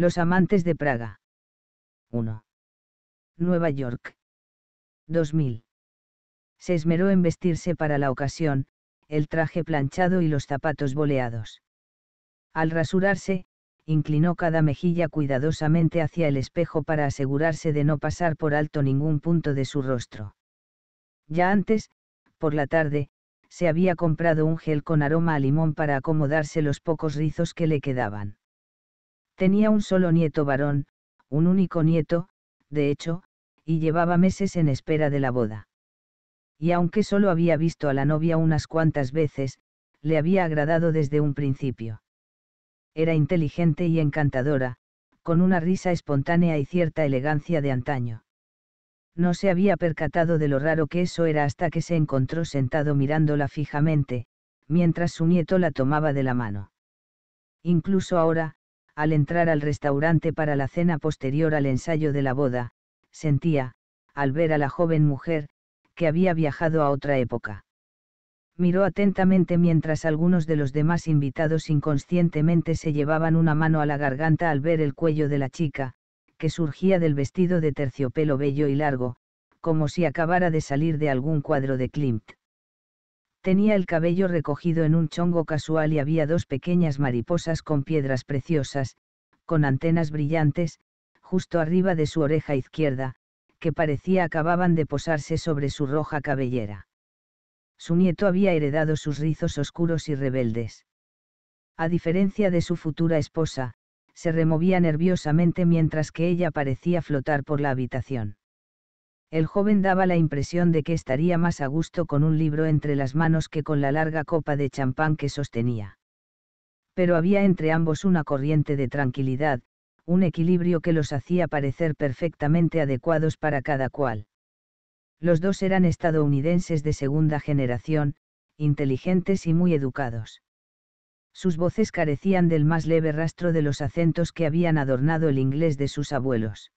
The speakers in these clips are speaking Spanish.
Los amantes de Praga. 1. Nueva York. 2000. Se esmeró en vestirse para la ocasión, el traje planchado y los zapatos boleados. Al rasurarse, inclinó cada mejilla cuidadosamente hacia el espejo para asegurarse de no pasar por alto ningún punto de su rostro. Ya antes, por la tarde, se había comprado un gel con aroma a limón para acomodarse los pocos rizos que le quedaban. Tenía un solo nieto varón, un único nieto, de hecho, y llevaba meses en espera de la boda. Y aunque solo había visto a la novia unas cuantas veces, le había agradado desde un principio. Era inteligente y encantadora, con una risa espontánea y cierta elegancia de antaño. No se había percatado de lo raro que eso era hasta que se encontró sentado mirándola fijamente, mientras su nieto la tomaba de la mano. Incluso ahora, al entrar al restaurante para la cena posterior al ensayo de la boda, sentía, al ver a la joven mujer, que había viajado a otra época. Miró atentamente mientras algunos de los demás invitados inconscientemente se llevaban una mano a la garganta al ver el cuello de la chica, que surgía del vestido de terciopelo bello y largo, como si acabara de salir de algún cuadro de Klimt tenía el cabello recogido en un chongo casual y había dos pequeñas mariposas con piedras preciosas, con antenas brillantes, justo arriba de su oreja izquierda, que parecía acababan de posarse sobre su roja cabellera. Su nieto había heredado sus rizos oscuros y rebeldes. A diferencia de su futura esposa, se removía nerviosamente mientras que ella parecía flotar por la habitación el joven daba la impresión de que estaría más a gusto con un libro entre las manos que con la larga copa de champán que sostenía. Pero había entre ambos una corriente de tranquilidad, un equilibrio que los hacía parecer perfectamente adecuados para cada cual. Los dos eran estadounidenses de segunda generación, inteligentes y muy educados. Sus voces carecían del más leve rastro de los acentos que habían adornado el inglés de sus abuelos.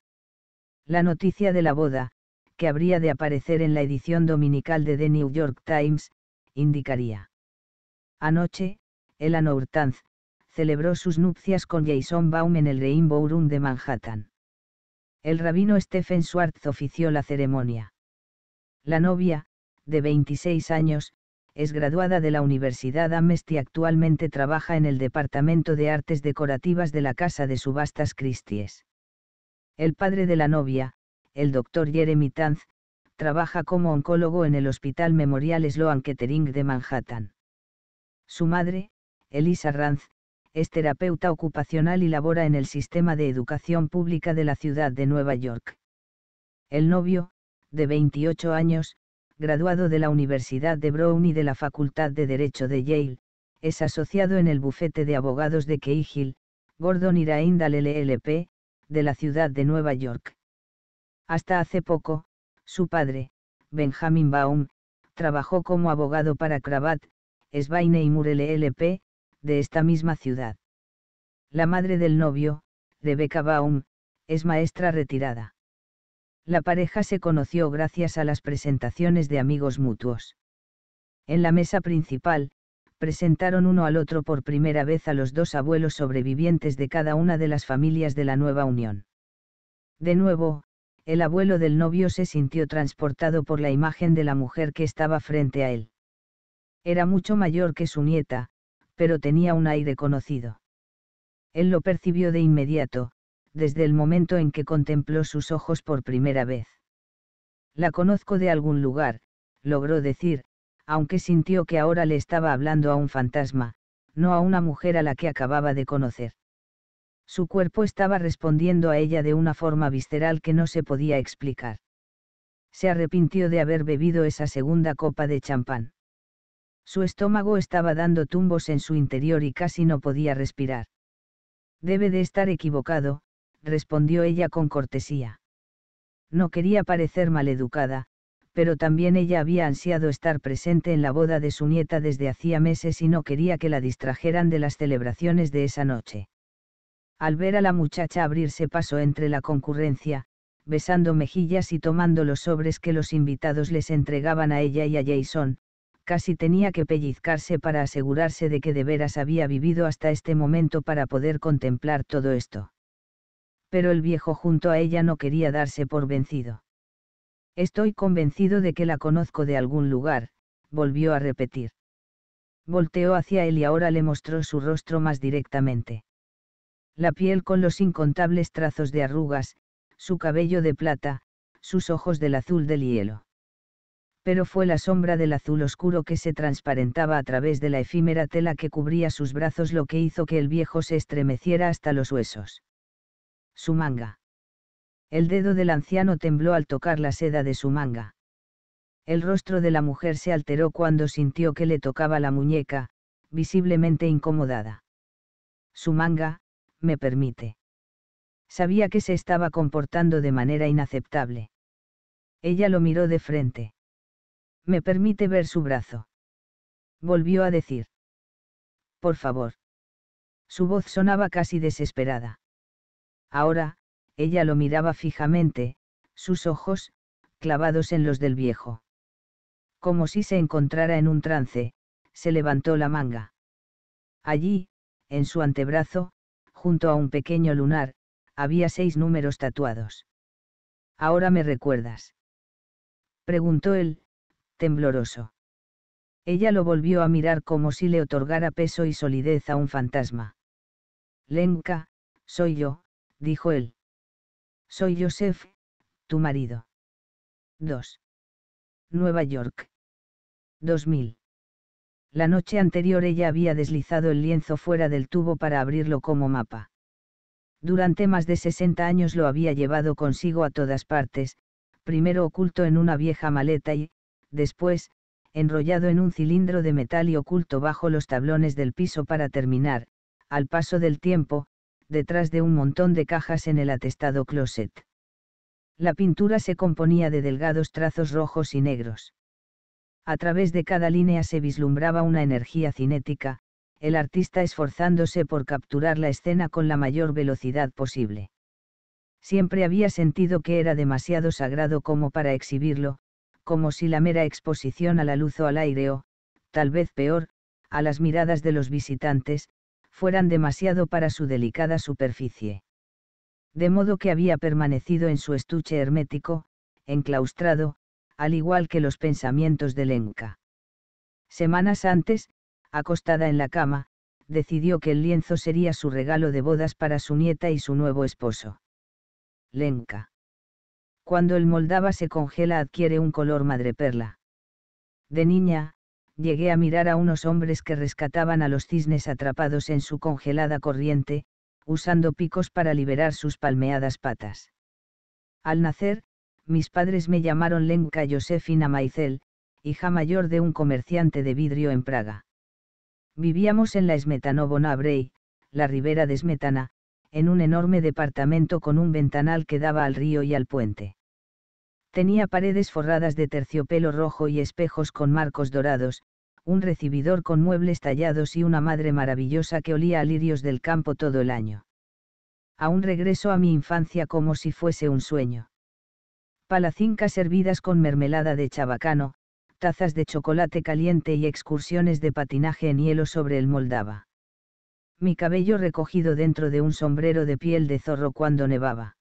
La noticia de la boda, habría de aparecer en la edición dominical de The New York Times, indicaría. Anoche, Elan Hurtanz, celebró sus nupcias con Jason Baum en el Rainbow Room de Manhattan. El rabino Stephen Schwartz ofició la ceremonia. La novia, de 26 años, es graduada de la Universidad Amnesty y actualmente trabaja en el Departamento de Artes Decorativas de la Casa de Subastas Christie's. El padre de la novia, el doctor Jeremy Tanz, trabaja como oncólogo en el Hospital Memorial Sloan Kettering de Manhattan. Su madre, Elisa Ranz, es terapeuta ocupacional y labora en el sistema de educación pública de la ciudad de Nueva York. El novio, de 28 años, graduado de la Universidad de Brown y de la Facultad de Derecho de Yale, es asociado en el bufete de abogados de Cahill, Gordon Iraindale LLP, de la ciudad de Nueva York. Hasta hace poco, su padre, Benjamin Baum, trabajó como abogado para Kravat, Svaine y Murele LP, de esta misma ciudad. La madre del novio, Rebecca Baum, es maestra retirada. La pareja se conoció gracias a las presentaciones de amigos mutuos. En la mesa principal, presentaron uno al otro por primera vez a los dos abuelos sobrevivientes de cada una de las familias de la nueva unión. De nuevo, el abuelo del novio se sintió transportado por la imagen de la mujer que estaba frente a él. Era mucho mayor que su nieta, pero tenía un aire conocido. Él lo percibió de inmediato, desde el momento en que contempló sus ojos por primera vez. La conozco de algún lugar, logró decir, aunque sintió que ahora le estaba hablando a un fantasma, no a una mujer a la que acababa de conocer. Su cuerpo estaba respondiendo a ella de una forma visceral que no se podía explicar. Se arrepintió de haber bebido esa segunda copa de champán. Su estómago estaba dando tumbos en su interior y casi no podía respirar. Debe de estar equivocado, respondió ella con cortesía. No quería parecer maleducada, pero también ella había ansiado estar presente en la boda de su nieta desde hacía meses y no quería que la distrajeran de las celebraciones de esa noche. Al ver a la muchacha abrirse paso entre la concurrencia, besando mejillas y tomando los sobres que los invitados les entregaban a ella y a Jason, casi tenía que pellizcarse para asegurarse de que de veras había vivido hasta este momento para poder contemplar todo esto. Pero el viejo junto a ella no quería darse por vencido. Estoy convencido de que la conozco de algún lugar, volvió a repetir. Volteó hacia él y ahora le mostró su rostro más directamente la piel con los incontables trazos de arrugas, su cabello de plata, sus ojos del azul del hielo. Pero fue la sombra del azul oscuro que se transparentaba a través de la efímera tela que cubría sus brazos lo que hizo que el viejo se estremeciera hasta los huesos. Su manga. El dedo del anciano tembló al tocar la seda de su manga. El rostro de la mujer se alteró cuando sintió que le tocaba la muñeca, visiblemente incomodada. Su manga, me permite. Sabía que se estaba comportando de manera inaceptable. Ella lo miró de frente. Me permite ver su brazo. Volvió a decir. Por favor. Su voz sonaba casi desesperada. Ahora, ella lo miraba fijamente, sus ojos, clavados en los del viejo. Como si se encontrara en un trance, se levantó la manga. Allí, en su antebrazo, junto a un pequeño lunar, había seis números tatuados. ¿Ahora me recuerdas? Preguntó él, tembloroso. Ella lo volvió a mirar como si le otorgara peso y solidez a un fantasma. Lenka, soy yo, dijo él. Soy Joseph, tu marido. 2. Nueva York. 2000. La noche anterior ella había deslizado el lienzo fuera del tubo para abrirlo como mapa. Durante más de 60 años lo había llevado consigo a todas partes, primero oculto en una vieja maleta y, después, enrollado en un cilindro de metal y oculto bajo los tablones del piso para terminar, al paso del tiempo, detrás de un montón de cajas en el atestado closet. La pintura se componía de delgados trazos rojos y negros. A través de cada línea se vislumbraba una energía cinética, el artista esforzándose por capturar la escena con la mayor velocidad posible. Siempre había sentido que era demasiado sagrado como para exhibirlo, como si la mera exposición a la luz o al aire o, tal vez peor, a las miradas de los visitantes, fueran demasiado para su delicada superficie. De modo que había permanecido en su estuche hermético, enclaustrado, al igual que los pensamientos de Lenka. Semanas antes, acostada en la cama, decidió que el lienzo sería su regalo de bodas para su nieta y su nuevo esposo. Lenka. Cuando el moldava se congela adquiere un color madreperla. De niña, llegué a mirar a unos hombres que rescataban a los cisnes atrapados en su congelada corriente, usando picos para liberar sus palmeadas patas. Al nacer, mis padres me llamaron Lenka Josefina Maicel, hija mayor de un comerciante de vidrio en Praga. Vivíamos en la Smetanobona Brey, la ribera de Smetana, en un enorme departamento con un ventanal que daba al río y al puente. Tenía paredes forradas de terciopelo rojo y espejos con marcos dorados, un recibidor con muebles tallados y una madre maravillosa que olía a lirios del campo todo el año. Aún regreso a mi infancia como si fuese un sueño palacincas servidas con mermelada de chabacano, tazas de chocolate caliente y excursiones de patinaje en hielo sobre el Moldava. Mi cabello recogido dentro de un sombrero de piel de zorro cuando nevaba.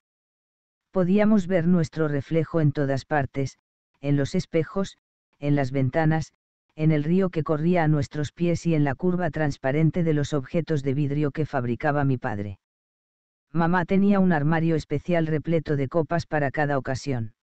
Podíamos ver nuestro reflejo en todas partes, en los espejos, en las ventanas, en el río que corría a nuestros pies y en la curva transparente de los objetos de vidrio que fabricaba mi padre. Mamá tenía un armario especial repleto de copas para cada ocasión.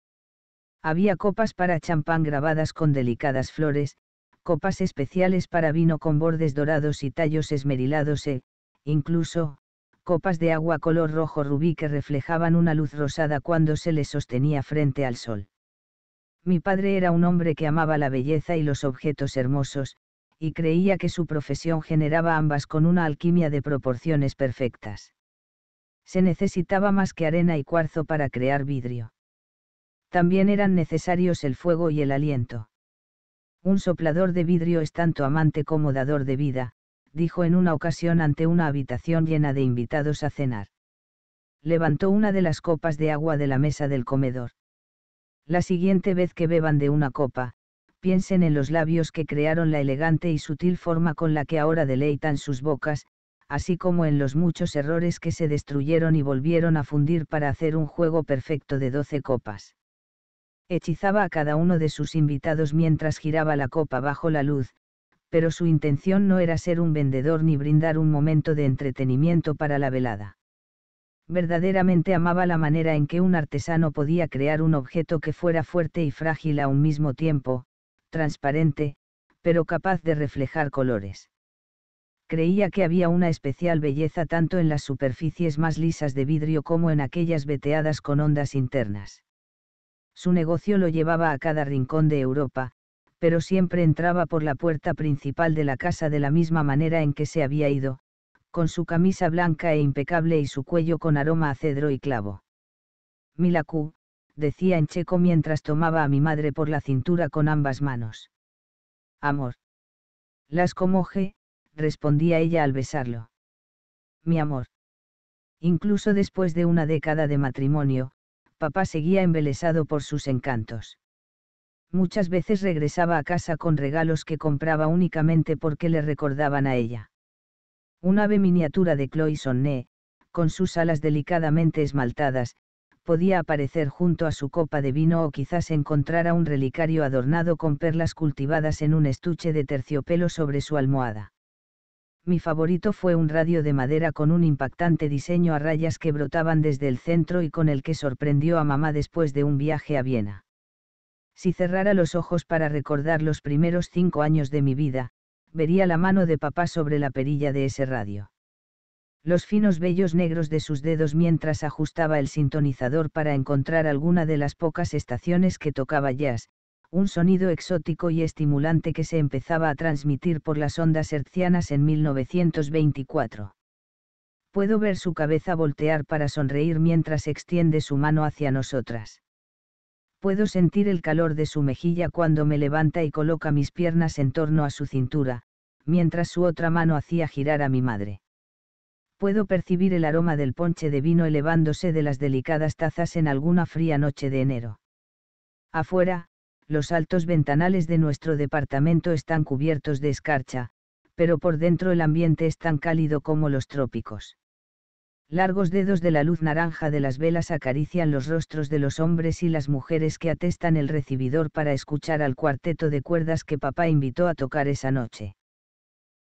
Había copas para champán grabadas con delicadas flores, copas especiales para vino con bordes dorados y tallos esmerilados e, incluso, copas de agua color rojo rubí que reflejaban una luz rosada cuando se les sostenía frente al sol. Mi padre era un hombre que amaba la belleza y los objetos hermosos, y creía que su profesión generaba ambas con una alquimia de proporciones perfectas se necesitaba más que arena y cuarzo para crear vidrio. También eran necesarios el fuego y el aliento. Un soplador de vidrio es tanto amante como dador de vida, dijo en una ocasión ante una habitación llena de invitados a cenar. Levantó una de las copas de agua de la mesa del comedor. La siguiente vez que beban de una copa, piensen en los labios que crearon la elegante y sutil forma con la que ahora deleitan sus bocas, así como en los muchos errores que se destruyeron y volvieron a fundir para hacer un juego perfecto de doce copas. Hechizaba a cada uno de sus invitados mientras giraba la copa bajo la luz, pero su intención no era ser un vendedor ni brindar un momento de entretenimiento para la velada. Verdaderamente amaba la manera en que un artesano podía crear un objeto que fuera fuerte y frágil a un mismo tiempo, transparente, pero capaz de reflejar colores creía que había una especial belleza tanto en las superficies más lisas de vidrio como en aquellas veteadas con ondas internas. Su negocio lo llevaba a cada rincón de Europa, pero siempre entraba por la puerta principal de la casa de la misma manera en que se había ido, con su camisa blanca e impecable y su cuello con aroma a cedro y clavo. «Milacú», decía en checo mientras tomaba a mi madre por la cintura con ambas manos. Amor. Las comoje, respondía ella al besarlo. Mi amor. Incluso después de una década de matrimonio, papá seguía embelesado por sus encantos. Muchas veces regresaba a casa con regalos que compraba únicamente porque le recordaban a ella. Un ave miniatura de Chloe Sonné, con sus alas delicadamente esmaltadas, podía aparecer junto a su copa de vino o quizás encontrara un relicario adornado con perlas cultivadas en un estuche de terciopelo sobre su almohada mi favorito fue un radio de madera con un impactante diseño a rayas que brotaban desde el centro y con el que sorprendió a mamá después de un viaje a Viena. Si cerrara los ojos para recordar los primeros cinco años de mi vida, vería la mano de papá sobre la perilla de ese radio. Los finos vellos negros de sus dedos mientras ajustaba el sintonizador para encontrar alguna de las pocas estaciones que tocaba jazz, un sonido exótico y estimulante que se empezaba a transmitir por las ondas hercianas en 1924. Puedo ver su cabeza voltear para sonreír mientras extiende su mano hacia nosotras. Puedo sentir el calor de su mejilla cuando me levanta y coloca mis piernas en torno a su cintura, mientras su otra mano hacía girar a mi madre. Puedo percibir el aroma del ponche de vino elevándose de las delicadas tazas en alguna fría noche de enero. Afuera, los altos ventanales de nuestro departamento están cubiertos de escarcha, pero por dentro el ambiente es tan cálido como los trópicos. Largos dedos de la luz naranja de las velas acarician los rostros de los hombres y las mujeres que atestan el recibidor para escuchar al cuarteto de cuerdas que papá invitó a tocar esa noche.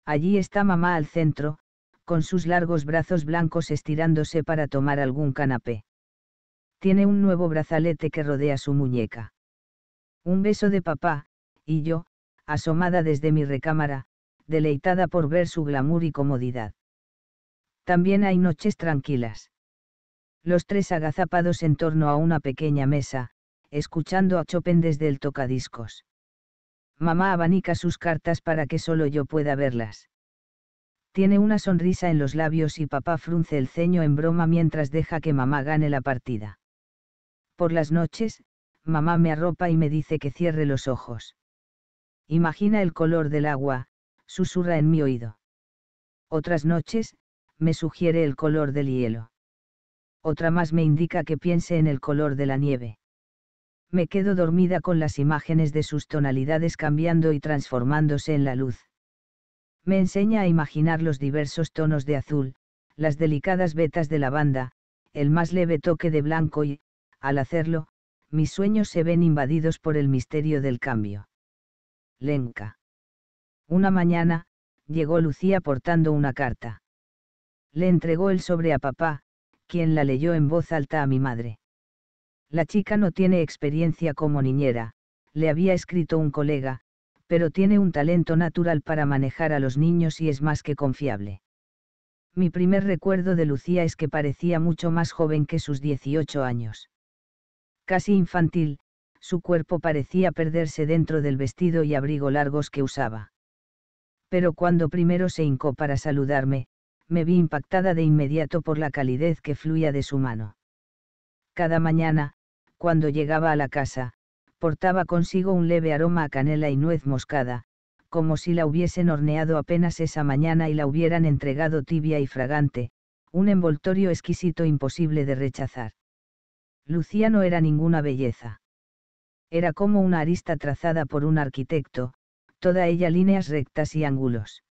Allí está mamá al centro, con sus largos brazos blancos estirándose para tomar algún canapé. Tiene un nuevo brazalete que rodea su muñeca. Un beso de papá, y yo, asomada desde mi recámara, deleitada por ver su glamour y comodidad. También hay noches tranquilas. Los tres agazapados en torno a una pequeña mesa, escuchando a Chopin desde el tocadiscos. Mamá abanica sus cartas para que solo yo pueda verlas. Tiene una sonrisa en los labios y papá frunce el ceño en broma mientras deja que mamá gane la partida. Por las noches, mamá me arropa y me dice que cierre los ojos. Imagina el color del agua, susurra en mi oído. Otras noches, me sugiere el color del hielo. Otra más me indica que piense en el color de la nieve. Me quedo dormida con las imágenes de sus tonalidades cambiando y transformándose en la luz. Me enseña a imaginar los diversos tonos de azul, las delicadas vetas de lavanda, el más leve toque de blanco y, al hacerlo, mis sueños se ven invadidos por el misterio del cambio. Lenka. Una mañana, llegó Lucía portando una carta. Le entregó el sobre a papá, quien la leyó en voz alta a mi madre. La chica no tiene experiencia como niñera, le había escrito un colega, pero tiene un talento natural para manejar a los niños y es más que confiable. Mi primer recuerdo de Lucía es que parecía mucho más joven que sus 18 años casi infantil, su cuerpo parecía perderse dentro del vestido y abrigo largos que usaba. Pero cuando primero se hincó para saludarme, me vi impactada de inmediato por la calidez que fluía de su mano. Cada mañana, cuando llegaba a la casa, portaba consigo un leve aroma a canela y nuez moscada, como si la hubiesen horneado apenas esa mañana y la hubieran entregado tibia y fragante, un envoltorio exquisito imposible de rechazar. Lucía no era ninguna belleza. Era como una arista trazada por un arquitecto, toda ella líneas rectas y ángulos.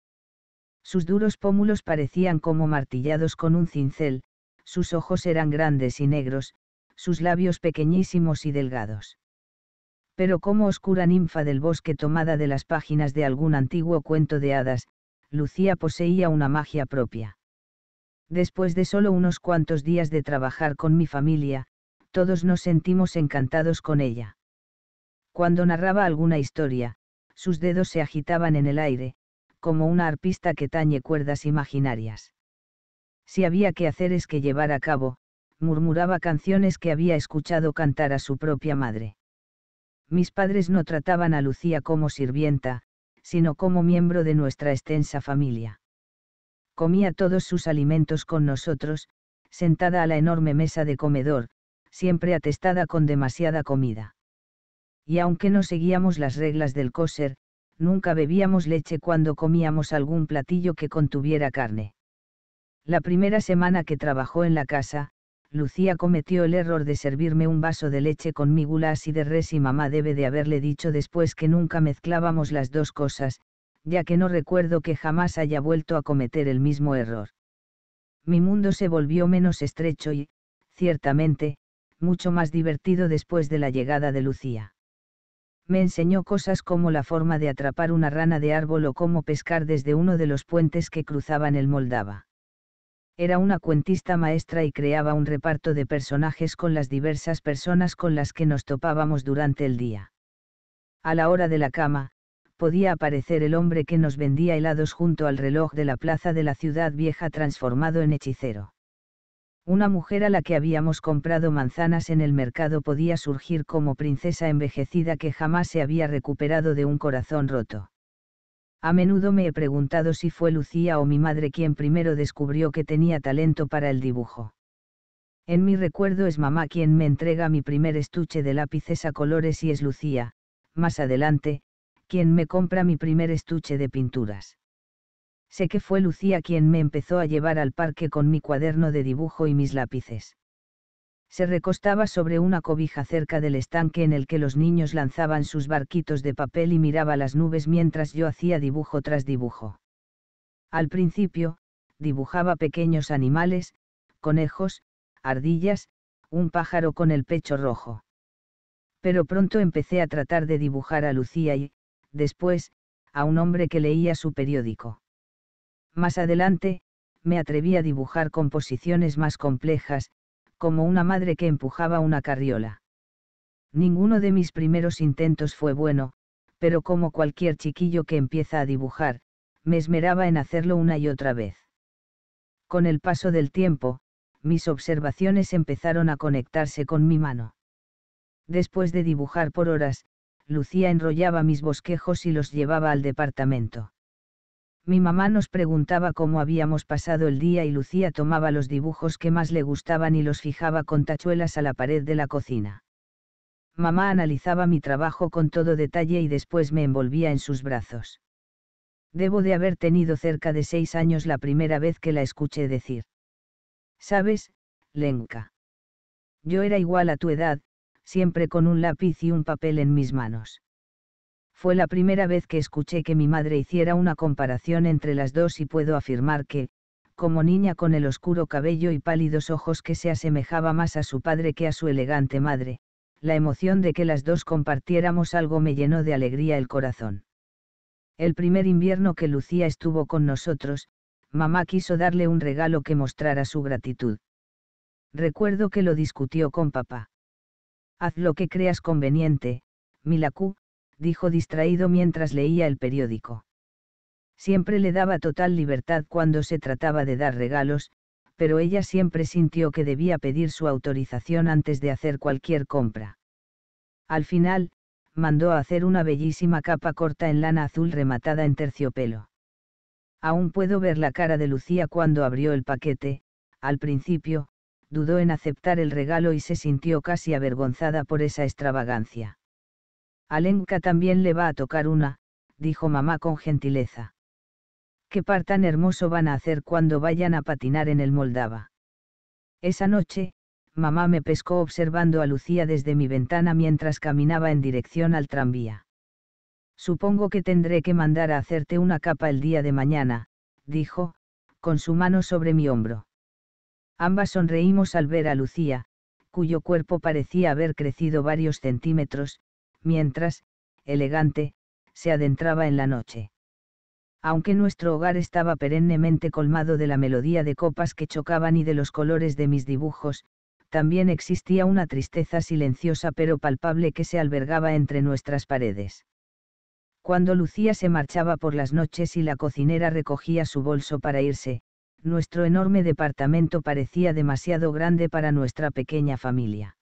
Sus duros pómulos parecían como martillados con un cincel, sus ojos eran grandes y negros, sus labios pequeñísimos y delgados. Pero como oscura ninfa del bosque tomada de las páginas de algún antiguo cuento de hadas, Lucía poseía una magia propia. Después de solo unos cuantos días de trabajar con mi familia, todos nos sentimos encantados con ella. Cuando narraba alguna historia, sus dedos se agitaban en el aire, como una arpista que tañe cuerdas imaginarias. Si había que hacer es que llevar a cabo, murmuraba canciones que había escuchado cantar a su propia madre. Mis padres no trataban a Lucía como sirvienta, sino como miembro de nuestra extensa familia. Comía todos sus alimentos con nosotros, sentada a la enorme mesa de comedor, siempre atestada con demasiada comida. Y aunque no seguíamos las reglas del kosher, nunca bebíamos leche cuando comíamos algún platillo que contuviera carne. La primera semana que trabajó en la casa, Lucía cometió el error de servirme un vaso de leche con mígulas y de res y mamá debe de haberle dicho después que nunca mezclábamos las dos cosas, ya que no recuerdo que jamás haya vuelto a cometer el mismo error. Mi mundo se volvió menos estrecho y, ciertamente, mucho más divertido después de la llegada de Lucía. Me enseñó cosas como la forma de atrapar una rana de árbol o cómo pescar desde uno de los puentes que cruzaban el Moldava. Era una cuentista maestra y creaba un reparto de personajes con las diversas personas con las que nos topábamos durante el día. A la hora de la cama, podía aparecer el hombre que nos vendía helados junto al reloj de la plaza de la ciudad vieja transformado en hechicero una mujer a la que habíamos comprado manzanas en el mercado podía surgir como princesa envejecida que jamás se había recuperado de un corazón roto. A menudo me he preguntado si fue Lucía o mi madre quien primero descubrió que tenía talento para el dibujo. En mi recuerdo es mamá quien me entrega mi primer estuche de lápices a colores y es Lucía, más adelante, quien me compra mi primer estuche de pinturas. Sé que fue Lucía quien me empezó a llevar al parque con mi cuaderno de dibujo y mis lápices. Se recostaba sobre una cobija cerca del estanque en el que los niños lanzaban sus barquitos de papel y miraba las nubes mientras yo hacía dibujo tras dibujo. Al principio, dibujaba pequeños animales, conejos, ardillas, un pájaro con el pecho rojo. Pero pronto empecé a tratar de dibujar a Lucía y, después, a un hombre que leía su periódico. Más adelante, me atreví a dibujar composiciones más complejas, como una madre que empujaba una carriola. Ninguno de mis primeros intentos fue bueno, pero como cualquier chiquillo que empieza a dibujar, me esmeraba en hacerlo una y otra vez. Con el paso del tiempo, mis observaciones empezaron a conectarse con mi mano. Después de dibujar por horas, Lucía enrollaba mis bosquejos y los llevaba al departamento. Mi mamá nos preguntaba cómo habíamos pasado el día y Lucía tomaba los dibujos que más le gustaban y los fijaba con tachuelas a la pared de la cocina. Mamá analizaba mi trabajo con todo detalle y después me envolvía en sus brazos. Debo de haber tenido cerca de seis años la primera vez que la escuché decir. ¿Sabes, Lenka? Yo era igual a tu edad, siempre con un lápiz y un papel en mis manos. Fue la primera vez que escuché que mi madre hiciera una comparación entre las dos y puedo afirmar que, como niña con el oscuro cabello y pálidos ojos que se asemejaba más a su padre que a su elegante madre, la emoción de que las dos compartiéramos algo me llenó de alegría el corazón. El primer invierno que Lucía estuvo con nosotros, mamá quiso darle un regalo que mostrara su gratitud. Recuerdo que lo discutió con papá. Haz lo que creas conveniente, Milacú» dijo distraído mientras leía el periódico. Siempre le daba total libertad cuando se trataba de dar regalos, pero ella siempre sintió que debía pedir su autorización antes de hacer cualquier compra. Al final, mandó a hacer una bellísima capa corta en lana azul rematada en terciopelo. Aún puedo ver la cara de Lucía cuando abrió el paquete, al principio, dudó en aceptar el regalo y se sintió casi avergonzada por esa extravagancia. Alenka también le va a tocar una, dijo mamá con gentileza. Qué par tan hermoso van a hacer cuando vayan a patinar en el Moldava. Esa noche, mamá me pescó observando a Lucía desde mi ventana mientras caminaba en dirección al tranvía. Supongo que tendré que mandar a hacerte una capa el día de mañana, dijo, con su mano sobre mi hombro. Ambas sonreímos al ver a Lucía, cuyo cuerpo parecía haber crecido varios centímetros, mientras, elegante, se adentraba en la noche. Aunque nuestro hogar estaba perennemente colmado de la melodía de copas que chocaban y de los colores de mis dibujos, también existía una tristeza silenciosa pero palpable que se albergaba entre nuestras paredes. Cuando Lucía se marchaba por las noches y la cocinera recogía su bolso para irse, nuestro enorme departamento parecía demasiado grande para nuestra pequeña familia.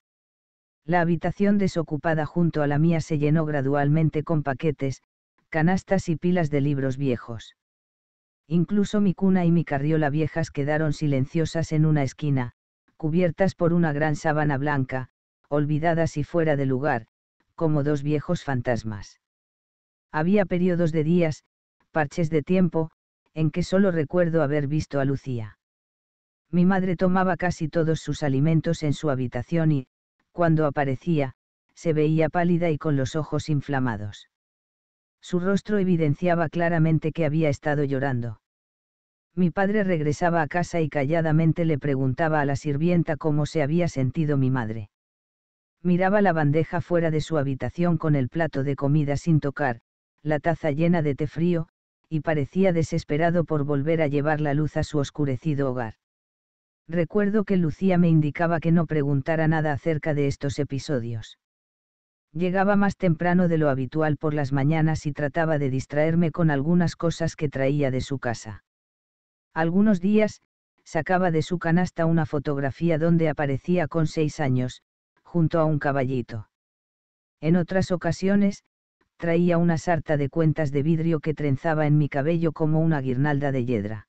La habitación desocupada junto a la mía se llenó gradualmente con paquetes, canastas y pilas de libros viejos. Incluso mi cuna y mi carriola viejas quedaron silenciosas en una esquina, cubiertas por una gran sábana blanca, olvidadas y fuera de lugar, como dos viejos fantasmas. Había periodos de días, parches de tiempo, en que solo recuerdo haber visto a Lucía. Mi madre tomaba casi todos sus alimentos en su habitación y, cuando aparecía, se veía pálida y con los ojos inflamados. Su rostro evidenciaba claramente que había estado llorando. Mi padre regresaba a casa y calladamente le preguntaba a la sirvienta cómo se había sentido mi madre. Miraba la bandeja fuera de su habitación con el plato de comida sin tocar, la taza llena de té frío, y parecía desesperado por volver a llevar la luz a su oscurecido hogar. Recuerdo que Lucía me indicaba que no preguntara nada acerca de estos episodios. Llegaba más temprano de lo habitual por las mañanas y trataba de distraerme con algunas cosas que traía de su casa. Algunos días, sacaba de su canasta una fotografía donde aparecía con seis años, junto a un caballito. En otras ocasiones, traía una sarta de cuentas de vidrio que trenzaba en mi cabello como una guirnalda de yedra.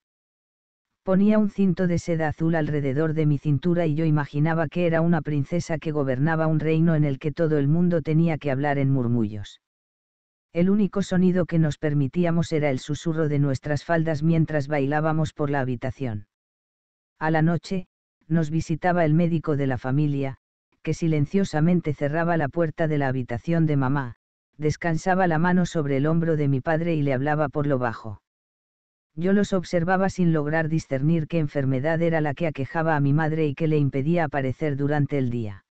Ponía un cinto de seda azul alrededor de mi cintura y yo imaginaba que era una princesa que gobernaba un reino en el que todo el mundo tenía que hablar en murmullos. El único sonido que nos permitíamos era el susurro de nuestras faldas mientras bailábamos por la habitación. A la noche, nos visitaba el médico de la familia, que silenciosamente cerraba la puerta de la habitación de mamá, descansaba la mano sobre el hombro de mi padre y le hablaba por lo bajo. Yo los observaba sin lograr discernir qué enfermedad era la que aquejaba a mi madre y que le impedía aparecer durante el día.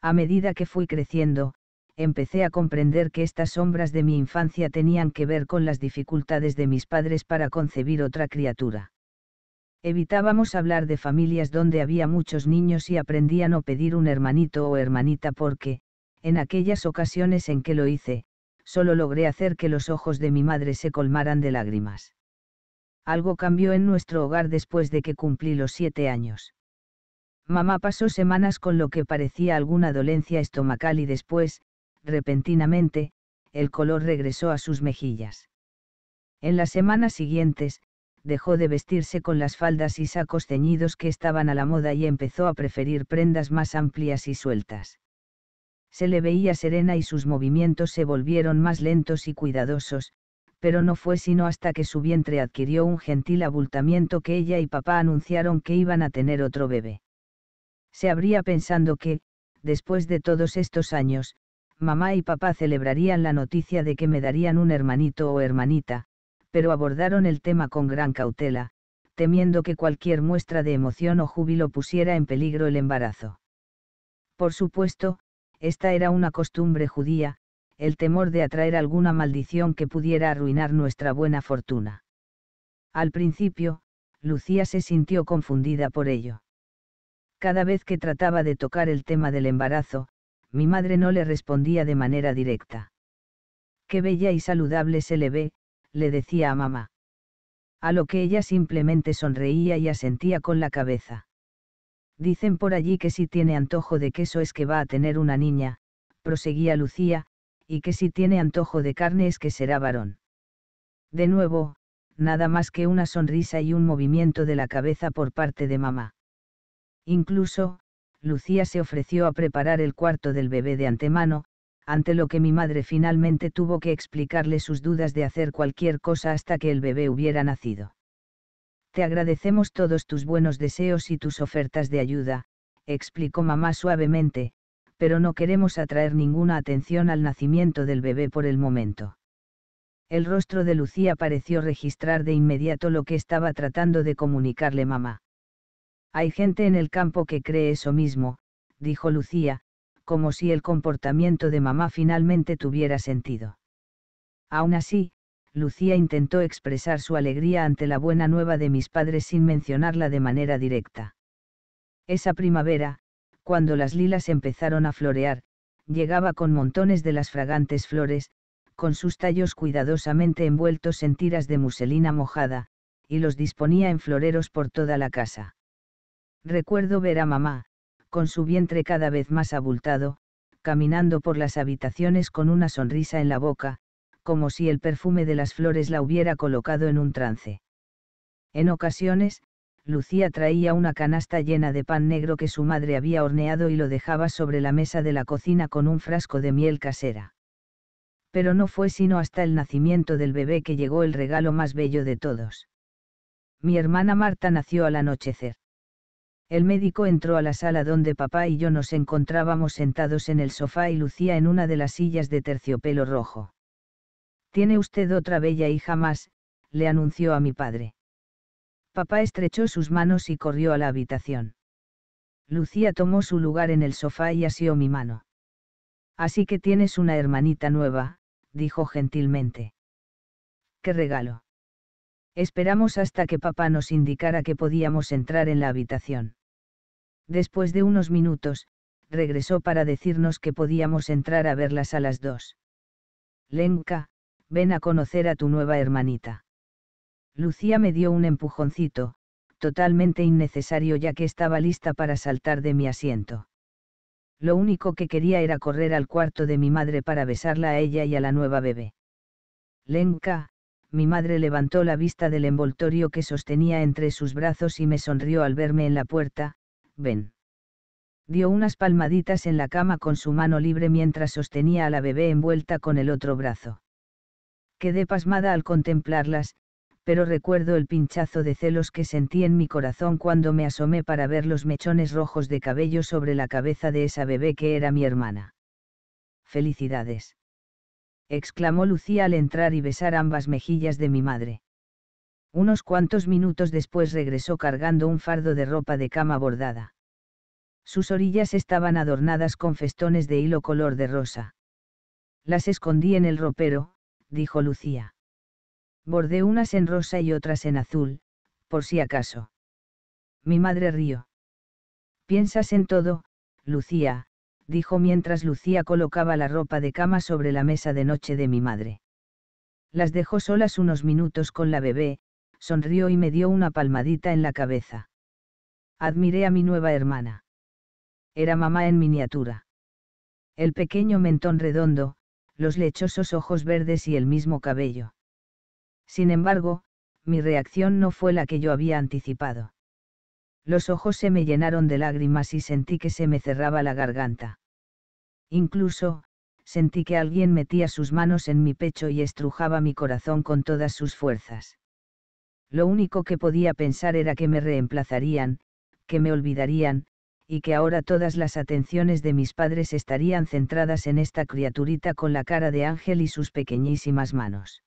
A medida que fui creciendo, empecé a comprender que estas sombras de mi infancia tenían que ver con las dificultades de mis padres para concebir otra criatura. Evitábamos hablar de familias donde había muchos niños y aprendí a no pedir un hermanito o hermanita porque, en aquellas ocasiones en que lo hice, solo logré hacer que los ojos de mi madre se colmaran de lágrimas algo cambió en nuestro hogar después de que cumplí los siete años. Mamá pasó semanas con lo que parecía alguna dolencia estomacal y después, repentinamente, el color regresó a sus mejillas. En las semanas siguientes, dejó de vestirse con las faldas y sacos ceñidos que estaban a la moda y empezó a preferir prendas más amplias y sueltas. Se le veía serena y sus movimientos se volvieron más lentos y cuidadosos, pero no fue sino hasta que su vientre adquirió un gentil abultamiento que ella y papá anunciaron que iban a tener otro bebé. Se habría pensando que, después de todos estos años, mamá y papá celebrarían la noticia de que me darían un hermanito o hermanita, pero abordaron el tema con gran cautela, temiendo que cualquier muestra de emoción o júbilo pusiera en peligro el embarazo. Por supuesto, esta era una costumbre judía, el temor de atraer alguna maldición que pudiera arruinar nuestra buena fortuna. Al principio, Lucía se sintió confundida por ello. Cada vez que trataba de tocar el tema del embarazo, mi madre no le respondía de manera directa. Qué bella y saludable se le ve, le decía a mamá. A lo que ella simplemente sonreía y asentía con la cabeza. Dicen por allí que si tiene antojo de queso es que va a tener una niña, proseguía Lucía, y que si tiene antojo de carne es que será varón. De nuevo, nada más que una sonrisa y un movimiento de la cabeza por parte de mamá. Incluso, Lucía se ofreció a preparar el cuarto del bebé de antemano, ante lo que mi madre finalmente tuvo que explicarle sus dudas de hacer cualquier cosa hasta que el bebé hubiera nacido. Te agradecemos todos tus buenos deseos y tus ofertas de ayuda, explicó mamá suavemente, pero no queremos atraer ninguna atención al nacimiento del bebé por el momento. El rostro de Lucía pareció registrar de inmediato lo que estaba tratando de comunicarle mamá. Hay gente en el campo que cree eso mismo, dijo Lucía, como si el comportamiento de mamá finalmente tuviera sentido. Aún así, Lucía intentó expresar su alegría ante la buena nueva de mis padres sin mencionarla de manera directa. Esa primavera, cuando las lilas empezaron a florear, llegaba con montones de las fragantes flores, con sus tallos cuidadosamente envueltos en tiras de muselina mojada, y los disponía en floreros por toda la casa. Recuerdo ver a mamá, con su vientre cada vez más abultado, caminando por las habitaciones con una sonrisa en la boca, como si el perfume de las flores la hubiera colocado en un trance. En ocasiones, Lucía traía una canasta llena de pan negro que su madre había horneado y lo dejaba sobre la mesa de la cocina con un frasco de miel casera. Pero no fue sino hasta el nacimiento del bebé que llegó el regalo más bello de todos. Mi hermana Marta nació al anochecer. El médico entró a la sala donde papá y yo nos encontrábamos sentados en el sofá y Lucía en una de las sillas de terciopelo rojo. Tiene usted otra bella hija más, le anunció a mi padre. Papá estrechó sus manos y corrió a la habitación. Lucía tomó su lugar en el sofá y asió mi mano. Así que tienes una hermanita nueva, dijo gentilmente. ¡Qué regalo! Esperamos hasta que papá nos indicara que podíamos entrar en la habitación. Después de unos minutos, regresó para decirnos que podíamos entrar a verlas a las dos. Lenka, ven a conocer a tu nueva hermanita. Lucía me dio un empujoncito, totalmente innecesario ya que estaba lista para saltar de mi asiento. Lo único que quería era correr al cuarto de mi madre para besarla a ella y a la nueva bebé. Lenka, mi madre levantó la vista del envoltorio que sostenía entre sus brazos y me sonrió al verme en la puerta, ven. Dio unas palmaditas en la cama con su mano libre mientras sostenía a la bebé envuelta con el otro brazo. Quedé pasmada al contemplarlas, pero recuerdo el pinchazo de celos que sentí en mi corazón cuando me asomé para ver los mechones rojos de cabello sobre la cabeza de esa bebé que era mi hermana. Felicidades. exclamó Lucía al entrar y besar ambas mejillas de mi madre. Unos cuantos minutos después regresó cargando un fardo de ropa de cama bordada. Sus orillas estaban adornadas con festones de hilo color de rosa. Las escondí en el ropero, dijo Lucía. Bordé unas en rosa y otras en azul, por si acaso. Mi madre rió. Piensas en todo, Lucía, dijo mientras Lucía colocaba la ropa de cama sobre la mesa de noche de mi madre. Las dejó solas unos minutos con la bebé, sonrió y me dio una palmadita en la cabeza. Admiré a mi nueva hermana. Era mamá en miniatura. El pequeño mentón redondo, los lechosos ojos verdes y el mismo cabello. Sin embargo, mi reacción no fue la que yo había anticipado. Los ojos se me llenaron de lágrimas y sentí que se me cerraba la garganta. Incluso, sentí que alguien metía sus manos en mi pecho y estrujaba mi corazón con todas sus fuerzas. Lo único que podía pensar era que me reemplazarían, que me olvidarían, y que ahora todas las atenciones de mis padres estarían centradas en esta criaturita con la cara de ángel y sus pequeñísimas manos.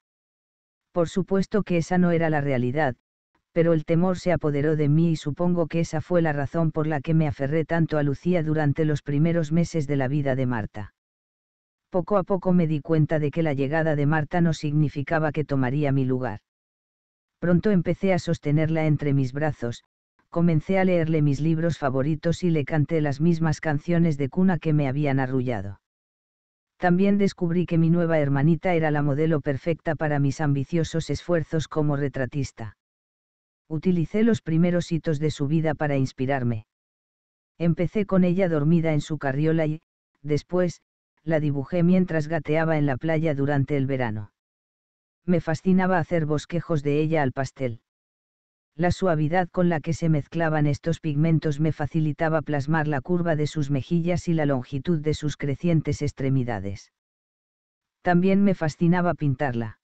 Por supuesto que esa no era la realidad, pero el temor se apoderó de mí y supongo que esa fue la razón por la que me aferré tanto a Lucía durante los primeros meses de la vida de Marta. Poco a poco me di cuenta de que la llegada de Marta no significaba que tomaría mi lugar. Pronto empecé a sostenerla entre mis brazos, comencé a leerle mis libros favoritos y le canté las mismas canciones de cuna que me habían arrullado también descubrí que mi nueva hermanita era la modelo perfecta para mis ambiciosos esfuerzos como retratista. Utilicé los primeros hitos de su vida para inspirarme. Empecé con ella dormida en su carriola y, después, la dibujé mientras gateaba en la playa durante el verano. Me fascinaba hacer bosquejos de ella al pastel. La suavidad con la que se mezclaban estos pigmentos me facilitaba plasmar la curva de sus mejillas y la longitud de sus crecientes extremidades. También me fascinaba pintarla.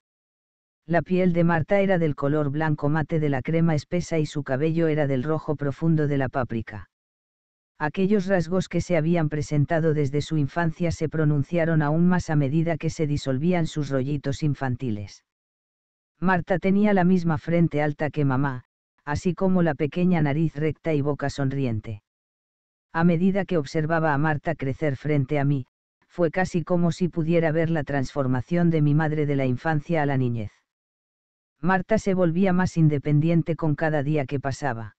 La piel de Marta era del color blanco mate de la crema espesa y su cabello era del rojo profundo de la páprica. Aquellos rasgos que se habían presentado desde su infancia se pronunciaron aún más a medida que se disolvían sus rollitos infantiles. Marta tenía la misma frente alta que mamá, así como la pequeña nariz recta y boca sonriente. A medida que observaba a Marta crecer frente a mí, fue casi como si pudiera ver la transformación de mi madre de la infancia a la niñez. Marta se volvía más independiente con cada día que pasaba.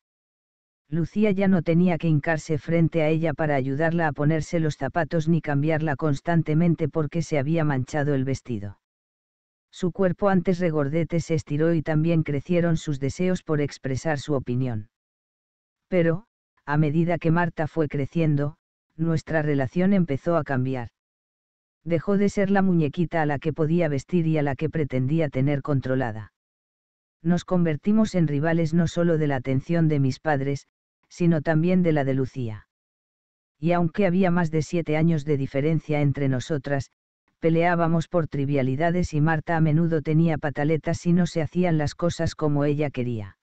Lucía ya no tenía que hincarse frente a ella para ayudarla a ponerse los zapatos ni cambiarla constantemente porque se había manchado el vestido. Su cuerpo antes regordete se estiró y también crecieron sus deseos por expresar su opinión. Pero, a medida que Marta fue creciendo, nuestra relación empezó a cambiar. Dejó de ser la muñequita a la que podía vestir y a la que pretendía tener controlada. Nos convertimos en rivales no solo de la atención de mis padres, sino también de la de Lucía. Y aunque había más de siete años de diferencia entre nosotras, peleábamos por trivialidades y Marta a menudo tenía pataletas si no se hacían las cosas como ella quería.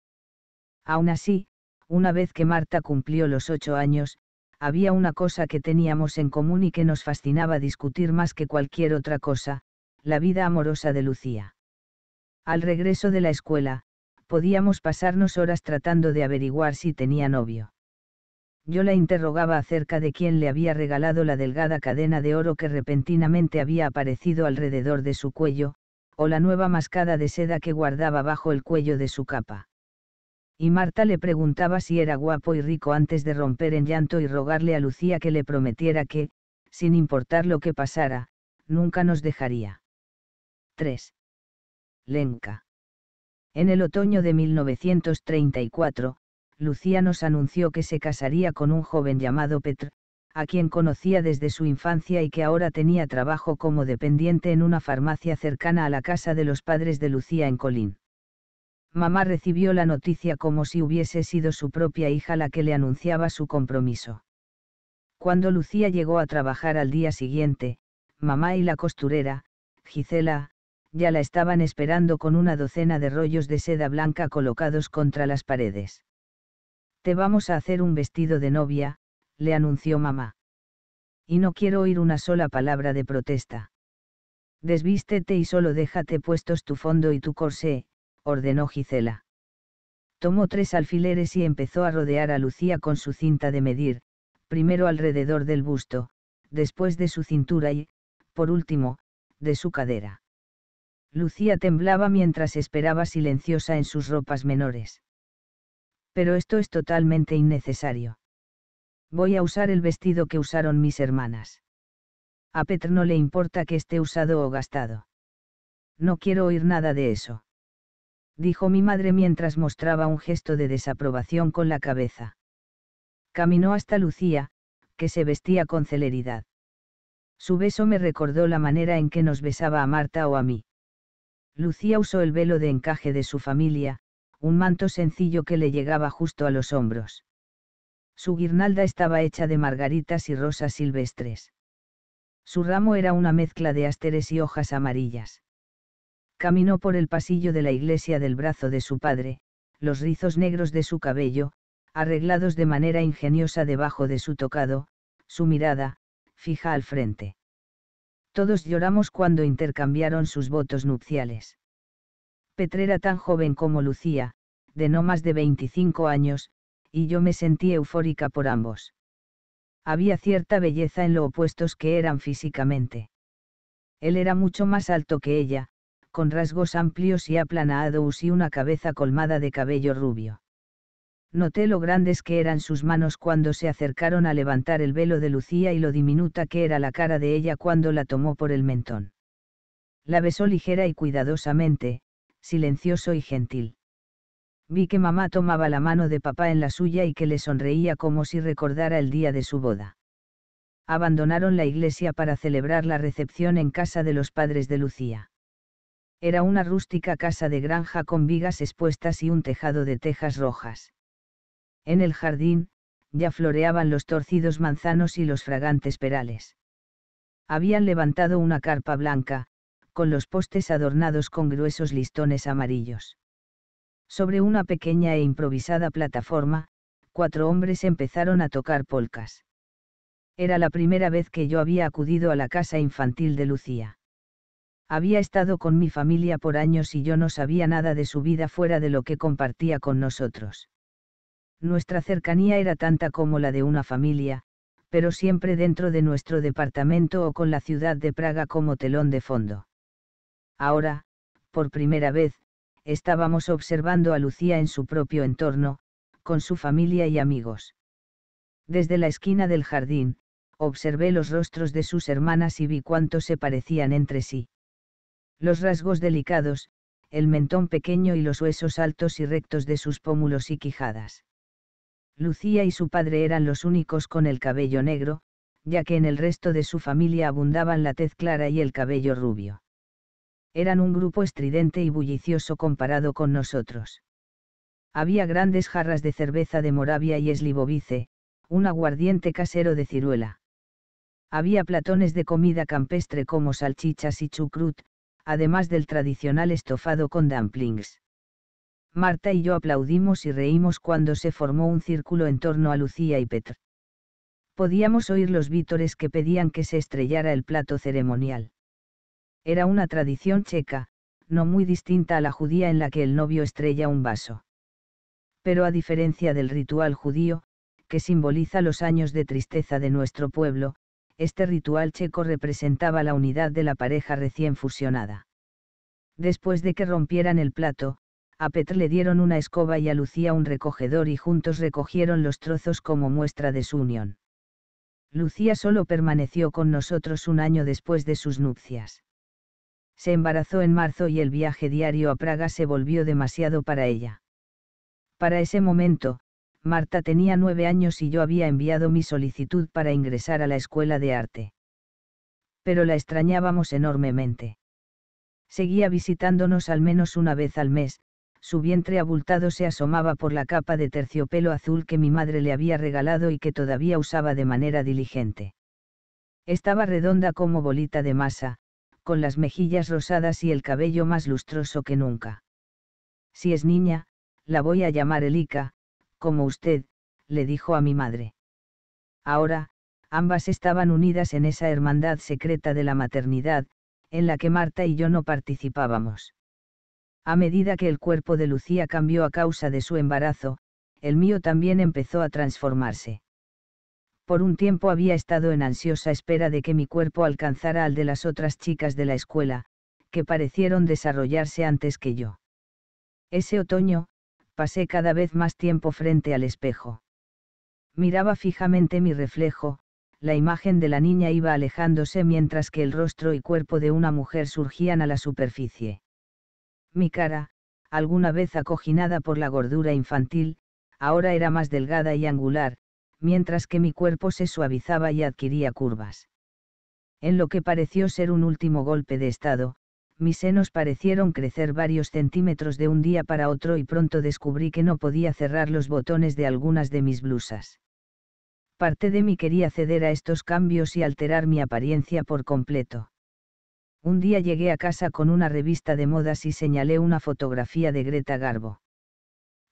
Aún así, una vez que Marta cumplió los ocho años, había una cosa que teníamos en común y que nos fascinaba discutir más que cualquier otra cosa, la vida amorosa de Lucía. Al regreso de la escuela, podíamos pasarnos horas tratando de averiguar si tenía novio yo la interrogaba acerca de quién le había regalado la delgada cadena de oro que repentinamente había aparecido alrededor de su cuello, o la nueva mascada de seda que guardaba bajo el cuello de su capa. Y Marta le preguntaba si era guapo y rico antes de romper en llanto y rogarle a Lucía que le prometiera que, sin importar lo que pasara, nunca nos dejaría. 3. Lenca. En el otoño de 1934, Lucía nos anunció que se casaría con un joven llamado Petr, a quien conocía desde su infancia y que ahora tenía trabajo como dependiente en una farmacia cercana a la casa de los padres de Lucía en Colín. Mamá recibió la noticia como si hubiese sido su propia hija la que le anunciaba su compromiso. Cuando Lucía llegó a trabajar al día siguiente, mamá y la costurera, Gisela, ya la estaban esperando con una docena de rollos de seda blanca colocados contra las paredes. Te vamos a hacer un vestido de novia, le anunció mamá. Y no quiero oír una sola palabra de protesta. Desvístete y solo déjate puestos tu fondo y tu corsé, ordenó Gisela. Tomó tres alfileres y empezó a rodear a Lucía con su cinta de medir, primero alrededor del busto, después de su cintura y, por último, de su cadera. Lucía temblaba mientras esperaba silenciosa en sus ropas menores pero esto es totalmente innecesario. Voy a usar el vestido que usaron mis hermanas. A Petr no le importa que esté usado o gastado. No quiero oír nada de eso. Dijo mi madre mientras mostraba un gesto de desaprobación con la cabeza. Caminó hasta Lucía, que se vestía con celeridad. Su beso me recordó la manera en que nos besaba a Marta o a mí. Lucía usó el velo de encaje de su familia, un manto sencillo que le llegaba justo a los hombros. Su guirnalda estaba hecha de margaritas y rosas silvestres. Su ramo era una mezcla de asteres y hojas amarillas. Caminó por el pasillo de la iglesia del brazo de su padre, los rizos negros de su cabello, arreglados de manera ingeniosa debajo de su tocado, su mirada, fija al frente. Todos lloramos cuando intercambiaron sus votos nupciales. Petrera tan joven como Lucía, de no más de 25 años, y yo me sentí eufórica por ambos. Había cierta belleza en lo opuestos que eran físicamente. Él era mucho más alto que ella, con rasgos amplios y aplanados y una cabeza colmada de cabello rubio. Noté lo grandes que eran sus manos cuando se acercaron a levantar el velo de Lucía y lo diminuta que era la cara de ella cuando la tomó por el mentón. La besó ligera y cuidadosamente, silencioso y gentil. Vi que mamá tomaba la mano de papá en la suya y que le sonreía como si recordara el día de su boda. Abandonaron la iglesia para celebrar la recepción en casa de los padres de Lucía. Era una rústica casa de granja con vigas expuestas y un tejado de tejas rojas. En el jardín, ya floreaban los torcidos manzanos y los fragantes perales. Habían levantado una carpa blanca, con los postes adornados con gruesos listones amarillos. Sobre una pequeña e improvisada plataforma, cuatro hombres empezaron a tocar polcas. Era la primera vez que yo había acudido a la casa infantil de Lucía. Había estado con mi familia por años y yo no sabía nada de su vida fuera de lo que compartía con nosotros. Nuestra cercanía era tanta como la de una familia, pero siempre dentro de nuestro departamento o con la ciudad de Praga como telón de fondo. Ahora, por primera vez, estábamos observando a Lucía en su propio entorno, con su familia y amigos. Desde la esquina del jardín, observé los rostros de sus hermanas y vi cuánto se parecían entre sí. Los rasgos delicados, el mentón pequeño y los huesos altos y rectos de sus pómulos y quijadas. Lucía y su padre eran los únicos con el cabello negro, ya que en el resto de su familia abundaban la tez clara y el cabello rubio eran un grupo estridente y bullicioso comparado con nosotros. Había grandes jarras de cerveza de Moravia y eslibovice, un aguardiente casero de ciruela. Había platones de comida campestre como salchichas y chucrut, además del tradicional estofado con dumplings. Marta y yo aplaudimos y reímos cuando se formó un círculo en torno a Lucía y Petr. Podíamos oír los vítores que pedían que se estrellara el plato ceremonial. Era una tradición checa, no muy distinta a la judía en la que el novio estrella un vaso. Pero a diferencia del ritual judío, que simboliza los años de tristeza de nuestro pueblo, este ritual checo representaba la unidad de la pareja recién fusionada. Después de que rompieran el plato, a Petr le dieron una escoba y a Lucía un recogedor y juntos recogieron los trozos como muestra de su unión. Lucía solo permaneció con nosotros un año después de sus nupcias se embarazó en marzo y el viaje diario a Praga se volvió demasiado para ella. Para ese momento, Marta tenía nueve años y yo había enviado mi solicitud para ingresar a la escuela de arte. Pero la extrañábamos enormemente. Seguía visitándonos al menos una vez al mes, su vientre abultado se asomaba por la capa de terciopelo azul que mi madre le había regalado y que todavía usaba de manera diligente. Estaba redonda como bolita de masa, con las mejillas rosadas y el cabello más lustroso que nunca. Si es niña, la voy a llamar Elika, como usted, le dijo a mi madre. Ahora, ambas estaban unidas en esa hermandad secreta de la maternidad, en la que Marta y yo no participábamos. A medida que el cuerpo de Lucía cambió a causa de su embarazo, el mío también empezó a transformarse. Por un tiempo había estado en ansiosa espera de que mi cuerpo alcanzara al de las otras chicas de la escuela, que parecieron desarrollarse antes que yo. Ese otoño, pasé cada vez más tiempo frente al espejo. Miraba fijamente mi reflejo, la imagen de la niña iba alejándose mientras que el rostro y cuerpo de una mujer surgían a la superficie. Mi cara, alguna vez acoginada por la gordura infantil, ahora era más delgada y angular, mientras que mi cuerpo se suavizaba y adquiría curvas. En lo que pareció ser un último golpe de estado, mis senos parecieron crecer varios centímetros de un día para otro y pronto descubrí que no podía cerrar los botones de algunas de mis blusas. Parte de mí quería ceder a estos cambios y alterar mi apariencia por completo. Un día llegué a casa con una revista de modas y señalé una fotografía de Greta Garbo.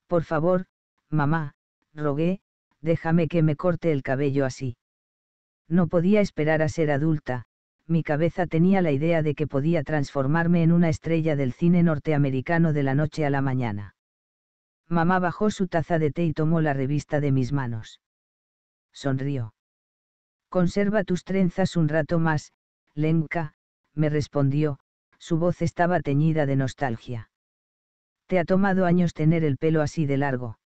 Por favor, mamá, rogué, déjame que me corte el cabello así. No podía esperar a ser adulta, mi cabeza tenía la idea de que podía transformarme en una estrella del cine norteamericano de la noche a la mañana. Mamá bajó su taza de té y tomó la revista de mis manos. Sonrió. Conserva tus trenzas un rato más, Lenka, me respondió, su voz estaba teñida de nostalgia. Te ha tomado años tener el pelo así de largo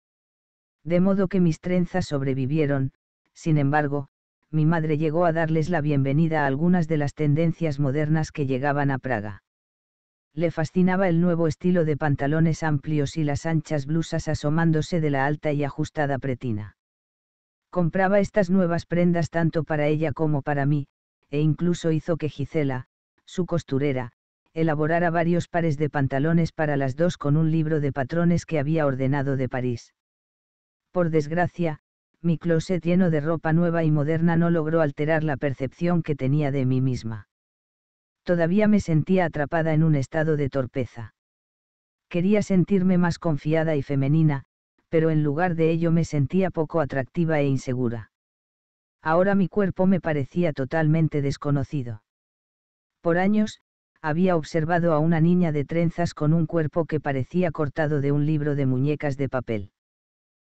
de modo que mis trenzas sobrevivieron, sin embargo, mi madre llegó a darles la bienvenida a algunas de las tendencias modernas que llegaban a Praga. Le fascinaba el nuevo estilo de pantalones amplios y las anchas blusas asomándose de la alta y ajustada pretina. Compraba estas nuevas prendas tanto para ella como para mí, e incluso hizo que Gisela, su costurera, elaborara varios pares de pantalones para las dos con un libro de patrones que había ordenado de París por desgracia, mi closet lleno de ropa nueva y moderna no logró alterar la percepción que tenía de mí misma. Todavía me sentía atrapada en un estado de torpeza. Quería sentirme más confiada y femenina, pero en lugar de ello me sentía poco atractiva e insegura. Ahora mi cuerpo me parecía totalmente desconocido. Por años, había observado a una niña de trenzas con un cuerpo que parecía cortado de un libro de muñecas de papel.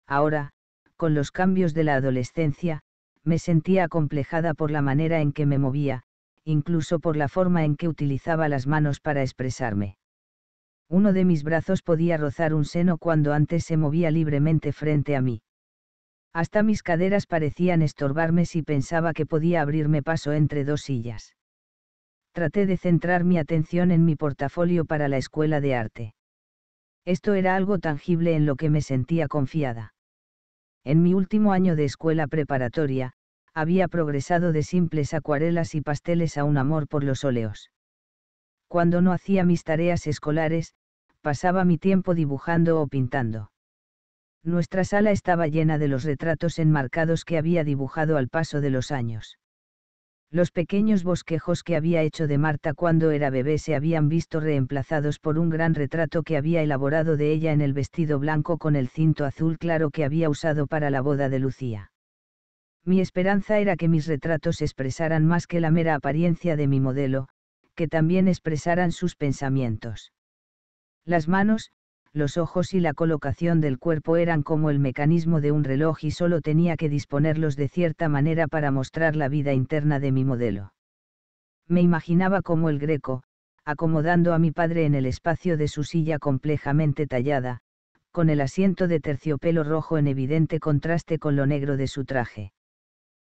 Ahora, con los cambios de la adolescencia, me sentía acomplejada por la manera en que me movía, incluso por la forma en que utilizaba las manos para expresarme. Uno de mis brazos podía rozar un seno cuando antes se movía libremente frente a mí. Hasta mis caderas parecían estorbarme si pensaba que podía abrirme paso entre dos sillas. Traté de centrar mi atención en mi portafolio para la escuela de arte. Esto era algo tangible en lo que me sentía confiada. En mi último año de escuela preparatoria, había progresado de simples acuarelas y pasteles a un amor por los óleos. Cuando no hacía mis tareas escolares, pasaba mi tiempo dibujando o pintando. Nuestra sala estaba llena de los retratos enmarcados que había dibujado al paso de los años. Los pequeños bosquejos que había hecho de Marta cuando era bebé se habían visto reemplazados por un gran retrato que había elaborado de ella en el vestido blanco con el cinto azul claro que había usado para la boda de Lucía. Mi esperanza era que mis retratos expresaran más que la mera apariencia de mi modelo, que también expresaran sus pensamientos. Las manos, los ojos y la colocación del cuerpo eran como el mecanismo de un reloj y solo tenía que disponerlos de cierta manera para mostrar la vida interna de mi modelo. Me imaginaba como el greco, acomodando a mi padre en el espacio de su silla complejamente tallada, con el asiento de terciopelo rojo en evidente contraste con lo negro de su traje.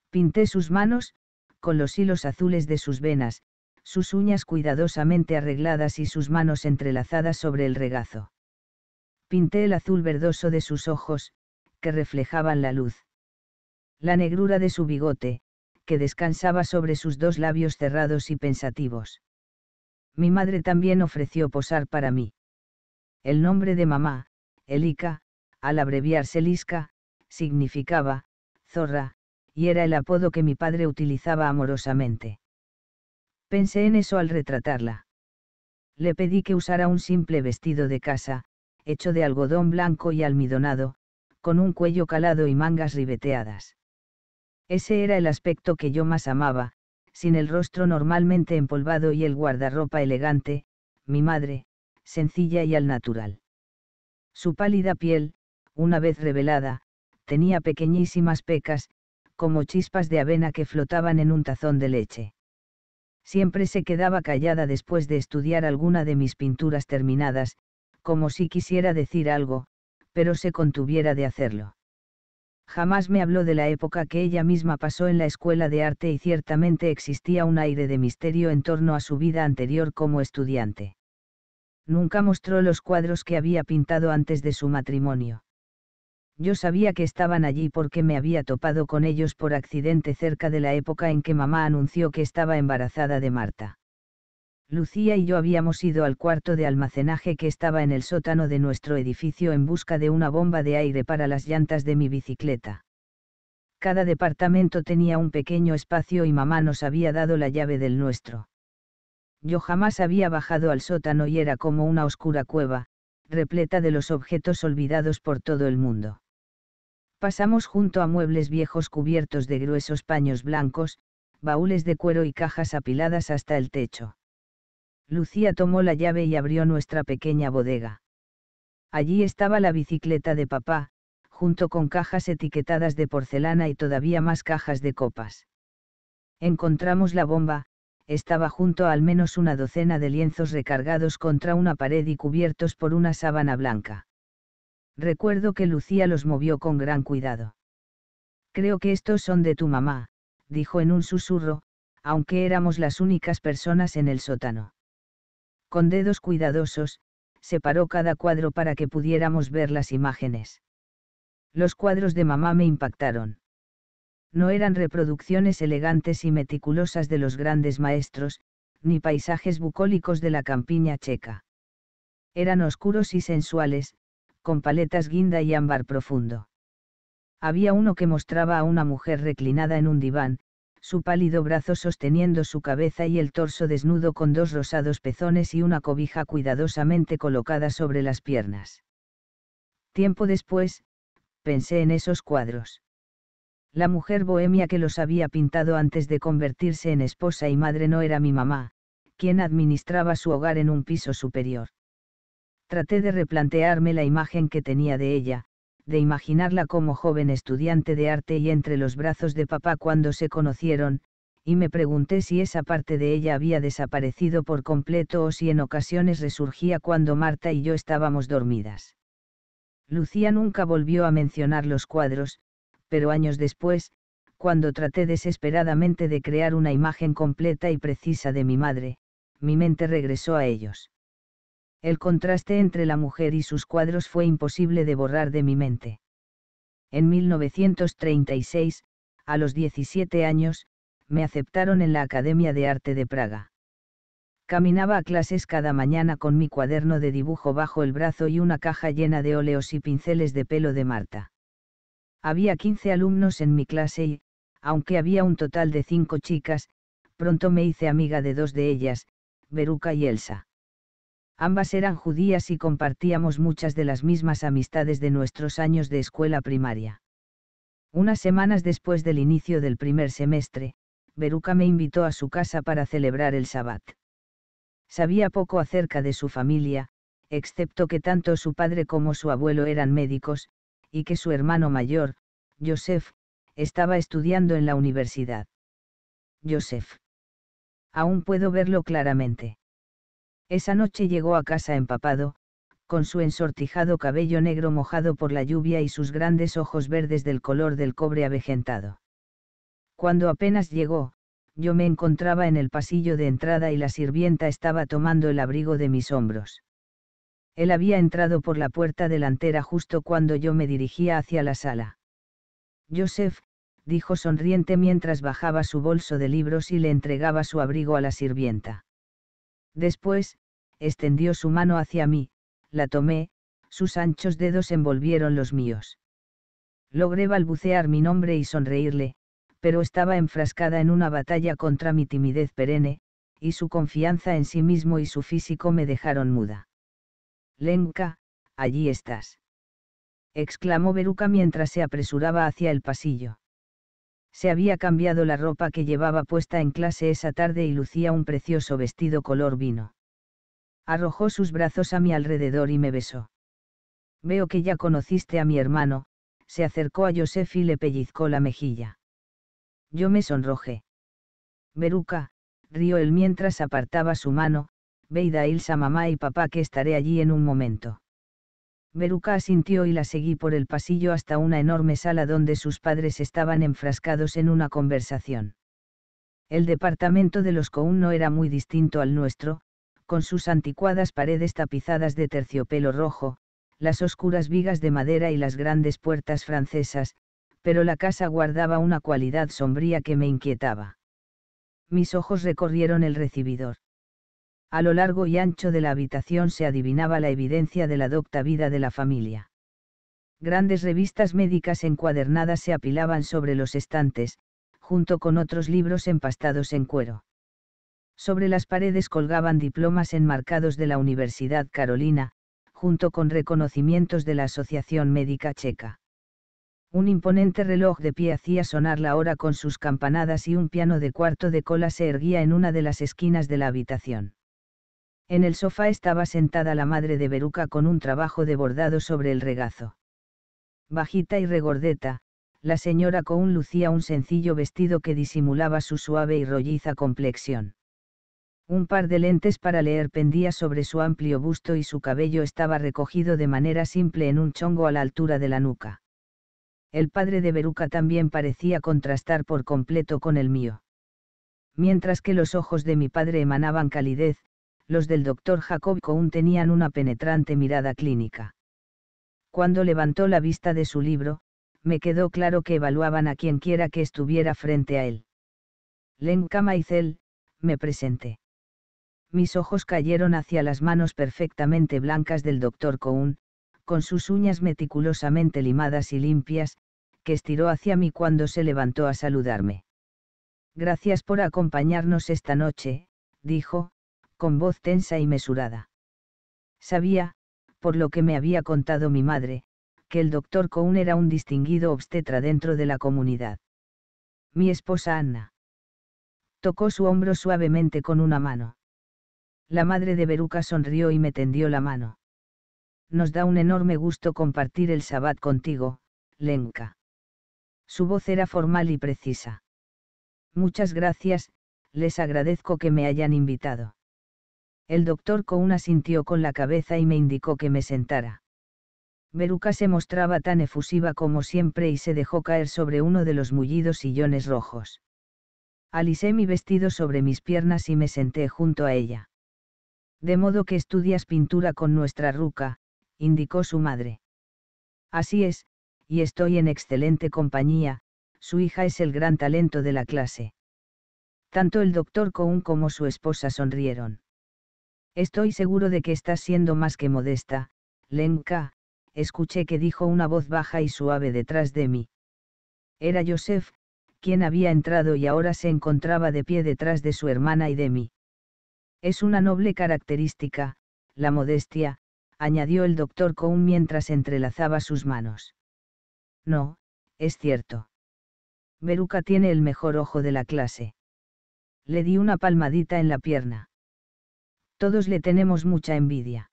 Pinté sus manos, con los hilos azules de sus venas, sus uñas cuidadosamente arregladas y sus manos entrelazadas sobre el regazo pinté el azul verdoso de sus ojos, que reflejaban la luz. La negrura de su bigote, que descansaba sobre sus dos labios cerrados y pensativos. Mi madre también ofreció posar para mí. El nombre de mamá, Elika, al abreviarse Lisca, significaba, zorra, y era el apodo que mi padre utilizaba amorosamente. Pensé en eso al retratarla. Le pedí que usara un simple vestido de casa, hecho de algodón blanco y almidonado, con un cuello calado y mangas ribeteadas. Ese era el aspecto que yo más amaba, sin el rostro normalmente empolvado y el guardarropa elegante, mi madre, sencilla y al natural. Su pálida piel, una vez revelada, tenía pequeñísimas pecas, como chispas de avena que flotaban en un tazón de leche. Siempre se quedaba callada después de estudiar alguna de mis pinturas terminadas, como si quisiera decir algo, pero se contuviera de hacerlo. Jamás me habló de la época que ella misma pasó en la escuela de arte y ciertamente existía un aire de misterio en torno a su vida anterior como estudiante. Nunca mostró los cuadros que había pintado antes de su matrimonio. Yo sabía que estaban allí porque me había topado con ellos por accidente cerca de la época en que mamá anunció que estaba embarazada de Marta. Lucía y yo habíamos ido al cuarto de almacenaje que estaba en el sótano de nuestro edificio en busca de una bomba de aire para las llantas de mi bicicleta. Cada departamento tenía un pequeño espacio y mamá nos había dado la llave del nuestro. Yo jamás había bajado al sótano y era como una oscura cueva, repleta de los objetos olvidados por todo el mundo. Pasamos junto a muebles viejos cubiertos de gruesos paños blancos, baúles de cuero y cajas apiladas hasta el techo Lucía tomó la llave y abrió nuestra pequeña bodega. Allí estaba la bicicleta de papá, junto con cajas etiquetadas de porcelana y todavía más cajas de copas. Encontramos la bomba, estaba junto a al menos una docena de lienzos recargados contra una pared y cubiertos por una sábana blanca. Recuerdo que Lucía los movió con gran cuidado. Creo que estos son de tu mamá, dijo en un susurro, aunque éramos las únicas personas en el sótano. Con dedos cuidadosos, separó cada cuadro para que pudiéramos ver las imágenes. Los cuadros de mamá me impactaron. No eran reproducciones elegantes y meticulosas de los grandes maestros, ni paisajes bucólicos de la campiña checa. Eran oscuros y sensuales, con paletas guinda y ámbar profundo. Había uno que mostraba a una mujer reclinada en un diván, su pálido brazo sosteniendo su cabeza y el torso desnudo con dos rosados pezones y una cobija cuidadosamente colocada sobre las piernas. Tiempo después, pensé en esos cuadros. La mujer bohemia que los había pintado antes de convertirse en esposa y madre no era mi mamá, quien administraba su hogar en un piso superior. Traté de replantearme la imagen que tenía de ella, de imaginarla como joven estudiante de arte y entre los brazos de papá cuando se conocieron, y me pregunté si esa parte de ella había desaparecido por completo o si en ocasiones resurgía cuando Marta y yo estábamos dormidas. Lucía nunca volvió a mencionar los cuadros, pero años después, cuando traté desesperadamente de crear una imagen completa y precisa de mi madre, mi mente regresó a ellos. El contraste entre la mujer y sus cuadros fue imposible de borrar de mi mente. En 1936, a los 17 años, me aceptaron en la Academia de Arte de Praga. Caminaba a clases cada mañana con mi cuaderno de dibujo bajo el brazo y una caja llena de óleos y pinceles de pelo de Marta. Había 15 alumnos en mi clase y, aunque había un total de cinco chicas, pronto me hice amiga de dos de ellas, Beruca y Elsa. Ambas eran judías y compartíamos muchas de las mismas amistades de nuestros años de escuela primaria. Unas semanas después del inicio del primer semestre, Beruca me invitó a su casa para celebrar el Sabbat. Sabía poco acerca de su familia, excepto que tanto su padre como su abuelo eran médicos, y que su hermano mayor, Joseph, estaba estudiando en la universidad. Joseph. Aún puedo verlo claramente. Esa noche llegó a casa empapado, con su ensortijado cabello negro mojado por la lluvia y sus grandes ojos verdes del color del cobre avejentado. Cuando apenas llegó, yo me encontraba en el pasillo de entrada y la sirvienta estaba tomando el abrigo de mis hombros. Él había entrado por la puerta delantera justo cuando yo me dirigía hacia la sala. Joseph, dijo sonriente mientras bajaba su bolso de libros y le entregaba su abrigo a la sirvienta. Después, extendió su mano hacia mí, la tomé, sus anchos dedos envolvieron los míos. Logré balbucear mi nombre y sonreírle, pero estaba enfrascada en una batalla contra mi timidez perenne, y su confianza en sí mismo y su físico me dejaron muda. Lenka, allí estás. exclamó Beruca mientras se apresuraba hacia el pasillo. Se había cambiado la ropa que llevaba puesta en clase esa tarde y lucía un precioso vestido color vino. Arrojó sus brazos a mi alrededor y me besó. Veo que ya conociste a mi hermano, se acercó a Joseph y le pellizcó la mejilla. Yo me sonrojé. Beruca, rió él mientras apartaba su mano, «Veida a Ilsa mamá y papá que estaré allí en un momento. Beruca asintió y la seguí por el pasillo hasta una enorme sala donde sus padres estaban enfrascados en una conversación. El departamento de los Coun no era muy distinto al nuestro, con sus anticuadas paredes tapizadas de terciopelo rojo, las oscuras vigas de madera y las grandes puertas francesas, pero la casa guardaba una cualidad sombría que me inquietaba. Mis ojos recorrieron el recibidor. A lo largo y ancho de la habitación se adivinaba la evidencia de la docta vida de la familia. Grandes revistas médicas encuadernadas se apilaban sobre los estantes, junto con otros libros empastados en cuero. Sobre las paredes colgaban diplomas enmarcados de la Universidad Carolina, junto con reconocimientos de la Asociación Médica Checa. Un imponente reloj de pie hacía sonar la hora con sus campanadas y un piano de cuarto de cola se erguía en una de las esquinas de la habitación. En el sofá estaba sentada la madre de Beruca con un trabajo de bordado sobre el regazo. Bajita y regordeta, la señora Cohn lucía un sencillo vestido que disimulaba su suave y rolliza complexión. Un par de lentes para leer pendía sobre su amplio busto y su cabello estaba recogido de manera simple en un chongo a la altura de la nuca. El padre de Beruca también parecía contrastar por completo con el mío. Mientras que los ojos de mi padre emanaban calidez, los del doctor Jacob Cohn tenían una penetrante mirada clínica. Cuando levantó la vista de su libro, me quedó claro que evaluaban a quienquiera que estuviera frente a él. Lenka Maizel, me presenté. Mis ojos cayeron hacia las manos perfectamente blancas del doctor Cohn, con sus uñas meticulosamente limadas y limpias, que estiró hacia mí cuando se levantó a saludarme. Gracias por acompañarnos esta noche, dijo, con voz tensa y mesurada. Sabía, por lo que me había contado mi madre, que el doctor Cohn era un distinguido obstetra dentro de la comunidad. Mi esposa Anna. Tocó su hombro suavemente con una mano. La madre de Beruca sonrió y me tendió la mano. Nos da un enorme gusto compartir el sabbat contigo, Lenka. Su voz era formal y precisa. Muchas gracias, les agradezco que me hayan invitado. El doctor Coon asintió con la cabeza y me indicó que me sentara. Beruca se mostraba tan efusiva como siempre y se dejó caer sobre uno de los mullidos sillones rojos. Alisé mi vestido sobre mis piernas y me senté junto a ella. De modo que estudias pintura con nuestra ruca, indicó su madre. Así es, y estoy en excelente compañía, su hija es el gran talento de la clase. Tanto el doctor Coon como su esposa sonrieron. Estoy seguro de que estás siendo más que modesta, Lenka, escuché que dijo una voz baja y suave detrás de mí. Era Joseph, quien había entrado y ahora se encontraba de pie detrás de su hermana y de mí. Es una noble característica, la modestia, añadió el doctor Cohn mientras entrelazaba sus manos. No, es cierto. Beruka tiene el mejor ojo de la clase. Le di una palmadita en la pierna. Todos le tenemos mucha envidia.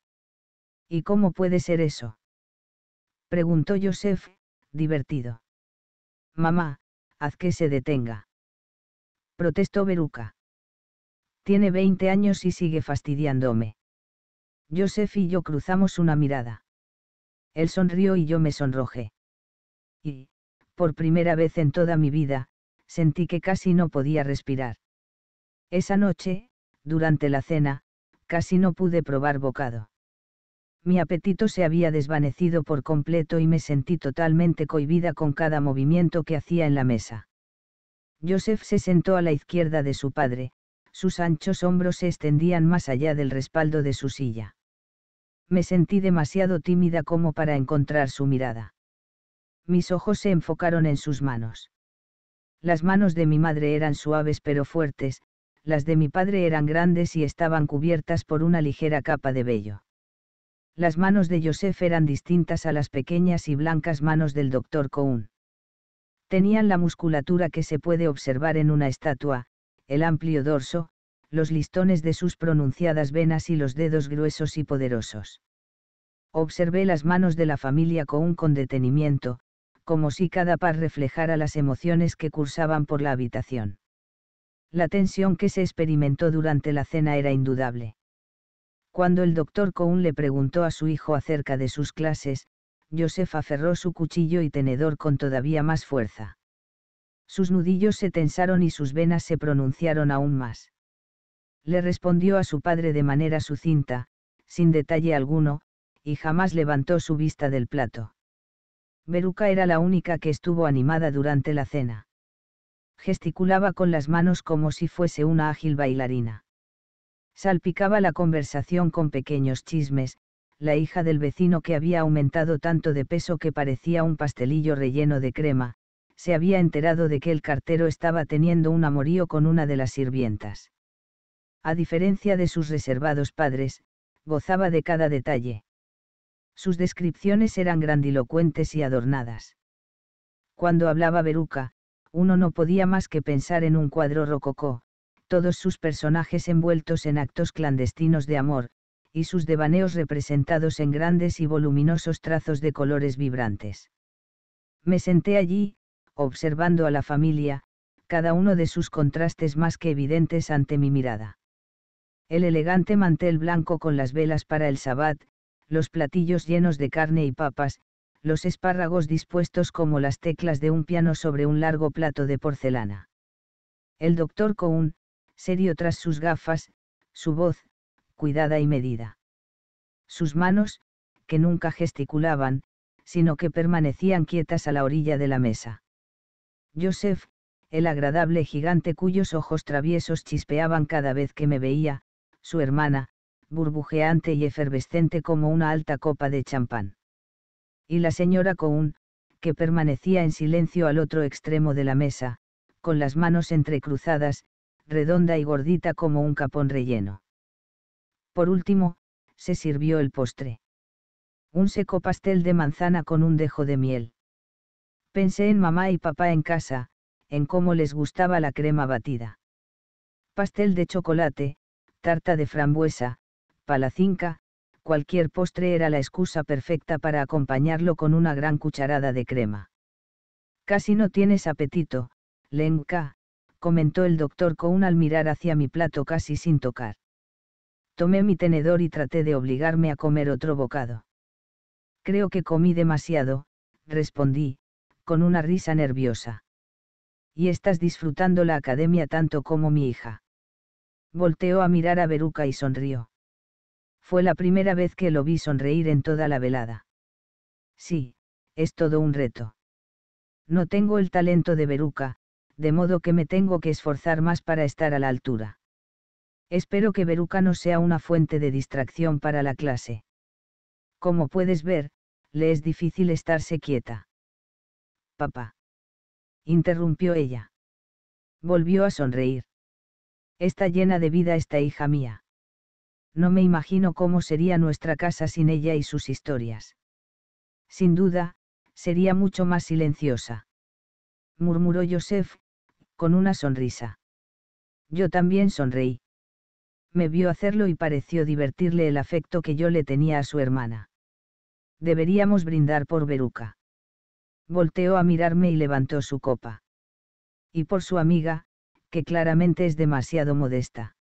¿Y cómo puede ser eso? Preguntó Joseph, divertido. Mamá, haz que se detenga. Protestó Beruca. Tiene 20 años y sigue fastidiándome. Joseph y yo cruzamos una mirada. Él sonrió y yo me sonrojé. Y, por primera vez en toda mi vida, sentí que casi no podía respirar. Esa noche, durante la cena, casi no pude probar bocado. Mi apetito se había desvanecido por completo y me sentí totalmente cohibida con cada movimiento que hacía en la mesa. Joseph se sentó a la izquierda de su padre, sus anchos hombros se extendían más allá del respaldo de su silla. Me sentí demasiado tímida como para encontrar su mirada. Mis ojos se enfocaron en sus manos. Las manos de mi madre eran suaves pero fuertes, las de mi padre eran grandes y estaban cubiertas por una ligera capa de vello. Las manos de Joseph eran distintas a las pequeñas y blancas manos del doctor Cohn. Tenían la musculatura que se puede observar en una estatua, el amplio dorso, los listones de sus pronunciadas venas y los dedos gruesos y poderosos. Observé las manos de la familia Cohn con detenimiento, como si cada par reflejara las emociones que cursaban por la habitación la tensión que se experimentó durante la cena era indudable. Cuando el doctor Cohn le preguntó a su hijo acerca de sus clases, Joseph aferró su cuchillo y tenedor con todavía más fuerza. Sus nudillos se tensaron y sus venas se pronunciaron aún más. Le respondió a su padre de manera sucinta, sin detalle alguno, y jamás levantó su vista del plato. Beruca era la única que estuvo animada durante la cena gesticulaba con las manos como si fuese una ágil bailarina. Salpicaba la conversación con pequeños chismes, la hija del vecino que había aumentado tanto de peso que parecía un pastelillo relleno de crema, se había enterado de que el cartero estaba teniendo un amorío con una de las sirvientas. A diferencia de sus reservados padres, gozaba de cada detalle. Sus descripciones eran grandilocuentes y adornadas. Cuando hablaba Beruca, uno no podía más que pensar en un cuadro rococó, todos sus personajes envueltos en actos clandestinos de amor, y sus devaneos representados en grandes y voluminosos trazos de colores vibrantes. Me senté allí, observando a la familia, cada uno de sus contrastes más que evidentes ante mi mirada. El elegante mantel blanco con las velas para el sabbat, los platillos llenos de carne y papas, los espárragos dispuestos como las teclas de un piano sobre un largo plato de porcelana. El doctor Cohn, serio tras sus gafas, su voz, cuidada y medida. Sus manos, que nunca gesticulaban, sino que permanecían quietas a la orilla de la mesa. Joseph, el agradable gigante cuyos ojos traviesos chispeaban cada vez que me veía, su hermana, burbujeante y efervescente como una alta copa de champán y la señora Coon, que permanecía en silencio al otro extremo de la mesa, con las manos entrecruzadas, redonda y gordita como un capón relleno. Por último, se sirvió el postre. Un seco pastel de manzana con un dejo de miel. Pensé en mamá y papá en casa, en cómo les gustaba la crema batida. Pastel de chocolate, tarta de frambuesa, palacinca, cualquier postre era la excusa perfecta para acompañarlo con una gran cucharada de crema. Casi no tienes apetito, Lenka, comentó el doctor con al mirar hacia mi plato casi sin tocar. Tomé mi tenedor y traté de obligarme a comer otro bocado. Creo que comí demasiado, respondí, con una risa nerviosa. Y estás disfrutando la academia tanto como mi hija. Volteó a mirar a Beruca y sonrió. Fue la primera vez que lo vi sonreír en toda la velada. Sí, es todo un reto. No tengo el talento de Beruca, de modo que me tengo que esforzar más para estar a la altura. Espero que Beruca no sea una fuente de distracción para la clase. Como puedes ver, le es difícil estarse quieta. Papá. Interrumpió ella. Volvió a sonreír. Está llena de vida esta hija mía no me imagino cómo sería nuestra casa sin ella y sus historias. Sin duda, sería mucho más silenciosa. Murmuró Joseph, con una sonrisa. Yo también sonreí. Me vio hacerlo y pareció divertirle el afecto que yo le tenía a su hermana. Deberíamos brindar por Beruca. Volteó a mirarme y levantó su copa. Y por su amiga, que claramente es demasiado modesta.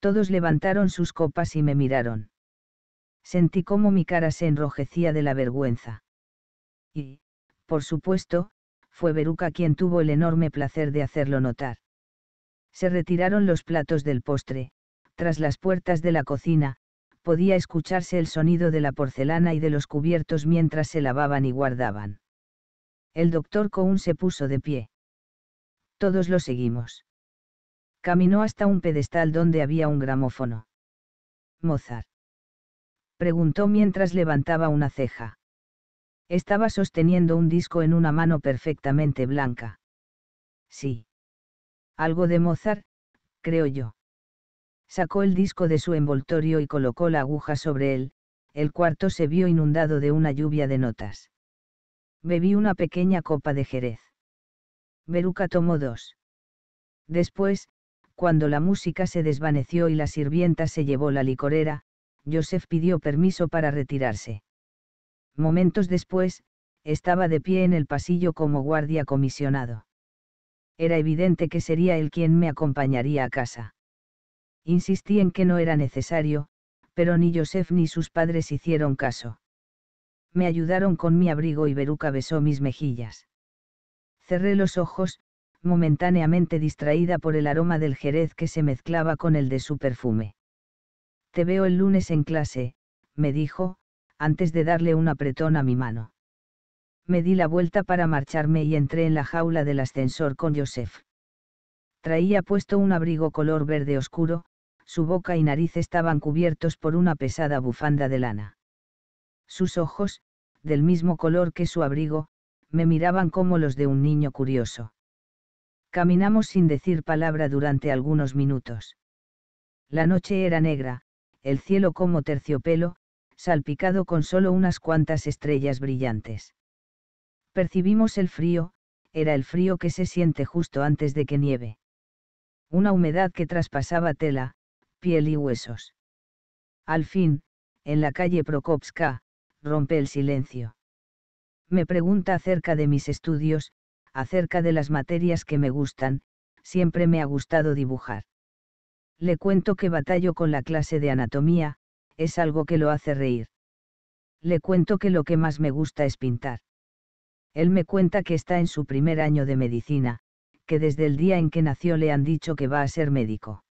Todos levantaron sus copas y me miraron. Sentí cómo mi cara se enrojecía de la vergüenza. Y, por supuesto, fue Beruca quien tuvo el enorme placer de hacerlo notar. Se retiraron los platos del postre, tras las puertas de la cocina, podía escucharse el sonido de la porcelana y de los cubiertos mientras se lavaban y guardaban. El doctor Coon se puso de pie. Todos lo seguimos. Caminó hasta un pedestal donde había un gramófono. Mozart. Preguntó mientras levantaba una ceja. Estaba sosteniendo un disco en una mano perfectamente blanca. Sí. Algo de Mozart, creo yo. Sacó el disco de su envoltorio y colocó la aguja sobre él, el cuarto se vio inundado de una lluvia de notas. Bebí una pequeña copa de Jerez. Beruca tomó dos. Después, cuando la música se desvaneció y la sirvienta se llevó la licorera, Joseph pidió permiso para retirarse. Momentos después, estaba de pie en el pasillo como guardia comisionado. Era evidente que sería él quien me acompañaría a casa. Insistí en que no era necesario, pero ni Joseph ni sus padres hicieron caso. Me ayudaron con mi abrigo y Beruca besó mis mejillas. Cerré los ojos, momentáneamente distraída por el aroma del jerez que se mezclaba con el de su perfume. Te veo el lunes en clase, me dijo, antes de darle un apretón a mi mano. Me di la vuelta para marcharme y entré en la jaula del ascensor con Joseph. Traía puesto un abrigo color verde oscuro, su boca y nariz estaban cubiertos por una pesada bufanda de lana. Sus ojos, del mismo color que su abrigo, me miraban como los de un niño curioso. Caminamos sin decir palabra durante algunos minutos. La noche era negra, el cielo como terciopelo, salpicado con solo unas cuantas estrellas brillantes. Percibimos el frío, era el frío que se siente justo antes de que nieve. Una humedad que traspasaba tela, piel y huesos. Al fin, en la calle Prokopska, rompe el silencio. Me pregunta acerca de mis estudios, acerca de las materias que me gustan, siempre me ha gustado dibujar. Le cuento que batallo con la clase de anatomía, es algo que lo hace reír. Le cuento que lo que más me gusta es pintar. Él me cuenta que está en su primer año de medicina, que desde el día en que nació le han dicho que va a ser médico.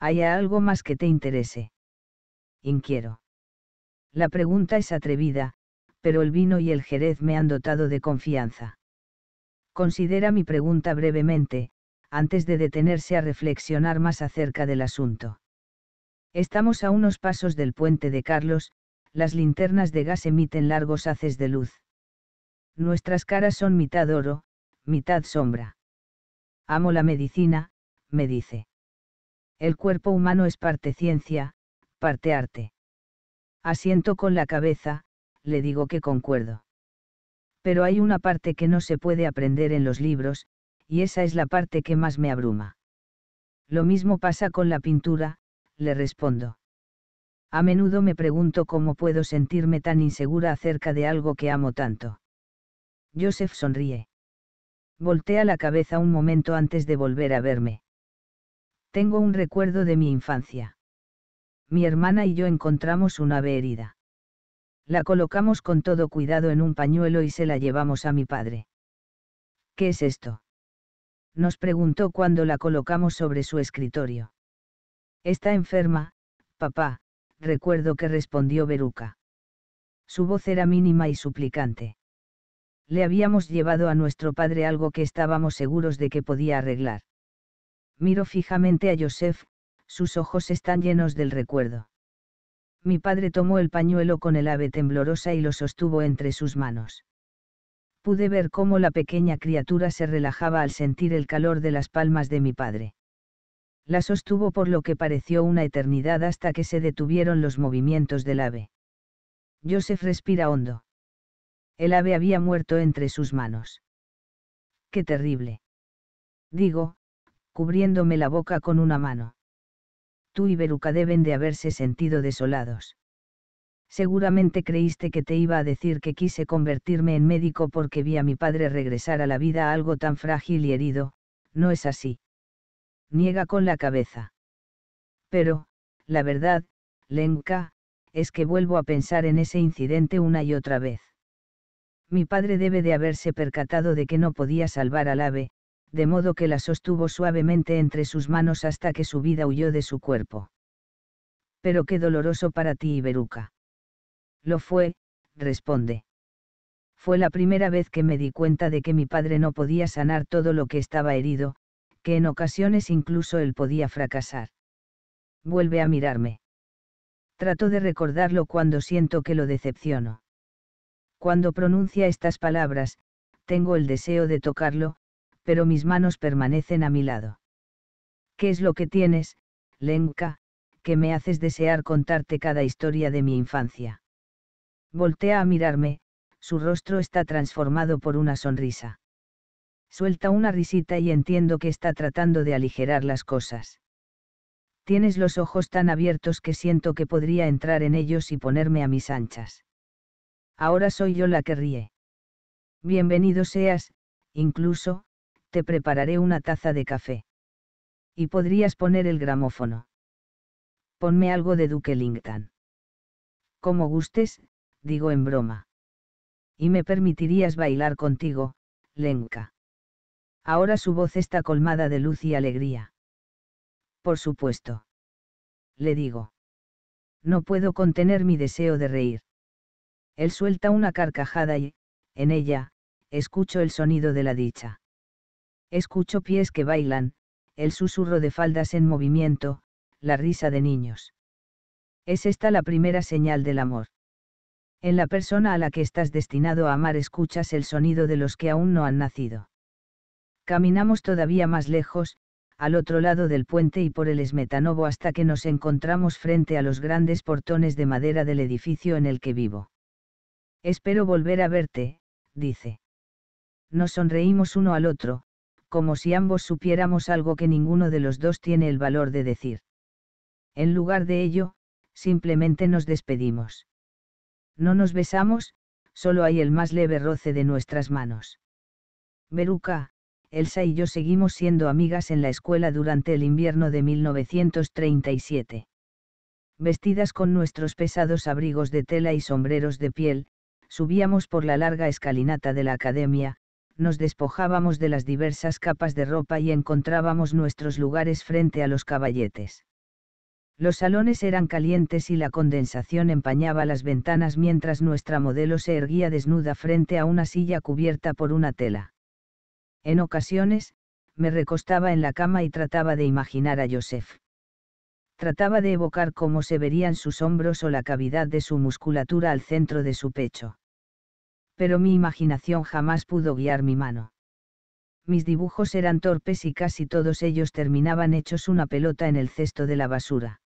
¿Hay algo más que te interese? Inquiero. La pregunta es atrevida, pero el vino y el jerez me han dotado de confianza considera mi pregunta brevemente, antes de detenerse a reflexionar más acerca del asunto. Estamos a unos pasos del puente de Carlos, las linternas de gas emiten largos haces de luz. Nuestras caras son mitad oro, mitad sombra. Amo la medicina, me dice. El cuerpo humano es parte ciencia, parte arte. Asiento con la cabeza, le digo que concuerdo pero hay una parte que no se puede aprender en los libros, y esa es la parte que más me abruma. Lo mismo pasa con la pintura, le respondo. A menudo me pregunto cómo puedo sentirme tan insegura acerca de algo que amo tanto. Joseph sonríe. Voltea la cabeza un momento antes de volver a verme. Tengo un recuerdo de mi infancia. Mi hermana y yo encontramos una ave herida. La colocamos con todo cuidado en un pañuelo y se la llevamos a mi padre. ¿Qué es esto? Nos preguntó cuando la colocamos sobre su escritorio. Está enferma, papá, recuerdo que respondió Beruca. Su voz era mínima y suplicante. Le habíamos llevado a nuestro padre algo que estábamos seguros de que podía arreglar. Miro fijamente a Joseph, sus ojos están llenos del recuerdo mi padre tomó el pañuelo con el ave temblorosa y lo sostuvo entre sus manos. Pude ver cómo la pequeña criatura se relajaba al sentir el calor de las palmas de mi padre. La sostuvo por lo que pareció una eternidad hasta que se detuvieron los movimientos del ave. Joseph respira hondo. El ave había muerto entre sus manos. ¡Qué terrible! Digo, cubriéndome la boca con una mano tú y Beruca deben de haberse sentido desolados. Seguramente creíste que te iba a decir que quise convertirme en médico porque vi a mi padre regresar a la vida algo tan frágil y herido, no es así. Niega con la cabeza. Pero, la verdad, Lenka, es que vuelvo a pensar en ese incidente una y otra vez. Mi padre debe de haberse percatado de que no podía salvar al ave, de modo que la sostuvo suavemente entre sus manos hasta que su vida huyó de su cuerpo. Pero qué doloroso para ti, Iberuca. Lo fue, responde. Fue la primera vez que me di cuenta de que mi padre no podía sanar todo lo que estaba herido, que en ocasiones incluso él podía fracasar. Vuelve a mirarme. Trato de recordarlo cuando siento que lo decepciono. Cuando pronuncia estas palabras, tengo el deseo de tocarlo, pero mis manos permanecen a mi lado. ¿Qué es lo que tienes, Lenka, que me haces desear contarte cada historia de mi infancia? Voltea a mirarme, su rostro está transformado por una sonrisa. Suelta una risita y entiendo que está tratando de aligerar las cosas. Tienes los ojos tan abiertos que siento que podría entrar en ellos y ponerme a mis anchas. Ahora soy yo la que ríe. Bienvenido seas, incluso, te prepararé una taza de café. Y podrías poner el gramófono. Ponme algo de Duke Ellington. Como gustes, digo en broma. Y me permitirías bailar contigo, Lenka. Ahora su voz está colmada de luz y alegría. Por supuesto. Le digo. No puedo contener mi deseo de reír. Él suelta una carcajada y, en ella, escucho el sonido de la dicha. Escucho pies que bailan, el susurro de faldas en movimiento, la risa de niños. Es esta la primera señal del amor. En la persona a la que estás destinado a amar escuchas el sonido de los que aún no han nacido. Caminamos todavía más lejos, al otro lado del puente y por el esmetanovo hasta que nos encontramos frente a los grandes portones de madera del edificio en el que vivo. Espero volver a verte, dice. Nos sonreímos uno al otro, como si ambos supiéramos algo que ninguno de los dos tiene el valor de decir. En lugar de ello, simplemente nos despedimos. No nos besamos, solo hay el más leve roce de nuestras manos. Beruca, Elsa y yo seguimos siendo amigas en la escuela durante el invierno de 1937. Vestidas con nuestros pesados abrigos de tela y sombreros de piel, subíamos por la larga escalinata de la academia, nos despojábamos de las diversas capas de ropa y encontrábamos nuestros lugares frente a los caballetes. Los salones eran calientes y la condensación empañaba las ventanas mientras nuestra modelo se erguía desnuda frente a una silla cubierta por una tela. En ocasiones, me recostaba en la cama y trataba de imaginar a Joseph. Trataba de evocar cómo se verían sus hombros o la cavidad de su musculatura al centro de su pecho pero mi imaginación jamás pudo guiar mi mano. Mis dibujos eran torpes y casi todos ellos terminaban hechos una pelota en el cesto de la basura.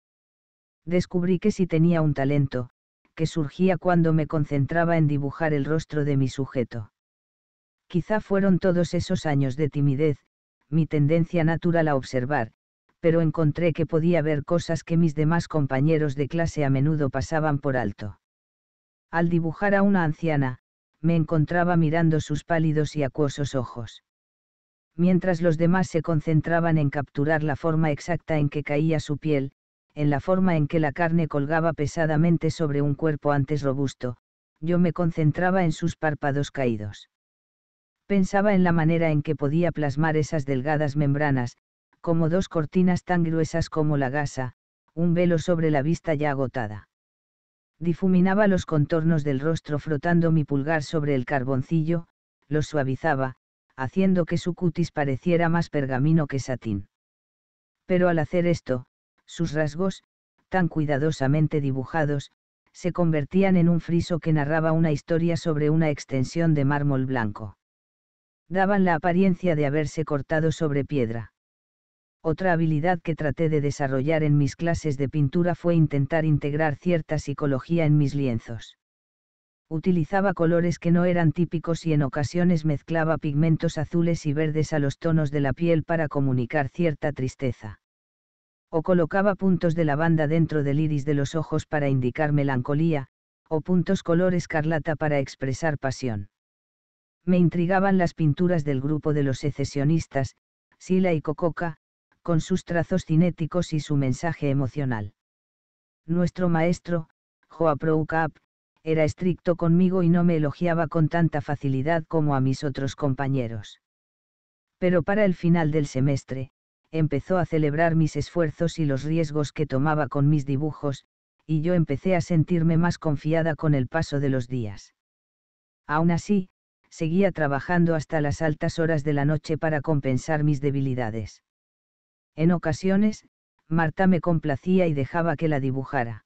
Descubrí que sí tenía un talento, que surgía cuando me concentraba en dibujar el rostro de mi sujeto. Quizá fueron todos esos años de timidez, mi tendencia natural a observar, pero encontré que podía ver cosas que mis demás compañeros de clase a menudo pasaban por alto. Al dibujar a una anciana, me encontraba mirando sus pálidos y acuosos ojos. Mientras los demás se concentraban en capturar la forma exacta en que caía su piel, en la forma en que la carne colgaba pesadamente sobre un cuerpo antes robusto, yo me concentraba en sus párpados caídos. Pensaba en la manera en que podía plasmar esas delgadas membranas, como dos cortinas tan gruesas como la gasa, un velo sobre la vista ya agotada. Difuminaba los contornos del rostro frotando mi pulgar sobre el carboncillo, lo suavizaba, haciendo que su cutis pareciera más pergamino que satín. Pero al hacer esto, sus rasgos, tan cuidadosamente dibujados, se convertían en un friso que narraba una historia sobre una extensión de mármol blanco. Daban la apariencia de haberse cortado sobre piedra. Otra habilidad que traté de desarrollar en mis clases de pintura fue intentar integrar cierta psicología en mis lienzos. Utilizaba colores que no eran típicos y en ocasiones mezclaba pigmentos azules y verdes a los tonos de la piel para comunicar cierta tristeza. O colocaba puntos de lavanda dentro del iris de los ojos para indicar melancolía, o puntos color escarlata para expresar pasión. Me intrigaban las pinturas del grupo de los secesionistas, Sila y Cococa, con sus trazos cinéticos y su mensaje emocional. Nuestro maestro, Joa Proukap, era estricto conmigo y no me elogiaba con tanta facilidad como a mis otros compañeros. Pero para el final del semestre, empezó a celebrar mis esfuerzos y los riesgos que tomaba con mis dibujos, y yo empecé a sentirme más confiada con el paso de los días. Aún así, seguía trabajando hasta las altas horas de la noche para compensar mis debilidades. En ocasiones, Marta me complacía y dejaba que la dibujara.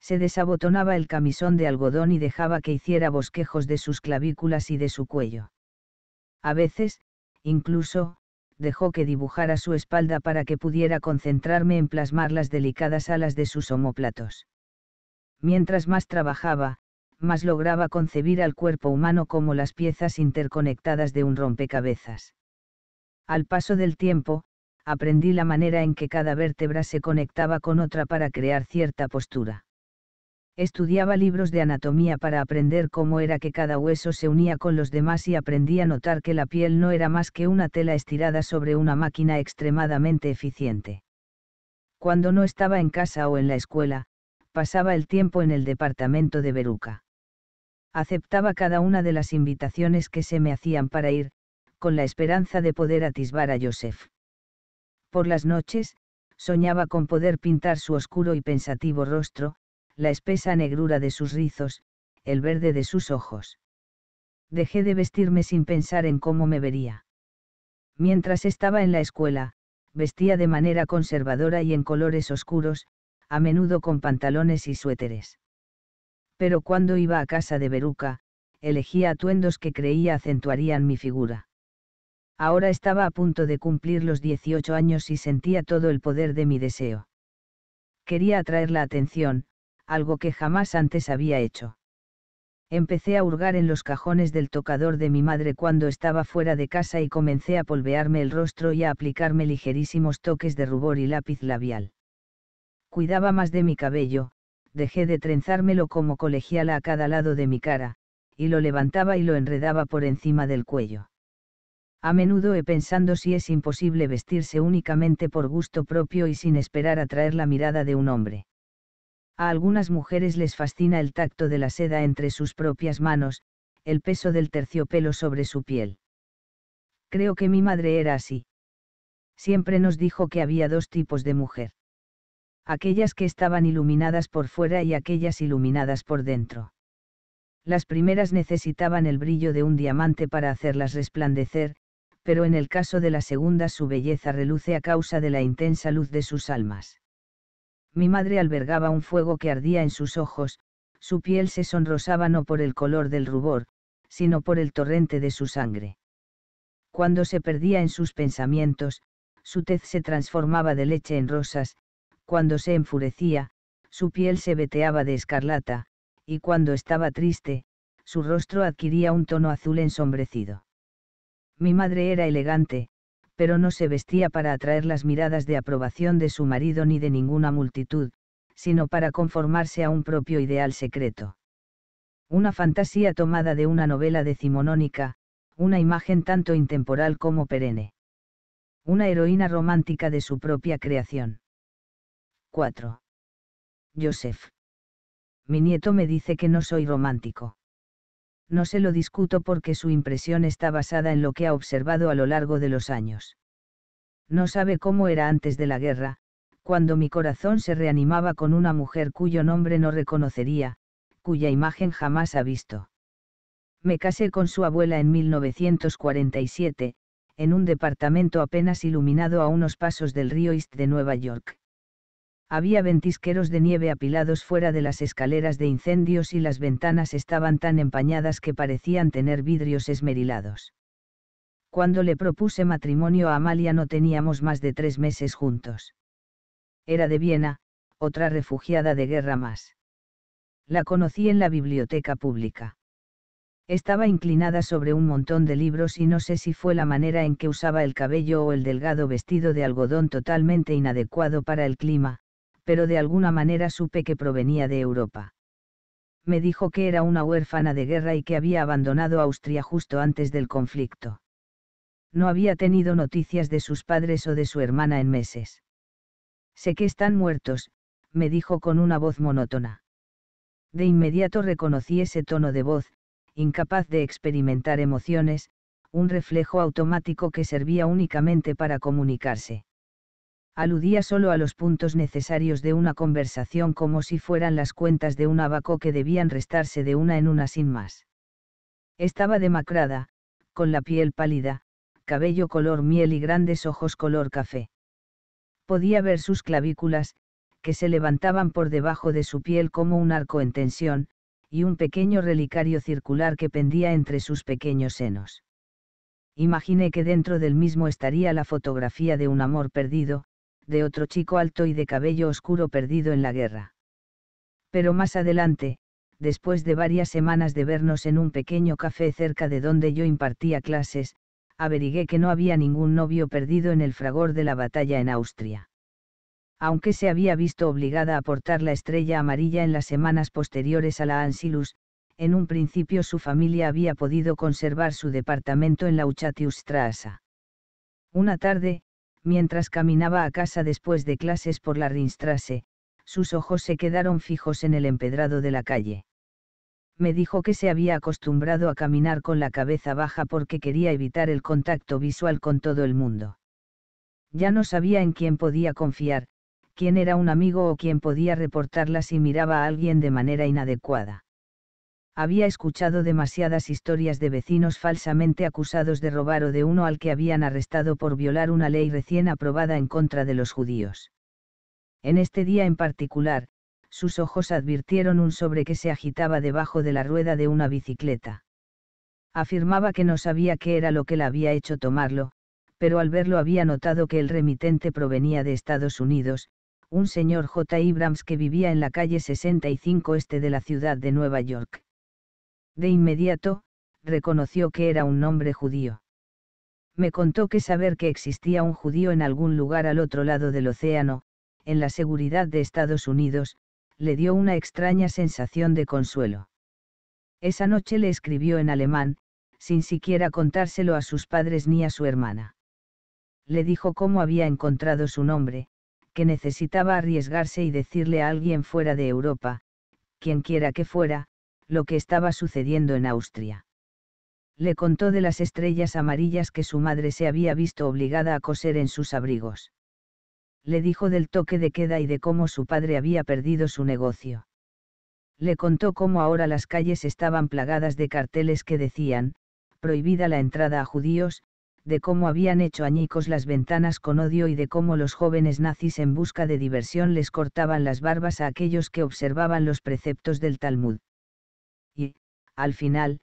Se desabotonaba el camisón de algodón y dejaba que hiciera bosquejos de sus clavículas y de su cuello. A veces, incluso, dejó que dibujara su espalda para que pudiera concentrarme en plasmar las delicadas alas de sus omóplatos. Mientras más trabajaba, más lograba concebir al cuerpo humano como las piezas interconectadas de un rompecabezas. Al paso del tiempo, aprendí la manera en que cada vértebra se conectaba con otra para crear cierta postura. Estudiaba libros de anatomía para aprender cómo era que cada hueso se unía con los demás y aprendí a notar que la piel no era más que una tela estirada sobre una máquina extremadamente eficiente. Cuando no estaba en casa o en la escuela, pasaba el tiempo en el departamento de Beruca. Aceptaba cada una de las invitaciones que se me hacían para ir, con la esperanza de poder atisbar a Joseph. Por las noches, soñaba con poder pintar su oscuro y pensativo rostro, la espesa negrura de sus rizos, el verde de sus ojos. Dejé de vestirme sin pensar en cómo me vería. Mientras estaba en la escuela, vestía de manera conservadora y en colores oscuros, a menudo con pantalones y suéteres. Pero cuando iba a casa de Beruca, elegía atuendos que creía acentuarían mi figura. Ahora estaba a punto de cumplir los 18 años y sentía todo el poder de mi deseo. Quería atraer la atención, algo que jamás antes había hecho. Empecé a hurgar en los cajones del tocador de mi madre cuando estaba fuera de casa y comencé a polvearme el rostro y a aplicarme ligerísimos toques de rubor y lápiz labial. Cuidaba más de mi cabello, dejé de trenzármelo como colegiala a cada lado de mi cara, y lo levantaba y lo enredaba por encima del cuello. A menudo he pensando si es imposible vestirse únicamente por gusto propio y sin esperar atraer la mirada de un hombre. A algunas mujeres les fascina el tacto de la seda entre sus propias manos, el peso del terciopelo sobre su piel. Creo que mi madre era así. Siempre nos dijo que había dos tipos de mujer. Aquellas que estaban iluminadas por fuera y aquellas iluminadas por dentro. Las primeras necesitaban el brillo de un diamante para hacerlas resplandecer, pero en el caso de la segunda su belleza reluce a causa de la intensa luz de sus almas. Mi madre albergaba un fuego que ardía en sus ojos, su piel se sonrosaba no por el color del rubor, sino por el torrente de su sangre. Cuando se perdía en sus pensamientos, su tez se transformaba de leche en rosas, cuando se enfurecía, su piel se veteaba de escarlata, y cuando estaba triste, su rostro adquiría un tono azul ensombrecido. Mi madre era elegante, pero no se vestía para atraer las miradas de aprobación de su marido ni de ninguna multitud, sino para conformarse a un propio ideal secreto. Una fantasía tomada de una novela decimonónica, una imagen tanto intemporal como perenne. Una heroína romántica de su propia creación. 4. Joseph. Mi nieto me dice que no soy romántico no se lo discuto porque su impresión está basada en lo que ha observado a lo largo de los años. No sabe cómo era antes de la guerra, cuando mi corazón se reanimaba con una mujer cuyo nombre no reconocería, cuya imagen jamás ha visto. Me casé con su abuela en 1947, en un departamento apenas iluminado a unos pasos del río East de Nueva York había ventisqueros de nieve apilados fuera de las escaleras de incendios y las ventanas estaban tan empañadas que parecían tener vidrios esmerilados. Cuando le propuse matrimonio a Amalia no teníamos más de tres meses juntos. Era de Viena, otra refugiada de guerra más. La conocí en la biblioteca pública. Estaba inclinada sobre un montón de libros y no sé si fue la manera en que usaba el cabello o el delgado vestido de algodón totalmente inadecuado para el clima, pero de alguna manera supe que provenía de Europa. Me dijo que era una huérfana de guerra y que había abandonado Austria justo antes del conflicto. No había tenido noticias de sus padres o de su hermana en meses. Sé que están muertos, me dijo con una voz monótona. De inmediato reconocí ese tono de voz, incapaz de experimentar emociones, un reflejo automático que servía únicamente para comunicarse aludía solo a los puntos necesarios de una conversación como si fueran las cuentas de un abaco que debían restarse de una en una sin más. Estaba demacrada, con la piel pálida, cabello color miel y grandes ojos color café. Podía ver sus clavículas, que se levantaban por debajo de su piel como un arco en tensión, y un pequeño relicario circular que pendía entre sus pequeños senos. Imaginé que dentro del mismo estaría la fotografía de un amor perdido, de otro chico alto y de cabello oscuro perdido en la guerra. Pero más adelante, después de varias semanas de vernos en un pequeño café cerca de donde yo impartía clases, averigué que no había ningún novio perdido en el fragor de la batalla en Austria. Aunque se había visto obligada a portar la estrella amarilla en las semanas posteriores a la Ansilus, en un principio su familia había podido conservar su departamento en la Uchatiusstraße. Una tarde, mientras caminaba a casa después de clases por la Rinstrase, sus ojos se quedaron fijos en el empedrado de la calle. Me dijo que se había acostumbrado a caminar con la cabeza baja porque quería evitar el contacto visual con todo el mundo. Ya no sabía en quién podía confiar, quién era un amigo o quién podía reportarla si miraba a alguien de manera inadecuada había escuchado demasiadas historias de vecinos falsamente acusados de robar o de uno al que habían arrestado por violar una ley recién aprobada en contra de los judíos. En este día en particular, sus ojos advirtieron un sobre que se agitaba debajo de la rueda de una bicicleta. Afirmaba que no sabía qué era lo que la había hecho tomarlo, pero al verlo había notado que el remitente provenía de Estados Unidos, un señor J. Ibrams que vivía en la calle 65 este de la ciudad de Nueva York. De inmediato, reconoció que era un nombre judío. Me contó que saber que existía un judío en algún lugar al otro lado del océano, en la seguridad de Estados Unidos, le dio una extraña sensación de consuelo. Esa noche le escribió en alemán, sin siquiera contárselo a sus padres ni a su hermana. Le dijo cómo había encontrado su nombre, que necesitaba arriesgarse y decirle a alguien fuera de Europa, quien quiera que fuera, lo que estaba sucediendo en Austria. Le contó de las estrellas amarillas que su madre se había visto obligada a coser en sus abrigos. Le dijo del toque de queda y de cómo su padre había perdido su negocio. Le contó cómo ahora las calles estaban plagadas de carteles que decían, prohibida la entrada a judíos, de cómo habían hecho añicos las ventanas con odio y de cómo los jóvenes nazis en busca de diversión les cortaban las barbas a aquellos que observaban los preceptos del Talmud al final,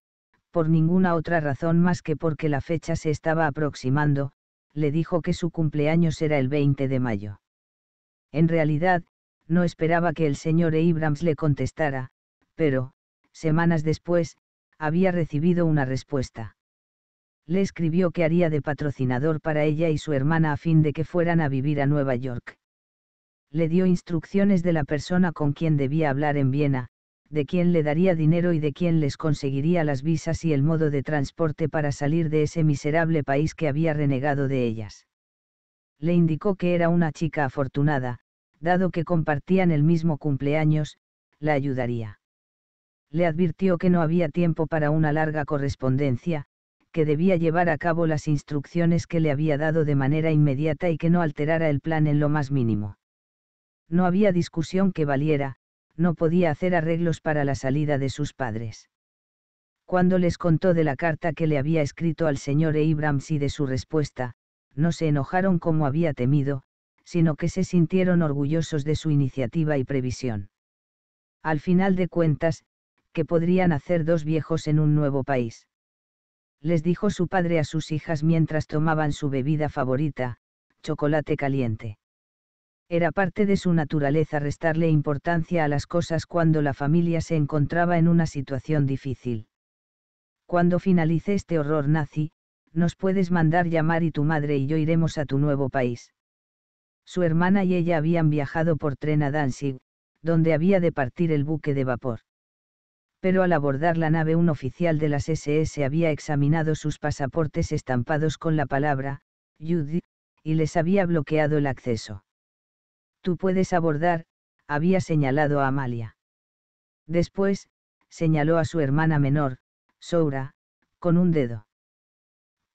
por ninguna otra razón más que porque la fecha se estaba aproximando, le dijo que su cumpleaños era el 20 de mayo. En realidad, no esperaba que el señor Abrams le contestara, pero, semanas después, había recibido una respuesta. Le escribió que haría de patrocinador para ella y su hermana a fin de que fueran a vivir a Nueva York. Le dio instrucciones de la persona con quien debía hablar en Viena, de quién le daría dinero y de quién les conseguiría las visas y el modo de transporte para salir de ese miserable país que había renegado de ellas. Le indicó que era una chica afortunada, dado que compartían el mismo cumpleaños, la ayudaría. Le advirtió que no había tiempo para una larga correspondencia, que debía llevar a cabo las instrucciones que le había dado de manera inmediata y que no alterara el plan en lo más mínimo. No había discusión que valiera, no podía hacer arreglos para la salida de sus padres. Cuando les contó de la carta que le había escrito al señor Abrams y de su respuesta, no se enojaron como había temido, sino que se sintieron orgullosos de su iniciativa y previsión. Al final de cuentas, ¿qué podrían hacer dos viejos en un nuevo país? Les dijo su padre a sus hijas mientras tomaban su bebida favorita, chocolate caliente. Era parte de su naturaleza restarle importancia a las cosas cuando la familia se encontraba en una situación difícil. Cuando finalice este horror nazi, nos puedes mandar llamar y tu madre y yo iremos a tu nuevo país. Su hermana y ella habían viajado por tren a Danzig, donde había de partir el buque de vapor. Pero al abordar la nave un oficial de las SS había examinado sus pasaportes estampados con la palabra, Judy, y les había bloqueado el acceso. Tú puedes abordar, había señalado a Amalia. Después, señaló a su hermana menor, Soura, con un dedo.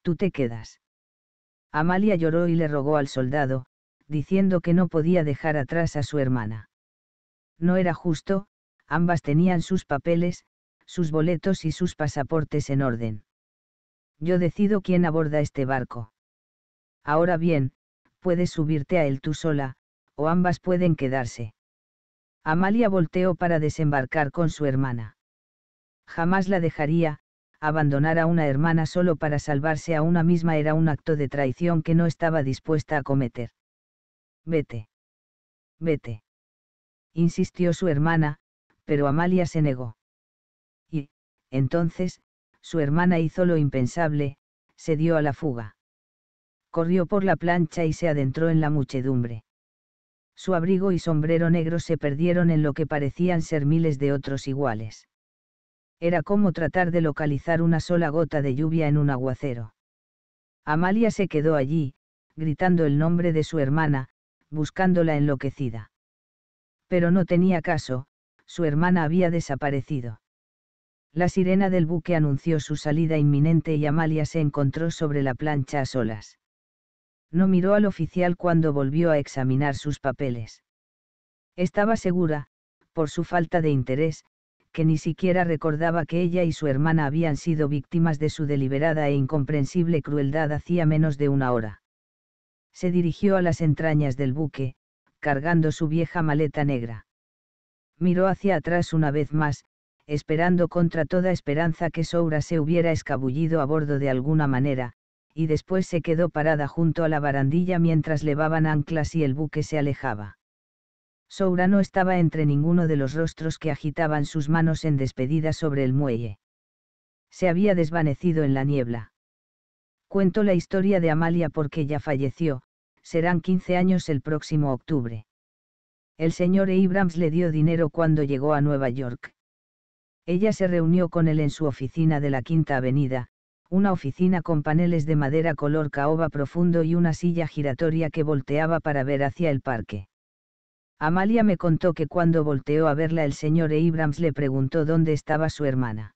Tú te quedas. Amalia lloró y le rogó al soldado, diciendo que no podía dejar atrás a su hermana. No era justo, ambas tenían sus papeles, sus boletos y sus pasaportes en orden. Yo decido quién aborda este barco. Ahora bien, puedes subirte a él tú sola, o ambas pueden quedarse. Amalia volteó para desembarcar con su hermana. Jamás la dejaría, abandonar a una hermana solo para salvarse a una misma era un acto de traición que no estaba dispuesta a cometer. Vete. Vete. Insistió su hermana, pero Amalia se negó. Y, entonces, su hermana hizo lo impensable, se dio a la fuga. Corrió por la plancha y se adentró en la muchedumbre su abrigo y sombrero negro se perdieron en lo que parecían ser miles de otros iguales. Era como tratar de localizar una sola gota de lluvia en un aguacero. Amalia se quedó allí, gritando el nombre de su hermana, buscándola enloquecida. Pero no tenía caso, su hermana había desaparecido. La sirena del buque anunció su salida inminente y Amalia se encontró sobre la plancha a solas no miró al oficial cuando volvió a examinar sus papeles. Estaba segura, por su falta de interés, que ni siquiera recordaba que ella y su hermana habían sido víctimas de su deliberada e incomprensible crueldad hacía menos de una hora. Se dirigió a las entrañas del buque, cargando su vieja maleta negra. Miró hacia atrás una vez más, esperando contra toda esperanza que Soura se hubiera escabullido a bordo de alguna manera, y después se quedó parada junto a la barandilla mientras levaban anclas y el buque se alejaba. Soura no estaba entre ninguno de los rostros que agitaban sus manos en despedida sobre el muelle. Se había desvanecido en la niebla. Cuento la historia de Amalia porque ya falleció, serán 15 años el próximo octubre. El señor Abrams le dio dinero cuando llegó a Nueva York. Ella se reunió con él en su oficina de la Quinta Avenida, una oficina con paneles de madera color caoba profundo y una silla giratoria que volteaba para ver hacia el parque. Amalia me contó que cuando volteó a verla el señor Abrams le preguntó dónde estaba su hermana.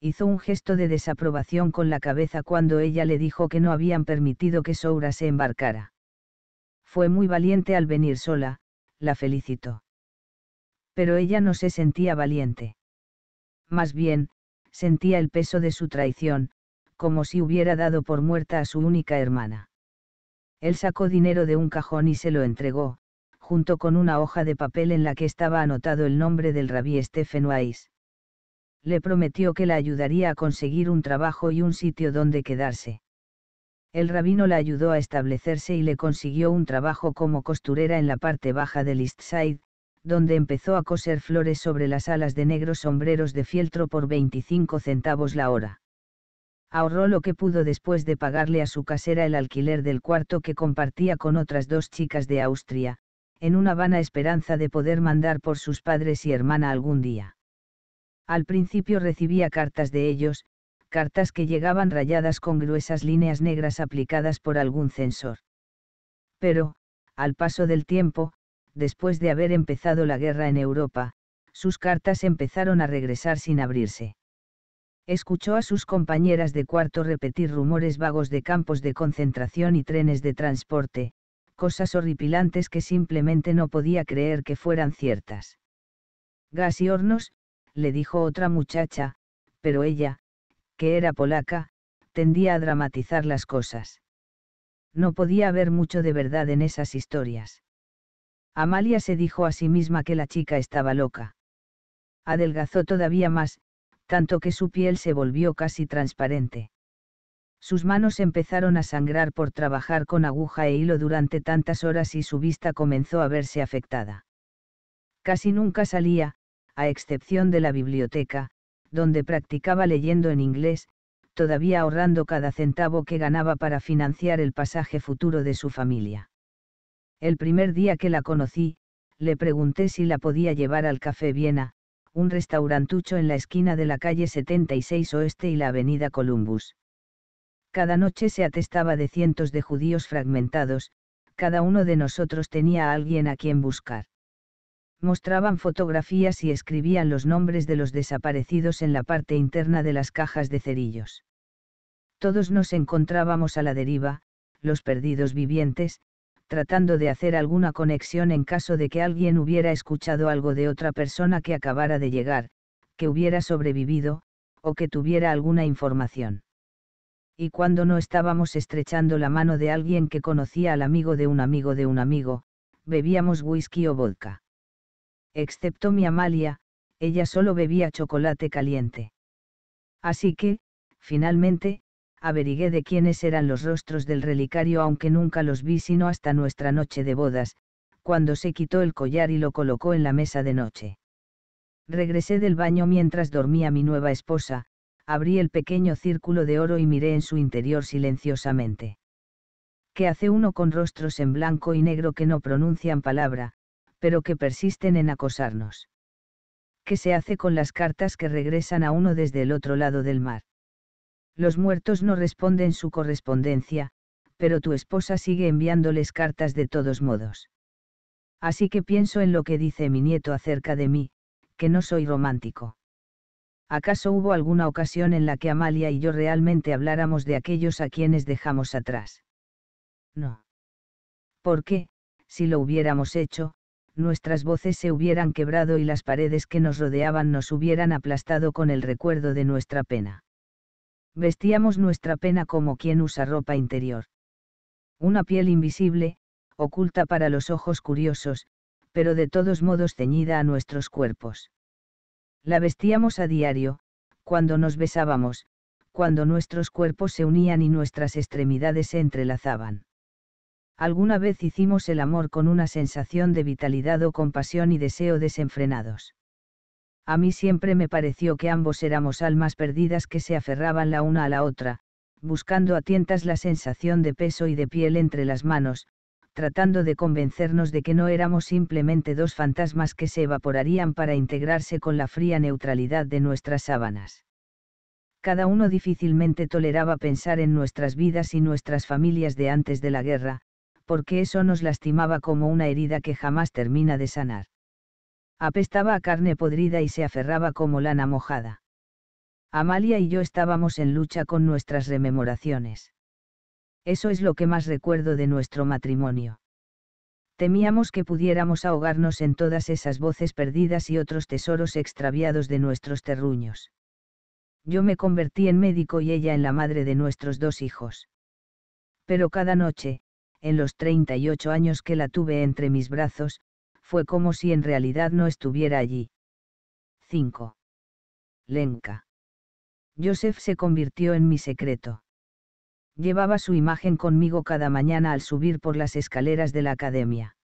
Hizo un gesto de desaprobación con la cabeza cuando ella le dijo que no habían permitido que Soura se embarcara. Fue muy valiente al venir sola, la felicitó. Pero ella no se sentía valiente. Más bien, sentía el peso de su traición, como si hubiera dado por muerta a su única hermana. Él sacó dinero de un cajón y se lo entregó, junto con una hoja de papel en la que estaba anotado el nombre del rabí Stephen Weiss. Le prometió que la ayudaría a conseguir un trabajo y un sitio donde quedarse. El rabino la ayudó a establecerse y le consiguió un trabajo como costurera en la parte baja del East Side, donde empezó a coser flores sobre las alas de negros sombreros de fieltro por 25 centavos la hora ahorró lo que pudo después de pagarle a su casera el alquiler del cuarto que compartía con otras dos chicas de Austria, en una vana esperanza de poder mandar por sus padres y hermana algún día. Al principio recibía cartas de ellos, cartas que llegaban rayadas con gruesas líneas negras aplicadas por algún censor. Pero, al paso del tiempo, después de haber empezado la guerra en Europa, sus cartas empezaron a regresar sin abrirse escuchó a sus compañeras de cuarto repetir rumores vagos de campos de concentración y trenes de transporte, cosas horripilantes que simplemente no podía creer que fueran ciertas. Gas y hornos, le dijo otra muchacha, pero ella, que era polaca, tendía a dramatizar las cosas. No podía haber mucho de verdad en esas historias. Amalia se dijo a sí misma que la chica estaba loca. Adelgazó todavía más, tanto que su piel se volvió casi transparente. Sus manos empezaron a sangrar por trabajar con aguja e hilo durante tantas horas y su vista comenzó a verse afectada. Casi nunca salía, a excepción de la biblioteca, donde practicaba leyendo en inglés, todavía ahorrando cada centavo que ganaba para financiar el pasaje futuro de su familia. El primer día que la conocí, le pregunté si la podía llevar al café Viena, un restaurantucho en la esquina de la calle 76 Oeste y la avenida Columbus. Cada noche se atestaba de cientos de judíos fragmentados, cada uno de nosotros tenía a alguien a quien buscar. Mostraban fotografías y escribían los nombres de los desaparecidos en la parte interna de las cajas de cerillos. Todos nos encontrábamos a la deriva, los perdidos vivientes, tratando de hacer alguna conexión en caso de que alguien hubiera escuchado algo de otra persona que acabara de llegar, que hubiera sobrevivido, o que tuviera alguna información. Y cuando no estábamos estrechando la mano de alguien que conocía al amigo de un amigo de un amigo, bebíamos whisky o vodka. Excepto mi Amalia, ella solo bebía chocolate caliente. Así que, finalmente, averigué de quiénes eran los rostros del relicario aunque nunca los vi sino hasta nuestra noche de bodas, cuando se quitó el collar y lo colocó en la mesa de noche. Regresé del baño mientras dormía mi nueva esposa, abrí el pequeño círculo de oro y miré en su interior silenciosamente. ¿Qué hace uno con rostros en blanco y negro que no pronuncian palabra, pero que persisten en acosarnos? ¿Qué se hace con las cartas que regresan a uno desde el otro lado del mar? Los muertos no responden su correspondencia, pero tu esposa sigue enviándoles cartas de todos modos. Así que pienso en lo que dice mi nieto acerca de mí, que no soy romántico. ¿Acaso hubo alguna ocasión en la que Amalia y yo realmente habláramos de aquellos a quienes dejamos atrás? No. Porque, si lo hubiéramos hecho, nuestras voces se hubieran quebrado y las paredes que nos rodeaban nos hubieran aplastado con el recuerdo de nuestra pena? vestíamos nuestra pena como quien usa ropa interior. Una piel invisible, oculta para los ojos curiosos, pero de todos modos ceñida a nuestros cuerpos. La vestíamos a diario, cuando nos besábamos, cuando nuestros cuerpos se unían y nuestras extremidades se entrelazaban. Alguna vez hicimos el amor con una sensación de vitalidad o compasión y deseo desenfrenados. A mí siempre me pareció que ambos éramos almas perdidas que se aferraban la una a la otra, buscando a tientas la sensación de peso y de piel entre las manos, tratando de convencernos de que no éramos simplemente dos fantasmas que se evaporarían para integrarse con la fría neutralidad de nuestras sábanas. Cada uno difícilmente toleraba pensar en nuestras vidas y nuestras familias de antes de la guerra, porque eso nos lastimaba como una herida que jamás termina de sanar. Apestaba a carne podrida y se aferraba como lana mojada. Amalia y yo estábamos en lucha con nuestras rememoraciones. Eso es lo que más recuerdo de nuestro matrimonio. Temíamos que pudiéramos ahogarnos en todas esas voces perdidas y otros tesoros extraviados de nuestros terruños. Yo me convertí en médico y ella en la madre de nuestros dos hijos. Pero cada noche, en los 38 años que la tuve entre mis brazos, fue como si en realidad no estuviera allí. 5. Lenka. Joseph se convirtió en mi secreto. Llevaba su imagen conmigo cada mañana al subir por las escaleras de la academia.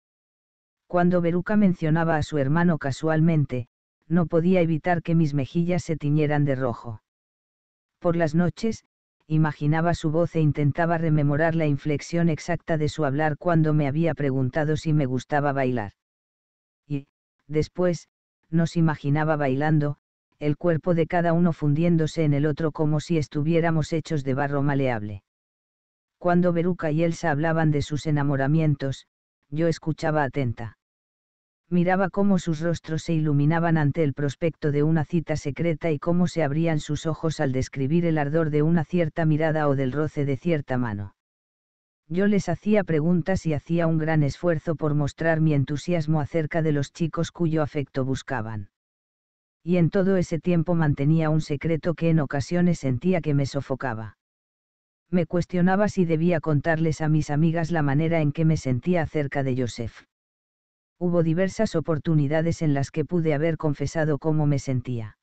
Cuando Beruca mencionaba a su hermano casualmente, no podía evitar que mis mejillas se tiñeran de rojo. Por las noches, imaginaba su voz e intentaba rememorar la inflexión exacta de su hablar cuando me había preguntado si me gustaba bailar. Después, nos imaginaba bailando, el cuerpo de cada uno fundiéndose en el otro como si estuviéramos hechos de barro maleable. Cuando Beruca y Elsa hablaban de sus enamoramientos, yo escuchaba atenta. Miraba cómo sus rostros se iluminaban ante el prospecto de una cita secreta y cómo se abrían sus ojos al describir el ardor de una cierta mirada o del roce de cierta mano. Yo les hacía preguntas y hacía un gran esfuerzo por mostrar mi entusiasmo acerca de los chicos cuyo afecto buscaban. Y en todo ese tiempo mantenía un secreto que en ocasiones sentía que me sofocaba. Me cuestionaba si debía contarles a mis amigas la manera en que me sentía acerca de Joseph. Hubo diversas oportunidades en las que pude haber confesado cómo me sentía.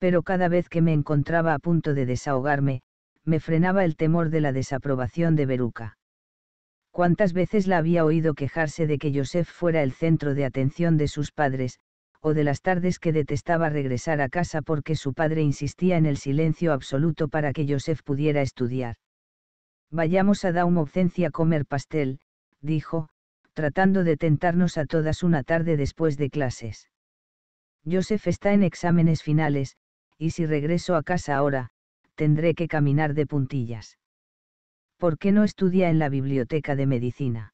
Pero cada vez que me encontraba a punto de desahogarme, me frenaba el temor de la desaprobación de Beruca. Cuántas veces la había oído quejarse de que Joseph fuera el centro de atención de sus padres, o de las tardes que detestaba regresar a casa porque su padre insistía en el silencio absoluto para que Joseph pudiera estudiar. Vayamos a Daumovcencia a comer pastel, dijo, tratando de tentarnos a todas una tarde después de clases. Joseph está en exámenes finales, y si regreso a casa ahora, tendré que caminar de puntillas. ¿Por qué no estudia en la biblioteca de medicina?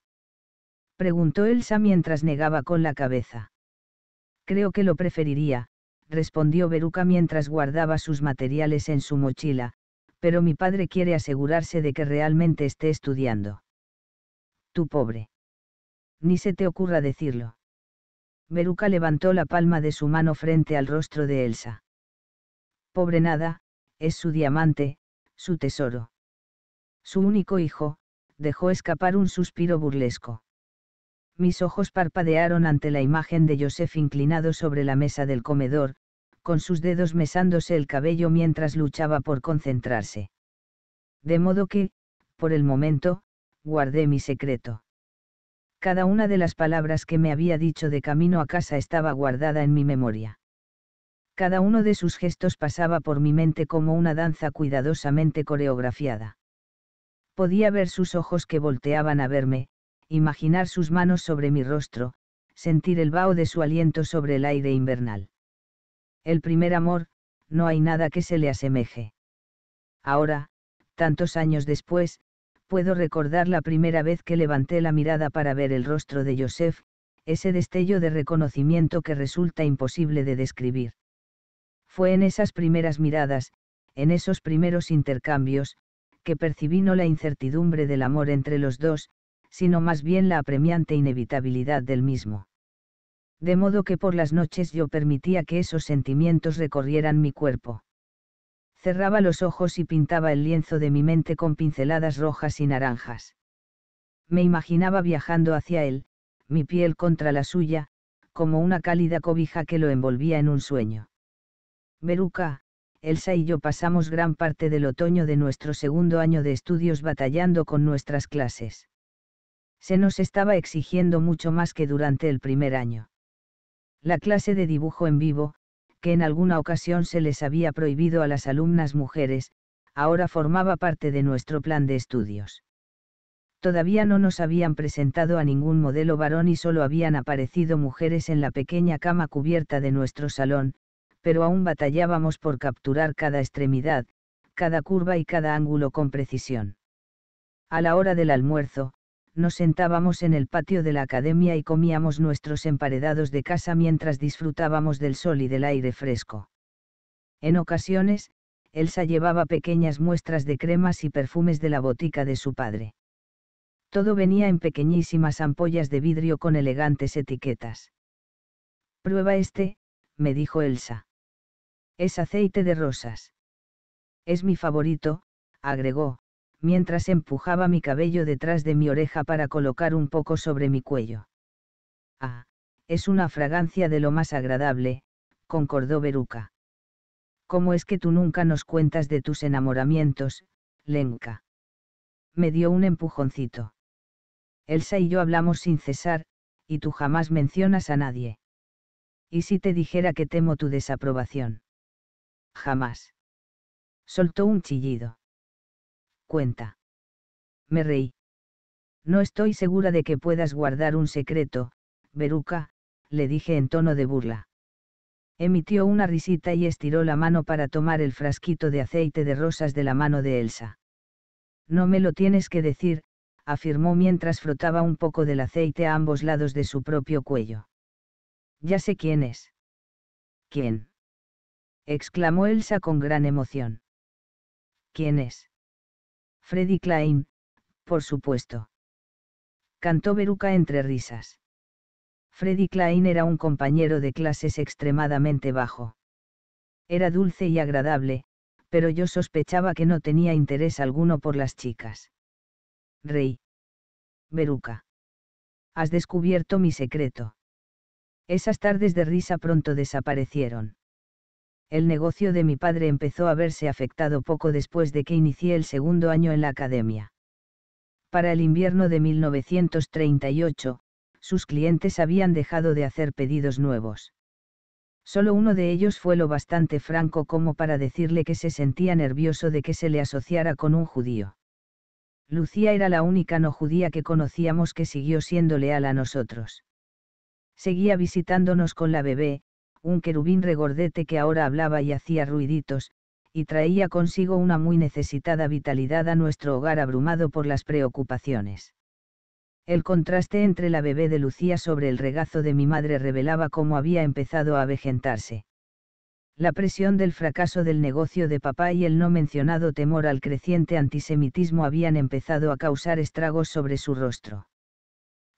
Preguntó Elsa mientras negaba con la cabeza. Creo que lo preferiría, respondió Beruca mientras guardaba sus materiales en su mochila, pero mi padre quiere asegurarse de que realmente esté estudiando. Tú pobre. Ni se te ocurra decirlo. Beruca levantó la palma de su mano frente al rostro de Elsa. Pobre nada, es su diamante, su tesoro. Su único hijo, dejó escapar un suspiro burlesco. Mis ojos parpadearon ante la imagen de Joseph inclinado sobre la mesa del comedor, con sus dedos mesándose el cabello mientras luchaba por concentrarse. De modo que, por el momento, guardé mi secreto. Cada una de las palabras que me había dicho de camino a casa estaba guardada en mi memoria cada uno de sus gestos pasaba por mi mente como una danza cuidadosamente coreografiada. Podía ver sus ojos que volteaban a verme, imaginar sus manos sobre mi rostro, sentir el vaho de su aliento sobre el aire invernal. El primer amor, no hay nada que se le asemeje. Ahora, tantos años después, puedo recordar la primera vez que levanté la mirada para ver el rostro de Joseph, ese destello de reconocimiento que resulta imposible de describir. Fue en esas primeras miradas, en esos primeros intercambios, que percibí no la incertidumbre del amor entre los dos, sino más bien la apremiante inevitabilidad del mismo. De modo que por las noches yo permitía que esos sentimientos recorrieran mi cuerpo. Cerraba los ojos y pintaba el lienzo de mi mente con pinceladas rojas y naranjas. Me imaginaba viajando hacia él, mi piel contra la suya, como una cálida cobija que lo envolvía en un sueño. Meruca, Elsa y yo pasamos gran parte del otoño de nuestro segundo año de estudios batallando con nuestras clases. Se nos estaba exigiendo mucho más que durante el primer año. La clase de dibujo en vivo, que en alguna ocasión se les había prohibido a las alumnas mujeres, ahora formaba parte de nuestro plan de estudios. Todavía no nos habían presentado a ningún modelo varón y solo habían aparecido mujeres en la pequeña cama cubierta de nuestro salón, pero aún batallábamos por capturar cada extremidad, cada curva y cada ángulo con precisión. A la hora del almuerzo, nos sentábamos en el patio de la academia y comíamos nuestros emparedados de casa mientras disfrutábamos del sol y del aire fresco. En ocasiones, Elsa llevaba pequeñas muestras de cremas y perfumes de la botica de su padre. Todo venía en pequeñísimas ampollas de vidrio con elegantes etiquetas. Prueba este, me dijo Elsa. Es aceite de rosas. Es mi favorito, agregó, mientras empujaba mi cabello detrás de mi oreja para colocar un poco sobre mi cuello. Ah, es una fragancia de lo más agradable, concordó Beruca. ¿Cómo es que tú nunca nos cuentas de tus enamoramientos, Lenka? Me dio un empujoncito. Elsa y yo hablamos sin cesar, y tú jamás mencionas a nadie. ¿Y si te dijera que temo tu desaprobación? Jamás. Soltó un chillido. Cuenta. Me reí. No estoy segura de que puedas guardar un secreto, Beruca, le dije en tono de burla. Emitió una risita y estiró la mano para tomar el frasquito de aceite de rosas de la mano de Elsa. No me lo tienes que decir, afirmó mientras frotaba un poco del aceite a ambos lados de su propio cuello. Ya sé quién es. ¿Quién? exclamó Elsa con gran emoción. ¿Quién es? Freddy Klein, por supuesto. Cantó Beruca entre risas. Freddy Klein era un compañero de clases extremadamente bajo. Era dulce y agradable, pero yo sospechaba que no tenía interés alguno por las chicas. Rey. Beruca. Has descubierto mi secreto. Esas tardes de risa pronto desaparecieron el negocio de mi padre empezó a verse afectado poco después de que inicié el segundo año en la academia. Para el invierno de 1938, sus clientes habían dejado de hacer pedidos nuevos. Solo uno de ellos fue lo bastante franco como para decirle que se sentía nervioso de que se le asociara con un judío. Lucía era la única no judía que conocíamos que siguió siendo leal a nosotros. Seguía visitándonos con la bebé, un querubín regordete que ahora hablaba y hacía ruiditos, y traía consigo una muy necesitada vitalidad a nuestro hogar abrumado por las preocupaciones. El contraste entre la bebé de Lucía sobre el regazo de mi madre revelaba cómo había empezado a avejentarse. La presión del fracaso del negocio de papá y el no mencionado temor al creciente antisemitismo habían empezado a causar estragos sobre su rostro.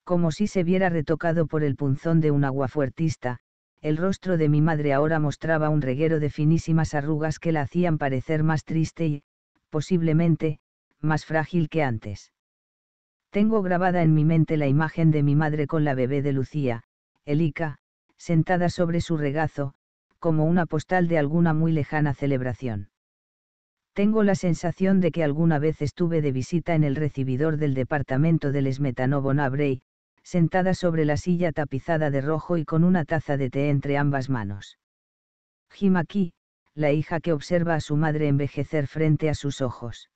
Como si se viera retocado por el punzón de un aguafuertista, el rostro de mi madre ahora mostraba un reguero de finísimas arrugas que la hacían parecer más triste y, posiblemente, más frágil que antes. Tengo grabada en mi mente la imagen de mi madre con la bebé de Lucía, Elica, sentada sobre su regazo, como una postal de alguna muy lejana celebración. Tengo la sensación de que alguna vez estuve de visita en el recibidor del departamento del Esmetanobonabrey sentada sobre la silla tapizada de rojo y con una taza de té entre ambas manos. Jimaki, la hija que observa a su madre envejecer frente a sus ojos.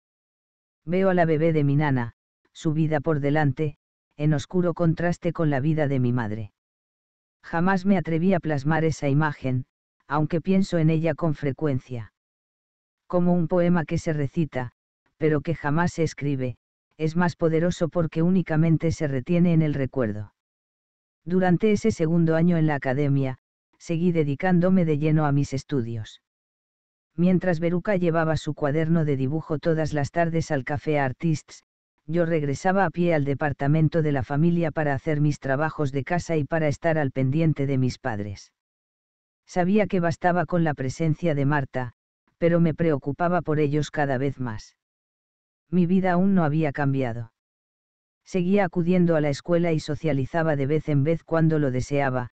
Veo a la bebé de mi nana, su vida por delante, en oscuro contraste con la vida de mi madre. Jamás me atreví a plasmar esa imagen, aunque pienso en ella con frecuencia. Como un poema que se recita, pero que jamás se escribe, es más poderoso porque únicamente se retiene en el recuerdo. Durante ese segundo año en la academia, seguí dedicándome de lleno a mis estudios. Mientras Beruca llevaba su cuaderno de dibujo todas las tardes al Café Artists, yo regresaba a pie al departamento de la familia para hacer mis trabajos de casa y para estar al pendiente de mis padres. Sabía que bastaba con la presencia de Marta, pero me preocupaba por ellos cada vez más mi vida aún no había cambiado. Seguía acudiendo a la escuela y socializaba de vez en vez cuando lo deseaba,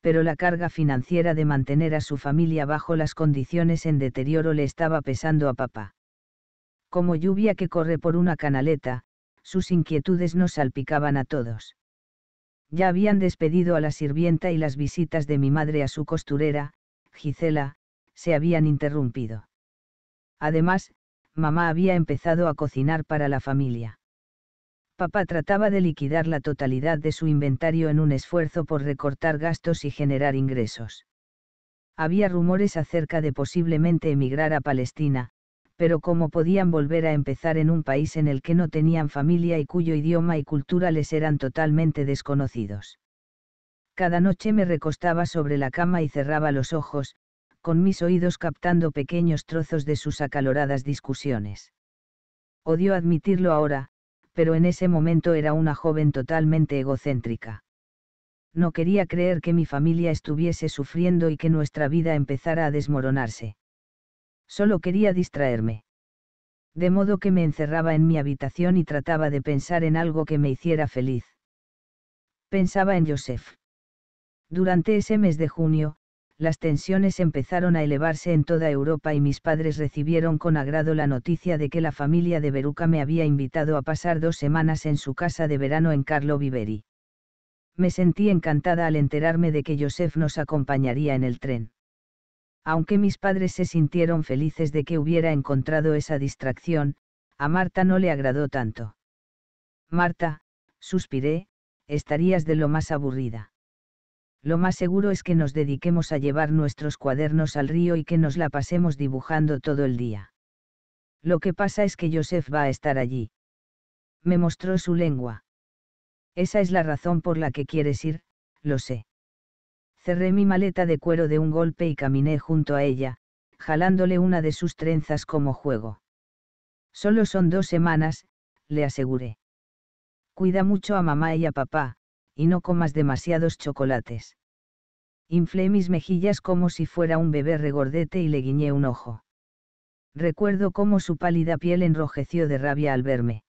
pero la carga financiera de mantener a su familia bajo las condiciones en deterioro le estaba pesando a papá. Como lluvia que corre por una canaleta, sus inquietudes nos salpicaban a todos. Ya habían despedido a la sirvienta y las visitas de mi madre a su costurera, Gisela, se habían interrumpido. Además, mamá había empezado a cocinar para la familia. Papá trataba de liquidar la totalidad de su inventario en un esfuerzo por recortar gastos y generar ingresos. Había rumores acerca de posiblemente emigrar a Palestina, pero cómo podían volver a empezar en un país en el que no tenían familia y cuyo idioma y cultura les eran totalmente desconocidos. Cada noche me recostaba sobre la cama y cerraba los ojos, con mis oídos captando pequeños trozos de sus acaloradas discusiones. Odio admitirlo ahora, pero en ese momento era una joven totalmente egocéntrica. No quería creer que mi familia estuviese sufriendo y que nuestra vida empezara a desmoronarse. Solo quería distraerme. De modo que me encerraba en mi habitación y trataba de pensar en algo que me hiciera feliz. Pensaba en Joseph. Durante ese mes de junio, las tensiones empezaron a elevarse en toda Europa y mis padres recibieron con agrado la noticia de que la familia de Beruca me había invitado a pasar dos semanas en su casa de verano en Carlo Viveri. Me sentí encantada al enterarme de que Josef nos acompañaría en el tren. Aunque mis padres se sintieron felices de que hubiera encontrado esa distracción, a Marta no le agradó tanto. Marta, suspiré, estarías de lo más aburrida. Lo más seguro es que nos dediquemos a llevar nuestros cuadernos al río y que nos la pasemos dibujando todo el día. Lo que pasa es que Joseph va a estar allí. Me mostró su lengua. Esa es la razón por la que quieres ir, lo sé. Cerré mi maleta de cuero de un golpe y caminé junto a ella, jalándole una de sus trenzas como juego. Solo son dos semanas, le aseguré. Cuida mucho a mamá y a papá, y no comas demasiados chocolates. Inflé mis mejillas como si fuera un bebé regordete y le guiñé un ojo. Recuerdo cómo su pálida piel enrojeció de rabia al verme.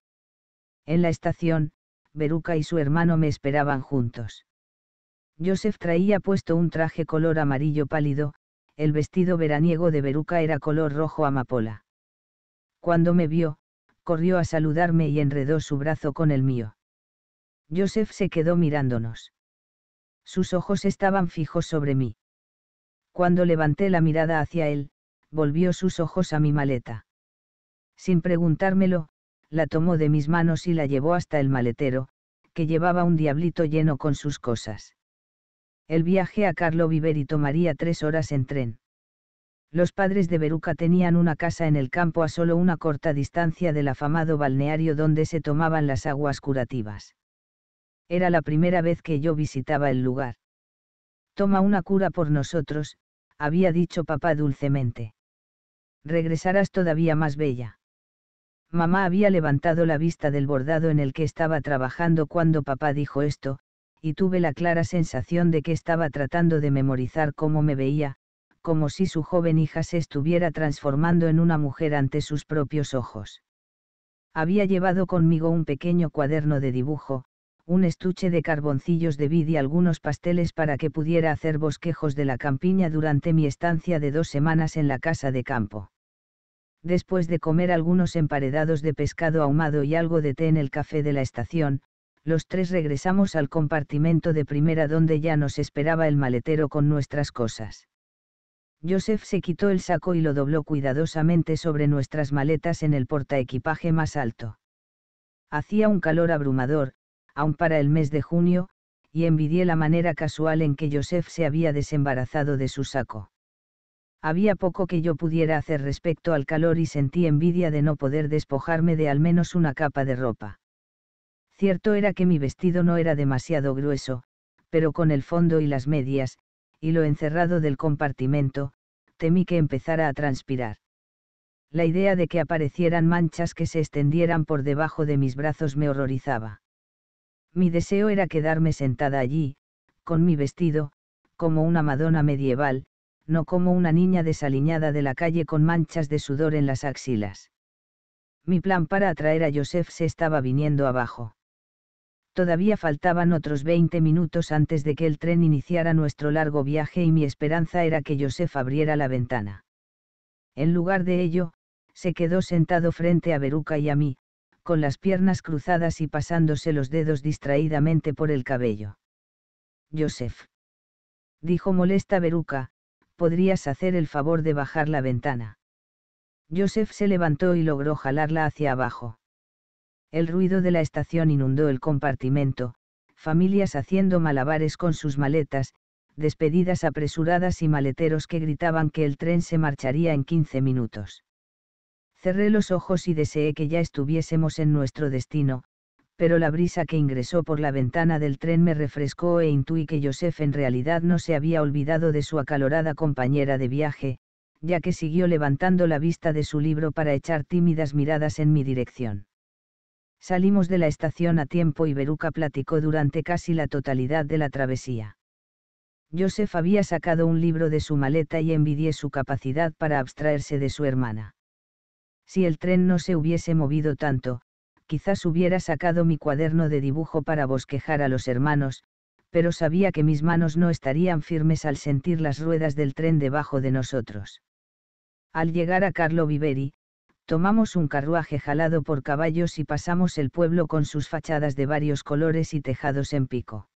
En la estación, Beruca y su hermano me esperaban juntos. Joseph traía puesto un traje color amarillo pálido, el vestido veraniego de Beruca era color rojo amapola. Cuando me vio, corrió a saludarme y enredó su brazo con el mío. Joseph se quedó mirándonos. Sus ojos estaban fijos sobre mí. Cuando levanté la mirada hacia él, volvió sus ojos a mi maleta. Sin preguntármelo, la tomó de mis manos y la llevó hasta el maletero, que llevaba un diablito lleno con sus cosas. El viaje a Carlo Viveri tomaría tres horas en tren. Los padres de Beruca tenían una casa en el campo a solo una corta distancia del afamado balneario donde se tomaban las aguas curativas. Era la primera vez que yo visitaba el lugar. Toma una cura por nosotros, había dicho papá dulcemente. Regresarás todavía más bella. Mamá había levantado la vista del bordado en el que estaba trabajando cuando papá dijo esto, y tuve la clara sensación de que estaba tratando de memorizar cómo me veía, como si su joven hija se estuviera transformando en una mujer ante sus propios ojos. Había llevado conmigo un pequeño cuaderno de dibujo, un estuche de carboncillos de vid y algunos pasteles para que pudiera hacer bosquejos de la campiña durante mi estancia de dos semanas en la casa de campo. Después de comer algunos emparedados de pescado ahumado y algo de té en el café de la estación, los tres regresamos al compartimento de primera donde ya nos esperaba el maletero con nuestras cosas. Joseph se quitó el saco y lo dobló cuidadosamente sobre nuestras maletas en el portaequipaje más alto. Hacía un calor abrumador, aún para el mes de junio, y envidié la manera casual en que Joseph se había desembarazado de su saco. Había poco que yo pudiera hacer respecto al calor y sentí envidia de no poder despojarme de al menos una capa de ropa. Cierto era que mi vestido no era demasiado grueso, pero con el fondo y las medias, y lo encerrado del compartimento, temí que empezara a transpirar. La idea de que aparecieran manchas que se extendieran por debajo de mis brazos me horrorizaba. Mi deseo era quedarme sentada allí, con mi vestido, como una Madonna medieval, no como una niña desaliñada de la calle con manchas de sudor en las axilas. Mi plan para atraer a Joseph se estaba viniendo abajo. Todavía faltaban otros 20 minutos antes de que el tren iniciara nuestro largo viaje y mi esperanza era que Joseph abriera la ventana. En lugar de ello, se quedó sentado frente a Beruca y a mí, con las piernas cruzadas y pasándose los dedos distraídamente por el cabello. Joseph. Dijo molesta Beruca, podrías hacer el favor de bajar la ventana. Joseph se levantó y logró jalarla hacia abajo. El ruido de la estación inundó el compartimento, familias haciendo malabares con sus maletas, despedidas apresuradas y maleteros que gritaban que el tren se marcharía en 15 minutos. Cerré los ojos y deseé que ya estuviésemos en nuestro destino, pero la brisa que ingresó por la ventana del tren me refrescó e intuí que Joseph en realidad no se había olvidado de su acalorada compañera de viaje, ya que siguió levantando la vista de su libro para echar tímidas miradas en mi dirección. Salimos de la estación a tiempo y Beruca platicó durante casi la totalidad de la travesía. Joseph había sacado un libro de su maleta y envidié su capacidad para abstraerse de su hermana. Si el tren no se hubiese movido tanto, quizás hubiera sacado mi cuaderno de dibujo para bosquejar a los hermanos, pero sabía que mis manos no estarían firmes al sentir las ruedas del tren debajo de nosotros. Al llegar a Carlo Viveri, tomamos un carruaje jalado por caballos y pasamos el pueblo con sus fachadas de varios colores y tejados en pico.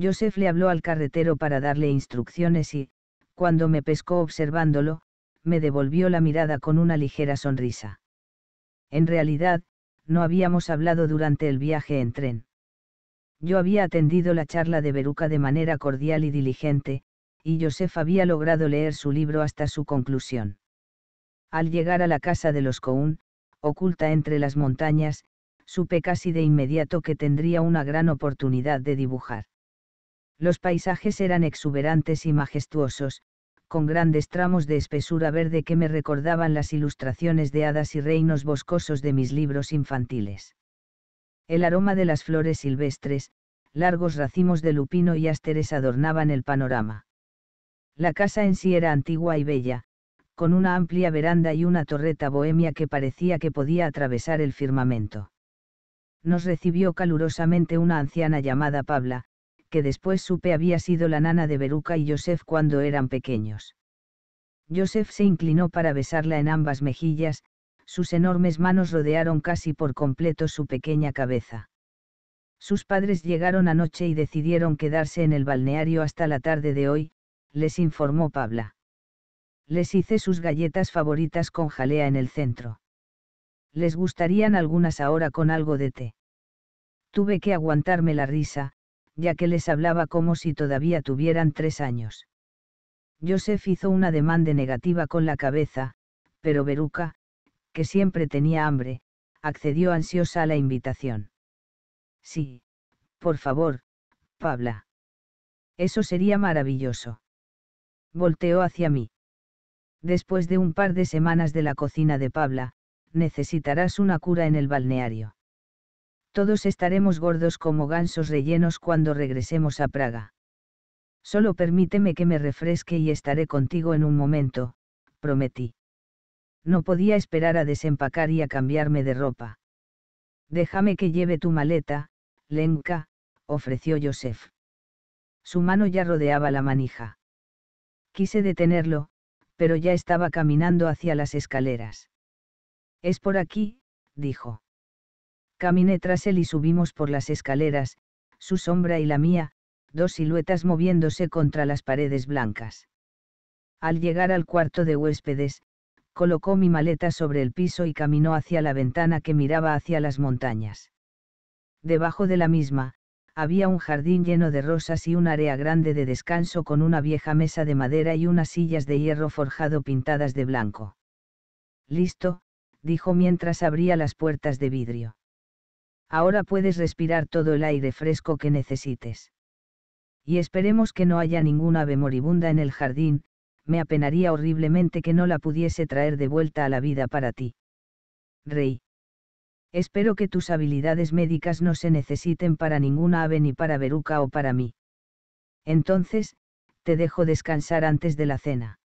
Joseph le habló al carretero para darle instrucciones y, cuando me pescó observándolo, me devolvió la mirada con una ligera sonrisa. En realidad, no habíamos hablado durante el viaje en tren. Yo había atendido la charla de Beruca de manera cordial y diligente, y Joseph había logrado leer su libro hasta su conclusión. Al llegar a la casa de los Coun, oculta entre las montañas, supe casi de inmediato que tendría una gran oportunidad de dibujar. Los paisajes eran exuberantes y majestuosos, con grandes tramos de espesura verde que me recordaban las ilustraciones de hadas y reinos boscosos de mis libros infantiles. El aroma de las flores silvestres, largos racimos de lupino y ásteres adornaban el panorama. La casa en sí era antigua y bella, con una amplia veranda y una torreta bohemia que parecía que podía atravesar el firmamento. Nos recibió calurosamente una anciana llamada Pabla, que después supe había sido la nana de Beruca y Joseph cuando eran pequeños. Joseph se inclinó para besarla en ambas mejillas, sus enormes manos rodearon casi por completo su pequeña cabeza. Sus padres llegaron anoche y decidieron quedarse en el balneario hasta la tarde de hoy, les informó Pabla. Les hice sus galletas favoritas con jalea en el centro. Les gustarían algunas ahora con algo de té. Tuve que aguantarme la risa, ya que les hablaba como si todavía tuvieran tres años. Joseph hizo una demanda negativa con la cabeza, pero Beruca, que siempre tenía hambre, accedió ansiosa a la invitación. Sí, por favor, Pabla. Eso sería maravilloso. Volteó hacia mí. Después de un par de semanas de la cocina de Pabla, necesitarás una cura en el balneario todos estaremos gordos como gansos rellenos cuando regresemos a Praga. Solo permíteme que me refresque y estaré contigo en un momento, prometí. No podía esperar a desempacar y a cambiarme de ropa. Déjame que lleve tu maleta, Lenka, ofreció Joseph. Su mano ya rodeaba la manija. Quise detenerlo, pero ya estaba caminando hacia las escaleras. Es por aquí, dijo. Caminé tras él y subimos por las escaleras, su sombra y la mía, dos siluetas moviéndose contra las paredes blancas. Al llegar al cuarto de huéspedes, colocó mi maleta sobre el piso y caminó hacia la ventana que miraba hacia las montañas. Debajo de la misma, había un jardín lleno de rosas y un área grande de descanso con una vieja mesa de madera y unas sillas de hierro forjado pintadas de blanco. Listo, dijo mientras abría las puertas de vidrio. Ahora puedes respirar todo el aire fresco que necesites. Y esperemos que no haya ninguna ave moribunda en el jardín, me apenaría horriblemente que no la pudiese traer de vuelta a la vida para ti. Rey. Espero que tus habilidades médicas no se necesiten para ninguna ave ni para Beruca o para mí. Entonces, te dejo descansar antes de la cena.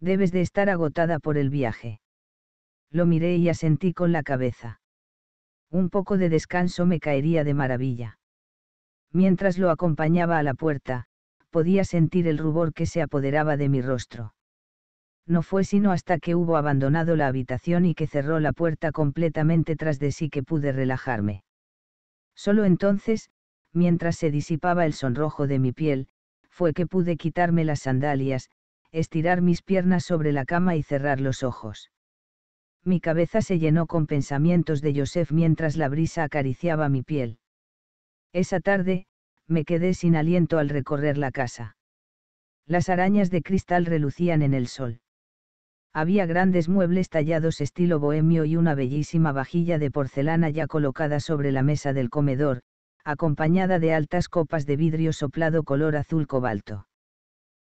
Debes de estar agotada por el viaje. Lo miré y asentí con la cabeza. Un poco de descanso me caería de maravilla. Mientras lo acompañaba a la puerta, podía sentir el rubor que se apoderaba de mi rostro. No fue sino hasta que hubo abandonado la habitación y que cerró la puerta completamente tras de sí que pude relajarme. Solo entonces, mientras se disipaba el sonrojo de mi piel, fue que pude quitarme las sandalias, estirar mis piernas sobre la cama y cerrar los ojos mi cabeza se llenó con pensamientos de Joseph mientras la brisa acariciaba mi piel. Esa tarde, me quedé sin aliento al recorrer la casa. Las arañas de cristal relucían en el sol. Había grandes muebles tallados estilo bohemio y una bellísima vajilla de porcelana ya colocada sobre la mesa del comedor, acompañada de altas copas de vidrio soplado color azul cobalto.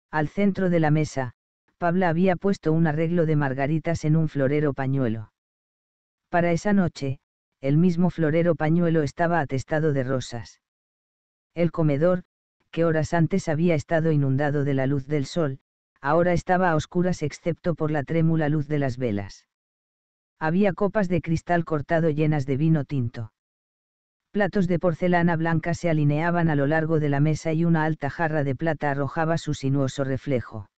Al centro de la mesa, Pabla había puesto un arreglo de margaritas en un florero pañuelo. Para esa noche, el mismo florero pañuelo estaba atestado de rosas. El comedor, que horas antes había estado inundado de la luz del sol, ahora estaba a oscuras excepto por la trémula luz de las velas. Había copas de cristal cortado llenas de vino tinto. Platos de porcelana blanca se alineaban a lo largo de la mesa y una alta jarra de plata arrojaba su sinuoso reflejo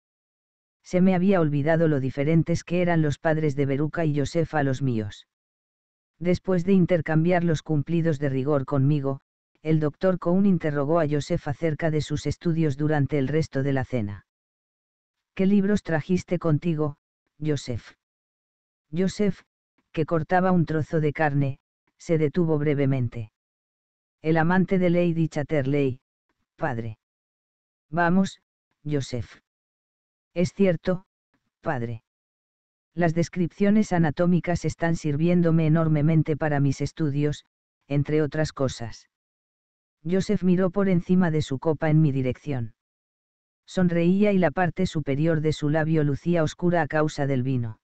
se me había olvidado lo diferentes que eran los padres de Beruca y Josefa a los míos. Después de intercambiar los cumplidos de rigor conmigo, el doctor Cohn interrogó a Josefa acerca de sus estudios durante el resto de la cena. ¿Qué libros trajiste contigo, Josef? Josef, que cortaba un trozo de carne, se detuvo brevemente. El amante de Lady Chatterley, padre. Vamos, Josef. Es cierto, padre. Las descripciones anatómicas están sirviéndome enormemente para mis estudios, entre otras cosas. Joseph miró por encima de su copa en mi dirección. Sonreía y la parte superior de su labio lucía oscura a causa del vino.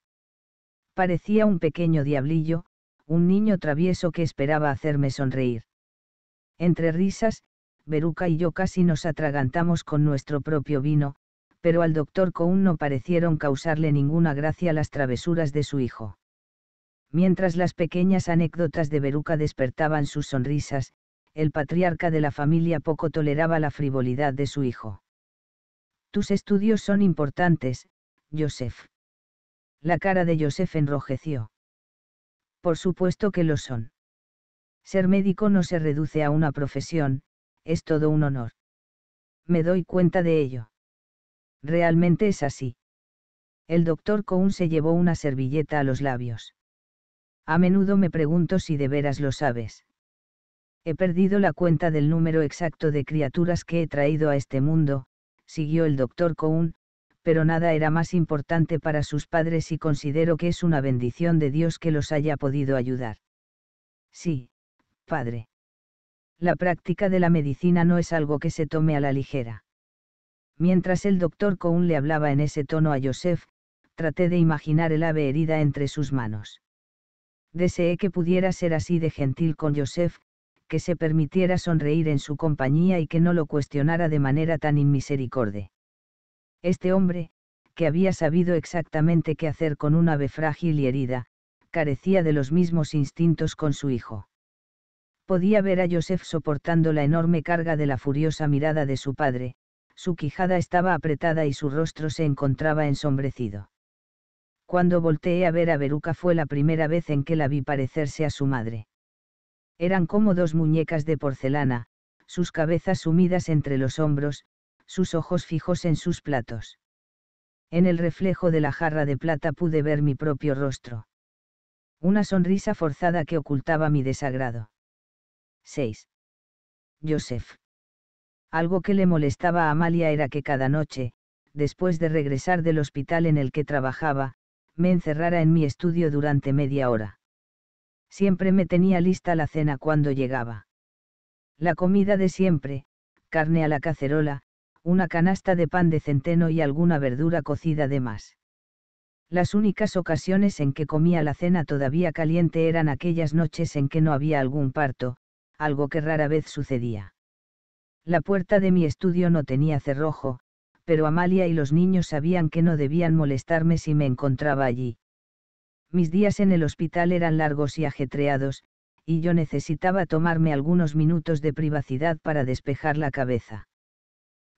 Parecía un pequeño diablillo, un niño travieso que esperaba hacerme sonreír. Entre risas, Beruca y yo casi nos atragantamos con nuestro propio vino, pero al doctor Cohn no parecieron causarle ninguna gracia las travesuras de su hijo. Mientras las pequeñas anécdotas de Beruca despertaban sus sonrisas, el patriarca de la familia poco toleraba la frivolidad de su hijo. Tus estudios son importantes, Joseph. La cara de Joseph enrojeció. Por supuesto que lo son. Ser médico no se reduce a una profesión, es todo un honor. Me doy cuenta de ello. Realmente es así. El doctor Cohn se llevó una servilleta a los labios. A menudo me pregunto si de veras lo sabes. He perdido la cuenta del número exacto de criaturas que he traído a este mundo, siguió el doctor Cohn, pero nada era más importante para sus padres y considero que es una bendición de Dios que los haya podido ayudar. Sí, padre. La práctica de la medicina no es algo que se tome a la ligera. Mientras el doctor Cohn le hablaba en ese tono a Joseph, traté de imaginar el ave herida entre sus manos. Deseé que pudiera ser así de gentil con Joseph, que se permitiera sonreír en su compañía y que no lo cuestionara de manera tan inmisericorde. Este hombre, que había sabido exactamente qué hacer con un ave frágil y herida, carecía de los mismos instintos con su hijo. Podía ver a Joseph soportando la enorme carga de la furiosa mirada de su padre, su quijada estaba apretada y su rostro se encontraba ensombrecido. Cuando volteé a ver a Beruca fue la primera vez en que la vi parecerse a su madre. Eran como dos muñecas de porcelana, sus cabezas sumidas entre los hombros, sus ojos fijos en sus platos. En el reflejo de la jarra de plata pude ver mi propio rostro. Una sonrisa forzada que ocultaba mi desagrado. 6. Joseph. Algo que le molestaba a Amalia era que cada noche, después de regresar del hospital en el que trabajaba, me encerrara en mi estudio durante media hora. Siempre me tenía lista la cena cuando llegaba. La comida de siempre, carne a la cacerola, una canasta de pan de centeno y alguna verdura cocida de más. Las únicas ocasiones en que comía la cena todavía caliente eran aquellas noches en que no había algún parto, algo que rara vez sucedía. La puerta de mi estudio no tenía cerrojo, pero Amalia y los niños sabían que no debían molestarme si me encontraba allí. Mis días en el hospital eran largos y ajetreados, y yo necesitaba tomarme algunos minutos de privacidad para despejar la cabeza.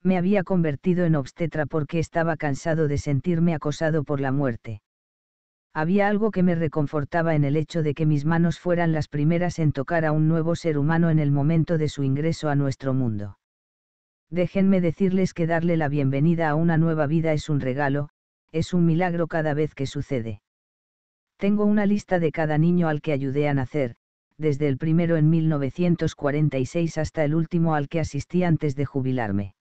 Me había convertido en obstetra porque estaba cansado de sentirme acosado por la muerte había algo que me reconfortaba en el hecho de que mis manos fueran las primeras en tocar a un nuevo ser humano en el momento de su ingreso a nuestro mundo. Déjenme decirles que darle la bienvenida a una nueva vida es un regalo, es un milagro cada vez que sucede. Tengo una lista de cada niño al que ayudé a nacer, desde el primero en 1946 hasta el último al que asistí antes de jubilarme.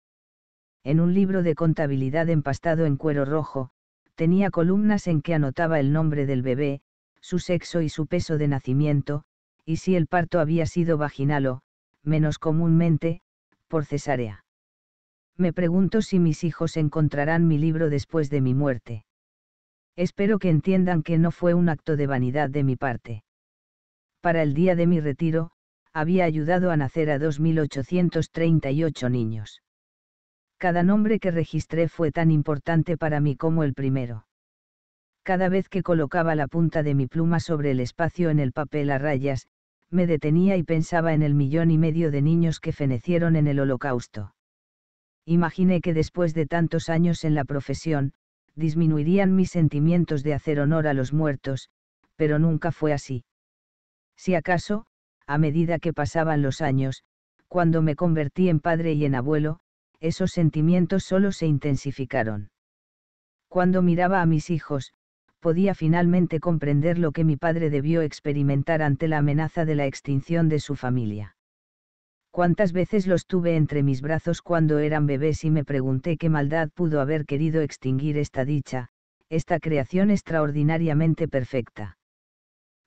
En un libro de contabilidad empastado en cuero rojo, tenía columnas en que anotaba el nombre del bebé, su sexo y su peso de nacimiento, y si el parto había sido vaginal o, menos comúnmente, por cesárea. Me pregunto si mis hijos encontrarán mi libro después de mi muerte. Espero que entiendan que no fue un acto de vanidad de mi parte. Para el día de mi retiro, había ayudado a nacer a 2.838 niños. Cada nombre que registré fue tan importante para mí como el primero. Cada vez que colocaba la punta de mi pluma sobre el espacio en el papel a rayas, me detenía y pensaba en el millón y medio de niños que fenecieron en el holocausto. Imaginé que después de tantos años en la profesión, disminuirían mis sentimientos de hacer honor a los muertos, pero nunca fue así. Si acaso, a medida que pasaban los años, cuando me convertí en padre y en abuelo, esos sentimientos solo se intensificaron. Cuando miraba a mis hijos, podía finalmente comprender lo que mi padre debió experimentar ante la amenaza de la extinción de su familia. Cuántas veces los tuve entre mis brazos cuando eran bebés y me pregunté qué maldad pudo haber querido extinguir esta dicha, esta creación extraordinariamente perfecta.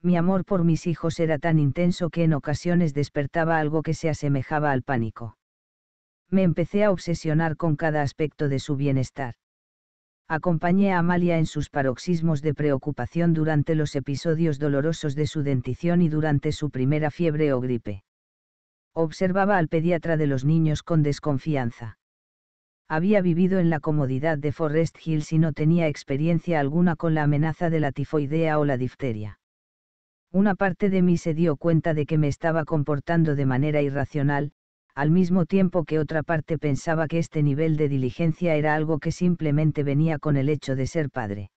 Mi amor por mis hijos era tan intenso que en ocasiones despertaba algo que se asemejaba al pánico me empecé a obsesionar con cada aspecto de su bienestar. Acompañé a Amalia en sus paroxismos de preocupación durante los episodios dolorosos de su dentición y durante su primera fiebre o gripe. Observaba al pediatra de los niños con desconfianza. Había vivido en la comodidad de Forest Hills y no tenía experiencia alguna con la amenaza de la tifoidea o la difteria. Una parte de mí se dio cuenta de que me estaba comportando de manera irracional, al mismo tiempo que otra parte pensaba que este nivel de diligencia era algo que simplemente venía con el hecho de ser padre.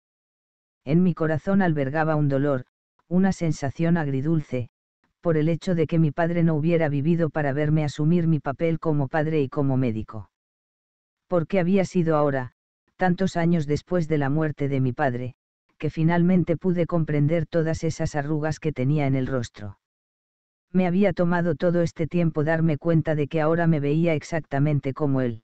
En mi corazón albergaba un dolor, una sensación agridulce, por el hecho de que mi padre no hubiera vivido para verme asumir mi papel como padre y como médico. Porque había sido ahora, tantos años después de la muerte de mi padre, que finalmente pude comprender todas esas arrugas que tenía en el rostro me había tomado todo este tiempo darme cuenta de que ahora me veía exactamente como él.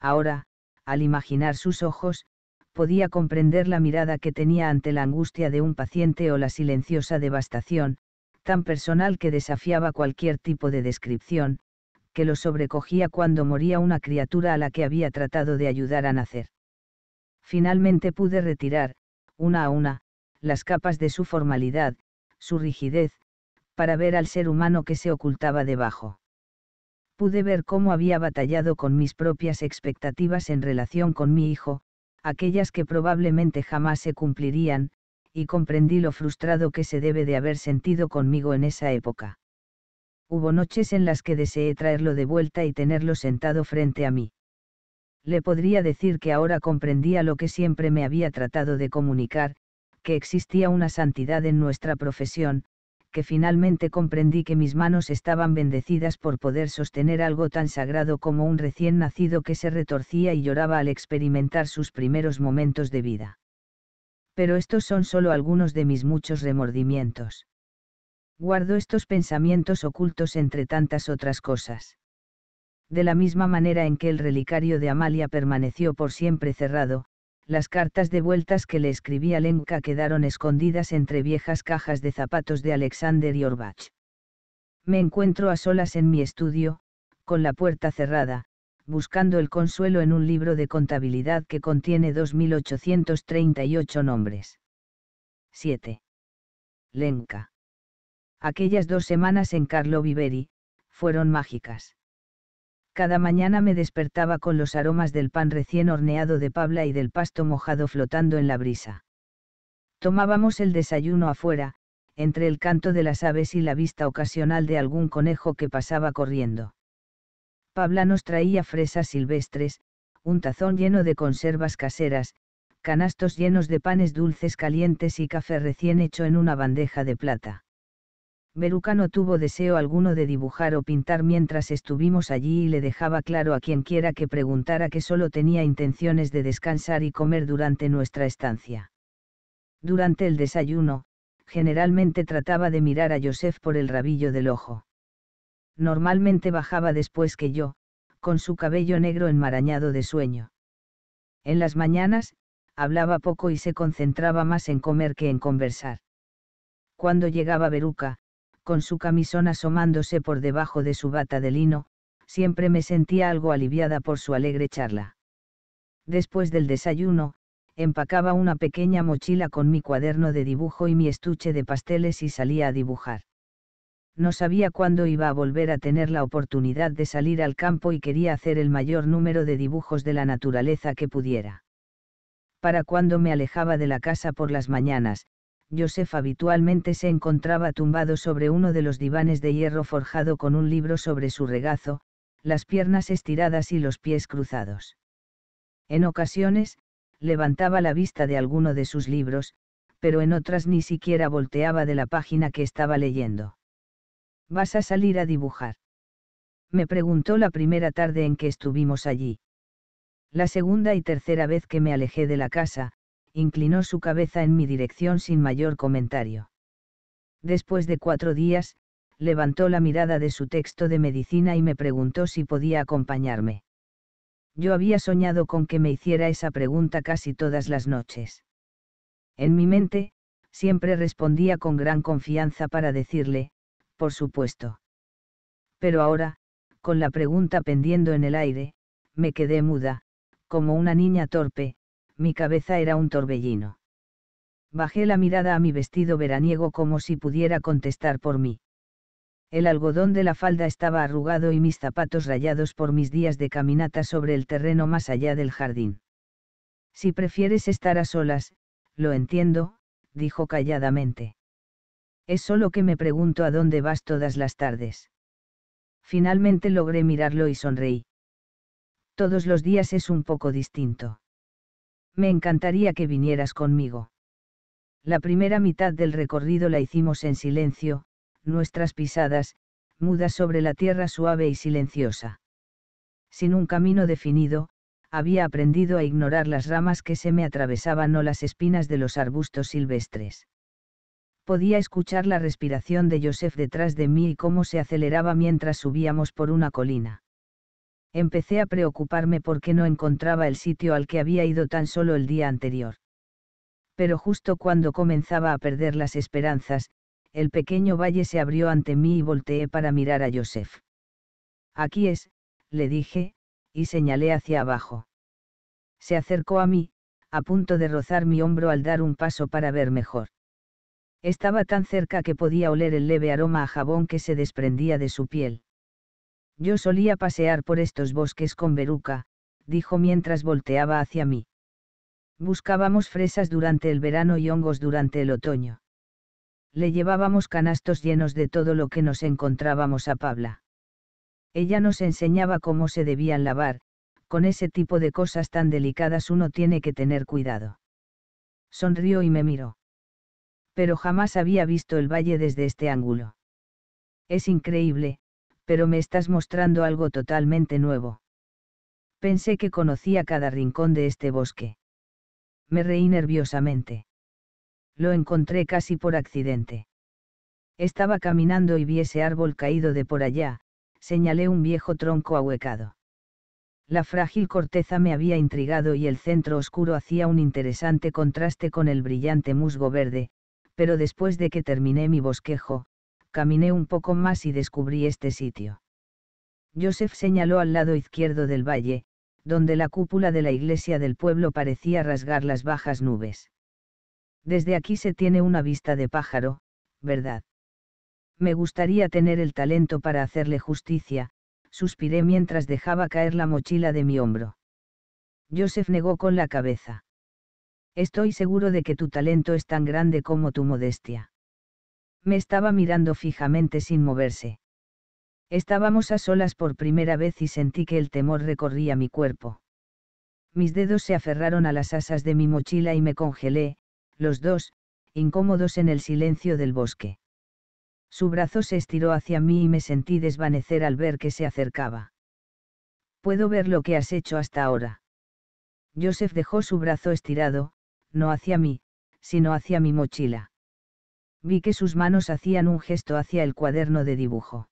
Ahora, al imaginar sus ojos, podía comprender la mirada que tenía ante la angustia de un paciente o la silenciosa devastación, tan personal que desafiaba cualquier tipo de descripción, que lo sobrecogía cuando moría una criatura a la que había tratado de ayudar a nacer. Finalmente pude retirar, una a una, las capas de su formalidad, su rigidez, para ver al ser humano que se ocultaba debajo. Pude ver cómo había batallado con mis propias expectativas en relación con mi hijo, aquellas que probablemente jamás se cumplirían, y comprendí lo frustrado que se debe de haber sentido conmigo en esa época. Hubo noches en las que deseé traerlo de vuelta y tenerlo sentado frente a mí. Le podría decir que ahora comprendía lo que siempre me había tratado de comunicar, que existía una santidad en nuestra profesión, que finalmente comprendí que mis manos estaban bendecidas por poder sostener algo tan sagrado como un recién nacido que se retorcía y lloraba al experimentar sus primeros momentos de vida. Pero estos son solo algunos de mis muchos remordimientos. Guardo estos pensamientos ocultos entre tantas otras cosas. De la misma manera en que el relicario de Amalia permaneció por siempre cerrado, las cartas de vueltas que le escribí a Lenka quedaron escondidas entre viejas cajas de zapatos de Alexander y Orbach. Me encuentro a solas en mi estudio, con la puerta cerrada, buscando el consuelo en un libro de contabilidad que contiene 2.838 nombres. 7. Lenka. Aquellas dos semanas en Carlo Viveri, fueron mágicas cada mañana me despertaba con los aromas del pan recién horneado de Pabla y del pasto mojado flotando en la brisa. Tomábamos el desayuno afuera, entre el canto de las aves y la vista ocasional de algún conejo que pasaba corriendo. Pabla nos traía fresas silvestres, un tazón lleno de conservas caseras, canastos llenos de panes dulces calientes y café recién hecho en una bandeja de plata. Beruca no tuvo deseo alguno de dibujar o pintar mientras estuvimos allí y le dejaba claro a quien quiera que preguntara que solo tenía intenciones de descansar y comer durante nuestra estancia. Durante el desayuno, generalmente trataba de mirar a Joseph por el rabillo del ojo. Normalmente bajaba después que yo, con su cabello negro enmarañado de sueño. En las mañanas, hablaba poco y se concentraba más en comer que en conversar. Cuando llegaba Beruca, con su camisón asomándose por debajo de su bata de lino, siempre me sentía algo aliviada por su alegre charla. Después del desayuno, empacaba una pequeña mochila con mi cuaderno de dibujo y mi estuche de pasteles y salía a dibujar. No sabía cuándo iba a volver a tener la oportunidad de salir al campo y quería hacer el mayor número de dibujos de la naturaleza que pudiera. Para cuando me alejaba de la casa por las mañanas, Joseph habitualmente se encontraba tumbado sobre uno de los divanes de hierro forjado con un libro sobre su regazo, las piernas estiradas y los pies cruzados. En ocasiones, levantaba la vista de alguno de sus libros, pero en otras ni siquiera volteaba de la página que estaba leyendo. ¿Vas a salir a dibujar? Me preguntó la primera tarde en que estuvimos allí. La segunda y tercera vez que me alejé de la casa, inclinó su cabeza en mi dirección sin mayor comentario. Después de cuatro días, levantó la mirada de su texto de medicina y me preguntó si podía acompañarme. Yo había soñado con que me hiciera esa pregunta casi todas las noches. En mi mente, siempre respondía con gran confianza para decirle, por supuesto. Pero ahora, con la pregunta pendiendo en el aire, me quedé muda, como una niña torpe, mi cabeza era un torbellino. Bajé la mirada a mi vestido veraniego como si pudiera contestar por mí. El algodón de la falda estaba arrugado y mis zapatos rayados por mis días de caminata sobre el terreno más allá del jardín. Si prefieres estar a solas, lo entiendo, dijo calladamente. Es solo que me pregunto a dónde vas todas las tardes. Finalmente logré mirarlo y sonreí. Todos los días es un poco distinto me encantaría que vinieras conmigo. La primera mitad del recorrido la hicimos en silencio, nuestras pisadas, mudas sobre la tierra suave y silenciosa. Sin un camino definido, había aprendido a ignorar las ramas que se me atravesaban o las espinas de los arbustos silvestres. Podía escuchar la respiración de Joseph detrás de mí y cómo se aceleraba mientras subíamos por una colina empecé a preocuparme porque no encontraba el sitio al que había ido tan solo el día anterior. Pero justo cuando comenzaba a perder las esperanzas, el pequeño valle se abrió ante mí y volteé para mirar a Joseph. Aquí es, le dije, y señalé hacia abajo. Se acercó a mí, a punto de rozar mi hombro al dar un paso para ver mejor. Estaba tan cerca que podía oler el leve aroma a jabón que se desprendía de su piel. Yo solía pasear por estos bosques con Beruca, dijo mientras volteaba hacia mí. Buscábamos fresas durante el verano y hongos durante el otoño. Le llevábamos canastos llenos de todo lo que nos encontrábamos a Pabla. Ella nos enseñaba cómo se debían lavar, con ese tipo de cosas tan delicadas uno tiene que tener cuidado. Sonrió y me miró. Pero jamás había visto el valle desde este ángulo. Es increíble, pero me estás mostrando algo totalmente nuevo. Pensé que conocía cada rincón de este bosque. Me reí nerviosamente. Lo encontré casi por accidente. Estaba caminando y vi ese árbol caído de por allá, señalé un viejo tronco ahuecado. La frágil corteza me había intrigado y el centro oscuro hacía un interesante contraste con el brillante musgo verde, pero después de que terminé mi bosquejo, caminé un poco más y descubrí este sitio. Joseph señaló al lado izquierdo del valle, donde la cúpula de la iglesia del pueblo parecía rasgar las bajas nubes. Desde aquí se tiene una vista de pájaro, ¿verdad? Me gustaría tener el talento para hacerle justicia, suspiré mientras dejaba caer la mochila de mi hombro. Joseph negó con la cabeza. Estoy seguro de que tu talento es tan grande como tu modestia me estaba mirando fijamente sin moverse. Estábamos a solas por primera vez y sentí que el temor recorría mi cuerpo. Mis dedos se aferraron a las asas de mi mochila y me congelé, los dos, incómodos en el silencio del bosque. Su brazo se estiró hacia mí y me sentí desvanecer al ver que se acercaba. Puedo ver lo que has hecho hasta ahora. Joseph dejó su brazo estirado, no hacia mí, sino hacia mi mochila vi que sus manos hacían un gesto hacia el cuaderno de dibujo.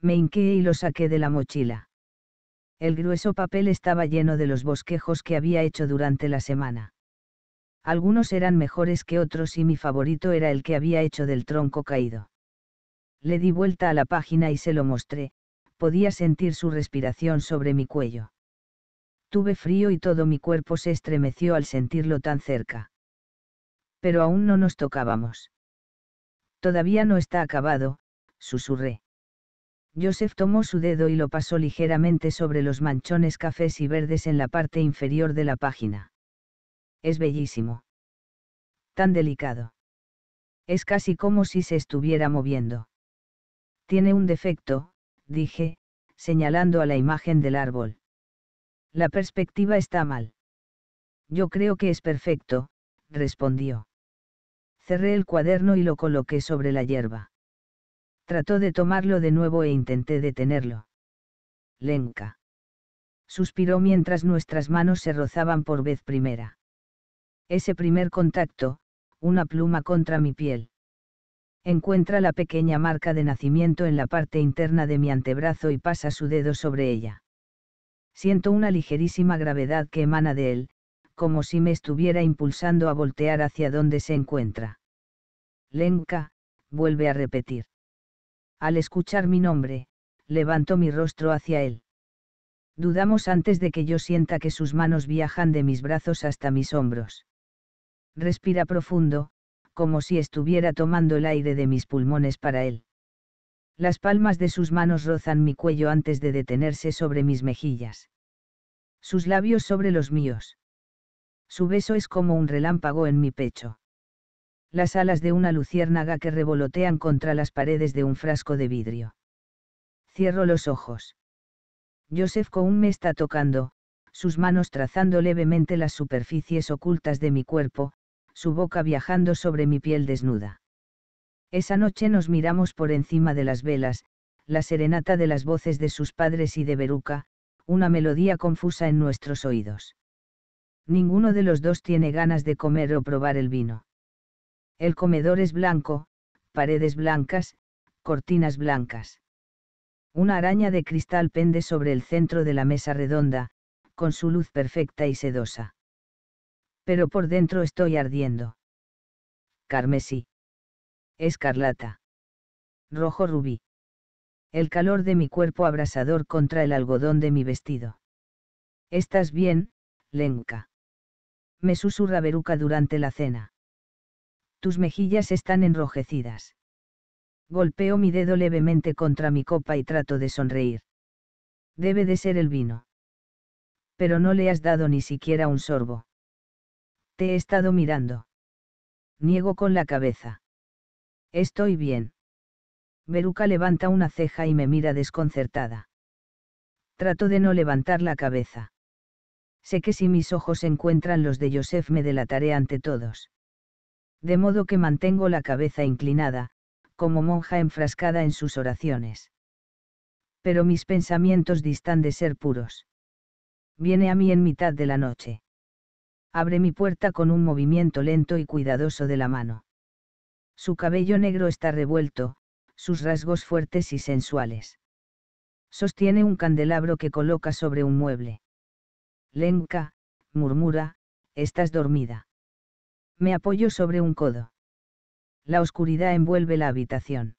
Me hinqué y lo saqué de la mochila. El grueso papel estaba lleno de los bosquejos que había hecho durante la semana. Algunos eran mejores que otros y mi favorito era el que había hecho del tronco caído. Le di vuelta a la página y se lo mostré, podía sentir su respiración sobre mi cuello. Tuve frío y todo mi cuerpo se estremeció al sentirlo tan cerca. Pero aún no nos tocábamos. Todavía no está acabado, susurré. Joseph tomó su dedo y lo pasó ligeramente sobre los manchones cafés y verdes en la parte inferior de la página. Es bellísimo. Tan delicado. Es casi como si se estuviera moviendo. Tiene un defecto, dije, señalando a la imagen del árbol. La perspectiva está mal. Yo creo que es perfecto, respondió. Cerré el cuaderno y lo coloqué sobre la hierba. Trató de tomarlo de nuevo e intenté detenerlo. Lenka. Suspiró mientras nuestras manos se rozaban por vez primera. Ese primer contacto, una pluma contra mi piel. Encuentra la pequeña marca de nacimiento en la parte interna de mi antebrazo y pasa su dedo sobre ella. Siento una ligerísima gravedad que emana de él, como si me estuviera impulsando a voltear hacia donde se encuentra. Lenka, vuelve a repetir. Al escuchar mi nombre, levanto mi rostro hacia él. Dudamos antes de que yo sienta que sus manos viajan de mis brazos hasta mis hombros. Respira profundo, como si estuviera tomando el aire de mis pulmones para él. Las palmas de sus manos rozan mi cuello antes de detenerse sobre mis mejillas. Sus labios sobre los míos. Su beso es como un relámpago en mi pecho. Las alas de una luciérnaga que revolotean contra las paredes de un frasco de vidrio. Cierro los ojos. Joseph aún me está tocando, sus manos trazando levemente las superficies ocultas de mi cuerpo, su boca viajando sobre mi piel desnuda. Esa noche nos miramos por encima de las velas, la serenata de las voces de sus padres y de Beruca, una melodía confusa en nuestros oídos. Ninguno de los dos tiene ganas de comer o probar el vino. El comedor es blanco, paredes blancas, cortinas blancas. Una araña de cristal pende sobre el centro de la mesa redonda, con su luz perfecta y sedosa. Pero por dentro estoy ardiendo. Carmesí. Escarlata. Rojo rubí. El calor de mi cuerpo abrasador contra el algodón de mi vestido. ¿Estás bien, Lenka? me susurra Beruca durante la cena. Tus mejillas están enrojecidas. Golpeo mi dedo levemente contra mi copa y trato de sonreír. Debe de ser el vino. Pero no le has dado ni siquiera un sorbo. Te he estado mirando. Niego con la cabeza. Estoy bien. Beruca levanta una ceja y me mira desconcertada. Trato de no levantar la cabeza. Sé que si mis ojos encuentran los de Joseph me delataré ante todos. De modo que mantengo la cabeza inclinada, como monja enfrascada en sus oraciones. Pero mis pensamientos distan de ser puros. Viene a mí en mitad de la noche. Abre mi puerta con un movimiento lento y cuidadoso de la mano. Su cabello negro está revuelto, sus rasgos fuertes y sensuales. Sostiene un candelabro que coloca sobre un mueble. Lenka, murmura, estás dormida. Me apoyo sobre un codo. La oscuridad envuelve la habitación.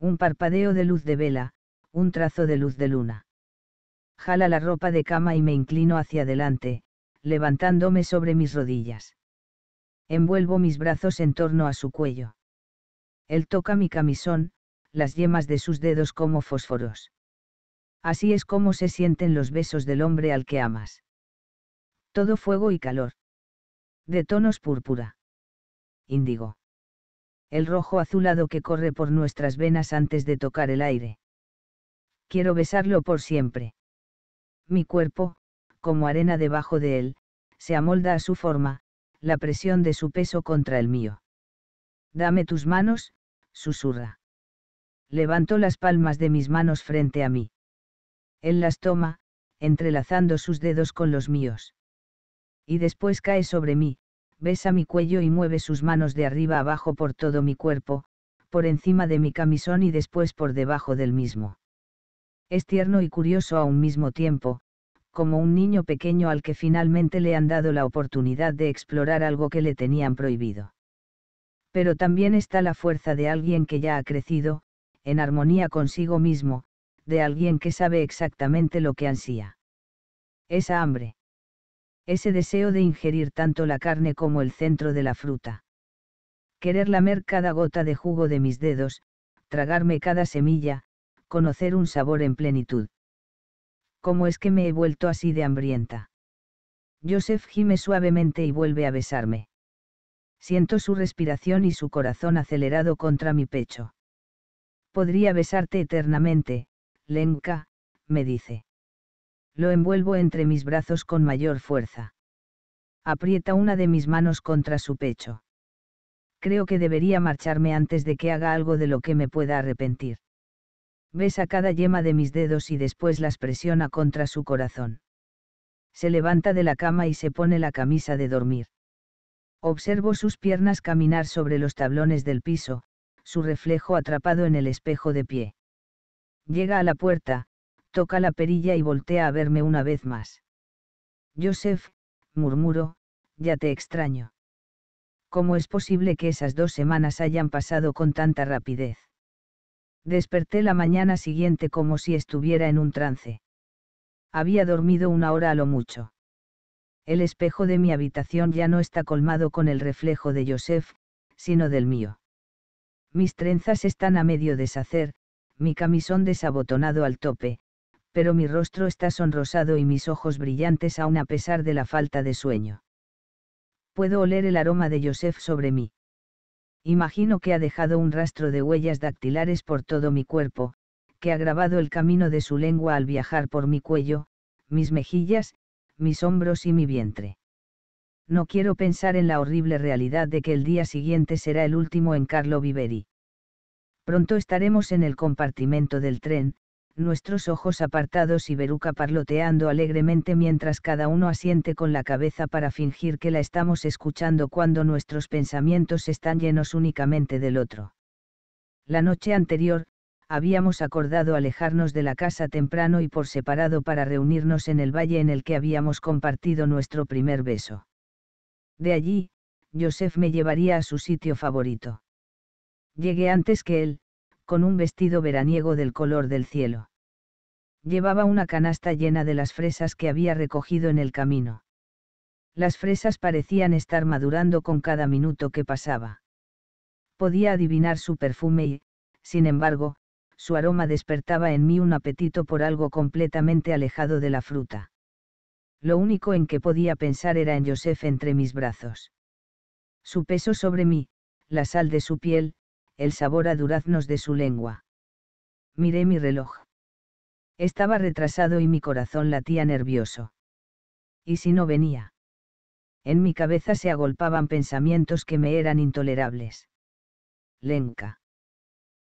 Un parpadeo de luz de vela, un trazo de luz de luna. Jala la ropa de cama y me inclino hacia adelante, levantándome sobre mis rodillas. Envuelvo mis brazos en torno a su cuello. Él toca mi camisón, las yemas de sus dedos como fósforos. Así es como se sienten los besos del hombre al que amas. Todo fuego y calor. De tonos púrpura. Índigo. El rojo azulado que corre por nuestras venas antes de tocar el aire. Quiero besarlo por siempre. Mi cuerpo, como arena debajo de él, se amolda a su forma, la presión de su peso contra el mío. Dame tus manos, susurra. Levanto las palmas de mis manos frente a mí. Él las toma, entrelazando sus dedos con los míos. Y después cae sobre mí, besa mi cuello y mueve sus manos de arriba abajo por todo mi cuerpo, por encima de mi camisón y después por debajo del mismo. Es tierno y curioso a un mismo tiempo, como un niño pequeño al que finalmente le han dado la oportunidad de explorar algo que le tenían prohibido. Pero también está la fuerza de alguien que ya ha crecido, en armonía consigo mismo, de alguien que sabe exactamente lo que ansía. Esa hambre. Ese deseo de ingerir tanto la carne como el centro de la fruta. Querer lamer cada gota de jugo de mis dedos, tragarme cada semilla, conocer un sabor en plenitud. ¿Cómo es que me he vuelto así de hambrienta? Joseph gime suavemente y vuelve a besarme. Siento su respiración y su corazón acelerado contra mi pecho. Podría besarte eternamente, Lenka, me dice. Lo envuelvo entre mis brazos con mayor fuerza. Aprieta una de mis manos contra su pecho. Creo que debería marcharme antes de que haga algo de lo que me pueda arrepentir. Besa cada yema de mis dedos y después las presiona contra su corazón. Se levanta de la cama y se pone la camisa de dormir. Observo sus piernas caminar sobre los tablones del piso, su reflejo atrapado en el espejo de pie. Llega a la puerta, toca la perilla y voltea a verme una vez más. Joseph, murmuró, ya te extraño. ¿Cómo es posible que esas dos semanas hayan pasado con tanta rapidez? Desperté la mañana siguiente como si estuviera en un trance. Había dormido una hora a lo mucho. El espejo de mi habitación ya no está colmado con el reflejo de Joseph, sino del mío. Mis trenzas están a medio deshacer, mi camisón desabotonado al tope, pero mi rostro está sonrosado y mis ojos brillantes aún a pesar de la falta de sueño. Puedo oler el aroma de Joseph sobre mí. Imagino que ha dejado un rastro de huellas dactilares por todo mi cuerpo, que ha grabado el camino de su lengua al viajar por mi cuello, mis mejillas, mis hombros y mi vientre. No quiero pensar en la horrible realidad de que el día siguiente será el último en Carlo Viveri. Pronto estaremos en el compartimento del tren, nuestros ojos apartados y Beruca parloteando alegremente mientras cada uno asiente con la cabeza para fingir que la estamos escuchando cuando nuestros pensamientos están llenos únicamente del otro. La noche anterior, habíamos acordado alejarnos de la casa temprano y por separado para reunirnos en el valle en el que habíamos compartido nuestro primer beso. De allí, Joseph me llevaría a su sitio favorito. Llegué antes que él, con un vestido veraniego del color del cielo. Llevaba una canasta llena de las fresas que había recogido en el camino. Las fresas parecían estar madurando con cada minuto que pasaba. Podía adivinar su perfume y, sin embargo, su aroma despertaba en mí un apetito por algo completamente alejado de la fruta. Lo único en que podía pensar era en Joseph entre mis brazos. Su peso sobre mí, la sal de su piel, el sabor a duraznos de su lengua. Miré mi reloj. Estaba retrasado y mi corazón latía nervioso. ¿Y si no venía? En mi cabeza se agolpaban pensamientos que me eran intolerables. Lenka.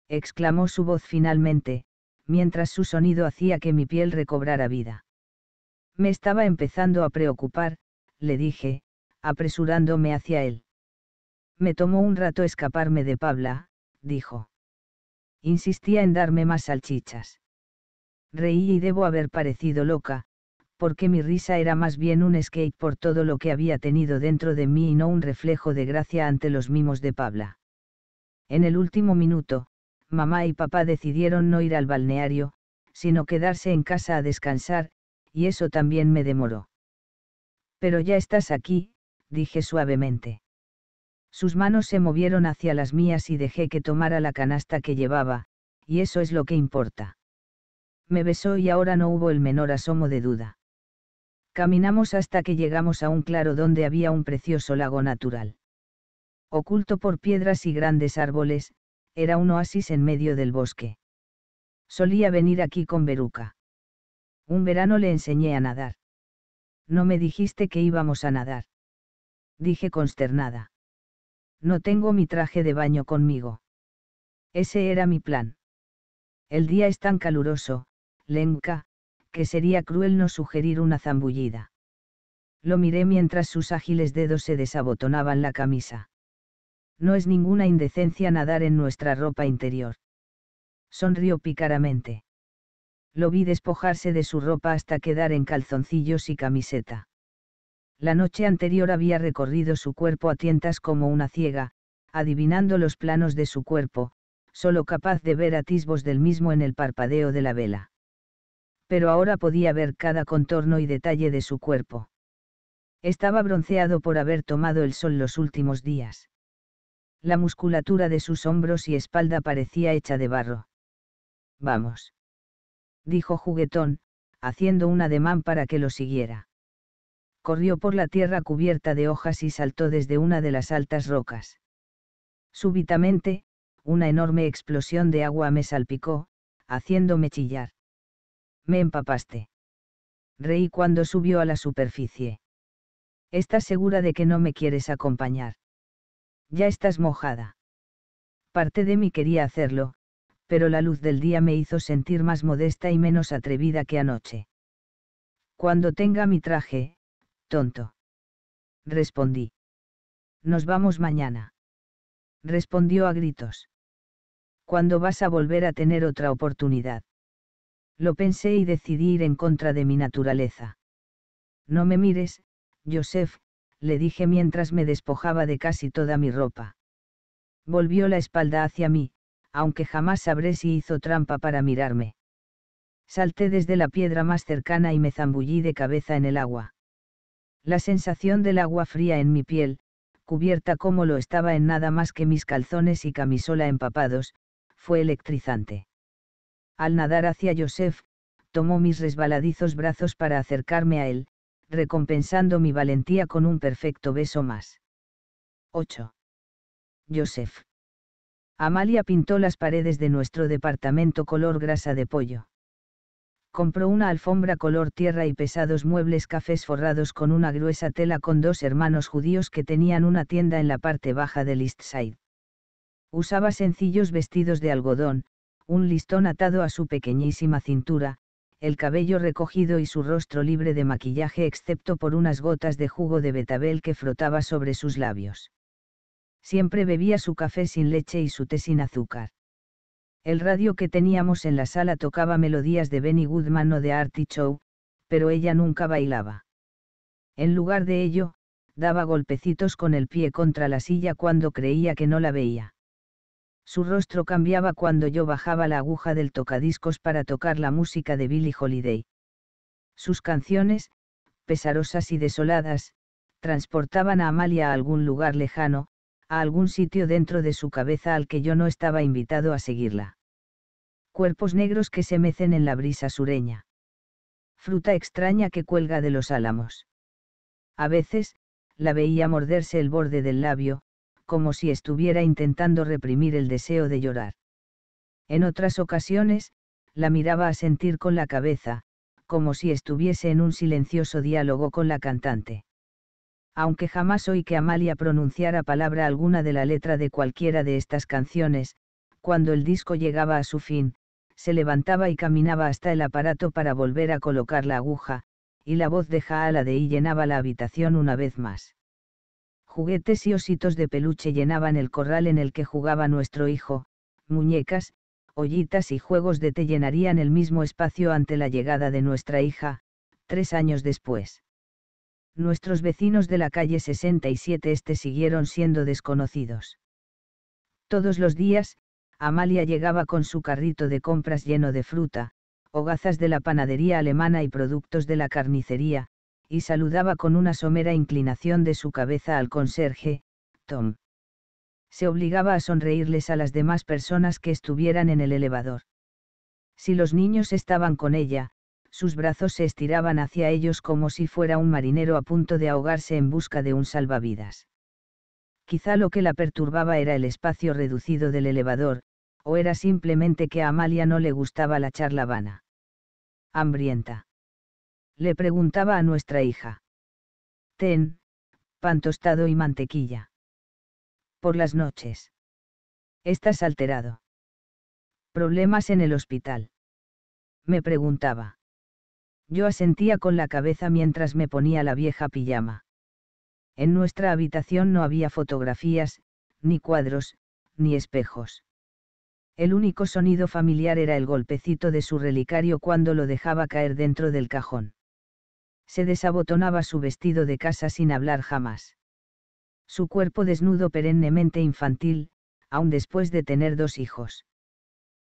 exclamó su voz finalmente, mientras su sonido hacía que mi piel recobrara vida. Me estaba empezando a preocupar, le dije, apresurándome hacia él. Me tomó un rato escaparme de Pabla, dijo. Insistía en darme más salchichas. Reí y debo haber parecido loca, porque mi risa era más bien un skate por todo lo que había tenido dentro de mí y no un reflejo de gracia ante los mimos de Pabla. En el último minuto, mamá y papá decidieron no ir al balneario, sino quedarse en casa a descansar, y eso también me demoró. Pero ya estás aquí, dije suavemente. Sus manos se movieron hacia las mías y dejé que tomara la canasta que llevaba, y eso es lo que importa. Me besó y ahora no hubo el menor asomo de duda. Caminamos hasta que llegamos a un claro donde había un precioso lago natural. Oculto por piedras y grandes árboles, era un oasis en medio del bosque. Solía venir aquí con Beruca. Un verano le enseñé a nadar. No me dijiste que íbamos a nadar. Dije consternada. No tengo mi traje de baño conmigo. Ese era mi plan. El día es tan caluroso, Lenka, que sería cruel no sugerir una zambullida. Lo miré mientras sus ágiles dedos se desabotonaban la camisa. No es ninguna indecencia nadar en nuestra ropa interior. Sonrió pícaramente. Lo vi despojarse de su ropa hasta quedar en calzoncillos y camiseta. La noche anterior había recorrido su cuerpo a tientas como una ciega, adivinando los planos de su cuerpo, solo capaz de ver atisbos del mismo en el parpadeo de la vela. Pero ahora podía ver cada contorno y detalle de su cuerpo. Estaba bronceado por haber tomado el sol los últimos días. La musculatura de sus hombros y espalda parecía hecha de barro. Vamos. Dijo juguetón, haciendo un ademán para que lo siguiera corrió por la tierra cubierta de hojas y saltó desde una de las altas rocas. Súbitamente, una enorme explosión de agua me salpicó, haciéndome chillar. Me empapaste. Reí cuando subió a la superficie. ¿Estás segura de que no me quieres acompañar? Ya estás mojada. Parte de mí quería hacerlo, pero la luz del día me hizo sentir más modesta y menos atrevida que anoche. Cuando tenga mi traje, Tonto. Respondí. Nos vamos mañana. Respondió a gritos. ¿Cuándo vas a volver a tener otra oportunidad? Lo pensé y decidí ir en contra de mi naturaleza. No me mires, Joseph, le dije mientras me despojaba de casi toda mi ropa. Volvió la espalda hacia mí, aunque jamás sabré si hizo trampa para mirarme. Salté desde la piedra más cercana y me zambullí de cabeza en el agua. La sensación del agua fría en mi piel, cubierta como lo estaba en nada más que mis calzones y camisola empapados, fue electrizante. Al nadar hacia Joseph, tomó mis resbaladizos brazos para acercarme a él, recompensando mi valentía con un perfecto beso más. 8. Joseph. Amalia pintó las paredes de nuestro departamento color grasa de pollo compró una alfombra color tierra y pesados muebles cafés forrados con una gruesa tela con dos hermanos judíos que tenían una tienda en la parte baja del East Side. Usaba sencillos vestidos de algodón, un listón atado a su pequeñísima cintura, el cabello recogido y su rostro libre de maquillaje excepto por unas gotas de jugo de betabel que frotaba sobre sus labios. Siempre bebía su café sin leche y su té sin azúcar. El radio que teníamos en la sala tocaba melodías de Benny Goodman o de Artie Chow, pero ella nunca bailaba. En lugar de ello, daba golpecitos con el pie contra la silla cuando creía que no la veía. Su rostro cambiaba cuando yo bajaba la aguja del tocadiscos para tocar la música de Billie Holiday. Sus canciones, pesarosas y desoladas, transportaban a Amalia a algún lugar lejano, a algún sitio dentro de su cabeza al que yo no estaba invitado a seguirla cuerpos negros que se mecen en la brisa sureña. Fruta extraña que cuelga de los álamos. A veces, la veía morderse el borde del labio, como si estuviera intentando reprimir el deseo de llorar. En otras ocasiones, la miraba a sentir con la cabeza, como si estuviese en un silencioso diálogo con la cantante. Aunque jamás oí que Amalia pronunciara palabra alguna de la letra de cualquiera de estas canciones, cuando el disco llegaba a su fin, se levantaba y caminaba hasta el aparato para volver a colocar la aguja, y la voz de Jaala de I llenaba la habitación una vez más. Juguetes y ositos de peluche llenaban el corral en el que jugaba nuestro hijo, muñecas, ollitas y juegos de té llenarían el mismo espacio ante la llegada de nuestra hija, tres años después. Nuestros vecinos de la calle 67 Este siguieron siendo desconocidos. Todos los días, Amalia llegaba con su carrito de compras lleno de fruta, hogazas de la panadería alemana y productos de la carnicería, y saludaba con una somera inclinación de su cabeza al conserje, Tom. Se obligaba a sonreírles a las demás personas que estuvieran en el elevador. Si los niños estaban con ella, sus brazos se estiraban hacia ellos como si fuera un marinero a punto de ahogarse en busca de un salvavidas. Quizá lo que la perturbaba era el espacio reducido del elevador, o era simplemente que a Amalia no le gustaba la charla vana. Hambrienta. Le preguntaba a nuestra hija. Ten, pan tostado y mantequilla. Por las noches. Estás alterado. Problemas en el hospital. Me preguntaba. Yo asentía con la cabeza mientras me ponía la vieja pijama. En nuestra habitación no había fotografías, ni cuadros, ni espejos. El único sonido familiar era el golpecito de su relicario cuando lo dejaba caer dentro del cajón. Se desabotonaba su vestido de casa sin hablar jamás. Su cuerpo desnudo perennemente infantil, aun después de tener dos hijos.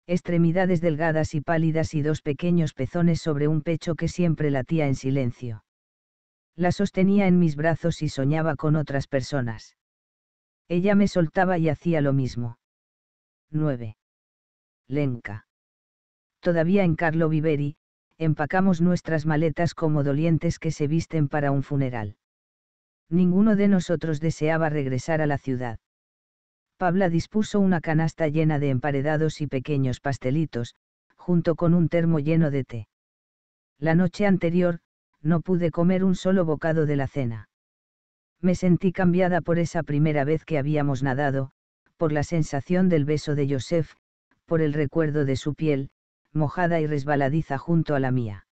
Extremidades delgadas y pálidas y dos pequeños pezones sobre un pecho que siempre latía en silencio. La sostenía en mis brazos y soñaba con otras personas. Ella me soltaba y hacía lo mismo. 9. Lenka. Todavía en Carlo Viveri, empacamos nuestras maletas como dolientes que se visten para un funeral. Ninguno de nosotros deseaba regresar a la ciudad. Pabla dispuso una canasta llena de emparedados y pequeños pastelitos, junto con un termo lleno de té. La noche anterior, no pude comer un solo bocado de la cena. Me sentí cambiada por esa primera vez que habíamos nadado, por la sensación del beso de Joseph, por el recuerdo de su piel, mojada y resbaladiza junto a la mía.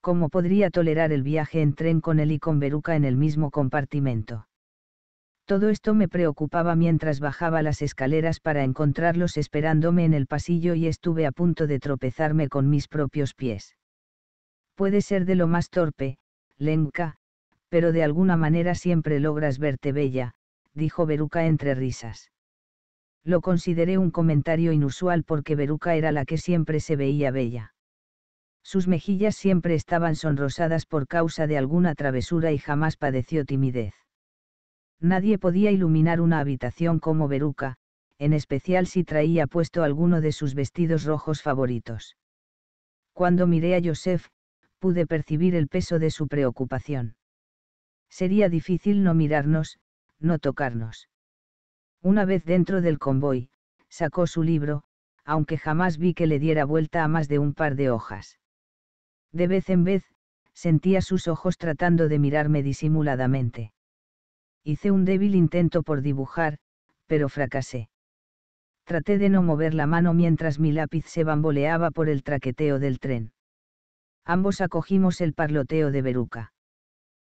¿Cómo podría tolerar el viaje en tren con él y con Beruca en el mismo compartimento? Todo esto me preocupaba mientras bajaba las escaleras para encontrarlos esperándome en el pasillo y estuve a punto de tropezarme con mis propios pies. Puede ser de lo más torpe, Lenka, pero de alguna manera siempre logras verte bella, dijo Beruca entre risas. Lo consideré un comentario inusual porque Beruca era la que siempre se veía bella. Sus mejillas siempre estaban sonrosadas por causa de alguna travesura y jamás padeció timidez. Nadie podía iluminar una habitación como Beruca, en especial si traía puesto alguno de sus vestidos rojos favoritos. Cuando miré a Joseph, pude percibir el peso de su preocupación. Sería difícil no mirarnos, no tocarnos. Una vez dentro del convoy, sacó su libro, aunque jamás vi que le diera vuelta a más de un par de hojas. De vez en vez, sentía sus ojos tratando de mirarme disimuladamente. Hice un débil intento por dibujar, pero fracasé. Traté de no mover la mano mientras mi lápiz se bamboleaba por el traqueteo del tren. Ambos acogimos el parloteo de Beruca.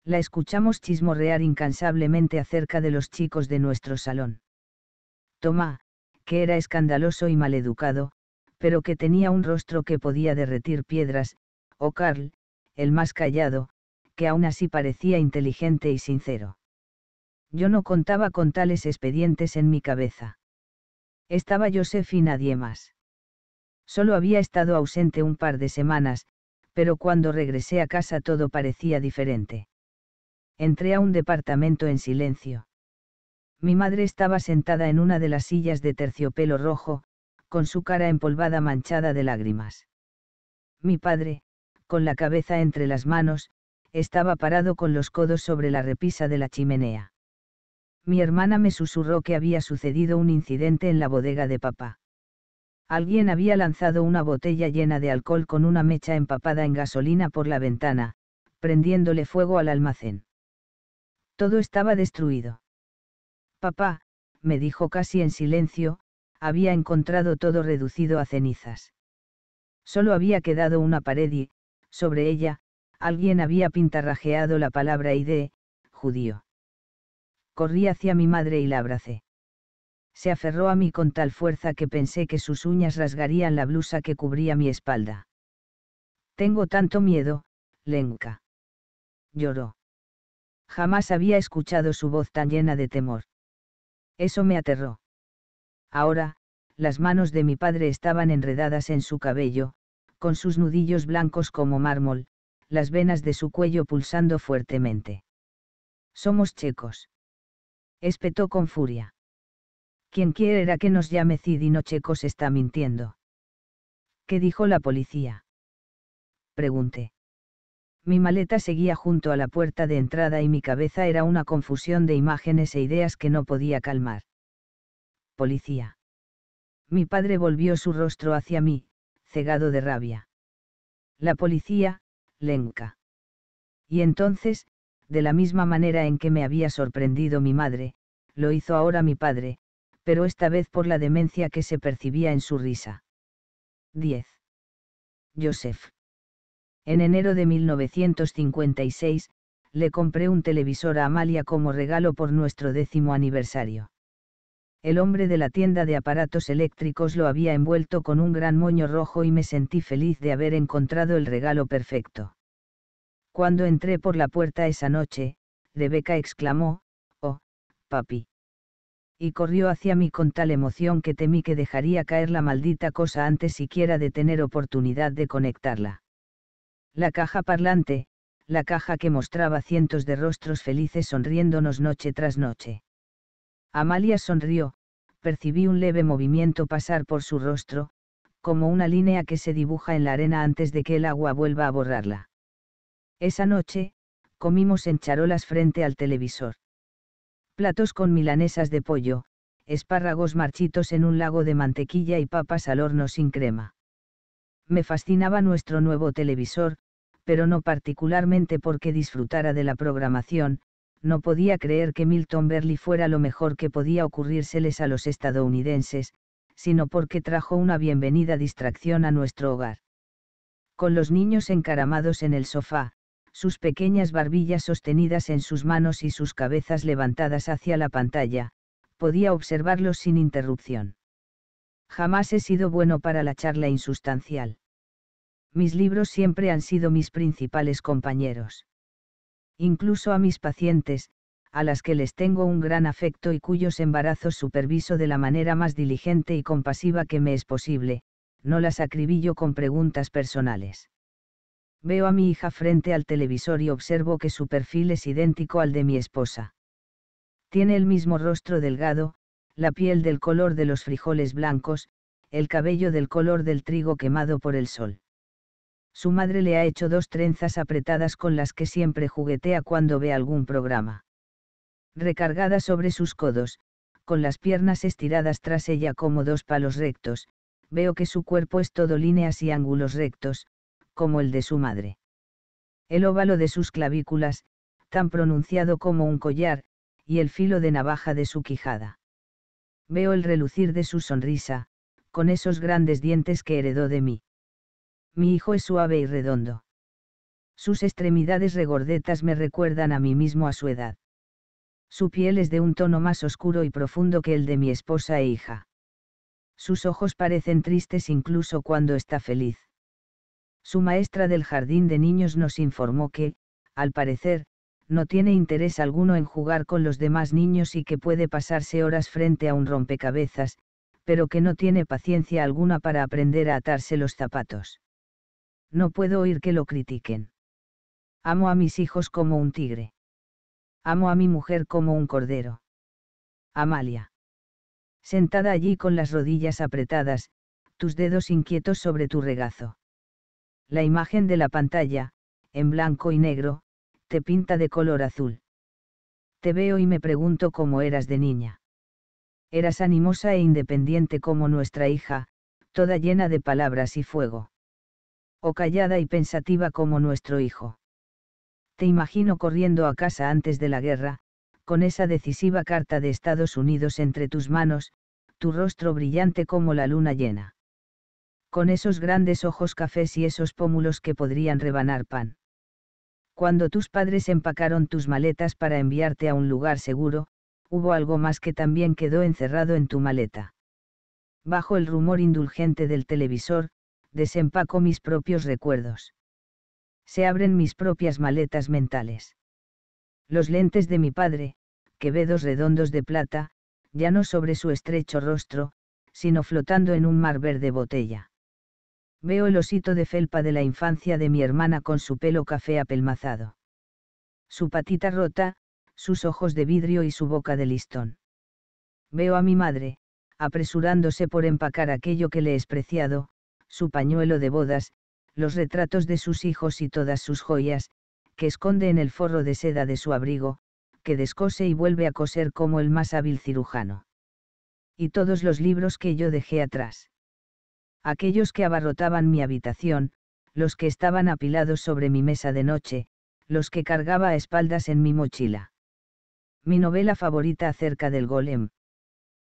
La escuchamos chismorrear incansablemente acerca de los chicos de nuestro salón. Tomá, que era escandaloso y maleducado, pero que tenía un rostro que podía derretir piedras, o oh Carl, el más callado, que aún así parecía inteligente y sincero. Yo no contaba con tales expedientes en mi cabeza. Estaba Joseph y nadie más. Solo había estado ausente un par de semanas, pero cuando regresé a casa todo parecía diferente. Entré a un departamento en silencio. Mi madre estaba sentada en una de las sillas de terciopelo rojo, con su cara empolvada manchada de lágrimas. Mi padre, con la cabeza entre las manos, estaba parado con los codos sobre la repisa de la chimenea. Mi hermana me susurró que había sucedido un incidente en la bodega de papá. Alguien había lanzado una botella llena de alcohol con una mecha empapada en gasolina por la ventana, prendiéndole fuego al almacén. Todo estaba destruido. Papá, me dijo casi en silencio, había encontrado todo reducido a cenizas. Solo había quedado una pared y, sobre ella, alguien había pintarrajeado la palabra ID, judío. Corrí hacia mi madre y la abracé. Se aferró a mí con tal fuerza que pensé que sus uñas rasgarían la blusa que cubría mi espalda. Tengo tanto miedo, Lenka. Lloró. Jamás había escuchado su voz tan llena de temor. Eso me aterró. Ahora, las manos de mi padre estaban enredadas en su cabello, con sus nudillos blancos como mármol, las venas de su cuello pulsando fuertemente. Somos checos. Espetó con furia. Quien quiera que nos llame Cid no checos está mintiendo. ¿Qué dijo la policía? Pregunté. Mi maleta seguía junto a la puerta de entrada y mi cabeza era una confusión de imágenes e ideas que no podía calmar. Policía. Mi padre volvió su rostro hacia mí, cegado de rabia. La policía, Lenka. Y entonces, de la misma manera en que me había sorprendido mi madre, lo hizo ahora mi padre, pero esta vez por la demencia que se percibía en su risa. 10. Joseph. En enero de 1956, le compré un televisor a Amalia como regalo por nuestro décimo aniversario. El hombre de la tienda de aparatos eléctricos lo había envuelto con un gran moño rojo y me sentí feliz de haber encontrado el regalo perfecto. Cuando entré por la puerta esa noche, Rebeca exclamó, Oh, papi. Y corrió hacia mí con tal emoción que temí que dejaría caer la maldita cosa antes siquiera de tener oportunidad de conectarla. La caja parlante, la caja que mostraba cientos de rostros felices sonriéndonos noche tras noche. Amalia sonrió, percibí un leve movimiento pasar por su rostro, como una línea que se dibuja en la arena antes de que el agua vuelva a borrarla. Esa noche, comimos en charolas frente al televisor. Platos con milanesas de pollo, espárragos marchitos en un lago de mantequilla y papas al horno sin crema me fascinaba nuestro nuevo televisor, pero no particularmente porque disfrutara de la programación, no podía creer que Milton Berle fuera lo mejor que podía ocurrírseles a los estadounidenses, sino porque trajo una bienvenida distracción a nuestro hogar. Con los niños encaramados en el sofá, sus pequeñas barbillas sostenidas en sus manos y sus cabezas levantadas hacia la pantalla, podía observarlos sin interrupción. Jamás he sido bueno para la charla insustancial. Mis libros siempre han sido mis principales compañeros. Incluso a mis pacientes, a las que les tengo un gran afecto y cuyos embarazos superviso de la manera más diligente y compasiva que me es posible, no las acribillo con preguntas personales. Veo a mi hija frente al televisor y observo que su perfil es idéntico al de mi esposa. Tiene el mismo rostro delgado, la piel del color de los frijoles blancos, el cabello del color del trigo quemado por el sol. Su madre le ha hecho dos trenzas apretadas con las que siempre juguetea cuando ve algún programa. Recargada sobre sus codos, con las piernas estiradas tras ella como dos palos rectos, veo que su cuerpo es todo líneas y ángulos rectos, como el de su madre. El óvalo de sus clavículas, tan pronunciado como un collar, y el filo de navaja de su quijada veo el relucir de su sonrisa, con esos grandes dientes que heredó de mí. Mi hijo es suave y redondo. Sus extremidades regordetas me recuerdan a mí mismo a su edad. Su piel es de un tono más oscuro y profundo que el de mi esposa e hija. Sus ojos parecen tristes incluso cuando está feliz. Su maestra del jardín de niños nos informó que, al parecer, no tiene interés alguno en jugar con los demás niños y que puede pasarse horas frente a un rompecabezas, pero que no tiene paciencia alguna para aprender a atarse los zapatos. No puedo oír que lo critiquen. Amo a mis hijos como un tigre. Amo a mi mujer como un cordero. Amalia. Sentada allí con las rodillas apretadas, tus dedos inquietos sobre tu regazo. La imagen de la pantalla, en blanco y negro, te pinta de color azul. Te veo y me pregunto cómo eras de niña. Eras animosa e independiente como nuestra hija, toda llena de palabras y fuego. O callada y pensativa como nuestro hijo. Te imagino corriendo a casa antes de la guerra, con esa decisiva carta de Estados Unidos entre tus manos, tu rostro brillante como la luna llena. Con esos grandes ojos cafés y esos pómulos que podrían rebanar pan. Cuando tus padres empacaron tus maletas para enviarte a un lugar seguro, hubo algo más que también quedó encerrado en tu maleta. Bajo el rumor indulgente del televisor, desempaco mis propios recuerdos. Se abren mis propias maletas mentales. Los lentes de mi padre, que ve dos redondos de plata, ya no sobre su estrecho rostro, sino flotando en un mar verde botella. Veo el osito de felpa de la infancia de mi hermana con su pelo café apelmazado. Su patita rota, sus ojos de vidrio y su boca de listón. Veo a mi madre, apresurándose por empacar aquello que le es preciado, su pañuelo de bodas, los retratos de sus hijos y todas sus joyas, que esconde en el forro de seda de su abrigo, que descose y vuelve a coser como el más hábil cirujano. Y todos los libros que yo dejé atrás aquellos que abarrotaban mi habitación, los que estaban apilados sobre mi mesa de noche, los que cargaba a espaldas en mi mochila. Mi novela favorita acerca del golem.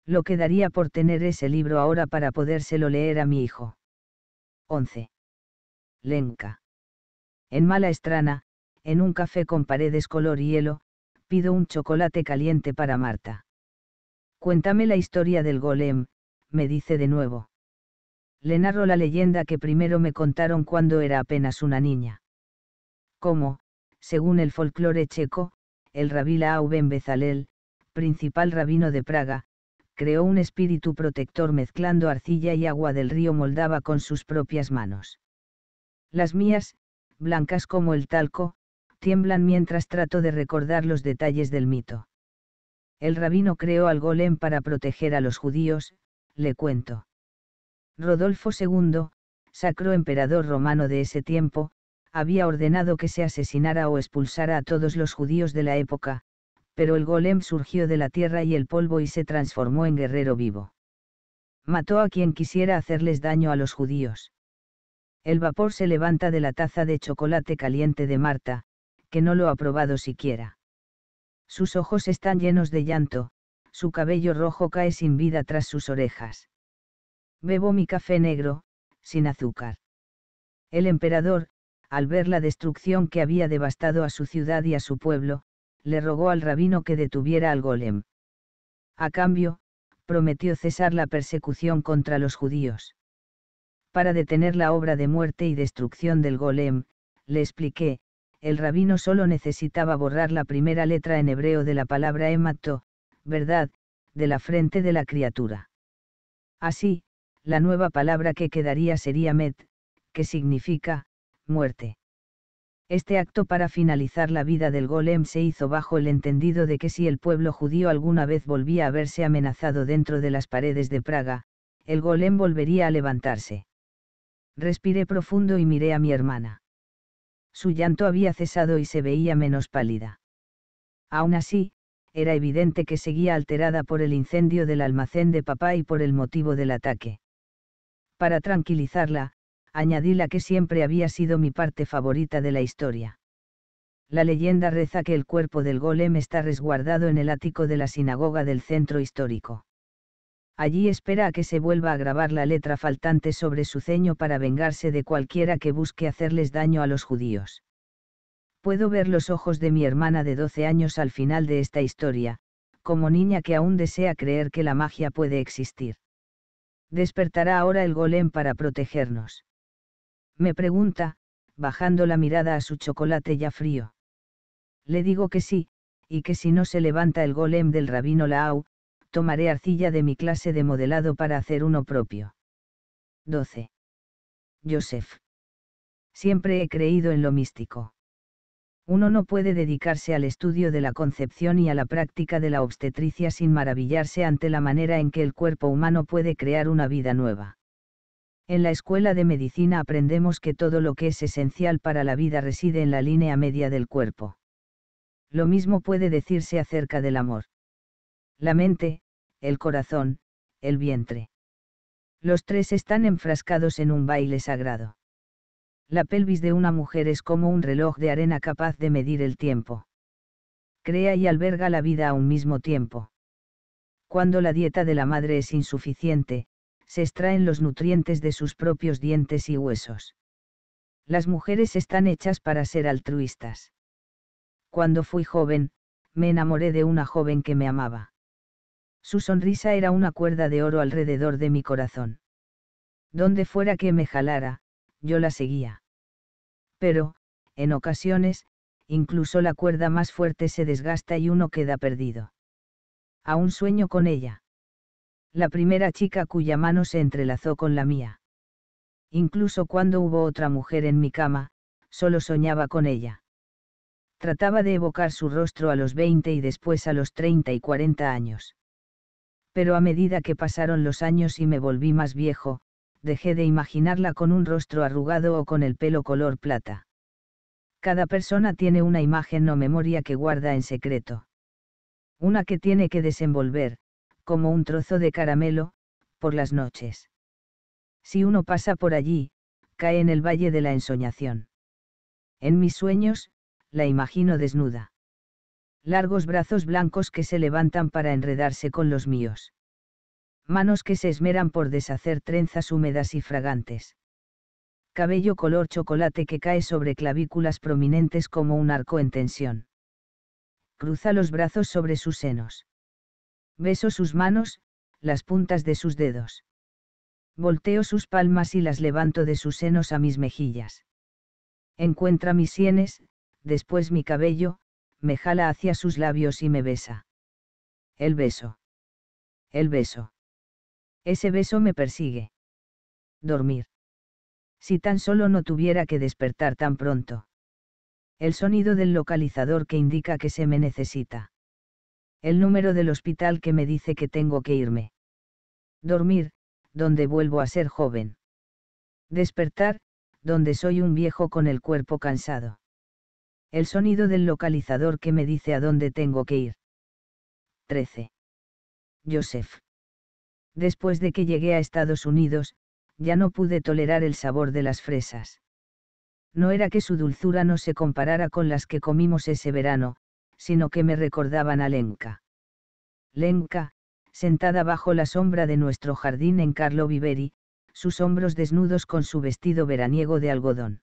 Lo que daría por tener ese libro ahora para podérselo leer a mi hijo. 11. Lenka. En Mala Estrana, en un café con paredes color hielo, pido un chocolate caliente para Marta. Cuéntame la historia del golem, me dice de nuevo le narro la leyenda que primero me contaron cuando era apenas una niña. Cómo, según el folclore checo, el rabí Ben Bezalel, principal rabino de Praga, creó un espíritu protector mezclando arcilla y agua del río Moldava con sus propias manos. Las mías, blancas como el talco, tiemblan mientras trato de recordar los detalles del mito. El rabino creó al golem para proteger a los judíos, le cuento. Rodolfo II, sacro emperador romano de ese tiempo, había ordenado que se asesinara o expulsara a todos los judíos de la época, pero el golem surgió de la tierra y el polvo y se transformó en guerrero vivo. Mató a quien quisiera hacerles daño a los judíos. El vapor se levanta de la taza de chocolate caliente de Marta, que no lo ha probado siquiera. Sus ojos están llenos de llanto, su cabello rojo cae sin vida tras sus orejas. Bebo mi café negro, sin azúcar. El emperador, al ver la destrucción que había devastado a su ciudad y a su pueblo, le rogó al rabino que detuviera al golem. A cambio, prometió cesar la persecución contra los judíos. Para detener la obra de muerte y destrucción del golem, le expliqué, el rabino solo necesitaba borrar la primera letra en hebreo de la palabra emato, verdad, de la frente de la criatura. Así, la nueva palabra que quedaría sería Met, que significa, muerte. Este acto para finalizar la vida del golem se hizo bajo el entendido de que si el pueblo judío alguna vez volvía a verse amenazado dentro de las paredes de Praga, el golem volvería a levantarse. Respiré profundo y miré a mi hermana. Su llanto había cesado y se veía menos pálida. Aún así, era evidente que seguía alterada por el incendio del almacén de papá y por el motivo del ataque. Para tranquilizarla, añadí la que siempre había sido mi parte favorita de la historia. La leyenda reza que el cuerpo del golem está resguardado en el ático de la sinagoga del centro histórico. Allí espera a que se vuelva a grabar la letra faltante sobre su ceño para vengarse de cualquiera que busque hacerles daño a los judíos. Puedo ver los ojos de mi hermana de 12 años al final de esta historia, como niña que aún desea creer que la magia puede existir despertará ahora el golem para protegernos. Me pregunta, bajando la mirada a su chocolate ya frío. Le digo que sí, y que si no se levanta el golem del rabino Laau, tomaré arcilla de mi clase de modelado para hacer uno propio. 12. Joseph. Siempre he creído en lo místico uno no puede dedicarse al estudio de la concepción y a la práctica de la obstetricia sin maravillarse ante la manera en que el cuerpo humano puede crear una vida nueva. En la escuela de medicina aprendemos que todo lo que es esencial para la vida reside en la línea media del cuerpo. Lo mismo puede decirse acerca del amor. La mente, el corazón, el vientre. Los tres están enfrascados en un baile sagrado. La pelvis de una mujer es como un reloj de arena capaz de medir el tiempo. Crea y alberga la vida a un mismo tiempo. Cuando la dieta de la madre es insuficiente, se extraen los nutrientes de sus propios dientes y huesos. Las mujeres están hechas para ser altruistas. Cuando fui joven, me enamoré de una joven que me amaba. Su sonrisa era una cuerda de oro alrededor de mi corazón. Donde fuera que me jalara, yo la seguía. Pero, en ocasiones, incluso la cuerda más fuerte se desgasta y uno queda perdido. Aún sueño con ella. La primera chica cuya mano se entrelazó con la mía. Incluso cuando hubo otra mujer en mi cama, solo soñaba con ella. Trataba de evocar su rostro a los 20 y después a los 30 y 40 años. Pero a medida que pasaron los años y me volví más viejo, dejé de imaginarla con un rostro arrugado o con el pelo color plata. Cada persona tiene una imagen o memoria que guarda en secreto. Una que tiene que desenvolver, como un trozo de caramelo, por las noches. Si uno pasa por allí, cae en el valle de la ensoñación. En mis sueños, la imagino desnuda largos brazos blancos que se levantan para enredarse con los míos manos que se esmeran por deshacer trenzas húmedas y fragantes. Cabello color chocolate que cae sobre clavículas prominentes como un arco en tensión. Cruza los brazos sobre sus senos. Beso sus manos, las puntas de sus dedos. Volteo sus palmas y las levanto de sus senos a mis mejillas. Encuentra mis sienes, después mi cabello, me jala hacia sus labios y me besa. El beso. El beso ese beso me persigue. Dormir. Si tan solo no tuviera que despertar tan pronto. El sonido del localizador que indica que se me necesita. El número del hospital que me dice que tengo que irme. Dormir, donde vuelvo a ser joven. Despertar, donde soy un viejo con el cuerpo cansado. El sonido del localizador que me dice a dónde tengo que ir. 13. Joseph. Después de que llegué a Estados Unidos, ya no pude tolerar el sabor de las fresas. No era que su dulzura no se comparara con las que comimos ese verano, sino que me recordaban a Lenka. Lenka, sentada bajo la sombra de nuestro jardín en Carlo Viveri, sus hombros desnudos con su vestido veraniego de algodón.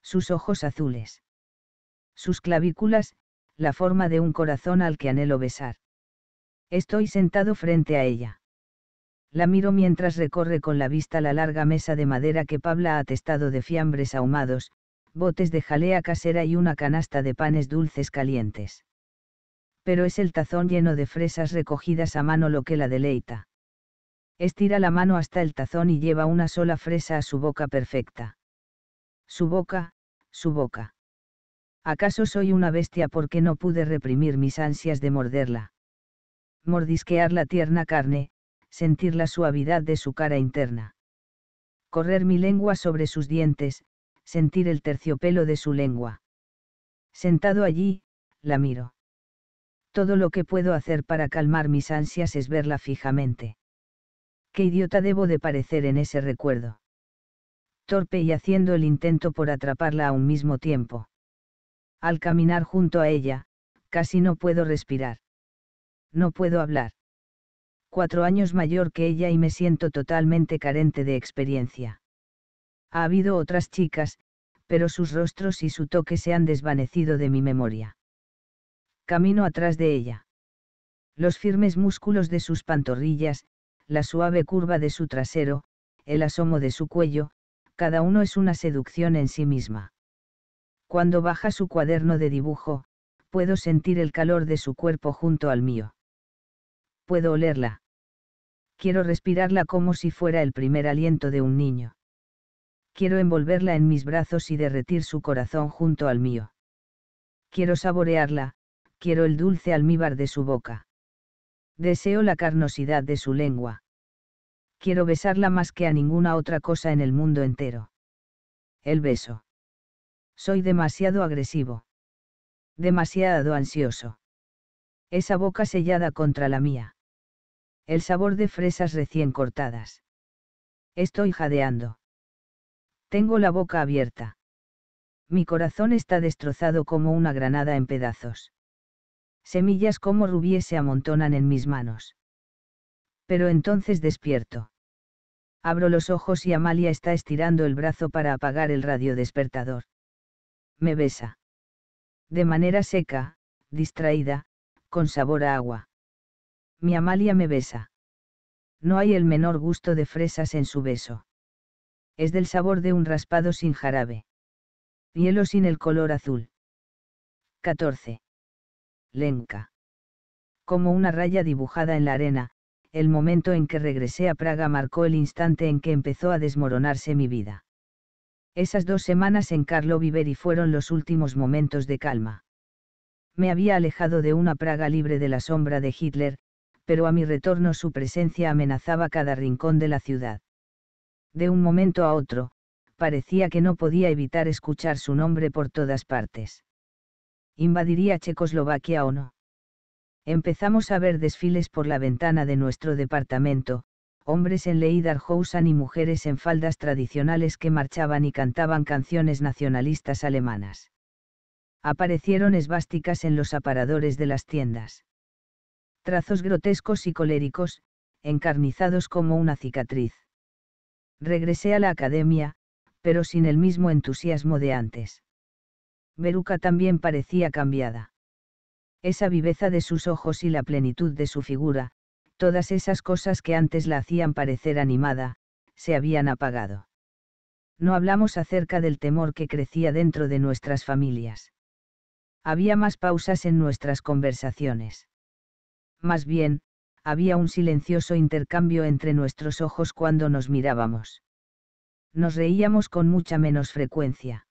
Sus ojos azules. Sus clavículas, la forma de un corazón al que anhelo besar. Estoy sentado frente a ella. La miro mientras recorre con la vista la larga mesa de madera que Pabla ha atestado de fiambres ahumados, botes de jalea casera y una canasta de panes dulces calientes. Pero es el tazón lleno de fresas recogidas a mano lo que la deleita. Estira la mano hasta el tazón y lleva una sola fresa a su boca perfecta. Su boca, su boca. ¿Acaso soy una bestia porque no pude reprimir mis ansias de morderla? Mordisquear la tierna carne, sentir la suavidad de su cara interna. Correr mi lengua sobre sus dientes, sentir el terciopelo de su lengua. Sentado allí, la miro. Todo lo que puedo hacer para calmar mis ansias es verla fijamente. Qué idiota debo de parecer en ese recuerdo. Torpe y haciendo el intento por atraparla a un mismo tiempo. Al caminar junto a ella, casi no puedo respirar. No puedo hablar cuatro años mayor que ella y me siento totalmente carente de experiencia. Ha habido otras chicas, pero sus rostros y su toque se han desvanecido de mi memoria. Camino atrás de ella. Los firmes músculos de sus pantorrillas, la suave curva de su trasero, el asomo de su cuello, cada uno es una seducción en sí misma. Cuando baja su cuaderno de dibujo, puedo sentir el calor de su cuerpo junto al mío puedo olerla. Quiero respirarla como si fuera el primer aliento de un niño. Quiero envolverla en mis brazos y derretir su corazón junto al mío. Quiero saborearla, quiero el dulce almíbar de su boca. Deseo la carnosidad de su lengua. Quiero besarla más que a ninguna otra cosa en el mundo entero. El beso. Soy demasiado agresivo. Demasiado ansioso. Esa boca sellada contra la mía el sabor de fresas recién cortadas. Estoy jadeando. Tengo la boca abierta. Mi corazón está destrozado como una granada en pedazos. Semillas como rubíes se amontonan en mis manos. Pero entonces despierto. Abro los ojos y Amalia está estirando el brazo para apagar el radio despertador. Me besa. De manera seca, distraída, con sabor a agua mi Amalia me besa. No hay el menor gusto de fresas en su beso. Es del sabor de un raspado sin jarabe. Hielo sin el color azul. 14. Lenca. Como una raya dibujada en la arena, el momento en que regresé a Praga marcó el instante en que empezó a desmoronarse mi vida. Esas dos semanas en Carlo Viveri fueron los últimos momentos de calma. Me había alejado de una Praga libre de la sombra de Hitler, pero a mi retorno su presencia amenazaba cada rincón de la ciudad. De un momento a otro, parecía que no podía evitar escuchar su nombre por todas partes. ¿Invadiría Checoslovaquia o no? Empezamos a ver desfiles por la ventana de nuestro departamento, hombres en Leidarhausen y mujeres en faldas tradicionales que marchaban y cantaban canciones nacionalistas alemanas. Aparecieron esvásticas en los aparadores de las tiendas trazos grotescos y coléricos, encarnizados como una cicatriz. Regresé a la academia, pero sin el mismo entusiasmo de antes. Veruca también parecía cambiada. Esa viveza de sus ojos y la plenitud de su figura, todas esas cosas que antes la hacían parecer animada, se habían apagado. No hablamos acerca del temor que crecía dentro de nuestras familias. Había más pausas en nuestras conversaciones más bien, había un silencioso intercambio entre nuestros ojos cuando nos mirábamos. Nos reíamos con mucha menos frecuencia.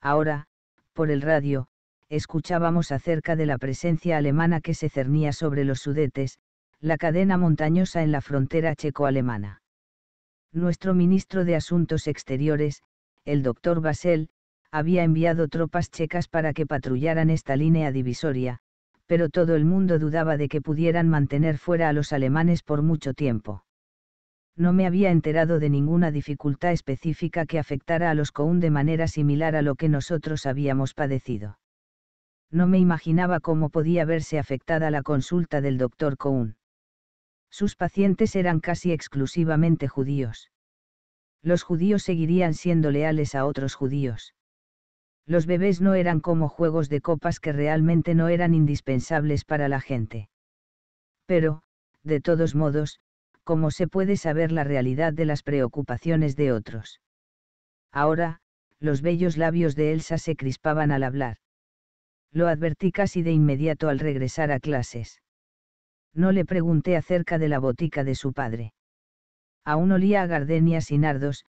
Ahora, por el radio, escuchábamos acerca de la presencia alemana que se cernía sobre los Sudetes, la cadena montañosa en la frontera checo-alemana. Nuestro ministro de Asuntos Exteriores, el doctor Basel, había enviado tropas checas para que patrullaran esta línea divisoria, pero todo el mundo dudaba de que pudieran mantener fuera a los alemanes por mucho tiempo. No me había enterado de ninguna dificultad específica que afectara a los Coun de manera similar a lo que nosotros habíamos padecido. No me imaginaba cómo podía verse afectada la consulta del doctor Coun. Sus pacientes eran casi exclusivamente judíos. Los judíos seguirían siendo leales a otros judíos los bebés no eran como juegos de copas que realmente no eran indispensables para la gente. Pero, de todos modos, ¿cómo se puede saber la realidad de las preocupaciones de otros? Ahora, los bellos labios de Elsa se crispaban al hablar. Lo advertí casi de inmediato al regresar a clases. No le pregunté acerca de la botica de su padre. Aún olía a gardenias y nardos,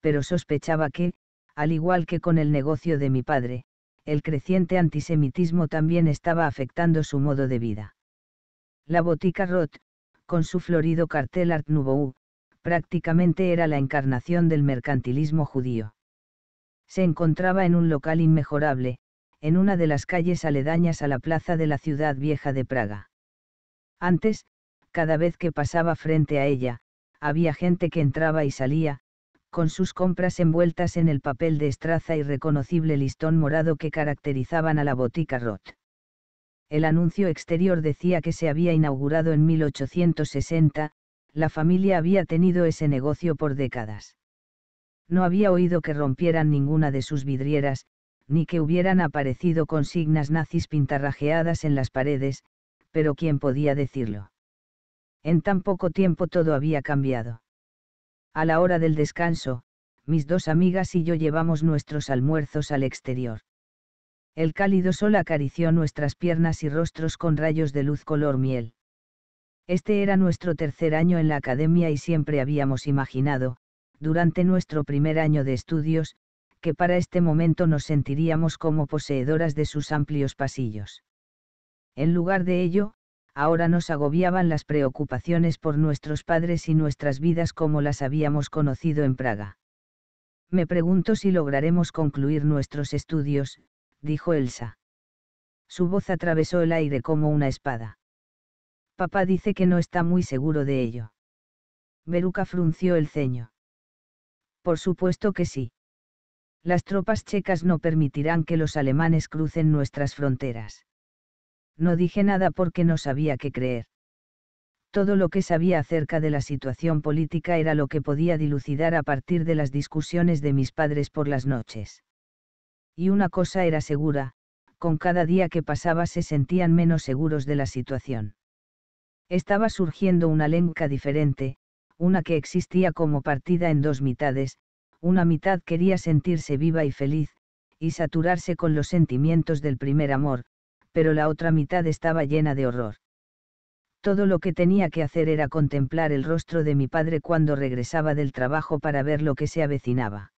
pero sospechaba que, al igual que con el negocio de mi padre, el creciente antisemitismo también estaba afectando su modo de vida. La botica Roth, con su florido cartel Art Nouveau, prácticamente era la encarnación del mercantilismo judío. Se encontraba en un local inmejorable, en una de las calles aledañas a la plaza de la ciudad vieja de Praga. Antes, cada vez que pasaba frente a ella, había gente que entraba y salía, con sus compras envueltas en el papel de estraza y reconocible listón morado que caracterizaban a la botica Roth. El anuncio exterior decía que se había inaugurado en 1860, la familia había tenido ese negocio por décadas. No había oído que rompieran ninguna de sus vidrieras, ni que hubieran aparecido consignas nazis pintarrajeadas en las paredes, pero ¿quién podía decirlo? En tan poco tiempo todo había cambiado. A la hora del descanso, mis dos amigas y yo llevamos nuestros almuerzos al exterior. El cálido sol acarició nuestras piernas y rostros con rayos de luz color miel. Este era nuestro tercer año en la academia y siempre habíamos imaginado, durante nuestro primer año de estudios, que para este momento nos sentiríamos como poseedoras de sus amplios pasillos. En lugar de ello, ahora nos agobiaban las preocupaciones por nuestros padres y nuestras vidas como las habíamos conocido en Praga. Me pregunto si lograremos concluir nuestros estudios, dijo Elsa. Su voz atravesó el aire como una espada. Papá dice que no está muy seguro de ello. Veruca frunció el ceño. Por supuesto que sí. Las tropas checas no permitirán que los alemanes crucen nuestras fronteras. No dije nada porque no sabía qué creer. Todo lo que sabía acerca de la situación política era lo que podía dilucidar a partir de las discusiones de mis padres por las noches. Y una cosa era segura, con cada día que pasaba se sentían menos seguros de la situación. Estaba surgiendo una lenca diferente, una que existía como partida en dos mitades, una mitad quería sentirse viva y feliz, y saturarse con los sentimientos del primer amor, pero la otra mitad estaba llena de horror. Todo lo que tenía que hacer era contemplar el rostro de mi padre cuando regresaba del trabajo para ver lo que se avecinaba.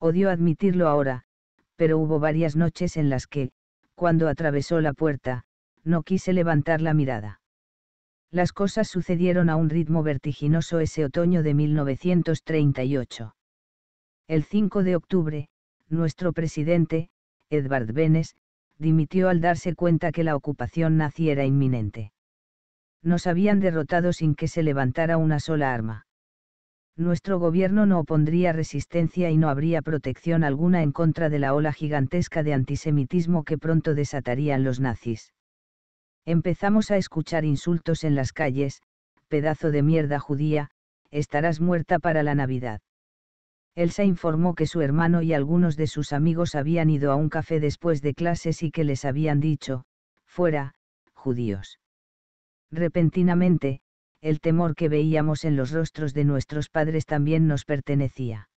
Odio admitirlo ahora, pero hubo varias noches en las que, cuando atravesó la puerta, no quise levantar la mirada. Las cosas sucedieron a un ritmo vertiginoso ese otoño de 1938. El 5 de octubre, nuestro presidente, Edvard Benes, dimitió al darse cuenta que la ocupación nazi era inminente. Nos habían derrotado sin que se levantara una sola arma. Nuestro gobierno no opondría resistencia y no habría protección alguna en contra de la ola gigantesca de antisemitismo que pronto desatarían los nazis. Empezamos a escuchar insultos en las calles, pedazo de mierda judía, estarás muerta para la Navidad. Elsa informó que su hermano y algunos de sus amigos habían ido a un café después de clases y que les habían dicho, fuera, judíos. Repentinamente, el temor que veíamos en los rostros de nuestros padres también nos pertenecía.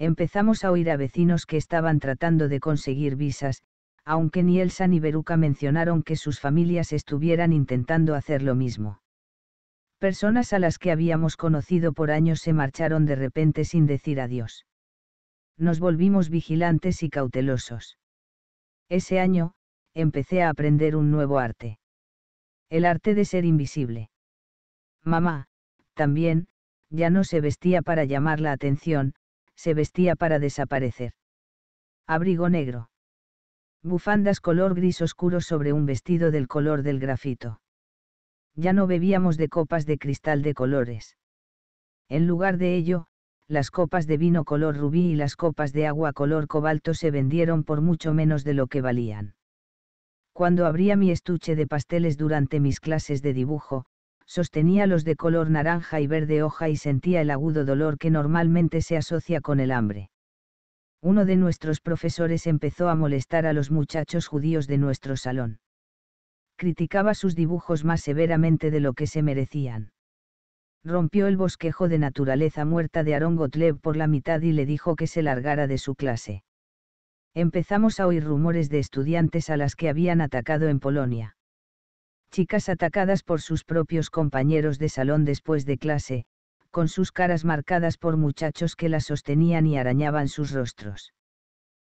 Empezamos a oír a vecinos que estaban tratando de conseguir visas, aunque ni Elsa ni Beruca mencionaron que sus familias estuvieran intentando hacer lo mismo personas a las que habíamos conocido por años se marcharon de repente sin decir adiós. Nos volvimos vigilantes y cautelosos. Ese año, empecé a aprender un nuevo arte. El arte de ser invisible. Mamá, también, ya no se vestía para llamar la atención, se vestía para desaparecer. Abrigo negro. Bufandas color gris oscuro sobre un vestido del color del grafito ya no bebíamos de copas de cristal de colores. En lugar de ello, las copas de vino color rubí y las copas de agua color cobalto se vendieron por mucho menos de lo que valían. Cuando abría mi estuche de pasteles durante mis clases de dibujo, sostenía los de color naranja y verde hoja y sentía el agudo dolor que normalmente se asocia con el hambre. Uno de nuestros profesores empezó a molestar a los muchachos judíos de nuestro salón criticaba sus dibujos más severamente de lo que se merecían. Rompió el bosquejo de naturaleza muerta de Aaron Gottlieb por la mitad y le dijo que se largara de su clase. Empezamos a oír rumores de estudiantes a las que habían atacado en Polonia. Chicas atacadas por sus propios compañeros de salón después de clase, con sus caras marcadas por muchachos que las sostenían y arañaban sus rostros.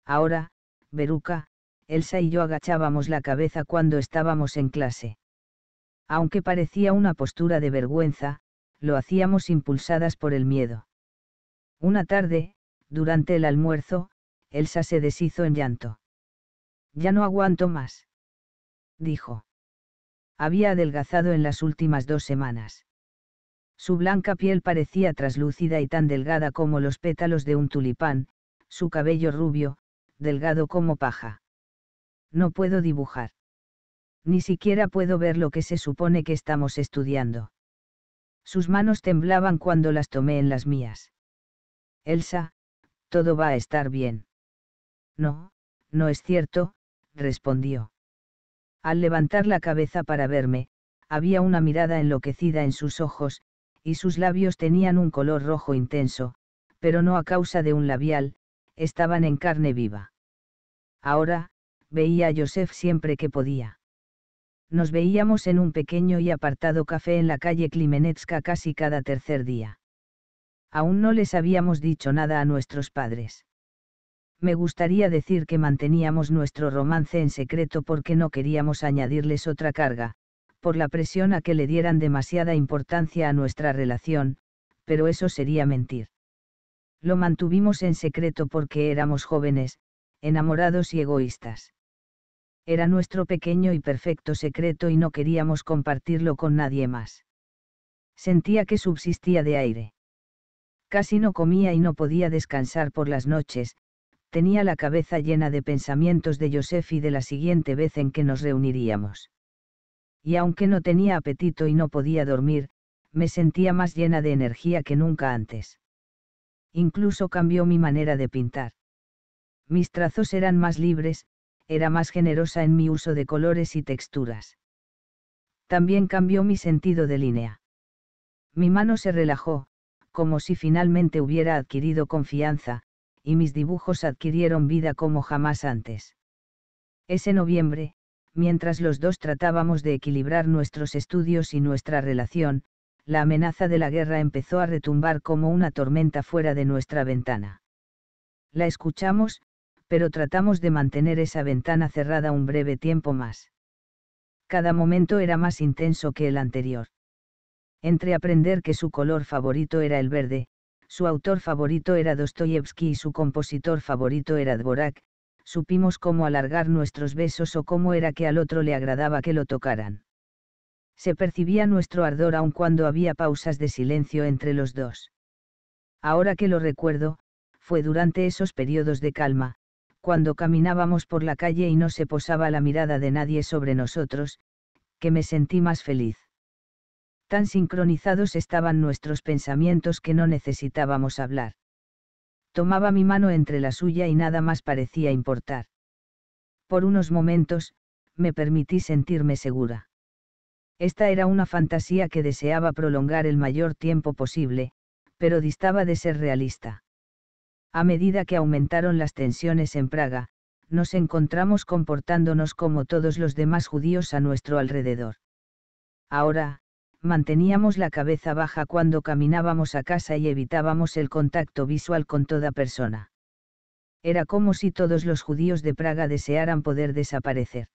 Ahora, Beruca, Elsa y yo agachábamos la cabeza cuando estábamos en clase. Aunque parecía una postura de vergüenza, lo hacíamos impulsadas por el miedo. Una tarde, durante el almuerzo, Elsa se deshizo en llanto. Ya no aguanto más. Dijo. Había adelgazado en las últimas dos semanas. Su blanca piel parecía traslúcida y tan delgada como los pétalos de un tulipán, su cabello rubio, delgado como paja. No puedo dibujar. Ni siquiera puedo ver lo que se supone que estamos estudiando. Sus manos temblaban cuando las tomé en las mías. Elsa, todo va a estar bien. No, no es cierto, respondió. Al levantar la cabeza para verme, había una mirada enloquecida en sus ojos, y sus labios tenían un color rojo intenso, pero no a causa de un labial, estaban en carne viva. Ahora, veía a Joseph siempre que podía. Nos veíamos en un pequeño y apartado café en la calle Klimenetska casi cada tercer día. Aún no les habíamos dicho nada a nuestros padres. Me gustaría decir que manteníamos nuestro romance en secreto porque no queríamos añadirles otra carga, por la presión a que le dieran demasiada importancia a nuestra relación, pero eso sería mentir. Lo mantuvimos en secreto porque éramos jóvenes, enamorados y egoístas. Era nuestro pequeño y perfecto secreto y no queríamos compartirlo con nadie más. Sentía que subsistía de aire. Casi no comía y no podía descansar por las noches, tenía la cabeza llena de pensamientos de Joseph y de la siguiente vez en que nos reuniríamos. Y aunque no tenía apetito y no podía dormir, me sentía más llena de energía que nunca antes. Incluso cambió mi manera de pintar mis trazos eran más libres, era más generosa en mi uso de colores y texturas. También cambió mi sentido de línea. Mi mano se relajó, como si finalmente hubiera adquirido confianza, y mis dibujos adquirieron vida como jamás antes. Ese noviembre, mientras los dos tratábamos de equilibrar nuestros estudios y nuestra relación, la amenaza de la guerra empezó a retumbar como una tormenta fuera de nuestra ventana. La escuchamos, pero tratamos de mantener esa ventana cerrada un breve tiempo más. Cada momento era más intenso que el anterior. Entre aprender que su color favorito era el verde, su autor favorito era Dostoyevsky y su compositor favorito era Dvorak, supimos cómo alargar nuestros besos o cómo era que al otro le agradaba que lo tocaran. Se percibía nuestro ardor aun cuando había pausas de silencio entre los dos. Ahora que lo recuerdo, fue durante esos periodos de calma, cuando caminábamos por la calle y no se posaba la mirada de nadie sobre nosotros, que me sentí más feliz. Tan sincronizados estaban nuestros pensamientos que no necesitábamos hablar. Tomaba mi mano entre la suya y nada más parecía importar. Por unos momentos, me permití sentirme segura. Esta era una fantasía que deseaba prolongar el mayor tiempo posible, pero distaba de ser realista a medida que aumentaron las tensiones en Praga, nos encontramos comportándonos como todos los demás judíos a nuestro alrededor. Ahora, manteníamos la cabeza baja cuando caminábamos a casa y evitábamos el contacto visual con toda persona. Era como si todos los judíos de Praga desearan poder desaparecer.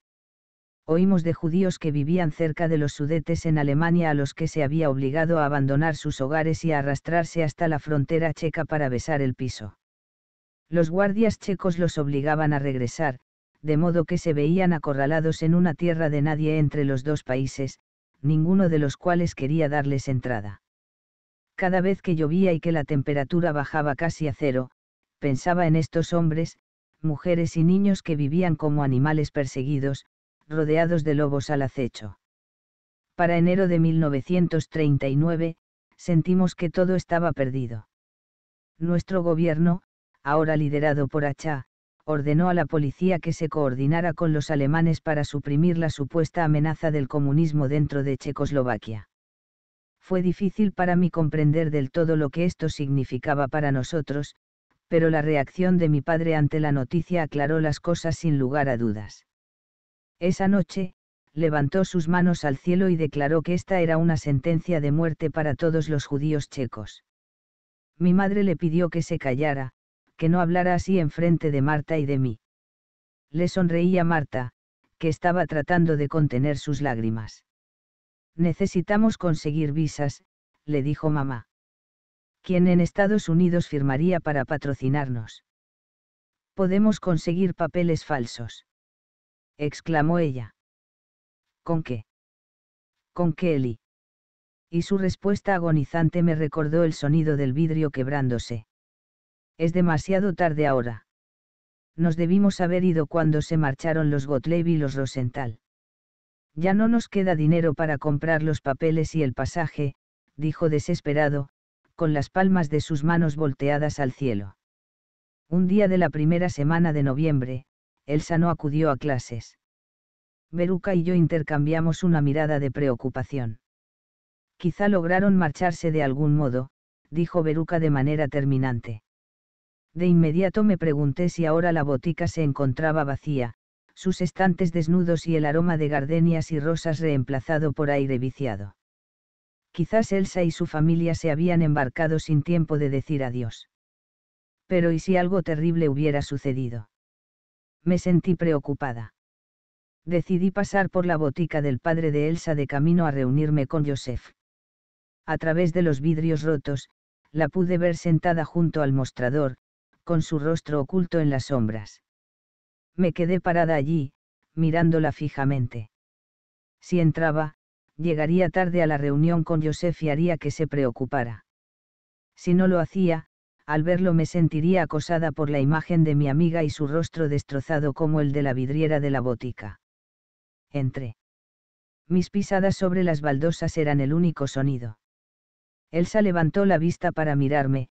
Oímos de judíos que vivían cerca de los sudetes en Alemania a los que se había obligado a abandonar sus hogares y a arrastrarse hasta la frontera checa para besar el piso. Los guardias checos los obligaban a regresar, de modo que se veían acorralados en una tierra de nadie entre los dos países, ninguno de los cuales quería darles entrada. Cada vez que llovía y que la temperatura bajaba casi a cero, pensaba en estos hombres, mujeres y niños que vivían como animales perseguidos, rodeados de lobos al acecho. Para enero de 1939, sentimos que todo estaba perdido. Nuestro gobierno, ahora liderado por Acha, ordenó a la policía que se coordinara con los alemanes para suprimir la supuesta amenaza del comunismo dentro de Checoslovaquia. Fue difícil para mí comprender del todo lo que esto significaba para nosotros, pero la reacción de mi padre ante la noticia aclaró las cosas sin lugar a dudas. Esa noche, levantó sus manos al cielo y declaró que esta era una sentencia de muerte para todos los judíos checos. Mi madre le pidió que se callara, que no hablara así en de Marta y de mí. Le sonreía Marta, que estaba tratando de contener sus lágrimas. Necesitamos conseguir visas, le dijo mamá. «¿Quién en Estados Unidos firmaría para patrocinarnos? Podemos conseguir papeles falsos. Exclamó ella. ¿Con qué? ¿Con qué Eli? Y su respuesta agonizante me recordó el sonido del vidrio quebrándose. Es demasiado tarde ahora. Nos debimos haber ido cuando se marcharon los Gottlieb y los Rosenthal. Ya no nos queda dinero para comprar los papeles y el pasaje, dijo desesperado, con las palmas de sus manos volteadas al cielo. Un día de la primera semana de noviembre, Elsa no acudió a clases. Beruca y yo intercambiamos una mirada de preocupación. Quizá lograron marcharse de algún modo, dijo Beruca de manera terminante. De inmediato me pregunté si ahora la botica se encontraba vacía, sus estantes desnudos y el aroma de gardenias y rosas reemplazado por aire viciado. Quizás Elsa y su familia se habían embarcado sin tiempo de decir adiós. Pero ¿y si algo terrible hubiera sucedido? Me sentí preocupada. Decidí pasar por la botica del padre de Elsa de camino a reunirme con Joseph. A través de los vidrios rotos, la pude ver sentada junto al mostrador, con su rostro oculto en las sombras. Me quedé parada allí, mirándola fijamente. Si entraba, llegaría tarde a la reunión con Joseph y haría que se preocupara. Si no lo hacía, al verlo me sentiría acosada por la imagen de mi amiga y su rostro destrozado como el de la vidriera de la bótica. Entré. Mis pisadas sobre las baldosas eran el único sonido. Elsa levantó la vista para mirarme,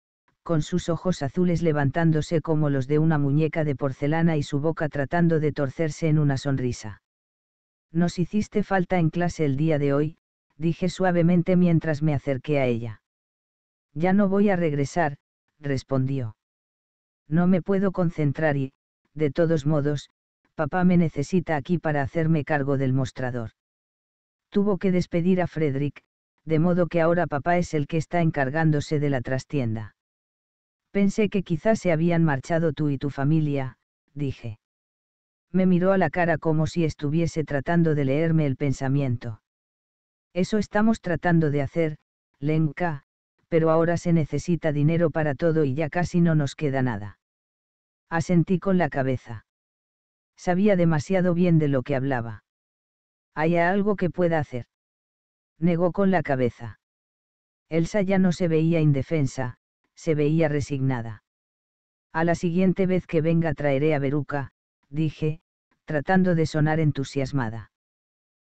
con sus ojos azules levantándose como los de una muñeca de porcelana y su boca tratando de torcerse en una sonrisa. Nos hiciste falta en clase el día de hoy, dije suavemente mientras me acerqué a ella. Ya no voy a regresar, respondió. No me puedo concentrar y, de todos modos, papá me necesita aquí para hacerme cargo del mostrador. Tuvo que despedir a Frederick, de modo que ahora papá es el que está encargándose de la trastienda. Pensé que quizás se habían marchado tú y tu familia, dije. Me miró a la cara como si estuviese tratando de leerme el pensamiento. Eso estamos tratando de hacer, Lenka, pero ahora se necesita dinero para todo y ya casi no nos queda nada. Asentí con la cabeza. Sabía demasiado bien de lo que hablaba. ¿Hay algo que pueda hacer? Negó con la cabeza. Elsa ya no se veía indefensa, se veía resignada. A la siguiente vez que venga traeré a Beruca, dije, tratando de sonar entusiasmada.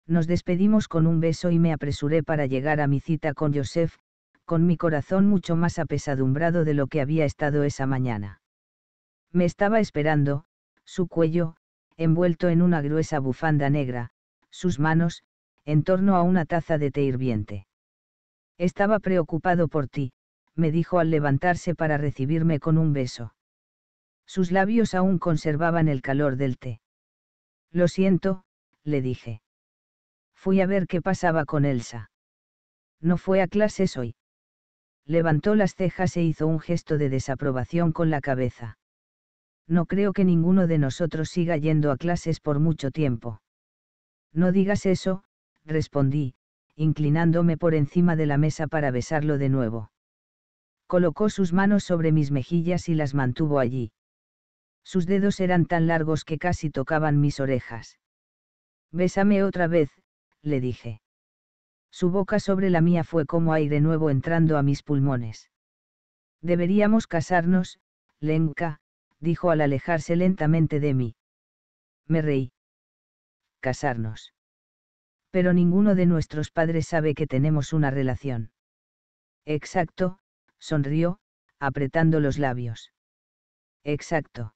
Nos despedimos con un beso y me apresuré para llegar a mi cita con Joseph, con mi corazón mucho más apesadumbrado de lo que había estado esa mañana. Me estaba esperando, su cuello, envuelto en una gruesa bufanda negra, sus manos, en torno a una taza de té hirviente. Estaba preocupado por ti, me dijo al levantarse para recibirme con un beso. Sus labios aún conservaban el calor del té. Lo siento, le dije. Fui a ver qué pasaba con Elsa. No fue a clases hoy. Levantó las cejas e hizo un gesto de desaprobación con la cabeza. No creo que ninguno de nosotros siga yendo a clases por mucho tiempo. No digas eso, respondí, inclinándome por encima de la mesa para besarlo de nuevo colocó sus manos sobre mis mejillas y las mantuvo allí. Sus dedos eran tan largos que casi tocaban mis orejas. Bésame otra vez, le dije. Su boca sobre la mía fue como aire nuevo entrando a mis pulmones. Deberíamos casarnos, Lenka, dijo al alejarse lentamente de mí. Me reí. Casarnos. Pero ninguno de nuestros padres sabe que tenemos una relación. Exacto, sonrió, apretando los labios. Exacto.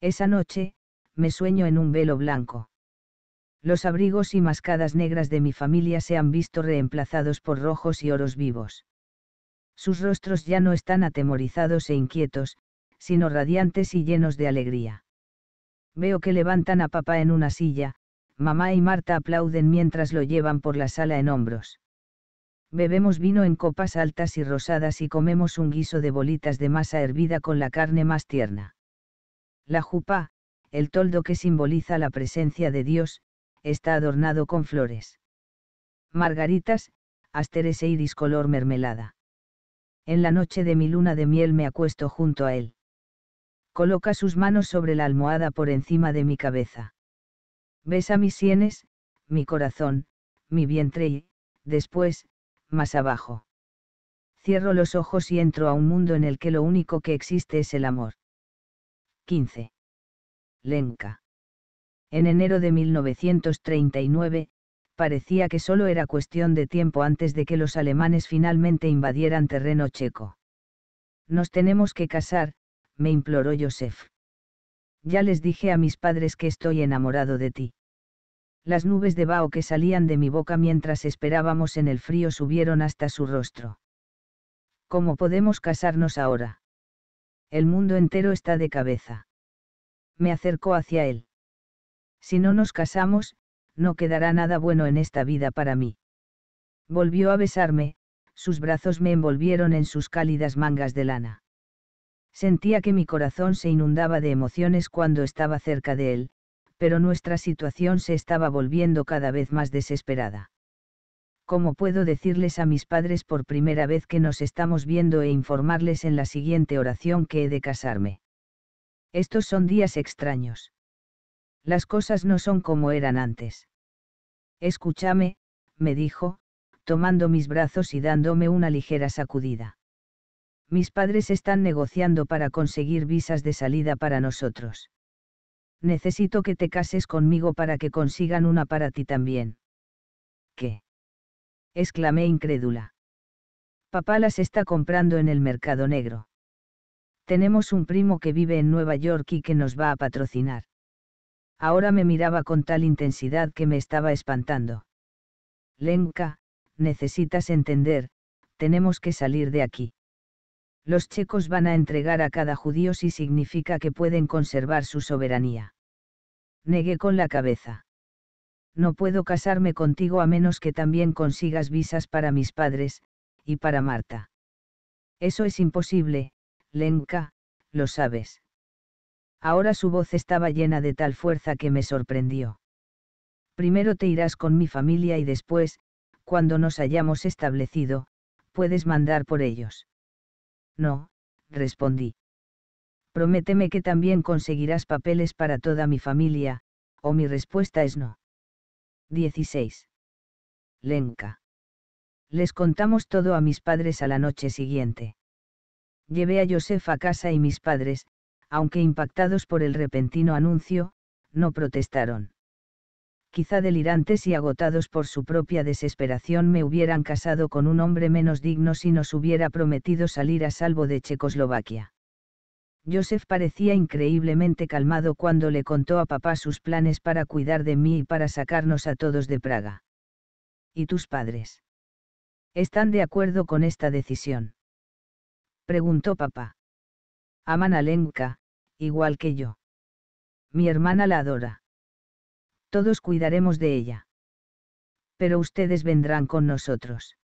Esa noche, me sueño en un velo blanco. Los abrigos y mascadas negras de mi familia se han visto reemplazados por rojos y oros vivos. Sus rostros ya no están atemorizados e inquietos, sino radiantes y llenos de alegría. Veo que levantan a papá en una silla, mamá y Marta aplauden mientras lo llevan por la sala en hombros bebemos vino en copas altas y rosadas y comemos un guiso de bolitas de masa hervida con la carne más tierna. La jupa, el toldo que simboliza la presencia de Dios, está adornado con flores. Margaritas, asteres e iris color mermelada. En la noche de mi luna de miel me acuesto junto a él. Coloca sus manos sobre la almohada por encima de mi cabeza. Besa mis sienes, mi corazón, mi vientre y, después, más abajo. Cierro los ojos y entro a un mundo en el que lo único que existe es el amor. 15. Lenka. En enero de 1939, parecía que solo era cuestión de tiempo antes de que los alemanes finalmente invadieran terreno checo. Nos tenemos que casar, me imploró Josef. Ya les dije a mis padres que estoy enamorado de ti. Las nubes de vaho que salían de mi boca mientras esperábamos en el frío subieron hasta su rostro. ¿Cómo podemos casarnos ahora? El mundo entero está de cabeza. Me acercó hacia él. Si no nos casamos, no quedará nada bueno en esta vida para mí. Volvió a besarme, sus brazos me envolvieron en sus cálidas mangas de lana. Sentía que mi corazón se inundaba de emociones cuando estaba cerca de él, pero nuestra situación se estaba volviendo cada vez más desesperada. ¿Cómo puedo decirles a mis padres por primera vez que nos estamos viendo e informarles en la siguiente oración que he de casarme? Estos son días extraños. Las cosas no son como eran antes. Escúchame, me dijo, tomando mis brazos y dándome una ligera sacudida. Mis padres están negociando para conseguir visas de salida para nosotros necesito que te cases conmigo para que consigan una para ti también. ¿Qué? exclamé incrédula. Papá las está comprando en el mercado negro. Tenemos un primo que vive en Nueva York y que nos va a patrocinar. Ahora me miraba con tal intensidad que me estaba espantando. Lenka, necesitas entender, tenemos que salir de aquí. Los checos van a entregar a cada judío si significa que pueden conservar su soberanía. Negué con la cabeza. No puedo casarme contigo a menos que también consigas visas para mis padres, y para Marta. Eso es imposible, Lenka, lo sabes. Ahora su voz estaba llena de tal fuerza que me sorprendió. Primero te irás con mi familia y después, cuando nos hayamos establecido, puedes mandar por ellos. No, respondí prométeme que también conseguirás papeles para toda mi familia, o mi respuesta es no. 16. Lenka. Les contamos todo a mis padres a la noche siguiente. Llevé a Josefa a casa y mis padres, aunque impactados por el repentino anuncio, no protestaron. Quizá delirantes y agotados por su propia desesperación me hubieran casado con un hombre menos digno si nos hubiera prometido salir a salvo de Checoslovaquia. Joseph parecía increíblemente calmado cuando le contó a papá sus planes para cuidar de mí y para sacarnos a todos de Praga. ¿Y tus padres? ¿Están de acuerdo con esta decisión? Preguntó papá. Aman a Lenka, igual que yo. Mi hermana la adora. Todos cuidaremos de ella. Pero ustedes vendrán con nosotros.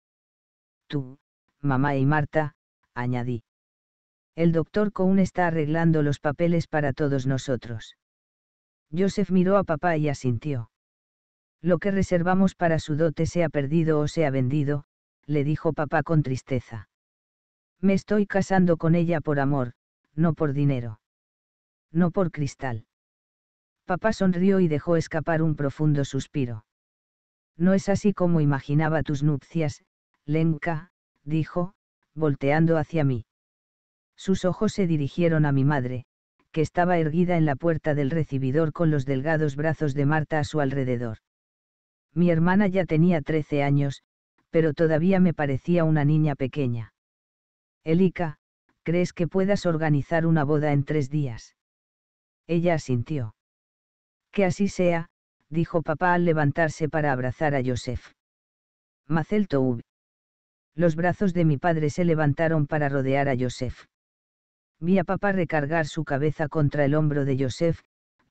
Tú, mamá y Marta, añadí. El doctor Cohn está arreglando los papeles para todos nosotros. Joseph miró a papá y asintió. Lo que reservamos para su dote se ha perdido o se ha vendido, le dijo papá con tristeza. Me estoy casando con ella por amor, no por dinero. No por cristal. Papá sonrió y dejó escapar un profundo suspiro. No es así como imaginaba tus nupcias, Lenka, dijo, volteando hacia mí. Sus ojos se dirigieron a mi madre, que estaba erguida en la puerta del recibidor con los delgados brazos de Marta a su alrededor. Mi hermana ya tenía trece años, pero todavía me parecía una niña pequeña. Elika, ¿crees que puedas organizar una boda en tres días? Ella asintió. Que así sea, dijo papá al levantarse para abrazar a Joseph. Macel Toub. Los brazos de mi padre se levantaron para rodear a Joseph. Vi a papá recargar su cabeza contra el hombro de Joseph,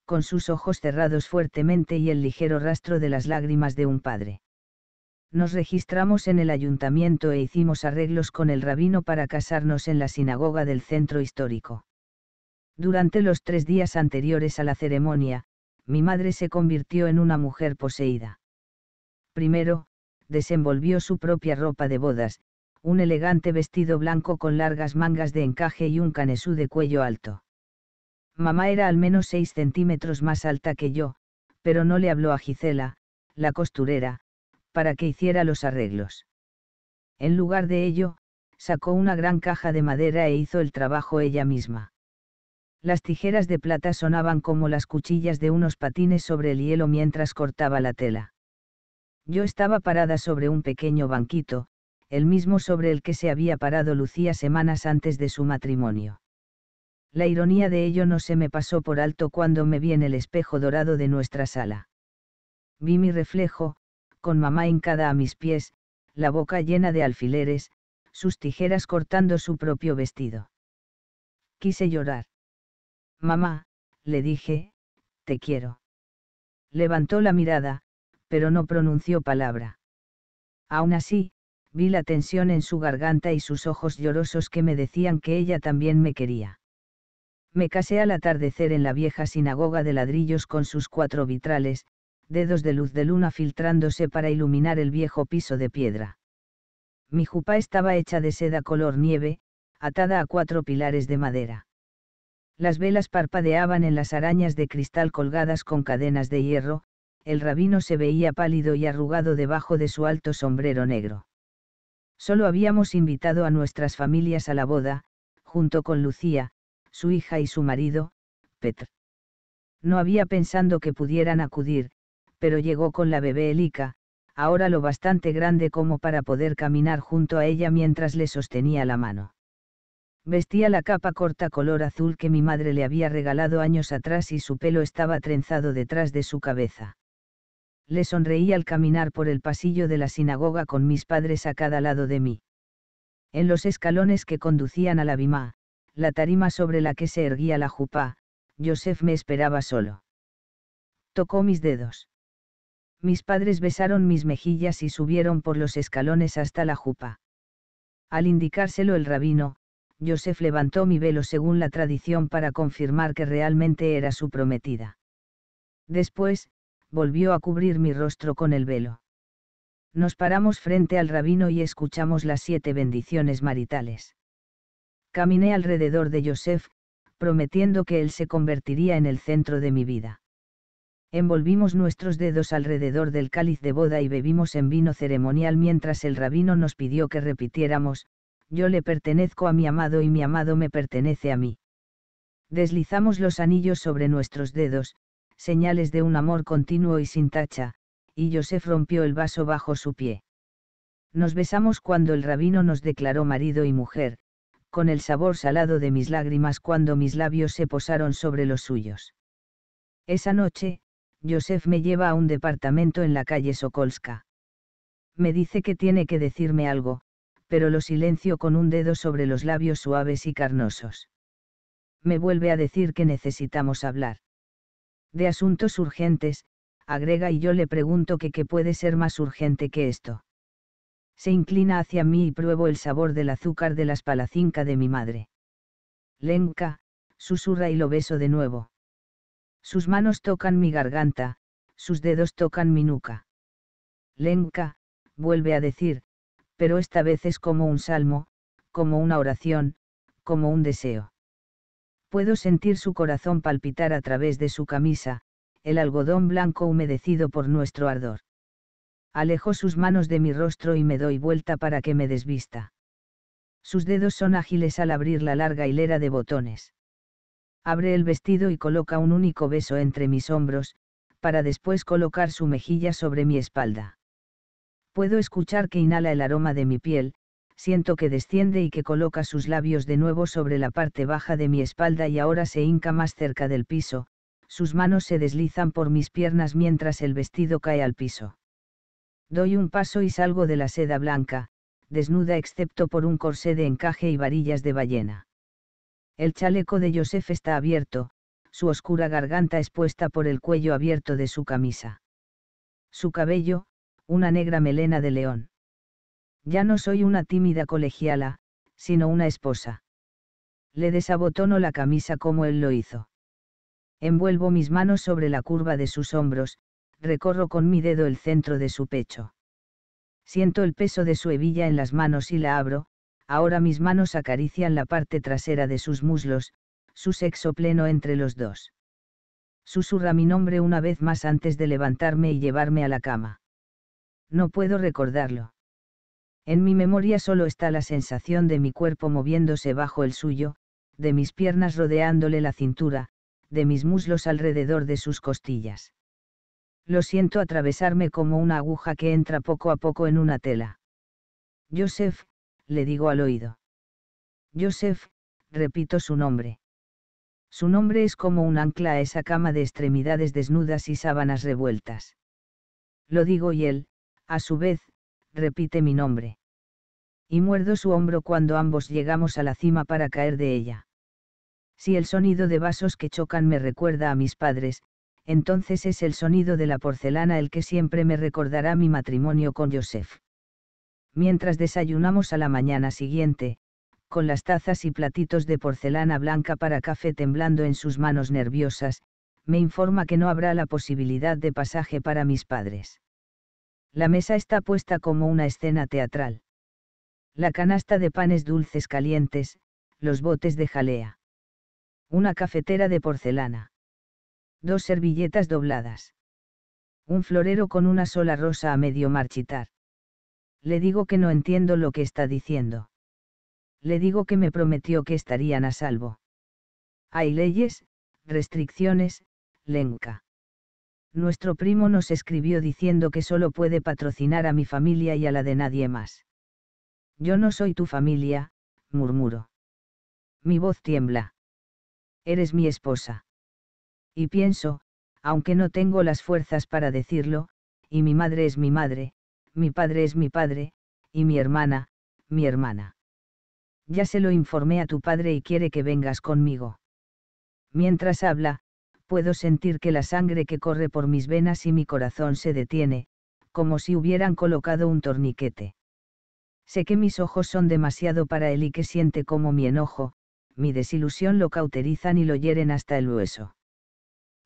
con sus ojos cerrados fuertemente y el ligero rastro de las lágrimas de un padre. Nos registramos en el ayuntamiento e hicimos arreglos con el rabino para casarnos en la sinagoga del centro histórico. Durante los tres días anteriores a la ceremonia, mi madre se convirtió en una mujer poseída. Primero, desenvolvió su propia ropa de bodas, un elegante vestido blanco con largas mangas de encaje y un canesú de cuello alto. Mamá era al menos seis centímetros más alta que yo, pero no le habló a Gisela, la costurera, para que hiciera los arreglos. En lugar de ello, sacó una gran caja de madera e hizo el trabajo ella misma. Las tijeras de plata sonaban como las cuchillas de unos patines sobre el hielo mientras cortaba la tela. Yo estaba parada sobre un pequeño banquito, el mismo sobre el que se había parado Lucía semanas antes de su matrimonio. La ironía de ello no se me pasó por alto cuando me vi en el espejo dorado de nuestra sala. Vi mi reflejo, con mamá hincada a mis pies, la boca llena de alfileres, sus tijeras cortando su propio vestido. Quise llorar. Mamá, le dije, te quiero. Levantó la mirada, pero no pronunció palabra. Aún así, vi la tensión en su garganta y sus ojos llorosos que me decían que ella también me quería. Me casé al atardecer en la vieja sinagoga de ladrillos con sus cuatro vitrales, dedos de luz de luna filtrándose para iluminar el viejo piso de piedra. Mi jupá estaba hecha de seda color nieve, atada a cuatro pilares de madera. Las velas parpadeaban en las arañas de cristal colgadas con cadenas de hierro, el rabino se veía pálido y arrugado debajo de su alto sombrero negro. Solo habíamos invitado a nuestras familias a la boda, junto con Lucía, su hija y su marido, Petr. No había pensando que pudieran acudir, pero llegó con la bebé Elika, ahora lo bastante grande como para poder caminar junto a ella mientras le sostenía la mano. Vestía la capa corta color azul que mi madre le había regalado años atrás y su pelo estaba trenzado detrás de su cabeza le sonreí al caminar por el pasillo de la sinagoga con mis padres a cada lado de mí. En los escalones que conducían a la bimá, la tarima sobre la que se erguía la jupa, Joseph me esperaba solo. Tocó mis dedos. Mis padres besaron mis mejillas y subieron por los escalones hasta la jupa. Al indicárselo el rabino, Joseph levantó mi velo según la tradición para confirmar que realmente era su prometida. Después, volvió a cubrir mi rostro con el velo. Nos paramos frente al rabino y escuchamos las siete bendiciones maritales. Caminé alrededor de Joseph, prometiendo que él se convertiría en el centro de mi vida. Envolvimos nuestros dedos alrededor del cáliz de boda y bebimos en vino ceremonial mientras el rabino nos pidió que repitiéramos, yo le pertenezco a mi amado y mi amado me pertenece a mí. Deslizamos los anillos sobre nuestros dedos, señales de un amor continuo y sin tacha, y Josef rompió el vaso bajo su pie. Nos besamos cuando el rabino nos declaró marido y mujer, con el sabor salado de mis lágrimas cuando mis labios se posaron sobre los suyos. Esa noche, Joseph me lleva a un departamento en la calle Sokolska. Me dice que tiene que decirme algo, pero lo silencio con un dedo sobre los labios suaves y carnosos. Me vuelve a decir que necesitamos hablar. De asuntos urgentes, agrega y yo le pregunto que qué puede ser más urgente que esto. Se inclina hacia mí y pruebo el sabor del azúcar de las palacinca de mi madre. Lenka, susurra y lo beso de nuevo. Sus manos tocan mi garganta, sus dedos tocan mi nuca. Lenka, vuelve a decir, pero esta vez es como un salmo, como una oración, como un deseo puedo sentir su corazón palpitar a través de su camisa, el algodón blanco humedecido por nuestro ardor. Alejo sus manos de mi rostro y me doy vuelta para que me desvista. Sus dedos son ágiles al abrir la larga hilera de botones. Abre el vestido y coloca un único beso entre mis hombros, para después colocar su mejilla sobre mi espalda. Puedo escuchar que inhala el aroma de mi piel, siento que desciende y que coloca sus labios de nuevo sobre la parte baja de mi espalda y ahora se hinca más cerca del piso, sus manos se deslizan por mis piernas mientras el vestido cae al piso. Doy un paso y salgo de la seda blanca, desnuda excepto por un corsé de encaje y varillas de ballena. El chaleco de Joseph está abierto, su oscura garganta expuesta por el cuello abierto de su camisa. Su cabello, una negra melena de león. Ya no soy una tímida colegiala, sino una esposa. Le desabotono la camisa como él lo hizo. Envuelvo mis manos sobre la curva de sus hombros, recorro con mi dedo el centro de su pecho. Siento el peso de su hebilla en las manos y la abro, ahora mis manos acarician la parte trasera de sus muslos, su sexo pleno entre los dos. Susurra mi nombre una vez más antes de levantarme y llevarme a la cama. No puedo recordarlo. En mi memoria solo está la sensación de mi cuerpo moviéndose bajo el suyo, de mis piernas rodeándole la cintura, de mis muslos alrededor de sus costillas. Lo siento atravesarme como una aguja que entra poco a poco en una tela. Joseph, le digo al oído. Joseph, repito su nombre. Su nombre es como un ancla a esa cama de extremidades desnudas y sábanas revueltas. Lo digo y él, a su vez, repite mi nombre. Y muerdo su hombro cuando ambos llegamos a la cima para caer de ella. Si el sonido de vasos que chocan me recuerda a mis padres, entonces es el sonido de la porcelana el que siempre me recordará mi matrimonio con Joseph. Mientras desayunamos a la mañana siguiente, con las tazas y platitos de porcelana blanca para café temblando en sus manos nerviosas, me informa que no habrá la posibilidad de pasaje para mis padres. La mesa está puesta como una escena teatral. La canasta de panes dulces calientes, los botes de jalea. Una cafetera de porcelana. Dos servilletas dobladas. Un florero con una sola rosa a medio marchitar. Le digo que no entiendo lo que está diciendo. Le digo que me prometió que estarían a salvo. Hay leyes, restricciones, lenca. Nuestro primo nos escribió diciendo que solo puede patrocinar a mi familia y a la de nadie más. Yo no soy tu familia, murmuro. Mi voz tiembla. Eres mi esposa. Y pienso, aunque no tengo las fuerzas para decirlo, y mi madre es mi madre, mi padre es mi padre, y mi hermana, mi hermana. Ya se lo informé a tu padre y quiere que vengas conmigo. Mientras habla, puedo sentir que la sangre que corre por mis venas y mi corazón se detiene, como si hubieran colocado un torniquete. Sé que mis ojos son demasiado para él y que siente como mi enojo, mi desilusión lo cauterizan y lo hieren hasta el hueso.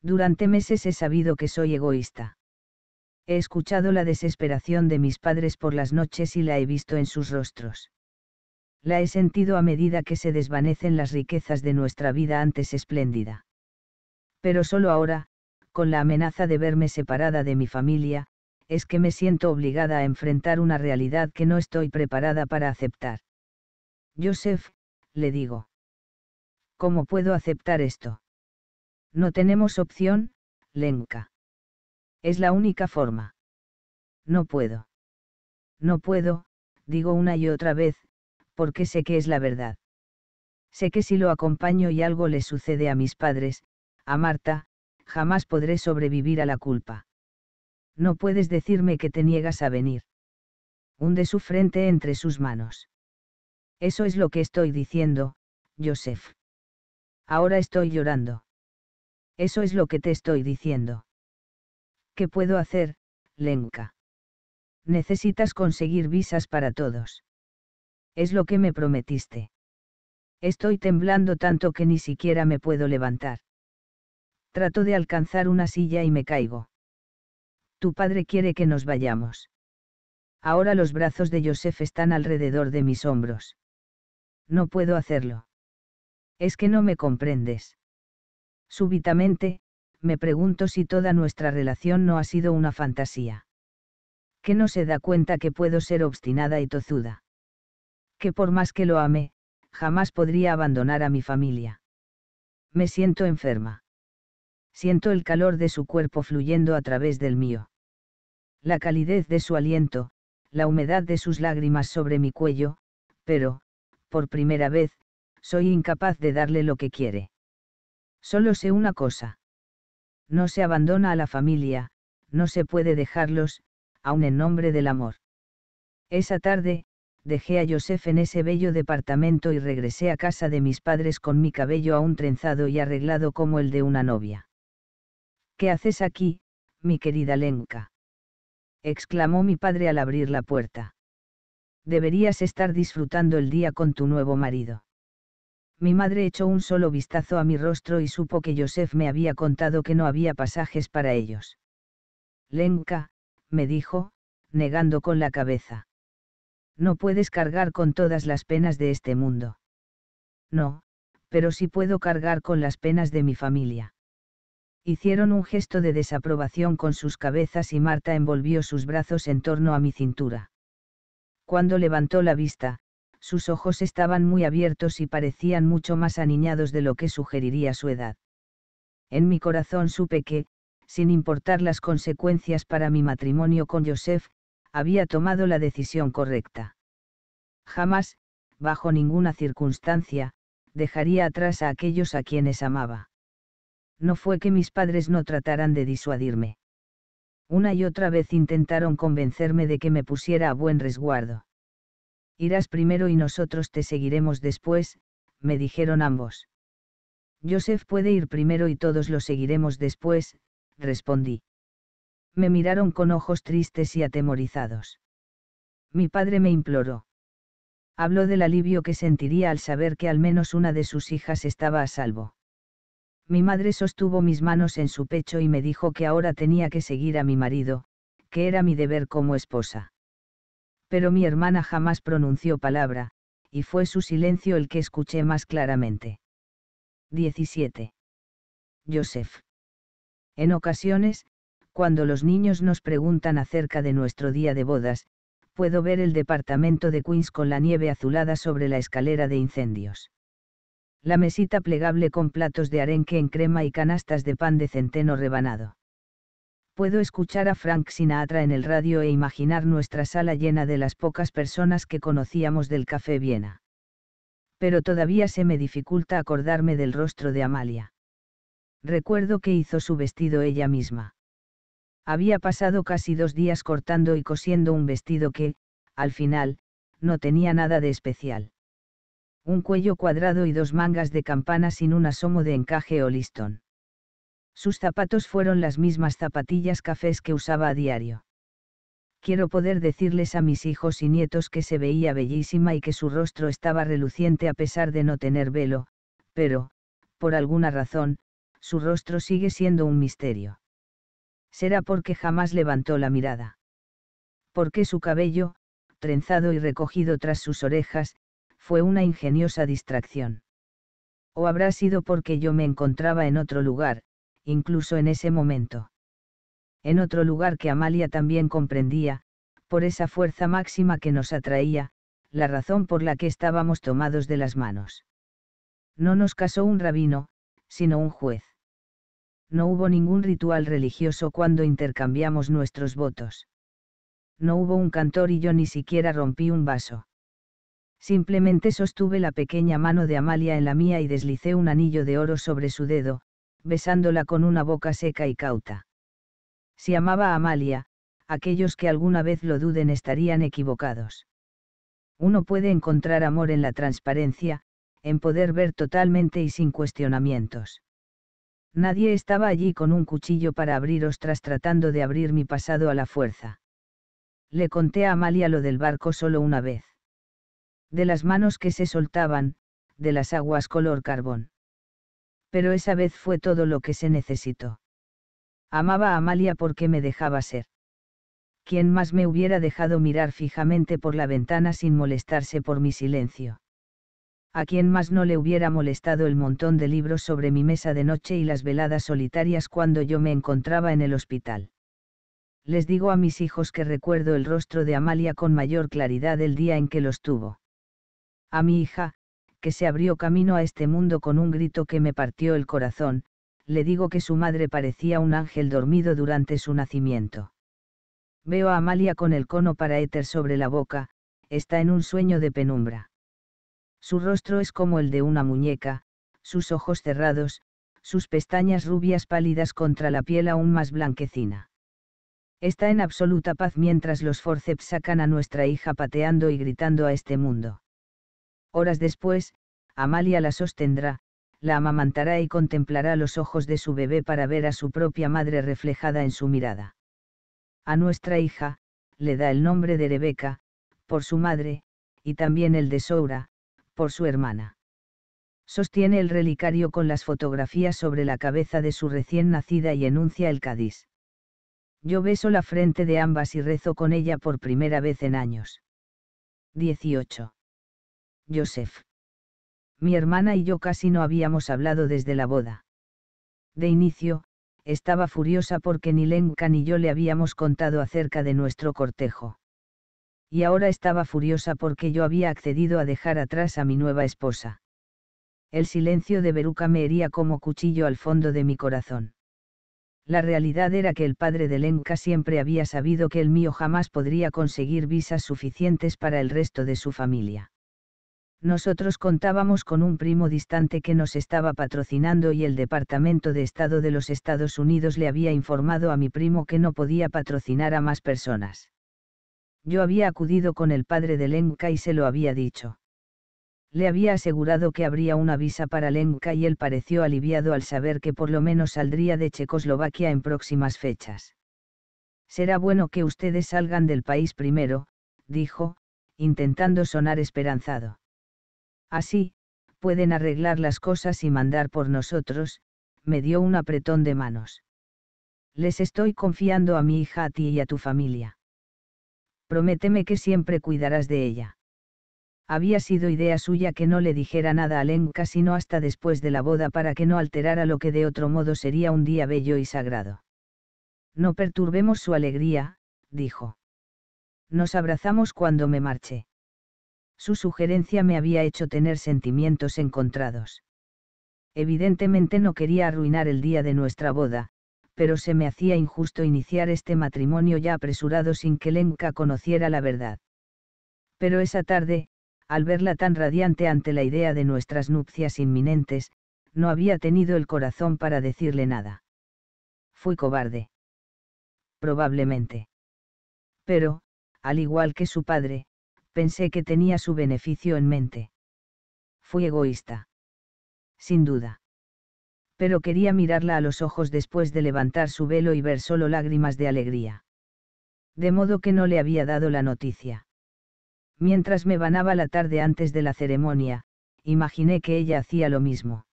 Durante meses he sabido que soy egoísta. He escuchado la desesperación de mis padres por las noches y la he visto en sus rostros. La he sentido a medida que se desvanecen las riquezas de nuestra vida antes espléndida pero solo ahora, con la amenaza de verme separada de mi familia, es que me siento obligada a enfrentar una realidad que no estoy preparada para aceptar. Joseph, le digo. ¿Cómo puedo aceptar esto? No tenemos opción, Lenka. Es la única forma. No puedo. No puedo, digo una y otra vez, porque sé que es la verdad. Sé que si lo acompaño y algo le sucede a mis padres, a Marta, jamás podré sobrevivir a la culpa. No puedes decirme que te niegas a venir. Hunde su frente entre sus manos. Eso es lo que estoy diciendo, Joseph. Ahora estoy llorando. Eso es lo que te estoy diciendo. ¿Qué puedo hacer, Lenka? Necesitas conseguir visas para todos. Es lo que me prometiste. Estoy temblando tanto que ni siquiera me puedo levantar. Trato de alcanzar una silla y me caigo. Tu padre quiere que nos vayamos. Ahora los brazos de Joseph están alrededor de mis hombros. No puedo hacerlo. Es que no me comprendes. Súbitamente, me pregunto si toda nuestra relación no ha sido una fantasía. Que no se da cuenta que puedo ser obstinada y tozuda. Que por más que lo ame, jamás podría abandonar a mi familia. Me siento enferma. Siento el calor de su cuerpo fluyendo a través del mío. La calidez de su aliento, la humedad de sus lágrimas sobre mi cuello, pero, por primera vez, soy incapaz de darle lo que quiere. Solo sé una cosa. No se abandona a la familia, no se puede dejarlos, aun en nombre del amor. Esa tarde, dejé a Joseph en ese bello departamento y regresé a casa de mis padres con mi cabello aún trenzado y arreglado como el de una novia. ¿Qué haces aquí, mi querida Lenka? exclamó mi padre al abrir la puerta. Deberías estar disfrutando el día con tu nuevo marido. Mi madre echó un solo vistazo a mi rostro y supo que Joseph me había contado que no había pasajes para ellos. Lenka, me dijo, negando con la cabeza. No puedes cargar con todas las penas de este mundo. No, pero sí puedo cargar con las penas de mi familia hicieron un gesto de desaprobación con sus cabezas y Marta envolvió sus brazos en torno a mi cintura. Cuando levantó la vista, sus ojos estaban muy abiertos y parecían mucho más aniñados de lo que sugeriría su edad. En mi corazón supe que, sin importar las consecuencias para mi matrimonio con Joseph, había tomado la decisión correcta. Jamás, bajo ninguna circunstancia, dejaría atrás a aquellos a quienes amaba no fue que mis padres no trataran de disuadirme. Una y otra vez intentaron convencerme de que me pusiera a buen resguardo. Irás primero y nosotros te seguiremos después, me dijeron ambos. Joseph puede ir primero y todos lo seguiremos después, respondí. Me miraron con ojos tristes y atemorizados. Mi padre me imploró. Habló del alivio que sentiría al saber que al menos una de sus hijas estaba a salvo. Mi madre sostuvo mis manos en su pecho y me dijo que ahora tenía que seguir a mi marido, que era mi deber como esposa. Pero mi hermana jamás pronunció palabra, y fue su silencio el que escuché más claramente. 17. Joseph. En ocasiones, cuando los niños nos preguntan acerca de nuestro día de bodas, puedo ver el departamento de Queens con la nieve azulada sobre la escalera de incendios la mesita plegable con platos de arenque en crema y canastas de pan de centeno rebanado. Puedo escuchar a Frank Sinatra en el radio e imaginar nuestra sala llena de las pocas personas que conocíamos del Café Viena. Pero todavía se me dificulta acordarme del rostro de Amalia. Recuerdo que hizo su vestido ella misma. Había pasado casi dos días cortando y cosiendo un vestido que, al final, no tenía nada de especial un cuello cuadrado y dos mangas de campana sin un asomo de encaje o listón. Sus zapatos fueron las mismas zapatillas cafés que usaba a diario. Quiero poder decirles a mis hijos y nietos que se veía bellísima y que su rostro estaba reluciente a pesar de no tener velo, pero, por alguna razón, su rostro sigue siendo un misterio. Será porque jamás levantó la mirada. Porque su cabello, trenzado y recogido tras sus orejas, fue una ingeniosa distracción. O habrá sido porque yo me encontraba en otro lugar, incluso en ese momento. En otro lugar que Amalia también comprendía, por esa fuerza máxima que nos atraía, la razón por la que estábamos tomados de las manos. No nos casó un rabino, sino un juez. No hubo ningún ritual religioso cuando intercambiamos nuestros votos. No hubo un cantor y yo ni siquiera rompí un vaso Simplemente sostuve la pequeña mano de Amalia en la mía y deslicé un anillo de oro sobre su dedo, besándola con una boca seca y cauta. Si amaba a Amalia, aquellos que alguna vez lo duden estarían equivocados. Uno puede encontrar amor en la transparencia, en poder ver totalmente y sin cuestionamientos. Nadie estaba allí con un cuchillo para abrir ostras tratando de abrir mi pasado a la fuerza. Le conté a Amalia lo del barco solo una vez de las manos que se soltaban, de las aguas color carbón. Pero esa vez fue todo lo que se necesitó. Amaba a Amalia porque me dejaba ser. ¿Quién más me hubiera dejado mirar fijamente por la ventana sin molestarse por mi silencio? A quién más no le hubiera molestado el montón de libros sobre mi mesa de noche y las veladas solitarias cuando yo me encontraba en el hospital les digo a mis hijos que recuerdo el rostro de Amalia con mayor claridad el día en que los tuvo a mi hija, que se abrió camino a este mundo con un grito que me partió el corazón, le digo que su madre parecía un ángel dormido durante su nacimiento. Veo a Amalia con el cono para éter sobre la boca, está en un sueño de penumbra. Su rostro es como el de una muñeca, sus ojos cerrados, sus pestañas rubias pálidas contra la piel aún más blanquecina. Está en absoluta paz mientras los forceps sacan a nuestra hija pateando y gritando a este mundo. Horas después, Amalia la sostendrá, la amamantará y contemplará los ojos de su bebé para ver a su propia madre reflejada en su mirada. A nuestra hija, le da el nombre de Rebeca, por su madre, y también el de Soura, por su hermana. Sostiene el relicario con las fotografías sobre la cabeza de su recién nacida y enuncia el Cádiz. Yo beso la frente de ambas y rezo con ella por primera vez en años. 18. Joseph. Mi hermana y yo casi no habíamos hablado desde la boda. De inicio, estaba furiosa porque ni Lenka ni yo le habíamos contado acerca de nuestro cortejo. Y ahora estaba furiosa porque yo había accedido a dejar atrás a mi nueva esposa. El silencio de Beruca me hería como cuchillo al fondo de mi corazón. La realidad era que el padre de Lenka siempre había sabido que el mío jamás podría conseguir visas suficientes para el resto de su familia. Nosotros contábamos con un primo distante que nos estaba patrocinando y el Departamento de Estado de los Estados Unidos le había informado a mi primo que no podía patrocinar a más personas. Yo había acudido con el padre de Lenka y se lo había dicho. Le había asegurado que habría una visa para Lenka y él pareció aliviado al saber que por lo menos saldría de Checoslovaquia en próximas fechas. Será bueno que ustedes salgan del país primero, dijo, intentando sonar esperanzado Así, pueden arreglar las cosas y mandar por nosotros, me dio un apretón de manos. Les estoy confiando a mi hija a ti y a tu familia. Prométeme que siempre cuidarás de ella. Había sido idea suya que no le dijera nada a Lenka sino hasta después de la boda para que no alterara lo que de otro modo sería un día bello y sagrado. No perturbemos su alegría, dijo. Nos abrazamos cuando me marché. Su sugerencia me había hecho tener sentimientos encontrados. Evidentemente no quería arruinar el día de nuestra boda, pero se me hacía injusto iniciar este matrimonio ya apresurado sin que Lenka conociera la verdad. Pero esa tarde, al verla tan radiante ante la idea de nuestras nupcias inminentes, no había tenido el corazón para decirle nada. Fui cobarde. Probablemente. Pero, al igual que su padre, pensé que tenía su beneficio en mente. Fui egoísta. Sin duda. Pero quería mirarla a los ojos después de levantar su velo y ver solo lágrimas de alegría. De modo que no le había dado la noticia. Mientras me banaba la tarde antes de la ceremonia, imaginé que ella hacía lo mismo.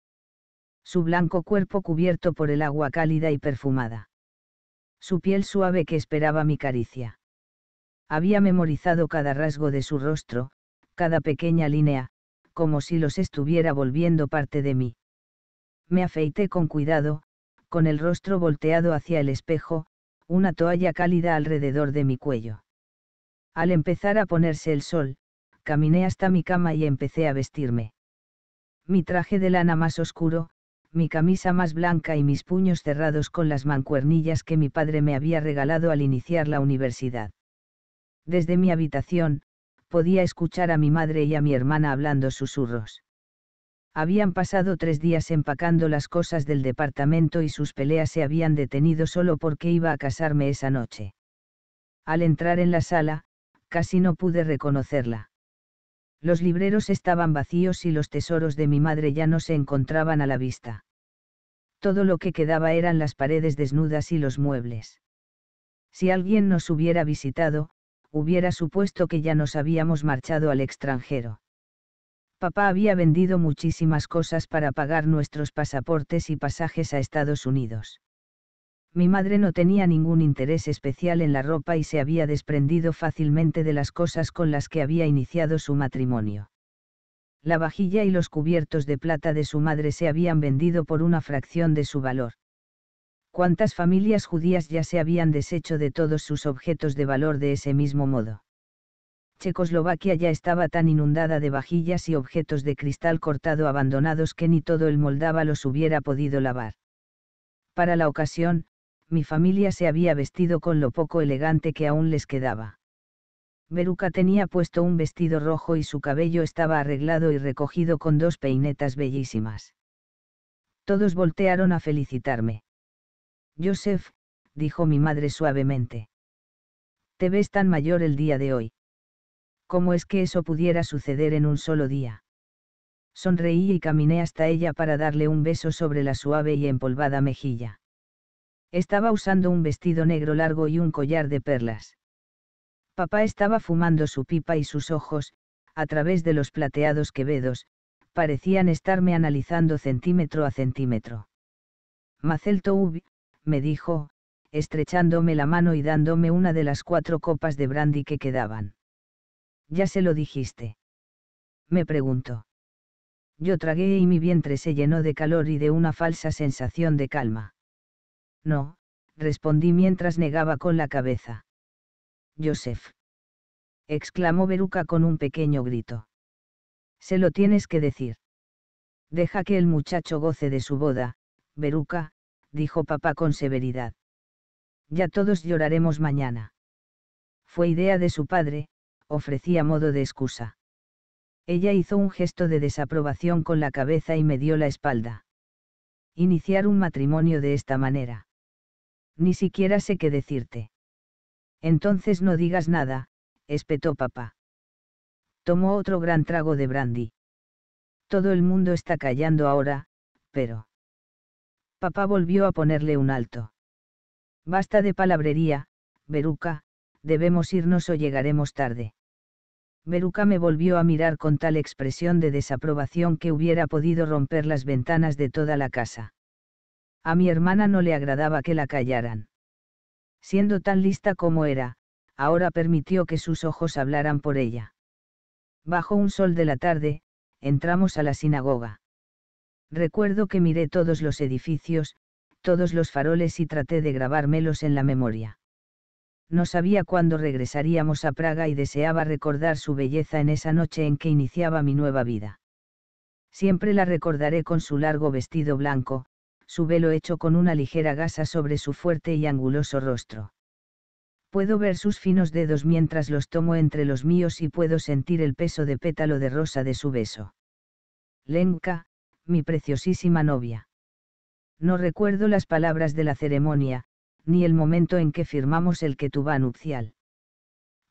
Su blanco cuerpo cubierto por el agua cálida y perfumada. Su piel suave que esperaba mi caricia había memorizado cada rasgo de su rostro, cada pequeña línea, como si los estuviera volviendo parte de mí. Me afeité con cuidado, con el rostro volteado hacia el espejo, una toalla cálida alrededor de mi cuello. Al empezar a ponerse el sol, caminé hasta mi cama y empecé a vestirme. Mi traje de lana más oscuro, mi camisa más blanca y mis puños cerrados con las mancuernillas que mi padre me había regalado al iniciar la universidad. Desde mi habitación, podía escuchar a mi madre y a mi hermana hablando susurros. Habían pasado tres días empacando las cosas del departamento y sus peleas se habían detenido solo porque iba a casarme esa noche. Al entrar en la sala, casi no pude reconocerla. Los libreros estaban vacíos y los tesoros de mi madre ya no se encontraban a la vista. Todo lo que quedaba eran las paredes desnudas y los muebles. Si alguien nos hubiera visitado, hubiera supuesto que ya nos habíamos marchado al extranjero. Papá había vendido muchísimas cosas para pagar nuestros pasaportes y pasajes a Estados Unidos. Mi madre no tenía ningún interés especial en la ropa y se había desprendido fácilmente de las cosas con las que había iniciado su matrimonio. La vajilla y los cubiertos de plata de su madre se habían vendido por una fracción de su valor cuántas familias judías ya se habían deshecho de todos sus objetos de valor de ese mismo modo. Checoslovaquia ya estaba tan inundada de vajillas y objetos de cristal cortado abandonados que ni todo el moldava los hubiera podido lavar. Para la ocasión, mi familia se había vestido con lo poco elegante que aún les quedaba. Beruca tenía puesto un vestido rojo y su cabello estaba arreglado y recogido con dos peinetas bellísimas. Todos voltearon a felicitarme. Joseph, dijo mi madre suavemente. Te ves tan mayor el día de hoy. ¿Cómo es que eso pudiera suceder en un solo día? Sonreí y caminé hasta ella para darle un beso sobre la suave y empolvada mejilla. Estaba usando un vestido negro largo y un collar de perlas. Papá estaba fumando su pipa y sus ojos, a través de los plateados quevedos, parecían estarme analizando centímetro a centímetro. Macelto Ubi, me dijo, estrechándome la mano y dándome una de las cuatro copas de brandy que quedaban. ¿Ya se lo dijiste? Me preguntó. Yo tragué y mi vientre se llenó de calor y de una falsa sensación de calma. No, respondí mientras negaba con la cabeza. Joseph. exclamó Beruca con un pequeño grito. Se lo tienes que decir. Deja que el muchacho goce de su boda, Beruca, dijo papá con severidad. Ya todos lloraremos mañana. Fue idea de su padre, ofrecía modo de excusa. Ella hizo un gesto de desaprobación con la cabeza y me dio la espalda. Iniciar un matrimonio de esta manera. Ni siquiera sé qué decirte. Entonces no digas nada, espetó papá. Tomó otro gran trago de brandy. Todo el mundo está callando ahora, pero papá volvió a ponerle un alto. Basta de palabrería, Beruca, debemos irnos o llegaremos tarde. Beruca me volvió a mirar con tal expresión de desaprobación que hubiera podido romper las ventanas de toda la casa. A mi hermana no le agradaba que la callaran. Siendo tan lista como era, ahora permitió que sus ojos hablaran por ella. Bajo un sol de la tarde, entramos a la sinagoga. Recuerdo que miré todos los edificios, todos los faroles y traté de grabármelos en la memoria. No sabía cuándo regresaríamos a Praga y deseaba recordar su belleza en esa noche en que iniciaba mi nueva vida. Siempre la recordaré con su largo vestido blanco, su velo hecho con una ligera gasa sobre su fuerte y anguloso rostro. Puedo ver sus finos dedos mientras los tomo entre los míos y puedo sentir el peso de pétalo de rosa de su beso. Lenka, mi preciosísima novia. No recuerdo las palabras de la ceremonia, ni el momento en que firmamos el ketubá nupcial.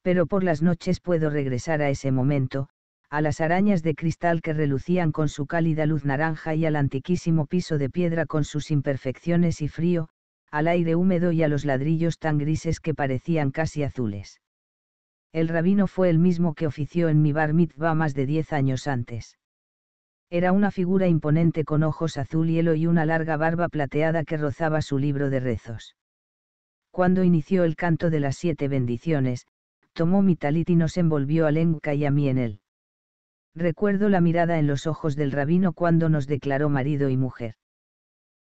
Pero por las noches puedo regresar a ese momento, a las arañas de cristal que relucían con su cálida luz naranja y al antiquísimo piso de piedra con sus imperfecciones y frío, al aire húmedo y a los ladrillos tan grises que parecían casi azules. El rabino fue el mismo que ofició en mi bar mitzvah más de diez años antes. Era una figura imponente con ojos azul hielo y una larga barba plateada que rozaba su libro de rezos. Cuando inició el canto de las siete bendiciones, tomó mi talit y nos envolvió a Lenka y a mí en él. Recuerdo la mirada en los ojos del rabino cuando nos declaró marido y mujer.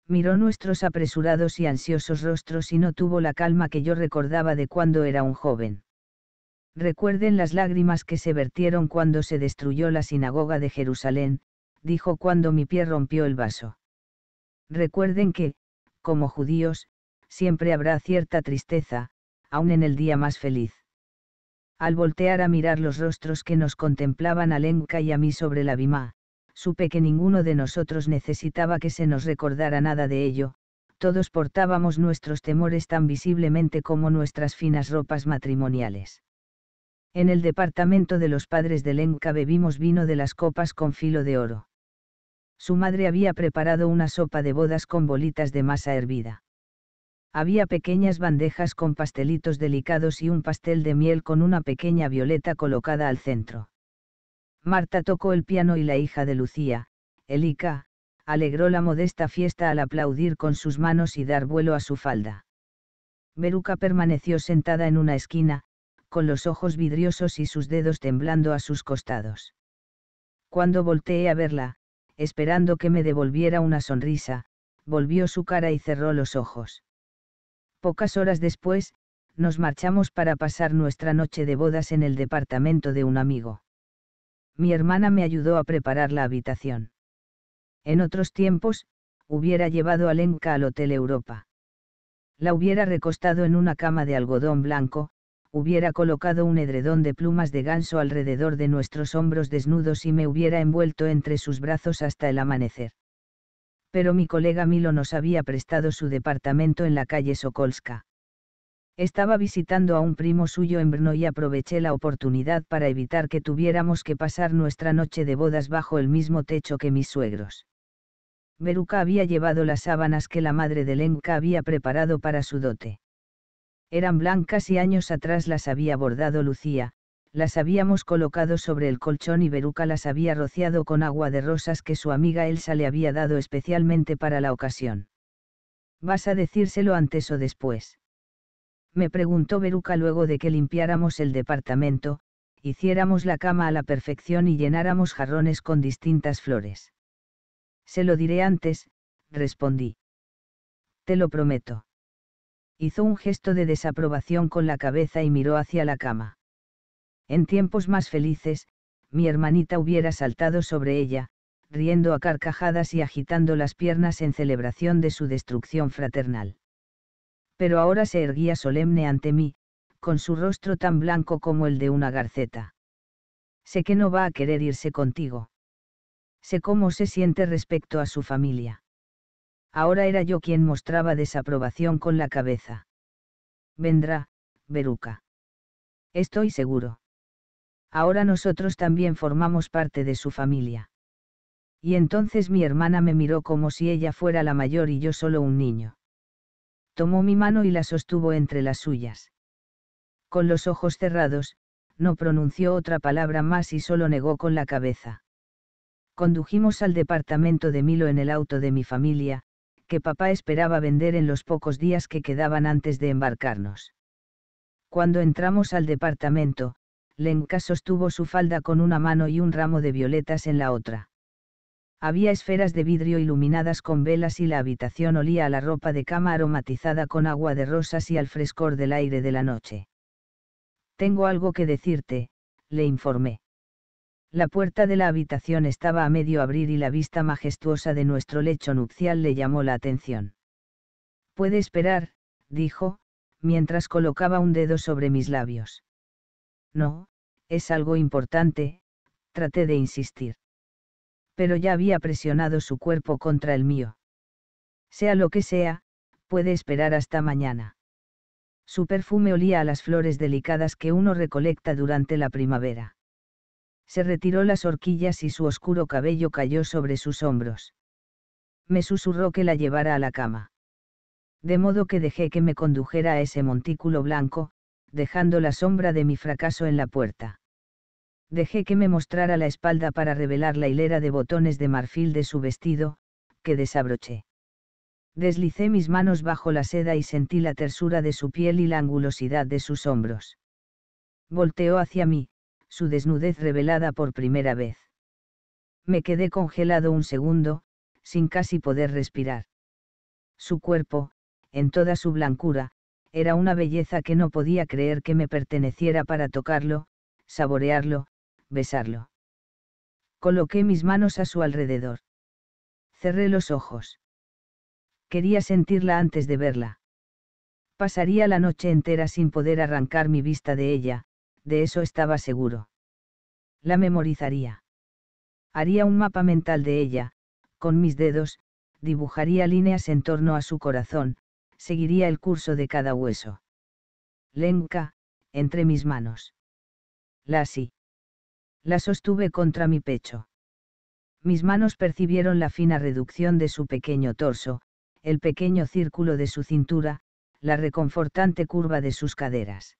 Miró nuestros apresurados y ansiosos rostros y no tuvo la calma que yo recordaba de cuando era un joven. Recuerden las lágrimas que se vertieron cuando se destruyó la sinagoga de Jerusalén, dijo cuando mi pie rompió el vaso. Recuerden que, como judíos, siempre habrá cierta tristeza, aun en el día más feliz. Al voltear a mirar los rostros que nos contemplaban a Lenka y a mí sobre la bimá, supe que ninguno de nosotros necesitaba que se nos recordara nada de ello, todos portábamos nuestros temores tan visiblemente como nuestras finas ropas matrimoniales. En el departamento de los padres de Lenka bebimos vino de las copas con filo de oro. Su madre había preparado una sopa de bodas con bolitas de masa hervida. Había pequeñas bandejas con pastelitos delicados y un pastel de miel con una pequeña violeta colocada al centro. Marta tocó el piano y la hija de Lucía, Elika, alegró la modesta fiesta al aplaudir con sus manos y dar vuelo a su falda. Beruca permaneció sentada en una esquina, con los ojos vidriosos y sus dedos temblando a sus costados. Cuando volteé a verla, esperando que me devolviera una sonrisa, volvió su cara y cerró los ojos. Pocas horas después, nos marchamos para pasar nuestra noche de bodas en el departamento de un amigo. Mi hermana me ayudó a preparar la habitación. En otros tiempos, hubiera llevado a Lenka al Hotel Europa. La hubiera recostado en una cama de algodón blanco, hubiera colocado un edredón de plumas de ganso alrededor de nuestros hombros desnudos y me hubiera envuelto entre sus brazos hasta el amanecer. Pero mi colega Milo nos había prestado su departamento en la calle Sokolska. Estaba visitando a un primo suyo en Brno y aproveché la oportunidad para evitar que tuviéramos que pasar nuestra noche de bodas bajo el mismo techo que mis suegros. Beruka había llevado las sábanas que la madre de Lenka había preparado para su dote eran blancas y años atrás las había bordado Lucía, las habíamos colocado sobre el colchón y Beruca las había rociado con agua de rosas que su amiga Elsa le había dado especialmente para la ocasión. ¿Vas a decírselo antes o después? Me preguntó Beruca luego de que limpiáramos el departamento, hiciéramos la cama a la perfección y llenáramos jarrones con distintas flores. Se lo diré antes, respondí. Te lo prometo. Hizo un gesto de desaprobación con la cabeza y miró hacia la cama. En tiempos más felices, mi hermanita hubiera saltado sobre ella, riendo a carcajadas y agitando las piernas en celebración de su destrucción fraternal. Pero ahora se erguía solemne ante mí, con su rostro tan blanco como el de una garceta. Sé que no va a querer irse contigo. Sé cómo se siente respecto a su familia. Ahora era yo quien mostraba desaprobación con la cabeza. Vendrá, Beruca. Estoy seguro. Ahora nosotros también formamos parte de su familia. Y entonces mi hermana me miró como si ella fuera la mayor y yo solo un niño. Tomó mi mano y la sostuvo entre las suyas. Con los ojos cerrados, no pronunció otra palabra más y solo negó con la cabeza. Condujimos al departamento de Milo en el auto de mi familia, que papá esperaba vender en los pocos días que quedaban antes de embarcarnos. Cuando entramos al departamento, Lenka sostuvo su falda con una mano y un ramo de violetas en la otra. Había esferas de vidrio iluminadas con velas y la habitación olía a la ropa de cama aromatizada con agua de rosas y al frescor del aire de la noche. Tengo algo que decirte, le informé. La puerta de la habitación estaba a medio abrir y la vista majestuosa de nuestro lecho nupcial le llamó la atención. Puede esperar, dijo, mientras colocaba un dedo sobre mis labios. No, es algo importante, traté de insistir. Pero ya había presionado su cuerpo contra el mío. Sea lo que sea, puede esperar hasta mañana. Su perfume olía a las flores delicadas que uno recolecta durante la primavera se retiró las horquillas y su oscuro cabello cayó sobre sus hombros. Me susurró que la llevara a la cama. De modo que dejé que me condujera a ese montículo blanco, dejando la sombra de mi fracaso en la puerta. Dejé que me mostrara la espalda para revelar la hilera de botones de marfil de su vestido, que desabroché. Deslicé mis manos bajo la seda y sentí la tersura de su piel y la angulosidad de sus hombros. Volteó hacia mí, su desnudez revelada por primera vez. Me quedé congelado un segundo, sin casi poder respirar. Su cuerpo, en toda su blancura, era una belleza que no podía creer que me perteneciera para tocarlo, saborearlo, besarlo. Coloqué mis manos a su alrededor. Cerré los ojos. Quería sentirla antes de verla. Pasaría la noche entera sin poder arrancar mi vista de ella, de eso estaba seguro. La memorizaría. Haría un mapa mental de ella, con mis dedos, dibujaría líneas en torno a su corazón, seguiría el curso de cada hueso. Lenka, entre mis manos. La así. La sostuve contra mi pecho. Mis manos percibieron la fina reducción de su pequeño torso, el pequeño círculo de su cintura, la reconfortante curva de sus caderas.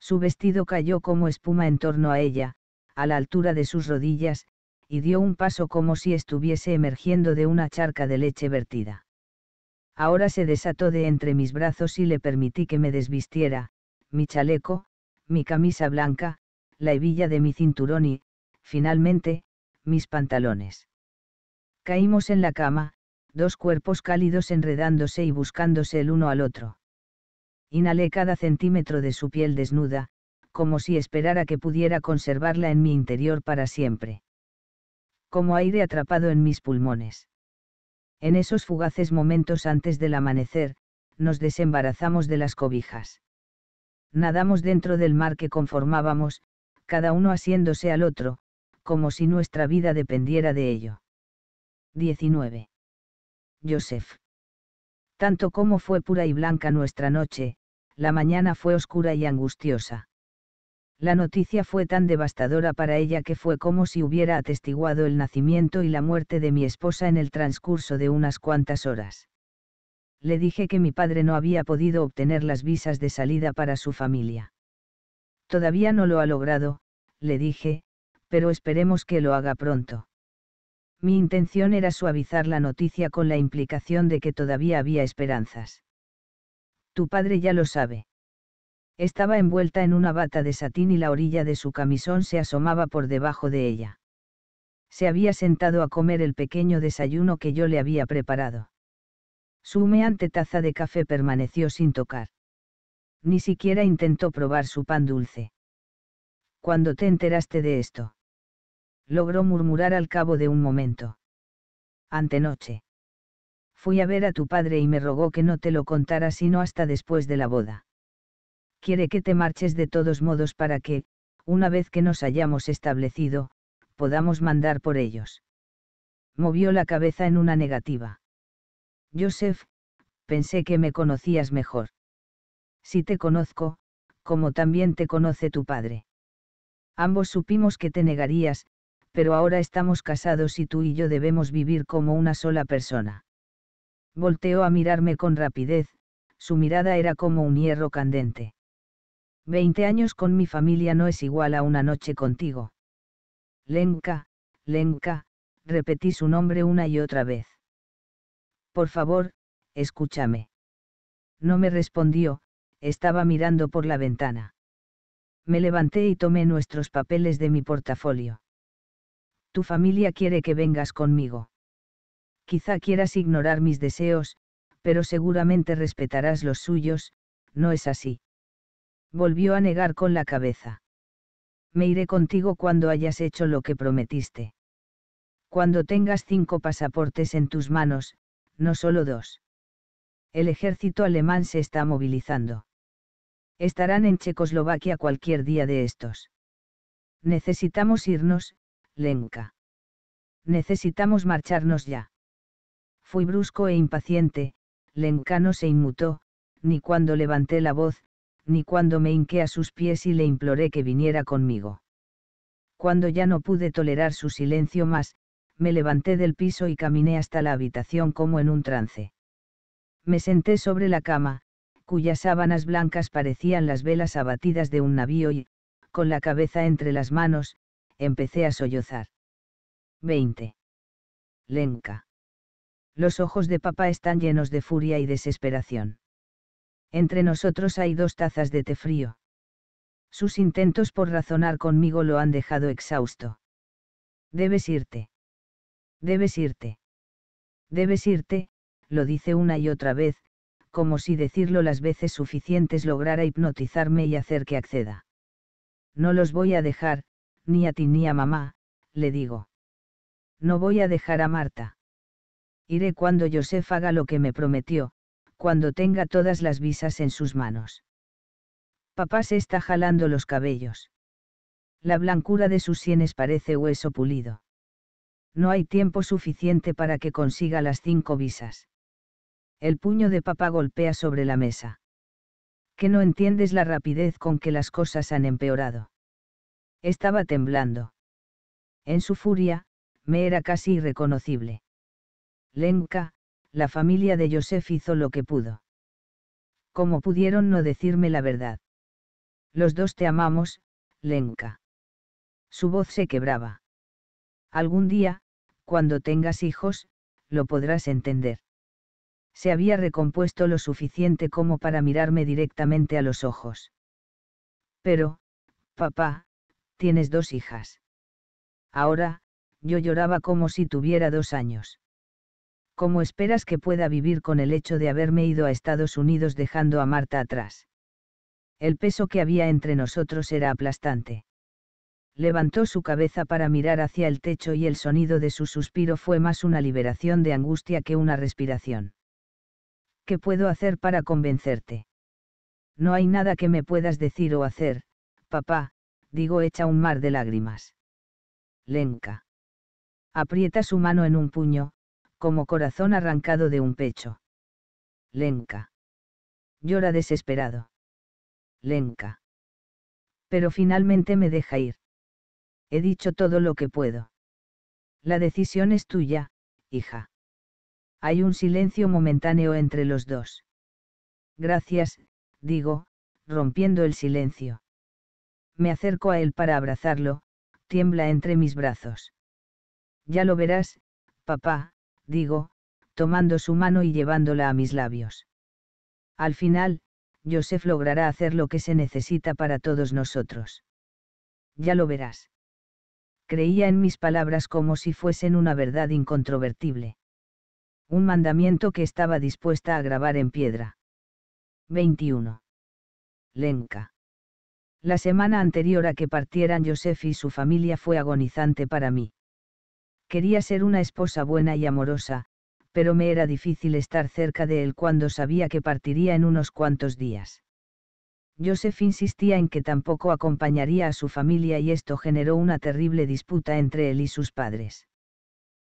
Su vestido cayó como espuma en torno a ella, a la altura de sus rodillas, y dio un paso como si estuviese emergiendo de una charca de leche vertida. Ahora se desató de entre mis brazos y le permití que me desvistiera, mi chaleco, mi camisa blanca, la hebilla de mi cinturón y, finalmente, mis pantalones. Caímos en la cama, dos cuerpos cálidos enredándose y buscándose el uno al otro inhalé cada centímetro de su piel desnuda, como si esperara que pudiera conservarla en mi interior para siempre. Como aire atrapado en mis pulmones. En esos fugaces momentos antes del amanecer, nos desembarazamos de las cobijas. Nadamos dentro del mar que conformábamos, cada uno asiéndose al otro, como si nuestra vida dependiera de ello. 19. Joseph. Tanto como fue pura y blanca nuestra noche, la mañana fue oscura y angustiosa. La noticia fue tan devastadora para ella que fue como si hubiera atestiguado el nacimiento y la muerte de mi esposa en el transcurso de unas cuantas horas. Le dije que mi padre no había podido obtener las visas de salida para su familia. Todavía no lo ha logrado, le dije, pero esperemos que lo haga pronto. Mi intención era suavizar la noticia con la implicación de que todavía había esperanzas. Tu padre ya lo sabe. Estaba envuelta en una bata de satín y la orilla de su camisón se asomaba por debajo de ella. Se había sentado a comer el pequeño desayuno que yo le había preparado. Su humeante taza de café permaneció sin tocar. Ni siquiera intentó probar su pan dulce. Cuando te enteraste de esto? Logró murmurar al cabo de un momento. Antenoche. Fui a ver a tu padre y me rogó que no te lo contara sino hasta después de la boda. Quiere que te marches de todos modos para que, una vez que nos hayamos establecido, podamos mandar por ellos. Movió la cabeza en una negativa. Joseph, pensé que me conocías mejor. Si te conozco, como también te conoce tu padre. Ambos supimos que te negarías, pero ahora estamos casados y tú y yo debemos vivir como una sola persona. Volteó a mirarme con rapidez, su mirada era como un hierro candente. Veinte años con mi familia no es igual a una noche contigo. Lenka, Lenka, repetí su nombre una y otra vez. Por favor, escúchame. No me respondió, estaba mirando por la ventana. Me levanté y tomé nuestros papeles de mi portafolio. Tu familia quiere que vengas conmigo. Quizá quieras ignorar mis deseos, pero seguramente respetarás los suyos, ¿no es así? Volvió a negar con la cabeza. Me iré contigo cuando hayas hecho lo que prometiste. Cuando tengas cinco pasaportes en tus manos, no solo dos. El ejército alemán se está movilizando. Estarán en Checoslovaquia cualquier día de estos. Necesitamos irnos, Lenka. Necesitamos marcharnos ya. Fui brusco e impaciente, no se inmutó, ni cuando levanté la voz, ni cuando me hinqué a sus pies y le imploré que viniera conmigo. Cuando ya no pude tolerar su silencio más, me levanté del piso y caminé hasta la habitación como en un trance. Me senté sobre la cama, cuyas sábanas blancas parecían las velas abatidas de un navío y, con la cabeza entre las manos, empecé a sollozar. 20. Lenka. Los ojos de papá están llenos de furia y desesperación. Entre nosotros hay dos tazas de té frío. Sus intentos por razonar conmigo lo han dejado exhausto. Debes irte. Debes irte. Debes irte, lo dice una y otra vez, como si decirlo las veces suficientes lograra hipnotizarme y hacer que acceda. No los voy a dejar, ni a ti ni a mamá, le digo. No voy a dejar a Marta iré cuando Josef haga lo que me prometió, cuando tenga todas las visas en sus manos. Papá se está jalando los cabellos. La blancura de sus sienes parece hueso pulido. No hay tiempo suficiente para que consiga las cinco visas. El puño de papá golpea sobre la mesa. Que no entiendes la rapidez con que las cosas han empeorado. Estaba temblando. En su furia, me era casi irreconocible. Lenka, la familia de Joseph hizo lo que pudo. ¿Cómo pudieron no decirme la verdad? Los dos te amamos, Lenka. Su voz se quebraba. Algún día, cuando tengas hijos, lo podrás entender. Se había recompuesto lo suficiente como para mirarme directamente a los ojos. Pero, papá, tienes dos hijas. Ahora, yo lloraba como si tuviera dos años. ¿cómo esperas que pueda vivir con el hecho de haberme ido a Estados Unidos dejando a Marta atrás? El peso que había entre nosotros era aplastante. Levantó su cabeza para mirar hacia el techo y el sonido de su suspiro fue más una liberación de angustia que una respiración. ¿Qué puedo hacer para convencerte? No hay nada que me puedas decir o hacer, papá, digo hecha un mar de lágrimas. Lenka. Aprieta su mano en un puño, como corazón arrancado de un pecho. Lenka. Llora desesperado. Lenka. Pero finalmente me deja ir. He dicho todo lo que puedo. La decisión es tuya, hija. Hay un silencio momentáneo entre los dos. Gracias, digo, rompiendo el silencio. Me acerco a él para abrazarlo, tiembla entre mis brazos. Ya lo verás, papá, digo, tomando su mano y llevándola a mis labios. Al final, Joseph logrará hacer lo que se necesita para todos nosotros. Ya lo verás. Creía en mis palabras como si fuesen una verdad incontrovertible. Un mandamiento que estaba dispuesta a grabar en piedra. 21. Lenka. La semana anterior a que partieran Joseph y su familia fue agonizante para mí. Quería ser una esposa buena y amorosa, pero me era difícil estar cerca de él cuando sabía que partiría en unos cuantos días. Joseph insistía en que tampoco acompañaría a su familia y esto generó una terrible disputa entre él y sus padres.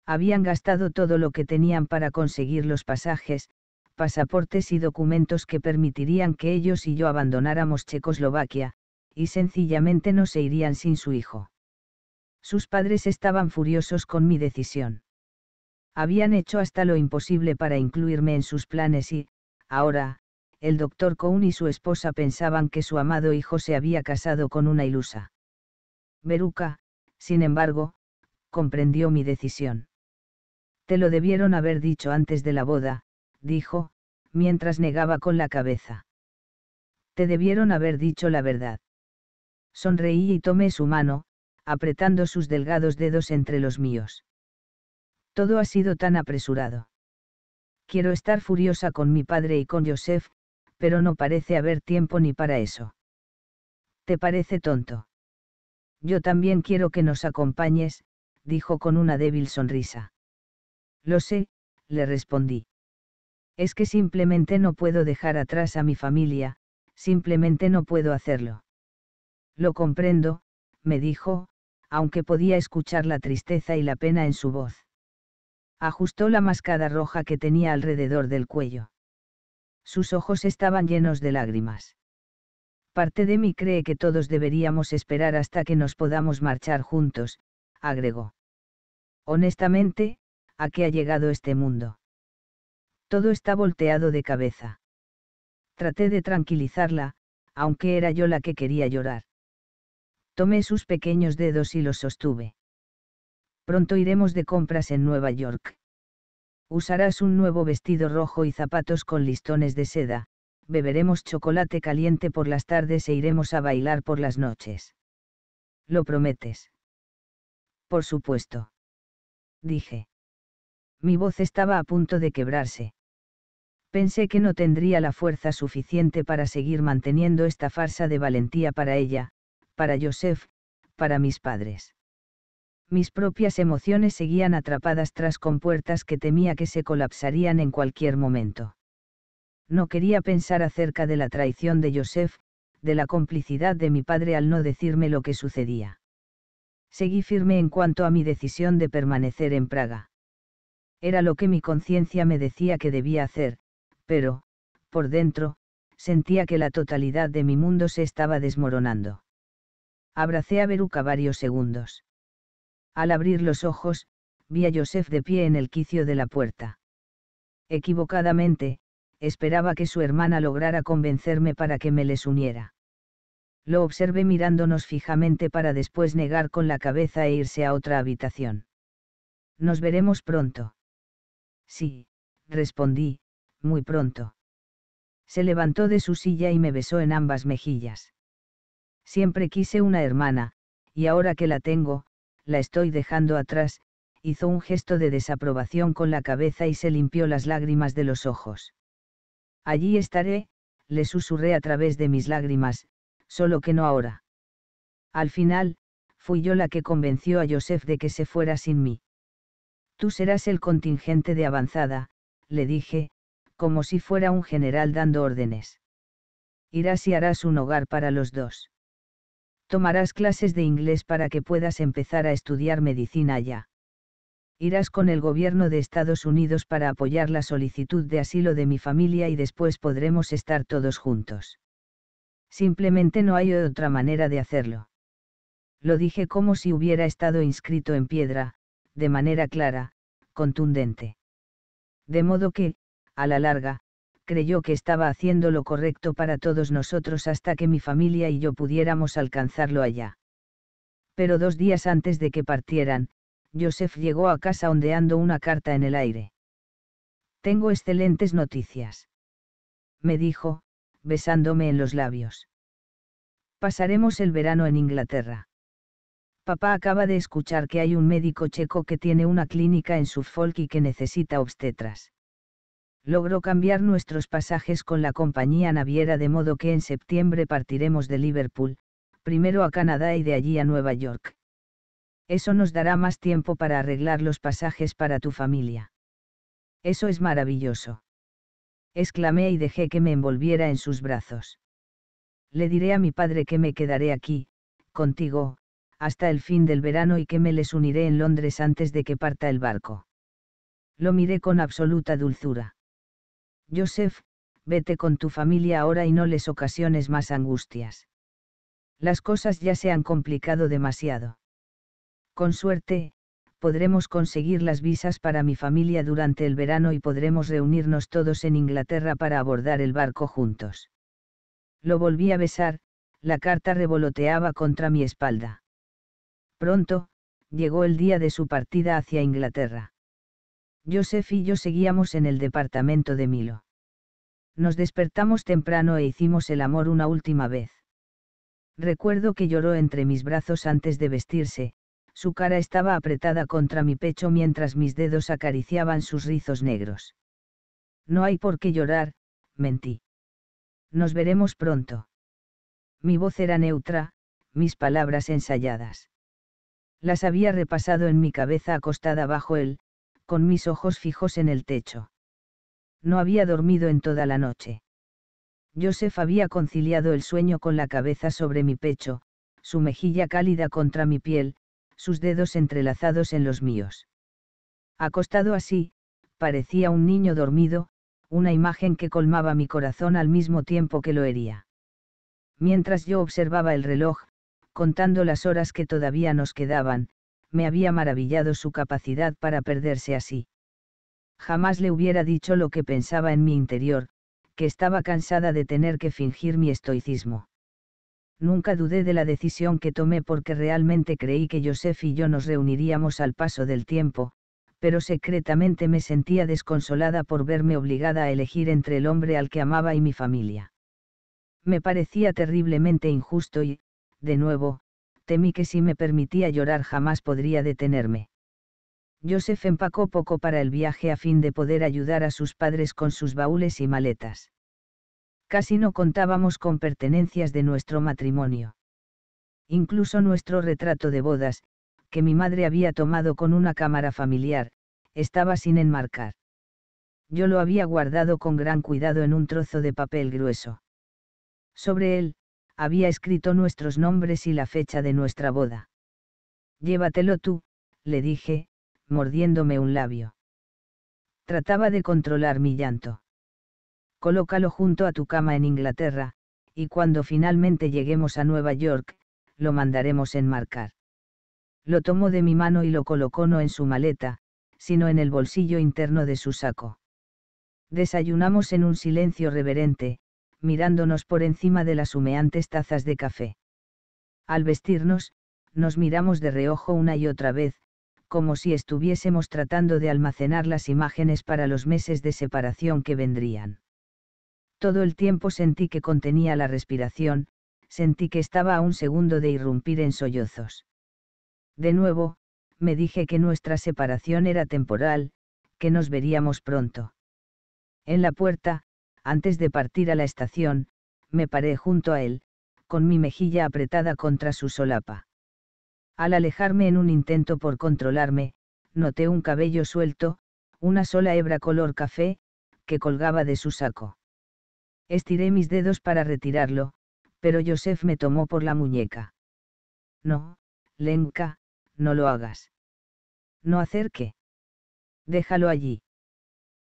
Habían gastado todo lo que tenían para conseguir los pasajes, pasaportes y documentos que permitirían que ellos y yo abandonáramos Checoslovaquia, y sencillamente no se irían sin su hijo. Sus padres estaban furiosos con mi decisión. Habían hecho hasta lo imposible para incluirme en sus planes y, ahora, el doctor Cohn y su esposa pensaban que su amado hijo se había casado con una ilusa. Beruca, sin embargo, comprendió mi decisión. Te lo debieron haber dicho antes de la boda, dijo, mientras negaba con la cabeza. Te debieron haber dicho la verdad. Sonreí y tomé su mano, apretando sus delgados dedos entre los míos. Todo ha sido tan apresurado. Quiero estar furiosa con mi padre y con Joseph, pero no parece haber tiempo ni para eso. ¿Te parece tonto? Yo también quiero que nos acompañes, dijo con una débil sonrisa. Lo sé, le respondí. Es que simplemente no puedo dejar atrás a mi familia, simplemente no puedo hacerlo. Lo comprendo, me dijo, aunque podía escuchar la tristeza y la pena en su voz. Ajustó la mascada roja que tenía alrededor del cuello. Sus ojos estaban llenos de lágrimas. Parte de mí cree que todos deberíamos esperar hasta que nos podamos marchar juntos, agregó. Honestamente, ¿a qué ha llegado este mundo? Todo está volteado de cabeza. Traté de tranquilizarla, aunque era yo la que quería llorar. Tomé sus pequeños dedos y los sostuve. Pronto iremos de compras en Nueva York. Usarás un nuevo vestido rojo y zapatos con listones de seda, beberemos chocolate caliente por las tardes e iremos a bailar por las noches. ¿Lo prometes? Por supuesto. Dije. Mi voz estaba a punto de quebrarse. Pensé que no tendría la fuerza suficiente para seguir manteniendo esta farsa de valentía para ella, para Josef, para mis padres. Mis propias emociones seguían atrapadas tras compuertas que temía que se colapsarían en cualquier momento. No quería pensar acerca de la traición de Josef, de la complicidad de mi padre al no decirme lo que sucedía. Seguí firme en cuanto a mi decisión de permanecer en Praga. Era lo que mi conciencia me decía que debía hacer, pero, por dentro, sentía que la totalidad de mi mundo se estaba desmoronando. Abracé a Beruca varios segundos. Al abrir los ojos, vi a Joseph de pie en el quicio de la puerta. Equivocadamente, esperaba que su hermana lograra convencerme para que me les uniera. Lo observé mirándonos fijamente para después negar con la cabeza e irse a otra habitación. Nos veremos pronto. Sí, respondí, muy pronto. Se levantó de su silla y me besó en ambas mejillas. Siempre quise una hermana, y ahora que la tengo, la estoy dejando atrás, hizo un gesto de desaprobación con la cabeza y se limpió las lágrimas de los ojos. Allí estaré, le susurré a través de mis lágrimas, solo que no ahora. Al final, fui yo la que convenció a Joseph de que se fuera sin mí. Tú serás el contingente de avanzada, le dije, como si fuera un general dando órdenes. Irás y harás un hogar para los dos. Tomarás clases de inglés para que puedas empezar a estudiar medicina allá. Irás con el gobierno de Estados Unidos para apoyar la solicitud de asilo de mi familia y después podremos estar todos juntos. Simplemente no hay otra manera de hacerlo. Lo dije como si hubiera estado inscrito en piedra, de manera clara, contundente. De modo que, a la larga, creyó que estaba haciendo lo correcto para todos nosotros hasta que mi familia y yo pudiéramos alcanzarlo allá. Pero dos días antes de que partieran, Joseph llegó a casa ondeando una carta en el aire. Tengo excelentes noticias. Me dijo, besándome en los labios. Pasaremos el verano en Inglaterra. Papá acaba de escuchar que hay un médico checo que tiene una clínica en Suffolk y que necesita obstetras logró cambiar nuestros pasajes con la compañía naviera de modo que en septiembre partiremos de Liverpool, primero a Canadá y de allí a Nueva York. Eso nos dará más tiempo para arreglar los pasajes para tu familia. Eso es maravilloso. Exclamé y dejé que me envolviera en sus brazos. Le diré a mi padre que me quedaré aquí, contigo, hasta el fin del verano y que me les uniré en Londres antes de que parta el barco. Lo miré con absoluta dulzura. Joseph, vete con tu familia ahora y no les ocasiones más angustias. Las cosas ya se han complicado demasiado. Con suerte, podremos conseguir las visas para mi familia durante el verano y podremos reunirnos todos en Inglaterra para abordar el barco juntos. Lo volví a besar, la carta revoloteaba contra mi espalda. Pronto, llegó el día de su partida hacia Inglaterra. Joseph y yo seguíamos en el departamento de Milo. Nos despertamos temprano e hicimos el amor una última vez. Recuerdo que lloró entre mis brazos antes de vestirse, su cara estaba apretada contra mi pecho mientras mis dedos acariciaban sus rizos negros. No hay por qué llorar, mentí. Nos veremos pronto. Mi voz era neutra, mis palabras ensayadas. Las había repasado en mi cabeza acostada bajo él, con mis ojos fijos en el techo. No había dormido en toda la noche. Joseph había conciliado el sueño con la cabeza sobre mi pecho, su mejilla cálida contra mi piel, sus dedos entrelazados en los míos. Acostado así, parecía un niño dormido, una imagen que colmaba mi corazón al mismo tiempo que lo hería. Mientras yo observaba el reloj, contando las horas que todavía nos quedaban, me había maravillado su capacidad para perderse así. Jamás le hubiera dicho lo que pensaba en mi interior, que estaba cansada de tener que fingir mi estoicismo. Nunca dudé de la decisión que tomé porque realmente creí que Joseph y yo nos reuniríamos al paso del tiempo, pero secretamente me sentía desconsolada por verme obligada a elegir entre el hombre al que amaba y mi familia. Me parecía terriblemente injusto y, de nuevo, temí que si me permitía llorar jamás podría detenerme. Joseph empacó poco para el viaje a fin de poder ayudar a sus padres con sus baúles y maletas. Casi no contábamos con pertenencias de nuestro matrimonio. Incluso nuestro retrato de bodas, que mi madre había tomado con una cámara familiar, estaba sin enmarcar. Yo lo había guardado con gran cuidado en un trozo de papel grueso. Sobre él, había escrito nuestros nombres y la fecha de nuestra boda. Llévatelo tú, le dije, mordiéndome un labio. Trataba de controlar mi llanto. Colócalo junto a tu cama en Inglaterra, y cuando finalmente lleguemos a Nueva York, lo mandaremos enmarcar. Lo tomó de mi mano y lo colocó no en su maleta, sino en el bolsillo interno de su saco. Desayunamos en un silencio reverente, mirándonos por encima de las humeantes tazas de café. Al vestirnos, nos miramos de reojo una y otra vez, como si estuviésemos tratando de almacenar las imágenes para los meses de separación que vendrían. Todo el tiempo sentí que contenía la respiración, sentí que estaba a un segundo de irrumpir en sollozos. De nuevo, me dije que nuestra separación era temporal, que nos veríamos pronto. En la puerta, antes de partir a la estación, me paré junto a él, con mi mejilla apretada contra su solapa. Al alejarme en un intento por controlarme, noté un cabello suelto, una sola hebra color café, que colgaba de su saco. Estiré mis dedos para retirarlo, pero Joseph me tomó por la muñeca. No, Lenka, no lo hagas. No acerque. Déjalo allí.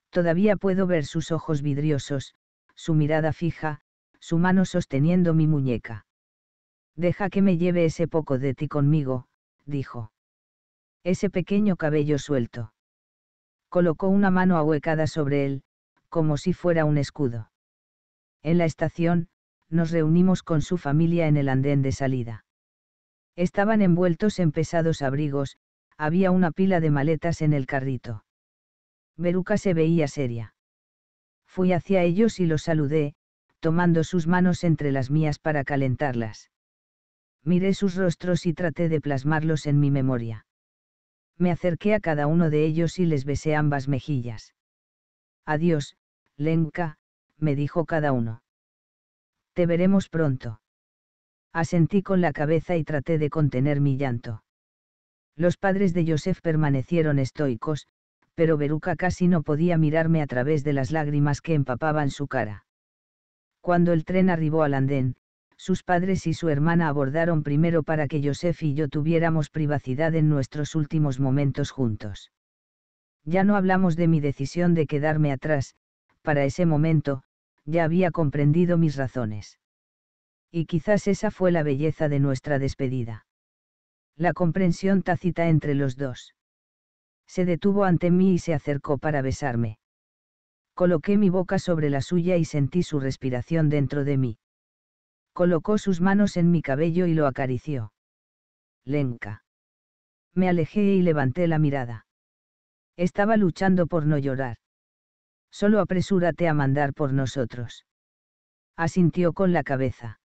Todavía puedo ver sus ojos vidriosos, su mirada fija, su mano sosteniendo mi muñeca. Deja que me lleve ese poco de ti conmigo, dijo. Ese pequeño cabello suelto. Colocó una mano ahuecada sobre él, como si fuera un escudo. En la estación, nos reunimos con su familia en el andén de salida. Estaban envueltos en pesados abrigos, había una pila de maletas en el carrito. Meruca se veía seria. Fui hacia ellos y los saludé, tomando sus manos entre las mías para calentarlas. Miré sus rostros y traté de plasmarlos en mi memoria. Me acerqué a cada uno de ellos y les besé ambas mejillas. Adiós, Lenka, me dijo cada uno. Te veremos pronto. Asentí con la cabeza y traté de contener mi llanto. Los padres de Joseph permanecieron estoicos, pero Beruca casi no podía mirarme a través de las lágrimas que empapaban su cara. Cuando el tren arribó al andén, sus padres y su hermana abordaron primero para que Joseph y yo tuviéramos privacidad en nuestros últimos momentos juntos. Ya no hablamos de mi decisión de quedarme atrás, para ese momento, ya había comprendido mis razones. Y quizás esa fue la belleza de nuestra despedida. La comprensión tácita entre los dos se detuvo ante mí y se acercó para besarme. Coloqué mi boca sobre la suya y sentí su respiración dentro de mí. Colocó sus manos en mi cabello y lo acarició. Lenka. Me alejé y levanté la mirada. Estaba luchando por no llorar. Solo apresúrate a mandar por nosotros. Asintió con la cabeza.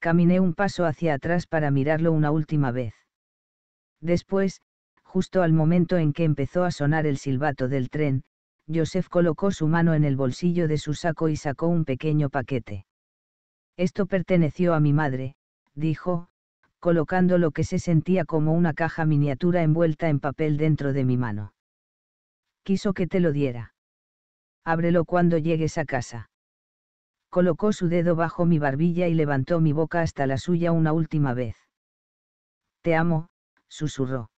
Caminé un paso hacia atrás para mirarlo una última vez. Después, Justo al momento en que empezó a sonar el silbato del tren, Joseph colocó su mano en el bolsillo de su saco y sacó un pequeño paquete. Esto perteneció a mi madre, dijo, colocando lo que se sentía como una caja miniatura envuelta en papel dentro de mi mano. Quiso que te lo diera. Ábrelo cuando llegues a casa. Colocó su dedo bajo mi barbilla y levantó mi boca hasta la suya una última vez. Te amo, susurró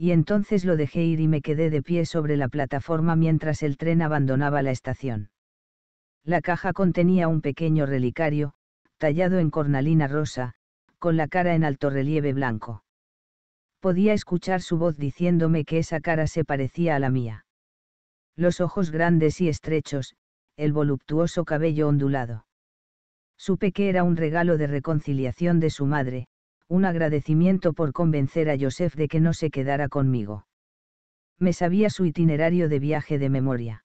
y entonces lo dejé ir y me quedé de pie sobre la plataforma mientras el tren abandonaba la estación. La caja contenía un pequeño relicario, tallado en cornalina rosa, con la cara en alto relieve blanco. Podía escuchar su voz diciéndome que esa cara se parecía a la mía. Los ojos grandes y estrechos, el voluptuoso cabello ondulado. Supe que era un regalo de reconciliación de su madre, un agradecimiento por convencer a Josef de que no se quedara conmigo. Me sabía su itinerario de viaje de memoria.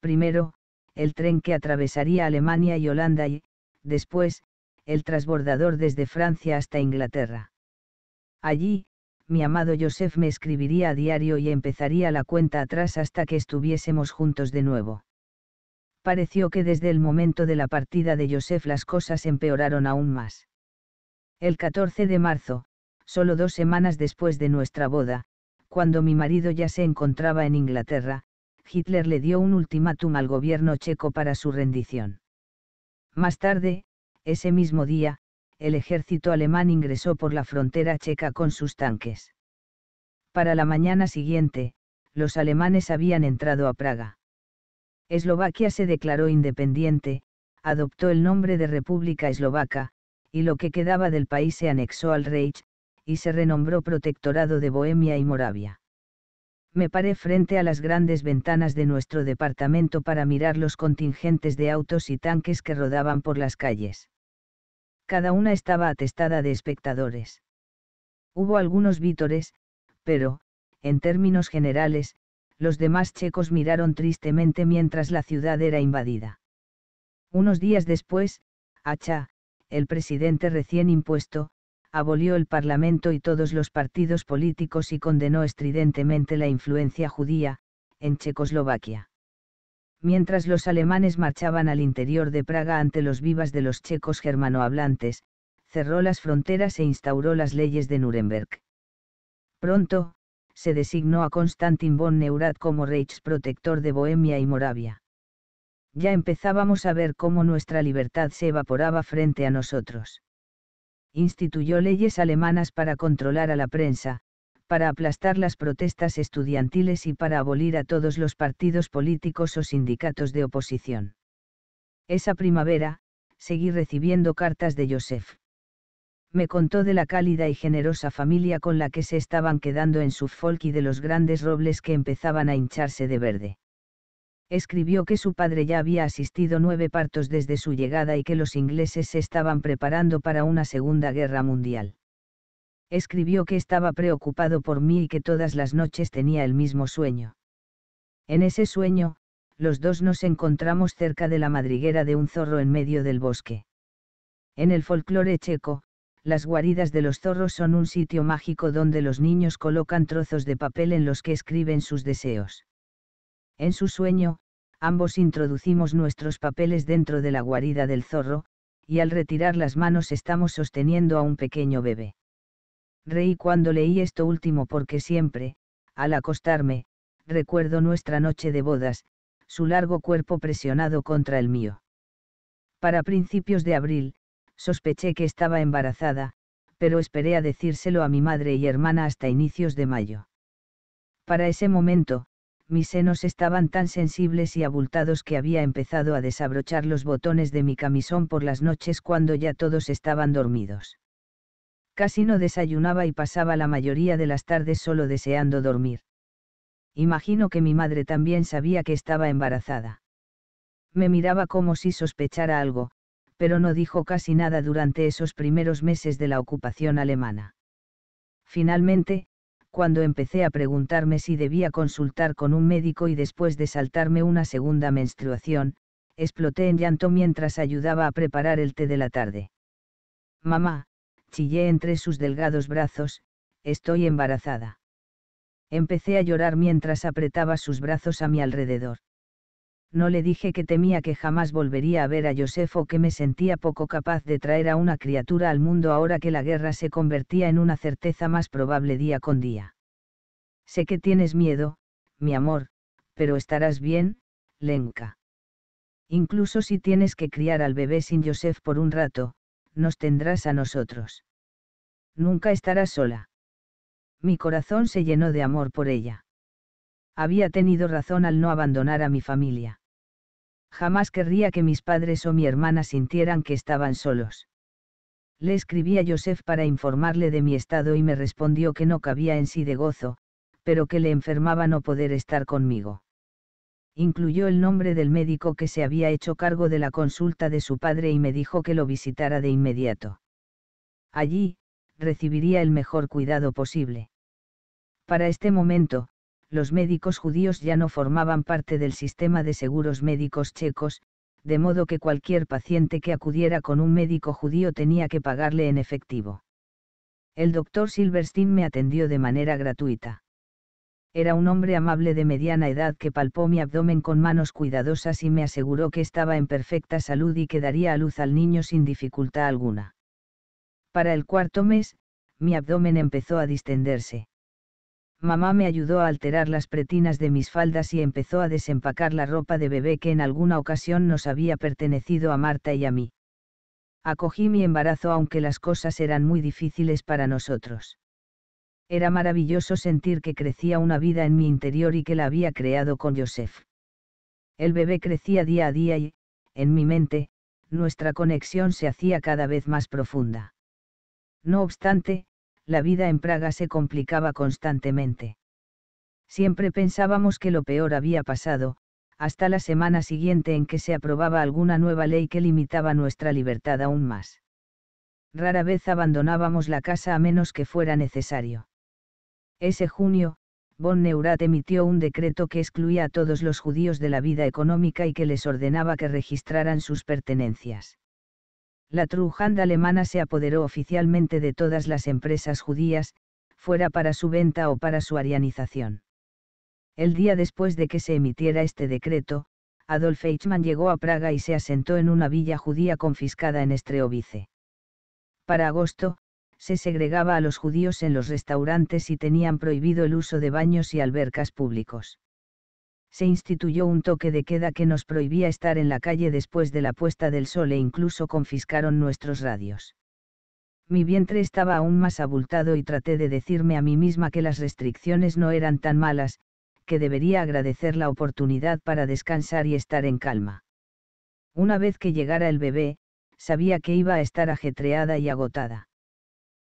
Primero, el tren que atravesaría Alemania y Holanda y, después, el transbordador desde Francia hasta Inglaterra. Allí, mi amado Josef me escribiría a diario y empezaría la cuenta atrás hasta que estuviésemos juntos de nuevo. Pareció que desde el momento de la partida de Josef las cosas empeoraron aún más. El 14 de marzo, solo dos semanas después de nuestra boda, cuando mi marido ya se encontraba en Inglaterra, Hitler le dio un ultimátum al gobierno checo para su rendición. Más tarde, ese mismo día, el ejército alemán ingresó por la frontera checa con sus tanques. Para la mañana siguiente, los alemanes habían entrado a Praga. Eslovaquia se declaró independiente, adoptó el nombre de República Eslovaca, y lo que quedaba del país se anexó al Reich, y se renombró Protectorado de Bohemia y Moravia. Me paré frente a las grandes ventanas de nuestro departamento para mirar los contingentes de autos y tanques que rodaban por las calles. Cada una estaba atestada de espectadores. Hubo algunos vítores, pero, en términos generales, los demás checos miraron tristemente mientras la ciudad era invadida. Unos días después, Hacha, el presidente recién impuesto, abolió el Parlamento y todos los partidos políticos y condenó estridentemente la influencia judía, en Checoslovaquia. Mientras los alemanes marchaban al interior de Praga ante los vivas de los checos germanohablantes, cerró las fronteras e instauró las leyes de Nuremberg. Pronto, se designó a Konstantin von Neurath como protector de Bohemia y Moravia ya empezábamos a ver cómo nuestra libertad se evaporaba frente a nosotros. Instituyó leyes alemanas para controlar a la prensa, para aplastar las protestas estudiantiles y para abolir a todos los partidos políticos o sindicatos de oposición. Esa primavera, seguí recibiendo cartas de Josef. Me contó de la cálida y generosa familia con la que se estaban quedando en su folk y de los grandes robles que empezaban a hincharse de verde escribió que su padre ya había asistido nueve partos desde su llegada y que los ingleses se estaban preparando para una Segunda Guerra Mundial. Escribió que estaba preocupado por mí y que todas las noches tenía el mismo sueño. En ese sueño, los dos nos encontramos cerca de la madriguera de un zorro en medio del bosque. En el folclore checo, las guaridas de los zorros son un sitio mágico donde los niños colocan trozos de papel en los que escriben sus deseos. En su sueño, ambos introducimos nuestros papeles dentro de la guarida del zorro, y al retirar las manos estamos sosteniendo a un pequeño bebé. Reí cuando leí esto último porque siempre, al acostarme, recuerdo nuestra noche de bodas, su largo cuerpo presionado contra el mío. Para principios de abril, sospeché que estaba embarazada, pero esperé a decírselo a mi madre y hermana hasta inicios de mayo. Para ese momento, mis senos estaban tan sensibles y abultados que había empezado a desabrochar los botones de mi camisón por las noches cuando ya todos estaban dormidos. Casi no desayunaba y pasaba la mayoría de las tardes solo deseando dormir. Imagino que mi madre también sabía que estaba embarazada. Me miraba como si sospechara algo, pero no dijo casi nada durante esos primeros meses de la ocupación alemana. Finalmente, cuando empecé a preguntarme si debía consultar con un médico y después de saltarme una segunda menstruación, exploté en llanto mientras ayudaba a preparar el té de la tarde. Mamá, chillé entre sus delgados brazos, estoy embarazada. Empecé a llorar mientras apretaba sus brazos a mi alrededor no le dije que temía que jamás volvería a ver a Joseph o que me sentía poco capaz de traer a una criatura al mundo ahora que la guerra se convertía en una certeza más probable día con día. Sé que tienes miedo, mi amor, pero estarás bien, Lenka. Incluso si tienes que criar al bebé sin Joseph por un rato, nos tendrás a nosotros. Nunca estarás sola. Mi corazón se llenó de amor por ella había tenido razón al no abandonar a mi familia. Jamás querría que mis padres o mi hermana sintieran que estaban solos. Le escribí a Joseph para informarle de mi estado y me respondió que no cabía en sí de gozo, pero que le enfermaba no poder estar conmigo. Incluyó el nombre del médico que se había hecho cargo de la consulta de su padre y me dijo que lo visitara de inmediato. Allí, recibiría el mejor cuidado posible. Para este momento, los médicos judíos ya no formaban parte del sistema de seguros médicos checos, de modo que cualquier paciente que acudiera con un médico judío tenía que pagarle en efectivo. El doctor Silverstein me atendió de manera gratuita. Era un hombre amable de mediana edad que palpó mi abdomen con manos cuidadosas y me aseguró que estaba en perfecta salud y que daría a luz al niño sin dificultad alguna. Para el cuarto mes, mi abdomen empezó a distenderse. Mamá me ayudó a alterar las pretinas de mis faldas y empezó a desempacar la ropa de bebé que en alguna ocasión nos había pertenecido a Marta y a mí. Acogí mi embarazo aunque las cosas eran muy difíciles para nosotros. Era maravilloso sentir que crecía una vida en mi interior y que la había creado con Joseph. El bebé crecía día a día y, en mi mente, nuestra conexión se hacía cada vez más profunda. No obstante, la vida en Praga se complicaba constantemente. Siempre pensábamos que lo peor había pasado, hasta la semana siguiente en que se aprobaba alguna nueva ley que limitaba nuestra libertad aún más. Rara vez abandonábamos la casa a menos que fuera necesario. Ese junio, von Neurath emitió un decreto que excluía a todos los judíos de la vida económica y que les ordenaba que registraran sus pertenencias la Trujanda alemana se apoderó oficialmente de todas las empresas judías, fuera para su venta o para su arianización. El día después de que se emitiera este decreto, Adolf Eichmann llegó a Praga y se asentó en una villa judía confiscada en Estreovice. Para agosto, se segregaba a los judíos en los restaurantes y tenían prohibido el uso de baños y albercas públicos se instituyó un toque de queda que nos prohibía estar en la calle después de la puesta del sol e incluso confiscaron nuestros radios. Mi vientre estaba aún más abultado y traté de decirme a mí misma que las restricciones no eran tan malas, que debería agradecer la oportunidad para descansar y estar en calma. Una vez que llegara el bebé, sabía que iba a estar ajetreada y agotada.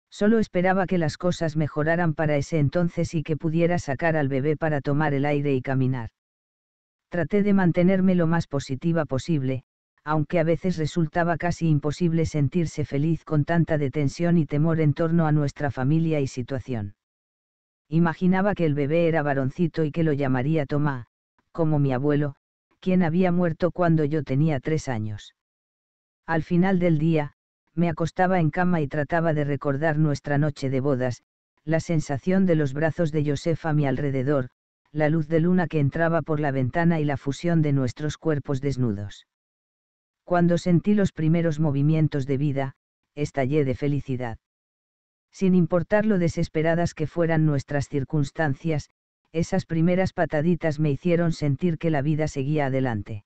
Solo esperaba que las cosas mejoraran para ese entonces y que pudiera sacar al bebé para tomar el aire y caminar. Traté de mantenerme lo más positiva posible, aunque a veces resultaba casi imposible sentirse feliz con tanta detención y temor en torno a nuestra familia y situación. Imaginaba que el bebé era varoncito y que lo llamaría Tomá, como mi abuelo, quien había muerto cuando yo tenía tres años. Al final del día, me acostaba en cama y trataba de recordar nuestra noche de bodas, la sensación de los brazos de Josefa a mi alrededor, la luz de luna que entraba por la ventana y la fusión de nuestros cuerpos desnudos. Cuando sentí los primeros movimientos de vida, estallé de felicidad. Sin importar lo desesperadas que fueran nuestras circunstancias, esas primeras pataditas me hicieron sentir que la vida seguía adelante.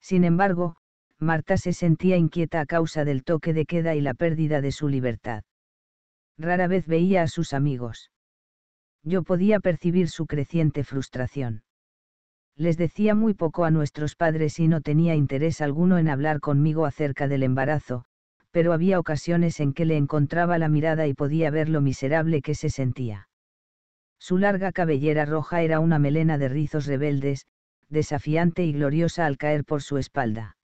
Sin embargo, Marta se sentía inquieta a causa del toque de queda y la pérdida de su libertad. Rara vez veía a sus amigos yo podía percibir su creciente frustración. Les decía muy poco a nuestros padres y no tenía interés alguno en hablar conmigo acerca del embarazo, pero había ocasiones en que le encontraba la mirada y podía ver lo miserable que se sentía. Su larga cabellera roja era una melena de rizos rebeldes, desafiante y gloriosa al caer por su espalda.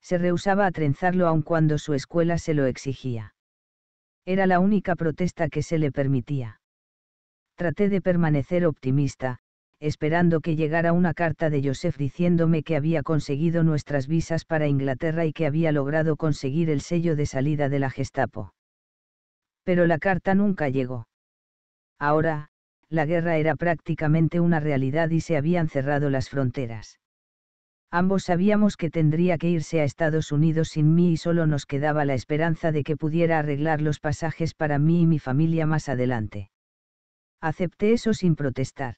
Se rehusaba a trenzarlo aun cuando su escuela se lo exigía. Era la única protesta que se le permitía Traté de permanecer optimista, esperando que llegara una carta de Joseph diciéndome que había conseguido nuestras visas para Inglaterra y que había logrado conseguir el sello de salida de la Gestapo. Pero la carta nunca llegó. Ahora, la guerra era prácticamente una realidad y se habían cerrado las fronteras. Ambos sabíamos que tendría que irse a Estados Unidos sin mí y solo nos quedaba la esperanza de que pudiera arreglar los pasajes para mí y mi familia más adelante acepté eso sin protestar.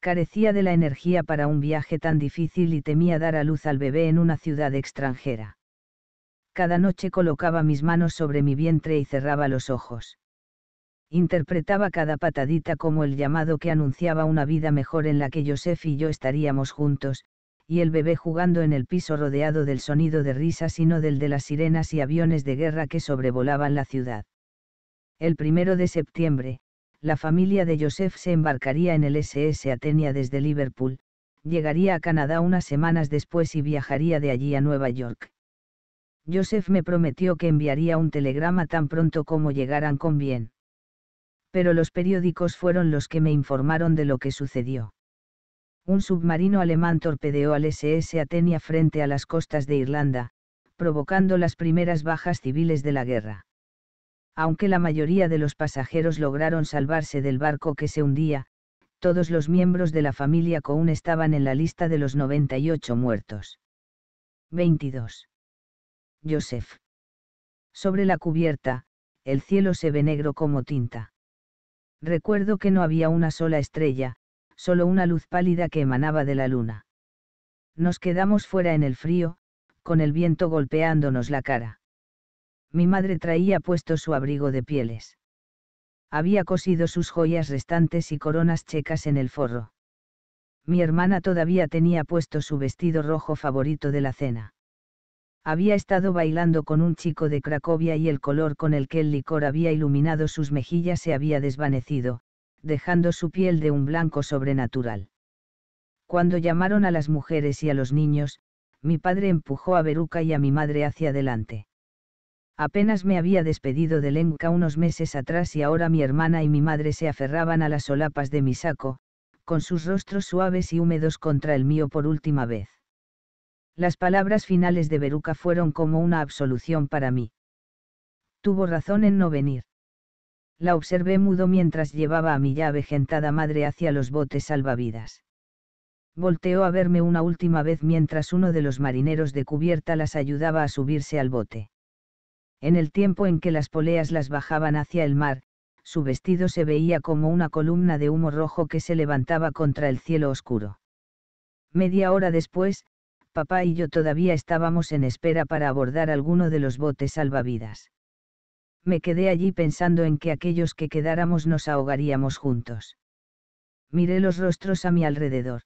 Carecía de la energía para un viaje tan difícil y temía dar a luz al bebé en una ciudad extranjera. Cada noche colocaba mis manos sobre mi vientre y cerraba los ojos. Interpretaba cada patadita como el llamado que anunciaba una vida mejor en la que Joseph y yo estaríamos juntos, y el bebé jugando en el piso rodeado del sonido de risas y no del de las sirenas y aviones de guerra que sobrevolaban la ciudad. El primero de septiembre, la familia de Joseph se embarcaría en el SS Atenia desde Liverpool, llegaría a Canadá unas semanas después y viajaría de allí a Nueva York. Joseph me prometió que enviaría un telegrama tan pronto como llegaran con bien. Pero los periódicos fueron los que me informaron de lo que sucedió. Un submarino alemán torpedeó al SS Atenia frente a las costas de Irlanda, provocando las primeras bajas civiles de la guerra aunque la mayoría de los pasajeros lograron salvarse del barco que se hundía, todos los miembros de la familia Cohn estaban en la lista de los 98 muertos. 22. Joseph. Sobre la cubierta, el cielo se ve negro como tinta. Recuerdo que no había una sola estrella, solo una luz pálida que emanaba de la luna. Nos quedamos fuera en el frío, con el viento golpeándonos la cara. Mi madre traía puesto su abrigo de pieles. Había cosido sus joyas restantes y coronas checas en el forro. Mi hermana todavía tenía puesto su vestido rojo favorito de la cena. Había estado bailando con un chico de Cracovia y el color con el que el licor había iluminado sus mejillas se había desvanecido, dejando su piel de un blanco sobrenatural. Cuando llamaron a las mujeres y a los niños, mi padre empujó a Beruca y a mi madre hacia adelante. Apenas me había despedido de Lenka unos meses atrás y ahora mi hermana y mi madre se aferraban a las solapas de mi saco, con sus rostros suaves y húmedos contra el mío por última vez. Las palabras finales de Beruca fueron como una absolución para mí. Tuvo razón en no venir. La observé mudo mientras llevaba a mi ya avejentada madre hacia los botes salvavidas. Volteó a verme una última vez mientras uno de los marineros de cubierta las ayudaba a subirse al bote. En el tiempo en que las poleas las bajaban hacia el mar, su vestido se veía como una columna de humo rojo que se levantaba contra el cielo oscuro. Media hora después, papá y yo todavía estábamos en espera para abordar alguno de los botes salvavidas. Me quedé allí pensando en que aquellos que quedáramos nos ahogaríamos juntos. Miré los rostros a mi alrededor.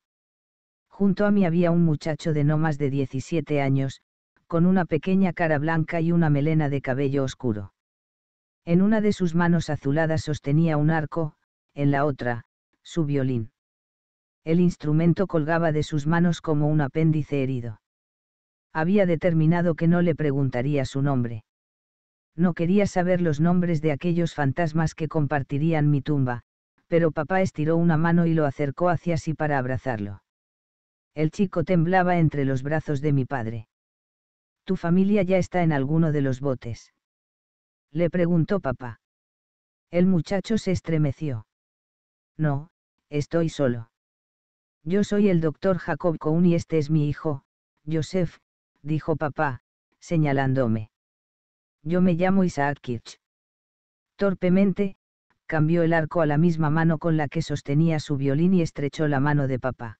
Junto a mí había un muchacho de no más de 17 años, con una pequeña cara blanca y una melena de cabello oscuro. En una de sus manos azuladas sostenía un arco, en la otra, su violín. El instrumento colgaba de sus manos como un apéndice herido. Había determinado que no le preguntaría su nombre. No quería saber los nombres de aquellos fantasmas que compartirían mi tumba, pero papá estiró una mano y lo acercó hacia sí para abrazarlo. El chico temblaba entre los brazos de mi padre. Tu familia ya está en alguno de los botes. Le preguntó papá. El muchacho se estremeció. No, estoy solo. Yo soy el doctor Jacob Cohn y este es mi hijo, Joseph, dijo papá, señalándome. Yo me llamo Isaac Kirch. Torpemente, cambió el arco a la misma mano con la que sostenía su violín y estrechó la mano de papá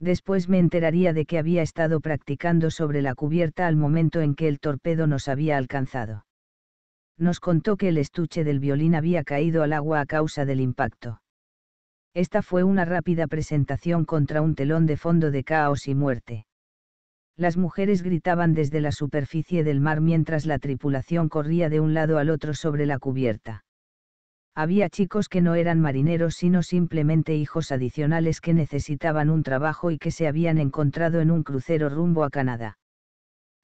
después me enteraría de que había estado practicando sobre la cubierta al momento en que el torpedo nos había alcanzado. Nos contó que el estuche del violín había caído al agua a causa del impacto. Esta fue una rápida presentación contra un telón de fondo de caos y muerte. Las mujeres gritaban desde la superficie del mar mientras la tripulación corría de un lado al otro sobre la cubierta había chicos que no eran marineros sino simplemente hijos adicionales que necesitaban un trabajo y que se habían encontrado en un crucero rumbo a Canadá.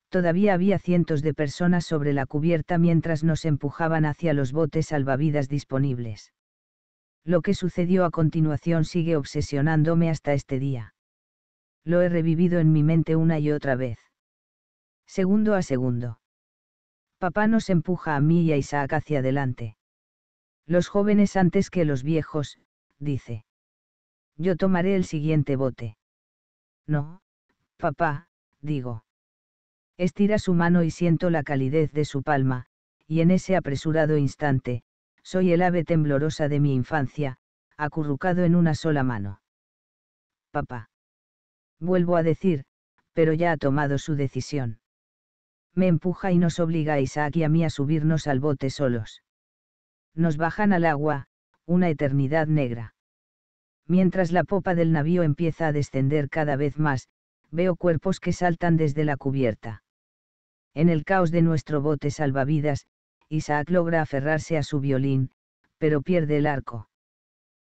Todavía había cientos de personas sobre la cubierta mientras nos empujaban hacia los botes salvavidas disponibles. Lo que sucedió a continuación sigue obsesionándome hasta este día. Lo he revivido en mi mente una y otra vez. Segundo a segundo. Papá nos empuja a mí y a Isaac hacia adelante los jóvenes antes que los viejos, dice. Yo tomaré el siguiente bote. No, papá, digo. Estira su mano y siento la calidez de su palma, y en ese apresurado instante, soy el ave temblorosa de mi infancia, acurrucado en una sola mano. Papá. Vuelvo a decir, pero ya ha tomado su decisión. Me empuja y nos obliga a Isaac y a mí a subirnos al bote solos nos bajan al agua, una eternidad negra. Mientras la popa del navío empieza a descender cada vez más, veo cuerpos que saltan desde la cubierta. En el caos de nuestro bote salvavidas, Isaac logra aferrarse a su violín, pero pierde el arco.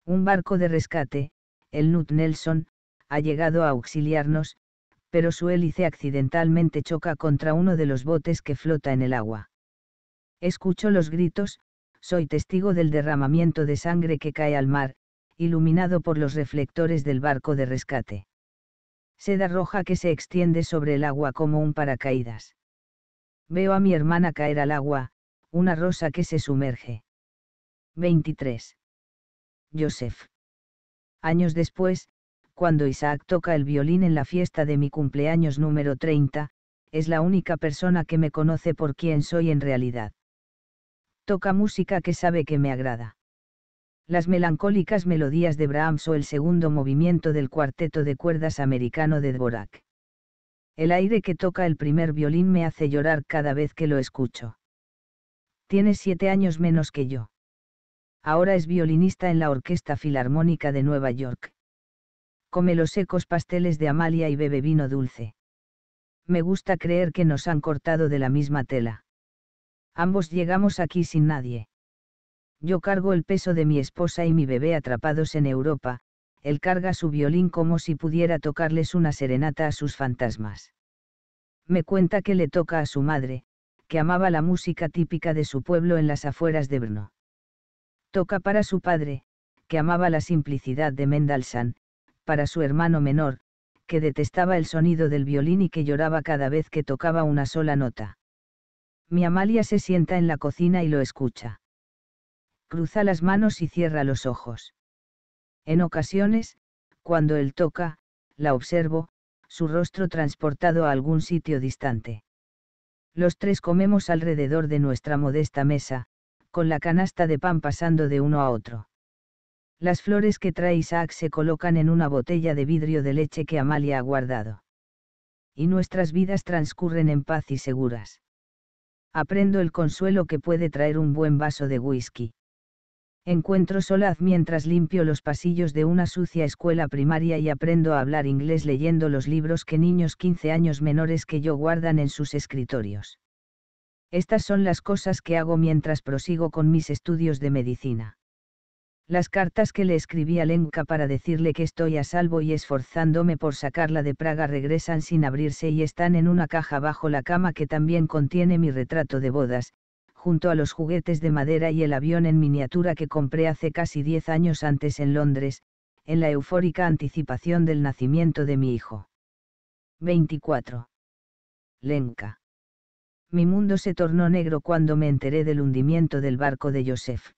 Un barco de rescate, el Nut Nelson, ha llegado a auxiliarnos, pero su hélice accidentalmente choca contra uno de los botes que flota en el agua. Escucho los gritos, soy testigo del derramamiento de sangre que cae al mar, iluminado por los reflectores del barco de rescate. Seda roja que se extiende sobre el agua como un paracaídas. Veo a mi hermana caer al agua, una rosa que se sumerge. 23. Joseph. Años después, cuando Isaac toca el violín en la fiesta de mi cumpleaños número 30, es la única persona que me conoce por quien soy en realidad toca música que sabe que me agrada. Las melancólicas melodías de Brahms o el segundo movimiento del cuarteto de cuerdas americano de Dvorak. El aire que toca el primer violín me hace llorar cada vez que lo escucho. Tiene siete años menos que yo. Ahora es violinista en la Orquesta Filarmónica de Nueva York. Come los secos pasteles de Amalia y bebe vino dulce. Me gusta creer que nos han cortado de la misma tela. Ambos llegamos aquí sin nadie. Yo cargo el peso de mi esposa y mi bebé atrapados en Europa, él carga su violín como si pudiera tocarles una serenata a sus fantasmas. Me cuenta que le toca a su madre, que amaba la música típica de su pueblo en las afueras de Brno. Toca para su padre, que amaba la simplicidad de Mendelssohn, para su hermano menor, que detestaba el sonido del violín y que lloraba cada vez que tocaba una sola nota. Mi Amalia se sienta en la cocina y lo escucha. Cruza las manos y cierra los ojos. En ocasiones, cuando él toca, la observo, su rostro transportado a algún sitio distante. Los tres comemos alrededor de nuestra modesta mesa, con la canasta de pan pasando de uno a otro. Las flores que trae Isaac se colocan en una botella de vidrio de leche que Amalia ha guardado. Y nuestras vidas transcurren en paz y seguras aprendo el consuelo que puede traer un buen vaso de whisky. Encuentro solaz mientras limpio los pasillos de una sucia escuela primaria y aprendo a hablar inglés leyendo los libros que niños 15 años menores que yo guardan en sus escritorios. Estas son las cosas que hago mientras prosigo con mis estudios de medicina. Las cartas que le escribí a Lenka para decirle que estoy a salvo y esforzándome por sacarla de Praga regresan sin abrirse y están en una caja bajo la cama que también contiene mi retrato de bodas, junto a los juguetes de madera y el avión en miniatura que compré hace casi diez años antes en Londres, en la eufórica anticipación del nacimiento de mi hijo. 24. Lenka. Mi mundo se tornó negro cuando me enteré del hundimiento del barco de Joseph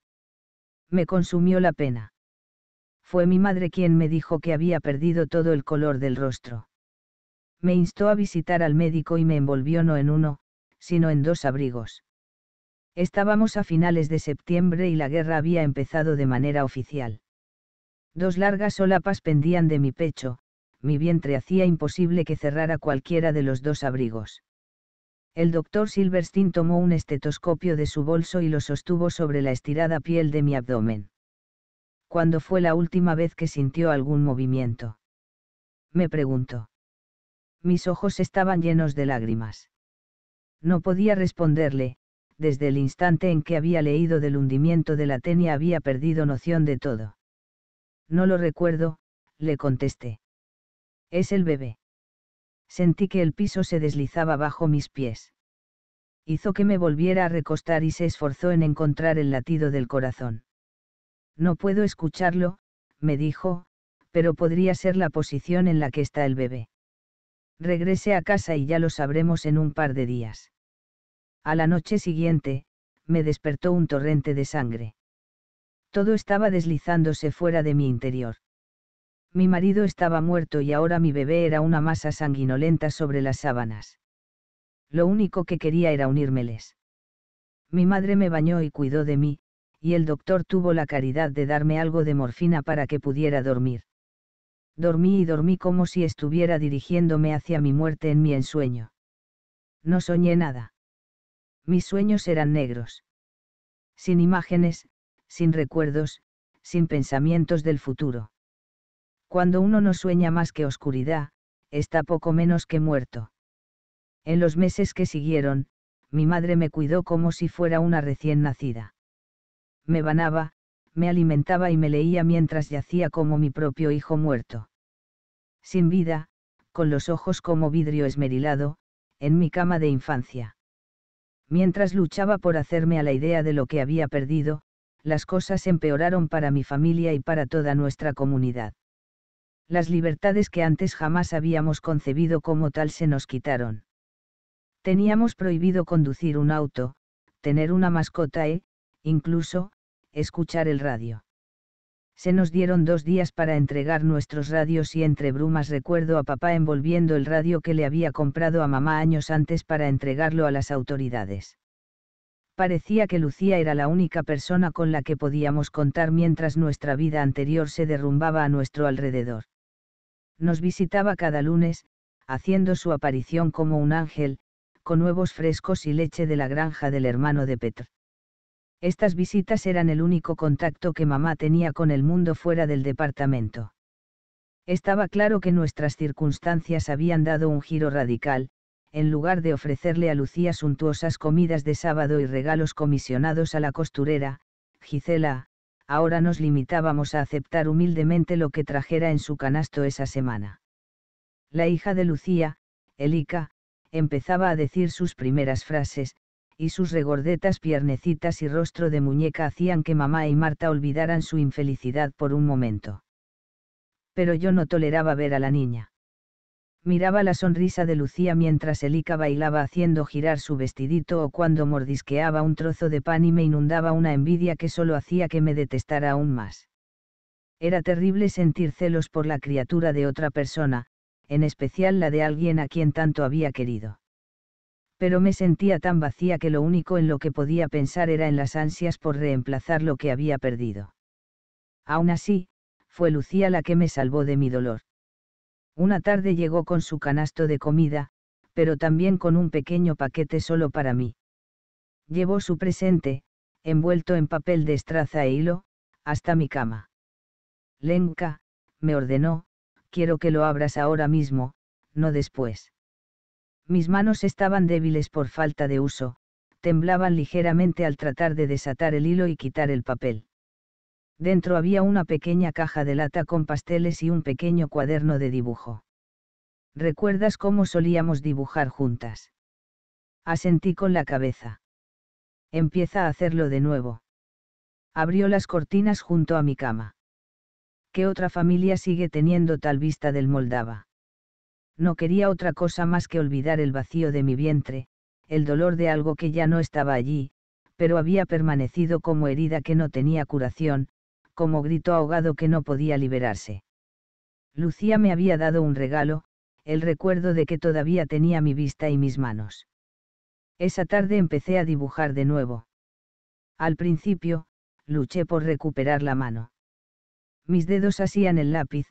me consumió la pena. Fue mi madre quien me dijo que había perdido todo el color del rostro. Me instó a visitar al médico y me envolvió no en uno, sino en dos abrigos. Estábamos a finales de septiembre y la guerra había empezado de manera oficial. Dos largas solapas pendían de mi pecho, mi vientre hacía imposible que cerrara cualquiera de los dos abrigos. El doctor Silverstein tomó un estetoscopio de su bolso y lo sostuvo sobre la estirada piel de mi abdomen. ¿Cuándo fue la última vez que sintió algún movimiento? Me preguntó. Mis ojos estaban llenos de lágrimas. No podía responderle, desde el instante en que había leído del hundimiento de la tenia había perdido noción de todo. No lo recuerdo, le contesté. Es el bebé sentí que el piso se deslizaba bajo mis pies. Hizo que me volviera a recostar y se esforzó en encontrar el latido del corazón. No puedo escucharlo, me dijo, pero podría ser la posición en la que está el bebé. Regrese a casa y ya lo sabremos en un par de días. A la noche siguiente, me despertó un torrente de sangre. Todo estaba deslizándose fuera de mi interior. Mi marido estaba muerto y ahora mi bebé era una masa sanguinolenta sobre las sábanas. Lo único que quería era unírmeles. Mi madre me bañó y cuidó de mí, y el doctor tuvo la caridad de darme algo de morfina para que pudiera dormir. Dormí y dormí como si estuviera dirigiéndome hacia mi muerte en mi ensueño. No soñé nada. Mis sueños eran negros. Sin imágenes, sin recuerdos, sin pensamientos del futuro. Cuando uno no sueña más que oscuridad, está poco menos que muerto. En los meses que siguieron, mi madre me cuidó como si fuera una recién nacida. Me banaba, me alimentaba y me leía mientras yacía como mi propio hijo muerto. Sin vida, con los ojos como vidrio esmerilado, en mi cama de infancia. Mientras luchaba por hacerme a la idea de lo que había perdido, las cosas empeoraron para mi familia y para toda nuestra comunidad las libertades que antes jamás habíamos concebido como tal se nos quitaron. Teníamos prohibido conducir un auto, tener una mascota e, incluso, escuchar el radio. Se nos dieron dos días para entregar nuestros radios y entre brumas recuerdo a papá envolviendo el radio que le había comprado a mamá años antes para entregarlo a las autoridades. Parecía que Lucía era la única persona con la que podíamos contar mientras nuestra vida anterior se derrumbaba a nuestro alrededor. Nos visitaba cada lunes, haciendo su aparición como un ángel, con huevos frescos y leche de la granja del hermano de Petr. Estas visitas eran el único contacto que mamá tenía con el mundo fuera del departamento. Estaba claro que nuestras circunstancias habían dado un giro radical, en lugar de ofrecerle a Lucía suntuosas comidas de sábado y regalos comisionados a la costurera, Gisela, ahora nos limitábamos a aceptar humildemente lo que trajera en su canasto esa semana. La hija de Lucía, Elica, empezaba a decir sus primeras frases, y sus regordetas piernecitas y rostro de muñeca hacían que mamá y Marta olvidaran su infelicidad por un momento. Pero yo no toleraba ver a la niña miraba la sonrisa de Lucía mientras Elika bailaba haciendo girar su vestidito o cuando mordisqueaba un trozo de pan y me inundaba una envidia que solo hacía que me detestara aún más. Era terrible sentir celos por la criatura de otra persona, en especial la de alguien a quien tanto había querido. Pero me sentía tan vacía que lo único en lo que podía pensar era en las ansias por reemplazar lo que había perdido. Aún así, fue Lucía la que me salvó de mi dolor una tarde llegó con su canasto de comida, pero también con un pequeño paquete solo para mí. Llevó su presente, envuelto en papel de estraza e hilo, hasta mi cama. Lenka, me ordenó, quiero que lo abras ahora mismo, no después. Mis manos estaban débiles por falta de uso, temblaban ligeramente al tratar de desatar el hilo y quitar el papel. Dentro había una pequeña caja de lata con pasteles y un pequeño cuaderno de dibujo. ¿Recuerdas cómo solíamos dibujar juntas? Asentí con la cabeza. Empieza a hacerlo de nuevo. Abrió las cortinas junto a mi cama. ¿Qué otra familia sigue teniendo tal vista del Moldava? No quería otra cosa más que olvidar el vacío de mi vientre, el dolor de algo que ya no estaba allí, pero había permanecido como herida que no tenía curación, como gritó ahogado que no podía liberarse. Lucía me había dado un regalo, el recuerdo de que todavía tenía mi vista y mis manos. Esa tarde empecé a dibujar de nuevo. Al principio, luché por recuperar la mano. Mis dedos hacían el lápiz,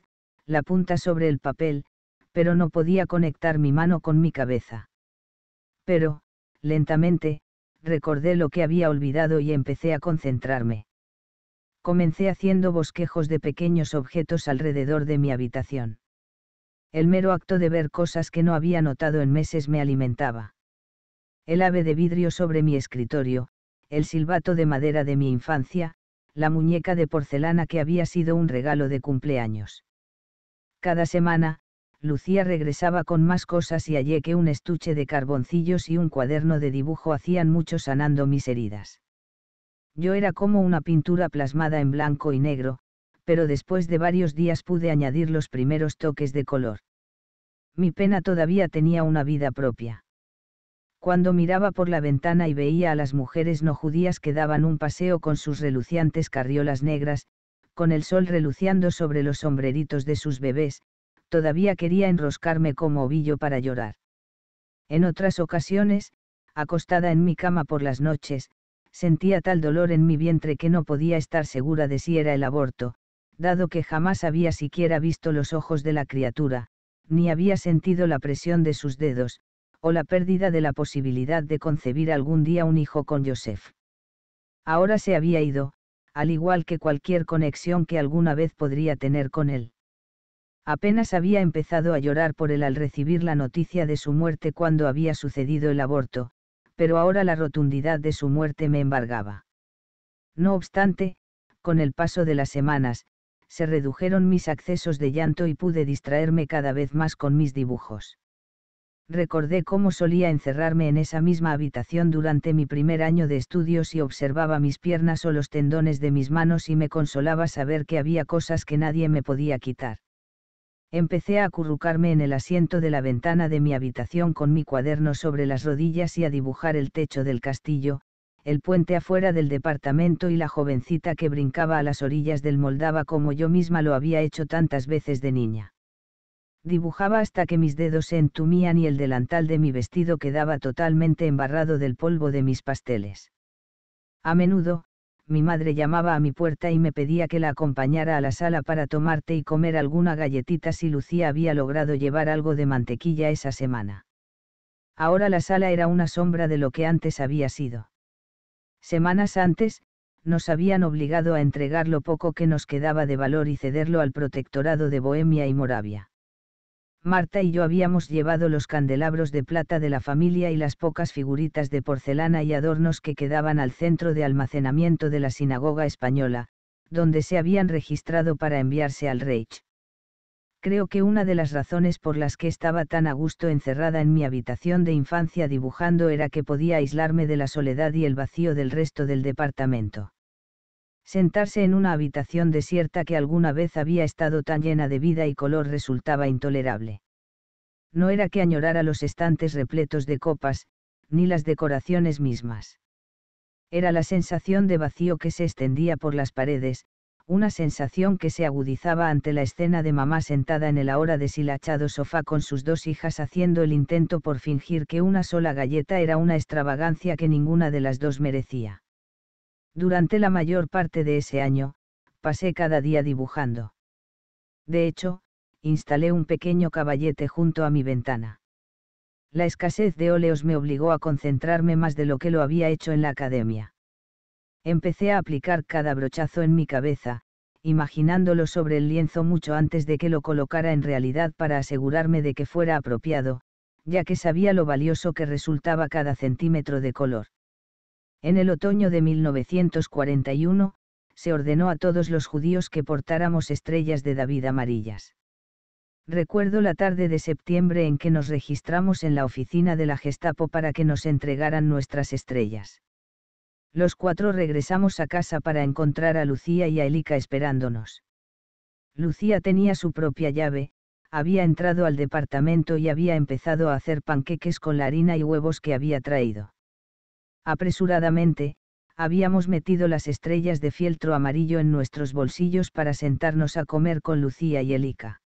la punta sobre el papel, pero no podía conectar mi mano con mi cabeza. Pero, lentamente, recordé lo que había olvidado y empecé a concentrarme. Comencé haciendo bosquejos de pequeños objetos alrededor de mi habitación. El mero acto de ver cosas que no había notado en meses me alimentaba. El ave de vidrio sobre mi escritorio, el silbato de madera de mi infancia, la muñeca de porcelana que había sido un regalo de cumpleaños. Cada semana, Lucía regresaba con más cosas y hallé que un estuche de carboncillos y un cuaderno de dibujo hacían mucho sanando mis heridas. Yo era como una pintura plasmada en blanco y negro, pero después de varios días pude añadir los primeros toques de color. Mi pena todavía tenía una vida propia. Cuando miraba por la ventana y veía a las mujeres no judías que daban un paseo con sus relucientes carriolas negras, con el sol reluciando sobre los sombreritos de sus bebés, todavía quería enroscarme como ovillo para llorar. En otras ocasiones, acostada en mi cama por las noches, Sentía tal dolor en mi vientre que no podía estar segura de si era el aborto, dado que jamás había siquiera visto los ojos de la criatura, ni había sentido la presión de sus dedos, o la pérdida de la posibilidad de concebir algún día un hijo con Joseph. Ahora se había ido, al igual que cualquier conexión que alguna vez podría tener con él. Apenas había empezado a llorar por él al recibir la noticia de su muerte cuando había sucedido el aborto, pero ahora la rotundidad de su muerte me embargaba. No obstante, con el paso de las semanas, se redujeron mis accesos de llanto y pude distraerme cada vez más con mis dibujos. Recordé cómo solía encerrarme en esa misma habitación durante mi primer año de estudios y observaba mis piernas o los tendones de mis manos y me consolaba saber que había cosas que nadie me podía quitar empecé a acurrucarme en el asiento de la ventana de mi habitación con mi cuaderno sobre las rodillas y a dibujar el techo del castillo, el puente afuera del departamento y la jovencita que brincaba a las orillas del Moldava como yo misma lo había hecho tantas veces de niña. Dibujaba hasta que mis dedos se entumían y el delantal de mi vestido quedaba totalmente embarrado del polvo de mis pasteles. A menudo, mi madre llamaba a mi puerta y me pedía que la acompañara a la sala para tomarte y comer alguna galletita si Lucía había logrado llevar algo de mantequilla esa semana. Ahora la sala era una sombra de lo que antes había sido. Semanas antes, nos habían obligado a entregar lo poco que nos quedaba de valor y cederlo al protectorado de Bohemia y Moravia. Marta y yo habíamos llevado los candelabros de plata de la familia y las pocas figuritas de porcelana y adornos que quedaban al centro de almacenamiento de la sinagoga española, donde se habían registrado para enviarse al Reich. Creo que una de las razones por las que estaba tan a gusto encerrada en mi habitación de infancia dibujando era que podía aislarme de la soledad y el vacío del resto del departamento sentarse en una habitación desierta que alguna vez había estado tan llena de vida y color resultaba intolerable. No era que añorara los estantes repletos de copas, ni las decoraciones mismas. Era la sensación de vacío que se extendía por las paredes, una sensación que se agudizaba ante la escena de mamá sentada en el ahora deshilachado sofá con sus dos hijas haciendo el intento por fingir que una sola galleta era una extravagancia que ninguna de las dos merecía. Durante la mayor parte de ese año, pasé cada día dibujando. De hecho, instalé un pequeño caballete junto a mi ventana. La escasez de óleos me obligó a concentrarme más de lo que lo había hecho en la academia. Empecé a aplicar cada brochazo en mi cabeza, imaginándolo sobre el lienzo mucho antes de que lo colocara en realidad para asegurarme de que fuera apropiado, ya que sabía lo valioso que resultaba cada centímetro de color. En el otoño de 1941, se ordenó a todos los judíos que portáramos estrellas de David amarillas. Recuerdo la tarde de septiembre en que nos registramos en la oficina de la Gestapo para que nos entregaran nuestras estrellas. Los cuatro regresamos a casa para encontrar a Lucía y a Elika esperándonos. Lucía tenía su propia llave, había entrado al departamento y había empezado a hacer panqueques con la harina y huevos que había traído. Apresuradamente, habíamos metido las estrellas de fieltro amarillo en nuestros bolsillos para sentarnos a comer con Lucía y Elika.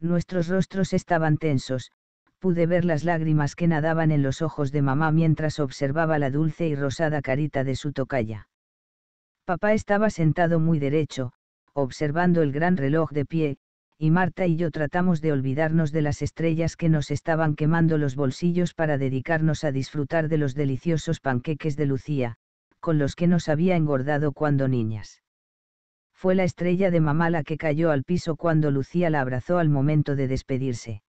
Nuestros rostros estaban tensos, pude ver las lágrimas que nadaban en los ojos de mamá mientras observaba la dulce y rosada carita de su tocaya. Papá estaba sentado muy derecho, observando el gran reloj de pie, y Marta y yo tratamos de olvidarnos de las estrellas que nos estaban quemando los bolsillos para dedicarnos a disfrutar de los deliciosos panqueques de Lucía, con los que nos había engordado cuando niñas. Fue la estrella de mamá la que cayó al piso cuando Lucía la abrazó al momento de despedirse.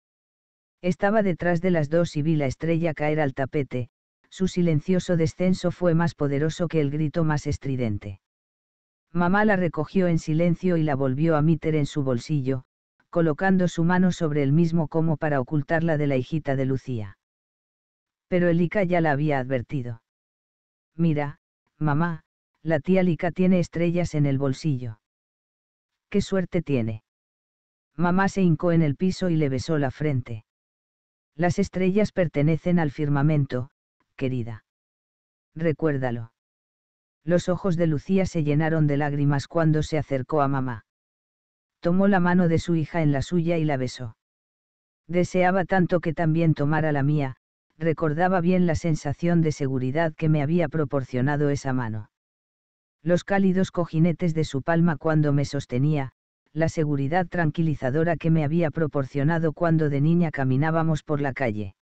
Estaba detrás de las dos y vi la estrella caer al tapete, su silencioso descenso fue más poderoso que el grito más estridente. Mamá la recogió en silencio y la volvió a meter en su bolsillo, colocando su mano sobre el mismo como para ocultarla de la hijita de Lucía. Pero Elika ya la había advertido. Mira, mamá, la tía Lika tiene estrellas en el bolsillo. ¡Qué suerte tiene! Mamá se hincó en el piso y le besó la frente. Las estrellas pertenecen al firmamento, querida. Recuérdalo. Los ojos de Lucía se llenaron de lágrimas cuando se acercó a mamá tomó la mano de su hija en la suya y la besó. Deseaba tanto que también tomara la mía, recordaba bien la sensación de seguridad que me había proporcionado esa mano. Los cálidos cojinetes de su palma cuando me sostenía, la seguridad tranquilizadora que me había proporcionado cuando de niña caminábamos por la calle.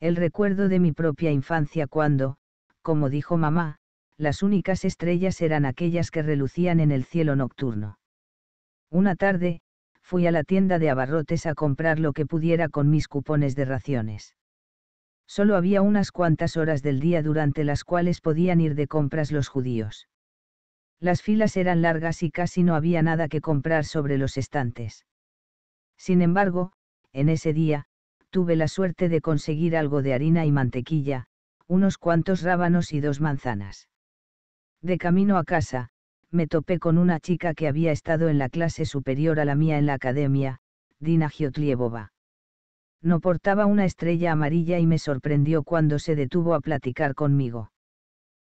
El recuerdo de mi propia infancia cuando, como dijo mamá, las únicas estrellas eran aquellas que relucían en el cielo nocturno. Una tarde, fui a la tienda de abarrotes a comprar lo que pudiera con mis cupones de raciones. Solo había unas cuantas horas del día durante las cuales podían ir de compras los judíos. Las filas eran largas y casi no había nada que comprar sobre los estantes. Sin embargo, en ese día, tuve la suerte de conseguir algo de harina y mantequilla, unos cuantos rábanos y dos manzanas. De camino a casa, me topé con una chica que había estado en la clase superior a la mía en la academia, Dina Giotlievova. No portaba una estrella amarilla y me sorprendió cuando se detuvo a platicar conmigo.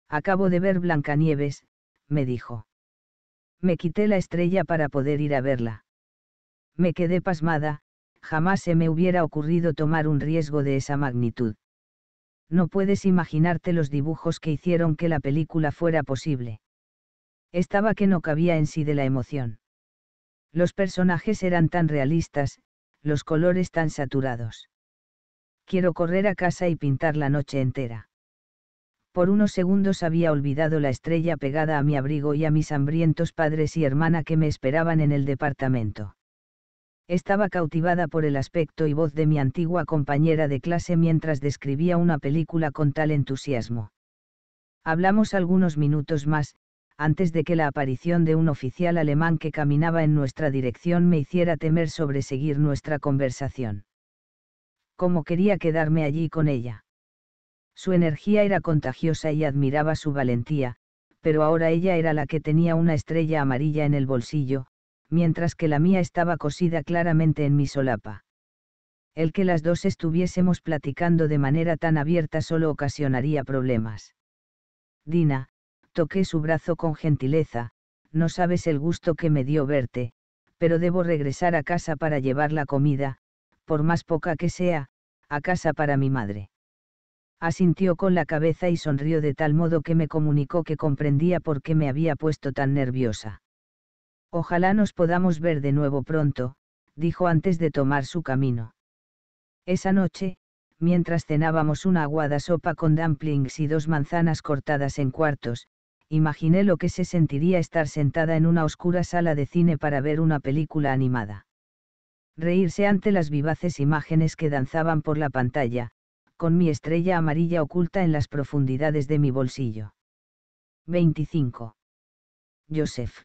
Acabo de ver Blancanieves, me dijo. Me quité la estrella para poder ir a verla. Me quedé pasmada, jamás se me hubiera ocurrido tomar un riesgo de esa magnitud. No puedes imaginarte los dibujos que hicieron que la película fuera posible estaba que no cabía en sí de la emoción. Los personajes eran tan realistas, los colores tan saturados. Quiero correr a casa y pintar la noche entera. Por unos segundos había olvidado la estrella pegada a mi abrigo y a mis hambrientos padres y hermana que me esperaban en el departamento. Estaba cautivada por el aspecto y voz de mi antigua compañera de clase mientras describía una película con tal entusiasmo. Hablamos algunos minutos más, antes de que la aparición de un oficial alemán que caminaba en nuestra dirección me hiciera temer sobre seguir nuestra conversación. ¿Cómo quería quedarme allí con ella? Su energía era contagiosa y admiraba su valentía, pero ahora ella era la que tenía una estrella amarilla en el bolsillo, mientras que la mía estaba cosida claramente en mi solapa. El que las dos estuviésemos platicando de manera tan abierta solo ocasionaría problemas. Dina, Toqué su brazo con gentileza, no sabes el gusto que me dio verte, pero debo regresar a casa para llevar la comida, por más poca que sea, a casa para mi madre. Asintió con la cabeza y sonrió de tal modo que me comunicó que comprendía por qué me había puesto tan nerviosa. Ojalá nos podamos ver de nuevo pronto, dijo antes de tomar su camino. Esa noche, mientras cenábamos una aguada sopa con dumplings y dos manzanas cortadas en cuartos, imaginé lo que se sentiría estar sentada en una oscura sala de cine para ver una película animada. Reírse ante las vivaces imágenes que danzaban por la pantalla, con mi estrella amarilla oculta en las profundidades de mi bolsillo. 25. Joseph.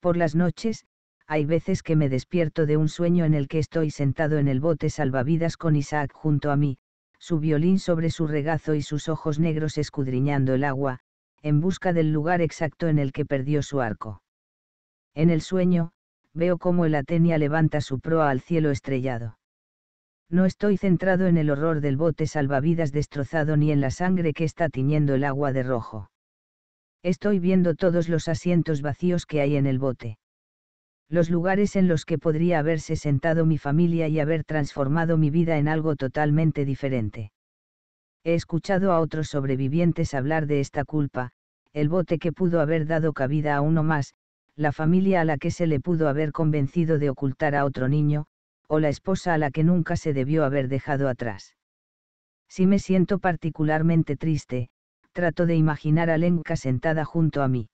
Por las noches, hay veces que me despierto de un sueño en el que estoy sentado en el bote salvavidas con Isaac junto a mí, su violín sobre su regazo y sus ojos negros escudriñando el agua, en busca del lugar exacto en el que perdió su arco. En el sueño, veo cómo el Atenia levanta su proa al cielo estrellado. No estoy centrado en el horror del bote salvavidas destrozado ni en la sangre que está tiñendo el agua de rojo. Estoy viendo todos los asientos vacíos que hay en el bote. Los lugares en los que podría haberse sentado mi familia y haber transformado mi vida en algo totalmente diferente. He escuchado a otros sobrevivientes hablar de esta culpa, el bote que pudo haber dado cabida a uno más, la familia a la que se le pudo haber convencido de ocultar a otro niño, o la esposa a la que nunca se debió haber dejado atrás. Si me siento particularmente triste, trato de imaginar a Lenka sentada junto a mí.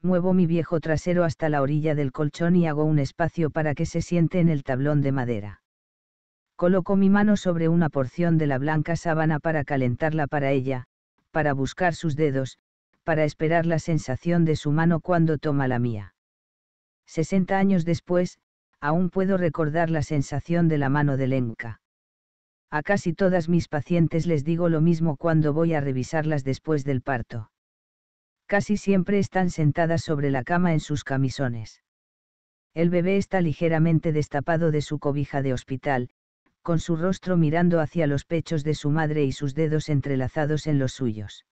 Muevo mi viejo trasero hasta la orilla del colchón y hago un espacio para que se siente en el tablón de madera. Coloco mi mano sobre una porción de la blanca sábana para calentarla para ella, para buscar sus dedos, para esperar la sensación de su mano cuando toma la mía. Sesenta años después, aún puedo recordar la sensación de la mano de Lenka. A casi todas mis pacientes les digo lo mismo cuando voy a revisarlas después del parto. Casi siempre están sentadas sobre la cama en sus camisones. El bebé está ligeramente destapado de su cobija de hospital, con su rostro mirando hacia los pechos de su madre y sus dedos entrelazados en los suyos.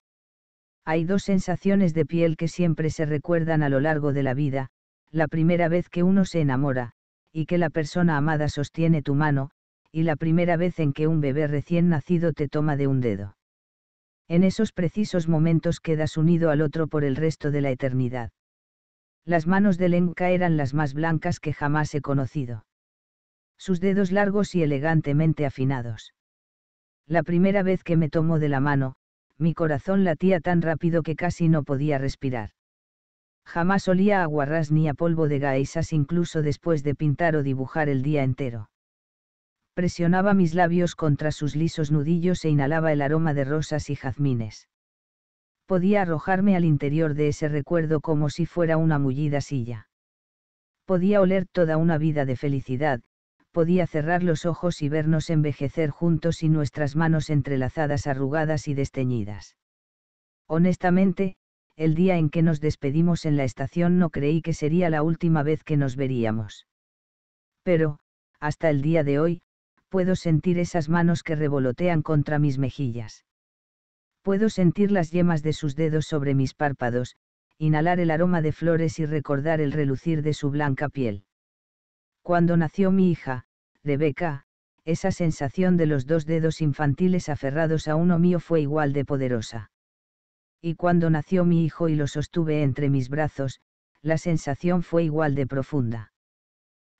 Hay dos sensaciones de piel que siempre se recuerdan a lo largo de la vida, la primera vez que uno se enamora, y que la persona amada sostiene tu mano, y la primera vez en que un bebé recién nacido te toma de un dedo. En esos precisos momentos quedas unido al otro por el resto de la eternidad. Las manos de Lenka eran las más blancas que jamás he conocido sus dedos largos y elegantemente afinados. La primera vez que me tomó de la mano, mi corazón latía tan rápido que casi no podía respirar. Jamás olía a guarras ni a polvo de gaisas incluso después de pintar o dibujar el día entero. Presionaba mis labios contra sus lisos nudillos e inhalaba el aroma de rosas y jazmines. Podía arrojarme al interior de ese recuerdo como si fuera una mullida silla. Podía oler toda una vida de felicidad, podía cerrar los ojos y vernos envejecer juntos y nuestras manos entrelazadas arrugadas y desteñidas. Honestamente, el día en que nos despedimos en la estación no creí que sería la última vez que nos veríamos. Pero, hasta el día de hoy, puedo sentir esas manos que revolotean contra mis mejillas. Puedo sentir las yemas de sus dedos sobre mis párpados, inhalar el aroma de flores y recordar el relucir de su blanca piel. Cuando nació mi hija, Rebeca, esa sensación de los dos dedos infantiles aferrados a uno mío fue igual de poderosa. Y cuando nació mi hijo y lo sostuve entre mis brazos, la sensación fue igual de profunda.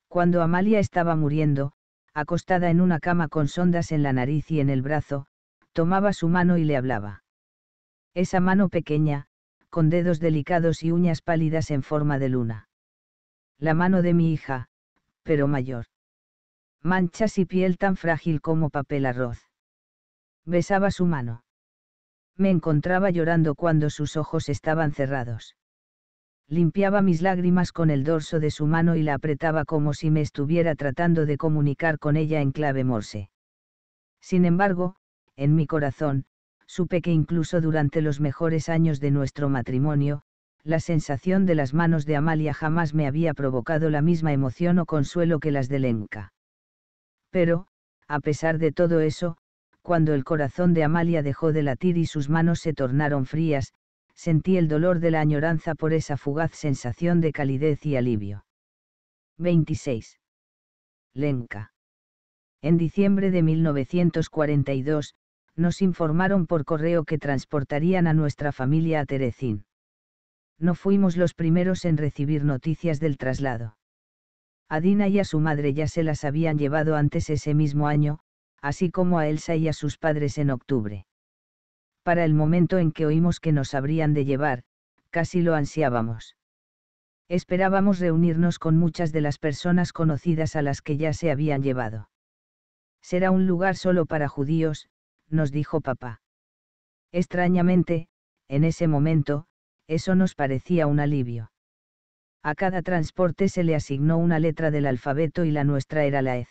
Cuando Amalia estaba muriendo, acostada en una cama con sondas en la nariz y en el brazo, tomaba su mano y le hablaba. Esa mano pequeña, con dedos delicados y uñas pálidas en forma de luna. La mano de mi hija, pero mayor. Manchas y piel tan frágil como papel arroz. Besaba su mano. Me encontraba llorando cuando sus ojos estaban cerrados. Limpiaba mis lágrimas con el dorso de su mano y la apretaba como si me estuviera tratando de comunicar con ella en clave morse. Sin embargo, en mi corazón, supe que incluso durante los mejores años de nuestro matrimonio, la sensación de las manos de Amalia jamás me había provocado la misma emoción o consuelo que las de Lenka. Pero, a pesar de todo eso, cuando el corazón de Amalia dejó de latir y sus manos se tornaron frías, sentí el dolor de la añoranza por esa fugaz sensación de calidez y alivio. 26. Lenka. En diciembre de 1942, nos informaron por correo que transportarían a nuestra familia a Terecín no fuimos los primeros en recibir noticias del traslado. A Dina y a su madre ya se las habían llevado antes ese mismo año, así como a Elsa y a sus padres en octubre. Para el momento en que oímos que nos habrían de llevar, casi lo ansiábamos. Esperábamos reunirnos con muchas de las personas conocidas a las que ya se habían llevado. Será un lugar solo para judíos, nos dijo papá. Extrañamente, en ese momento, eso nos parecía un alivio. A cada transporte se le asignó una letra del alfabeto y la nuestra era la EZ.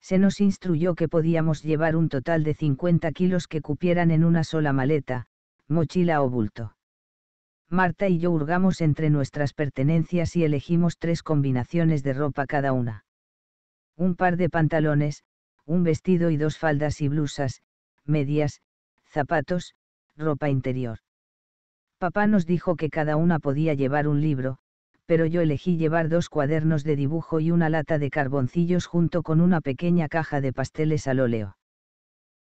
Se nos instruyó que podíamos llevar un total de 50 kilos que cupieran en una sola maleta, mochila o bulto. Marta y yo hurgamos entre nuestras pertenencias y elegimos tres combinaciones de ropa cada una. Un par de pantalones, un vestido y dos faldas y blusas, medias, zapatos, ropa interior. Papá nos dijo que cada una podía llevar un libro, pero yo elegí llevar dos cuadernos de dibujo y una lata de carboncillos junto con una pequeña caja de pasteles al óleo.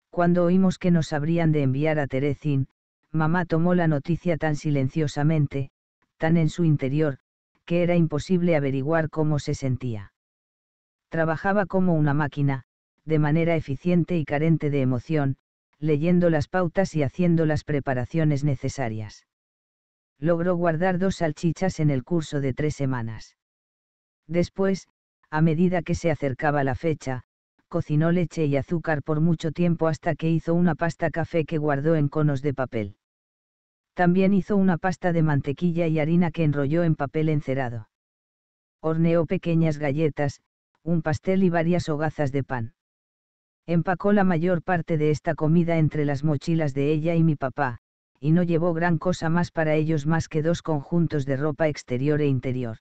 Cuando oímos que nos habrían de enviar a Terezín, mamá tomó la noticia tan silenciosamente, tan en su interior, que era imposible averiguar cómo se sentía. Trabajaba como una máquina, de manera eficiente y carente de emoción, leyendo las pautas y haciendo las preparaciones necesarias logró guardar dos salchichas en el curso de tres semanas. Después, a medida que se acercaba la fecha, cocinó leche y azúcar por mucho tiempo hasta que hizo una pasta café que guardó en conos de papel. También hizo una pasta de mantequilla y harina que enrolló en papel encerado. Horneó pequeñas galletas, un pastel y varias hogazas de pan. Empacó la mayor parte de esta comida entre las mochilas de ella y mi papá, y no llevó gran cosa más para ellos más que dos conjuntos de ropa exterior e interior.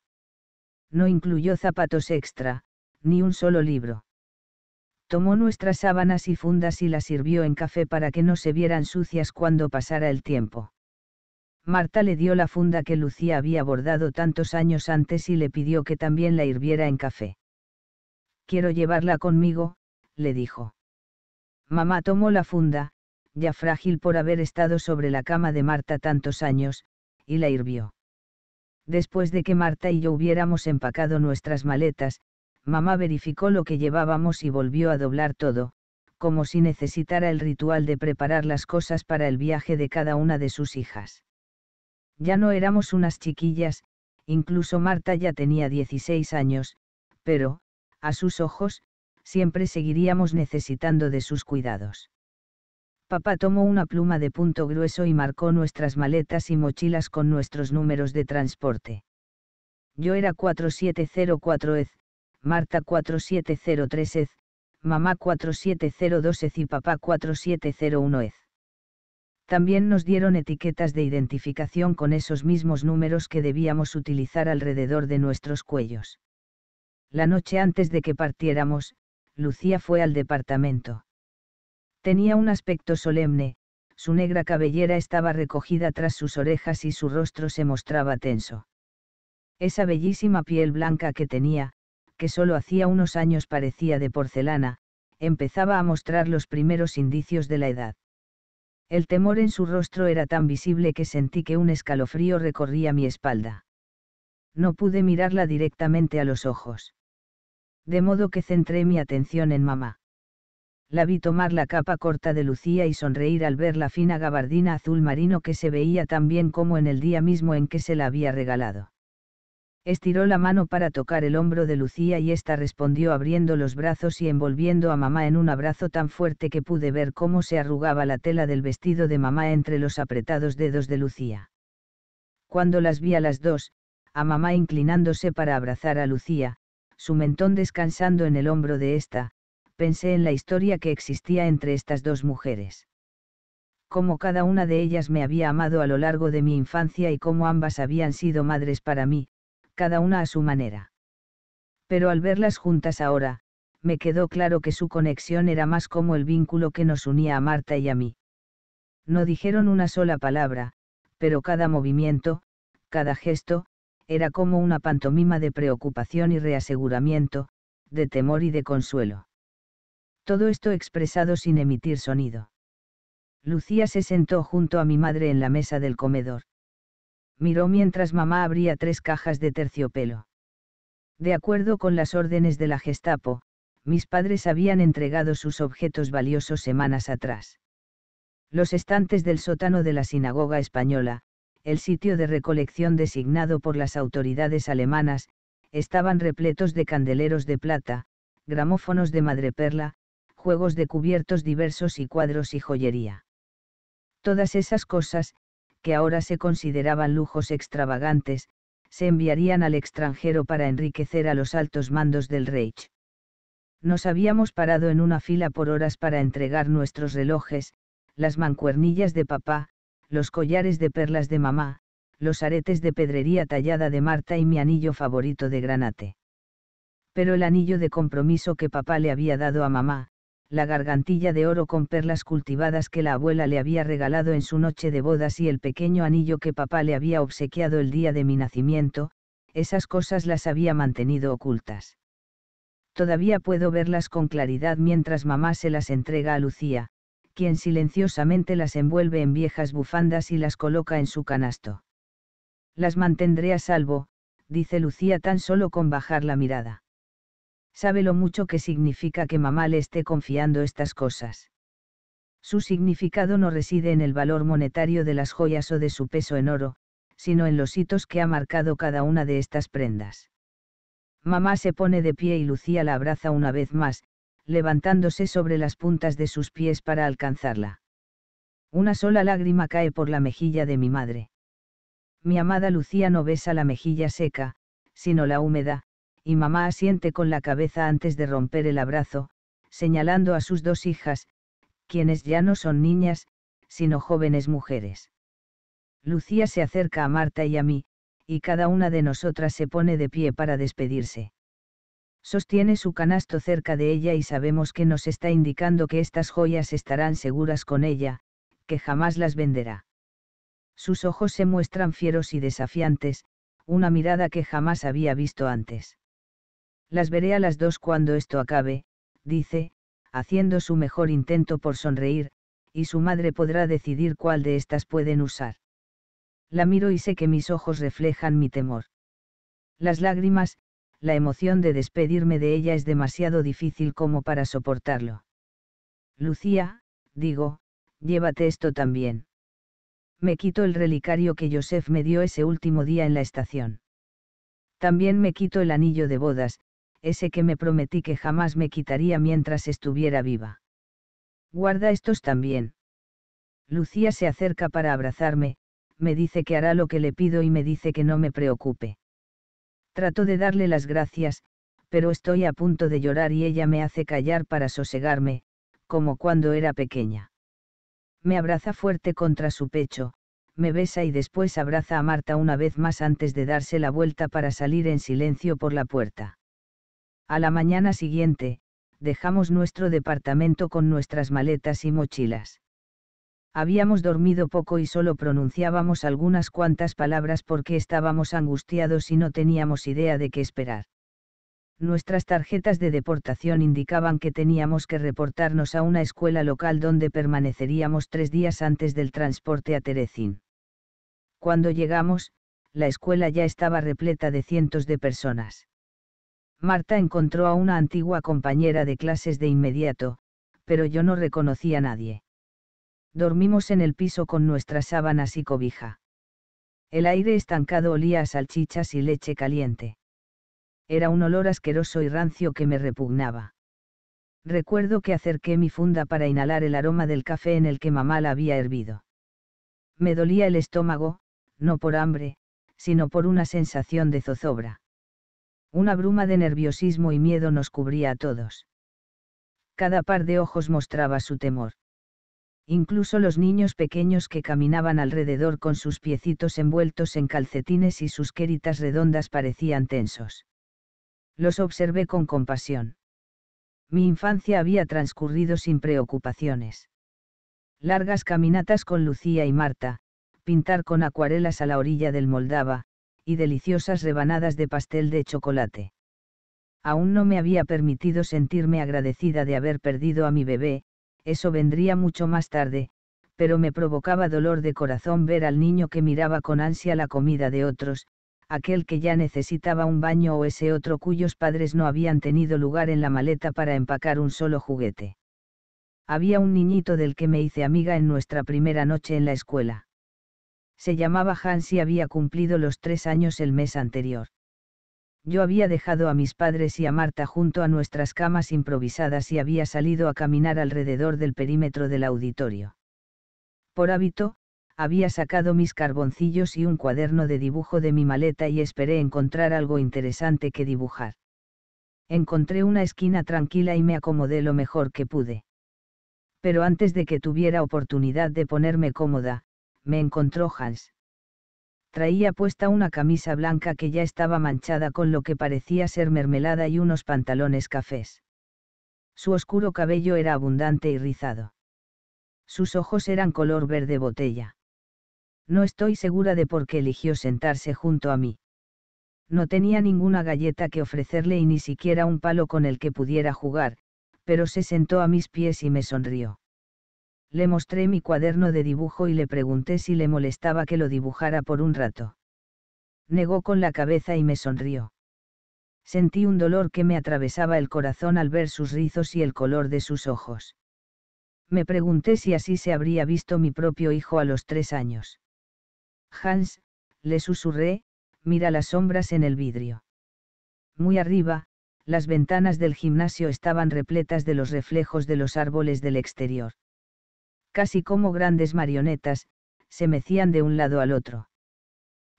No incluyó zapatos extra, ni un solo libro. Tomó nuestras sábanas y fundas y las sirvió en café para que no se vieran sucias cuando pasara el tiempo. Marta le dio la funda que Lucía había bordado tantos años antes y le pidió que también la hirviera en café. Quiero llevarla conmigo, le dijo. Mamá tomó la funda, ya frágil por haber estado sobre la cama de Marta tantos años, y la hirvió. Después de que Marta y yo hubiéramos empacado nuestras maletas, mamá verificó lo que llevábamos y volvió a doblar todo, como si necesitara el ritual de preparar las cosas para el viaje de cada una de sus hijas. Ya no éramos unas chiquillas, incluso Marta ya tenía 16 años, pero, a sus ojos, siempre seguiríamos necesitando de sus cuidados. Papá tomó una pluma de punto grueso y marcó nuestras maletas y mochilas con nuestros números de transporte. Yo era 4704EZ, Marta 4703EZ, mamá 4702EZ y papá 4701EZ. También nos dieron etiquetas de identificación con esos mismos números que debíamos utilizar alrededor de nuestros cuellos. La noche antes de que partiéramos, Lucía fue al departamento. Tenía un aspecto solemne, su negra cabellera estaba recogida tras sus orejas y su rostro se mostraba tenso. Esa bellísima piel blanca que tenía, que solo hacía unos años parecía de porcelana, empezaba a mostrar los primeros indicios de la edad. El temor en su rostro era tan visible que sentí que un escalofrío recorría mi espalda. No pude mirarla directamente a los ojos. De modo que centré mi atención en mamá la vi tomar la capa corta de Lucía y sonreír al ver la fina gabardina azul marino que se veía tan bien como en el día mismo en que se la había regalado. Estiró la mano para tocar el hombro de Lucía y ésta respondió abriendo los brazos y envolviendo a mamá en un abrazo tan fuerte que pude ver cómo se arrugaba la tela del vestido de mamá entre los apretados dedos de Lucía. Cuando las vi a las dos, a mamá inclinándose para abrazar a Lucía, su mentón descansando en el hombro de ésta, pensé en la historia que existía entre estas dos mujeres. Cómo cada una de ellas me había amado a lo largo de mi infancia y cómo ambas habían sido madres para mí, cada una a su manera. Pero al verlas juntas ahora, me quedó claro que su conexión era más como el vínculo que nos unía a Marta y a mí. No dijeron una sola palabra, pero cada movimiento, cada gesto, era como una pantomima de preocupación y reaseguramiento, de temor y de consuelo todo esto expresado sin emitir sonido. Lucía se sentó junto a mi madre en la mesa del comedor. Miró mientras mamá abría tres cajas de terciopelo. De acuerdo con las órdenes de la Gestapo, mis padres habían entregado sus objetos valiosos semanas atrás. Los estantes del sótano de la sinagoga española, el sitio de recolección designado por las autoridades alemanas, estaban repletos de candeleros de plata, gramófonos de madreperla, juegos de cubiertos diversos y cuadros y joyería. Todas esas cosas, que ahora se consideraban lujos extravagantes, se enviarían al extranjero para enriquecer a los altos mandos del Reich. Nos habíamos parado en una fila por horas para entregar nuestros relojes, las mancuernillas de papá, los collares de perlas de mamá, los aretes de pedrería tallada de Marta y mi anillo favorito de granate. Pero el anillo de compromiso que papá le había dado a mamá, la gargantilla de oro con perlas cultivadas que la abuela le había regalado en su noche de bodas y el pequeño anillo que papá le había obsequiado el día de mi nacimiento, esas cosas las había mantenido ocultas. Todavía puedo verlas con claridad mientras mamá se las entrega a Lucía, quien silenciosamente las envuelve en viejas bufandas y las coloca en su canasto. Las mantendré a salvo, dice Lucía tan solo con bajar la mirada sabe lo mucho que significa que mamá le esté confiando estas cosas. Su significado no reside en el valor monetario de las joyas o de su peso en oro, sino en los hitos que ha marcado cada una de estas prendas. Mamá se pone de pie y Lucía la abraza una vez más, levantándose sobre las puntas de sus pies para alcanzarla. Una sola lágrima cae por la mejilla de mi madre. Mi amada Lucía no besa la mejilla seca, sino la húmeda, y mamá asiente con la cabeza antes de romper el abrazo, señalando a sus dos hijas, quienes ya no son niñas, sino jóvenes mujeres. Lucía se acerca a Marta y a mí, y cada una de nosotras se pone de pie para despedirse. Sostiene su canasto cerca de ella y sabemos que nos está indicando que estas joyas estarán seguras con ella, que jamás las venderá. Sus ojos se muestran fieros y desafiantes, una mirada que jamás había visto antes. Las veré a las dos cuando esto acabe, dice, haciendo su mejor intento por sonreír, y su madre podrá decidir cuál de estas pueden usar. La miro y sé que mis ojos reflejan mi temor. Las lágrimas, la emoción de despedirme de ella es demasiado difícil como para soportarlo. Lucía, digo, llévate esto también. Me quito el relicario que Joseph me dio ese último día en la estación. También me quito el anillo de bodas, ese que me prometí que jamás me quitaría mientras estuviera viva. Guarda estos también. Lucía se acerca para abrazarme, me dice que hará lo que le pido y me dice que no me preocupe. Trato de darle las gracias, pero estoy a punto de llorar y ella me hace callar para sosegarme, como cuando era pequeña. Me abraza fuerte contra su pecho, me besa y después abraza a Marta una vez más antes de darse la vuelta para salir en silencio por la puerta. A la mañana siguiente, dejamos nuestro departamento con nuestras maletas y mochilas. Habíamos dormido poco y solo pronunciábamos algunas cuantas palabras porque estábamos angustiados y no teníamos idea de qué esperar. Nuestras tarjetas de deportación indicaban que teníamos que reportarnos a una escuela local donde permaneceríamos tres días antes del transporte a Terecín. Cuando llegamos, la escuela ya estaba repleta de cientos de personas Marta encontró a una antigua compañera de clases de inmediato, pero yo no reconocí a nadie. Dormimos en el piso con nuestras sábanas y cobija. El aire estancado olía a salchichas y leche caliente. Era un olor asqueroso y rancio que me repugnaba. Recuerdo que acerqué mi funda para inhalar el aroma del café en el que mamá la había hervido. Me dolía el estómago, no por hambre, sino por una sensación de zozobra. Una bruma de nerviosismo y miedo nos cubría a todos. Cada par de ojos mostraba su temor. Incluso los niños pequeños que caminaban alrededor con sus piecitos envueltos en calcetines y sus queritas redondas parecían tensos. Los observé con compasión. Mi infancia había transcurrido sin preocupaciones. Largas caminatas con Lucía y Marta, pintar con acuarelas a la orilla del Moldava, y deliciosas rebanadas de pastel de chocolate. Aún no me había permitido sentirme agradecida de haber perdido a mi bebé, eso vendría mucho más tarde, pero me provocaba dolor de corazón ver al niño que miraba con ansia la comida de otros, aquel que ya necesitaba un baño o ese otro cuyos padres no habían tenido lugar en la maleta para empacar un solo juguete. Había un niñito del que me hice amiga en nuestra primera noche en la escuela. Se llamaba Hans y había cumplido los tres años el mes anterior. Yo había dejado a mis padres y a Marta junto a nuestras camas improvisadas y había salido a caminar alrededor del perímetro del auditorio. Por hábito, había sacado mis carboncillos y un cuaderno de dibujo de mi maleta y esperé encontrar algo interesante que dibujar. Encontré una esquina tranquila y me acomodé lo mejor que pude. Pero antes de que tuviera oportunidad de ponerme cómoda, me encontró Hans. Traía puesta una camisa blanca que ya estaba manchada con lo que parecía ser mermelada y unos pantalones cafés. Su oscuro cabello era abundante y rizado. Sus ojos eran color verde botella. No estoy segura de por qué eligió sentarse junto a mí. No tenía ninguna galleta que ofrecerle y ni siquiera un palo con el que pudiera jugar, pero se sentó a mis pies y me sonrió le mostré mi cuaderno de dibujo y le pregunté si le molestaba que lo dibujara por un rato. Negó con la cabeza y me sonrió. Sentí un dolor que me atravesaba el corazón al ver sus rizos y el color de sus ojos. Me pregunté si así se habría visto mi propio hijo a los tres años. Hans, le susurré, mira las sombras en el vidrio. Muy arriba, las ventanas del gimnasio estaban repletas de los reflejos de los árboles del exterior casi como grandes marionetas, se mecían de un lado al otro.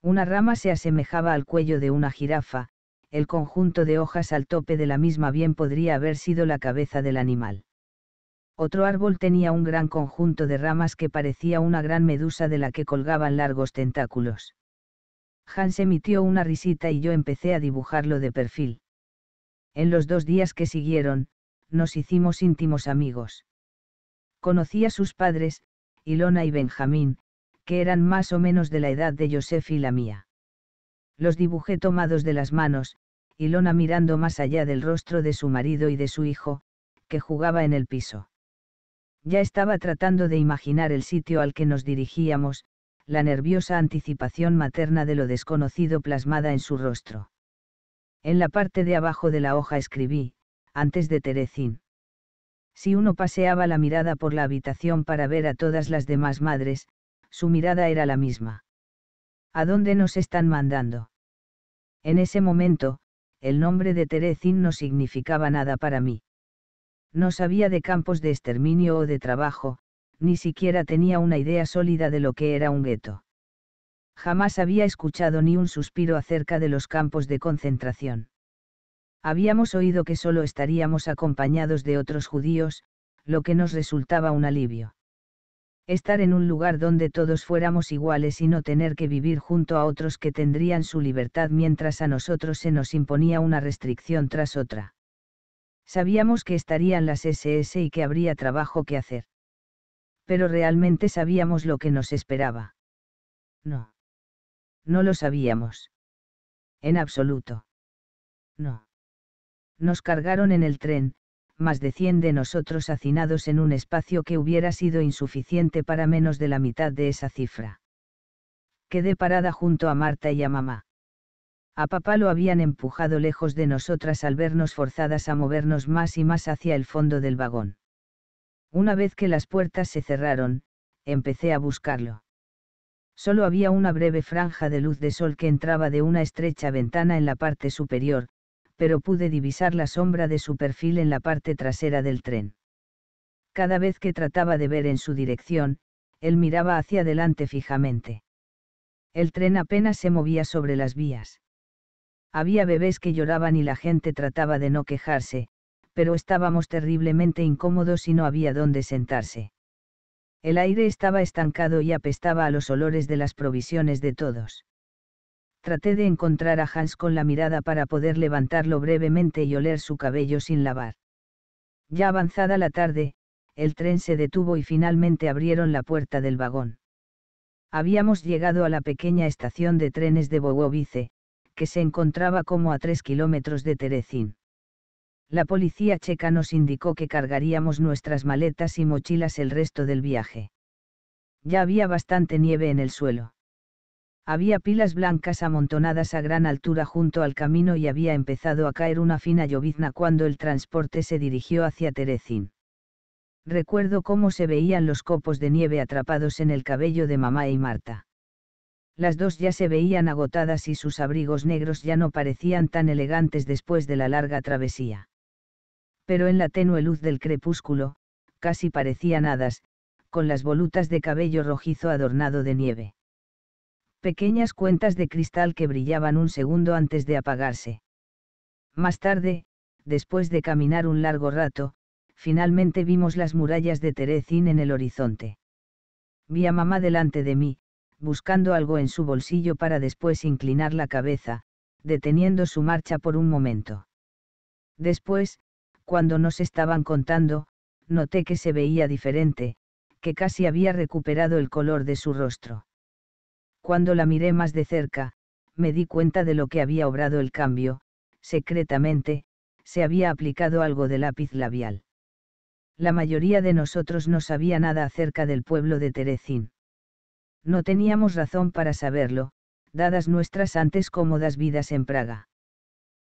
Una rama se asemejaba al cuello de una jirafa, el conjunto de hojas al tope de la misma bien podría haber sido la cabeza del animal. Otro árbol tenía un gran conjunto de ramas que parecía una gran medusa de la que colgaban largos tentáculos. Hans emitió una risita y yo empecé a dibujarlo de perfil. En los dos días que siguieron, nos hicimos íntimos amigos. Conocí a sus padres, Ilona y Benjamín, que eran más o menos de la edad de Joseph y la mía. Los dibujé tomados de las manos, Ilona mirando más allá del rostro de su marido y de su hijo, que jugaba en el piso. Ya estaba tratando de imaginar el sitio al que nos dirigíamos, la nerviosa anticipación materna de lo desconocido plasmada en su rostro. En la parte de abajo de la hoja escribí, antes de Terecín. Si uno paseaba la mirada por la habitación para ver a todas las demás madres, su mirada era la misma. ¿A dónde nos están mandando? En ese momento, el nombre de Terezin no significaba nada para mí. No sabía de campos de exterminio o de trabajo, ni siquiera tenía una idea sólida de lo que era un gueto. Jamás había escuchado ni un suspiro acerca de los campos de concentración. Habíamos oído que solo estaríamos acompañados de otros judíos, lo que nos resultaba un alivio. Estar en un lugar donde todos fuéramos iguales y no tener que vivir junto a otros que tendrían su libertad mientras a nosotros se nos imponía una restricción tras otra. Sabíamos que estarían las SS y que habría trabajo que hacer. Pero realmente sabíamos lo que nos esperaba. No. No lo sabíamos. En absoluto. No nos cargaron en el tren, más de 100 de nosotros hacinados en un espacio que hubiera sido insuficiente para menos de la mitad de esa cifra. Quedé parada junto a Marta y a mamá. A papá lo habían empujado lejos de nosotras al vernos forzadas a movernos más y más hacia el fondo del vagón. Una vez que las puertas se cerraron, empecé a buscarlo. Solo había una breve franja de luz de sol que entraba de una estrecha ventana en la parte superior, pero pude divisar la sombra de su perfil en la parte trasera del tren. Cada vez que trataba de ver en su dirección, él miraba hacia adelante fijamente. El tren apenas se movía sobre las vías. Había bebés que lloraban y la gente trataba de no quejarse, pero estábamos terriblemente incómodos y no había dónde sentarse. El aire estaba estancado y apestaba a los olores de las provisiones de todos. Traté de encontrar a Hans con la mirada para poder levantarlo brevemente y oler su cabello sin lavar. Ya avanzada la tarde, el tren se detuvo y finalmente abrieron la puerta del vagón. Habíamos llegado a la pequeña estación de trenes de Bogovice, que se encontraba como a tres kilómetros de Terezín. La policía checa nos indicó que cargaríamos nuestras maletas y mochilas el resto del viaje. Ya había bastante nieve en el suelo. Había pilas blancas amontonadas a gran altura junto al camino y había empezado a caer una fina llovizna cuando el transporte se dirigió hacia Terecín. Recuerdo cómo se veían los copos de nieve atrapados en el cabello de mamá y Marta. Las dos ya se veían agotadas y sus abrigos negros ya no parecían tan elegantes después de la larga travesía. Pero en la tenue luz del crepúsculo, casi parecían hadas, con las volutas de cabello rojizo adornado de nieve pequeñas cuentas de cristal que brillaban un segundo antes de apagarse. Más tarde, después de caminar un largo rato, finalmente vimos las murallas de Terezín en el horizonte. Vi a mamá delante de mí, buscando algo en su bolsillo para después inclinar la cabeza, deteniendo su marcha por un momento. Después, cuando nos estaban contando, noté que se veía diferente, que casi había recuperado el color de su rostro. Cuando la miré más de cerca, me di cuenta de lo que había obrado el cambio, secretamente, se había aplicado algo de lápiz labial. La mayoría de nosotros no sabía nada acerca del pueblo de Terecín. No teníamos razón para saberlo, dadas nuestras antes cómodas vidas en Praga.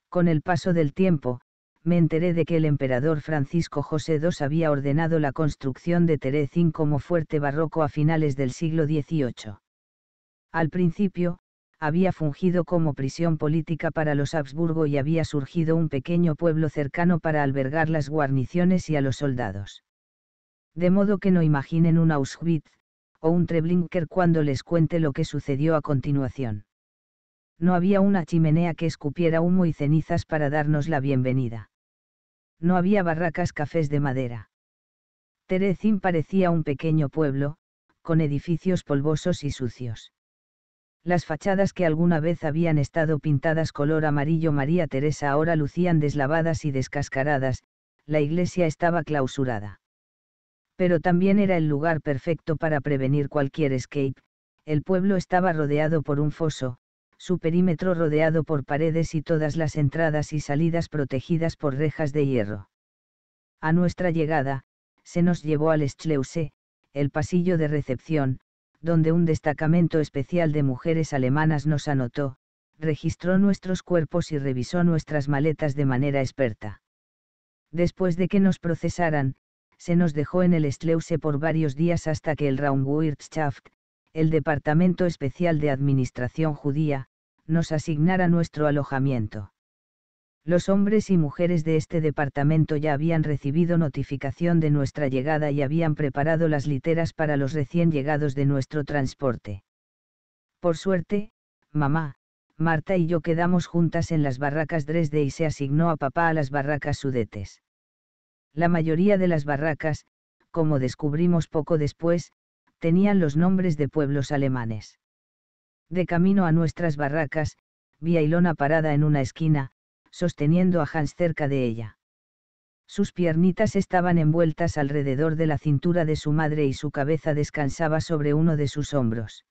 Con el paso del tiempo, me enteré de que el emperador Francisco José II había ordenado la construcción de Terecín como fuerte barroco a finales del siglo XVIII. Al principio, había fungido como prisión política para los Habsburgo y había surgido un pequeño pueblo cercano para albergar las guarniciones y a los soldados. De modo que no imaginen un Auschwitz, o un Treblinker cuando les cuente lo que sucedió a continuación. No había una chimenea que escupiera humo y cenizas para darnos la bienvenida. No había barracas cafés de madera. Terezin parecía un pequeño pueblo, con edificios polvosos y sucios las fachadas que alguna vez habían estado pintadas color amarillo María Teresa ahora lucían deslavadas y descascaradas, la iglesia estaba clausurada. Pero también era el lugar perfecto para prevenir cualquier escape, el pueblo estaba rodeado por un foso, su perímetro rodeado por paredes y todas las entradas y salidas protegidas por rejas de hierro. A nuestra llegada, se nos llevó al Schleuse, el pasillo de recepción, donde un destacamento especial de mujeres alemanas nos anotó, registró nuestros cuerpos y revisó nuestras maletas de manera experta. Después de que nos procesaran, se nos dejó en el Schleuse por varios días hasta que el Raumwirtschaft, el Departamento Especial de Administración Judía, nos asignara nuestro alojamiento. Los hombres y mujeres de este departamento ya habían recibido notificación de nuestra llegada y habían preparado las literas para los recién llegados de nuestro transporte. Por suerte, mamá, Marta y yo quedamos juntas en las barracas Dresde y se asignó a papá a las barracas Sudetes. La mayoría de las barracas, como descubrimos poco después, tenían los nombres de pueblos alemanes. De camino a nuestras barracas, vi a Ilona parada en una esquina, sosteniendo a Hans cerca de ella. Sus piernitas estaban envueltas alrededor de la cintura de su madre y su cabeza descansaba sobre uno de sus hombros.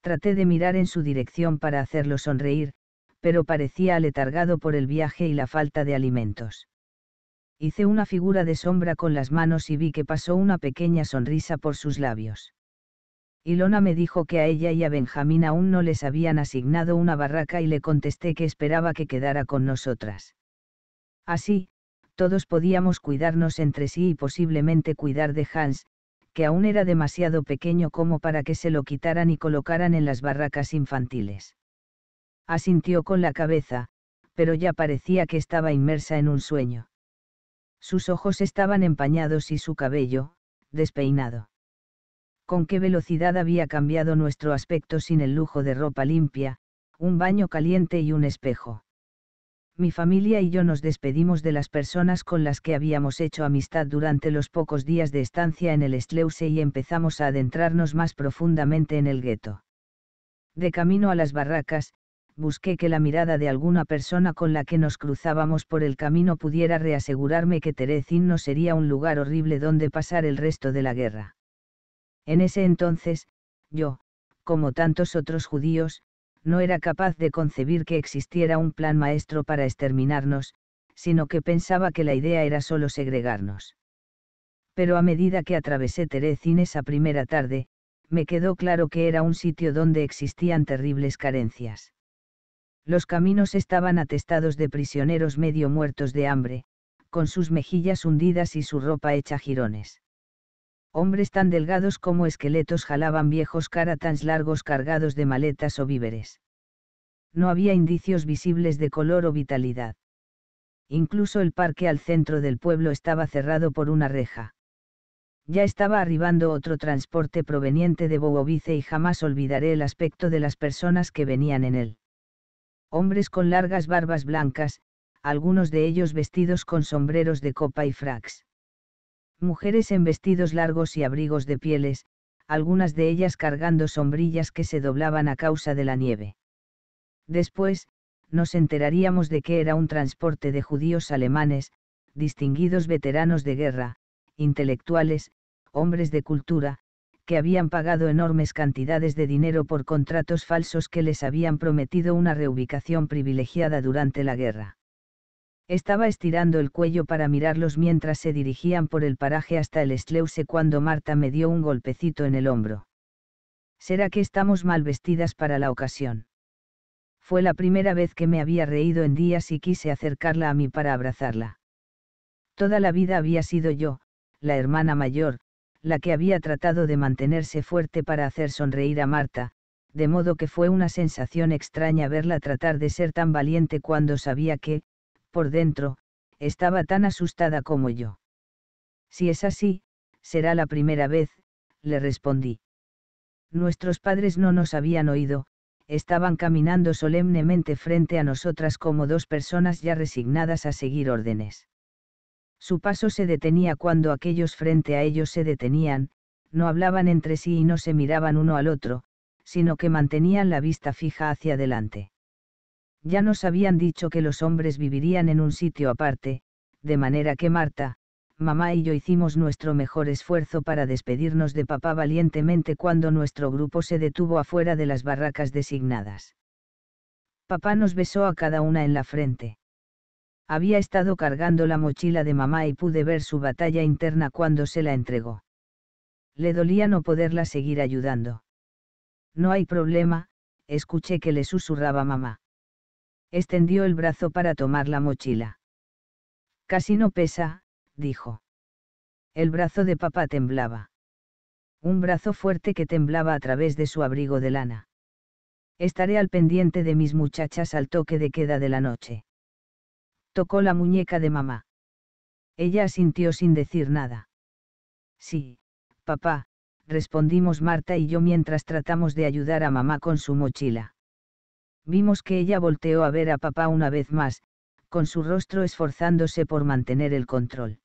Traté de mirar en su dirección para hacerlo sonreír, pero parecía aletargado por el viaje y la falta de alimentos. Hice una figura de sombra con las manos y vi que pasó una pequeña sonrisa por sus labios. Ilona me dijo que a ella y a Benjamín aún no les habían asignado una barraca y le contesté que esperaba que quedara con nosotras. Así, todos podíamos cuidarnos entre sí y posiblemente cuidar de Hans, que aún era demasiado pequeño como para que se lo quitaran y colocaran en las barracas infantiles. Asintió con la cabeza, pero ya parecía que estaba inmersa en un sueño. Sus ojos estaban empañados y su cabello, despeinado con qué velocidad había cambiado nuestro aspecto sin el lujo de ropa limpia, un baño caliente y un espejo. Mi familia y yo nos despedimos de las personas con las que habíamos hecho amistad durante los pocos días de estancia en el Estleuse y empezamos a adentrarnos más profundamente en el gueto. De camino a las barracas, busqué que la mirada de alguna persona con la que nos cruzábamos por el camino pudiera reasegurarme que Terezín no sería un lugar horrible donde pasar el resto de la guerra. En ese entonces, yo, como tantos otros judíos, no era capaz de concebir que existiera un plan maestro para exterminarnos, sino que pensaba que la idea era solo segregarnos. Pero a medida que atravesé Terezín esa primera tarde, me quedó claro que era un sitio donde existían terribles carencias. Los caminos estaban atestados de prisioneros medio muertos de hambre, con sus mejillas hundidas y su ropa hecha jirones hombres tan delgados como esqueletos jalaban viejos caratans largos cargados de maletas o víveres. No había indicios visibles de color o vitalidad. Incluso el parque al centro del pueblo estaba cerrado por una reja. Ya estaba arribando otro transporte proveniente de Bogovice y jamás olvidaré el aspecto de las personas que venían en él. Hombres con largas barbas blancas, algunos de ellos vestidos con sombreros de copa y fracs mujeres en vestidos largos y abrigos de pieles, algunas de ellas cargando sombrillas que se doblaban a causa de la nieve. Después, nos enteraríamos de que era un transporte de judíos alemanes, distinguidos veteranos de guerra, intelectuales, hombres de cultura, que habían pagado enormes cantidades de dinero por contratos falsos que les habían prometido una reubicación privilegiada durante la guerra. Estaba estirando el cuello para mirarlos mientras se dirigían por el paraje hasta el estleuse cuando Marta me dio un golpecito en el hombro. ¿Será que estamos mal vestidas para la ocasión? Fue la primera vez que me había reído en días y quise acercarla a mí para abrazarla. Toda la vida había sido yo, la hermana mayor, la que había tratado de mantenerse fuerte para hacer sonreír a Marta, de modo que fue una sensación extraña verla tratar de ser tan valiente cuando sabía que, por dentro, estaba tan asustada como yo. Si es así, será la primera vez, le respondí. Nuestros padres no nos habían oído, estaban caminando solemnemente frente a nosotras como dos personas ya resignadas a seguir órdenes. Su paso se detenía cuando aquellos frente a ellos se detenían, no hablaban entre sí y no se miraban uno al otro, sino que mantenían la vista fija hacia adelante. Ya nos habían dicho que los hombres vivirían en un sitio aparte, de manera que Marta, mamá y yo hicimos nuestro mejor esfuerzo para despedirnos de papá valientemente cuando nuestro grupo se detuvo afuera de las barracas designadas. Papá nos besó a cada una en la frente. Había estado cargando la mochila de mamá y pude ver su batalla interna cuando se la entregó. Le dolía no poderla seguir ayudando. No hay problema, escuché que le susurraba mamá extendió el brazo para tomar la mochila. Casi no pesa, dijo. El brazo de papá temblaba. Un brazo fuerte que temblaba a través de su abrigo de lana. Estaré al pendiente de mis muchachas al toque de queda de la noche. Tocó la muñeca de mamá. Ella asintió sin decir nada. Sí, papá, respondimos Marta y yo mientras tratamos de ayudar a mamá con su mochila. Vimos que ella volteó a ver a papá una vez más, con su rostro esforzándose por mantener el control.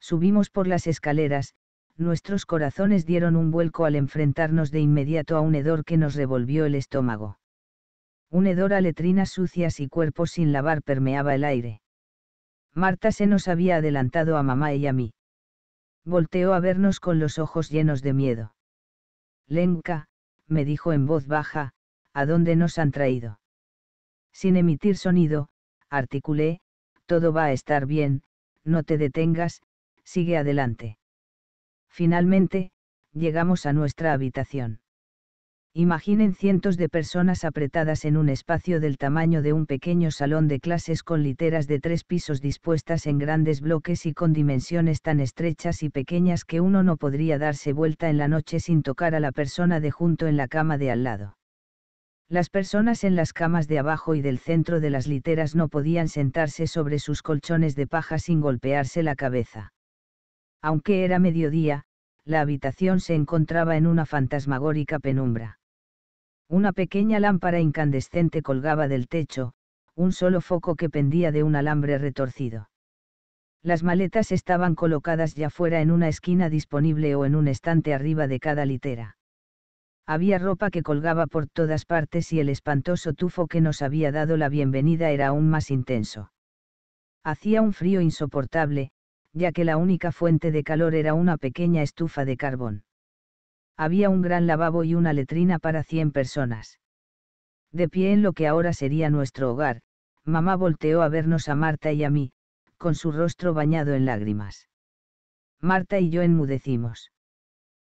Subimos por las escaleras, nuestros corazones dieron un vuelco al enfrentarnos de inmediato a un hedor que nos revolvió el estómago. Un hedor a letrinas sucias y cuerpos sin lavar permeaba el aire. Marta se nos había adelantado a mamá y a mí. Volteó a vernos con los ojos llenos de miedo. Lenka, me dijo en voz baja, a dónde nos han traído. Sin emitir sonido, articulé, todo va a estar bien, no te detengas, sigue adelante. Finalmente, llegamos a nuestra habitación. Imaginen cientos de personas apretadas en un espacio del tamaño de un pequeño salón de clases con literas de tres pisos dispuestas en grandes bloques y con dimensiones tan estrechas y pequeñas que uno no podría darse vuelta en la noche sin tocar a la persona de junto en la cama de al lado. Las personas en las camas de abajo y del centro de las literas no podían sentarse sobre sus colchones de paja sin golpearse la cabeza. Aunque era mediodía, la habitación se encontraba en una fantasmagórica penumbra. Una pequeña lámpara incandescente colgaba del techo, un solo foco que pendía de un alambre retorcido. Las maletas estaban colocadas ya fuera en una esquina disponible o en un estante arriba de cada litera. Había ropa que colgaba por todas partes y el espantoso tufo que nos había dado la bienvenida era aún más intenso. Hacía un frío insoportable, ya que la única fuente de calor era una pequeña estufa de carbón. Había un gran lavabo y una letrina para 100 personas. De pie en lo que ahora sería nuestro hogar, mamá volteó a vernos a Marta y a mí, con su rostro bañado en lágrimas. Marta y yo enmudecimos.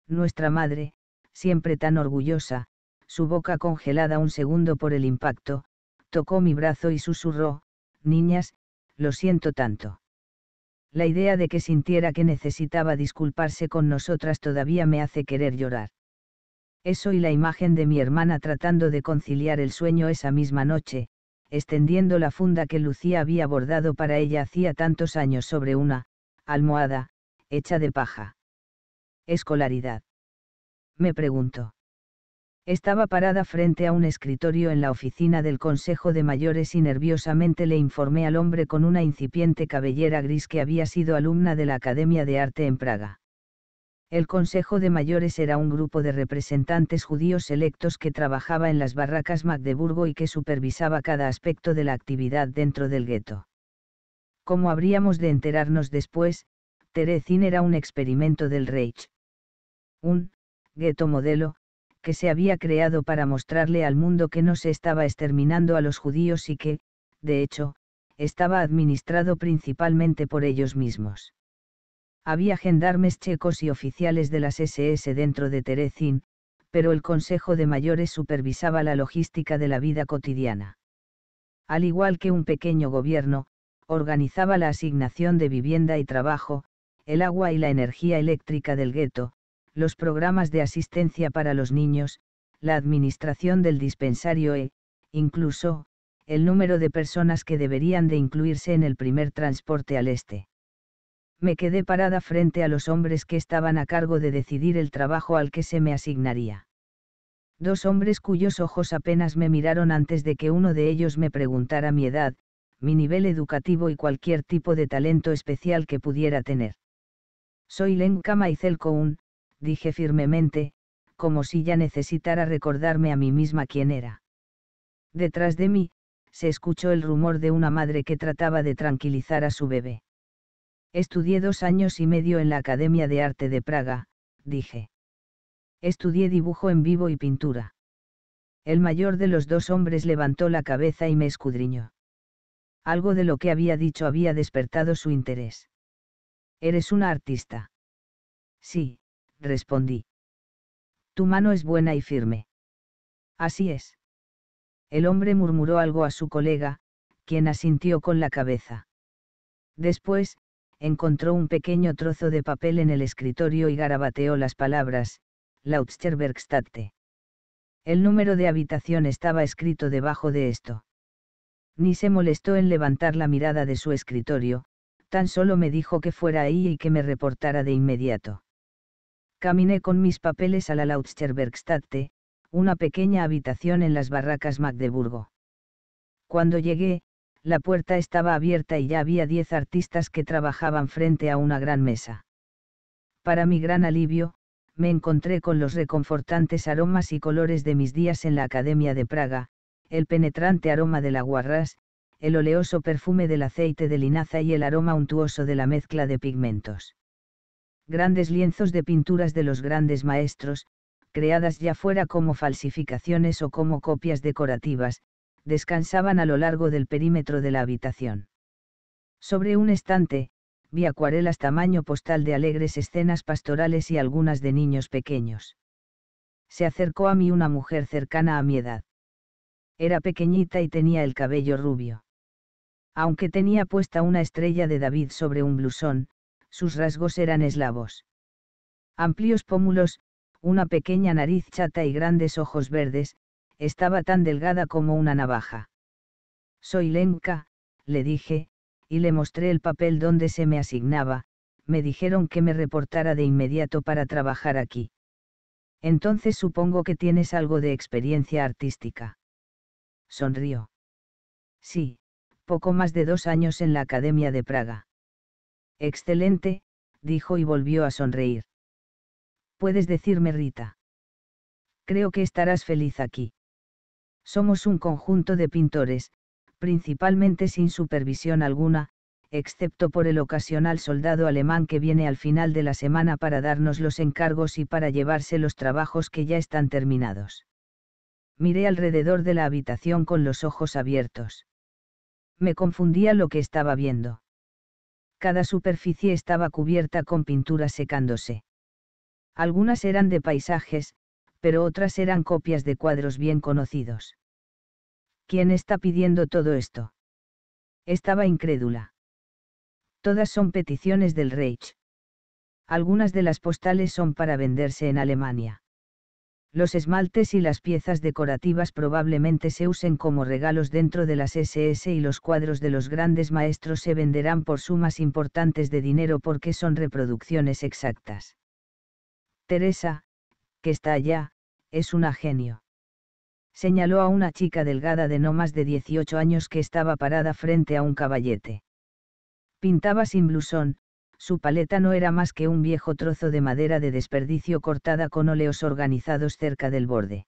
Nuestra madre, siempre tan orgullosa, su boca congelada un segundo por el impacto, tocó mi brazo y susurró, Niñas, lo siento tanto. La idea de que sintiera que necesitaba disculparse con nosotras todavía me hace querer llorar. Eso y la imagen de mi hermana tratando de conciliar el sueño esa misma noche, extendiendo la funda que Lucía había bordado para ella hacía tantos años sobre una, almohada, hecha de paja. Escolaridad me pregunto. Estaba parada frente a un escritorio en la oficina del Consejo de Mayores y nerviosamente le informé al hombre con una incipiente cabellera gris que había sido alumna de la Academia de Arte en Praga. El Consejo de Mayores era un grupo de representantes judíos electos que trabajaba en las barracas Magdeburgo y que supervisaba cada aspecto de la actividad dentro del gueto. Como habríamos de enterarnos después, Terezin era un experimento del Reich. Un gueto modelo, que se había creado para mostrarle al mundo que no se estaba exterminando a los judíos y que, de hecho, estaba administrado principalmente por ellos mismos. Había gendarmes checos y oficiales de las SS dentro de Terezín, pero el Consejo de Mayores supervisaba la logística de la vida cotidiana. Al igual que un pequeño gobierno, organizaba la asignación de vivienda y trabajo, el agua y la energía eléctrica del gueto, los programas de asistencia para los niños, la administración del dispensario e, incluso, el número de personas que deberían de incluirse en el primer transporte al este. Me quedé parada frente a los hombres que estaban a cargo de decidir el trabajo al que se me asignaría. Dos hombres cuyos ojos apenas me miraron antes de que uno de ellos me preguntara mi edad, mi nivel educativo y cualquier tipo de talento especial que pudiera tener. Soy Lenka y dije firmemente, como si ya necesitara recordarme a mí misma quién era. Detrás de mí, se escuchó el rumor de una madre que trataba de tranquilizar a su bebé. Estudié dos años y medio en la Academia de Arte de Praga, dije. Estudié dibujo en vivo y pintura. El mayor de los dos hombres levantó la cabeza y me escudriñó. Algo de lo que había dicho había despertado su interés. Eres una artista. Sí, respondí. Tu mano es buena y firme. Así es. El hombre murmuró algo a su colega, quien asintió con la cabeza. Después, encontró un pequeño trozo de papel en el escritorio y garabateó las palabras, Lautsterbergstatte. El número de habitación estaba escrito debajo de esto. Ni se molestó en levantar la mirada de su escritorio, tan solo me dijo que fuera ahí y que me reportara de inmediato. Caminé con mis papeles a la Lautsterbergstadt, una pequeña habitación en las barracas Magdeburgo. Cuando llegué, la puerta estaba abierta y ya había diez artistas que trabajaban frente a una gran mesa. Para mi gran alivio, me encontré con los reconfortantes aromas y colores de mis días en la Academia de Praga, el penetrante aroma del aguarrás, el oleoso perfume del aceite de linaza y el aroma untuoso de la mezcla de pigmentos grandes lienzos de pinturas de los grandes maestros, creadas ya fuera como falsificaciones o como copias decorativas, descansaban a lo largo del perímetro de la habitación. Sobre un estante, vi acuarelas tamaño postal de alegres escenas pastorales y algunas de niños pequeños. Se acercó a mí una mujer cercana a mi edad. Era pequeñita y tenía el cabello rubio. Aunque tenía puesta una estrella de David sobre un blusón, sus rasgos eran eslavos. Amplios pómulos, una pequeña nariz chata y grandes ojos verdes, estaba tan delgada como una navaja. Soy Lenka, le dije, y le mostré el papel donde se me asignaba, me dijeron que me reportara de inmediato para trabajar aquí. Entonces supongo que tienes algo de experiencia artística. Sonrió. Sí, poco más de dos años en la Academia de Praga. Excelente, dijo y volvió a sonreír. Puedes decirme, Rita. Creo que estarás feliz aquí. Somos un conjunto de pintores, principalmente sin supervisión alguna, excepto por el ocasional soldado alemán que viene al final de la semana para darnos los encargos y para llevarse los trabajos que ya están terminados. Miré alrededor de la habitación con los ojos abiertos. Me confundía lo que estaba viendo cada superficie estaba cubierta con pinturas secándose. Algunas eran de paisajes, pero otras eran copias de cuadros bien conocidos. ¿Quién está pidiendo todo esto? Estaba incrédula. Todas son peticiones del Reich. Algunas de las postales son para venderse en Alemania. Los esmaltes y las piezas decorativas probablemente se usen como regalos dentro de las SS y los cuadros de los grandes maestros se venderán por sumas importantes de dinero porque son reproducciones exactas. Teresa, que está allá, es una genio. Señaló a una chica delgada de no más de 18 años que estaba parada frente a un caballete. Pintaba sin blusón, su paleta no era más que un viejo trozo de madera de desperdicio cortada con óleos organizados cerca del borde.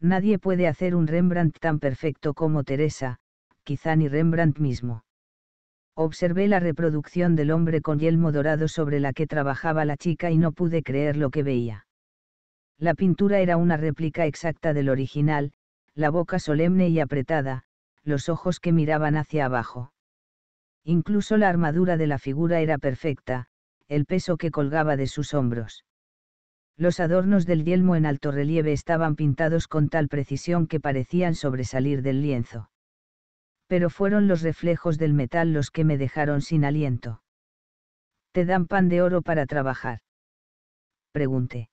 Nadie puede hacer un Rembrandt tan perfecto como Teresa, quizá ni Rembrandt mismo. Observé la reproducción del hombre con yelmo dorado sobre la que trabajaba la chica y no pude creer lo que veía. La pintura era una réplica exacta del original, la boca solemne y apretada, los ojos que miraban hacia abajo. Incluso la armadura de la figura era perfecta, el peso que colgaba de sus hombros. Los adornos del yelmo en alto relieve estaban pintados con tal precisión que parecían sobresalir del lienzo. Pero fueron los reflejos del metal los que me dejaron sin aliento. ¿Te dan pan de oro para trabajar? Pregunté.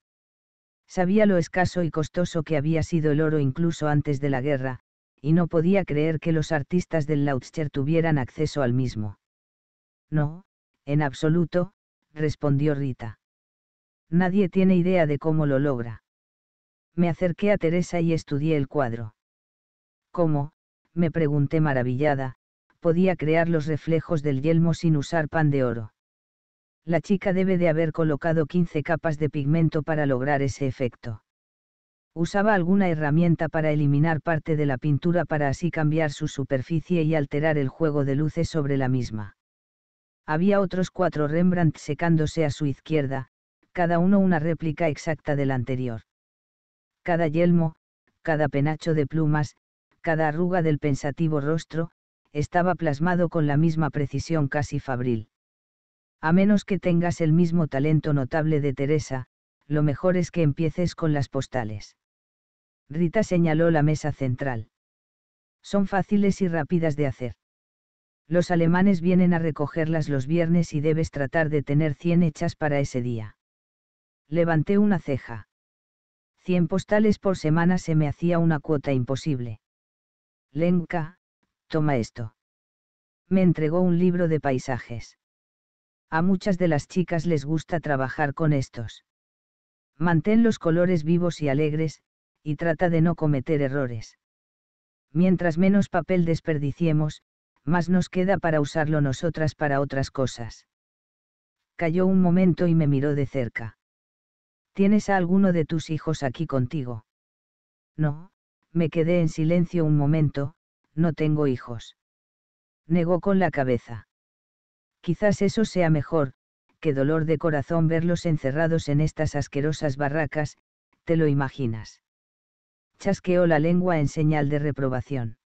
Sabía lo escaso y costoso que había sido el oro incluso antes de la guerra, y no podía creer que los artistas del Lautscher tuvieran acceso al mismo. No, en absoluto, respondió Rita. Nadie tiene idea de cómo lo logra. Me acerqué a Teresa y estudié el cuadro. ¿Cómo? me pregunté maravillada, podía crear los reflejos del yelmo sin usar pan de oro. La chica debe de haber colocado 15 capas de pigmento para lograr ese efecto usaba alguna herramienta para eliminar parte de la pintura para así cambiar su superficie y alterar el juego de luces sobre la misma. Había otros cuatro Rembrandt secándose a su izquierda, cada uno una réplica exacta del anterior. Cada yelmo, cada penacho de plumas, cada arruga del pensativo rostro, estaba plasmado con la misma precisión casi fabril. A menos que tengas el mismo talento notable de Teresa, lo mejor es que empieces con las postales. Rita señaló la mesa central. Son fáciles y rápidas de hacer. Los alemanes vienen a recogerlas los viernes y debes tratar de tener 100 hechas para ese día. Levanté una ceja. 100 postales por semana se me hacía una cuota imposible. Lenka, toma esto. Me entregó un libro de paisajes. A muchas de las chicas les gusta trabajar con estos. Mantén los colores vivos y alegres, y trata de no cometer errores. Mientras menos papel desperdiciemos, más nos queda para usarlo nosotras para otras cosas. Cayó un momento y me miró de cerca. ¿Tienes a alguno de tus hijos aquí contigo? No, me quedé en silencio un momento, no tengo hijos. Negó con la cabeza. Quizás eso sea mejor, qué dolor de corazón verlos encerrados en estas asquerosas barracas, te lo imaginas. Chasqueó la lengua en señal de reprobación.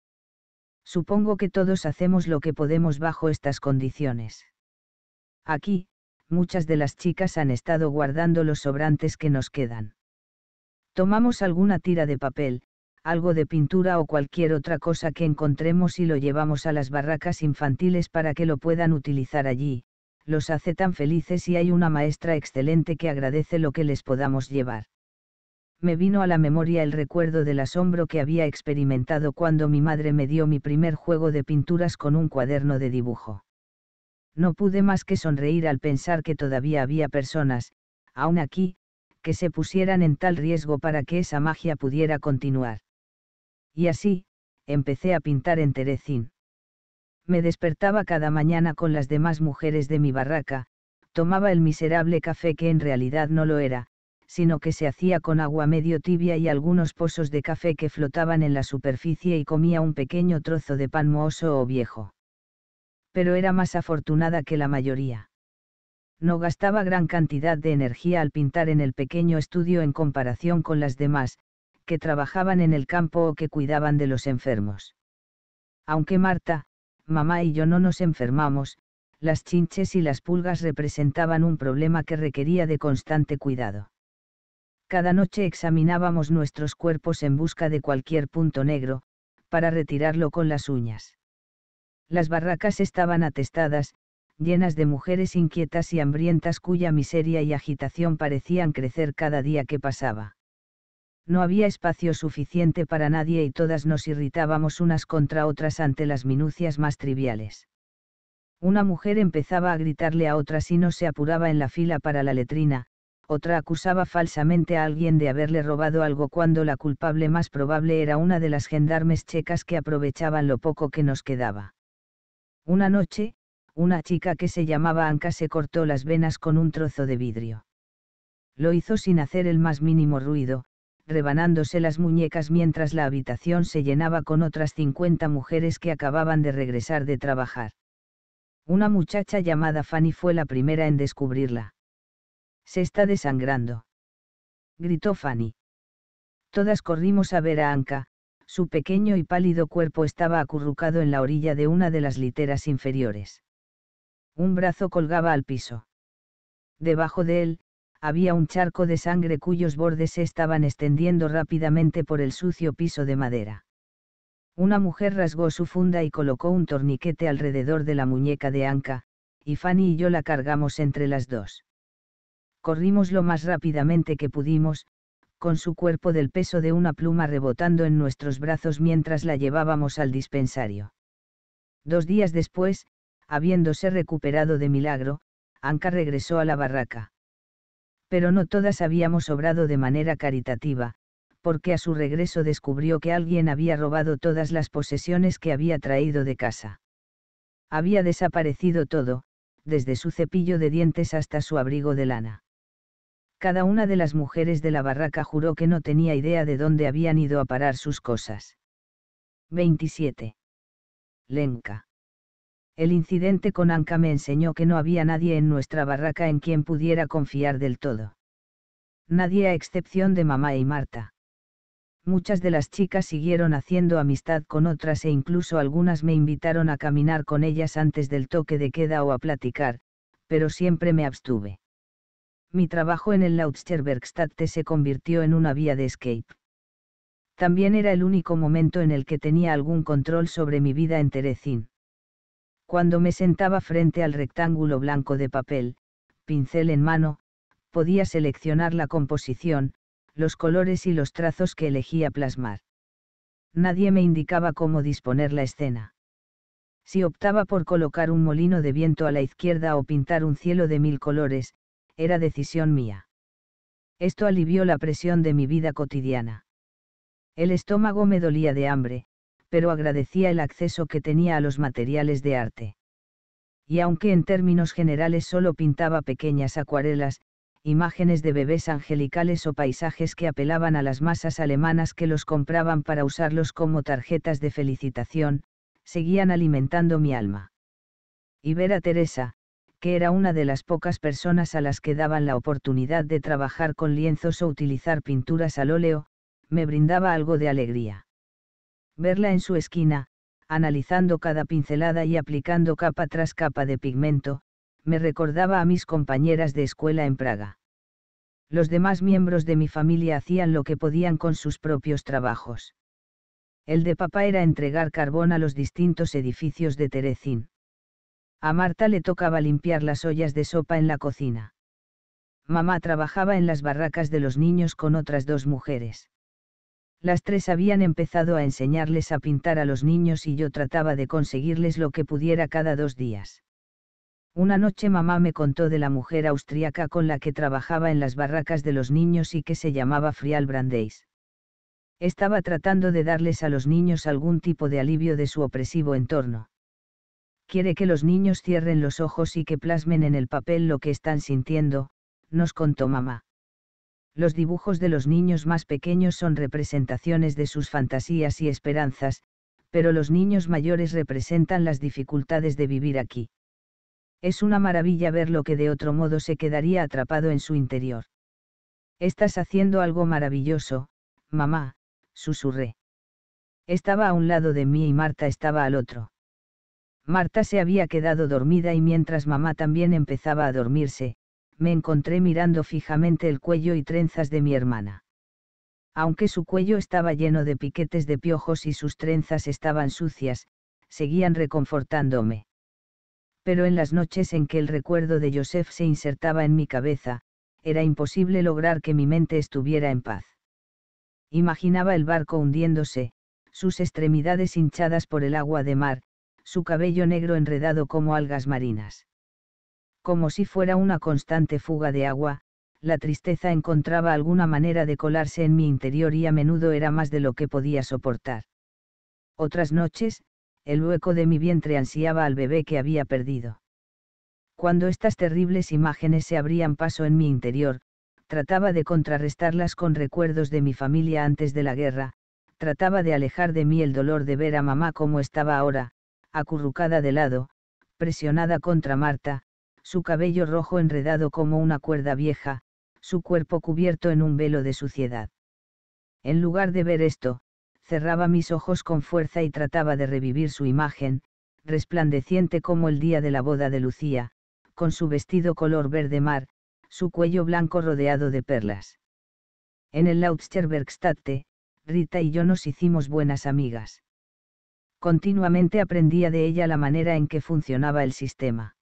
Supongo que todos hacemos lo que podemos bajo estas condiciones. Aquí, muchas de las chicas han estado guardando los sobrantes que nos quedan. Tomamos alguna tira de papel, algo de pintura o cualquier otra cosa que encontremos y lo llevamos a las barracas infantiles para que lo puedan utilizar allí, los hace tan felices y hay una maestra excelente que agradece lo que les podamos llevar. Me vino a la memoria el recuerdo del asombro que había experimentado cuando mi madre me dio mi primer juego de pinturas con un cuaderno de dibujo. No pude más que sonreír al pensar que todavía había personas, aún aquí, que se pusieran en tal riesgo para que esa magia pudiera continuar. Y así, empecé a pintar en Terecín me despertaba cada mañana con las demás mujeres de mi barraca, tomaba el miserable café que en realidad no lo era, sino que se hacía con agua medio tibia y algunos pozos de café que flotaban en la superficie y comía un pequeño trozo de pan mohoso o viejo. Pero era más afortunada que la mayoría. No gastaba gran cantidad de energía al pintar en el pequeño estudio en comparación con las demás, que trabajaban en el campo o que cuidaban de los enfermos. Aunque Marta, mamá y yo no nos enfermamos, las chinches y las pulgas representaban un problema que requería de constante cuidado. Cada noche examinábamos nuestros cuerpos en busca de cualquier punto negro, para retirarlo con las uñas. Las barracas estaban atestadas, llenas de mujeres inquietas y hambrientas cuya miseria y agitación parecían crecer cada día que pasaba no había espacio suficiente para nadie y todas nos irritábamos unas contra otras ante las minucias más triviales. Una mujer empezaba a gritarle a otra si no se apuraba en la fila para la letrina, otra acusaba falsamente a alguien de haberle robado algo cuando la culpable más probable era una de las gendarmes checas que aprovechaban lo poco que nos quedaba. Una noche, una chica que se llamaba Anka se cortó las venas con un trozo de vidrio. Lo hizo sin hacer el más mínimo ruido, rebanándose las muñecas mientras la habitación se llenaba con otras 50 mujeres que acababan de regresar de trabajar. Una muchacha llamada Fanny fue la primera en descubrirla. Se está desangrando. Gritó Fanny. Todas corrimos a ver a Anka, su pequeño y pálido cuerpo estaba acurrucado en la orilla de una de las literas inferiores. Un brazo colgaba al piso. Debajo de él, había un charco de sangre cuyos bordes se estaban extendiendo rápidamente por el sucio piso de madera. Una mujer rasgó su funda y colocó un torniquete alrededor de la muñeca de Anka, y Fanny y yo la cargamos entre las dos. Corrimos lo más rápidamente que pudimos, con su cuerpo del peso de una pluma rebotando en nuestros brazos mientras la llevábamos al dispensario. Dos días después, habiéndose recuperado de milagro, Anka regresó a la barraca pero no todas habíamos obrado de manera caritativa, porque a su regreso descubrió que alguien había robado todas las posesiones que había traído de casa. Había desaparecido todo, desde su cepillo de dientes hasta su abrigo de lana. Cada una de las mujeres de la barraca juró que no tenía idea de dónde habían ido a parar sus cosas. 27. Lenca. El incidente con Anka me enseñó que no había nadie en nuestra barraca en quien pudiera confiar del todo. Nadie a excepción de mamá y Marta. Muchas de las chicas siguieron haciendo amistad con otras e incluso algunas me invitaron a caminar con ellas antes del toque de queda o a platicar, pero siempre me abstuve. Mi trabajo en el Lautscherbergstadt se convirtió en una vía de escape. También era el único momento en el que tenía algún control sobre mi vida en Terezin. Cuando me sentaba frente al rectángulo blanco de papel, pincel en mano, podía seleccionar la composición, los colores y los trazos que elegía plasmar. Nadie me indicaba cómo disponer la escena. Si optaba por colocar un molino de viento a la izquierda o pintar un cielo de mil colores, era decisión mía. Esto alivió la presión de mi vida cotidiana. El estómago me dolía de hambre, pero agradecía el acceso que tenía a los materiales de arte. Y aunque en términos generales solo pintaba pequeñas acuarelas, imágenes de bebés angelicales o paisajes que apelaban a las masas alemanas que los compraban para usarlos como tarjetas de felicitación, seguían alimentando mi alma. Y ver a Teresa, que era una de las pocas personas a las que daban la oportunidad de trabajar con lienzos o utilizar pinturas al óleo, me brindaba algo de alegría verla en su esquina, analizando cada pincelada y aplicando capa tras capa de pigmento, me recordaba a mis compañeras de escuela en Praga. Los demás miembros de mi familia hacían lo que podían con sus propios trabajos. El de papá era entregar carbón a los distintos edificios de terezín; A Marta le tocaba limpiar las ollas de sopa en la cocina. Mamá trabajaba en las barracas de los niños con otras dos mujeres. Las tres habían empezado a enseñarles a pintar a los niños y yo trataba de conseguirles lo que pudiera cada dos días. Una noche mamá me contó de la mujer austriaca con la que trabajaba en las barracas de los niños y que se llamaba Frial Brandeis. Estaba tratando de darles a los niños algún tipo de alivio de su opresivo entorno. Quiere que los niños cierren los ojos y que plasmen en el papel lo que están sintiendo, nos contó mamá. Los dibujos de los niños más pequeños son representaciones de sus fantasías y esperanzas, pero los niños mayores representan las dificultades de vivir aquí. Es una maravilla ver lo que de otro modo se quedaría atrapado en su interior. Estás haciendo algo maravilloso, mamá, susurré. Estaba a un lado de mí y Marta estaba al otro. Marta se había quedado dormida y mientras mamá también empezaba a dormirse, me encontré mirando fijamente el cuello y trenzas de mi hermana. Aunque su cuello estaba lleno de piquetes de piojos y sus trenzas estaban sucias, seguían reconfortándome. Pero en las noches en que el recuerdo de Joseph se insertaba en mi cabeza, era imposible lograr que mi mente estuviera en paz. Imaginaba el barco hundiéndose, sus extremidades hinchadas por el agua de mar, su cabello negro enredado como algas marinas como si fuera una constante fuga de agua, la tristeza encontraba alguna manera de colarse en mi interior y a menudo era más de lo que podía soportar. Otras noches, el hueco de mi vientre ansiaba al bebé que había perdido. Cuando estas terribles imágenes se abrían paso en mi interior, trataba de contrarrestarlas con recuerdos de mi familia antes de la guerra, trataba de alejar de mí el dolor de ver a mamá como estaba ahora, acurrucada de lado, presionada contra Marta, su cabello rojo enredado como una cuerda vieja, su cuerpo cubierto en un velo de suciedad. En lugar de ver esto, cerraba mis ojos con fuerza y trataba de revivir su imagen, resplandeciente como el día de la boda de Lucía, con su vestido color verde mar, su cuello blanco rodeado de perlas. En el Lautscherbergstatte, Rita y yo nos hicimos buenas amigas. Continuamente aprendía de ella la manera en que funcionaba el sistema.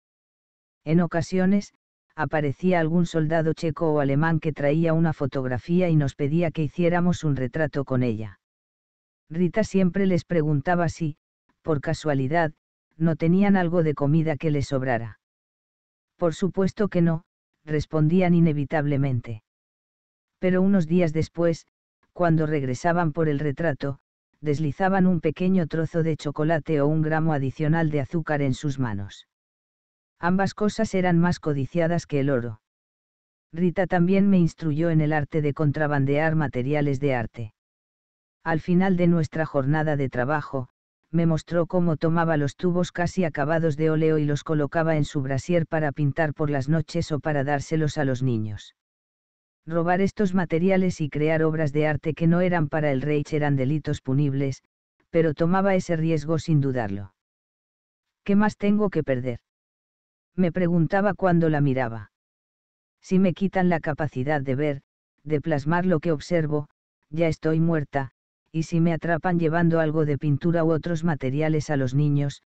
En ocasiones, aparecía algún soldado checo o alemán que traía una fotografía y nos pedía que hiciéramos un retrato con ella. Rita siempre les preguntaba si, por casualidad, no tenían algo de comida que les sobrara. Por supuesto que no, respondían inevitablemente. Pero unos días después, cuando regresaban por el retrato, deslizaban un pequeño trozo de chocolate o un gramo adicional de azúcar en sus manos. Ambas cosas eran más codiciadas que el oro. Rita también me instruyó en el arte de contrabandear materiales de arte. Al final de nuestra jornada de trabajo, me mostró cómo tomaba los tubos casi acabados de óleo y los colocaba en su brasier para pintar por las noches o para dárselos a los niños. Robar estos materiales y crear obras de arte que no eran para el Reich eran delitos punibles, pero tomaba ese riesgo sin dudarlo. ¿Qué más tengo que perder? me preguntaba cuando la miraba. Si me quitan la capacidad de ver, de plasmar lo que observo, ya estoy muerta, y si me atrapan llevando algo de pintura u otros materiales a los niños,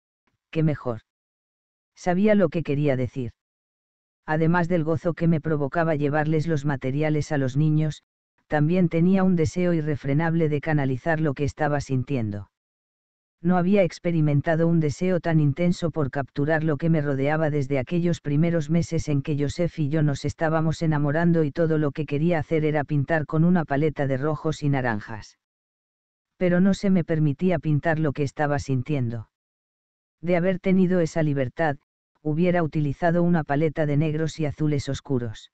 qué mejor. Sabía lo que quería decir. Además del gozo que me provocaba llevarles los materiales a los niños, también tenía un deseo irrefrenable de canalizar lo que estaba sintiendo no había experimentado un deseo tan intenso por capturar lo que me rodeaba desde aquellos primeros meses en que Joseph y yo nos estábamos enamorando y todo lo que quería hacer era pintar con una paleta de rojos y naranjas. Pero no se me permitía pintar lo que estaba sintiendo. De haber tenido esa libertad, hubiera utilizado una paleta de negros y azules oscuros.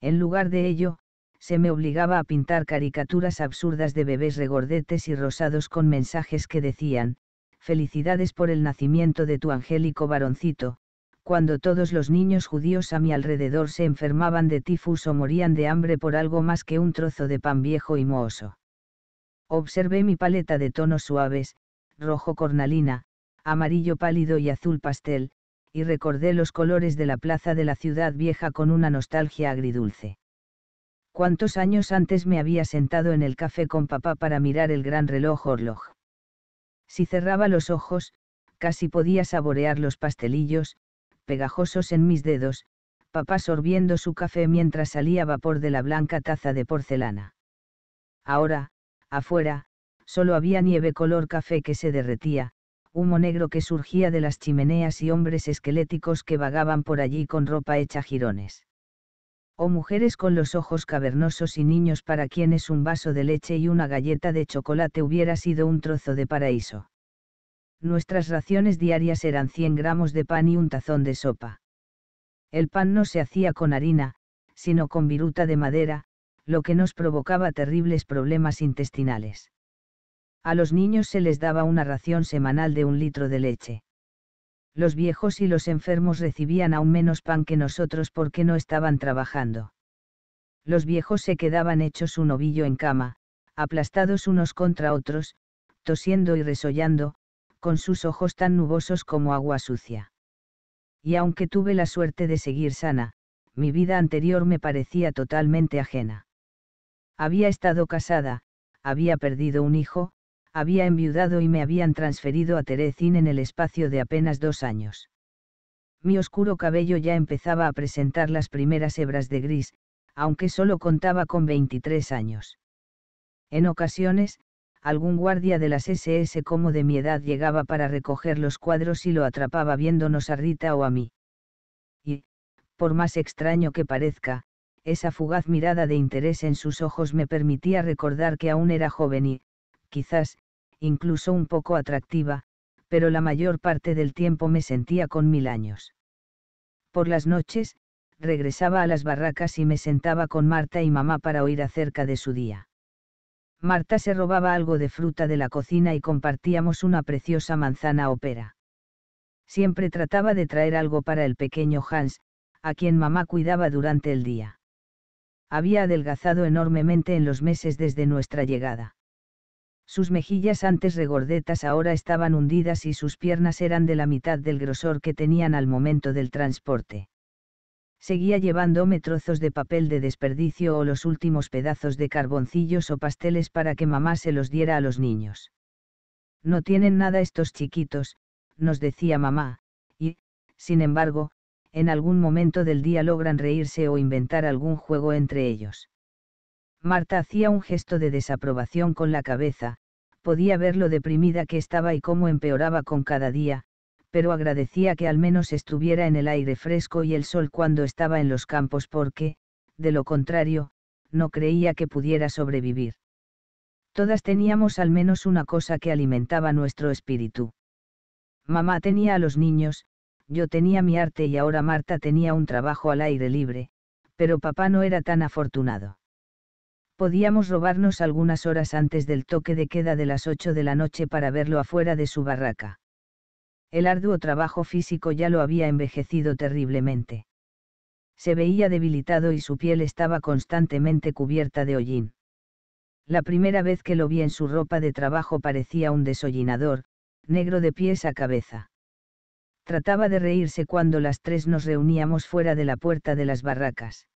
En lugar de ello, se me obligaba a pintar caricaturas absurdas de bebés regordetes y rosados con mensajes que decían, felicidades por el nacimiento de tu angélico varoncito, cuando todos los niños judíos a mi alrededor se enfermaban de tifus o morían de hambre por algo más que un trozo de pan viejo y mohoso. Observé mi paleta de tonos suaves, rojo cornalina, amarillo pálido y azul pastel, y recordé los colores de la plaza de la ciudad vieja con una nostalgia agridulce. Cuántos años antes me había sentado en el café con papá para mirar el gran reloj horloj? Si cerraba los ojos, casi podía saborear los pastelillos, pegajosos en mis dedos, papá sorbiendo su café mientras salía vapor de la blanca taza de porcelana. Ahora, afuera, solo había nieve color café que se derretía, humo negro que surgía de las chimeneas y hombres esqueléticos que vagaban por allí con ropa hecha jirones o mujeres con los ojos cavernosos y niños para quienes un vaso de leche y una galleta de chocolate hubiera sido un trozo de paraíso. Nuestras raciones diarias eran 100 gramos de pan y un tazón de sopa. El pan no se hacía con harina, sino con viruta de madera, lo que nos provocaba terribles problemas intestinales. A los niños se les daba una ración semanal de un litro de leche. Los viejos y los enfermos recibían aún menos pan que nosotros porque no estaban trabajando. Los viejos se quedaban hechos un ovillo en cama, aplastados unos contra otros, tosiendo y resollando, con sus ojos tan nubosos como agua sucia. Y aunque tuve la suerte de seguir sana, mi vida anterior me parecía totalmente ajena. Había estado casada, había perdido un hijo, había enviudado y me habían transferido a Terezín en el espacio de apenas dos años. Mi oscuro cabello ya empezaba a presentar las primeras hebras de gris, aunque solo contaba con 23 años. En ocasiones, algún guardia de las SS como de mi edad llegaba para recoger los cuadros y lo atrapaba viéndonos a Rita o a mí. Y, por más extraño que parezca, esa fugaz mirada de interés en sus ojos me permitía recordar que aún era joven y, quizás, incluso un poco atractiva, pero la mayor parte del tiempo me sentía con mil años. Por las noches, regresaba a las barracas y me sentaba con Marta y mamá para oír acerca de su día. Marta se robaba algo de fruta de la cocina y compartíamos una preciosa manzana ópera. Siempre trataba de traer algo para el pequeño Hans, a quien mamá cuidaba durante el día. Había adelgazado enormemente en los meses desde nuestra llegada. Sus mejillas antes regordetas ahora estaban hundidas y sus piernas eran de la mitad del grosor que tenían al momento del transporte. Seguía llevándome trozos de papel de desperdicio o los últimos pedazos de carboncillos o pasteles para que mamá se los diera a los niños. No tienen nada estos chiquitos, nos decía mamá, y, sin embargo, en algún momento del día logran reírse o inventar algún juego entre ellos. Marta hacía un gesto de desaprobación con la cabeza, podía ver lo deprimida que estaba y cómo empeoraba con cada día, pero agradecía que al menos estuviera en el aire fresco y el sol cuando estaba en los campos porque, de lo contrario, no creía que pudiera sobrevivir. Todas teníamos al menos una cosa que alimentaba nuestro espíritu. Mamá tenía a los niños, yo tenía mi arte y ahora Marta tenía un trabajo al aire libre, pero papá no era tan afortunado podíamos robarnos algunas horas antes del toque de queda de las 8 de la noche para verlo afuera de su barraca. El arduo trabajo físico ya lo había envejecido terriblemente. Se veía debilitado y su piel estaba constantemente cubierta de hollín. La primera vez que lo vi en su ropa de trabajo parecía un deshollinador, negro de pies a cabeza. Trataba de reírse cuando las tres nos reuníamos fuera de la puerta de las barracas.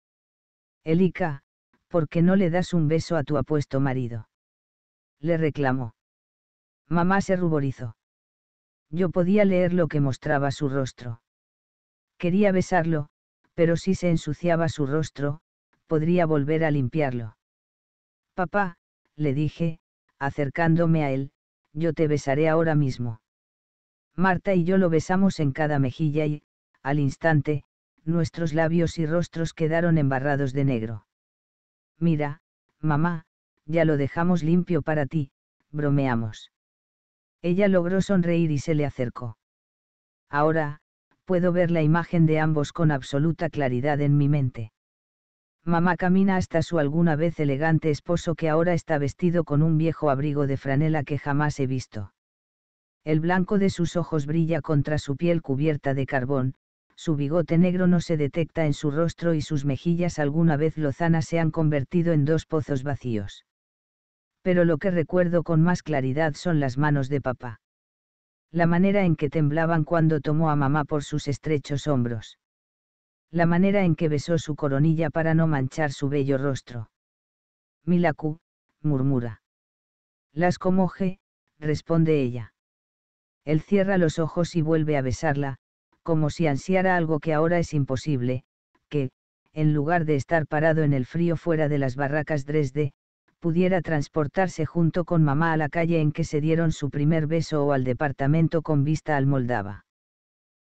Elika, ¿Por qué no le das un beso a tu apuesto marido? Le reclamó. Mamá se ruborizó. Yo podía leer lo que mostraba su rostro. Quería besarlo, pero si se ensuciaba su rostro, podría volver a limpiarlo. Papá, le dije, acercándome a él, yo te besaré ahora mismo. Marta y yo lo besamos en cada mejilla y, al instante, nuestros labios y rostros quedaron embarrados de negro. Mira, mamá, ya lo dejamos limpio para ti, bromeamos. Ella logró sonreír y se le acercó. Ahora, puedo ver la imagen de ambos con absoluta claridad en mi mente. Mamá camina hasta su alguna vez elegante esposo que ahora está vestido con un viejo abrigo de franela que jamás he visto. El blanco de sus ojos brilla contra su piel cubierta de carbón, su bigote negro no se detecta en su rostro y sus mejillas alguna vez lozanas se han convertido en dos pozos vacíos. Pero lo que recuerdo con más claridad son las manos de papá. La manera en que temblaban cuando tomó a mamá por sus estrechos hombros. La manera en que besó su coronilla para no manchar su bello rostro. Milaku, murmura. Las comoje, responde ella. Él cierra los ojos y vuelve a besarla, como si ansiara algo que ahora es imposible, que, en lugar de estar parado en el frío fuera de las barracas Dresde, pudiera transportarse junto con mamá a la calle en que se dieron su primer beso o al departamento con vista al Moldava.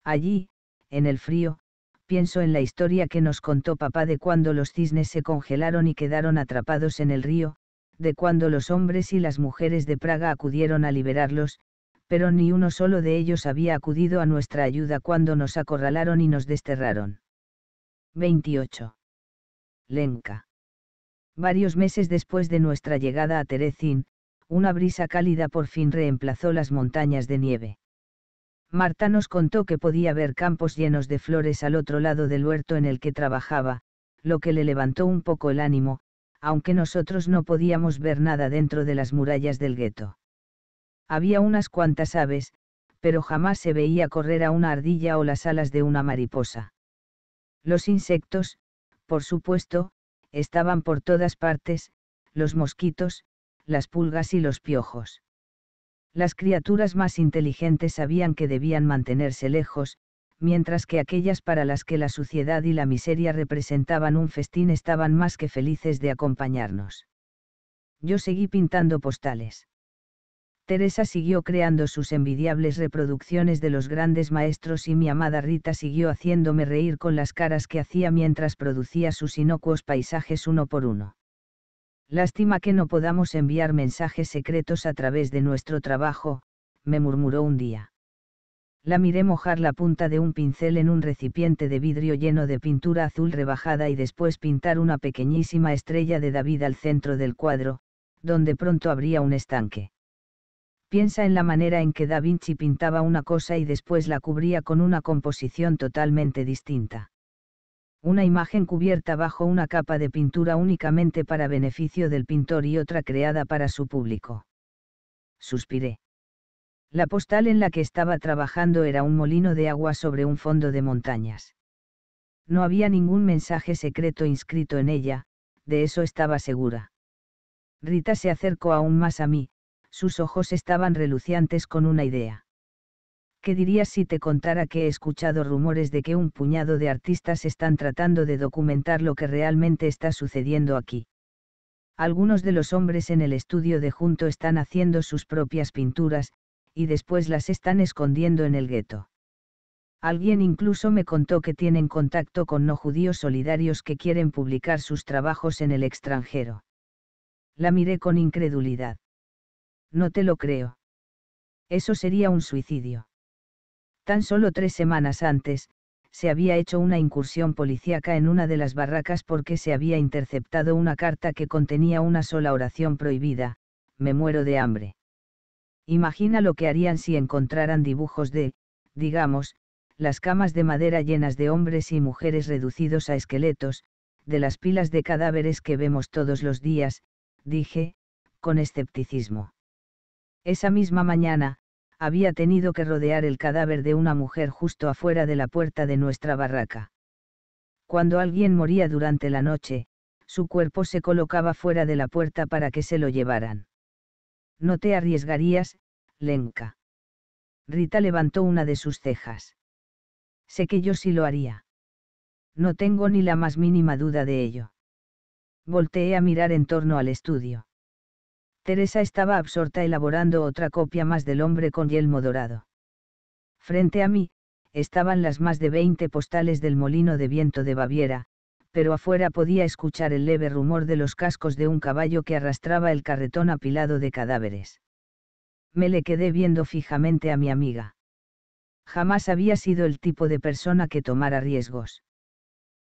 Allí, en el frío, pienso en la historia que nos contó papá de cuando los cisnes se congelaron y quedaron atrapados en el río, de cuando los hombres y las mujeres de Praga acudieron a liberarlos, pero ni uno solo de ellos había acudido a nuestra ayuda cuando nos acorralaron y nos desterraron. 28. Lenca. Varios meses después de nuestra llegada a Terezín, una brisa cálida por fin reemplazó las montañas de nieve. Marta nos contó que podía ver campos llenos de flores al otro lado del huerto en el que trabajaba, lo que le levantó un poco el ánimo, aunque nosotros no podíamos ver nada dentro de las murallas del gueto. Había unas cuantas aves, pero jamás se veía correr a una ardilla o las alas de una mariposa. Los insectos, por supuesto, estaban por todas partes, los mosquitos, las pulgas y los piojos. Las criaturas más inteligentes sabían que debían mantenerse lejos, mientras que aquellas para las que la suciedad y la miseria representaban un festín estaban más que felices de acompañarnos. Yo seguí pintando postales. Teresa siguió creando sus envidiables reproducciones de los grandes maestros y mi amada Rita siguió haciéndome reír con las caras que hacía mientras producía sus inocuos paisajes uno por uno. Lástima que no podamos enviar mensajes secretos a través de nuestro trabajo, me murmuró un día. La miré mojar la punta de un pincel en un recipiente de vidrio lleno de pintura azul rebajada y después pintar una pequeñísima estrella de David al centro del cuadro, donde pronto habría un estanque Piensa en la manera en que Da Vinci pintaba una cosa y después la cubría con una composición totalmente distinta. Una imagen cubierta bajo una capa de pintura únicamente para beneficio del pintor y otra creada para su público. Suspiré. La postal en la que estaba trabajando era un molino de agua sobre un fondo de montañas. No había ningún mensaje secreto inscrito en ella, de eso estaba segura. Rita se acercó aún más a mí, sus ojos estaban relucientes con una idea. ¿Qué dirías si te contara que he escuchado rumores de que un puñado de artistas están tratando de documentar lo que realmente está sucediendo aquí? Algunos de los hombres en el estudio de Junto están haciendo sus propias pinturas, y después las están escondiendo en el gueto. Alguien incluso me contó que tienen contacto con no judíos solidarios que quieren publicar sus trabajos en el extranjero. La miré con incredulidad. No te lo creo. Eso sería un suicidio. Tan solo tres semanas antes, se había hecho una incursión policíaca en una de las barracas porque se había interceptado una carta que contenía una sola oración prohibida, me muero de hambre. Imagina lo que harían si encontraran dibujos de, digamos, las camas de madera llenas de hombres y mujeres reducidos a esqueletos, de las pilas de cadáveres que vemos todos los días, dije, con escepticismo. Esa misma mañana, había tenido que rodear el cadáver de una mujer justo afuera de la puerta de nuestra barraca. Cuando alguien moría durante la noche, su cuerpo se colocaba fuera de la puerta para que se lo llevaran. No te arriesgarías, Lenka. Rita levantó una de sus cejas. Sé que yo sí lo haría. No tengo ni la más mínima duda de ello. Volteé a mirar en torno al estudio. Teresa estaba absorta elaborando otra copia más del hombre con yelmo dorado. Frente a mí, estaban las más de veinte postales del molino de viento de Baviera, pero afuera podía escuchar el leve rumor de los cascos de un caballo que arrastraba el carretón apilado de cadáveres. Me le quedé viendo fijamente a mi amiga. Jamás había sido el tipo de persona que tomara riesgos.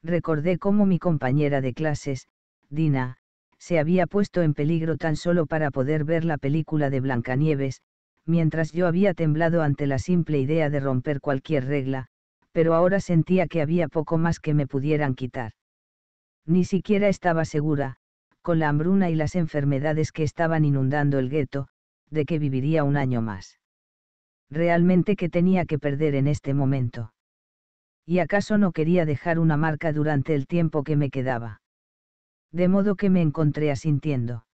Recordé cómo mi compañera de clases, Dina, se había puesto en peligro tan solo para poder ver la película de Blancanieves, mientras yo había temblado ante la simple idea de romper cualquier regla, pero ahora sentía que había poco más que me pudieran quitar. Ni siquiera estaba segura, con la hambruna y las enfermedades que estaban inundando el gueto, de que viviría un año más. Realmente que tenía que perder en este momento. ¿Y acaso no quería dejar una marca durante el tiempo que me quedaba? de modo que me encontré asintiendo.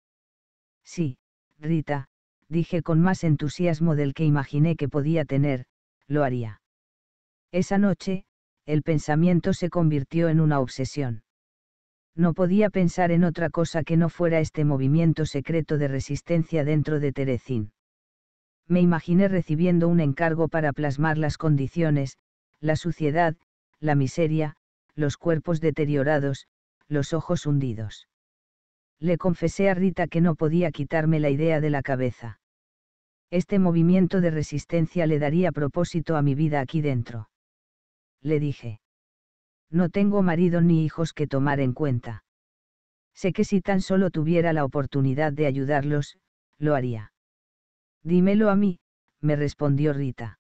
Sí, Rita, dije con más entusiasmo del que imaginé que podía tener, lo haría. Esa noche, el pensamiento se convirtió en una obsesión. No podía pensar en otra cosa que no fuera este movimiento secreto de resistencia dentro de Terezin. Me imaginé recibiendo un encargo para plasmar las condiciones, la suciedad, la miseria, los cuerpos deteriorados, los ojos hundidos. Le confesé a Rita que no podía quitarme la idea de la cabeza. Este movimiento de resistencia le daría propósito a mi vida aquí dentro. Le dije. No tengo marido ni hijos que tomar en cuenta. Sé que si tan solo tuviera la oportunidad de ayudarlos, lo haría. Dímelo a mí, me respondió Rita.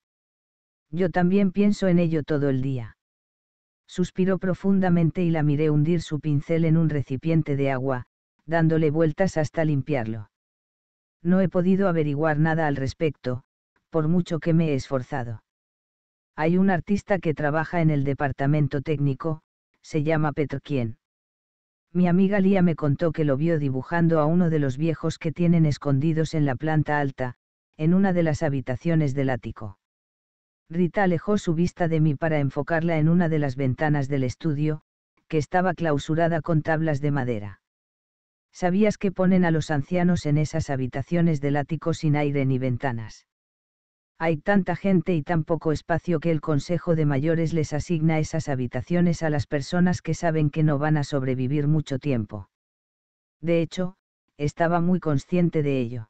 Yo también pienso en ello todo el día. Suspiró profundamente y la miré hundir su pincel en un recipiente de agua, dándole vueltas hasta limpiarlo. No he podido averiguar nada al respecto, por mucho que me he esforzado. Hay un artista que trabaja en el departamento técnico, se llama Petr Mi amiga Lía me contó que lo vio dibujando a uno de los viejos que tienen escondidos en la planta alta, en una de las habitaciones del ático. Rita alejó su vista de mí para enfocarla en una de las ventanas del estudio, que estaba clausurada con tablas de madera. ¿Sabías que ponen a los ancianos en esas habitaciones del ático sin aire ni ventanas? Hay tanta gente y tan poco espacio que el Consejo de Mayores les asigna esas habitaciones a las personas que saben que no van a sobrevivir mucho tiempo. De hecho, estaba muy consciente de ello.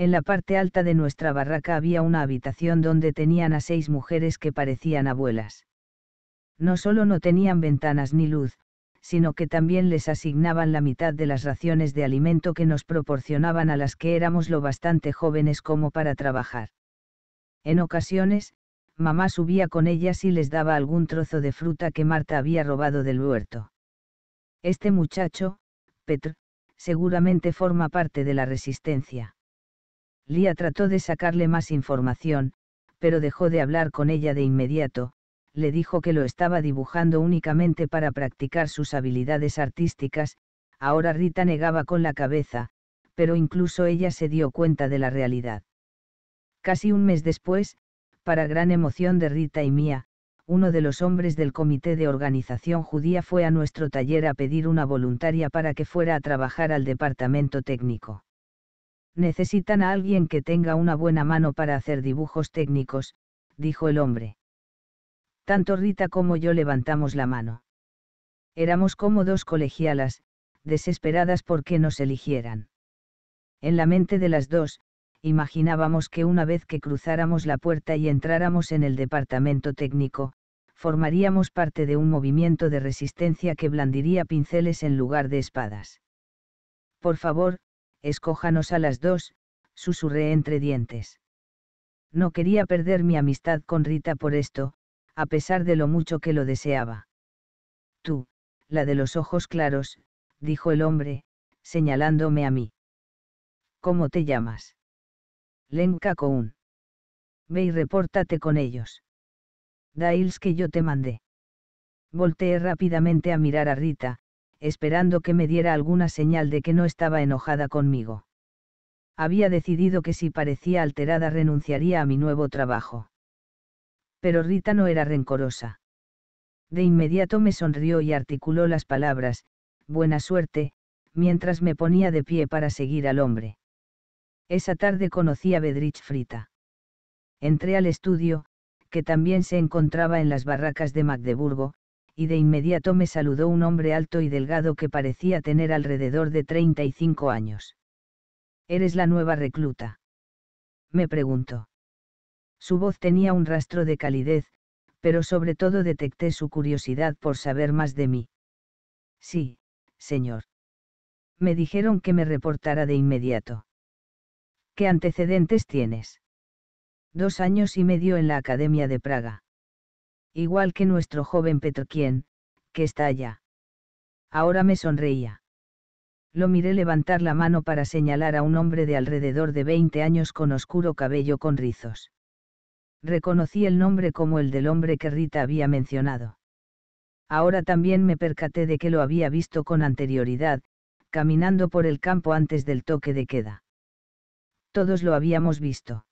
En la parte alta de nuestra barraca había una habitación donde tenían a seis mujeres que parecían abuelas. No solo no tenían ventanas ni luz, sino que también les asignaban la mitad de las raciones de alimento que nos proporcionaban a las que éramos lo bastante jóvenes como para trabajar. En ocasiones, mamá subía con ellas y les daba algún trozo de fruta que Marta había robado del huerto. Este muchacho, Petr, seguramente forma parte de la resistencia Lía trató de sacarle más información, pero dejó de hablar con ella de inmediato, le dijo que lo estaba dibujando únicamente para practicar sus habilidades artísticas, ahora Rita negaba con la cabeza, pero incluso ella se dio cuenta de la realidad. Casi un mes después, para gran emoción de Rita y mía, uno de los hombres del comité de organización judía fue a nuestro taller a pedir una voluntaria para que fuera a trabajar al departamento técnico. Necesitan a alguien que tenga una buena mano para hacer dibujos técnicos, dijo el hombre. Tanto Rita como yo levantamos la mano. Éramos como dos colegialas, desesperadas porque nos eligieran. En la mente de las dos, imaginábamos que una vez que cruzáramos la puerta y entráramos en el departamento técnico, formaríamos parte de un movimiento de resistencia que blandiría pinceles en lugar de espadas. Por favor, escójanos a las dos, susurré entre dientes. No quería perder mi amistad con Rita por esto, a pesar de lo mucho que lo deseaba. Tú, la de los ojos claros, dijo el hombre, señalándome a mí. ¿Cómo te llamas? Lenka Koun. Ve y repórtate con ellos. Dails que yo te mandé. Volteé rápidamente a mirar a Rita, esperando que me diera alguna señal de que no estaba enojada conmigo. Había decidido que si parecía alterada renunciaría a mi nuevo trabajo. Pero Rita no era rencorosa. De inmediato me sonrió y articuló las palabras, buena suerte, mientras me ponía de pie para seguir al hombre. Esa tarde conocí a Bedrich Frita. Entré al estudio, que también se encontraba en las barracas de Magdeburgo, y de inmediato me saludó un hombre alto y delgado que parecía tener alrededor de 35 años. ¿Eres la nueva recluta? Me preguntó. Su voz tenía un rastro de calidez, pero sobre todo detecté su curiosidad por saber más de mí. Sí, señor. Me dijeron que me reportara de inmediato. ¿Qué antecedentes tienes? Dos años y medio en la Academia de Praga igual que nuestro joven Petroquien, que está allá. Ahora me sonreía. Lo miré levantar la mano para señalar a un hombre de alrededor de 20 años con oscuro cabello con rizos. Reconocí el nombre como el del hombre que Rita había mencionado. Ahora también me percaté de que lo había visto con anterioridad, caminando por el campo antes del toque de queda. Todos lo habíamos visto.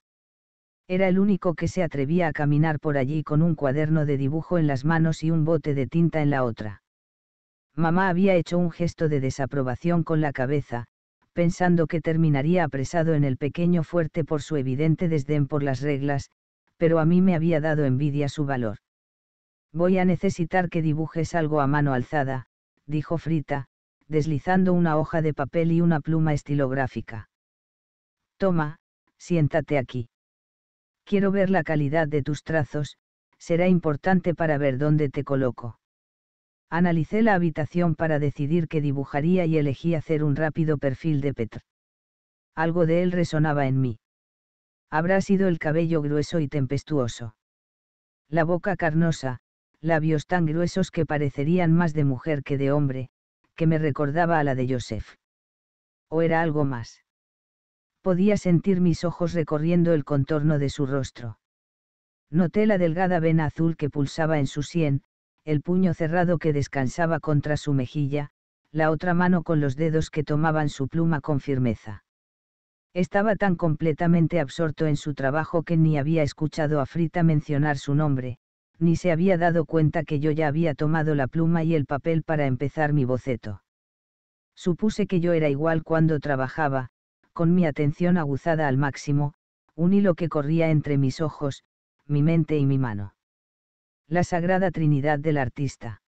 Era el único que se atrevía a caminar por allí con un cuaderno de dibujo en las manos y un bote de tinta en la otra. Mamá había hecho un gesto de desaprobación con la cabeza, pensando que terminaría apresado en el pequeño fuerte por su evidente desdén por las reglas, pero a mí me había dado envidia su valor. Voy a necesitar que dibujes algo a mano alzada, dijo Frita, deslizando una hoja de papel y una pluma estilográfica. Toma, siéntate aquí. Quiero ver la calidad de tus trazos, será importante para ver dónde te coloco. Analicé la habitación para decidir qué dibujaría y elegí hacer un rápido perfil de Petr. Algo de él resonaba en mí. Habrá sido el cabello grueso y tempestuoso. La boca carnosa, labios tan gruesos que parecerían más de mujer que de hombre, que me recordaba a la de Joseph. ¿O era algo más? podía sentir mis ojos recorriendo el contorno de su rostro. Noté la delgada vena azul que pulsaba en su sien, el puño cerrado que descansaba contra su mejilla, la otra mano con los dedos que tomaban su pluma con firmeza. Estaba tan completamente absorto en su trabajo que ni había escuchado a Frita mencionar su nombre, ni se había dado cuenta que yo ya había tomado la pluma y el papel para empezar mi boceto. Supuse que yo era igual cuando trabajaba, con mi atención aguzada al máximo, un hilo que corría entre mis ojos, mi mente y mi mano. La Sagrada Trinidad del Artista.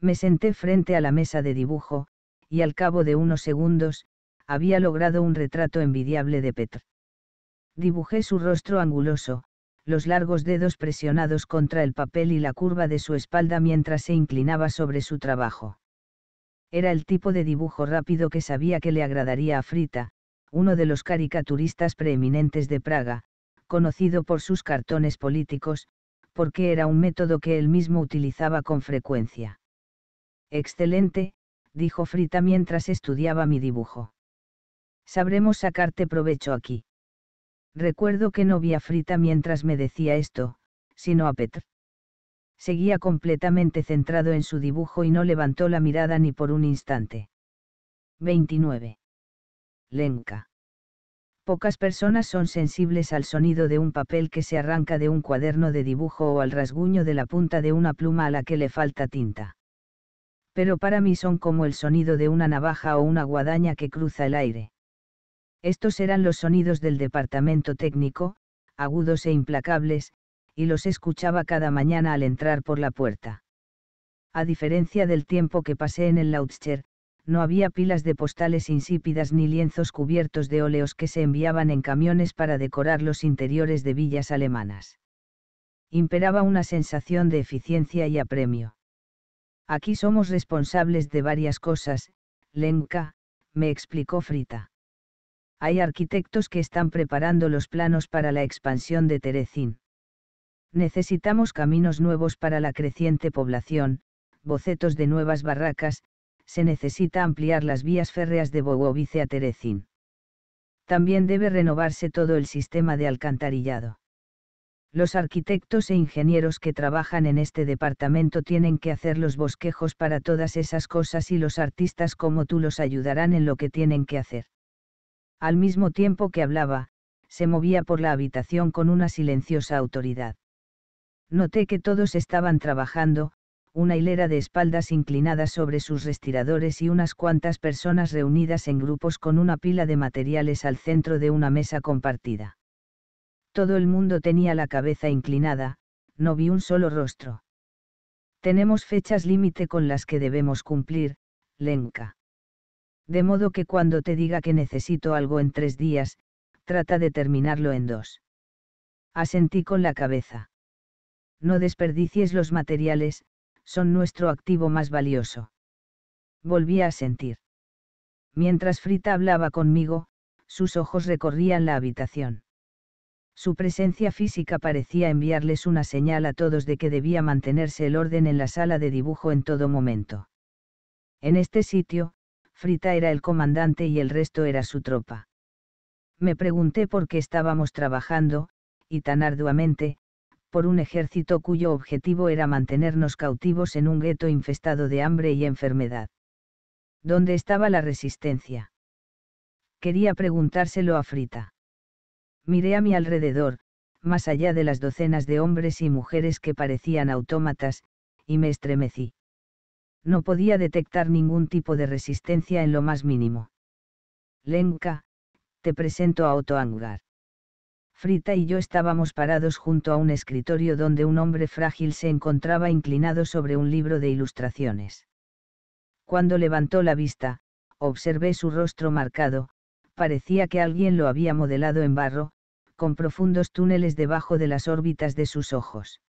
Me senté frente a la mesa de dibujo, y al cabo de unos segundos, había logrado un retrato envidiable de Petr. Dibujé su rostro anguloso, los largos dedos presionados contra el papel y la curva de su espalda mientras se inclinaba sobre su trabajo. Era el tipo de dibujo rápido que sabía que le agradaría a Frita, uno de los caricaturistas preeminentes de Praga, conocido por sus cartones políticos, porque era un método que él mismo utilizaba con frecuencia. Excelente, dijo Frita mientras estudiaba mi dibujo. Sabremos sacarte provecho aquí. Recuerdo que no vi a Frita mientras me decía esto, sino a Petr. Seguía completamente centrado en su dibujo y no levantó la mirada ni por un instante. 29 lenca. Pocas personas son sensibles al sonido de un papel que se arranca de un cuaderno de dibujo o al rasguño de la punta de una pluma a la que le falta tinta. Pero para mí son como el sonido de una navaja o una guadaña que cruza el aire. Estos eran los sonidos del departamento técnico, agudos e implacables, y los escuchaba cada mañana al entrar por la puerta. A diferencia del tiempo que pasé en el Lautscher, no había pilas de postales insípidas ni lienzos cubiertos de óleos que se enviaban en camiones para decorar los interiores de villas alemanas. Imperaba una sensación de eficiencia y apremio. Aquí somos responsables de varias cosas, Lenka, me explicó Frita. Hay arquitectos que están preparando los planos para la expansión de Terecín. Necesitamos caminos nuevos para la creciente población, bocetos de nuevas barracas, se necesita ampliar las vías férreas de Bogovice a Terecín. También debe renovarse todo el sistema de alcantarillado. Los arquitectos e ingenieros que trabajan en este departamento tienen que hacer los bosquejos para todas esas cosas y los artistas como tú los ayudarán en lo que tienen que hacer. Al mismo tiempo que hablaba, se movía por la habitación con una silenciosa autoridad. Noté que todos estaban trabajando, una hilera de espaldas inclinadas sobre sus respiradores y unas cuantas personas reunidas en grupos con una pila de materiales al centro de una mesa compartida. Todo el mundo tenía la cabeza inclinada, no vi un solo rostro. Tenemos fechas límite con las que debemos cumplir, Lenka. De modo que cuando te diga que necesito algo en tres días, trata de terminarlo en dos. Asentí con la cabeza. No desperdicies los materiales, son nuestro activo más valioso. Volví a sentir. Mientras Frita hablaba conmigo, sus ojos recorrían la habitación. Su presencia física parecía enviarles una señal a todos de que debía mantenerse el orden en la sala de dibujo en todo momento. En este sitio, Frita era el comandante y el resto era su tropa. Me pregunté por qué estábamos trabajando, y tan arduamente, por un ejército cuyo objetivo era mantenernos cautivos en un gueto infestado de hambre y enfermedad. ¿Dónde estaba la resistencia? Quería preguntárselo a Frita. Miré a mi alrededor, más allá de las docenas de hombres y mujeres que parecían autómatas, y me estremecí. No podía detectar ningún tipo de resistencia en lo más mínimo. Lenka, te presento a Otto Angar. Frita y yo estábamos parados junto a un escritorio donde un hombre frágil se encontraba inclinado sobre un libro de ilustraciones. Cuando levantó la vista, observé su rostro marcado, parecía que alguien lo había modelado en barro, con profundos túneles debajo de las órbitas de sus ojos.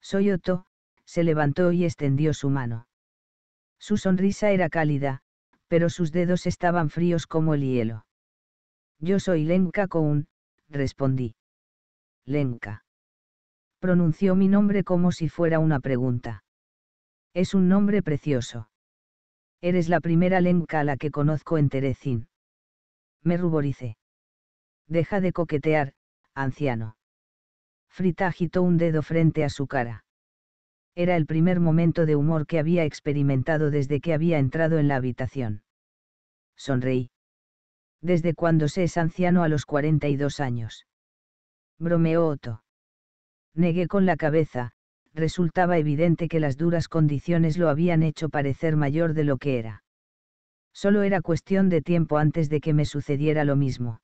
Soy Otto, se levantó y extendió su mano. Su sonrisa era cálida, pero sus dedos estaban fríos como el hielo. Yo soy Lenka respondí. Lenka. Pronunció mi nombre como si fuera una pregunta. Es un nombre precioso. Eres la primera Lenka a la que conozco en Terezín. Me ruboricé. Deja de coquetear, anciano. Frita agitó un dedo frente a su cara. Era el primer momento de humor que había experimentado desde que había entrado en la habitación. Sonreí desde cuando se es anciano a los 42 años. Bromeó Otto. Negué con la cabeza, resultaba evidente que las duras condiciones lo habían hecho parecer mayor de lo que era. Solo era cuestión de tiempo antes de que me sucediera lo mismo.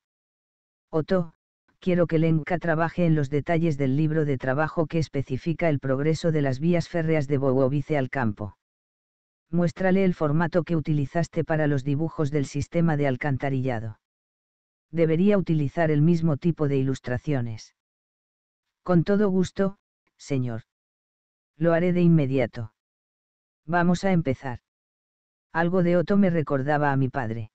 Otto, quiero que Lenka trabaje en los detalles del libro de trabajo que especifica el progreso de las vías férreas de Bogovice al campo muéstrale el formato que utilizaste para los dibujos del sistema de alcantarillado. Debería utilizar el mismo tipo de ilustraciones. Con todo gusto, señor. Lo haré de inmediato. Vamos a empezar. Algo de Otto me recordaba a mi padre.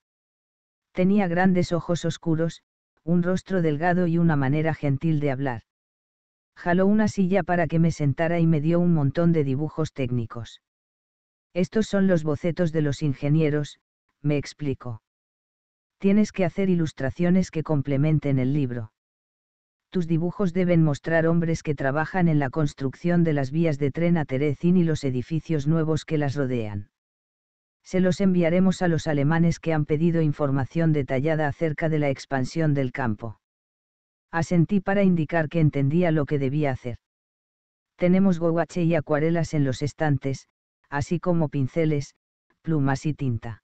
Tenía grandes ojos oscuros, un rostro delgado y una manera gentil de hablar. Jaló una silla para que me sentara y me dio un montón de dibujos técnicos. Estos son los bocetos de los ingenieros, me explico. Tienes que hacer ilustraciones que complementen el libro. Tus dibujos deben mostrar hombres que trabajan en la construcción de las vías de tren a Terezín y los edificios nuevos que las rodean se los enviaremos a los alemanes que han pedido información detallada acerca de la expansión del campo. Asentí para indicar que entendía lo que debía hacer. Tenemos gouache y acuarelas en los estantes, así como pinceles, plumas y tinta.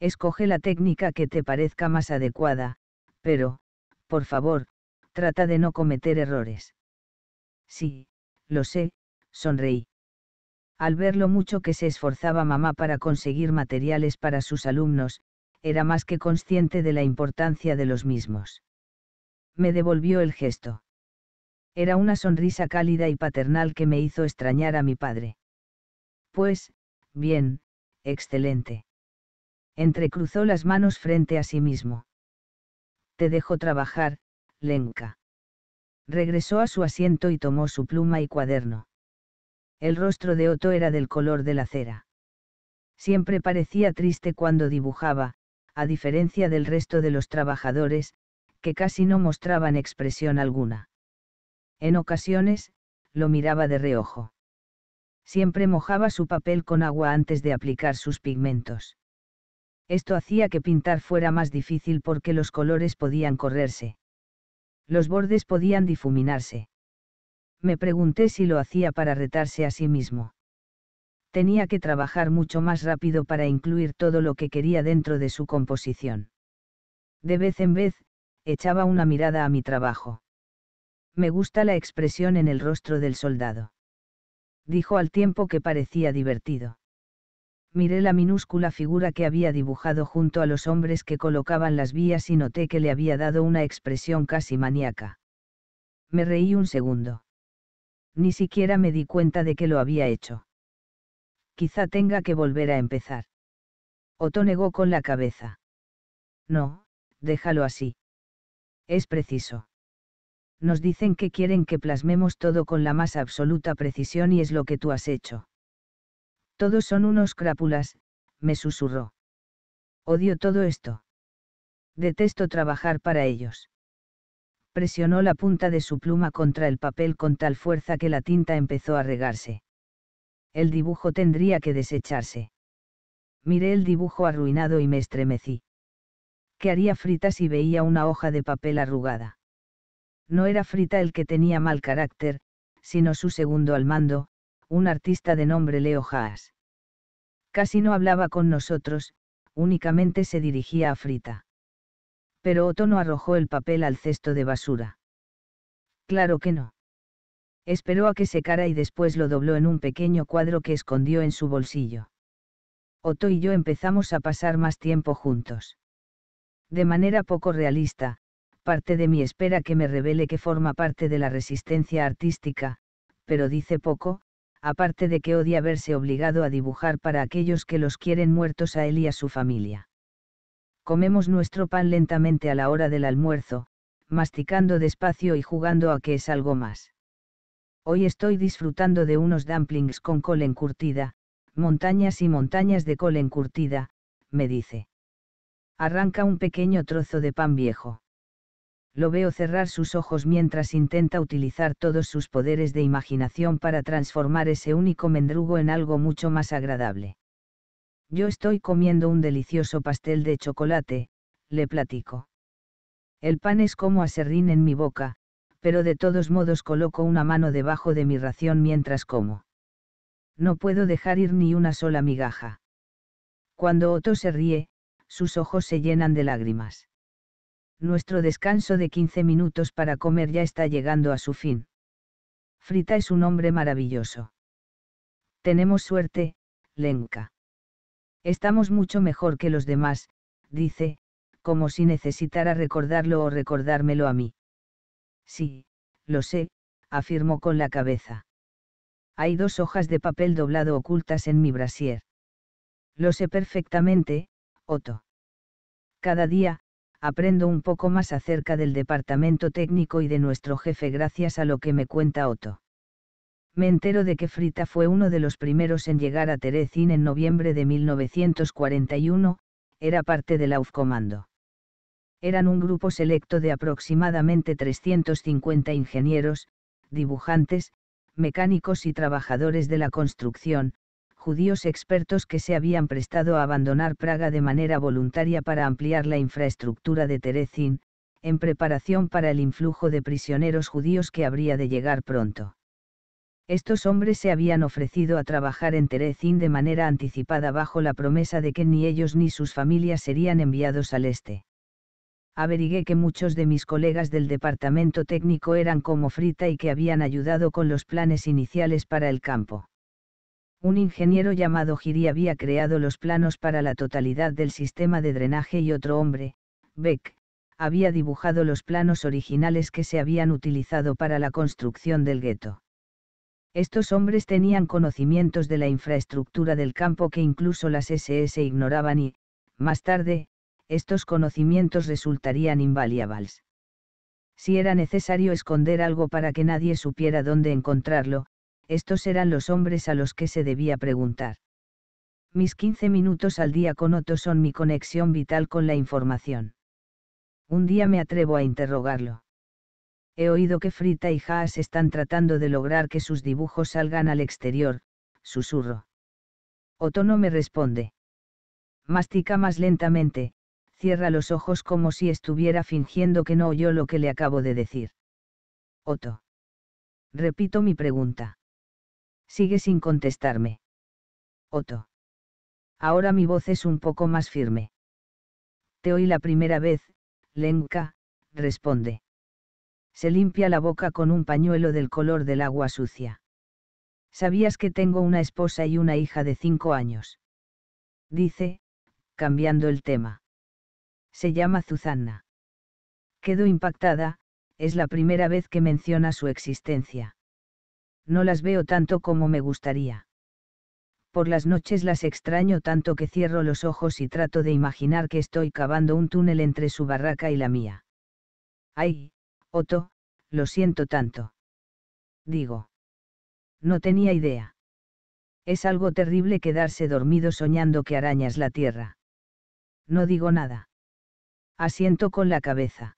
Escoge la técnica que te parezca más adecuada, pero, por favor, trata de no cometer errores. Sí, lo sé, sonreí. Al ver lo mucho que se esforzaba mamá para conseguir materiales para sus alumnos, era más que consciente de la importancia de los mismos. Me devolvió el gesto. Era una sonrisa cálida y paternal que me hizo extrañar a mi padre. Pues, bien, excelente. Entrecruzó las manos frente a sí mismo. Te dejo trabajar, Lenka. Regresó a su asiento y tomó su pluma y cuaderno. El rostro de Otto era del color de la cera. Siempre parecía triste cuando dibujaba, a diferencia del resto de los trabajadores, que casi no mostraban expresión alguna. En ocasiones, lo miraba de reojo siempre mojaba su papel con agua antes de aplicar sus pigmentos. Esto hacía que pintar fuera más difícil porque los colores podían correrse. Los bordes podían difuminarse. Me pregunté si lo hacía para retarse a sí mismo. Tenía que trabajar mucho más rápido para incluir todo lo que quería dentro de su composición. De vez en vez, echaba una mirada a mi trabajo. Me gusta la expresión en el rostro del soldado dijo al tiempo que parecía divertido. Miré la minúscula figura que había dibujado junto a los hombres que colocaban las vías y noté que le había dado una expresión casi maníaca. Me reí un segundo. Ni siquiera me di cuenta de que lo había hecho. Quizá tenga que volver a empezar. Otto negó con la cabeza. No, déjalo así. Es preciso nos dicen que quieren que plasmemos todo con la más absoluta precisión y es lo que tú has hecho. Todos son unos crápulas, me susurró. Odio todo esto. Detesto trabajar para ellos. Presionó la punta de su pluma contra el papel con tal fuerza que la tinta empezó a regarse. El dibujo tendría que desecharse. Miré el dibujo arruinado y me estremecí. ¿Qué haría fritas si veía una hoja de papel arrugada? No era Frita el que tenía mal carácter, sino su segundo al mando, un artista de nombre Leo Haas. Casi no hablaba con nosotros, únicamente se dirigía a Frita. Pero Otto no arrojó el papel al cesto de basura. Claro que no. Esperó a que secara y después lo dobló en un pequeño cuadro que escondió en su bolsillo. Otto y yo empezamos a pasar más tiempo juntos. De manera poco realista, parte de mi espera que me revele que forma parte de la resistencia artística, pero dice poco, aparte de que odia verse obligado a dibujar para aquellos que los quieren muertos a él y a su familia. Comemos nuestro pan lentamente a la hora del almuerzo, masticando despacio y jugando a que es algo más. Hoy estoy disfrutando de unos dumplings con col encurtida, montañas y montañas de col encurtida, me dice. Arranca un pequeño trozo de pan viejo lo veo cerrar sus ojos mientras intenta utilizar todos sus poderes de imaginación para transformar ese único mendrugo en algo mucho más agradable. Yo estoy comiendo un delicioso pastel de chocolate, le platico. El pan es como aserrín en mi boca, pero de todos modos coloco una mano debajo de mi ración mientras como. No puedo dejar ir ni una sola migaja. Cuando Otto se ríe, sus ojos se llenan de lágrimas. Nuestro descanso de 15 minutos para comer ya está llegando a su fin. Frita es un hombre maravilloso. Tenemos suerte, Lenka. Estamos mucho mejor que los demás, dice, como si necesitara recordarlo o recordármelo a mí. Sí, lo sé, afirmó con la cabeza. Hay dos hojas de papel doblado ocultas en mi brasier. Lo sé perfectamente, Otto. Cada día, aprendo un poco más acerca del departamento técnico y de nuestro jefe gracias a lo que me cuenta Otto. Me entero de que Frita fue uno de los primeros en llegar a Terezin en noviembre de 1941, era parte del Aufkommando. Eran un grupo selecto de aproximadamente 350 ingenieros, dibujantes, mecánicos y trabajadores de la construcción, judíos expertos que se habían prestado a abandonar Praga de manera voluntaria para ampliar la infraestructura de Terezín, en preparación para el influjo de prisioneros judíos que habría de llegar pronto. Estos hombres se habían ofrecido a trabajar en Terezín de manera anticipada bajo la promesa de que ni ellos ni sus familias serían enviados al este. Averigué que muchos de mis colegas del departamento técnico eran como Frita y que habían ayudado con los planes iniciales para el campo un ingeniero llamado Giri había creado los planos para la totalidad del sistema de drenaje y otro hombre, Beck, había dibujado los planos originales que se habían utilizado para la construcción del gueto. Estos hombres tenían conocimientos de la infraestructura del campo que incluso las SS ignoraban y, más tarde, estos conocimientos resultarían invaliables. Si era necesario esconder algo para que nadie supiera dónde encontrarlo, estos eran los hombres a los que se debía preguntar. Mis 15 minutos al día con Otto son mi conexión vital con la información. Un día me atrevo a interrogarlo. He oído que Frita y Haas están tratando de lograr que sus dibujos salgan al exterior, susurro. Otto no me responde. Mastica más lentamente, cierra los ojos como si estuviera fingiendo que no oyó lo que le acabo de decir. Otto. Repito mi pregunta. Sigue sin contestarme. Otto. Ahora mi voz es un poco más firme. Te oí la primera vez, Lenka, responde. Se limpia la boca con un pañuelo del color del agua sucia. ¿Sabías que tengo una esposa y una hija de cinco años? Dice, cambiando el tema. Se llama Zuzanna. Quedo impactada, es la primera vez que menciona su existencia no las veo tanto como me gustaría. Por las noches las extraño tanto que cierro los ojos y trato de imaginar que estoy cavando un túnel entre su barraca y la mía. Ay, Otto, lo siento tanto. Digo. No tenía idea. Es algo terrible quedarse dormido soñando que arañas la tierra. No digo nada. Asiento con la cabeza.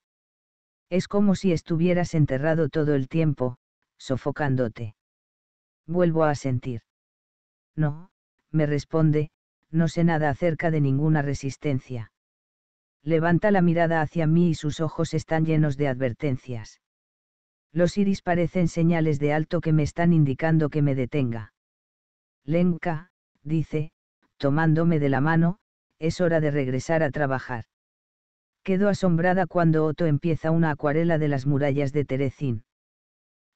Es como si estuvieras enterrado todo el tiempo, sofocándote vuelvo a sentir. No, me responde, no sé nada acerca de ninguna resistencia. Levanta la mirada hacia mí y sus ojos están llenos de advertencias. Los iris parecen señales de alto que me están indicando que me detenga. Lenka, dice, tomándome de la mano, es hora de regresar a trabajar. Quedo asombrada cuando Otto empieza una acuarela de las murallas de Terecín.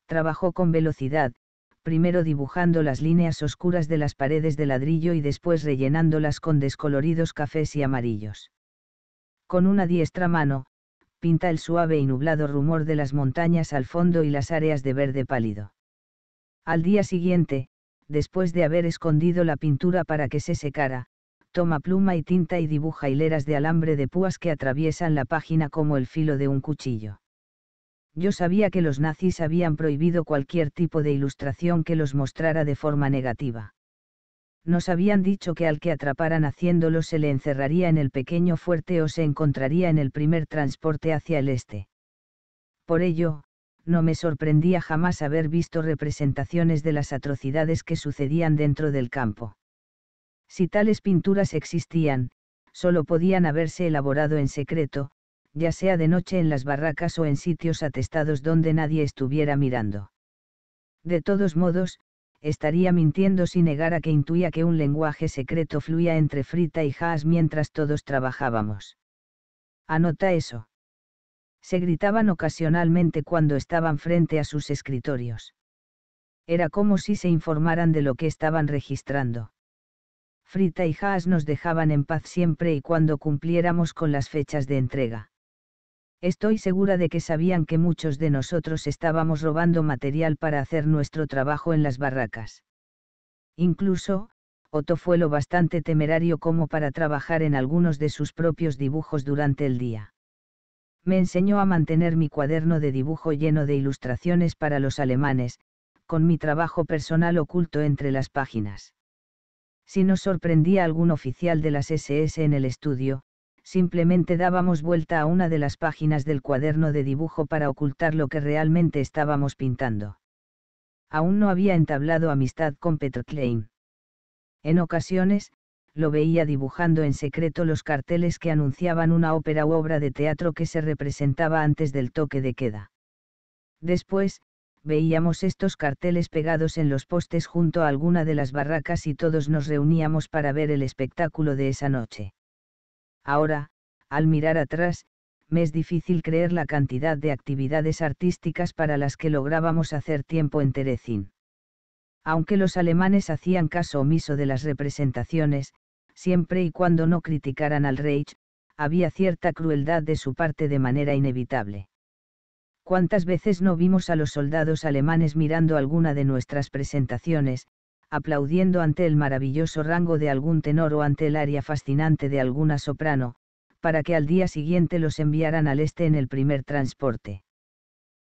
Trabajó con velocidad, primero dibujando las líneas oscuras de las paredes de ladrillo y después rellenándolas con descoloridos cafés y amarillos. Con una diestra mano, pinta el suave y nublado rumor de las montañas al fondo y las áreas de verde pálido. Al día siguiente, después de haber escondido la pintura para que se secara, toma pluma y tinta y dibuja hileras de alambre de púas que atraviesan la página como el filo de un cuchillo. Yo sabía que los nazis habían prohibido cualquier tipo de ilustración que los mostrara de forma negativa. Nos habían dicho que al que atraparan haciéndolo se le encerraría en el pequeño fuerte o se encontraría en el primer transporte hacia el este. Por ello, no me sorprendía jamás haber visto representaciones de las atrocidades que sucedían dentro del campo. Si tales pinturas existían, solo podían haberse elaborado en secreto, ya sea de noche en las barracas o en sitios atestados donde nadie estuviera mirando. De todos modos, estaría mintiendo si negara que intuía que un lenguaje secreto fluía entre Frita y Haas mientras todos trabajábamos. Anota eso. Se gritaban ocasionalmente cuando estaban frente a sus escritorios. Era como si se informaran de lo que estaban registrando. Frita y Haas nos dejaban en paz siempre y cuando cumpliéramos con las fechas de entrega. Estoy segura de que sabían que muchos de nosotros estábamos robando material para hacer nuestro trabajo en las barracas. Incluso, Otto fue lo bastante temerario como para trabajar en algunos de sus propios dibujos durante el día. Me enseñó a mantener mi cuaderno de dibujo lleno de ilustraciones para los alemanes, con mi trabajo personal oculto entre las páginas. Si nos sorprendía algún oficial de las SS en el estudio, simplemente dábamos vuelta a una de las páginas del cuaderno de dibujo para ocultar lo que realmente estábamos pintando. Aún no había entablado amistad con Peter Klein. En ocasiones, lo veía dibujando en secreto los carteles que anunciaban una ópera u obra de teatro que se representaba antes del toque de queda. Después, veíamos estos carteles pegados en los postes junto a alguna de las barracas y todos nos reuníamos para ver el espectáculo de esa noche. Ahora, al mirar atrás, me es difícil creer la cantidad de actividades artísticas para las que lográbamos hacer tiempo en Terezin. Aunque los alemanes hacían caso omiso de las representaciones, siempre y cuando no criticaran al Reich, había cierta crueldad de su parte de manera inevitable. ¿Cuántas veces no vimos a los soldados alemanes mirando alguna de nuestras presentaciones, aplaudiendo ante el maravilloso rango de algún tenor o ante el aria fascinante de alguna soprano, para que al día siguiente los enviaran al este en el primer transporte.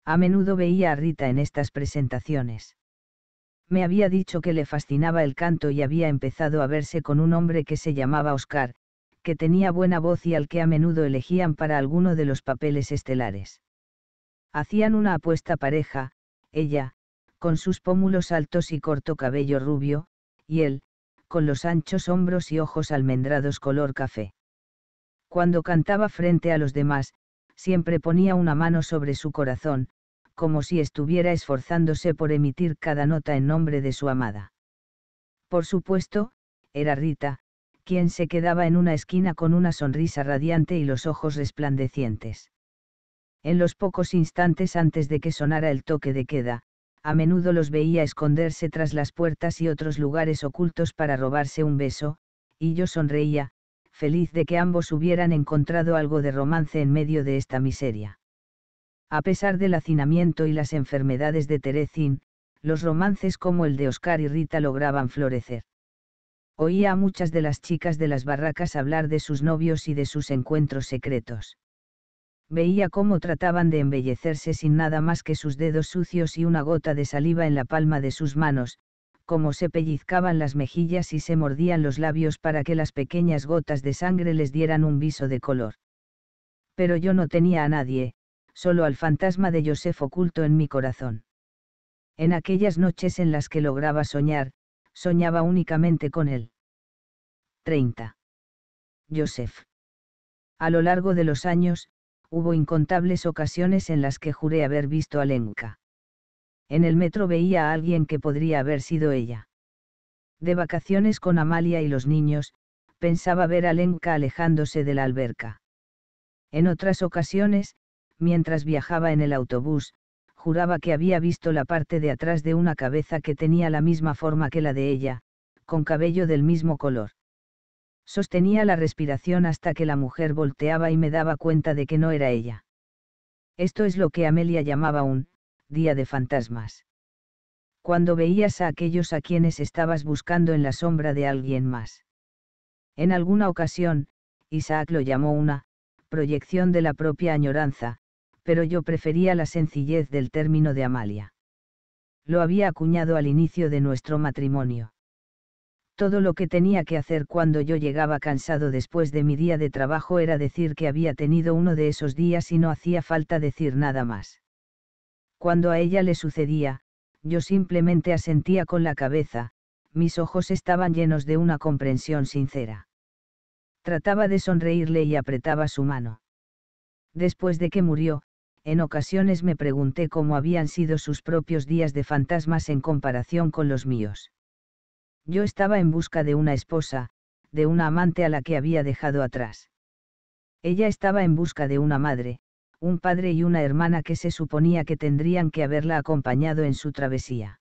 A menudo veía a Rita en estas presentaciones. Me había dicho que le fascinaba el canto y había empezado a verse con un hombre que se llamaba Oscar, que tenía buena voz y al que a menudo elegían para alguno de los papeles estelares. Hacían una apuesta pareja, ella, con sus pómulos altos y corto cabello rubio, y él, con los anchos hombros y ojos almendrados color café. Cuando cantaba frente a los demás, siempre ponía una mano sobre su corazón, como si estuviera esforzándose por emitir cada nota en nombre de su amada. Por supuesto, era Rita, quien se quedaba en una esquina con una sonrisa radiante y los ojos resplandecientes. En los pocos instantes antes de que sonara el toque de queda, a menudo los veía esconderse tras las puertas y otros lugares ocultos para robarse un beso, y yo sonreía, feliz de que ambos hubieran encontrado algo de romance en medio de esta miseria. A pesar del hacinamiento y las enfermedades de teresín, los romances como el de Oscar y Rita lograban florecer. Oía a muchas de las chicas de las barracas hablar de sus novios y de sus encuentros secretos veía cómo trataban de embellecerse sin nada más que sus dedos sucios y una gota de saliva en la palma de sus manos, cómo se pellizcaban las mejillas y se mordían los labios para que las pequeñas gotas de sangre les dieran un viso de color. Pero yo no tenía a nadie, solo al fantasma de Joseph oculto en mi corazón. En aquellas noches en las que lograba soñar, soñaba únicamente con él. 30. Joseph. A lo largo de los años, hubo incontables ocasiones en las que juré haber visto a Lenka. En el metro veía a alguien que podría haber sido ella. De vacaciones con Amalia y los niños, pensaba ver a Lenka alejándose de la alberca. En otras ocasiones, mientras viajaba en el autobús, juraba que había visto la parte de atrás de una cabeza que tenía la misma forma que la de ella, con cabello del mismo color. Sostenía la respiración hasta que la mujer volteaba y me daba cuenta de que no era ella. Esto es lo que Amelia llamaba un día de fantasmas. Cuando veías a aquellos a quienes estabas buscando en la sombra de alguien más. En alguna ocasión, Isaac lo llamó una proyección de la propia añoranza, pero yo prefería la sencillez del término de Amalia. Lo había acuñado al inicio de nuestro matrimonio. Todo lo que tenía que hacer cuando yo llegaba cansado después de mi día de trabajo era decir que había tenido uno de esos días y no hacía falta decir nada más. Cuando a ella le sucedía, yo simplemente asentía con la cabeza, mis ojos estaban llenos de una comprensión sincera. Trataba de sonreírle y apretaba su mano. Después de que murió, en ocasiones me pregunté cómo habían sido sus propios días de fantasmas en comparación con los míos. Yo estaba en busca de una esposa, de una amante a la que había dejado atrás. Ella estaba en busca de una madre, un padre y una hermana que se suponía que tendrían que haberla acompañado en su travesía.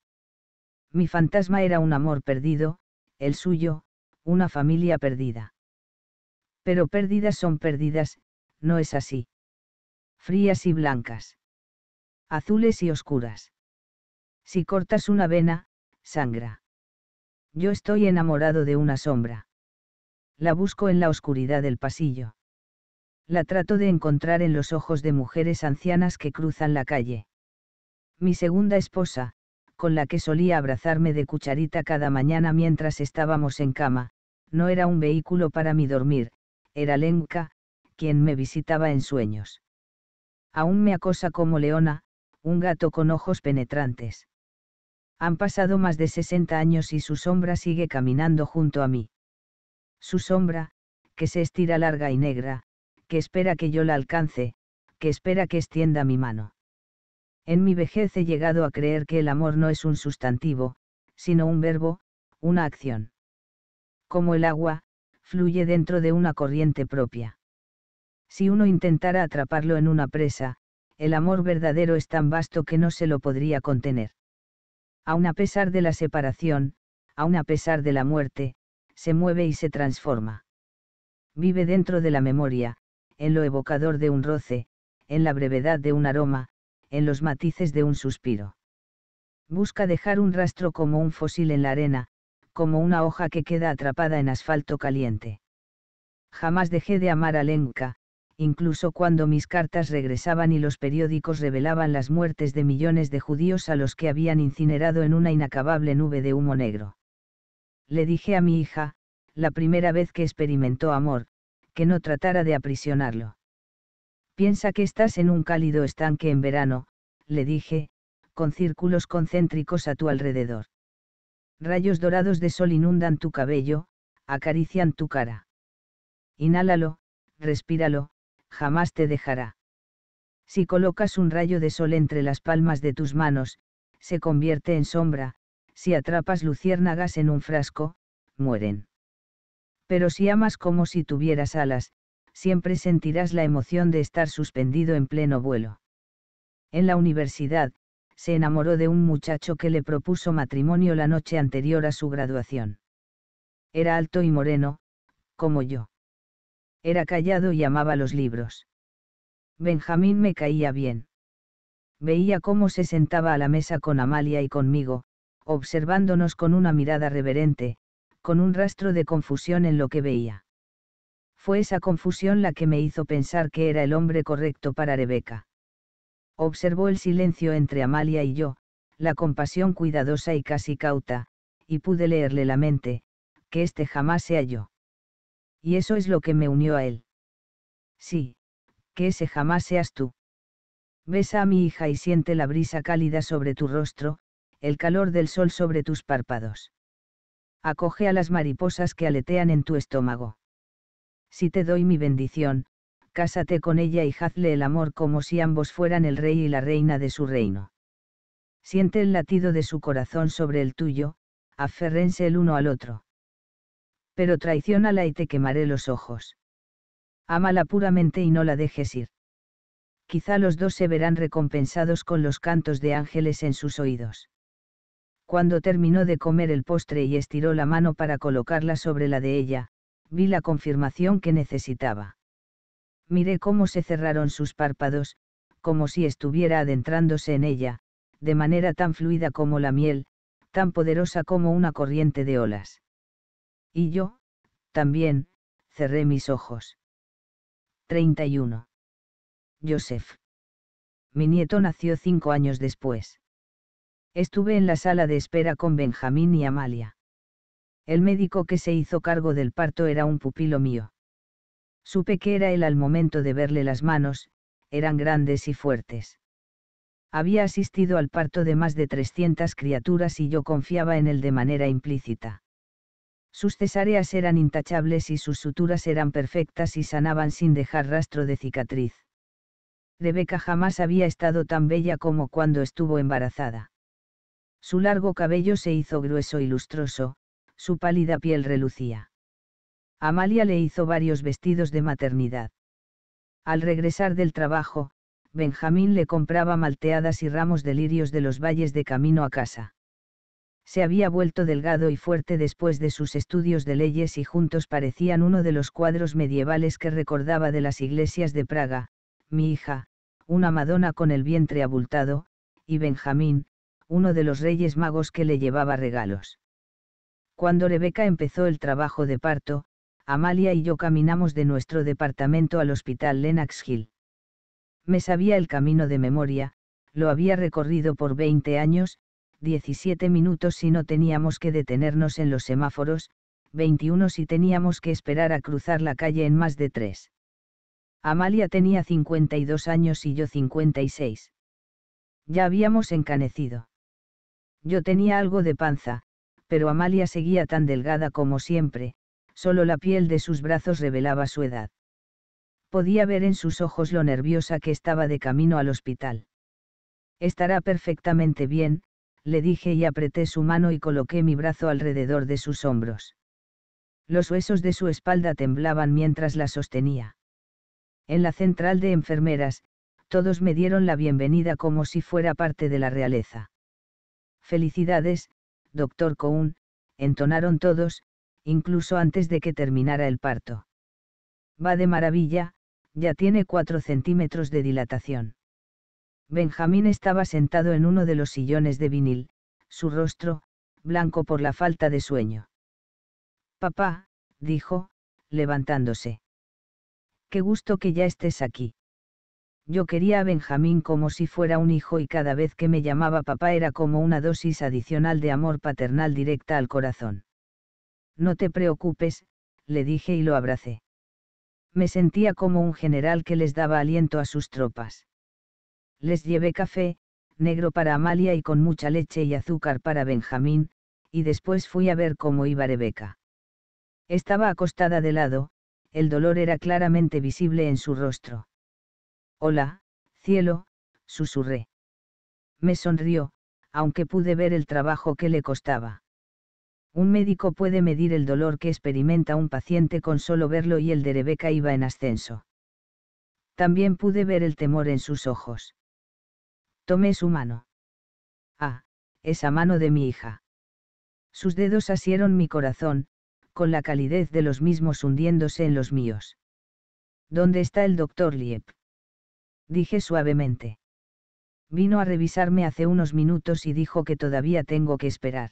Mi fantasma era un amor perdido, el suyo, una familia perdida. Pero pérdidas son pérdidas, no es así. Frías y blancas. Azules y oscuras. Si cortas una vena, sangra. Yo estoy enamorado de una sombra. La busco en la oscuridad del pasillo. La trato de encontrar en los ojos de mujeres ancianas que cruzan la calle. Mi segunda esposa, con la que solía abrazarme de cucharita cada mañana mientras estábamos en cama, no era un vehículo para mi dormir, era Lenka, quien me visitaba en sueños. Aún me acosa como leona, un gato con ojos penetrantes. Han pasado más de 60 años y su sombra sigue caminando junto a mí. Su sombra, que se estira larga y negra, que espera que yo la alcance, que espera que extienda mi mano. En mi vejez he llegado a creer que el amor no es un sustantivo, sino un verbo, una acción. Como el agua, fluye dentro de una corriente propia. Si uno intentara atraparlo en una presa, el amor verdadero es tan vasto que no se lo podría contener aun a pesar de la separación, aun a pesar de la muerte, se mueve y se transforma. Vive dentro de la memoria, en lo evocador de un roce, en la brevedad de un aroma, en los matices de un suspiro. Busca dejar un rastro como un fósil en la arena, como una hoja que queda atrapada en asfalto caliente. Jamás dejé de amar a Lenka, incluso cuando mis cartas regresaban y los periódicos revelaban las muertes de millones de judíos a los que habían incinerado en una inacabable nube de humo negro. Le dije a mi hija, la primera vez que experimentó amor, que no tratara de aprisionarlo. Piensa que estás en un cálido estanque en verano, le dije, con círculos concéntricos a tu alrededor. Rayos dorados de sol inundan tu cabello, acarician tu cara. Inhálalo, respíralo, jamás te dejará. Si colocas un rayo de sol entre las palmas de tus manos, se convierte en sombra, si atrapas luciérnagas en un frasco, mueren. Pero si amas como si tuvieras alas, siempre sentirás la emoción de estar suspendido en pleno vuelo. En la universidad, se enamoró de un muchacho que le propuso matrimonio la noche anterior a su graduación. Era alto y moreno, como yo. Era callado y amaba los libros. Benjamín me caía bien. Veía cómo se sentaba a la mesa con Amalia y conmigo, observándonos con una mirada reverente, con un rastro de confusión en lo que veía. Fue esa confusión la que me hizo pensar que era el hombre correcto para Rebeca. Observó el silencio entre Amalia y yo, la compasión cuidadosa y casi cauta, y pude leerle la mente, que este jamás se halló y eso es lo que me unió a él. Sí, que ese jamás seas tú. Besa a mi hija y siente la brisa cálida sobre tu rostro, el calor del sol sobre tus párpados. Acoge a las mariposas que aletean en tu estómago. Si te doy mi bendición, cásate con ella y hazle el amor como si ambos fueran el rey y la reina de su reino. Siente el latido de su corazón sobre el tuyo, aférrense el uno al otro pero traicionala y te quemaré los ojos. Ámala puramente y no la dejes ir. Quizá los dos se verán recompensados con los cantos de ángeles en sus oídos. Cuando terminó de comer el postre y estiró la mano para colocarla sobre la de ella, vi la confirmación que necesitaba. Miré cómo se cerraron sus párpados, como si estuviera adentrándose en ella, de manera tan fluida como la miel, tan poderosa como una corriente de olas. Y yo, también, cerré mis ojos. 31. Joseph. Mi nieto nació cinco años después. Estuve en la sala de espera con Benjamín y Amalia. El médico que se hizo cargo del parto era un pupilo mío. Supe que era él al momento de verle las manos, eran grandes y fuertes. Había asistido al parto de más de 300 criaturas y yo confiaba en él de manera implícita. Sus cesáreas eran intachables y sus suturas eran perfectas y sanaban sin dejar rastro de cicatriz. Rebeca jamás había estado tan bella como cuando estuvo embarazada. Su largo cabello se hizo grueso y lustroso, su pálida piel relucía. Amalia le hizo varios vestidos de maternidad. Al regresar del trabajo, Benjamín le compraba malteadas y ramos de lirios de los valles de camino a casa se había vuelto delgado y fuerte después de sus estudios de leyes y juntos parecían uno de los cuadros medievales que recordaba de las iglesias de Praga, mi hija, una Madonna con el vientre abultado, y Benjamín, uno de los reyes magos que le llevaba regalos. Cuando Rebeca empezó el trabajo de parto, Amalia y yo caminamos de nuestro departamento al hospital Lenox Hill. Me sabía el camino de memoria, lo había recorrido por 20 años, 17 minutos si no teníamos que detenernos en los semáforos, 21 si teníamos que esperar a cruzar la calle en más de tres. Amalia tenía 52 años y yo 56. Ya habíamos encanecido. Yo tenía algo de panza, pero Amalia seguía tan delgada como siempre, solo la piel de sus brazos revelaba su edad. Podía ver en sus ojos lo nerviosa que estaba de camino al hospital. Estará perfectamente bien, le dije y apreté su mano y coloqué mi brazo alrededor de sus hombros. Los huesos de su espalda temblaban mientras la sostenía. En la central de enfermeras, todos me dieron la bienvenida como si fuera parte de la realeza. Felicidades, doctor Cohn, entonaron todos, incluso antes de que terminara el parto. Va de maravilla, ya tiene cuatro centímetros de dilatación. Benjamín estaba sentado en uno de los sillones de vinil, su rostro, blanco por la falta de sueño. Papá, dijo, levantándose. Qué gusto que ya estés aquí. Yo quería a Benjamín como si fuera un hijo y cada vez que me llamaba papá era como una dosis adicional de amor paternal directa al corazón. No te preocupes, le dije y lo abracé. Me sentía como un general que les daba aliento a sus tropas. Les llevé café, negro para Amalia y con mucha leche y azúcar para Benjamín, y después fui a ver cómo iba Rebeca. Estaba acostada de lado, el dolor era claramente visible en su rostro. Hola, cielo, susurré. Me sonrió, aunque pude ver el trabajo que le costaba. Un médico puede medir el dolor que experimenta un paciente con solo verlo y el de Rebeca iba en ascenso. También pude ver el temor en sus ojos. Tomé su mano. Ah, esa mano de mi hija. Sus dedos asieron mi corazón, con la calidez de los mismos hundiéndose en los míos. ¿Dónde está el doctor Liep? Dije suavemente. Vino a revisarme hace unos minutos y dijo que todavía tengo que esperar.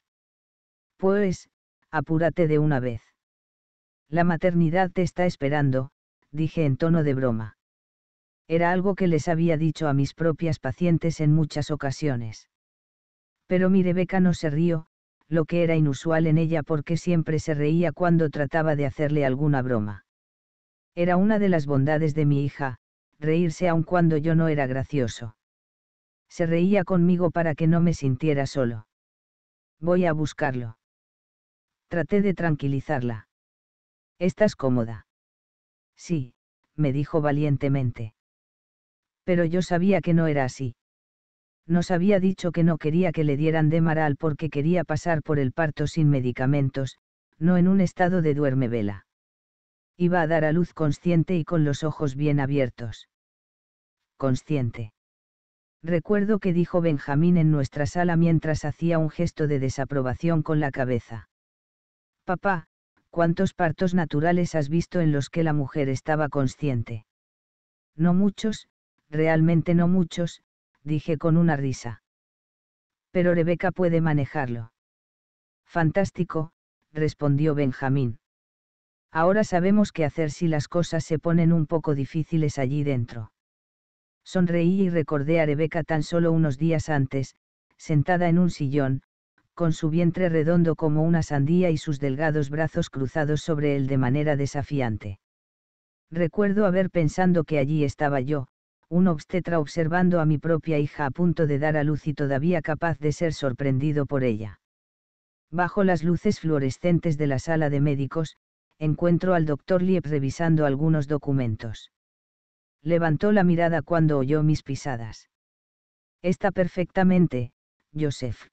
Pues, apúrate de una vez. La maternidad te está esperando, dije en tono de broma era algo que les había dicho a mis propias pacientes en muchas ocasiones. Pero mi Rebeca no se rió, lo que era inusual en ella porque siempre se reía cuando trataba de hacerle alguna broma. Era una de las bondades de mi hija, reírse aun cuando yo no era gracioso. Se reía conmigo para que no me sintiera solo. Voy a buscarlo. Traté de tranquilizarla. ¿Estás cómoda? Sí, me dijo valientemente pero yo sabía que no era así. Nos había dicho que no quería que le dieran Demaral porque quería pasar por el parto sin medicamentos, no en un estado de duerme vela. Iba a dar a luz consciente y con los ojos bien abiertos. Consciente. Recuerdo que dijo Benjamín en nuestra sala mientras hacía un gesto de desaprobación con la cabeza. Papá, ¿cuántos partos naturales has visto en los que la mujer estaba consciente? No muchos, Realmente no muchos, dije con una risa. Pero Rebeca puede manejarlo. Fantástico, respondió Benjamín. Ahora sabemos qué hacer si las cosas se ponen un poco difíciles allí dentro. Sonreí y recordé a Rebeca tan solo unos días antes, sentada en un sillón, con su vientre redondo como una sandía y sus delgados brazos cruzados sobre él de manera desafiante. Recuerdo haber pensando que allí estaba yo, un obstetra observando a mi propia hija a punto de dar a luz y todavía capaz de ser sorprendido por ella. Bajo las luces fluorescentes de la sala de médicos, encuentro al doctor Lieb revisando algunos documentos. Levantó la mirada cuando oyó mis pisadas. Está perfectamente, Joseph.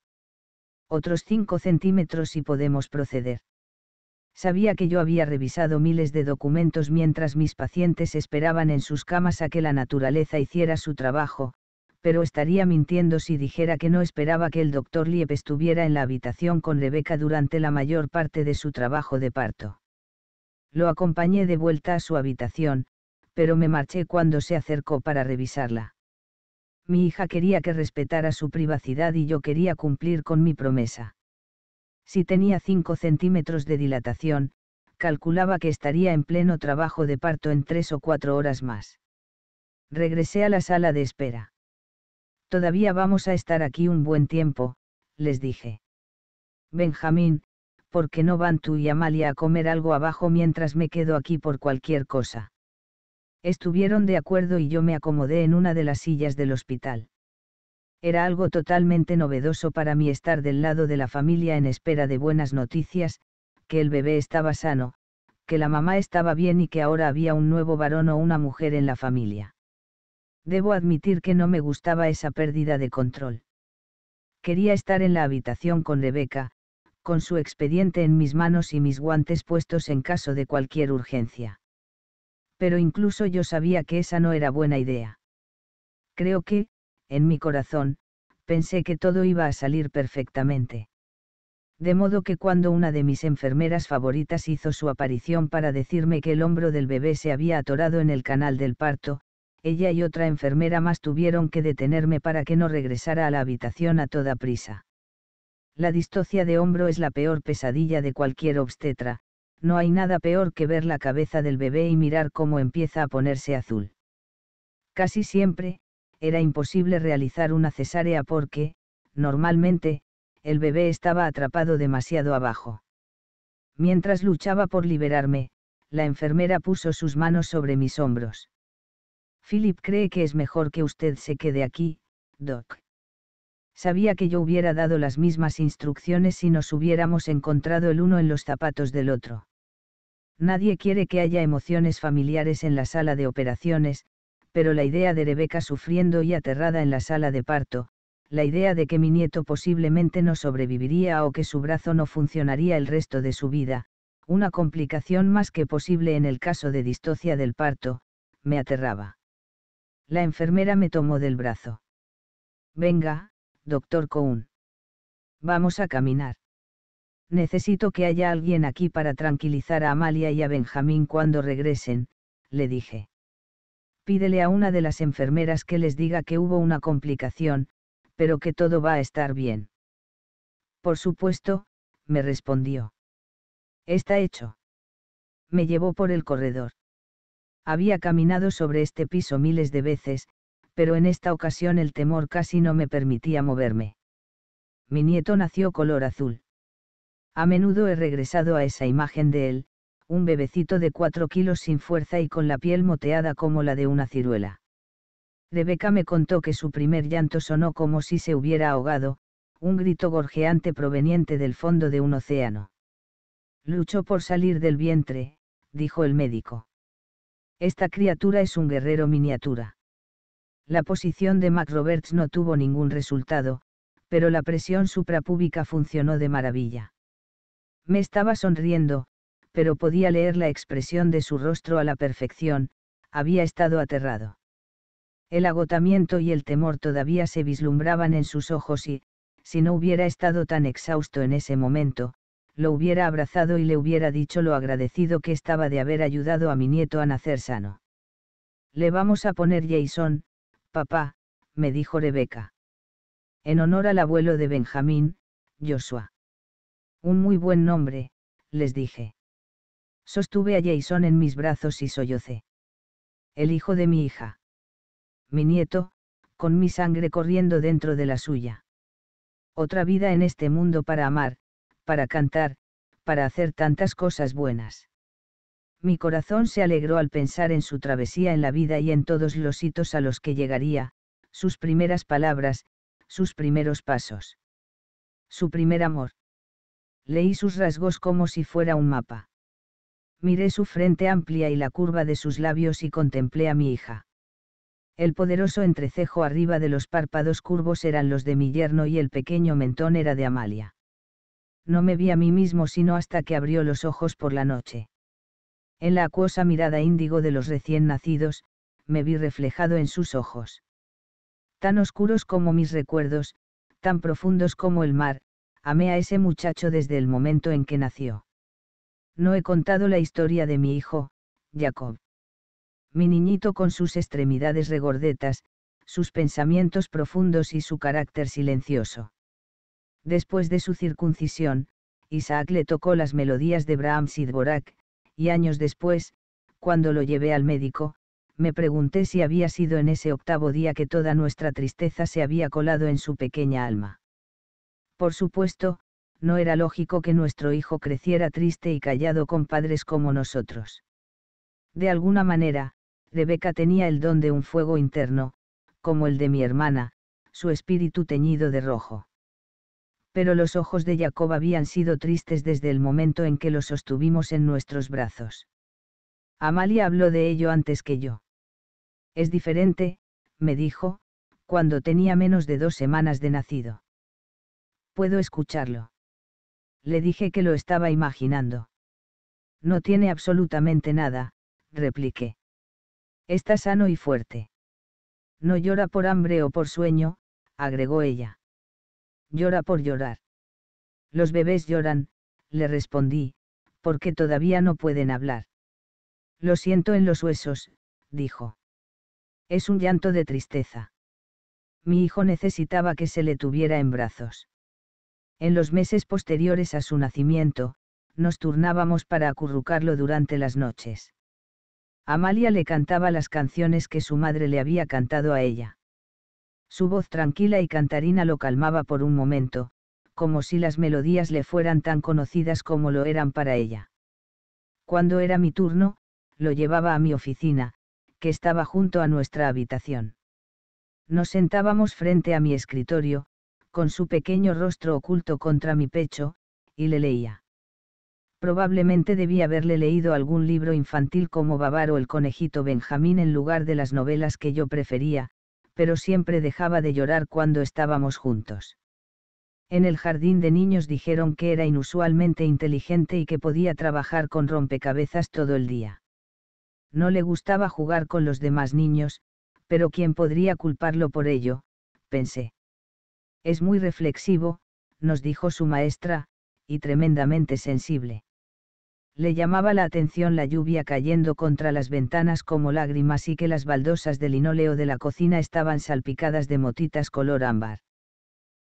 Otros cinco centímetros y podemos proceder. Sabía que yo había revisado miles de documentos mientras mis pacientes esperaban en sus camas a que la naturaleza hiciera su trabajo, pero estaría mintiendo si dijera que no esperaba que el doctor Lieb estuviera en la habitación con Rebeca durante la mayor parte de su trabajo de parto. Lo acompañé de vuelta a su habitación, pero me marché cuando se acercó para revisarla. Mi hija quería que respetara su privacidad y yo quería cumplir con mi promesa. Si tenía 5 centímetros de dilatación, calculaba que estaría en pleno trabajo de parto en tres o cuatro horas más. Regresé a la sala de espera. Todavía vamos a estar aquí un buen tiempo, les dije. Benjamín, ¿por qué no van tú y Amalia a comer algo abajo mientras me quedo aquí por cualquier cosa? Estuvieron de acuerdo y yo me acomodé en una de las sillas del hospital. Era algo totalmente novedoso para mí estar del lado de la familia en espera de buenas noticias, que el bebé estaba sano, que la mamá estaba bien y que ahora había un nuevo varón o una mujer en la familia. Debo admitir que no me gustaba esa pérdida de control. Quería estar en la habitación con Rebeca, con su expediente en mis manos y mis guantes puestos en caso de cualquier urgencia. Pero incluso yo sabía que esa no era buena idea. Creo que, en mi corazón, pensé que todo iba a salir perfectamente. De modo que cuando una de mis enfermeras favoritas hizo su aparición para decirme que el hombro del bebé se había atorado en el canal del parto, ella y otra enfermera más tuvieron que detenerme para que no regresara a la habitación a toda prisa. La distocia de hombro es la peor pesadilla de cualquier obstetra, no hay nada peor que ver la cabeza del bebé y mirar cómo empieza a ponerse azul. Casi siempre, era imposible realizar una cesárea porque, normalmente, el bebé estaba atrapado demasiado abajo. Mientras luchaba por liberarme, la enfermera puso sus manos sobre mis hombros. Philip cree que es mejor que usted se quede aquí, Doc. Sabía que yo hubiera dado las mismas instrucciones si nos hubiéramos encontrado el uno en los zapatos del otro. Nadie quiere que haya emociones familiares en la sala de operaciones, pero la idea de Rebeca sufriendo y aterrada en la sala de parto, la idea de que mi nieto posiblemente no sobreviviría o que su brazo no funcionaría el resto de su vida, una complicación más que posible en el caso de distocia del parto, me aterraba. La enfermera me tomó del brazo. Venga, doctor Coon. Vamos a caminar. Necesito que haya alguien aquí para tranquilizar a Amalia y a Benjamín cuando regresen, le dije pídele a una de las enfermeras que les diga que hubo una complicación, pero que todo va a estar bien. Por supuesto, me respondió. Está hecho. Me llevó por el corredor. Había caminado sobre este piso miles de veces, pero en esta ocasión el temor casi no me permitía moverme. Mi nieto nació color azul. A menudo he regresado a esa imagen de él, un bebecito de cuatro kilos sin fuerza y con la piel moteada como la de una ciruela. Rebeca me contó que su primer llanto sonó como si se hubiera ahogado, un grito gorjeante proveniente del fondo de un océano. Luchó por salir del vientre, dijo el médico. Esta criatura es un guerrero miniatura. La posición de Mac Roberts no tuvo ningún resultado, pero la presión suprapúbica funcionó de maravilla. Me estaba sonriendo, pero podía leer la expresión de su rostro a la perfección, había estado aterrado. El agotamiento y el temor todavía se vislumbraban en sus ojos y, si no hubiera estado tan exhausto en ese momento, lo hubiera abrazado y le hubiera dicho lo agradecido que estaba de haber ayudado a mi nieto a nacer sano. Le vamos a poner Jason, papá, me dijo Rebeca. En honor al abuelo de Benjamín, Joshua. Un muy buen nombre, les dije. Sostuve a Jason en mis brazos y sollocé. El hijo de mi hija. Mi nieto, con mi sangre corriendo dentro de la suya. Otra vida en este mundo para amar, para cantar, para hacer tantas cosas buenas. Mi corazón se alegró al pensar en su travesía en la vida y en todos los hitos a los que llegaría, sus primeras palabras, sus primeros pasos. Su primer amor. Leí sus rasgos como si fuera un mapa. Miré su frente amplia y la curva de sus labios y contemplé a mi hija. El poderoso entrecejo arriba de los párpados curvos eran los de mi yerno y el pequeño mentón era de Amalia. No me vi a mí mismo sino hasta que abrió los ojos por la noche. En la acuosa mirada índigo de los recién nacidos, me vi reflejado en sus ojos. Tan oscuros como mis recuerdos, tan profundos como el mar, amé a ese muchacho desde el momento en que nació. No he contado la historia de mi hijo, Jacob. Mi niñito con sus extremidades regordetas, sus pensamientos profundos y su carácter silencioso. Después de su circuncisión, Isaac le tocó las melodías de Brahms y Dvorak, y años después, cuando lo llevé al médico, me pregunté si había sido en ese octavo día que toda nuestra tristeza se había colado en su pequeña alma. Por supuesto, no era lógico que nuestro hijo creciera triste y callado con padres como nosotros. De alguna manera, Rebeca tenía el don de un fuego interno, como el de mi hermana, su espíritu teñido de rojo. Pero los ojos de Jacob habían sido tristes desde el momento en que lo sostuvimos en nuestros brazos. Amalia habló de ello antes que yo. Es diferente, me dijo, cuando tenía menos de dos semanas de nacido. Puedo escucharlo le dije que lo estaba imaginando. No tiene absolutamente nada, repliqué. Está sano y fuerte. No llora por hambre o por sueño, agregó ella. Llora por llorar. Los bebés lloran, le respondí, porque todavía no pueden hablar. Lo siento en los huesos, dijo. Es un llanto de tristeza. Mi hijo necesitaba que se le tuviera en brazos. En los meses posteriores a su nacimiento, nos turnábamos para acurrucarlo durante las noches. Amalia le cantaba las canciones que su madre le había cantado a ella. Su voz tranquila y cantarina lo calmaba por un momento, como si las melodías le fueran tan conocidas como lo eran para ella. Cuando era mi turno, lo llevaba a mi oficina, que estaba junto a nuestra habitación. Nos sentábamos frente a mi escritorio, con su pequeño rostro oculto contra mi pecho, y le leía. Probablemente debía haberle leído algún libro infantil como Babar o El conejito Benjamín en lugar de las novelas que yo prefería, pero siempre dejaba de llorar cuando estábamos juntos. En el jardín de niños dijeron que era inusualmente inteligente y que podía trabajar con rompecabezas todo el día. No le gustaba jugar con los demás niños, pero ¿quién podría culparlo por ello? pensé. Es muy reflexivo, nos dijo su maestra, y tremendamente sensible. Le llamaba la atención la lluvia cayendo contra las ventanas como lágrimas y que las baldosas de linóleo de la cocina estaban salpicadas de motitas color ámbar.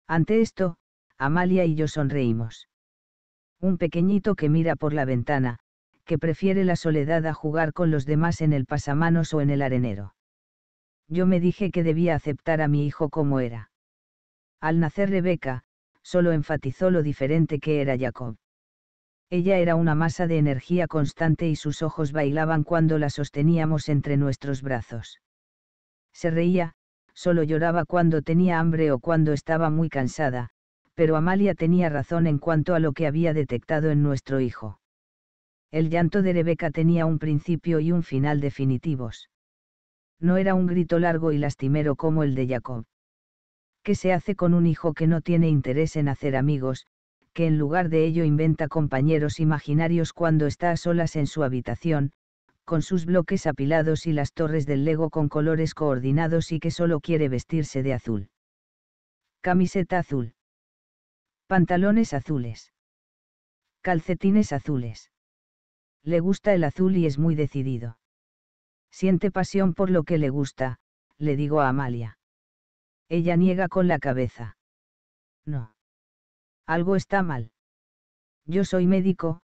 Ante esto, Amalia y yo sonreímos. Un pequeñito que mira por la ventana, que prefiere la soledad a jugar con los demás en el pasamanos o en el arenero. Yo me dije que debía aceptar a mi hijo como era. Al nacer Rebeca, solo enfatizó lo diferente que era Jacob. Ella era una masa de energía constante y sus ojos bailaban cuando la sosteníamos entre nuestros brazos. Se reía, solo lloraba cuando tenía hambre o cuando estaba muy cansada, pero Amalia tenía razón en cuanto a lo que había detectado en nuestro hijo. El llanto de Rebeca tenía un principio y un final definitivos. No era un grito largo y lastimero como el de Jacob. ¿Qué se hace con un hijo que no tiene interés en hacer amigos, que en lugar de ello inventa compañeros imaginarios cuando está a solas en su habitación, con sus bloques apilados y las torres del Lego con colores coordinados y que solo quiere vestirse de azul? Camiseta azul. Pantalones azules. Calcetines azules. Le gusta el azul y es muy decidido. Siente pasión por lo que le gusta, le digo a Amalia. Ella niega con la cabeza. No. Algo está mal. Yo soy médico,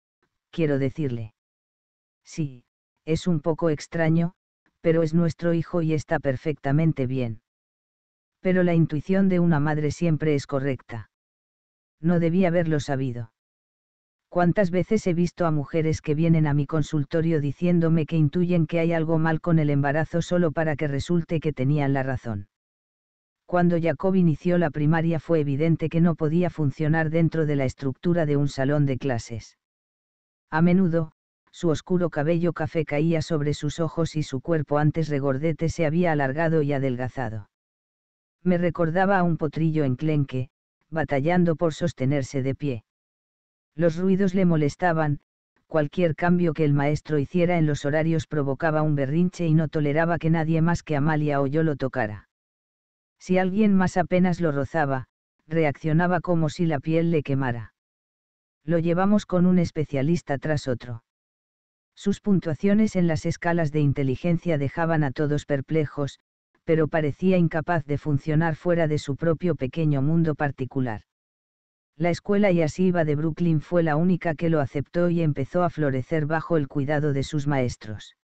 quiero decirle. Sí, es un poco extraño, pero es nuestro hijo y está perfectamente bien. Pero la intuición de una madre siempre es correcta. No debía haberlo sabido. ¿Cuántas veces he visto a mujeres que vienen a mi consultorio diciéndome que intuyen que hay algo mal con el embarazo solo para que resulte que tenían la razón? Cuando Jacob inició la primaria fue evidente que no podía funcionar dentro de la estructura de un salón de clases. A menudo, su oscuro cabello café caía sobre sus ojos y su cuerpo antes regordete se había alargado y adelgazado. Me recordaba a un potrillo enclenque, batallando por sostenerse de pie. Los ruidos le molestaban, cualquier cambio que el maestro hiciera en los horarios provocaba un berrinche y no toleraba que nadie más que Amalia o yo lo tocara. Si alguien más apenas lo rozaba, reaccionaba como si la piel le quemara. Lo llevamos con un especialista tras otro. Sus puntuaciones en las escalas de inteligencia dejaban a todos perplejos, pero parecía incapaz de funcionar fuera de su propio pequeño mundo particular. La escuela yasiva de Brooklyn fue la única que lo aceptó y empezó a florecer bajo el cuidado de sus maestros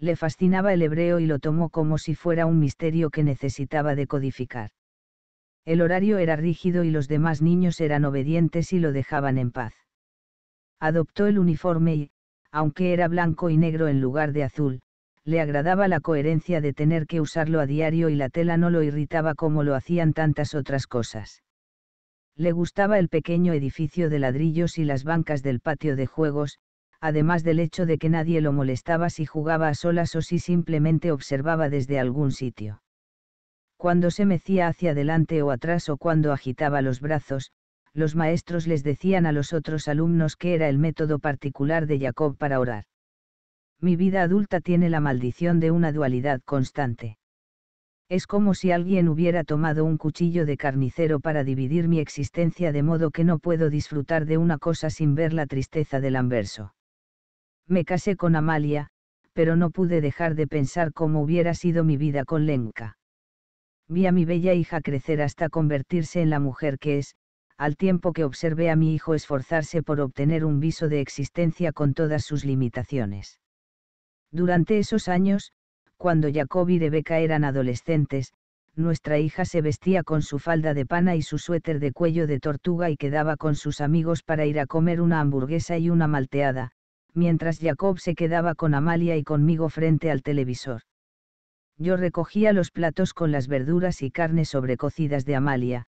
le fascinaba el hebreo y lo tomó como si fuera un misterio que necesitaba decodificar. El horario era rígido y los demás niños eran obedientes y lo dejaban en paz. Adoptó el uniforme y, aunque era blanco y negro en lugar de azul, le agradaba la coherencia de tener que usarlo a diario y la tela no lo irritaba como lo hacían tantas otras cosas. Le gustaba el pequeño edificio de ladrillos y las bancas del patio de juegos, además del hecho de que nadie lo molestaba si jugaba a solas o si simplemente observaba desde algún sitio. Cuando se mecía hacia adelante o atrás o cuando agitaba los brazos, los maestros les decían a los otros alumnos que era el método particular de Jacob para orar. Mi vida adulta tiene la maldición de una dualidad constante. Es como si alguien hubiera tomado un cuchillo de carnicero para dividir mi existencia de modo que no puedo disfrutar de una cosa sin ver la tristeza del anverso. Me casé con Amalia, pero no pude dejar de pensar cómo hubiera sido mi vida con Lenka. Vi a mi bella hija crecer hasta convertirse en la mujer que es, al tiempo que observé a mi hijo esforzarse por obtener un viso de existencia con todas sus limitaciones. Durante esos años, cuando Jacob y Rebeca eran adolescentes, nuestra hija se vestía con su falda de pana y su suéter de cuello de tortuga y quedaba con sus amigos para ir a comer una hamburguesa y una malteada, mientras Jacob se quedaba con Amalia y conmigo frente al televisor. Yo recogía los platos con las verduras y carnes sobrecocidas de Amalia,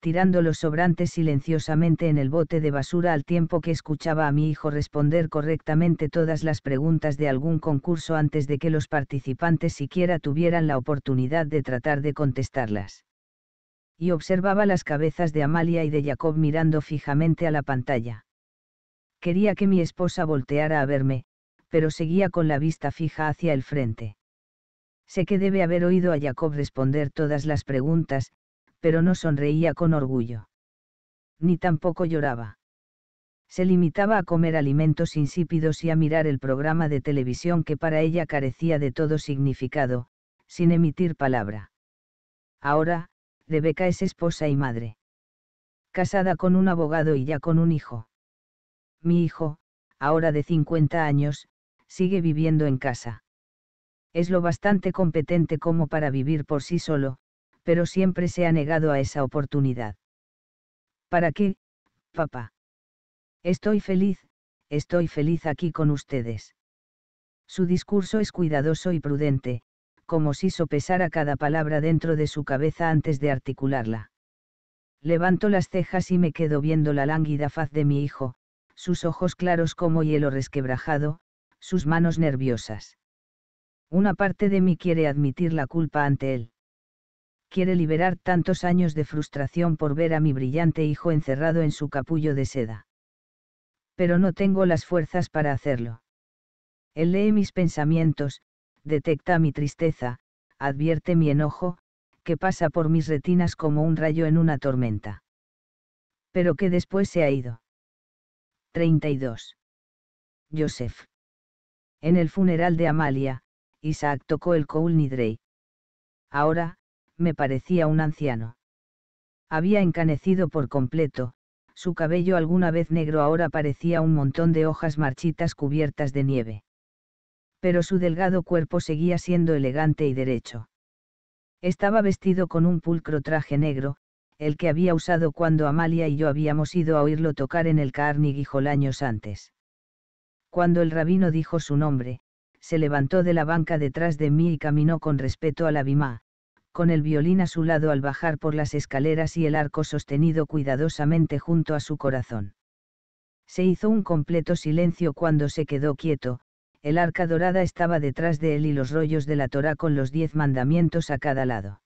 tirando los sobrantes silenciosamente en el bote de basura al tiempo que escuchaba a mi hijo responder correctamente todas las preguntas de algún concurso antes de que los participantes siquiera tuvieran la oportunidad de tratar de contestarlas. Y observaba las cabezas de Amalia y de Jacob mirando fijamente a la pantalla. Quería que mi esposa volteara a verme, pero seguía con la vista fija hacia el frente. Sé que debe haber oído a Jacob responder todas las preguntas, pero no sonreía con orgullo. Ni tampoco lloraba. Se limitaba a comer alimentos insípidos y a mirar el programa de televisión que para ella carecía de todo significado, sin emitir palabra. Ahora, Rebeca es esposa y madre. Casada con un abogado y ya con un hijo. Mi hijo, ahora de 50 años, sigue viviendo en casa. Es lo bastante competente como para vivir por sí solo, pero siempre se ha negado a esa oportunidad. ¿Para qué, papá? Estoy feliz, estoy feliz aquí con ustedes. Su discurso es cuidadoso y prudente, como si sopesara cada palabra dentro de su cabeza antes de articularla. Levanto las cejas y me quedo viendo la lánguida faz de mi hijo, sus ojos claros como hielo resquebrajado, sus manos nerviosas. Una parte de mí quiere admitir la culpa ante él. Quiere liberar tantos años de frustración por ver a mi brillante hijo encerrado en su capullo de seda. Pero no tengo las fuerzas para hacerlo. Él lee mis pensamientos, detecta mi tristeza, advierte mi enojo, que pasa por mis retinas como un rayo en una tormenta. Pero que después se ha ido. 32. Joseph. En el funeral de Amalia, Isaac tocó el Koul Ahora, me parecía un anciano. Había encanecido por completo, su cabello alguna vez negro ahora parecía un montón de hojas marchitas cubiertas de nieve. Pero su delgado cuerpo seguía siendo elegante y derecho. Estaba vestido con un pulcro traje negro, el que había usado cuando Amalia y yo habíamos ido a oírlo tocar en el Carnegie años antes. Cuando el rabino dijo su nombre, se levantó de la banca detrás de mí y caminó con respeto a la bimá, con el violín a su lado al bajar por las escaleras y el arco sostenido cuidadosamente junto a su corazón. Se hizo un completo silencio cuando se quedó quieto, el arca dorada estaba detrás de él y los rollos de la Torá con los diez mandamientos a cada lado.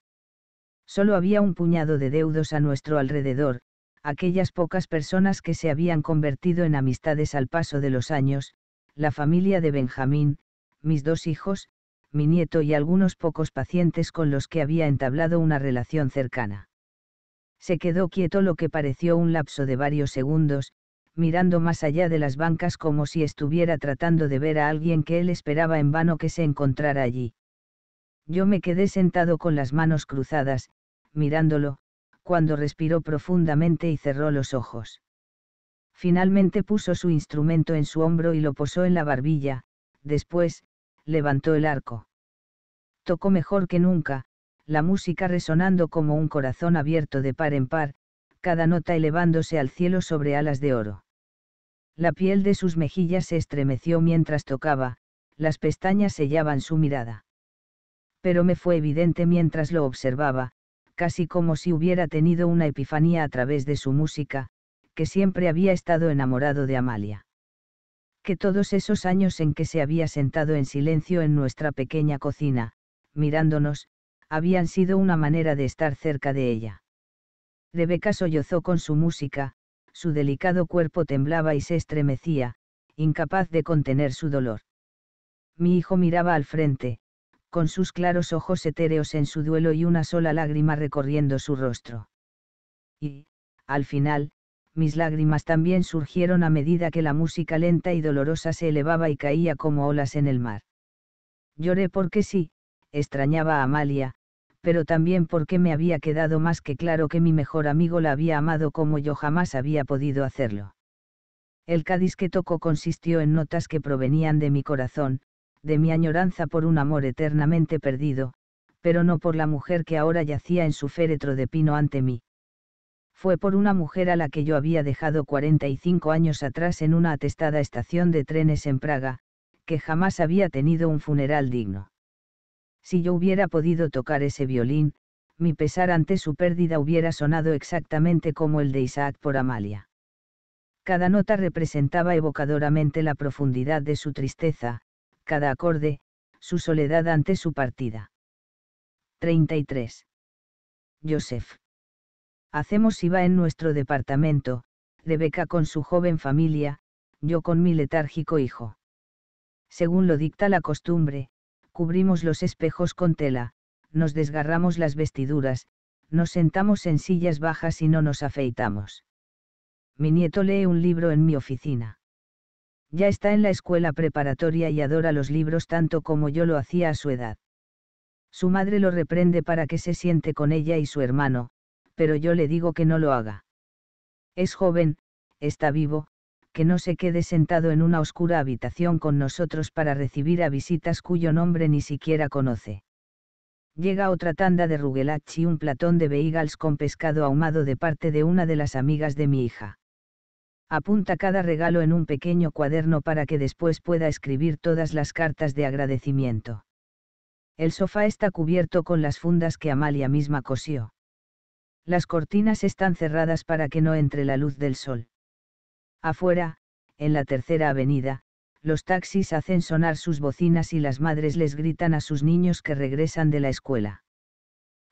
Solo había un puñado de deudos a nuestro alrededor, aquellas pocas personas que se habían convertido en amistades al paso de los años, la familia de Benjamín, mis dos hijos, mi nieto y algunos pocos pacientes con los que había entablado una relación cercana. Se quedó quieto lo que pareció un lapso de varios segundos, mirando más allá de las bancas como si estuviera tratando de ver a alguien que él esperaba en vano que se encontrara allí. Yo me quedé sentado con las manos cruzadas, mirándolo, cuando respiró profundamente y cerró los ojos. Finalmente puso su instrumento en su hombro y lo posó en la barbilla, después, levantó el arco. Tocó mejor que nunca, la música resonando como un corazón abierto de par en par, cada nota elevándose al cielo sobre alas de oro. La piel de sus mejillas se estremeció mientras tocaba, las pestañas sellaban su mirada. Pero me fue evidente mientras lo observaba, casi como si hubiera tenido una epifanía a través de su música, que siempre había estado enamorado de Amalia. Que todos esos años en que se había sentado en silencio en nuestra pequeña cocina, mirándonos, habían sido una manera de estar cerca de ella. Rebeca sollozó con su música, su delicado cuerpo temblaba y se estremecía, incapaz de contener su dolor. Mi hijo miraba al frente, con sus claros ojos etéreos en su duelo y una sola lágrima recorriendo su rostro. Y, al final, mis lágrimas también surgieron a medida que la música lenta y dolorosa se elevaba y caía como olas en el mar. Lloré porque sí, extrañaba a Amalia, pero también porque me había quedado más que claro que mi mejor amigo la había amado como yo jamás había podido hacerlo. El cádiz que tocó consistió en notas que provenían de mi corazón, de mi añoranza por un amor eternamente perdido, pero no por la mujer que ahora yacía en su féretro de pino ante mí. Fue por una mujer a la que yo había dejado 45 años atrás en una atestada estación de trenes en Praga, que jamás había tenido un funeral digno. Si yo hubiera podido tocar ese violín, mi pesar ante su pérdida hubiera sonado exactamente como el de Isaac por Amalia. Cada nota representaba evocadoramente la profundidad de su tristeza, cada acorde, su soledad ante su partida. 33. Joseph. Hacemos IVA en nuestro departamento, Rebeca con su joven familia, yo con mi letárgico hijo. Según lo dicta la costumbre, cubrimos los espejos con tela, nos desgarramos las vestiduras, nos sentamos en sillas bajas y no nos afeitamos. Mi nieto lee un libro en mi oficina. Ya está en la escuela preparatoria y adora los libros tanto como yo lo hacía a su edad. Su madre lo reprende para que se siente con ella y su hermano, pero yo le digo que no lo haga. Es joven, está vivo, que no se quede sentado en una oscura habitación con nosotros para recibir a visitas cuyo nombre ni siquiera conoce. Llega otra tanda de rugelach y un platón de beigals con pescado ahumado de parte de una de las amigas de mi hija. Apunta cada regalo en un pequeño cuaderno para que después pueda escribir todas las cartas de agradecimiento. El sofá está cubierto con las fundas que Amalia misma cosió. Las cortinas están cerradas para que no entre la luz del sol. Afuera, en la tercera avenida, los taxis hacen sonar sus bocinas y las madres les gritan a sus niños que regresan de la escuela.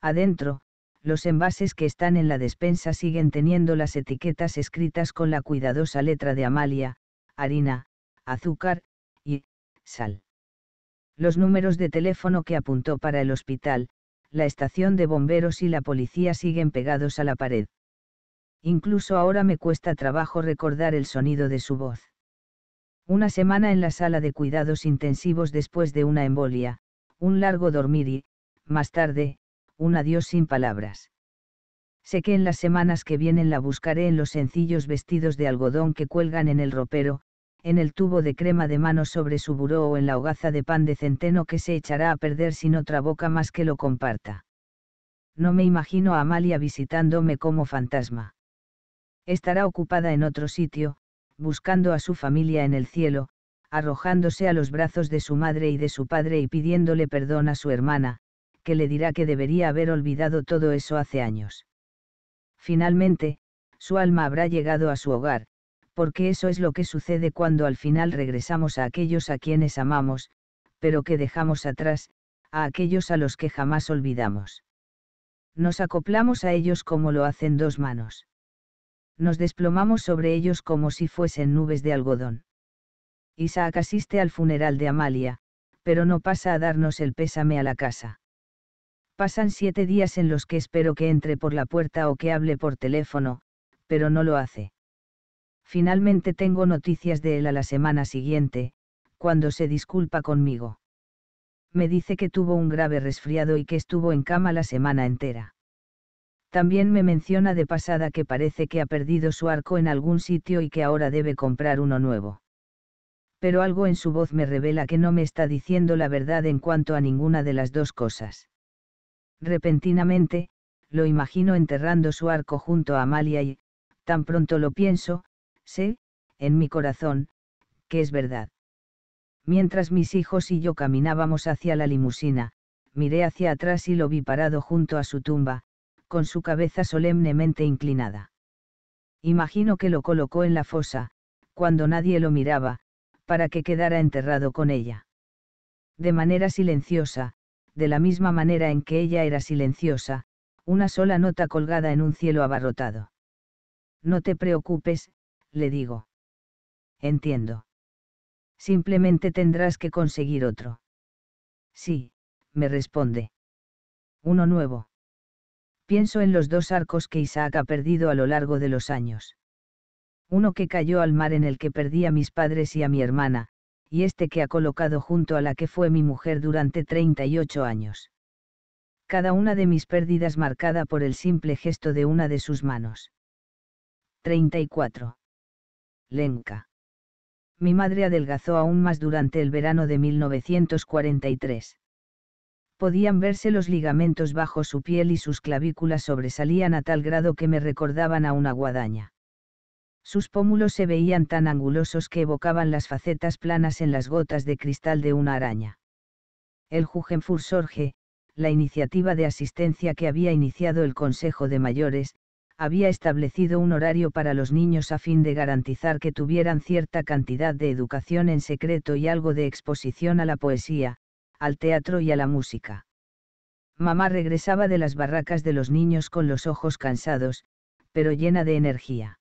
Adentro, los envases que están en la despensa siguen teniendo las etiquetas escritas con la cuidadosa letra de Amalia, harina, azúcar, y sal. Los números de teléfono que apuntó para el hospital, la estación de bomberos y la policía siguen pegados a la pared. Incluso ahora me cuesta trabajo recordar el sonido de su voz. Una semana en la sala de cuidados intensivos después de una embolia, un largo dormir y, más tarde, un adiós sin palabras. Sé que en las semanas que vienen la buscaré en los sencillos vestidos de algodón que cuelgan en el ropero, en el tubo de crema de mano sobre su buró o en la hogaza de pan de centeno que se echará a perder sin otra boca más que lo comparta. No me imagino a Amalia visitándome como fantasma. Estará ocupada en otro sitio, buscando a su familia en el cielo, arrojándose a los brazos de su madre y de su padre y pidiéndole perdón a su hermana, le dirá que debería haber olvidado todo eso hace años. Finalmente, su alma habrá llegado a su hogar, porque eso es lo que sucede cuando al final regresamos a aquellos a quienes amamos, pero que dejamos atrás, a aquellos a los que jamás olvidamos. Nos acoplamos a ellos como lo hacen dos manos. Nos desplomamos sobre ellos como si fuesen nubes de algodón. Isaac asiste al funeral de Amalia, pero no pasa a darnos el pésame a la casa. Pasan siete días en los que espero que entre por la puerta o que hable por teléfono, pero no lo hace. Finalmente tengo noticias de él a la semana siguiente, cuando se disculpa conmigo. Me dice que tuvo un grave resfriado y que estuvo en cama la semana entera. También me menciona de pasada que parece que ha perdido su arco en algún sitio y que ahora debe comprar uno nuevo. Pero algo en su voz me revela que no me está diciendo la verdad en cuanto a ninguna de las dos cosas Repentinamente, lo imagino enterrando su arco junto a Amalia y, tan pronto lo pienso, sé, en mi corazón, que es verdad. Mientras mis hijos y yo caminábamos hacia la limusina, miré hacia atrás y lo vi parado junto a su tumba, con su cabeza solemnemente inclinada. Imagino que lo colocó en la fosa, cuando nadie lo miraba, para que quedara enterrado con ella. De manera silenciosa, de la misma manera en que ella era silenciosa, una sola nota colgada en un cielo abarrotado. No te preocupes, le digo. Entiendo. Simplemente tendrás que conseguir otro. Sí, me responde. Uno nuevo. Pienso en los dos arcos que Isaac ha perdido a lo largo de los años. Uno que cayó al mar en el que perdí a mis padres y a mi hermana, y este que ha colocado junto a la que fue mi mujer durante 38 años. Cada una de mis pérdidas marcada por el simple gesto de una de sus manos. 34. Lenka. Mi madre adelgazó aún más durante el verano de 1943 podían verse los ligamentos bajo su piel y sus clavículas sobresalían a tal grado que me recordaban a una guadaña. Sus pómulos se veían tan angulosos que evocaban las facetas planas en las gotas de cristal de una araña. El Jugenfur Sorge, la iniciativa de asistencia que había iniciado el Consejo de Mayores, había establecido un horario para los niños a fin de garantizar que tuvieran cierta cantidad de educación en secreto y algo de exposición a la poesía, al teatro y a la música. Mamá regresaba de las barracas de los niños con los ojos cansados, pero llena de energía.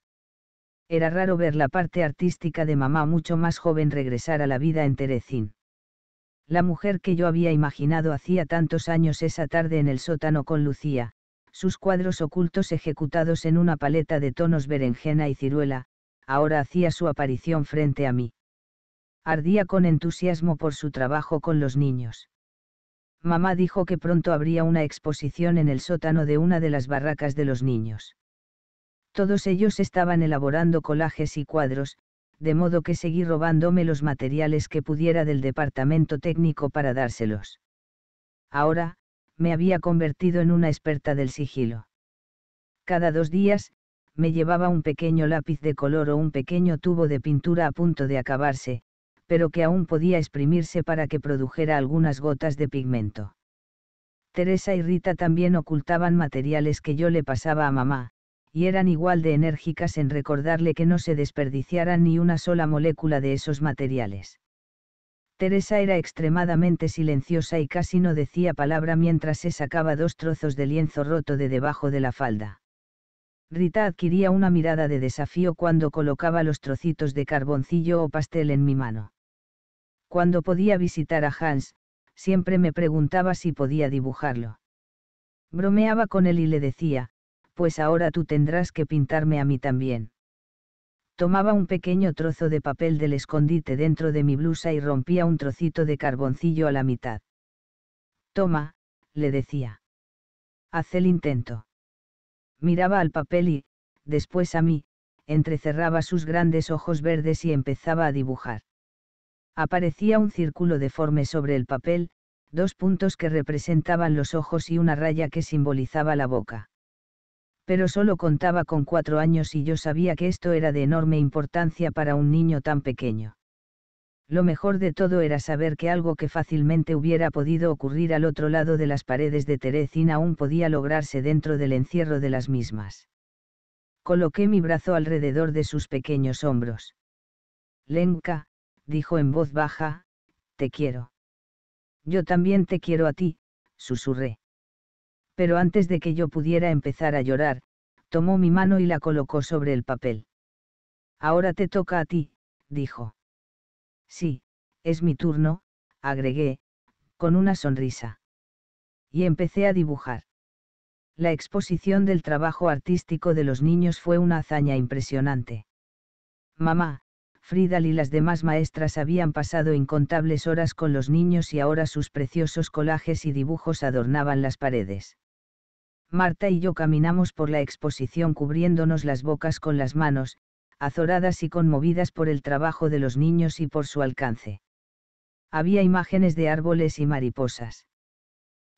Era raro ver la parte artística de mamá mucho más joven regresar a la vida en Terecín. La mujer que yo había imaginado hacía tantos años esa tarde en el sótano con Lucía, sus cuadros ocultos ejecutados en una paleta de tonos berenjena y ciruela, ahora hacía su aparición frente a mí. Ardía con entusiasmo por su trabajo con los niños. Mamá dijo que pronto habría una exposición en el sótano de una de las barracas de los niños. Todos ellos estaban elaborando colajes y cuadros, de modo que seguí robándome los materiales que pudiera del departamento técnico para dárselos. Ahora, me había convertido en una experta del sigilo. Cada dos días, me llevaba un pequeño lápiz de color o un pequeño tubo de pintura a punto de acabarse, pero que aún podía exprimirse para que produjera algunas gotas de pigmento. Teresa y Rita también ocultaban materiales que yo le pasaba a mamá, y eran igual de enérgicas en recordarle que no se desperdiciara ni una sola molécula de esos materiales. Teresa era extremadamente silenciosa y casi no decía palabra mientras se sacaba dos trozos de lienzo roto de debajo de la falda. Rita adquiría una mirada de desafío cuando colocaba los trocitos de carboncillo o pastel en mi mano. Cuando podía visitar a Hans, siempre me preguntaba si podía dibujarlo. Bromeaba con él y le decía, pues ahora tú tendrás que pintarme a mí también. Tomaba un pequeño trozo de papel del escondite dentro de mi blusa y rompía un trocito de carboncillo a la mitad. Toma, le decía. Haz el intento. Miraba al papel y, después a mí, entrecerraba sus grandes ojos verdes y empezaba a dibujar. Aparecía un círculo deforme sobre el papel, dos puntos que representaban los ojos y una raya que simbolizaba la boca pero solo contaba con cuatro años y yo sabía que esto era de enorme importancia para un niño tan pequeño. Lo mejor de todo era saber que algo que fácilmente hubiera podido ocurrir al otro lado de las paredes de Terezin aún podía lograrse dentro del encierro de las mismas. Coloqué mi brazo alrededor de sus pequeños hombros. Lenka, dijo en voz baja, te quiero. Yo también te quiero a ti, susurré pero antes de que yo pudiera empezar a llorar, tomó mi mano y la colocó sobre el papel. Ahora te toca a ti, dijo. Sí, es mi turno, agregué, con una sonrisa. Y empecé a dibujar. La exposición del trabajo artístico de los niños fue una hazaña impresionante. Mamá, Fridal y las demás maestras habían pasado incontables horas con los niños y ahora sus preciosos colajes y dibujos adornaban las paredes. Marta y yo caminamos por la exposición cubriéndonos las bocas con las manos, azoradas y conmovidas por el trabajo de los niños y por su alcance. Había imágenes de árboles y mariposas.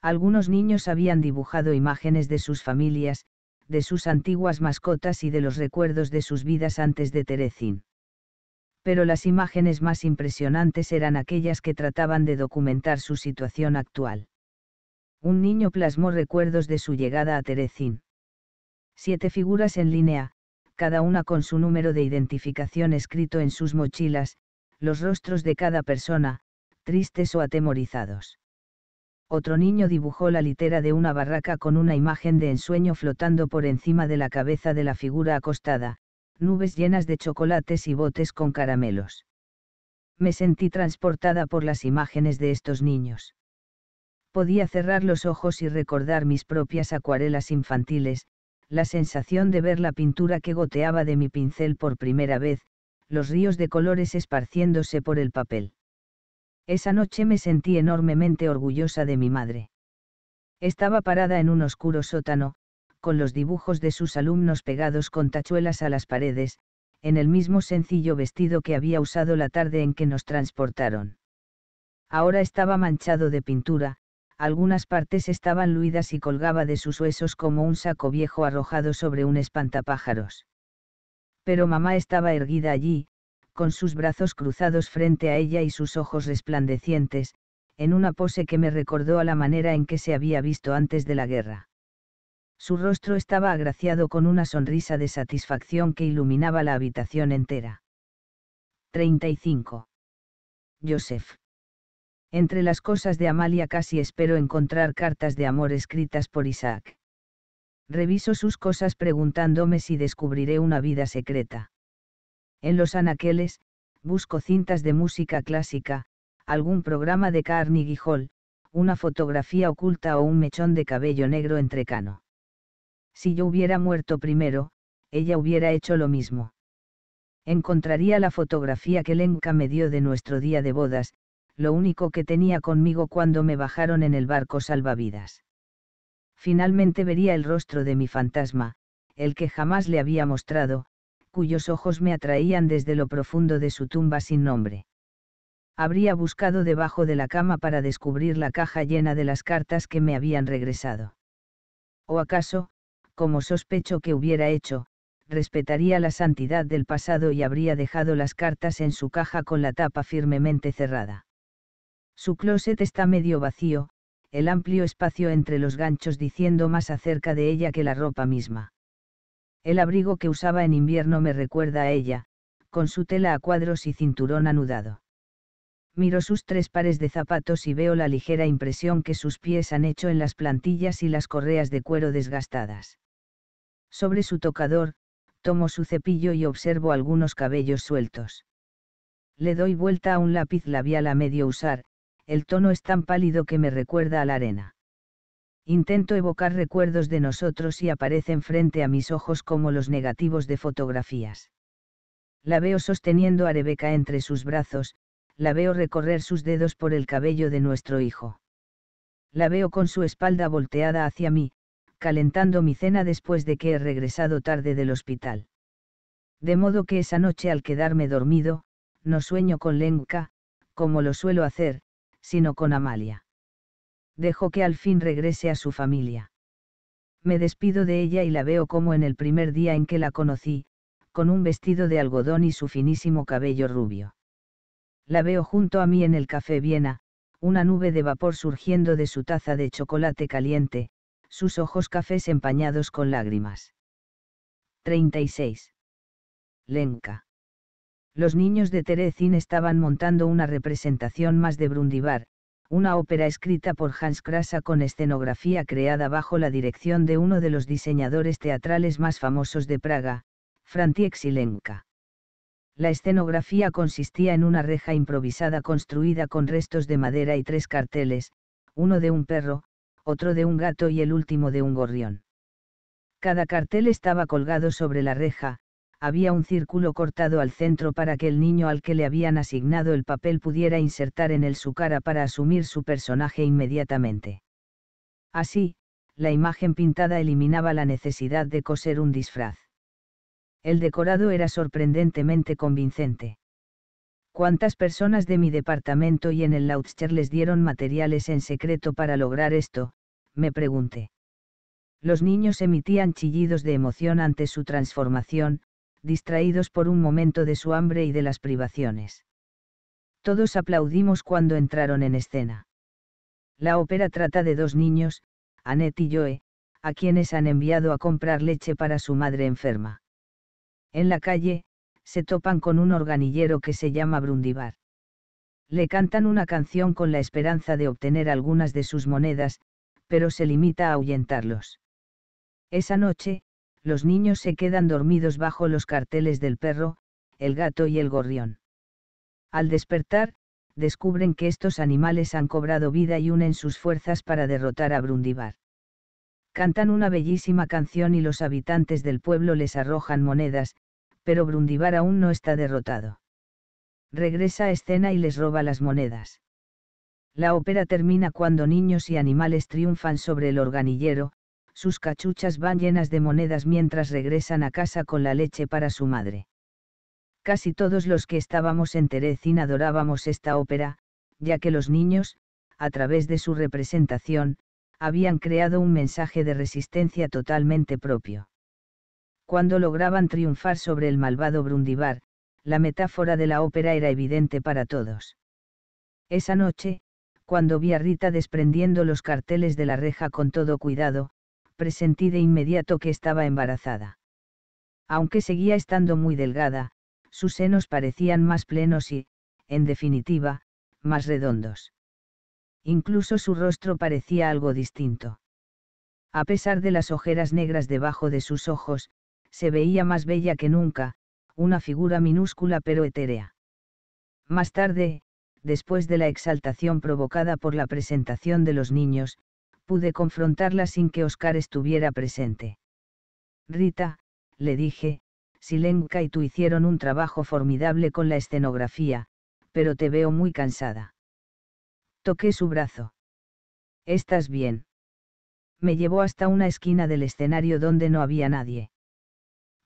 Algunos niños habían dibujado imágenes de sus familias, de sus antiguas mascotas y de los recuerdos de sus vidas antes de Terezín. Pero las imágenes más impresionantes eran aquellas que trataban de documentar su situación actual. Un niño plasmó recuerdos de su llegada a terezín Siete figuras en línea, cada una con su número de identificación escrito en sus mochilas, los rostros de cada persona, tristes o atemorizados. Otro niño dibujó la litera de una barraca con una imagen de ensueño flotando por encima de la cabeza de la figura acostada, nubes llenas de chocolates y botes con caramelos. Me sentí transportada por las imágenes de estos niños. Podía cerrar los ojos y recordar mis propias acuarelas infantiles, la sensación de ver la pintura que goteaba de mi pincel por primera vez, los ríos de colores esparciéndose por el papel. Esa noche me sentí enormemente orgullosa de mi madre. Estaba parada en un oscuro sótano, con los dibujos de sus alumnos pegados con tachuelas a las paredes, en el mismo sencillo vestido que había usado la tarde en que nos transportaron. Ahora estaba manchado de pintura, algunas partes estaban luidas y colgaba de sus huesos como un saco viejo arrojado sobre un espantapájaros. Pero mamá estaba erguida allí, con sus brazos cruzados frente a ella y sus ojos resplandecientes, en una pose que me recordó a la manera en que se había visto antes de la guerra. Su rostro estaba agraciado con una sonrisa de satisfacción que iluminaba la habitación entera. 35. Joseph. Entre las cosas de Amalia casi espero encontrar cartas de amor escritas por Isaac. Reviso sus cosas preguntándome si descubriré una vida secreta. En los anaqueles, busco cintas de música clásica, algún programa de Carnegie Hall, una fotografía oculta o un mechón de cabello negro entrecano. Si yo hubiera muerto primero, ella hubiera hecho lo mismo. Encontraría la fotografía que Lenka me dio de nuestro día de bodas, lo único que tenía conmigo cuando me bajaron en el barco salvavidas. Finalmente vería el rostro de mi fantasma, el que jamás le había mostrado, cuyos ojos me atraían desde lo profundo de su tumba sin nombre. Habría buscado debajo de la cama para descubrir la caja llena de las cartas que me habían regresado. O acaso, como sospecho que hubiera hecho, respetaría la santidad del pasado y habría dejado las cartas en su caja con la tapa firmemente cerrada. Su closet está medio vacío, el amplio espacio entre los ganchos diciendo más acerca de ella que la ropa misma. El abrigo que usaba en invierno me recuerda a ella, con su tela a cuadros y cinturón anudado. Miro sus tres pares de zapatos y veo la ligera impresión que sus pies han hecho en las plantillas y las correas de cuero desgastadas. Sobre su tocador, tomo su cepillo y observo algunos cabellos sueltos. Le doy vuelta a un lápiz labial a medio usar, el tono es tan pálido que me recuerda a la arena. Intento evocar recuerdos de nosotros y aparecen frente a mis ojos como los negativos de fotografías. La veo sosteniendo a Rebeca entre sus brazos, la veo recorrer sus dedos por el cabello de nuestro hijo. La veo con su espalda volteada hacia mí, calentando mi cena después de que he regresado tarde del hospital. De modo que esa noche al quedarme dormido, no sueño con Lenka, como lo suelo hacer, sino con Amalia. Dejo que al fin regrese a su familia. Me despido de ella y la veo como en el primer día en que la conocí, con un vestido de algodón y su finísimo cabello rubio. La veo junto a mí en el café Viena, una nube de vapor surgiendo de su taza de chocolate caliente, sus ojos cafés empañados con lágrimas. 36. Lenca. Los niños de Terezin estaban montando una representación más de Brundibar, una ópera escrita por Hans Krasa con escenografía creada bajo la dirección de uno de los diseñadores teatrales más famosos de Praga, Frantiek Silenka. La escenografía consistía en una reja improvisada construida con restos de madera y tres carteles, uno de un perro, otro de un gato y el último de un gorrión. Cada cartel estaba colgado sobre la reja, había un círculo cortado al centro para que el niño al que le habían asignado el papel pudiera insertar en él su cara para asumir su personaje inmediatamente. Así, la imagen pintada eliminaba la necesidad de coser un disfraz. El decorado era sorprendentemente convincente. ¿Cuántas personas de mi departamento y en el Lautscher les dieron materiales en secreto para lograr esto? me pregunté. Los niños emitían chillidos de emoción ante su transformación, distraídos por un momento de su hambre y de las privaciones. Todos aplaudimos cuando entraron en escena. La ópera trata de dos niños, Annette y Joe, a quienes han enviado a comprar leche para su madre enferma. En la calle, se topan con un organillero que se llama Brundibar. Le cantan una canción con la esperanza de obtener algunas de sus monedas, pero se limita a ahuyentarlos. Esa noche, los niños se quedan dormidos bajo los carteles del perro, el gato y el gorrión. Al despertar, descubren que estos animales han cobrado vida y unen sus fuerzas para derrotar a Brundibar. Cantan una bellísima canción y los habitantes del pueblo les arrojan monedas, pero Brundibar aún no está derrotado. Regresa a escena y les roba las monedas. La ópera termina cuando niños y animales triunfan sobre el organillero, sus cachuchas van llenas de monedas mientras regresan a casa con la leche para su madre. Casi todos los que estábamos en Terezín adorábamos esta ópera, ya que los niños, a través de su representación, habían creado un mensaje de resistencia totalmente propio. Cuando lograban triunfar sobre el malvado Brundibar, la metáfora de la ópera era evidente para todos. Esa noche, cuando vi a Rita desprendiendo los carteles de la reja con todo cuidado, presentí de inmediato que estaba embarazada. Aunque seguía estando muy delgada, sus senos parecían más plenos y, en definitiva, más redondos. Incluso su rostro parecía algo distinto. A pesar de las ojeras negras debajo de sus ojos, se veía más bella que nunca, una figura minúscula pero etérea. Más tarde, después de la exaltación provocada por la presentación de los niños, pude confrontarla sin que Oscar estuviera presente. Rita, le dije, Lenka y tú hicieron un trabajo formidable con la escenografía, pero te veo muy cansada. Toqué su brazo. ¿Estás bien? Me llevó hasta una esquina del escenario donde no había nadie.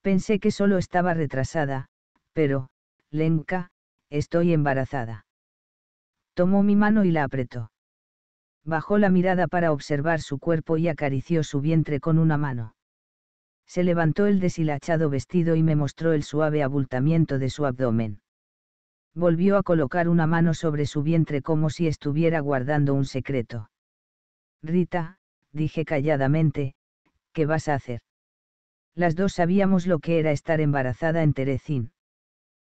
Pensé que solo estaba retrasada, pero, Lenka, estoy embarazada. Tomó mi mano y la apretó. Bajó la mirada para observar su cuerpo y acarició su vientre con una mano. Se levantó el deshilachado vestido y me mostró el suave abultamiento de su abdomen. Volvió a colocar una mano sobre su vientre como si estuviera guardando un secreto. Rita, dije calladamente, ¿qué vas a hacer? Las dos sabíamos lo que era estar embarazada en teresín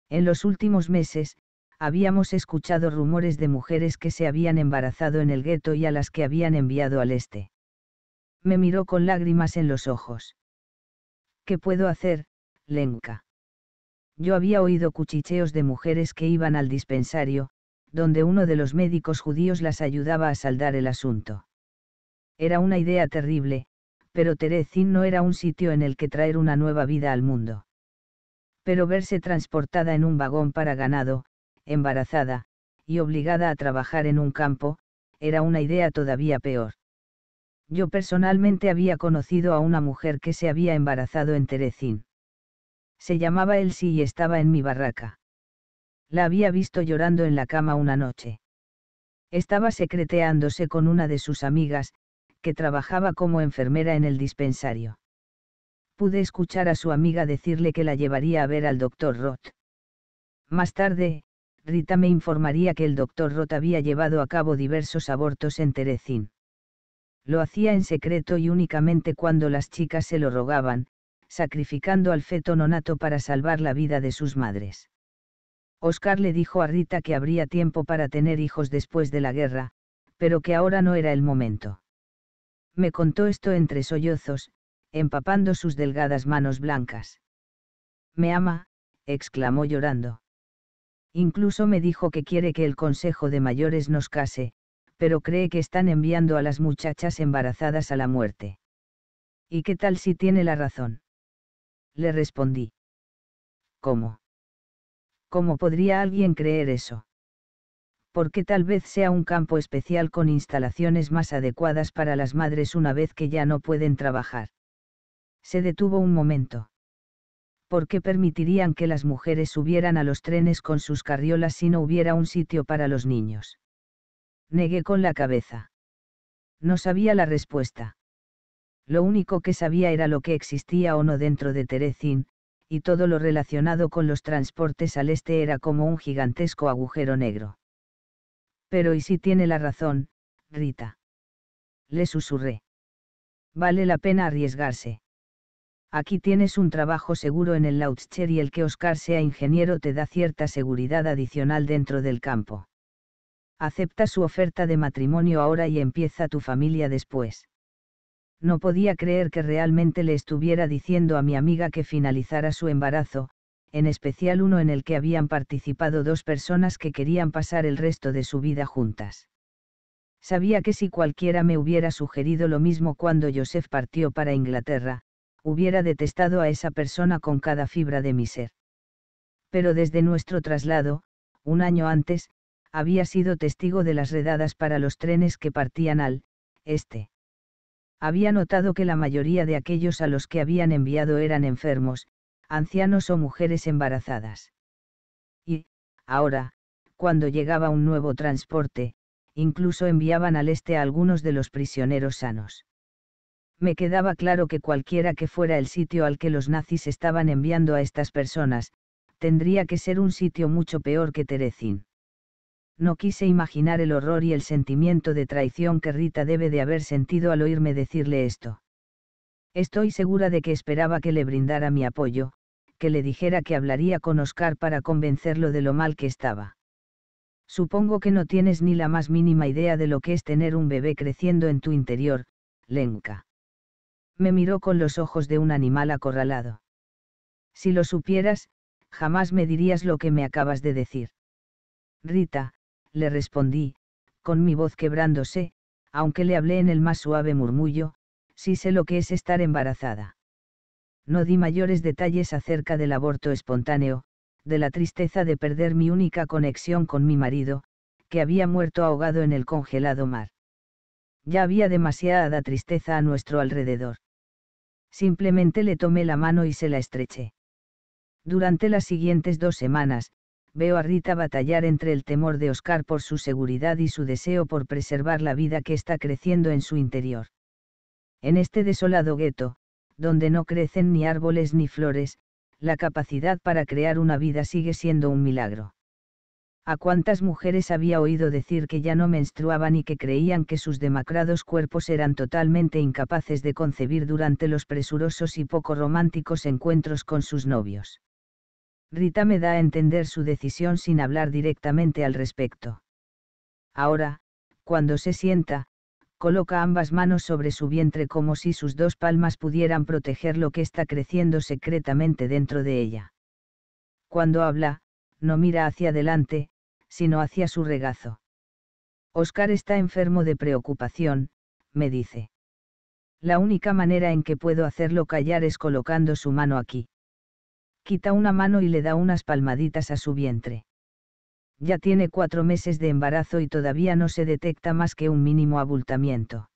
En los últimos meses, habíamos escuchado rumores de mujeres que se habían embarazado en el gueto y a las que habían enviado al este. Me miró con lágrimas en los ojos. ¿Qué puedo hacer, Lenka? Yo había oído cuchicheos de mujeres que iban al dispensario, donde uno de los médicos judíos las ayudaba a saldar el asunto. Era una idea terrible, pero Terezín no era un sitio en el que traer una nueva vida al mundo. Pero verse transportada en un vagón para ganado, embarazada, y obligada a trabajar en un campo, era una idea todavía peor. Yo personalmente había conocido a una mujer que se había embarazado en Terecín. Se llamaba Elsie y estaba en mi barraca. La había visto llorando en la cama una noche. Estaba secreteándose con una de sus amigas, que trabajaba como enfermera en el dispensario. Pude escuchar a su amiga decirle que la llevaría a ver al doctor Roth. Más tarde, Rita me informaría que el doctor Roth había llevado a cabo diversos abortos en Terezin. Lo hacía en secreto y únicamente cuando las chicas se lo rogaban, sacrificando al feto nonato para salvar la vida de sus madres. Oscar le dijo a Rita que habría tiempo para tener hijos después de la guerra, pero que ahora no era el momento. Me contó esto entre sollozos, empapando sus delgadas manos blancas. Me ama, exclamó llorando. Incluso me dijo que quiere que el Consejo de Mayores nos case, pero cree que están enviando a las muchachas embarazadas a la muerte. ¿Y qué tal si tiene la razón? Le respondí. ¿Cómo? ¿Cómo podría alguien creer eso? Porque tal vez sea un campo especial con instalaciones más adecuadas para las madres una vez que ya no pueden trabajar. Se detuvo un momento qué permitirían que las mujeres subieran a los trenes con sus carriolas si no hubiera un sitio para los niños. Negué con la cabeza. No sabía la respuesta. Lo único que sabía era lo que existía o no dentro de Terezin, y todo lo relacionado con los transportes al este era como un gigantesco agujero negro. Pero ¿y si tiene la razón, Rita? Le susurré. Vale la pena arriesgarse aquí tienes un trabajo seguro en el Lautscher y el que Oscar sea ingeniero te da cierta seguridad adicional dentro del campo. Acepta su oferta de matrimonio ahora y empieza tu familia después. No podía creer que realmente le estuviera diciendo a mi amiga que finalizara su embarazo, en especial uno en el que habían participado dos personas que querían pasar el resto de su vida juntas. Sabía que si cualquiera me hubiera sugerido lo mismo cuando Joseph partió para Inglaterra, hubiera detestado a esa persona con cada fibra de mi ser. Pero desde nuestro traslado, un año antes, había sido testigo de las redadas para los trenes que partían al este. Había notado que la mayoría de aquellos a los que habían enviado eran enfermos, ancianos o mujeres embarazadas. Y, ahora, cuando llegaba un nuevo transporte, incluso enviaban al este a algunos de los prisioneros sanos me quedaba claro que cualquiera que fuera el sitio al que los nazis estaban enviando a estas personas, tendría que ser un sitio mucho peor que Terezin. No quise imaginar el horror y el sentimiento de traición que Rita debe de haber sentido al oírme decirle esto. Estoy segura de que esperaba que le brindara mi apoyo, que le dijera que hablaría con Oscar para convencerlo de lo mal que estaba. Supongo que no tienes ni la más mínima idea de lo que es tener un bebé creciendo en tu interior, Lenka me miró con los ojos de un animal acorralado. Si lo supieras, jamás me dirías lo que me acabas de decir. Rita, le respondí, con mi voz quebrándose, aunque le hablé en el más suave murmullo, sí sé lo que es estar embarazada. No di mayores detalles acerca del aborto espontáneo, de la tristeza de perder mi única conexión con mi marido, que había muerto ahogado en el congelado mar. Ya había demasiada tristeza a nuestro alrededor. Simplemente le tomé la mano y se la estreché. Durante las siguientes dos semanas, veo a Rita batallar entre el temor de Oscar por su seguridad y su deseo por preservar la vida que está creciendo en su interior. En este desolado gueto, donde no crecen ni árboles ni flores, la capacidad para crear una vida sigue siendo un milagro a cuántas mujeres había oído decir que ya no menstruaban y que creían que sus demacrados cuerpos eran totalmente incapaces de concebir durante los presurosos y poco románticos encuentros con sus novios. Rita me da a entender su decisión sin hablar directamente al respecto. Ahora, cuando se sienta, coloca ambas manos sobre su vientre como si sus dos palmas pudieran proteger lo que está creciendo secretamente dentro de ella. Cuando habla, no mira hacia adelante, sino hacia su regazo. Oscar está enfermo de preocupación, me dice. La única manera en que puedo hacerlo callar es colocando su mano aquí. Quita una mano y le da unas palmaditas a su vientre. Ya tiene cuatro meses de embarazo y todavía no se detecta más que un mínimo abultamiento.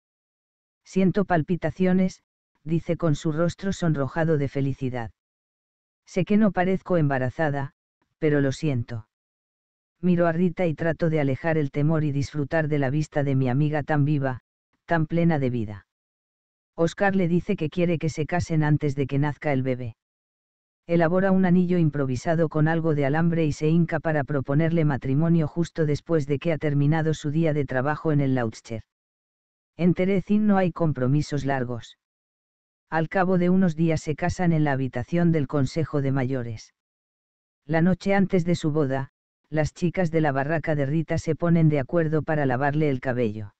Siento palpitaciones, dice con su rostro sonrojado de felicidad. Sé que no parezco embarazada, pero lo siento. Miro a Rita y trato de alejar el temor y disfrutar de la vista de mi amiga tan viva, tan plena de vida. Oscar le dice que quiere que se casen antes de que nazca el bebé. Elabora un anillo improvisado con algo de alambre y se hinca para proponerle matrimonio justo después de que ha terminado su día de trabajo en el Lautscher. En Terezin no hay compromisos largos. Al cabo de unos días se casan en la habitación del Consejo de Mayores. La noche antes de su boda, las chicas de la barraca de Rita se ponen de acuerdo para lavarle el cabello.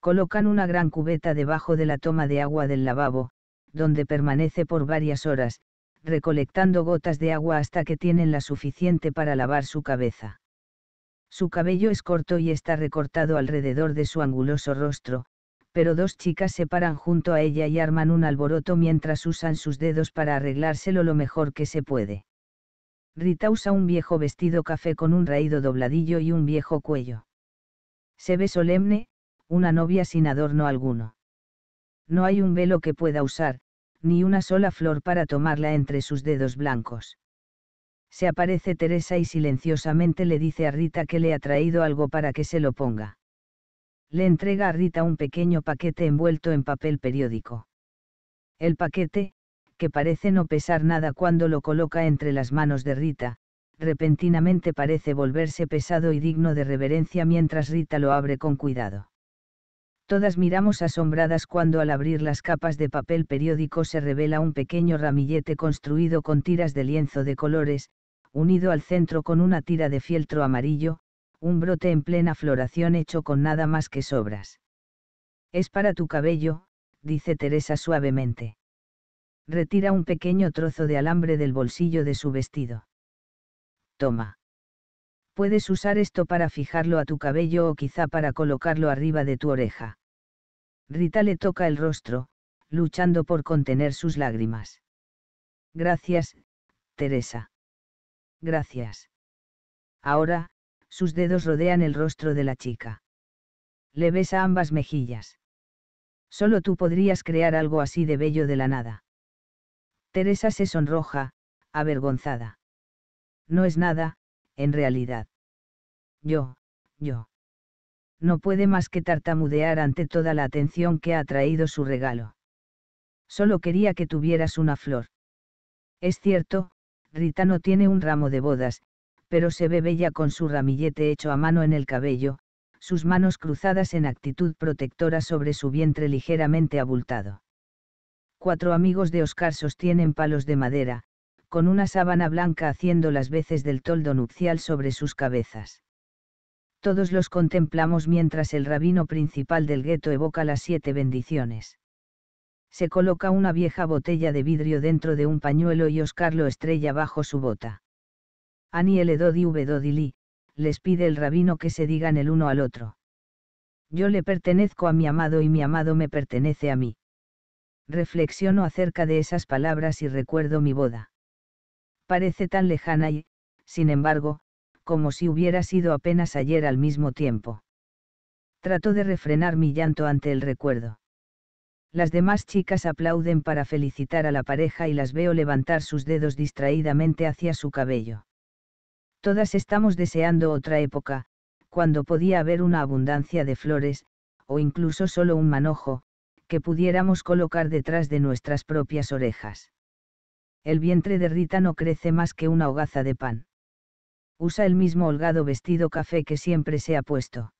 Colocan una gran cubeta debajo de la toma de agua del lavabo, donde permanece por varias horas, recolectando gotas de agua hasta que tienen la suficiente para lavar su cabeza. Su cabello es corto y está recortado alrededor de su anguloso rostro, pero dos chicas se paran junto a ella y arman un alboroto mientras usan sus dedos para arreglárselo lo mejor que se puede. Rita usa un viejo vestido café con un raído dobladillo y un viejo cuello. Se ve solemne, una novia sin adorno alguno. No hay un velo que pueda usar, ni una sola flor para tomarla entre sus dedos blancos. Se aparece Teresa y silenciosamente le dice a Rita que le ha traído algo para que se lo ponga. Le entrega a Rita un pequeño paquete envuelto en papel periódico. El paquete, que parece no pesar nada cuando lo coloca entre las manos de Rita, repentinamente parece volverse pesado y digno de reverencia mientras Rita lo abre con cuidado. Todas miramos asombradas cuando al abrir las capas de papel periódico se revela un pequeño ramillete construido con tiras de lienzo de colores, unido al centro con una tira de fieltro amarillo, un brote en plena floración hecho con nada más que sobras. Es para tu cabello, dice Teresa suavemente retira un pequeño trozo de alambre del bolsillo de su vestido. Toma. Puedes usar esto para fijarlo a tu cabello o quizá para colocarlo arriba de tu oreja. Rita le toca el rostro, luchando por contener sus lágrimas. Gracias, Teresa. Gracias. Ahora, sus dedos rodean el rostro de la chica. Le besa ambas mejillas. Solo tú podrías crear algo así de bello de la nada. Teresa se sonroja, avergonzada. No es nada, en realidad. Yo, yo. No puede más que tartamudear ante toda la atención que ha traído su regalo. Solo quería que tuvieras una flor. Es cierto, Rita no tiene un ramo de bodas, pero se ve bella con su ramillete hecho a mano en el cabello, sus manos cruzadas en actitud protectora sobre su vientre ligeramente abultado. Cuatro amigos de Oscar sostienen palos de madera, con una sábana blanca haciendo las veces del toldo nupcial sobre sus cabezas. Todos los contemplamos mientras el rabino principal del gueto evoca las siete bendiciones. Se coloca una vieja botella de vidrio dentro de un pañuelo y Oscar lo estrella bajo su bota. Aniele Dodi Vedodili, les pide el rabino que se digan el uno al otro. Yo le pertenezco a mi amado y mi amado me pertenece a mí reflexiono acerca de esas palabras y recuerdo mi boda. Parece tan lejana y, sin embargo, como si hubiera sido apenas ayer al mismo tiempo. Trato de refrenar mi llanto ante el recuerdo. Las demás chicas aplauden para felicitar a la pareja y las veo levantar sus dedos distraídamente hacia su cabello. Todas estamos deseando otra época, cuando podía haber una abundancia de flores, o incluso solo un manojo, que pudiéramos colocar detrás de nuestras propias orejas. El vientre de Rita no crece más que una hogaza de pan. Usa el mismo holgado vestido café que siempre se ha puesto.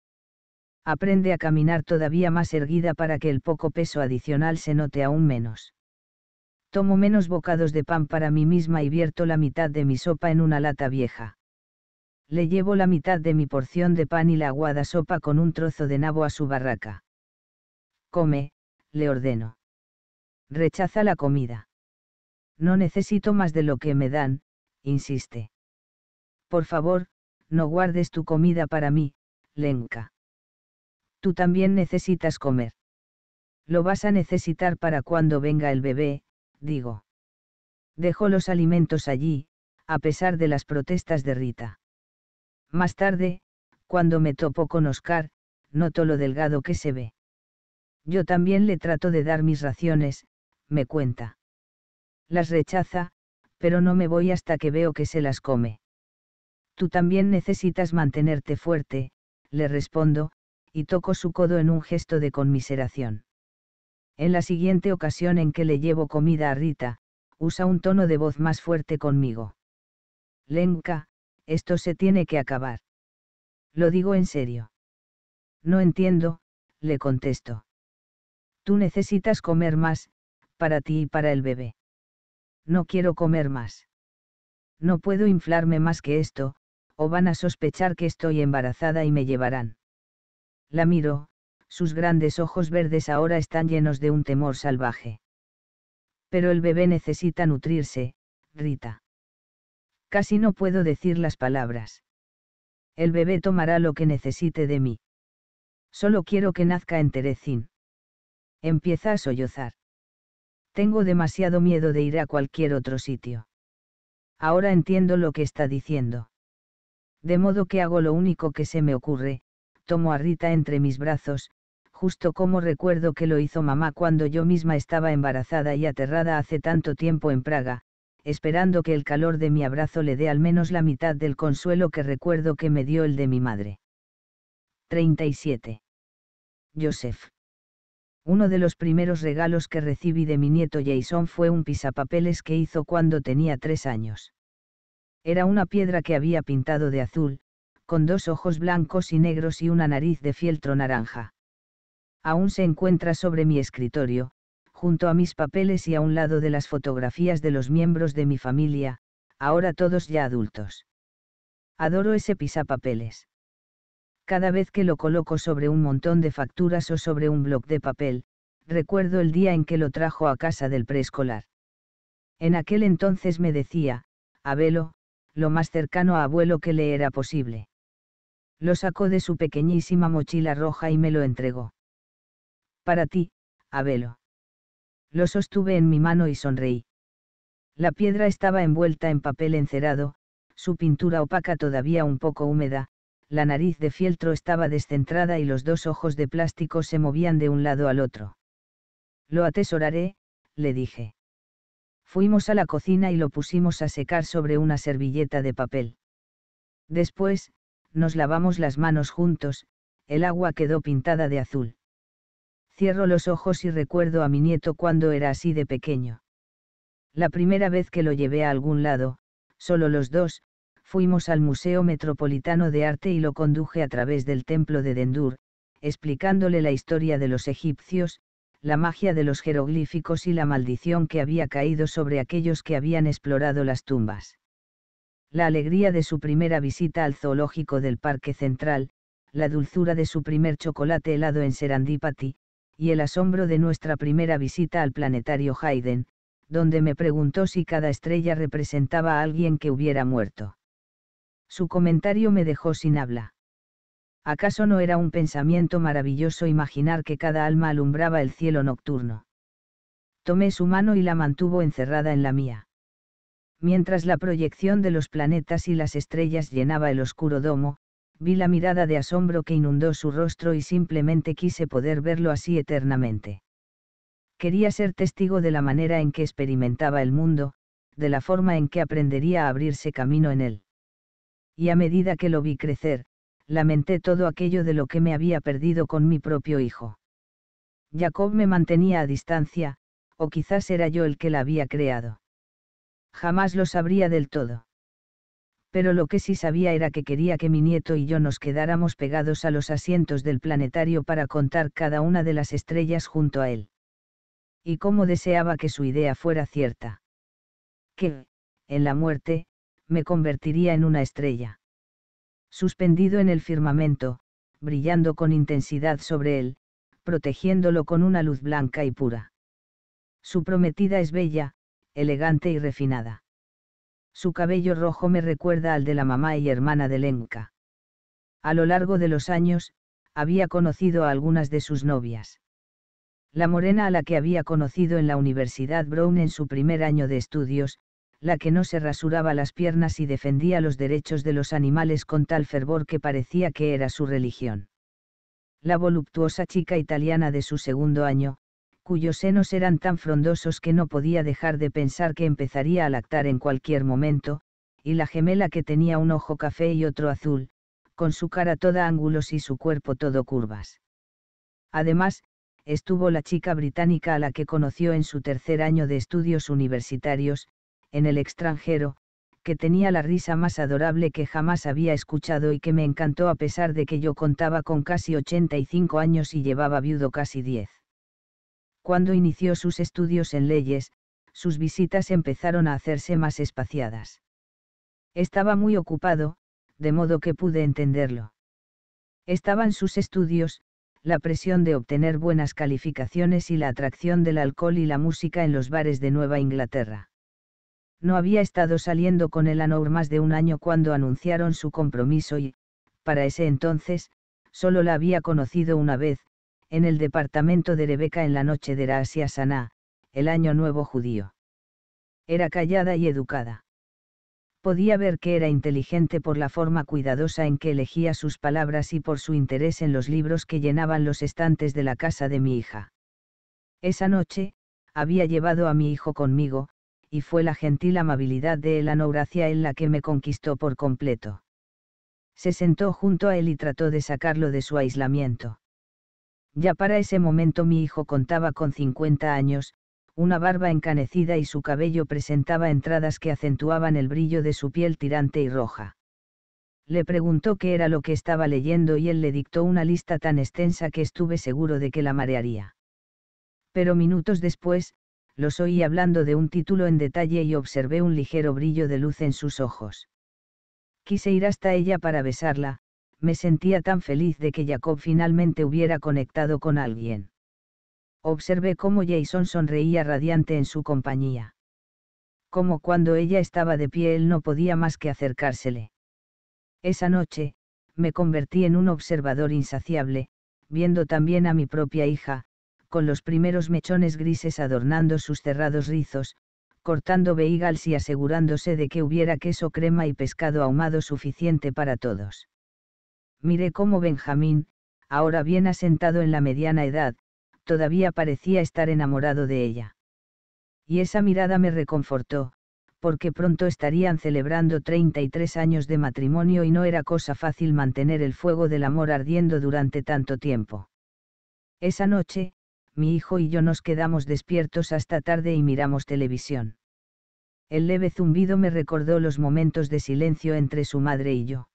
Aprende a caminar todavía más erguida para que el poco peso adicional se note aún menos. Tomo menos bocados de pan para mí misma y vierto la mitad de mi sopa en una lata vieja. Le llevo la mitad de mi porción de pan y la aguada sopa con un trozo de nabo a su barraca. Come, le ordeno. Rechaza la comida. No necesito más de lo que me dan, insiste. Por favor, no guardes tu comida para mí, Lenka. Tú también necesitas comer. Lo vas a necesitar para cuando venga el bebé, digo. Dejó los alimentos allí, a pesar de las protestas de Rita. Más tarde, cuando me topó con Oscar, noto lo delgado que se ve. Yo también le trato de dar mis raciones, me cuenta. Las rechaza, pero no me voy hasta que veo que se las come. Tú también necesitas mantenerte fuerte, le respondo, y toco su codo en un gesto de conmiseración. En la siguiente ocasión en que le llevo comida a Rita, usa un tono de voz más fuerte conmigo. Lenka, esto se tiene que acabar. Lo digo en serio. No entiendo, le contesto. Tú necesitas comer más, para ti y para el bebé. No quiero comer más. No puedo inflarme más que esto, o van a sospechar que estoy embarazada y me llevarán. La miro, sus grandes ojos verdes ahora están llenos de un temor salvaje. Pero el bebé necesita nutrirse, Rita. Casi no puedo decir las palabras. El bebé tomará lo que necesite de mí. Solo quiero que nazca en Empieza a sollozar. Tengo demasiado miedo de ir a cualquier otro sitio. Ahora entiendo lo que está diciendo. De modo que hago lo único que se me ocurre, tomo a Rita entre mis brazos, justo como recuerdo que lo hizo mamá cuando yo misma estaba embarazada y aterrada hace tanto tiempo en Praga, esperando que el calor de mi abrazo le dé al menos la mitad del consuelo que recuerdo que me dio el de mi madre. 37. Joseph. Uno de los primeros regalos que recibí de mi nieto Jason fue un pisapapeles que hizo cuando tenía tres años. Era una piedra que había pintado de azul, con dos ojos blancos y negros y una nariz de fieltro naranja. Aún se encuentra sobre mi escritorio, junto a mis papeles y a un lado de las fotografías de los miembros de mi familia, ahora todos ya adultos. Adoro ese pisapapeles. Cada vez que lo coloco sobre un montón de facturas o sobre un bloc de papel, recuerdo el día en que lo trajo a casa del preescolar. En aquel entonces me decía, Abelo, lo más cercano a abuelo que le era posible. Lo sacó de su pequeñísima mochila roja y me lo entregó. Para ti, Abelo. Lo sostuve en mi mano y sonreí. La piedra estaba envuelta en papel encerado, su pintura opaca todavía un poco húmeda, la nariz de fieltro estaba descentrada y los dos ojos de plástico se movían de un lado al otro. Lo atesoraré, le dije. Fuimos a la cocina y lo pusimos a secar sobre una servilleta de papel. Después, nos lavamos las manos juntos, el agua quedó pintada de azul. Cierro los ojos y recuerdo a mi nieto cuando era así de pequeño. La primera vez que lo llevé a algún lado, solo los dos, fuimos al Museo Metropolitano de Arte y lo conduje a través del templo de Dendur, explicándole la historia de los egipcios, la magia de los jeroglíficos y la maldición que había caído sobre aquellos que habían explorado las tumbas. La alegría de su primera visita al zoológico del Parque Central, la dulzura de su primer chocolate helado en Serendipity y el asombro de nuestra primera visita al planetario Haydn, donde me preguntó si cada estrella representaba a alguien que hubiera muerto. Su comentario me dejó sin habla. ¿Acaso no era un pensamiento maravilloso imaginar que cada alma alumbraba el cielo nocturno? Tomé su mano y la mantuvo encerrada en la mía. Mientras la proyección de los planetas y las estrellas llenaba el oscuro domo, vi la mirada de asombro que inundó su rostro y simplemente quise poder verlo así eternamente. Quería ser testigo de la manera en que experimentaba el mundo, de la forma en que aprendería a abrirse camino en él y a medida que lo vi crecer, lamenté todo aquello de lo que me había perdido con mi propio hijo. Jacob me mantenía a distancia, o quizás era yo el que la había creado. Jamás lo sabría del todo. Pero lo que sí sabía era que quería que mi nieto y yo nos quedáramos pegados a los asientos del planetario para contar cada una de las estrellas junto a él. Y cómo deseaba que su idea fuera cierta. Que, en la muerte, me convertiría en una estrella. Suspendido en el firmamento, brillando con intensidad sobre él, protegiéndolo con una luz blanca y pura. Su prometida es bella, elegante y refinada. Su cabello rojo me recuerda al de la mamá y hermana de Lenka. A lo largo de los años, había conocido a algunas de sus novias. La morena a la que había conocido en la Universidad Brown en su primer año de estudios, la que no se rasuraba las piernas y defendía los derechos de los animales con tal fervor que parecía que era su religión. La voluptuosa chica italiana de su segundo año, cuyos senos eran tan frondosos que no podía dejar de pensar que empezaría a lactar en cualquier momento, y la gemela que tenía un ojo café y otro azul, con su cara toda ángulos y su cuerpo todo curvas. Además, estuvo la chica británica a la que conoció en su tercer año de estudios universitarios, en el extranjero, que tenía la risa más adorable que jamás había escuchado y que me encantó a pesar de que yo contaba con casi 85 años y llevaba viudo casi 10. Cuando inició sus estudios en leyes, sus visitas empezaron a hacerse más espaciadas. Estaba muy ocupado, de modo que pude entenderlo. Estaban sus estudios, la presión de obtener buenas calificaciones y la atracción del alcohol y la música en los bares de Nueva Inglaterra no había estado saliendo con Eleanor más de un año cuando anunciaron su compromiso y, para ese entonces, solo la había conocido una vez, en el departamento de Rebeca en la noche de Rasia Saná, el año nuevo judío. Era callada y educada. Podía ver que era inteligente por la forma cuidadosa en que elegía sus palabras y por su interés en los libros que llenaban los estantes de la casa de mi hija. Esa noche, había llevado a mi hijo conmigo, y fue la gentil amabilidad de Elanor hacia en la que me conquistó por completo. Se sentó junto a él y trató de sacarlo de su aislamiento. Ya para ese momento mi hijo contaba con 50 años, una barba encanecida y su cabello presentaba entradas que acentuaban el brillo de su piel tirante y roja. Le preguntó qué era lo que estaba leyendo y él le dictó una lista tan extensa que estuve seguro de que la marearía. Pero minutos después, los oí hablando de un título en detalle y observé un ligero brillo de luz en sus ojos. Quise ir hasta ella para besarla, me sentía tan feliz de que Jacob finalmente hubiera conectado con alguien. Observé cómo Jason sonreía radiante en su compañía. Como cuando ella estaba de pie él no podía más que acercársele. Esa noche, me convertí en un observador insaciable, viendo también a mi propia hija, con los primeros mechones grises adornando sus cerrados rizos, cortando beigals y asegurándose de que hubiera queso crema y pescado ahumado suficiente para todos. Miré cómo Benjamín, ahora bien asentado en la mediana edad, todavía parecía estar enamorado de ella. Y esa mirada me reconfortó, porque pronto estarían celebrando 33 años de matrimonio y no era cosa fácil mantener el fuego del amor ardiendo durante tanto tiempo. Esa noche, mi hijo y yo nos quedamos despiertos hasta tarde y miramos televisión. El leve zumbido me recordó los momentos de silencio entre su madre y yo.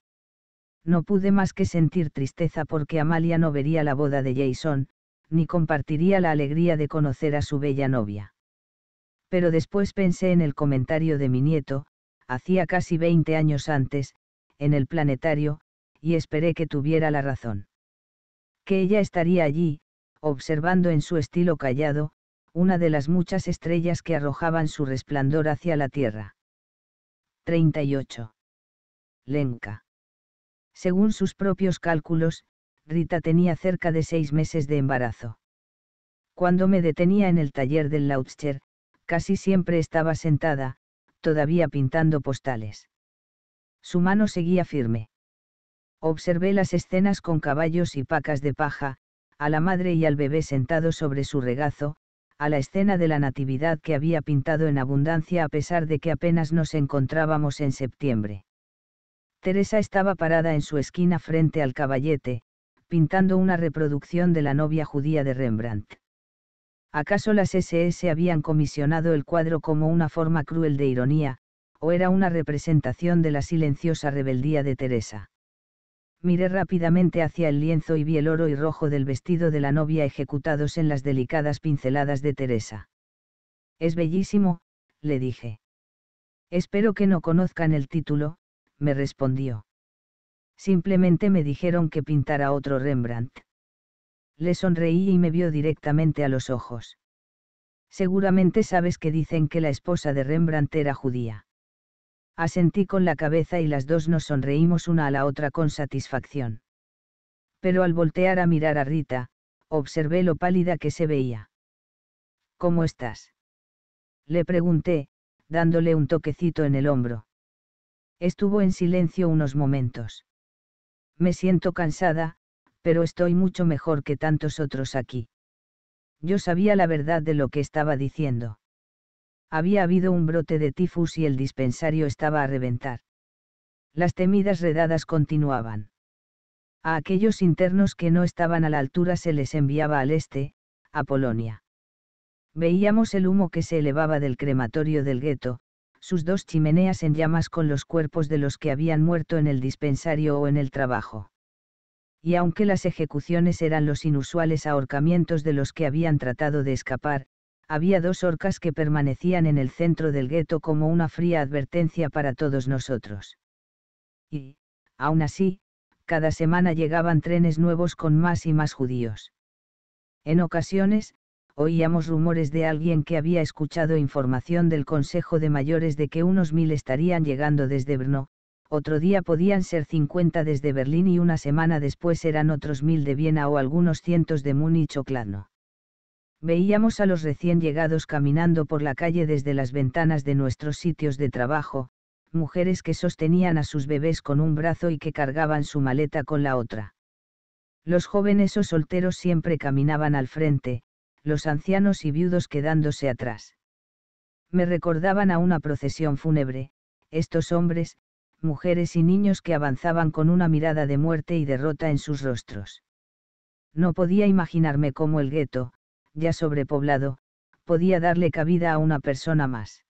No pude más que sentir tristeza porque Amalia no vería la boda de Jason, ni compartiría la alegría de conocer a su bella novia. Pero después pensé en el comentario de mi nieto, hacía casi 20 años antes, en el planetario, y esperé que tuviera la razón. Que ella estaría allí, observando en su estilo callado, una de las muchas estrellas que arrojaban su resplandor hacia la tierra. 38. Lenka. Según sus propios cálculos, Rita tenía cerca de seis meses de embarazo. Cuando me detenía en el taller del Lautscher, casi siempre estaba sentada, todavía pintando postales. Su mano seguía firme. Observé las escenas con caballos y pacas de paja, a la madre y al bebé sentado sobre su regazo, a la escena de la Natividad que había pintado en abundancia a pesar de que apenas nos encontrábamos en septiembre. Teresa estaba parada en su esquina frente al caballete, pintando una reproducción de la novia judía de Rembrandt. ¿Acaso las SS habían comisionado el cuadro como una forma cruel de ironía, o era una representación de la silenciosa rebeldía de Teresa? Miré rápidamente hacia el lienzo y vi el oro y rojo del vestido de la novia ejecutados en las delicadas pinceladas de Teresa. Es bellísimo, le dije. Espero que no conozcan el título, me respondió. Simplemente me dijeron que pintara otro Rembrandt. Le sonreí y me vio directamente a los ojos. Seguramente sabes que dicen que la esposa de Rembrandt era judía. Asentí con la cabeza y las dos nos sonreímos una a la otra con satisfacción. Pero al voltear a mirar a Rita, observé lo pálida que se veía. ¿Cómo estás? Le pregunté, dándole un toquecito en el hombro. Estuvo en silencio unos momentos. Me siento cansada, pero estoy mucho mejor que tantos otros aquí. Yo sabía la verdad de lo que estaba diciendo había habido un brote de tifus y el dispensario estaba a reventar. Las temidas redadas continuaban. A aquellos internos que no estaban a la altura se les enviaba al este, a Polonia. Veíamos el humo que se elevaba del crematorio del gueto, sus dos chimeneas en llamas con los cuerpos de los que habían muerto en el dispensario o en el trabajo. Y aunque las ejecuciones eran los inusuales ahorcamientos de los que habían tratado de escapar, había dos orcas que permanecían en el centro del gueto como una fría advertencia para todos nosotros. Y, aún así, cada semana llegaban trenes nuevos con más y más judíos. En ocasiones, oíamos rumores de alguien que había escuchado información del Consejo de Mayores de que unos mil estarían llegando desde Brno, otro día podían ser 50 desde Berlín y una semana después eran otros mil de Viena o algunos cientos de Múnich o veíamos a los recién llegados caminando por la calle desde las ventanas de nuestros sitios de trabajo, mujeres que sostenían a sus bebés con un brazo y que cargaban su maleta con la otra. Los jóvenes o solteros siempre caminaban al frente, los ancianos y viudos quedándose atrás. Me recordaban a una procesión fúnebre, estos hombres, mujeres y niños que avanzaban con una mirada de muerte y derrota en sus rostros. No podía imaginarme cómo el gueto, ya sobrepoblado, podía darle cabida a una persona más.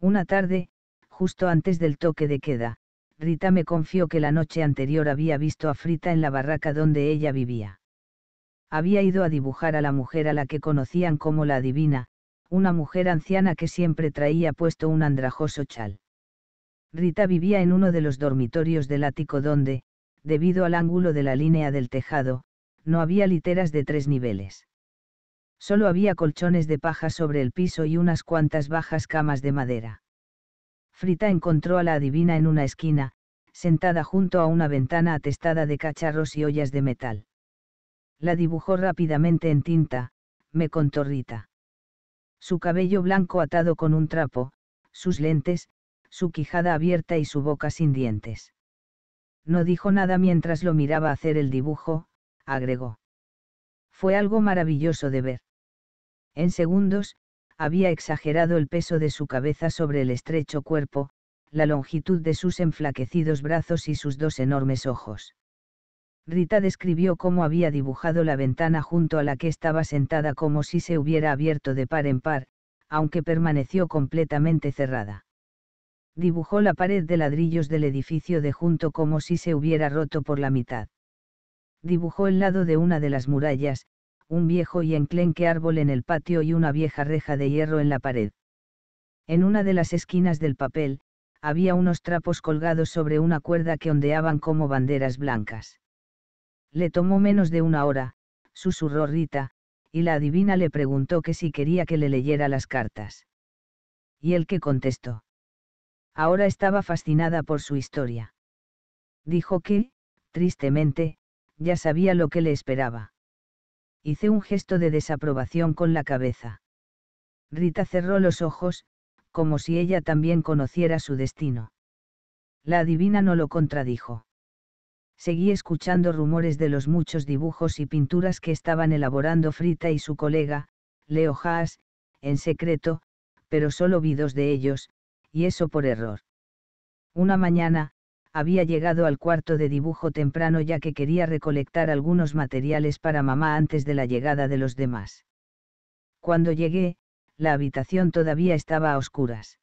Una tarde, justo antes del toque de queda, Rita me confió que la noche anterior había visto a Frita en la barraca donde ella vivía. Había ido a dibujar a la mujer a la que conocían como la divina, una mujer anciana que siempre traía puesto un andrajoso chal. Rita vivía en uno de los dormitorios del ático donde, debido al ángulo de la línea del tejado, no había literas de tres niveles. Solo había colchones de paja sobre el piso y unas cuantas bajas camas de madera. Frita encontró a la adivina en una esquina, sentada junto a una ventana atestada de cacharros y ollas de metal. La dibujó rápidamente en tinta, me contó Rita. Su cabello blanco atado con un trapo, sus lentes, su quijada abierta y su boca sin dientes. No dijo nada mientras lo miraba hacer el dibujo, agregó. Fue algo maravilloso de ver. En segundos, había exagerado el peso de su cabeza sobre el estrecho cuerpo, la longitud de sus enflaquecidos brazos y sus dos enormes ojos. Rita describió cómo había dibujado la ventana junto a la que estaba sentada como si se hubiera abierto de par en par, aunque permaneció completamente cerrada. Dibujó la pared de ladrillos del edificio de junto como si se hubiera roto por la mitad. Dibujó el lado de una de las murallas, un viejo y enclenque árbol en el patio y una vieja reja de hierro en la pared. En una de las esquinas del papel, había unos trapos colgados sobre una cuerda que ondeaban como banderas blancas. Le tomó menos de una hora, susurró Rita, y la adivina le preguntó que si quería que le leyera las cartas. Y él que contestó. Ahora estaba fascinada por su historia. Dijo que, tristemente, ya sabía lo que le esperaba hice un gesto de desaprobación con la cabeza. Rita cerró los ojos, como si ella también conociera su destino. La adivina no lo contradijo. Seguí escuchando rumores de los muchos dibujos y pinturas que estaban elaborando Frita y su colega, Leo Haas, en secreto, pero solo vi dos de ellos, y eso por error. Una mañana, había llegado al cuarto de dibujo temprano ya que quería recolectar algunos materiales para mamá antes de la llegada de los demás. Cuando llegué, la habitación todavía estaba a oscuras.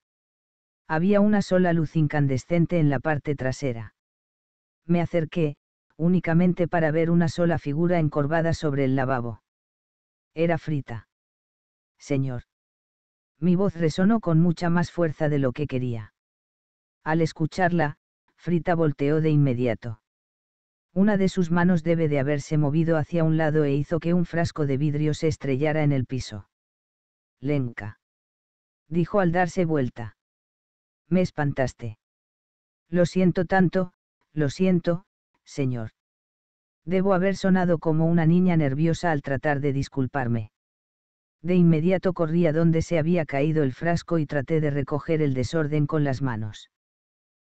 Había una sola luz incandescente en la parte trasera. Me acerqué, únicamente para ver una sola figura encorvada sobre el lavabo. Era Frita. Señor. Mi voz resonó con mucha más fuerza de lo que quería. Al escucharla, Frita volteó de inmediato. Una de sus manos debe de haberse movido hacia un lado e hizo que un frasco de vidrio se estrellara en el piso. Lenka. Dijo al darse vuelta. Me espantaste. Lo siento tanto, lo siento, señor. Debo haber sonado como una niña nerviosa al tratar de disculparme. De inmediato corrí a donde se había caído el frasco y traté de recoger el desorden con las manos.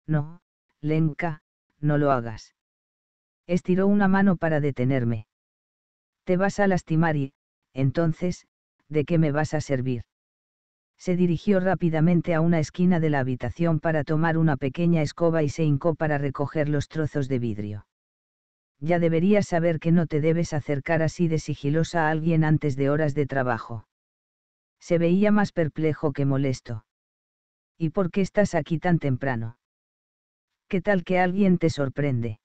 No, Lenka, no lo hagas. Estiró una mano para detenerme. Te vas a lastimar y, entonces, ¿de qué me vas a servir? Se dirigió rápidamente a una esquina de la habitación para tomar una pequeña escoba y se hincó para recoger los trozos de vidrio. Ya deberías saber que no te debes acercar así de sigilosa a alguien antes de horas de trabajo. Se veía más perplejo que molesto. ¿Y por qué estás aquí tan temprano? ¿Qué tal que alguien te sorprende?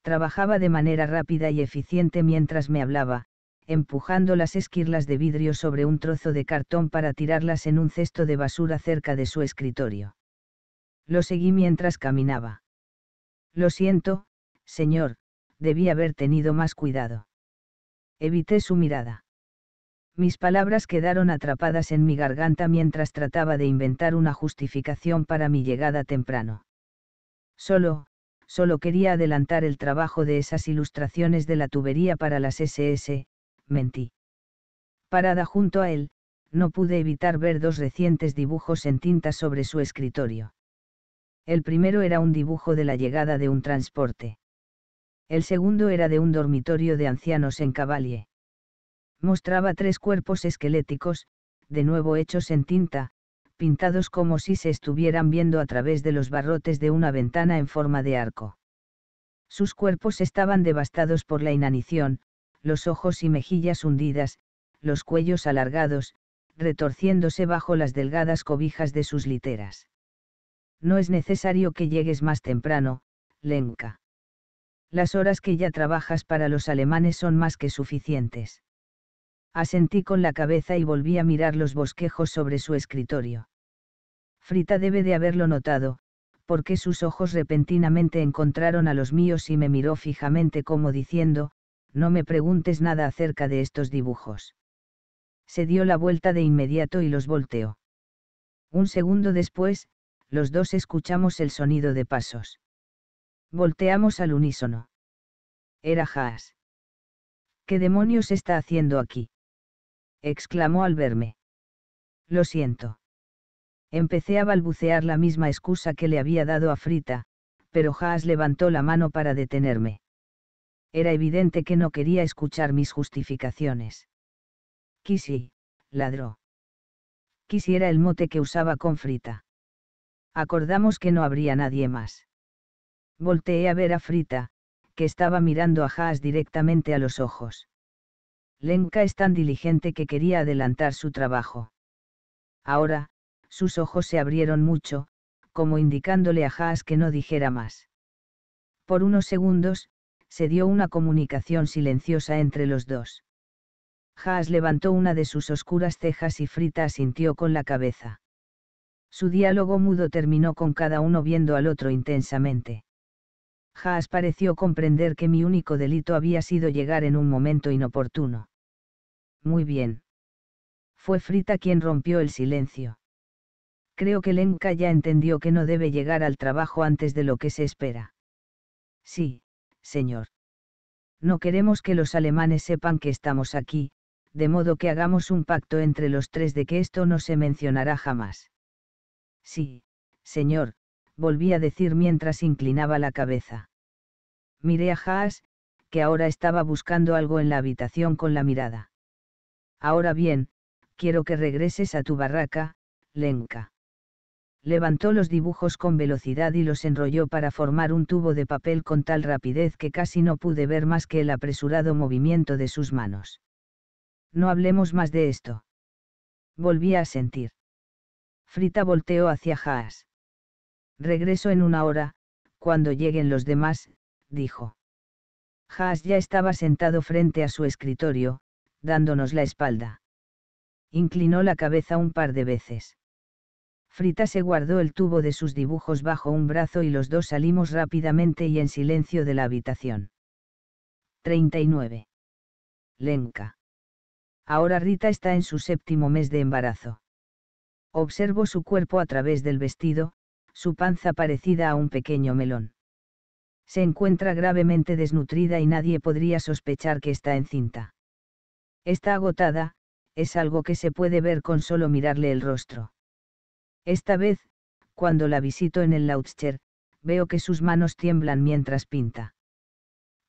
Trabajaba de manera rápida y eficiente mientras me hablaba, empujando las esquirlas de vidrio sobre un trozo de cartón para tirarlas en un cesto de basura cerca de su escritorio. Lo seguí mientras caminaba. Lo siento, señor, debí haber tenido más cuidado. Evité su mirada. Mis palabras quedaron atrapadas en mi garganta mientras trataba de inventar una justificación para mi llegada temprano. Solo, solo quería adelantar el trabajo de esas ilustraciones de la tubería para las SS, mentí. Parada junto a él, no pude evitar ver dos recientes dibujos en tinta sobre su escritorio. El primero era un dibujo de la llegada de un transporte. El segundo era de un dormitorio de ancianos en Cavalie. Mostraba tres cuerpos esqueléticos, de nuevo hechos en tinta, pintados como si se estuvieran viendo a través de los barrotes de una ventana en forma de arco. Sus cuerpos estaban devastados por la inanición, los ojos y mejillas hundidas, los cuellos alargados, retorciéndose bajo las delgadas cobijas de sus literas. No es necesario que llegues más temprano, Lenka. Las horas que ya trabajas para los alemanes son más que suficientes. Asentí con la cabeza y volví a mirar los bosquejos sobre su escritorio. Frita debe de haberlo notado, porque sus ojos repentinamente encontraron a los míos y me miró fijamente como diciendo, no me preguntes nada acerca de estos dibujos. Se dio la vuelta de inmediato y los volteó. Un segundo después, los dos escuchamos el sonido de pasos. Volteamos al unísono. Era Haas. ¿Qué demonios está haciendo aquí? exclamó al verme. Lo siento. Empecé a balbucear la misma excusa que le había dado a Frita, pero Haas levantó la mano para detenerme. Era evidente que no quería escuchar mis justificaciones. Kisi, ladró. Quisiera era el mote que usaba con Frita. Acordamos que no habría nadie más. Volteé a ver a Frita, que estaba mirando a Haas directamente a los ojos. Lenka es tan diligente que quería adelantar su trabajo. Ahora, sus ojos se abrieron mucho, como indicándole a Haas que no dijera más. Por unos segundos, se dio una comunicación silenciosa entre los dos. Haas levantó una de sus oscuras cejas y Frita asintió con la cabeza. Su diálogo mudo terminó con cada uno viendo al otro intensamente. Haas pareció comprender que mi único delito había sido llegar en un momento inoportuno. Muy bien. Fue Frita quien rompió el silencio. Creo que Lenka ya entendió que no debe llegar al trabajo antes de lo que se espera. Sí, señor. No queremos que los alemanes sepan que estamos aquí, de modo que hagamos un pacto entre los tres de que esto no se mencionará jamás. Sí, señor, volví a decir mientras inclinaba la cabeza. Miré a Haas, que ahora estaba buscando algo en la habitación con la mirada. Ahora bien, quiero que regreses a tu barraca, Lenka. Levantó los dibujos con velocidad y los enrolló para formar un tubo de papel con tal rapidez que casi no pude ver más que el apresurado movimiento de sus manos. No hablemos más de esto. Volví a sentir. Frita volteó hacia Haas. Regreso en una hora, cuando lleguen los demás, dijo. Haas ya estaba sentado frente a su escritorio, dándonos la espalda. Inclinó la cabeza un par de veces. Frita se guardó el tubo de sus dibujos bajo un brazo y los dos salimos rápidamente y en silencio de la habitación. 39. Lenka. Ahora Rita está en su séptimo mes de embarazo. Observo su cuerpo a través del vestido, su panza parecida a un pequeño melón. Se encuentra gravemente desnutrida y nadie podría sospechar que está encinta. Está agotada, es algo que se puede ver con solo mirarle el rostro. Esta vez, cuando la visito en el Lautscher, veo que sus manos tiemblan mientras pinta.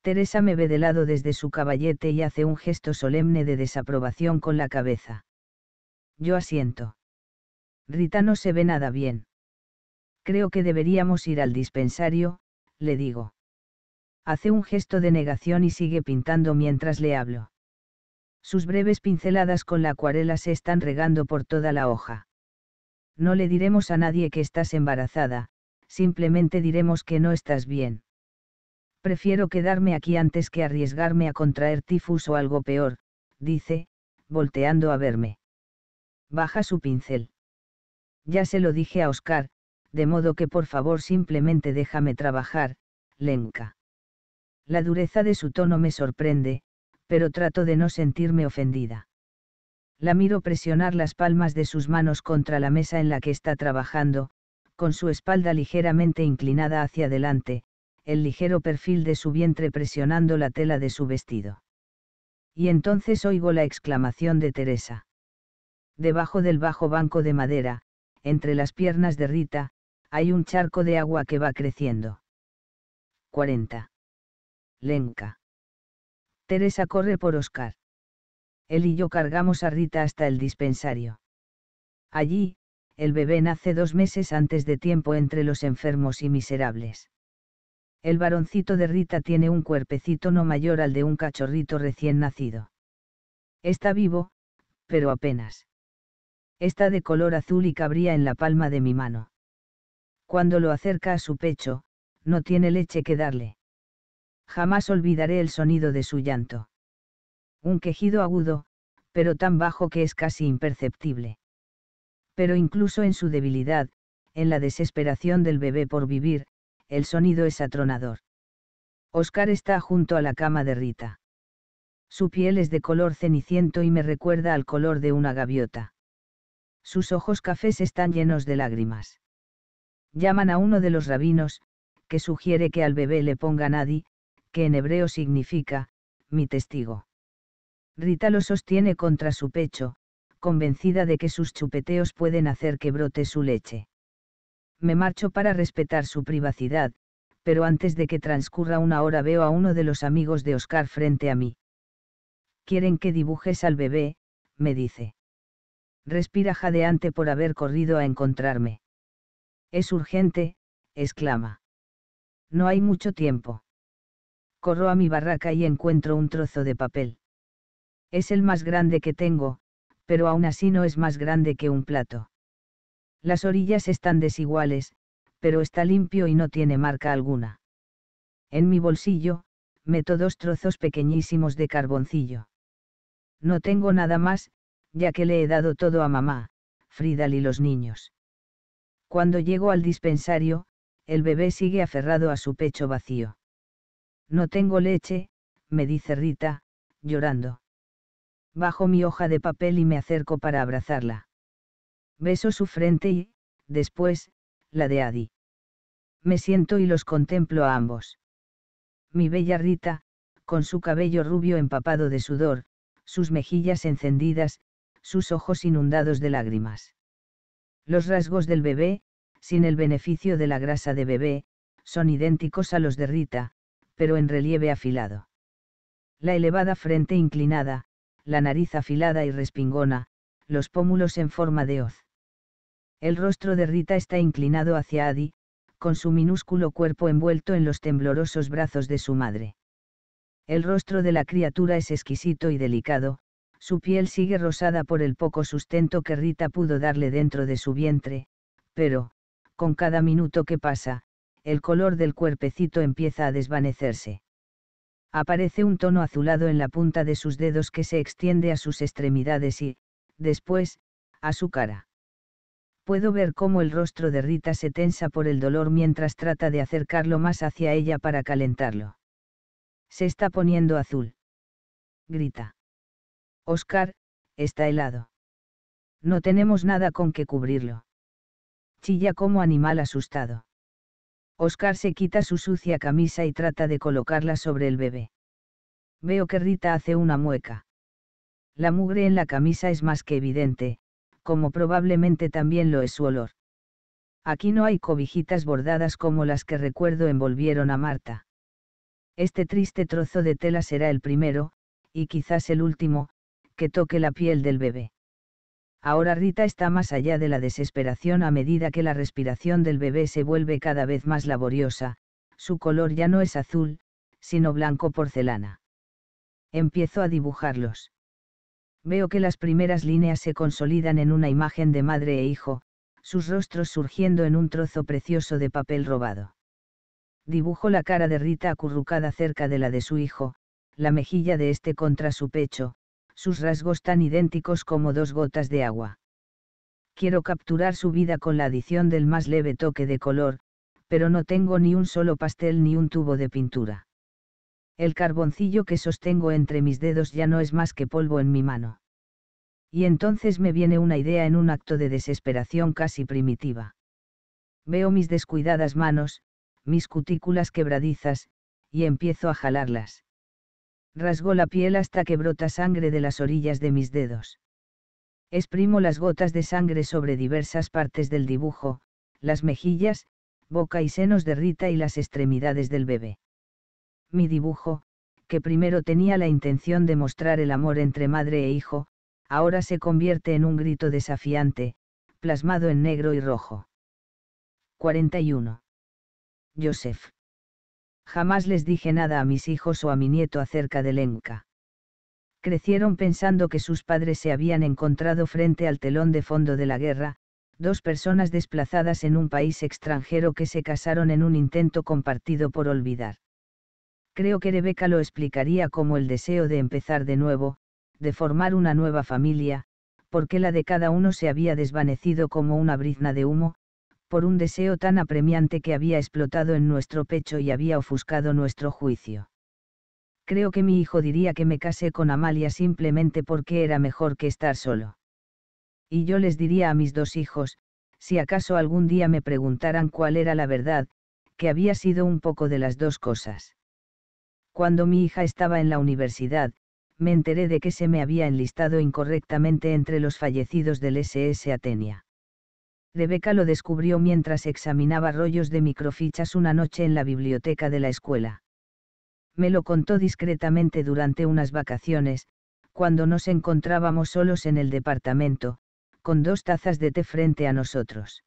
Teresa me ve de lado desde su caballete y hace un gesto solemne de desaprobación con la cabeza. Yo asiento. Rita no se ve nada bien. Creo que deberíamos ir al dispensario, le digo. Hace un gesto de negación y sigue pintando mientras le hablo. Sus breves pinceladas con la acuarela se están regando por toda la hoja. No le diremos a nadie que estás embarazada, simplemente diremos que no estás bien. Prefiero quedarme aquí antes que arriesgarme a contraer tifus o algo peor, dice, volteando a verme. Baja su pincel. Ya se lo dije a Oscar, de modo que por favor simplemente déjame trabajar, Lenka. La dureza de su tono me sorprende, pero trato de no sentirme ofendida. La miro presionar las palmas de sus manos contra la mesa en la que está trabajando, con su espalda ligeramente inclinada hacia adelante, el ligero perfil de su vientre presionando la tela de su vestido. Y entonces oigo la exclamación de Teresa. Debajo del bajo banco de madera, entre las piernas de Rita, hay un charco de agua que va creciendo. 40. Lenca. Teresa corre por Oscar. Él y yo cargamos a Rita hasta el dispensario. Allí, el bebé nace dos meses antes de tiempo entre los enfermos y miserables. El varoncito de Rita tiene un cuerpecito no mayor al de un cachorrito recién nacido. Está vivo, pero apenas. Está de color azul y cabría en la palma de mi mano. Cuando lo acerca a su pecho, no tiene leche que darle. Jamás olvidaré el sonido de su llanto. Un quejido agudo, pero tan bajo que es casi imperceptible. Pero incluso en su debilidad, en la desesperación del bebé por vivir, el sonido es atronador. Oscar está junto a la cama de Rita. Su piel es de color ceniciento y me recuerda al color de una gaviota. Sus ojos cafés están llenos de lágrimas. Llaman a uno de los rabinos, que sugiere que al bebé le ponga Nadie, que en hebreo significa, mi testigo. Rita lo sostiene contra su pecho, convencida de que sus chupeteos pueden hacer que brote su leche. Me marcho para respetar su privacidad, pero antes de que transcurra una hora veo a uno de los amigos de Oscar frente a mí. Quieren que dibujes al bebé, me dice. Respira jadeante por haber corrido a encontrarme. Es urgente, exclama. No hay mucho tiempo. Corro a mi barraca y encuentro un trozo de papel. Es el más grande que tengo, pero aún así no es más grande que un plato. Las orillas están desiguales, pero está limpio y no tiene marca alguna. En mi bolsillo, meto dos trozos pequeñísimos de carboncillo. No tengo nada más, ya que le he dado todo a mamá, Fridal y los niños. Cuando llego al dispensario, el bebé sigue aferrado a su pecho vacío. No tengo leche, me dice Rita, llorando. Bajo mi hoja de papel y me acerco para abrazarla. Beso su frente y, después, la de Adi. Me siento y los contemplo a ambos. Mi bella Rita, con su cabello rubio empapado de sudor, sus mejillas encendidas, sus ojos inundados de lágrimas. Los rasgos del bebé, sin el beneficio de la grasa de bebé, son idénticos a los de Rita, pero en relieve afilado. La elevada frente inclinada, la nariz afilada y respingona, los pómulos en forma de hoz. El rostro de Rita está inclinado hacia Adi, con su minúsculo cuerpo envuelto en los temblorosos brazos de su madre. El rostro de la criatura es exquisito y delicado, su piel sigue rosada por el poco sustento que Rita pudo darle dentro de su vientre, pero, con cada minuto que pasa, el color del cuerpecito empieza a desvanecerse. Aparece un tono azulado en la punta de sus dedos que se extiende a sus extremidades y, después, a su cara. Puedo ver cómo el rostro de Rita se tensa por el dolor mientras trata de acercarlo más hacia ella para calentarlo. Se está poniendo azul. Grita. Oscar, está helado. No tenemos nada con que cubrirlo. Chilla como animal asustado. Oscar se quita su sucia camisa y trata de colocarla sobre el bebé. Veo que Rita hace una mueca. La mugre en la camisa es más que evidente, como probablemente también lo es su olor. Aquí no hay cobijitas bordadas como las que recuerdo envolvieron a Marta. Este triste trozo de tela será el primero, y quizás el último, que toque la piel del bebé. Ahora Rita está más allá de la desesperación a medida que la respiración del bebé se vuelve cada vez más laboriosa, su color ya no es azul, sino blanco porcelana. Empiezo a dibujarlos. Veo que las primeras líneas se consolidan en una imagen de madre e hijo, sus rostros surgiendo en un trozo precioso de papel robado. Dibujo la cara de Rita acurrucada cerca de la de su hijo, la mejilla de este contra su pecho, sus rasgos tan idénticos como dos gotas de agua. Quiero capturar su vida con la adición del más leve toque de color, pero no tengo ni un solo pastel ni un tubo de pintura. El carboncillo que sostengo entre mis dedos ya no es más que polvo en mi mano. Y entonces me viene una idea en un acto de desesperación casi primitiva. Veo mis descuidadas manos, mis cutículas quebradizas, y empiezo a jalarlas rasgó la piel hasta que brota sangre de las orillas de mis dedos. Exprimo las gotas de sangre sobre diversas partes del dibujo, las mejillas, boca y senos de Rita y las extremidades del bebé. Mi dibujo, que primero tenía la intención de mostrar el amor entre madre e hijo, ahora se convierte en un grito desafiante, plasmado en negro y rojo. 41. Joseph jamás les dije nada a mis hijos o a mi nieto acerca de Lenka. Crecieron pensando que sus padres se habían encontrado frente al telón de fondo de la guerra, dos personas desplazadas en un país extranjero que se casaron en un intento compartido por olvidar. Creo que Rebeca lo explicaría como el deseo de empezar de nuevo, de formar una nueva familia, porque la de cada uno se había desvanecido como una brizna de humo, por un deseo tan apremiante que había explotado en nuestro pecho y había ofuscado nuestro juicio. Creo que mi hijo diría que me casé con Amalia simplemente porque era mejor que estar solo. Y yo les diría a mis dos hijos, si acaso algún día me preguntaran cuál era la verdad, que había sido un poco de las dos cosas. Cuando mi hija estaba en la universidad, me enteré de que se me había enlistado incorrectamente entre los fallecidos del SS Atenia. Rebeca lo descubrió mientras examinaba rollos de microfichas una noche en la biblioteca de la escuela. Me lo contó discretamente durante unas vacaciones, cuando nos encontrábamos solos en el departamento, con dos tazas de té frente a nosotros.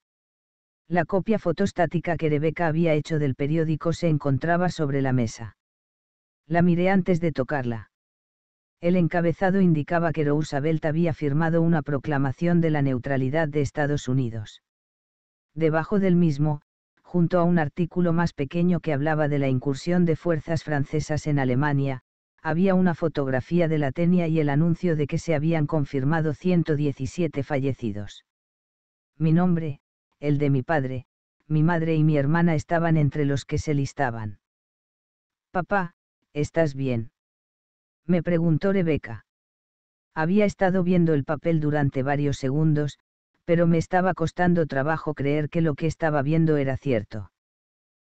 La copia fotostática que Rebeca había hecho del periódico se encontraba sobre la mesa. La miré antes de tocarla. El encabezado indicaba que Roosevelt había firmado una proclamación de la neutralidad de Estados Unidos. Debajo del mismo, junto a un artículo más pequeño que hablaba de la incursión de fuerzas francesas en Alemania, había una fotografía de la tenia y el anuncio de que se habían confirmado 117 fallecidos. Mi nombre, el de mi padre, mi madre y mi hermana estaban entre los que se listaban. Papá, ¿estás bien? me preguntó Rebeca. Había estado viendo el papel durante varios segundos, pero me estaba costando trabajo creer que lo que estaba viendo era cierto.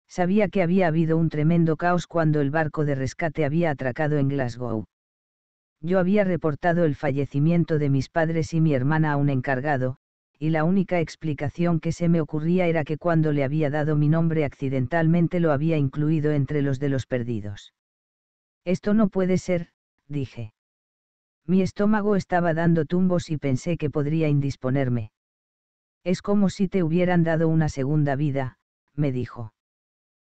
Sabía que había habido un tremendo caos cuando el barco de rescate había atracado en Glasgow. Yo había reportado el fallecimiento de mis padres y mi hermana a un encargado, y la única explicación que se me ocurría era que cuando le había dado mi nombre accidentalmente lo había incluido entre los de los perdidos. Esto no puede ser, dije. Mi estómago estaba dando tumbos y pensé que podría indisponerme. Es como si te hubieran dado una segunda vida, me dijo.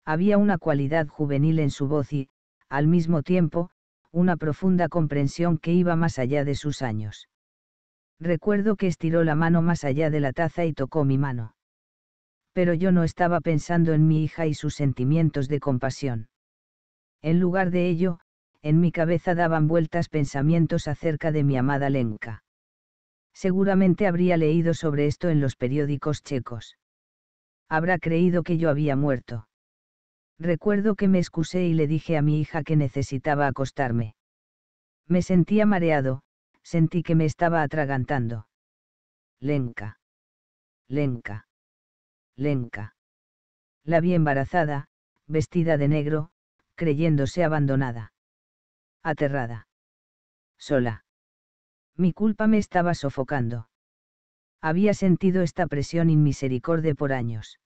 Había una cualidad juvenil en su voz y, al mismo tiempo, una profunda comprensión que iba más allá de sus años. Recuerdo que estiró la mano más allá de la taza y tocó mi mano. Pero yo no estaba pensando en mi hija y sus sentimientos de compasión. En lugar de ello, en mi cabeza daban vueltas pensamientos acerca de mi amada Lenka. Seguramente habría leído sobre esto en los periódicos checos. Habrá creído que yo había muerto. Recuerdo que me excusé y le dije a mi hija que necesitaba acostarme. Me sentía mareado, sentí que me estaba atragantando. Lenka. Lenka. Lenka. La vi embarazada, vestida de negro, creyéndose abandonada aterrada. Sola. Mi culpa me estaba sofocando. Había sentido esta presión inmisericorde por años.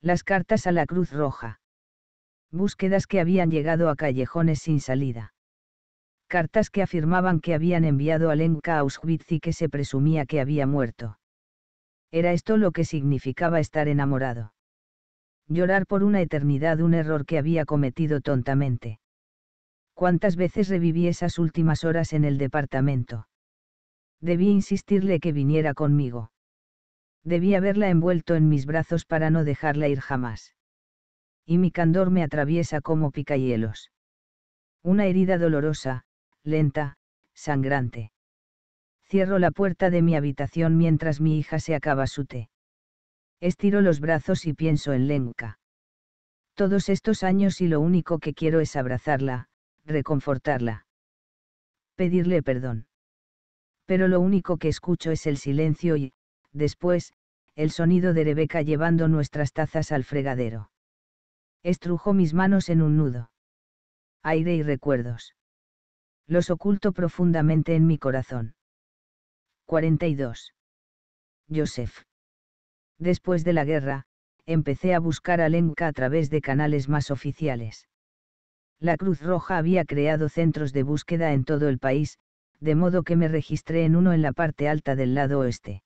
Las cartas a la Cruz Roja. Búsquedas que habían llegado a callejones sin salida. Cartas que afirmaban que habían enviado a Lenka a Auschwitz y que se presumía que había muerto. Era esto lo que significaba estar enamorado. Llorar por una eternidad un error que había cometido tontamente cuántas veces reviví esas últimas horas en el departamento. Debí insistirle que viniera conmigo. Debí haberla envuelto en mis brazos para no dejarla ir jamás. Y mi candor me atraviesa como picahielos. Una herida dolorosa, lenta, sangrante. Cierro la puerta de mi habitación mientras mi hija se acaba su té. Estiro los brazos y pienso en Lenka. Todos estos años y lo único que quiero es abrazarla, reconfortarla. Pedirle perdón. Pero lo único que escucho es el silencio y, después, el sonido de Rebeca llevando nuestras tazas al fregadero. Estrujo mis manos en un nudo. Aire y recuerdos. Los oculto profundamente en mi corazón. 42. Joseph. Después de la guerra, empecé a buscar a Lenka a través de canales más oficiales la Cruz Roja había creado centros de búsqueda en todo el país, de modo que me registré en uno en la parte alta del lado oeste.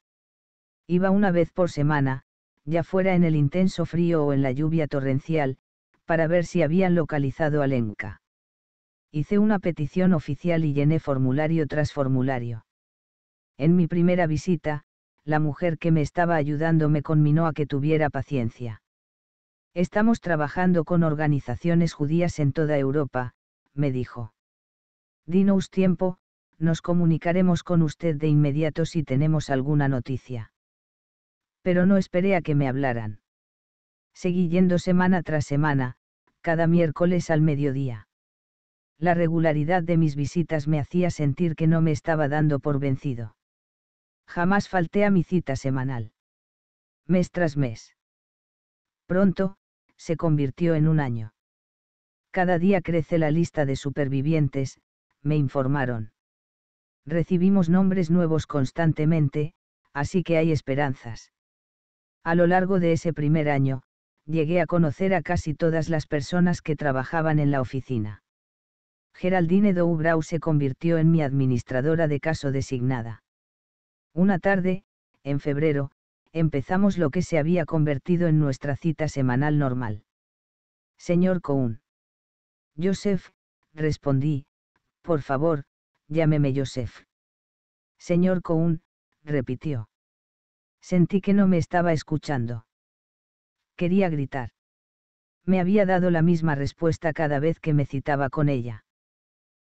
Iba una vez por semana, ya fuera en el intenso frío o en la lluvia torrencial, para ver si habían localizado a Enca. Hice una petición oficial y llené formulario tras formulario. En mi primera visita, la mujer que me estaba ayudando me conminó a que tuviera paciencia. Estamos trabajando con organizaciones judías en toda Europa, me dijo. Dinos tiempo, nos comunicaremos con usted de inmediato si tenemos alguna noticia. Pero no esperé a que me hablaran. Seguí yendo semana tras semana, cada miércoles al mediodía. La regularidad de mis visitas me hacía sentir que no me estaba dando por vencido. Jamás falté a mi cita semanal. Mes tras mes. Pronto, se convirtió en un año. Cada día crece la lista de supervivientes, me informaron. Recibimos nombres nuevos constantemente, así que hay esperanzas. A lo largo de ese primer año, llegué a conocer a casi todas las personas que trabajaban en la oficina. Geraldine Doubrau se convirtió en mi administradora de caso designada. Una tarde, en febrero, empezamos lo que se había convertido en nuestra cita semanal normal. Señor Cohn. Joseph, respondí, por favor, llámeme Joseph. Señor Cohn, repitió. Sentí que no me estaba escuchando. Quería gritar. Me había dado la misma respuesta cada vez que me citaba con ella.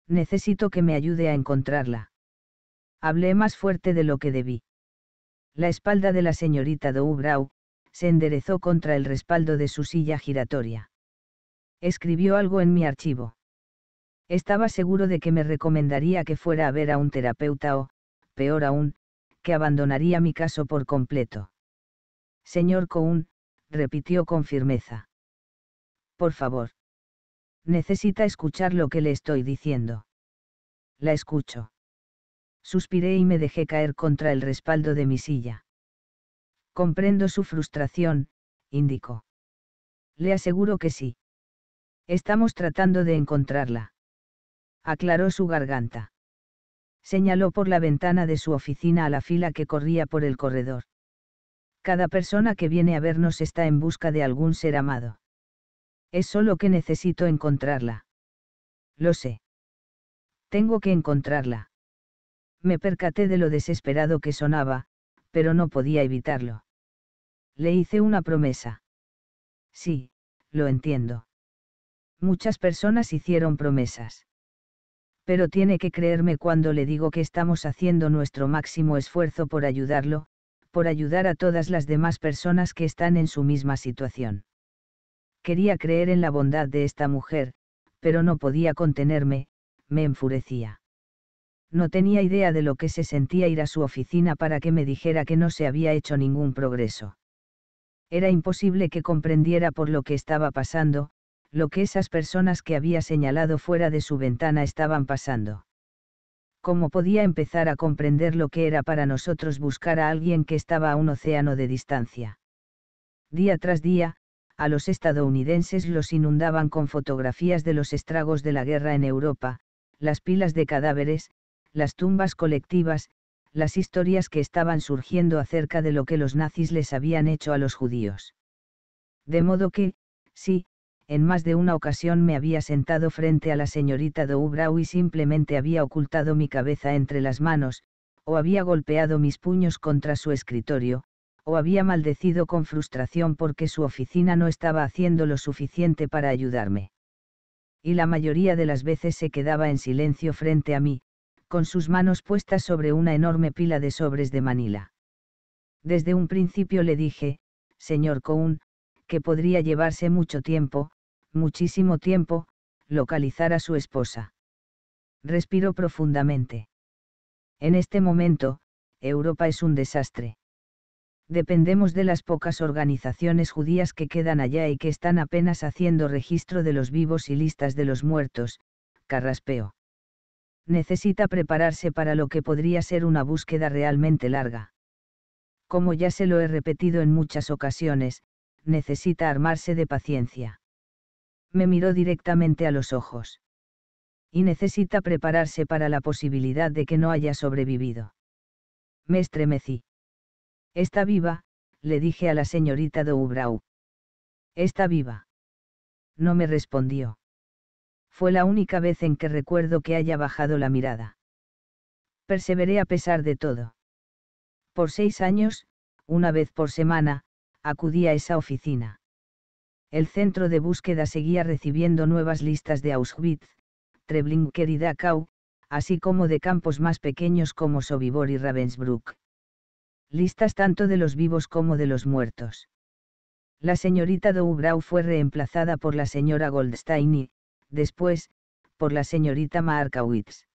Necesito que me ayude a encontrarla. Hablé más fuerte de lo que debí. La espalda de la señorita Doubrau se enderezó contra el respaldo de su silla giratoria. Escribió algo en mi archivo. Estaba seguro de que me recomendaría que fuera a ver a un terapeuta o, peor aún, que abandonaría mi caso por completo. Señor Cohn, repitió con firmeza. Por favor. Necesita escuchar lo que le estoy diciendo. La escucho. Suspiré y me dejé caer contra el respaldo de mi silla. Comprendo su frustración, indicó. Le aseguro que sí. Estamos tratando de encontrarla. Aclaró su garganta. Señaló por la ventana de su oficina a la fila que corría por el corredor. Cada persona que viene a vernos está en busca de algún ser amado. Es solo que necesito encontrarla. Lo sé. Tengo que encontrarla. Me percaté de lo desesperado que sonaba, pero no podía evitarlo. Le hice una promesa. Sí, lo entiendo. Muchas personas hicieron promesas. Pero tiene que creerme cuando le digo que estamos haciendo nuestro máximo esfuerzo por ayudarlo, por ayudar a todas las demás personas que están en su misma situación. Quería creer en la bondad de esta mujer, pero no podía contenerme, me enfurecía no tenía idea de lo que se sentía ir a su oficina para que me dijera que no se había hecho ningún progreso. Era imposible que comprendiera por lo que estaba pasando, lo que esas personas que había señalado fuera de su ventana estaban pasando. ¿Cómo podía empezar a comprender lo que era para nosotros buscar a alguien que estaba a un océano de distancia? Día tras día, a los estadounidenses los inundaban con fotografías de los estragos de la guerra en Europa, las pilas de cadáveres, las tumbas colectivas, las historias que estaban surgiendo acerca de lo que los nazis les habían hecho a los judíos. De modo que, sí, en más de una ocasión me había sentado frente a la señorita Doubrau y simplemente había ocultado mi cabeza entre las manos, o había golpeado mis puños contra su escritorio, o había maldecido con frustración porque su oficina no estaba haciendo lo suficiente para ayudarme. Y la mayoría de las veces se quedaba en silencio frente a mí, con sus manos puestas sobre una enorme pila de sobres de Manila. Desde un principio le dije, señor Cohn, que podría llevarse mucho tiempo, muchísimo tiempo, localizar a su esposa. Respiró profundamente. En este momento, Europa es un desastre. Dependemos de las pocas organizaciones judías que quedan allá y que están apenas haciendo registro de los vivos y listas de los muertos, carraspeo necesita prepararse para lo que podría ser una búsqueda realmente larga. Como ya se lo he repetido en muchas ocasiones, necesita armarse de paciencia. Me miró directamente a los ojos. Y necesita prepararse para la posibilidad de que no haya sobrevivido. Me estremecí. Está viva, le dije a la señorita Doubrau. Está viva. No me respondió fue la única vez en que recuerdo que haya bajado la mirada. Perseveré a pesar de todo. Por seis años, una vez por semana, acudí a esa oficina. El centro de búsqueda seguía recibiendo nuevas listas de Auschwitz, Treblinker y Dachau, así como de campos más pequeños como Sobibor y Ravensbrück. Listas tanto de los vivos como de los muertos. La señorita Doubrau fue reemplazada por la señora Goldstein y, después, por la señorita Markowitz.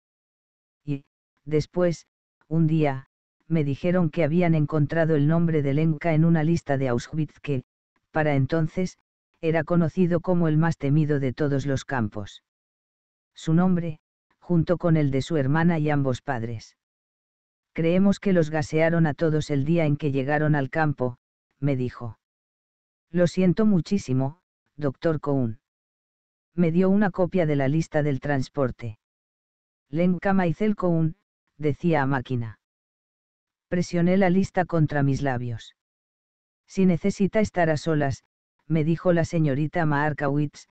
Y, después, un día, me dijeron que habían encontrado el nombre de Lenka en una lista de Auschwitz que, para entonces, era conocido como el más temido de todos los campos. Su nombre, junto con el de su hermana y ambos padres. Creemos que los gasearon a todos el día en que llegaron al campo, me dijo. Lo siento muchísimo, doctor Cohn me dio una copia de la lista del transporte. Lenka y decía a máquina. Presioné la lista contra mis labios. Si necesita estar a solas, me dijo la señorita Maarkawitz,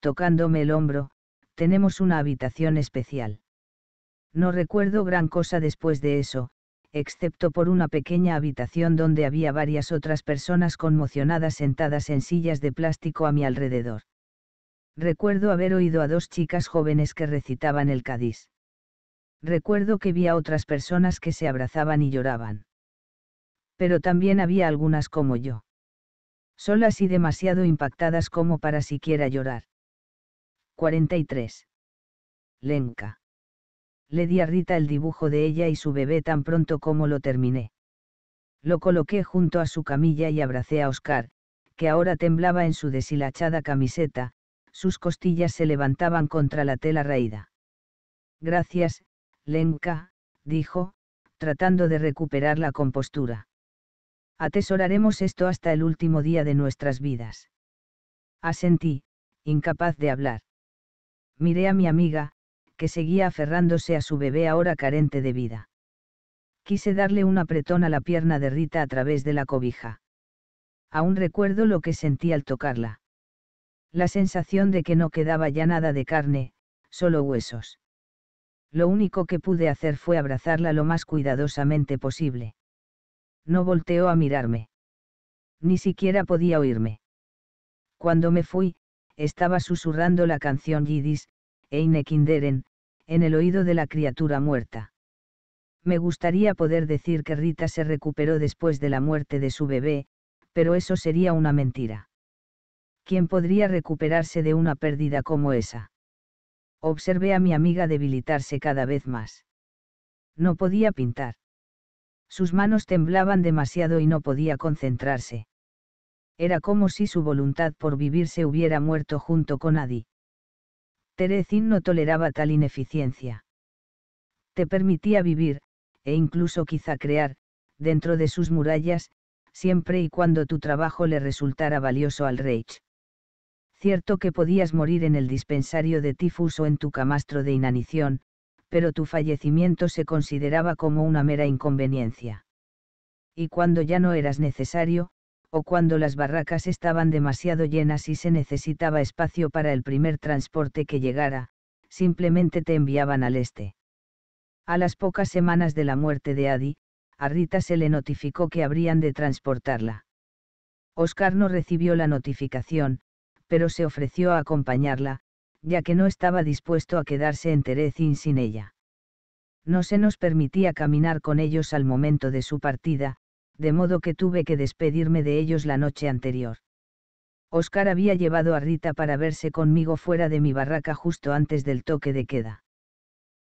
tocándome el hombro, tenemos una habitación especial. No recuerdo gran cosa después de eso, excepto por una pequeña habitación donde había varias otras personas conmocionadas sentadas en sillas de plástico a mi alrededor. Recuerdo haber oído a dos chicas jóvenes que recitaban el Cádiz. Recuerdo que vi a otras personas que se abrazaban y lloraban. Pero también había algunas como yo. Solas y demasiado impactadas como para siquiera llorar. 43. Lenka. Le di a Rita el dibujo de ella y su bebé tan pronto como lo terminé. Lo coloqué junto a su camilla y abracé a Oscar, que ahora temblaba en su deshilachada camiseta, sus costillas se levantaban contra la tela raída. Gracias, Lenka, dijo, tratando de recuperar la compostura. Atesoraremos esto hasta el último día de nuestras vidas. Asentí, incapaz de hablar. Miré a mi amiga, que seguía aferrándose a su bebé ahora carente de vida. Quise darle un apretón a la pierna de Rita a través de la cobija. Aún recuerdo lo que sentí al tocarla la sensación de que no quedaba ya nada de carne, solo huesos. Lo único que pude hacer fue abrazarla lo más cuidadosamente posible. No volteó a mirarme. Ni siquiera podía oírme. Cuando me fui, estaba susurrando la canción Yidis, Eine Kinderen, en el oído de la criatura muerta. Me gustaría poder decir que Rita se recuperó después de la muerte de su bebé, pero eso sería una mentira. ¿Quién podría recuperarse de una pérdida como esa? Observé a mi amiga debilitarse cada vez más. No podía pintar. Sus manos temblaban demasiado y no podía concentrarse. Era como si su voluntad por vivir se hubiera muerto junto con Adi. Terezin no toleraba tal ineficiencia. Te permitía vivir, e incluso quizá crear, dentro de sus murallas, siempre y cuando tu trabajo le resultara valioso al Reich. Cierto que podías morir en el dispensario de tifus o en tu camastro de inanición, pero tu fallecimiento se consideraba como una mera inconveniencia. Y cuando ya no eras necesario, o cuando las barracas estaban demasiado llenas y se necesitaba espacio para el primer transporte que llegara, simplemente te enviaban al este. A las pocas semanas de la muerte de Adi, a Rita se le notificó que habrían de transportarla. Oscar no recibió la notificación, pero se ofreció a acompañarla, ya que no estaba dispuesto a quedarse en Terezin sin ella. No se nos permitía caminar con ellos al momento de su partida, de modo que tuve que despedirme de ellos la noche anterior. Oscar había llevado a Rita para verse conmigo fuera de mi barraca justo antes del toque de queda.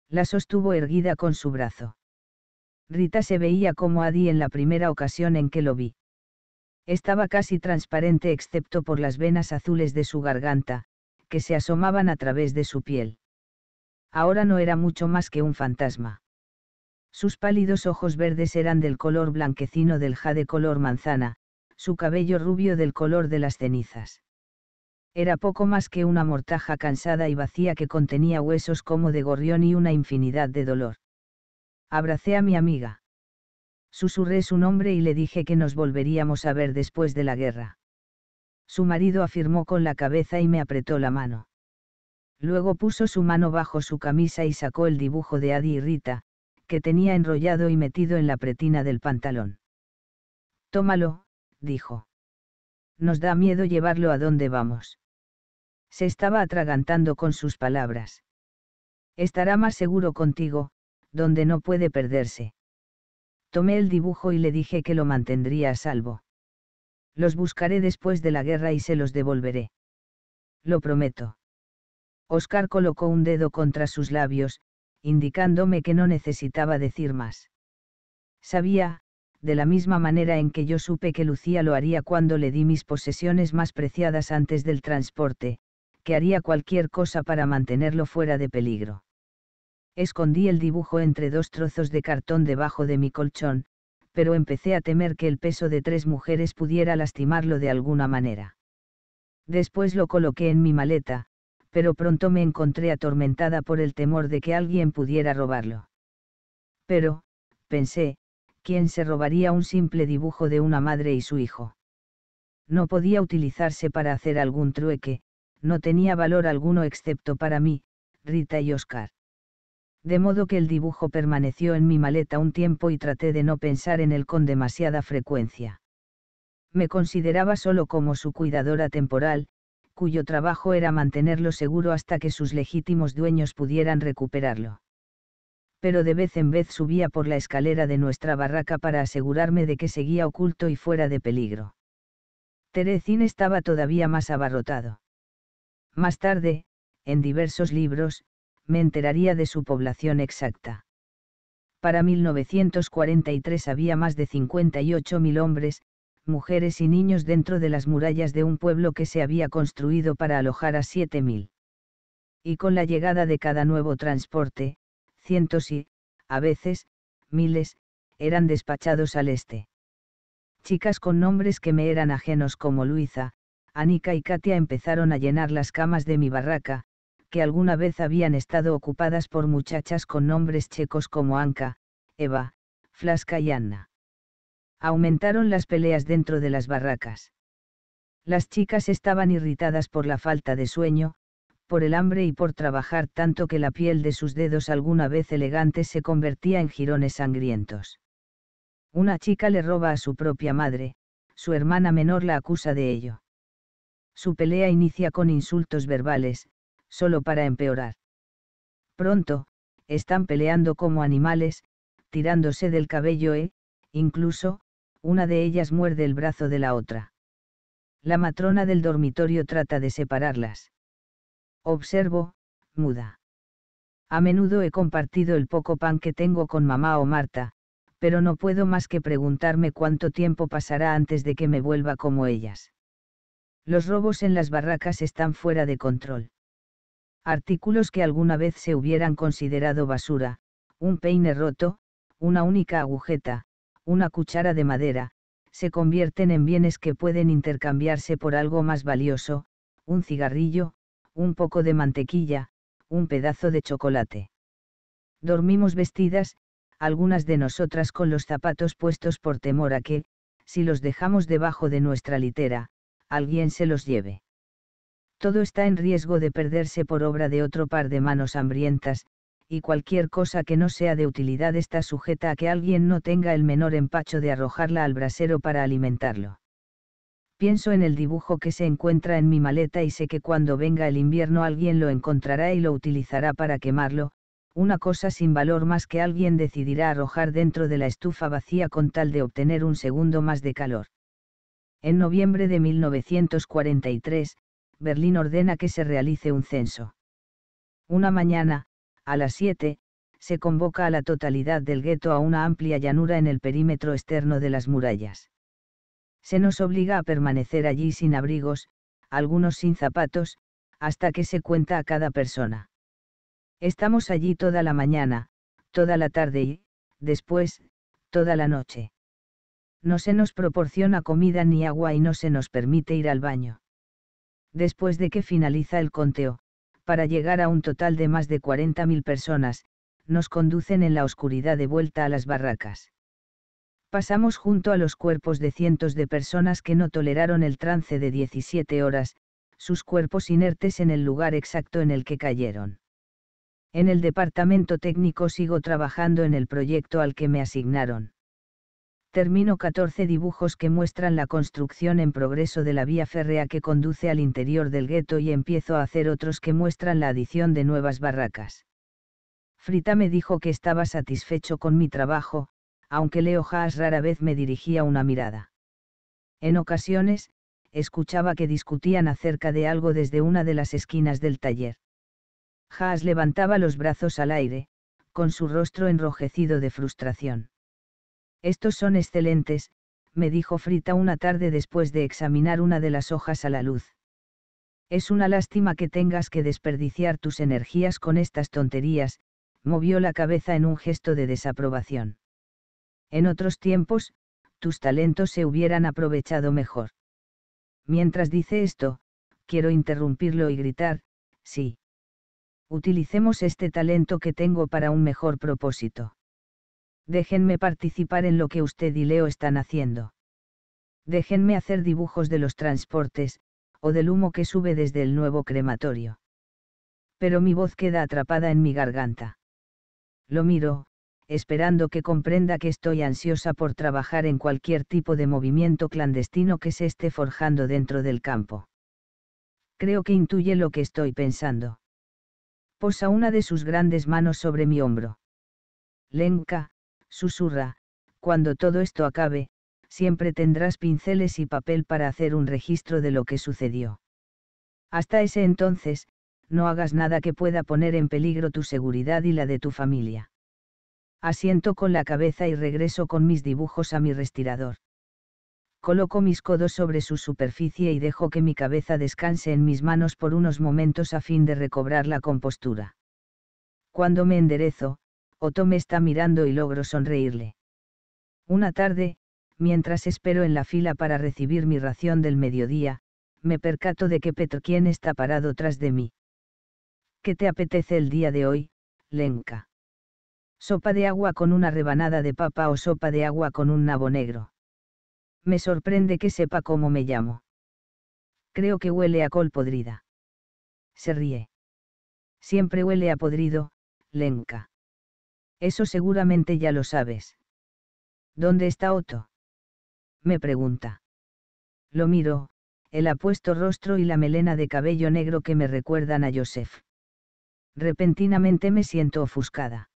La sostuvo erguida con su brazo. Rita se veía como Adi en la primera ocasión en que lo vi estaba casi transparente excepto por las venas azules de su garganta, que se asomaban a través de su piel. Ahora no era mucho más que un fantasma. Sus pálidos ojos verdes eran del color blanquecino del jade color manzana, su cabello rubio del color de las cenizas. Era poco más que una mortaja cansada y vacía que contenía huesos como de gorrión y una infinidad de dolor. Abracé a mi amiga. Susurré su nombre y le dije que nos volveríamos a ver después de la guerra. Su marido afirmó con la cabeza y me apretó la mano. Luego puso su mano bajo su camisa y sacó el dibujo de Adi y Rita, que tenía enrollado y metido en la pretina del pantalón. Tómalo, dijo. Nos da miedo llevarlo a donde vamos. Se estaba atragantando con sus palabras. Estará más seguro contigo, donde no puede perderse. Tomé el dibujo y le dije que lo mantendría a salvo. Los buscaré después de la guerra y se los devolveré. Lo prometo. Oscar colocó un dedo contra sus labios, indicándome que no necesitaba decir más. Sabía, de la misma manera en que yo supe que Lucía lo haría cuando le di mis posesiones más preciadas antes del transporte, que haría cualquier cosa para mantenerlo fuera de peligro. Escondí el dibujo entre dos trozos de cartón debajo de mi colchón, pero empecé a temer que el peso de tres mujeres pudiera lastimarlo de alguna manera. Después lo coloqué en mi maleta, pero pronto me encontré atormentada por el temor de que alguien pudiera robarlo. Pero, pensé, ¿quién se robaría un simple dibujo de una madre y su hijo? No podía utilizarse para hacer algún trueque, no tenía valor alguno excepto para mí, Rita y Oscar de modo que el dibujo permaneció en mi maleta un tiempo y traté de no pensar en él con demasiada frecuencia. Me consideraba solo como su cuidadora temporal, cuyo trabajo era mantenerlo seguro hasta que sus legítimos dueños pudieran recuperarlo. Pero de vez en vez subía por la escalera de nuestra barraca para asegurarme de que seguía oculto y fuera de peligro. Teresín estaba todavía más abarrotado. Más tarde, en diversos libros, me enteraría de su población exacta. Para 1943 había más de 58.000 hombres, mujeres y niños dentro de las murallas de un pueblo que se había construido para alojar a 7.000. Y con la llegada de cada nuevo transporte, cientos y, a veces, miles, eran despachados al este. Chicas con nombres que me eran ajenos como Luisa, Anika y Katia empezaron a llenar las camas de mi barraca, alguna vez habían estado ocupadas por muchachas con nombres checos como Anka, Eva, Flasca y Anna. Aumentaron las peleas dentro de las barracas. Las chicas estaban irritadas por la falta de sueño, por el hambre y por trabajar tanto que la piel de sus dedos alguna vez elegantes se convertía en jirones sangrientos. Una chica le roba a su propia madre, su hermana menor la acusa de ello. Su pelea inicia con insultos verbales, solo para empeorar. Pronto, están peleando como animales, tirándose del cabello e, incluso, una de ellas muerde el brazo de la otra. La matrona del dormitorio trata de separarlas. Observo, muda. A menudo he compartido el poco pan que tengo con mamá o Marta, pero no puedo más que preguntarme cuánto tiempo pasará antes de que me vuelva como ellas. Los robos en las barracas están fuera de control artículos que alguna vez se hubieran considerado basura, un peine roto, una única agujeta, una cuchara de madera, se convierten en bienes que pueden intercambiarse por algo más valioso, un cigarrillo, un poco de mantequilla, un pedazo de chocolate. Dormimos vestidas, algunas de nosotras con los zapatos puestos por temor a que, si los dejamos debajo de nuestra litera, alguien se los lleve todo está en riesgo de perderse por obra de otro par de manos hambrientas, y cualquier cosa que no sea de utilidad está sujeta a que alguien no tenga el menor empacho de arrojarla al brasero para alimentarlo. Pienso en el dibujo que se encuentra en mi maleta y sé que cuando venga el invierno alguien lo encontrará y lo utilizará para quemarlo, una cosa sin valor más que alguien decidirá arrojar dentro de la estufa vacía con tal de obtener un segundo más de calor. En noviembre de 1943, Berlín ordena que se realice un censo. Una mañana, a las 7, se convoca a la totalidad del gueto a una amplia llanura en el perímetro externo de las murallas. Se nos obliga a permanecer allí sin abrigos, algunos sin zapatos, hasta que se cuenta a cada persona. Estamos allí toda la mañana, toda la tarde y, después, toda la noche. No se nos proporciona comida ni agua y no se nos permite ir al baño después de que finaliza el conteo, para llegar a un total de más de 40.000 personas, nos conducen en la oscuridad de vuelta a las barracas. Pasamos junto a los cuerpos de cientos de personas que no toleraron el trance de 17 horas, sus cuerpos inertes en el lugar exacto en el que cayeron. En el departamento técnico sigo trabajando en el proyecto al que me asignaron. Termino 14 dibujos que muestran la construcción en progreso de la vía férrea que conduce al interior del gueto y empiezo a hacer otros que muestran la adición de nuevas barracas. Frita me dijo que estaba satisfecho con mi trabajo, aunque Leo Haas rara vez me dirigía una mirada. En ocasiones, escuchaba que discutían acerca de algo desde una de las esquinas del taller. Haas levantaba los brazos al aire, con su rostro enrojecido de frustración. Estos son excelentes, me dijo Frita una tarde después de examinar una de las hojas a la luz. Es una lástima que tengas que desperdiciar tus energías con estas tonterías, movió la cabeza en un gesto de desaprobación. En otros tiempos, tus talentos se hubieran aprovechado mejor. Mientras dice esto, quiero interrumpirlo y gritar, sí. Utilicemos este talento que tengo para un mejor propósito. Déjenme participar en lo que usted y Leo están haciendo. Déjenme hacer dibujos de los transportes, o del humo que sube desde el nuevo crematorio. Pero mi voz queda atrapada en mi garganta. Lo miro, esperando que comprenda que estoy ansiosa por trabajar en cualquier tipo de movimiento clandestino que se esté forjando dentro del campo. Creo que intuye lo que estoy pensando. Posa una de sus grandes manos sobre mi hombro. Lenka, susurra, cuando todo esto acabe, siempre tendrás pinceles y papel para hacer un registro de lo que sucedió. Hasta ese entonces, no hagas nada que pueda poner en peligro tu seguridad y la de tu familia. Asiento con la cabeza y regreso con mis dibujos a mi respirador. Coloco mis codos sobre su superficie y dejo que mi cabeza descanse en mis manos por unos momentos a fin de recobrar la compostura. Cuando me enderezo, Otto me está mirando y logro sonreírle. Una tarde, mientras espero en la fila para recibir mi ración del mediodía, me percato de que Petrquien está parado tras de mí. ¿Qué te apetece el día de hoy, Lenka? Sopa de agua con una rebanada de papa o sopa de agua con un nabo negro. Me sorprende que sepa cómo me llamo. Creo que huele a col podrida. Se ríe. Siempre huele a podrido, Lenka. Eso seguramente ya lo sabes. ¿Dónde está Otto? Me pregunta. Lo miro, el apuesto rostro y la melena de cabello negro que me recuerdan a Joseph. Repentinamente me siento ofuscada.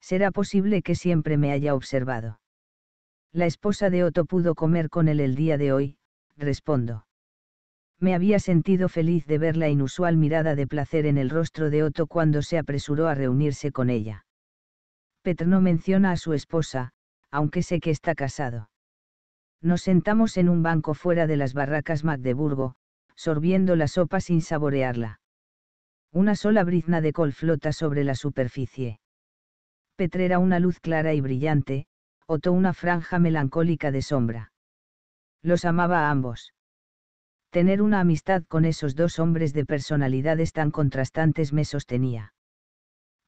Será posible que siempre me haya observado. La esposa de Otto pudo comer con él el día de hoy, respondo. Me había sentido feliz de ver la inusual mirada de placer en el rostro de Otto cuando se apresuró a reunirse con ella. Petr no menciona a su esposa, aunque sé que está casado. Nos sentamos en un banco fuera de las barracas Magdeburgo, sorbiendo la sopa sin saborearla. Una sola brizna de col flota sobre la superficie. Petr era una luz clara y brillante, Otto una franja melancólica de sombra. Los amaba a ambos. Tener una amistad con esos dos hombres de personalidades tan contrastantes me sostenía.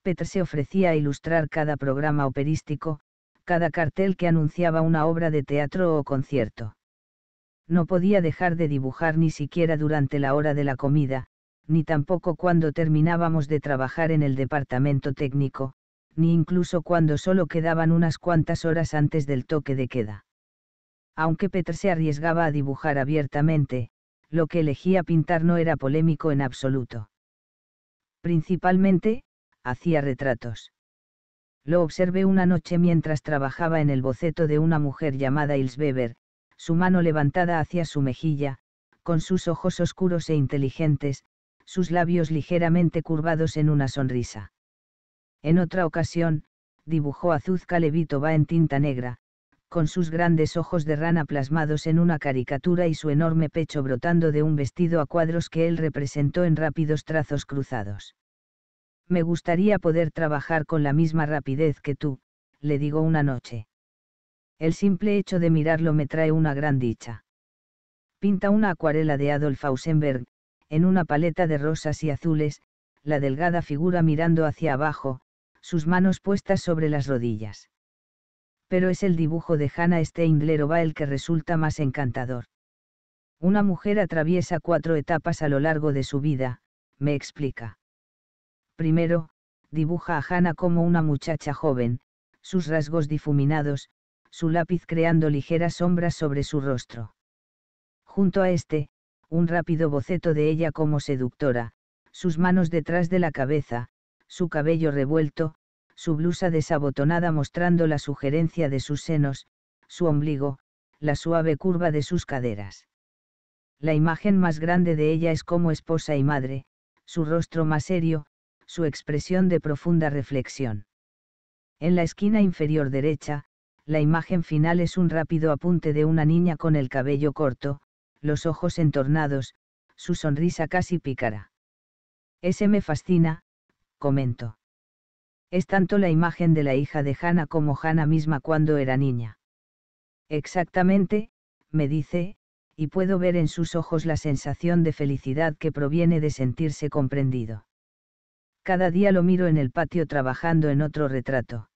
Petr se ofrecía a ilustrar cada programa operístico, cada cartel que anunciaba una obra de teatro o concierto. No podía dejar de dibujar ni siquiera durante la hora de la comida, ni tampoco cuando terminábamos de trabajar en el departamento técnico, ni incluso cuando solo quedaban unas cuantas horas antes del toque de queda. Aunque Petr se arriesgaba a dibujar abiertamente, lo que elegía pintar no era polémico en absoluto. Principalmente, hacía retratos. Lo observé una noche mientras trabajaba en el boceto de una mujer llamada Ilse Weber, su mano levantada hacia su mejilla, con sus ojos oscuros e inteligentes, sus labios ligeramente curvados en una sonrisa. En otra ocasión, dibujó a Zuzka Levitova en tinta negra, con sus grandes ojos de rana plasmados en una caricatura y su enorme pecho brotando de un vestido a cuadros que él representó en rápidos trazos cruzados. Me gustaría poder trabajar con la misma rapidez que tú, le digo una noche. El simple hecho de mirarlo me trae una gran dicha. Pinta una acuarela de Adolf Ausenberg, en una paleta de rosas y azules, la delgada figura mirando hacia abajo, sus manos puestas sobre las rodillas. Pero es el dibujo de Hannah va el que resulta más encantador. Una mujer atraviesa cuatro etapas a lo largo de su vida, me explica. Primero, dibuja a Hannah como una muchacha joven, sus rasgos difuminados, su lápiz creando ligeras sombras sobre su rostro. Junto a este, un rápido boceto de ella como seductora, sus manos detrás de la cabeza, su cabello revuelto, su blusa desabotonada mostrando la sugerencia de sus senos, su ombligo, la suave curva de sus caderas. La imagen más grande de ella es como esposa y madre, su rostro más serio, su expresión de profunda reflexión. En la esquina inferior derecha, la imagen final es un rápido apunte de una niña con el cabello corto, los ojos entornados, su sonrisa casi pícara. Ese me fascina, comento. Es tanto la imagen de la hija de Hannah como Hannah misma cuando era niña. Exactamente, me dice, y puedo ver en sus ojos la sensación de felicidad que proviene de sentirse comprendido. Cada día lo miro en el patio trabajando en otro retrato.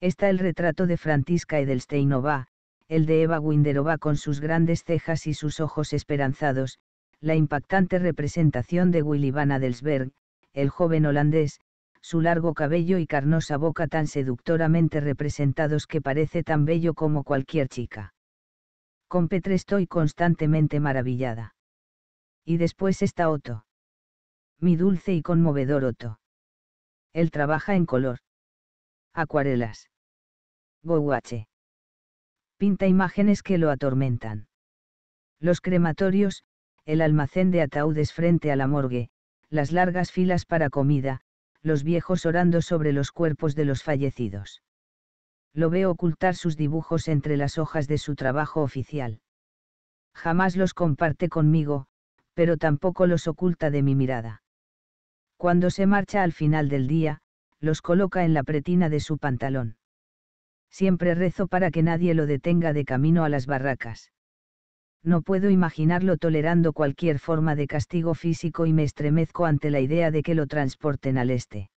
Está el retrato de Francisca Edelsteinova, el de Eva Winderová con sus grandes cejas y sus ojos esperanzados, la impactante representación de Willy Van Adelsberg, el joven holandés, su largo cabello y carnosa boca tan seductoramente representados que parece tan bello como cualquier chica. Con Petre estoy constantemente maravillada. Y después está Otto mi dulce y conmovedor Otto. Él trabaja en color. Acuarelas. Gouache. Pinta imágenes que lo atormentan. Los crematorios, el almacén de ataúdes frente a la morgue, las largas filas para comida, los viejos orando sobre los cuerpos de los fallecidos. Lo veo ocultar sus dibujos entre las hojas de su trabajo oficial. Jamás los comparte conmigo, pero tampoco los oculta de mi mirada. Cuando se marcha al final del día, los coloca en la pretina de su pantalón. Siempre rezo para que nadie lo detenga de camino a las barracas. No puedo imaginarlo tolerando cualquier forma de castigo físico y me estremezco ante la idea de que lo transporten al este.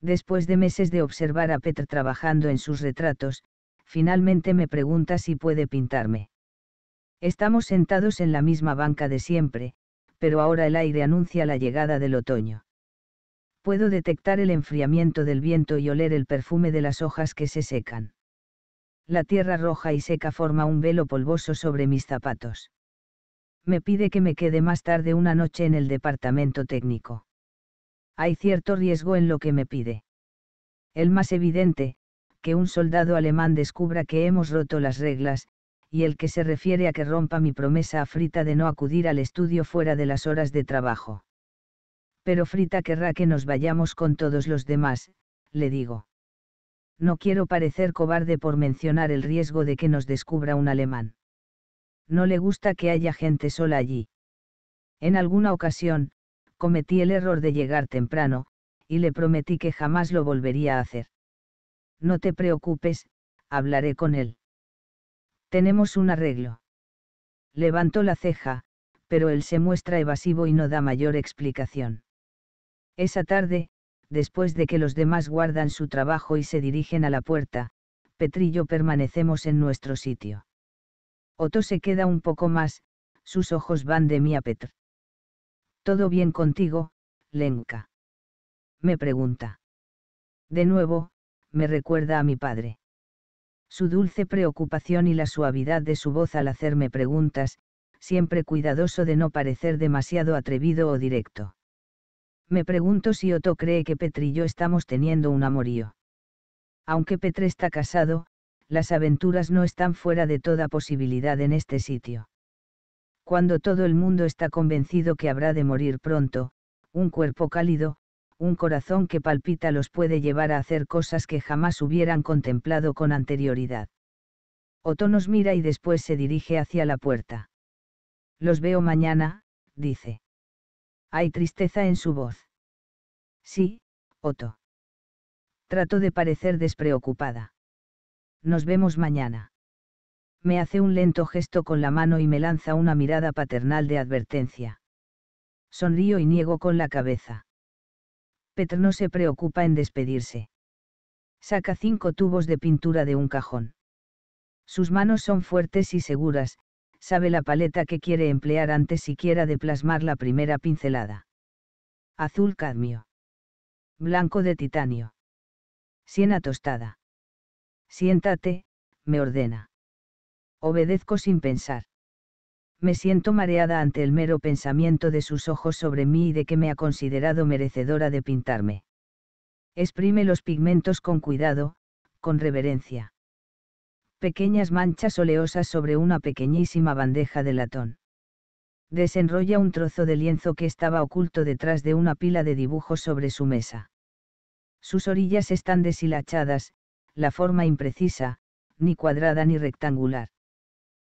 Después de meses de observar a Petr trabajando en sus retratos, finalmente me pregunta si puede pintarme. Estamos sentados en la misma banca de siempre, pero ahora el aire anuncia la llegada del otoño. Puedo detectar el enfriamiento del viento y oler el perfume de las hojas que se secan. La tierra roja y seca forma un velo polvoso sobre mis zapatos. Me pide que me quede más tarde una noche en el departamento técnico. Hay cierto riesgo en lo que me pide. El más evidente, que un soldado alemán descubra que hemos roto las reglas, y el que se refiere a que rompa mi promesa a Frita de no acudir al estudio fuera de las horas de trabajo. Pero Frita querrá que nos vayamos con todos los demás, le digo. No quiero parecer cobarde por mencionar el riesgo de que nos descubra un alemán. No le gusta que haya gente sola allí. En alguna ocasión, cometí el error de llegar temprano, y le prometí que jamás lo volvería a hacer. No te preocupes, hablaré con él. Tenemos un arreglo. Levantó la ceja, pero él se muestra evasivo y no da mayor explicación. Esa tarde, después de que los demás guardan su trabajo y se dirigen a la puerta, Petrillo permanecemos en nuestro sitio. Otto se queda un poco más, sus ojos van de mí a Petr. ¿Todo bien contigo, Lenka? Me pregunta. De nuevo, me recuerda a mi padre. Su dulce preocupación y la suavidad de su voz al hacerme preguntas, siempre cuidadoso de no parecer demasiado atrevido o directo. Me pregunto si Otto cree que Petri y yo estamos teniendo un amorío. Aunque Petre está casado, las aventuras no están fuera de toda posibilidad en este sitio. Cuando todo el mundo está convencido que habrá de morir pronto, un cuerpo cálido, un corazón que palpita los puede llevar a hacer cosas que jamás hubieran contemplado con anterioridad. Otto nos mira y después se dirige hacia la puerta. Los veo mañana, dice. Hay tristeza en su voz. Sí, Otto. Trato de parecer despreocupada. Nos vemos mañana. Me hace un lento gesto con la mano y me lanza una mirada paternal de advertencia. Sonrío y niego con la cabeza. Petr no se preocupa en despedirse. Saca cinco tubos de pintura de un cajón. Sus manos son fuertes y seguras, sabe la paleta que quiere emplear antes siquiera de plasmar la primera pincelada. Azul cadmio. Blanco de titanio. Siena tostada. Siéntate, me ordena. Obedezco sin pensar. Me siento mareada ante el mero pensamiento de sus ojos sobre mí y de que me ha considerado merecedora de pintarme. Exprime los pigmentos con cuidado, con reverencia pequeñas manchas oleosas sobre una pequeñísima bandeja de latón. Desenrolla un trozo de lienzo que estaba oculto detrás de una pila de dibujos sobre su mesa. Sus orillas están deshilachadas, la forma imprecisa, ni cuadrada ni rectangular.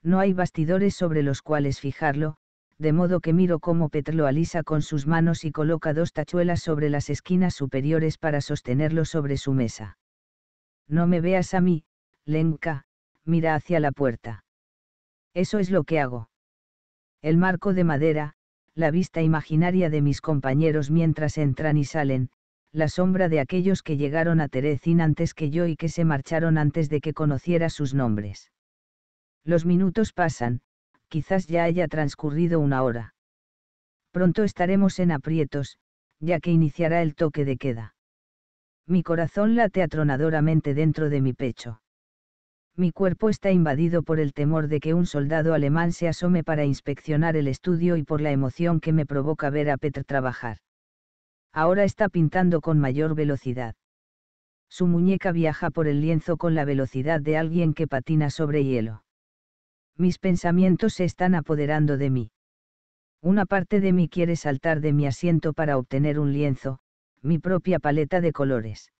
No hay bastidores sobre los cuales fijarlo, de modo que miro cómo Petr alisa con sus manos y coloca dos tachuelas sobre las esquinas superiores para sostenerlo sobre su mesa. No me veas a mí, Lenka, mira hacia la puerta. Eso es lo que hago. El marco de madera, la vista imaginaria de mis compañeros mientras entran y salen, la sombra de aquellos que llegaron a Terecín antes que yo y que se marcharon antes de que conociera sus nombres. Los minutos pasan, quizás ya haya transcurrido una hora. Pronto estaremos en aprietos, ya que iniciará el toque de queda. Mi corazón late atronadoramente dentro de mi pecho mi cuerpo está invadido por el temor de que un soldado alemán se asome para inspeccionar el estudio y por la emoción que me provoca ver a Petr trabajar. Ahora está pintando con mayor velocidad. Su muñeca viaja por el lienzo con la velocidad de alguien que patina sobre hielo. Mis pensamientos se están apoderando de mí. Una parte de mí quiere saltar de mi asiento para obtener un lienzo, mi propia paleta de colores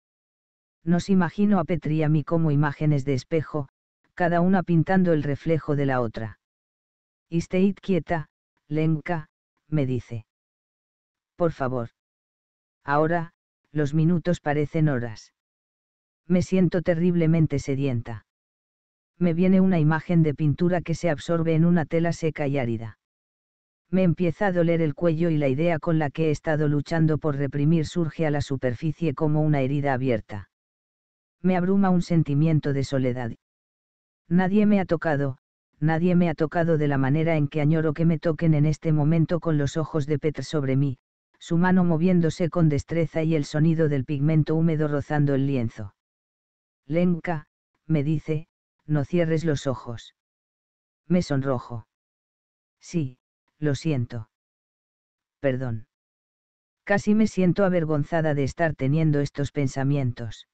nos imagino a Petri y a mí como imágenes de espejo, cada una pintando el reflejo de la otra. Y quieta, Lenka, me dice. Por favor. Ahora, los minutos parecen horas. Me siento terriblemente sedienta. Me viene una imagen de pintura que se absorbe en una tela seca y árida. Me empieza a doler el cuello y la idea con la que he estado luchando por reprimir surge a la superficie como una herida abierta me abruma un sentimiento de soledad. Nadie me ha tocado, nadie me ha tocado de la manera en que añoro que me toquen en este momento con los ojos de Petra sobre mí, su mano moviéndose con destreza y el sonido del pigmento húmedo rozando el lienzo. Lenka, me dice, no cierres los ojos. Me sonrojo. Sí, lo siento. Perdón. Casi me siento avergonzada de estar teniendo estos pensamientos.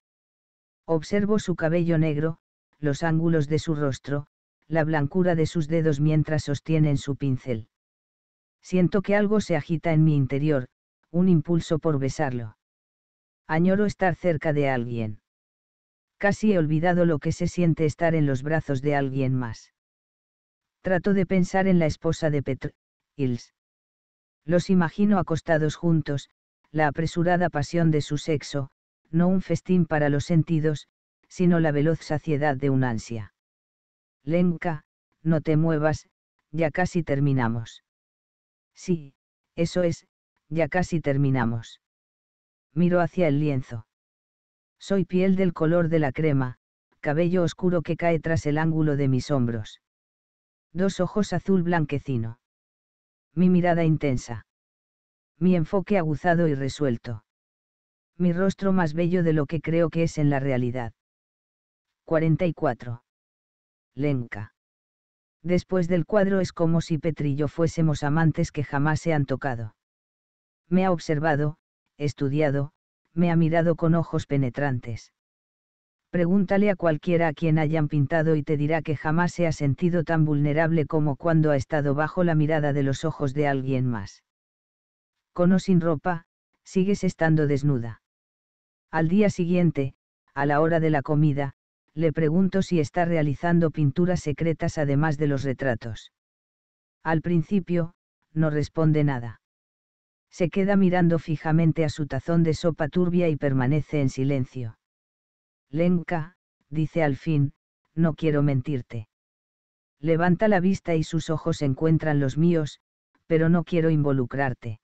Observo su cabello negro, los ángulos de su rostro, la blancura de sus dedos mientras sostienen su pincel. Siento que algo se agita en mi interior, un impulso por besarlo. Añoro estar cerca de alguien. Casi he olvidado lo que se siente estar en los brazos de alguien más. Trato de pensar en la esposa de Petr, Los imagino acostados juntos, la apresurada pasión de su sexo, no un festín para los sentidos, sino la veloz saciedad de un ansia. Lenka, no te muevas, ya casi terminamos. Sí, eso es, ya casi terminamos. Miro hacia el lienzo. Soy piel del color de la crema, cabello oscuro que cae tras el ángulo de mis hombros. Dos ojos azul blanquecino. Mi mirada intensa. Mi enfoque aguzado y resuelto mi rostro más bello de lo que creo que es en la realidad. 44. Lenka. Después del cuadro es como si Petrillo fuésemos amantes que jamás se han tocado. Me ha observado, estudiado, me ha mirado con ojos penetrantes. Pregúntale a cualquiera a quien hayan pintado y te dirá que jamás se ha sentido tan vulnerable como cuando ha estado bajo la mirada de los ojos de alguien más. Con o sin ropa, sigues estando desnuda. Al día siguiente, a la hora de la comida, le pregunto si está realizando pinturas secretas además de los retratos. Al principio, no responde nada. Se queda mirando fijamente a su tazón de sopa turbia y permanece en silencio. Lenka, dice al fin, no quiero mentirte. Levanta la vista y sus ojos encuentran los míos, pero no quiero involucrarte.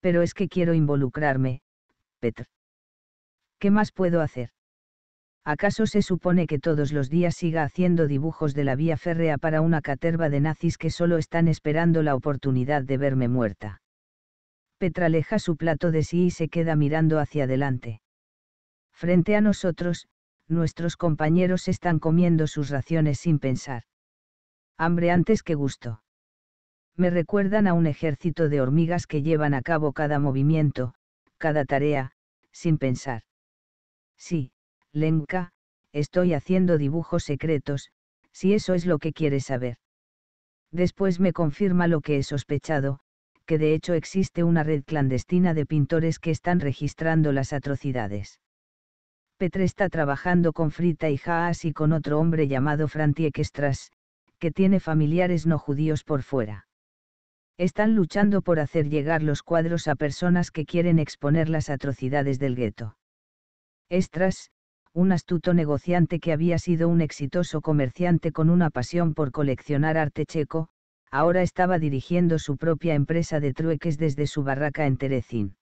Pero es que quiero involucrarme, Petr. ¿qué más puedo hacer? ¿Acaso se supone que todos los días siga haciendo dibujos de la vía férrea para una caterva de nazis que solo están esperando la oportunidad de verme muerta? Petra aleja su plato de sí y se queda mirando hacia adelante. Frente a nosotros, nuestros compañeros están comiendo sus raciones sin pensar. Hambre antes que gusto. Me recuerdan a un ejército de hormigas que llevan a cabo cada movimiento, cada tarea, sin pensar. Sí, Lenka, estoy haciendo dibujos secretos, si eso es lo que quieres saber. Después me confirma lo que he sospechado, que de hecho existe una red clandestina de pintores que están registrando las atrocidades. Petre está trabajando con Frita y Haas y con otro hombre llamado Frantiek Strass, que tiene familiares no judíos por fuera. Están luchando por hacer llegar los cuadros a personas que quieren exponer las atrocidades del gueto. Estras, un astuto negociante que había sido un exitoso comerciante con una pasión por coleccionar arte checo, ahora estaba dirigiendo su propia empresa de trueques desde su barraca en Terecín.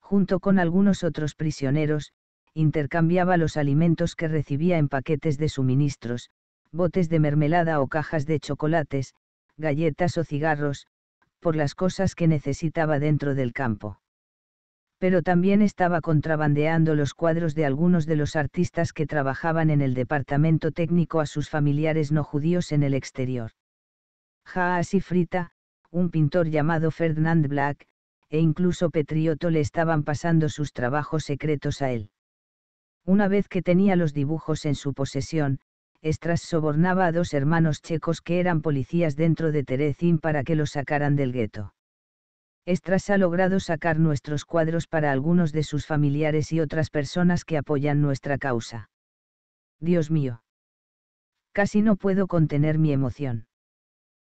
Junto con algunos otros prisioneros, intercambiaba los alimentos que recibía en paquetes de suministros, botes de mermelada o cajas de chocolates, galletas o cigarros, por las cosas que necesitaba dentro del campo pero también estaba contrabandeando los cuadros de algunos de los artistas que trabajaban en el departamento técnico a sus familiares no judíos en el exterior. y Frita, un pintor llamado Ferdinand Black, e incluso Petrioto le estaban pasando sus trabajos secretos a él. Una vez que tenía los dibujos en su posesión, Estras sobornaba a dos hermanos checos que eran policías dentro de Terezín para que los sacaran del gueto. Estras ha logrado sacar nuestros cuadros para algunos de sus familiares y otras personas que apoyan nuestra causa. Dios mío. Casi no puedo contener mi emoción.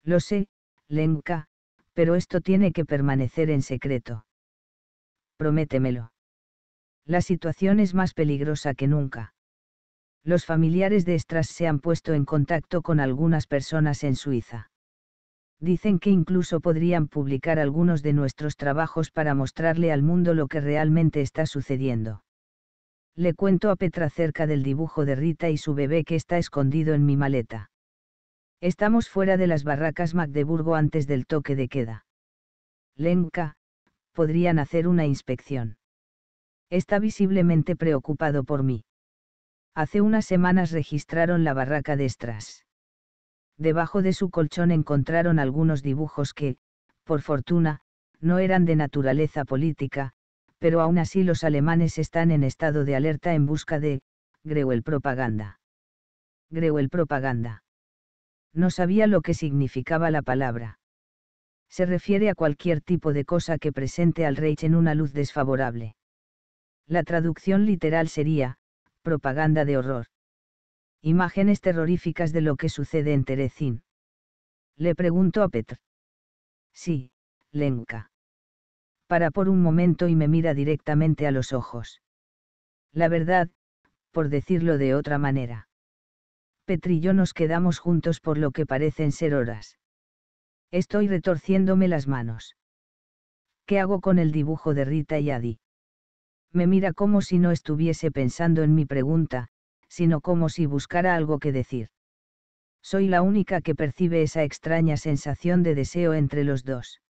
Lo sé, Lenka, pero esto tiene que permanecer en secreto. Prométemelo. La situación es más peligrosa que nunca. Los familiares de Estras se han puesto en contacto con algunas personas en Suiza dicen que incluso podrían publicar algunos de nuestros trabajos para mostrarle al mundo lo que realmente está sucediendo. Le cuento a Petra acerca del dibujo de Rita y su bebé que está escondido en mi maleta. Estamos fuera de las barracas Magdeburgo antes del toque de queda. Lenka, podrían hacer una inspección. Está visiblemente preocupado por mí. Hace unas semanas registraron la barraca de Estras debajo de su colchón encontraron algunos dibujos que, por fortuna, no eran de naturaleza política, pero aún así los alemanes están en estado de alerta en busca de, Greuel propaganda. Greuel propaganda. No sabía lo que significaba la palabra. Se refiere a cualquier tipo de cosa que presente al Reich en una luz desfavorable. La traducción literal sería, propaganda de horror. Imágenes terroríficas de lo que sucede en Terezín. Le pregunto a Petr. Sí, Lenka. Para por un momento y me mira directamente a los ojos. La verdad, por decirlo de otra manera. Petr y yo nos quedamos juntos por lo que parecen ser horas. Estoy retorciéndome las manos. ¿Qué hago con el dibujo de Rita y Adi? Me mira como si no estuviese pensando en mi pregunta, sino como si buscara algo que decir. Soy la única que percibe esa extraña sensación de deseo entre los dos.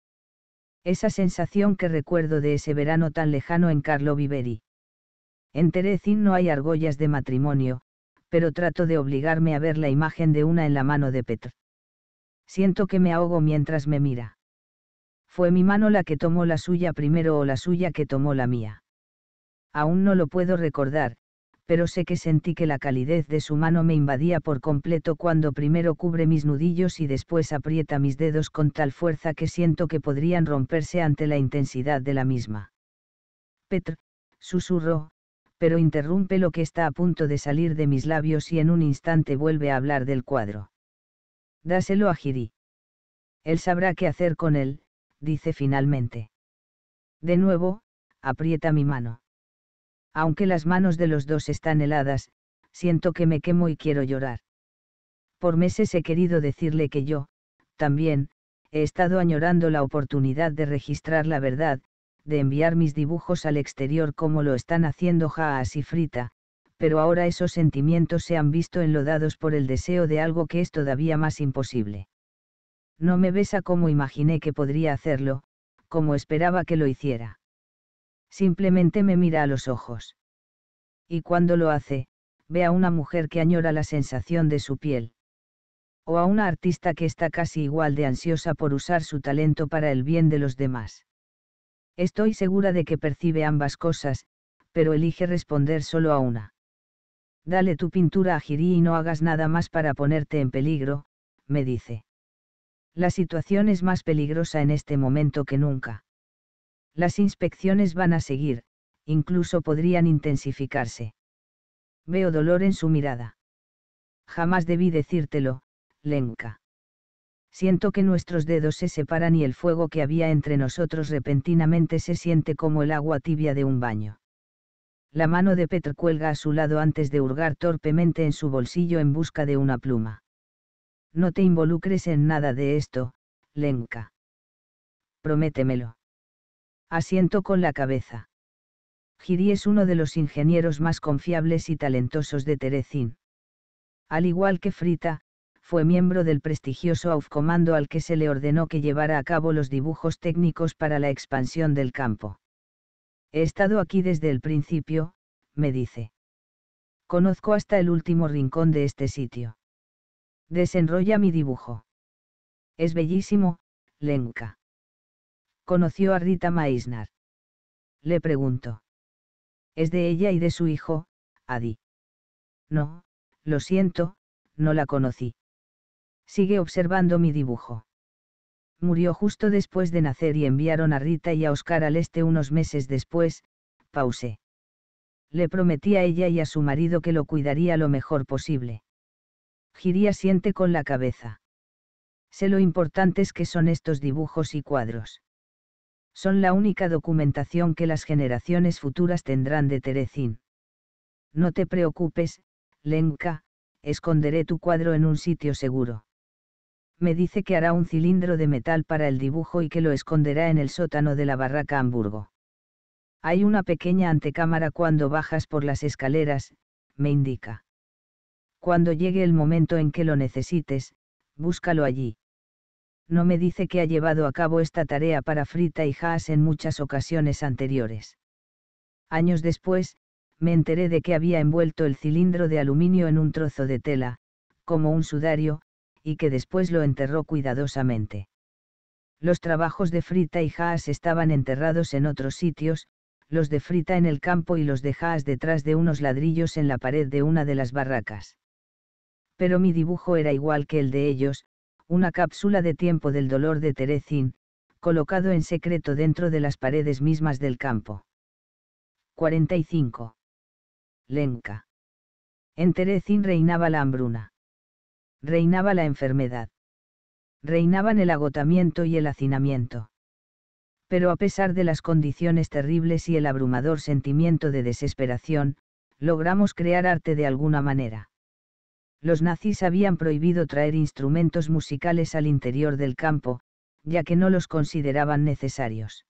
Esa sensación que recuerdo de ese verano tan lejano en Carlo Viveri. En Terezin no hay argollas de matrimonio, pero trato de obligarme a ver la imagen de una en la mano de Petr. Siento que me ahogo mientras me mira. Fue mi mano la que tomó la suya primero o la suya que tomó la mía. Aún no lo puedo recordar, pero sé que sentí que la calidez de su mano me invadía por completo cuando primero cubre mis nudillos y después aprieta mis dedos con tal fuerza que siento que podrían romperse ante la intensidad de la misma. Petr, susurró, pero interrumpe lo que está a punto de salir de mis labios y en un instante vuelve a hablar del cuadro. Dáselo a Giri. Él sabrá qué hacer con él, dice finalmente. De nuevo, aprieta mi mano aunque las manos de los dos están heladas, siento que me quemo y quiero llorar. Por meses he querido decirle que yo, también, he estado añorando la oportunidad de registrar la verdad, de enviar mis dibujos al exterior como lo están haciendo Jaas y Frita, pero ahora esos sentimientos se han visto enlodados por el deseo de algo que es todavía más imposible. No me besa como imaginé que podría hacerlo, como esperaba que lo hiciera simplemente me mira a los ojos. Y cuando lo hace, ve a una mujer que añora la sensación de su piel. O a una artista que está casi igual de ansiosa por usar su talento para el bien de los demás. Estoy segura de que percibe ambas cosas, pero elige responder solo a una. Dale tu pintura a Giri y no hagas nada más para ponerte en peligro, me dice. La situación es más peligrosa en este momento que nunca. Las inspecciones van a seguir, incluso podrían intensificarse. Veo dolor en su mirada. Jamás debí decírtelo, Lenka. Siento que nuestros dedos se separan y el fuego que había entre nosotros repentinamente se siente como el agua tibia de un baño. La mano de Petr cuelga a su lado antes de hurgar torpemente en su bolsillo en busca de una pluma. No te involucres en nada de esto, Lenka. Prométemelo. Asiento con la cabeza. Giri es uno de los ingenieros más confiables y talentosos de Terezin. Al igual que Frita, fue miembro del prestigioso AUFComando al que se le ordenó que llevara a cabo los dibujos técnicos para la expansión del campo. He estado aquí desde el principio, me dice. Conozco hasta el último rincón de este sitio. Desenrolla mi dibujo. Es bellísimo, Lenka conoció a Rita Meisner. Le preguntó. Es de ella y de su hijo, Adi. No, lo siento, no la conocí. Sigue observando mi dibujo. Murió justo después de nacer y enviaron a Rita y a Oscar al este unos meses después, pausé. Le prometí a ella y a su marido que lo cuidaría lo mejor posible. Giría siente con la cabeza. Sé lo importantes que son estos dibujos y cuadros son la única documentación que las generaciones futuras tendrán de Terezín. No te preocupes, Lenka, esconderé tu cuadro en un sitio seguro. Me dice que hará un cilindro de metal para el dibujo y que lo esconderá en el sótano de la barraca Hamburgo. Hay una pequeña antecámara cuando bajas por las escaleras, me indica. Cuando llegue el momento en que lo necesites, búscalo allí no me dice que ha llevado a cabo esta tarea para Frita y Haas en muchas ocasiones anteriores. Años después, me enteré de que había envuelto el cilindro de aluminio en un trozo de tela, como un sudario, y que después lo enterró cuidadosamente. Los trabajos de Frita y Haas estaban enterrados en otros sitios, los de Frita en el campo y los de Haas detrás de unos ladrillos en la pared de una de las barracas. Pero mi dibujo era igual que el de ellos, una cápsula de tiempo del dolor de Terezin, colocado en secreto dentro de las paredes mismas del campo. 45. Lenca. En Terezin reinaba la hambruna. Reinaba la enfermedad. Reinaban el agotamiento y el hacinamiento. Pero a pesar de las condiciones terribles y el abrumador sentimiento de desesperación, logramos crear arte de alguna manera los nazis habían prohibido traer instrumentos musicales al interior del campo, ya que no los consideraban necesarios.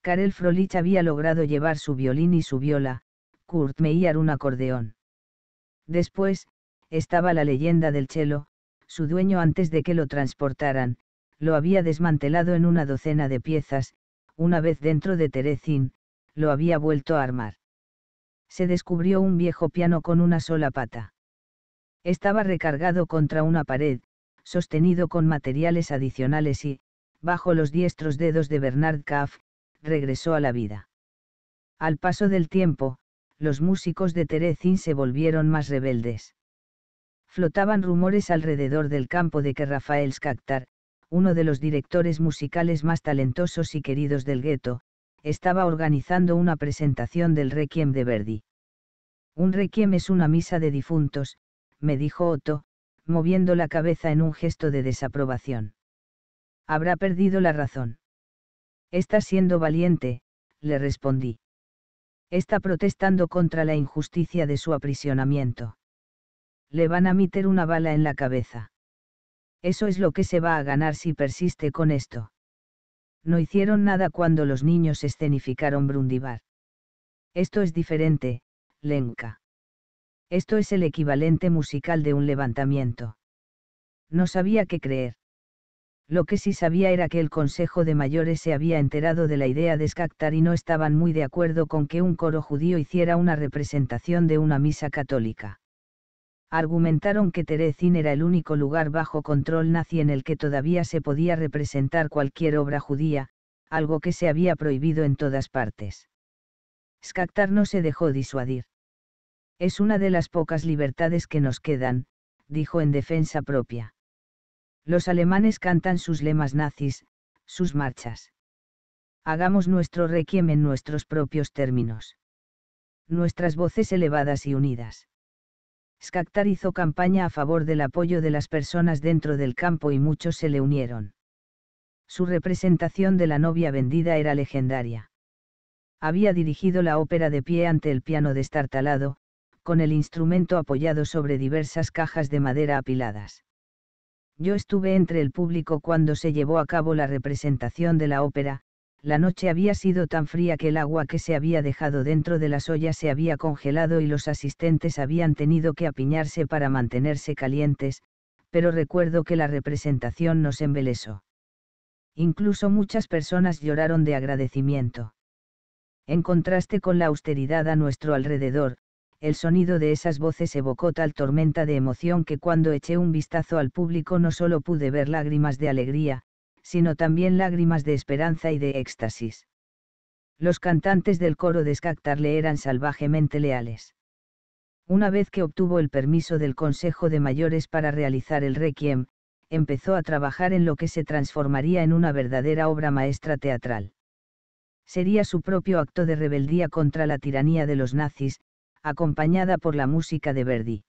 Karel Frolich había logrado llevar su violín y su viola, Kurt Meyer un acordeón. Después, estaba la leyenda del chelo, su dueño antes de que lo transportaran, lo había desmantelado en una docena de piezas, una vez dentro de Terezin, lo había vuelto a armar. Se descubrió un viejo piano con una sola pata. Estaba recargado contra una pared, sostenido con materiales adicionales y, bajo los diestros dedos de Bernard Kaff, regresó a la vida. Al paso del tiempo, los músicos de Terezín se volvieron más rebeldes. Flotaban rumores alrededor del campo de que Rafael Skaktar, uno de los directores musicales más talentosos y queridos del gueto, estaba organizando una presentación del Requiem de Verdi. Un Requiem es una misa de difuntos, me dijo Otto, moviendo la cabeza en un gesto de desaprobación. Habrá perdido la razón. Está siendo valiente, le respondí. Está protestando contra la injusticia de su aprisionamiento. Le van a meter una bala en la cabeza. Eso es lo que se va a ganar si persiste con esto. No hicieron nada cuando los niños escenificaron Brundibar. Esto es diferente, Lenka. Esto es el equivalente musical de un levantamiento. No sabía qué creer. Lo que sí sabía era que el Consejo de Mayores se había enterado de la idea de Skaktar y no estaban muy de acuerdo con que un coro judío hiciera una representación de una misa católica. Argumentaron que Terezin era el único lugar bajo control nazi en el que todavía se podía representar cualquier obra judía, algo que se había prohibido en todas partes. Skaktar no se dejó disuadir es una de las pocas libertades que nos quedan, dijo en defensa propia. Los alemanes cantan sus lemas nazis, sus marchas. Hagamos nuestro requiem en nuestros propios términos. Nuestras voces elevadas y unidas. Skaktar hizo campaña a favor del apoyo de las personas dentro del campo y muchos se le unieron. Su representación de la novia vendida era legendaria. Había dirigido la ópera de pie ante el piano destartalado, con el instrumento apoyado sobre diversas cajas de madera apiladas. Yo estuve entre el público cuando se llevó a cabo la representación de la ópera, la noche había sido tan fría que el agua que se había dejado dentro de las ollas se había congelado y los asistentes habían tenido que apiñarse para mantenerse calientes, pero recuerdo que la representación nos embelesó. Incluso muchas personas lloraron de agradecimiento. En contraste con la austeridad a nuestro alrededor, el sonido de esas voces evocó tal tormenta de emoción que cuando eché un vistazo al público no solo pude ver lágrimas de alegría, sino también lágrimas de esperanza y de éxtasis. Los cantantes del coro de Skaktar le eran salvajemente leales. Una vez que obtuvo el permiso del Consejo de Mayores para realizar el Requiem, empezó a trabajar en lo que se transformaría en una verdadera obra maestra teatral. Sería su propio acto de rebeldía contra la tiranía de los nazis, acompañada por la música de Verdi.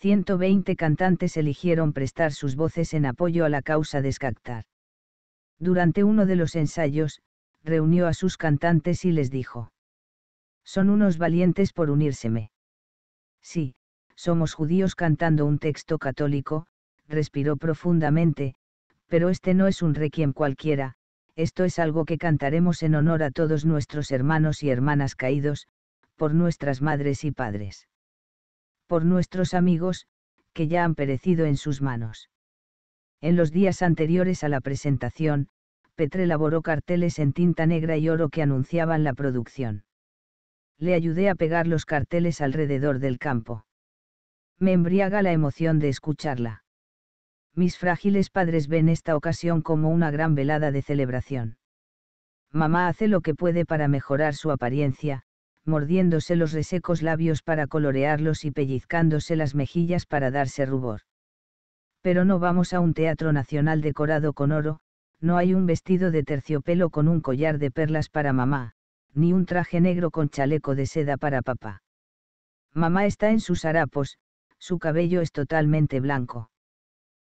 120 cantantes eligieron prestar sus voces en apoyo a la causa de Skaktar. Durante uno de los ensayos, reunió a sus cantantes y les dijo. Son unos valientes por unírseme. Sí, somos judíos cantando un texto católico, respiró profundamente, pero este no es un requiem cualquiera, esto es algo que cantaremos en honor a todos nuestros hermanos y hermanas caídos, por nuestras madres y padres. Por nuestros amigos, que ya han perecido en sus manos. En los días anteriores a la presentación, Petre elaboró carteles en tinta negra y oro que anunciaban la producción. Le ayudé a pegar los carteles alrededor del campo. Me embriaga la emoción de escucharla. Mis frágiles padres ven esta ocasión como una gran velada de celebración. Mamá hace lo que puede para mejorar su apariencia, mordiéndose los resecos labios para colorearlos y pellizcándose las mejillas para darse rubor. Pero no vamos a un teatro nacional decorado con oro, no hay un vestido de terciopelo con un collar de perlas para mamá, ni un traje negro con chaleco de seda para papá. Mamá está en sus harapos, su cabello es totalmente blanco.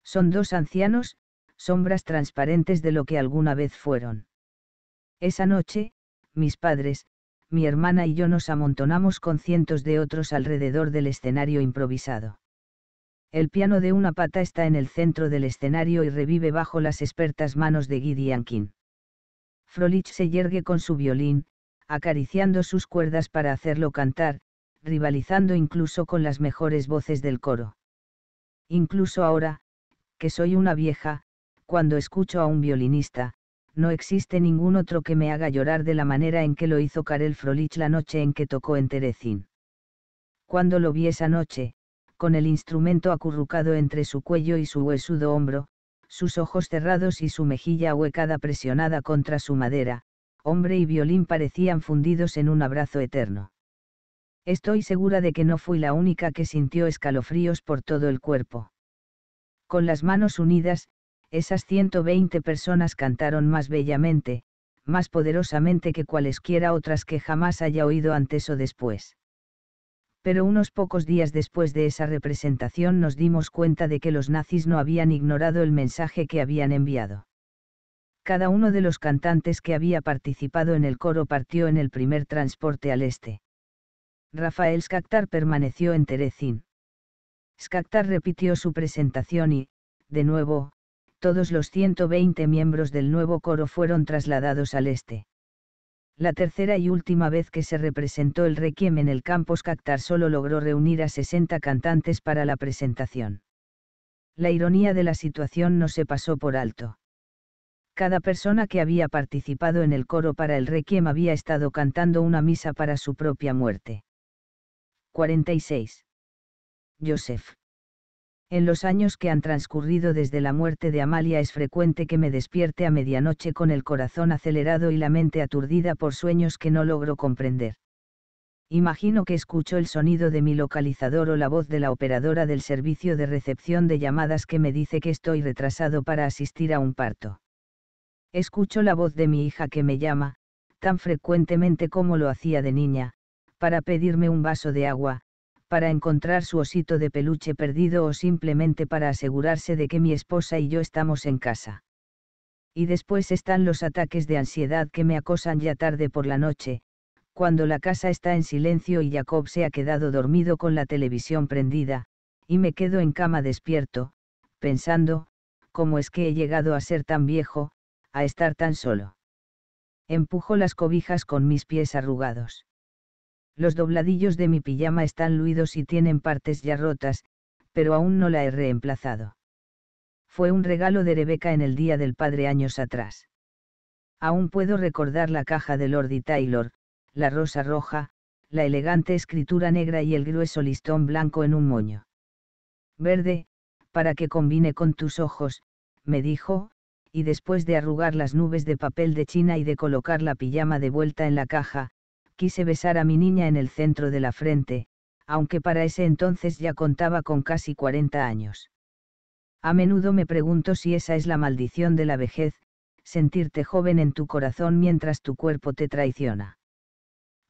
Son dos ancianos, sombras transparentes de lo que alguna vez fueron. Esa noche, mis padres, mi hermana y yo nos amontonamos con cientos de otros alrededor del escenario improvisado. El piano de una pata está en el centro del escenario y revive bajo las expertas manos de Gideon King. Frolich se yergue con su violín, acariciando sus cuerdas para hacerlo cantar, rivalizando incluso con las mejores voces del coro. Incluso ahora, que soy una vieja, cuando escucho a un violinista, no existe ningún otro que me haga llorar de la manera en que lo hizo Karel Frolich la noche en que tocó en Terezin. Cuando lo vi esa noche, con el instrumento acurrucado entre su cuello y su huesudo hombro, sus ojos cerrados y su mejilla huecada presionada contra su madera, hombre y violín parecían fundidos en un abrazo eterno. Estoy segura de que no fui la única que sintió escalofríos por todo el cuerpo. Con las manos unidas, esas 120 personas cantaron más bellamente, más poderosamente que cualesquiera otras que jamás haya oído antes o después. Pero unos pocos días después de esa representación nos dimos cuenta de que los nazis no habían ignorado el mensaje que habían enviado. Cada uno de los cantantes que había participado en el coro partió en el primer transporte al este. Rafael Skaktar permaneció en Terezín. Skaktar repitió su presentación y, de nuevo, todos los 120 miembros del nuevo coro fueron trasladados al este. La tercera y última vez que se representó el Requiem en el campus Cactar solo logró reunir a 60 cantantes para la presentación. La ironía de la situación no se pasó por alto. Cada persona que había participado en el coro para el Requiem había estado cantando una misa para su propia muerte. 46. Joseph. En los años que han transcurrido desde la muerte de Amalia es frecuente que me despierte a medianoche con el corazón acelerado y la mente aturdida por sueños que no logro comprender. Imagino que escucho el sonido de mi localizador o la voz de la operadora del servicio de recepción de llamadas que me dice que estoy retrasado para asistir a un parto. Escucho la voz de mi hija que me llama, tan frecuentemente como lo hacía de niña, para pedirme un vaso de agua, para encontrar su osito de peluche perdido o simplemente para asegurarse de que mi esposa y yo estamos en casa. Y después están los ataques de ansiedad que me acosan ya tarde por la noche, cuando la casa está en silencio y Jacob se ha quedado dormido con la televisión prendida, y me quedo en cama despierto, pensando, ¿cómo es que he llegado a ser tan viejo, a estar tan solo? Empujo las cobijas con mis pies arrugados. Los dobladillos de mi pijama están luidos y tienen partes ya rotas, pero aún no la he reemplazado. Fue un regalo de Rebeca en el Día del Padre años atrás. Aún puedo recordar la caja de Lordy Taylor, la rosa roja, la elegante escritura negra y el grueso listón blanco en un moño. Verde, para que combine con tus ojos, me dijo, y después de arrugar las nubes de papel de China y de colocar la pijama de vuelta en la caja, quise besar a mi niña en el centro de la frente, aunque para ese entonces ya contaba con casi 40 años. A menudo me pregunto si esa es la maldición de la vejez, sentirte joven en tu corazón mientras tu cuerpo te traiciona.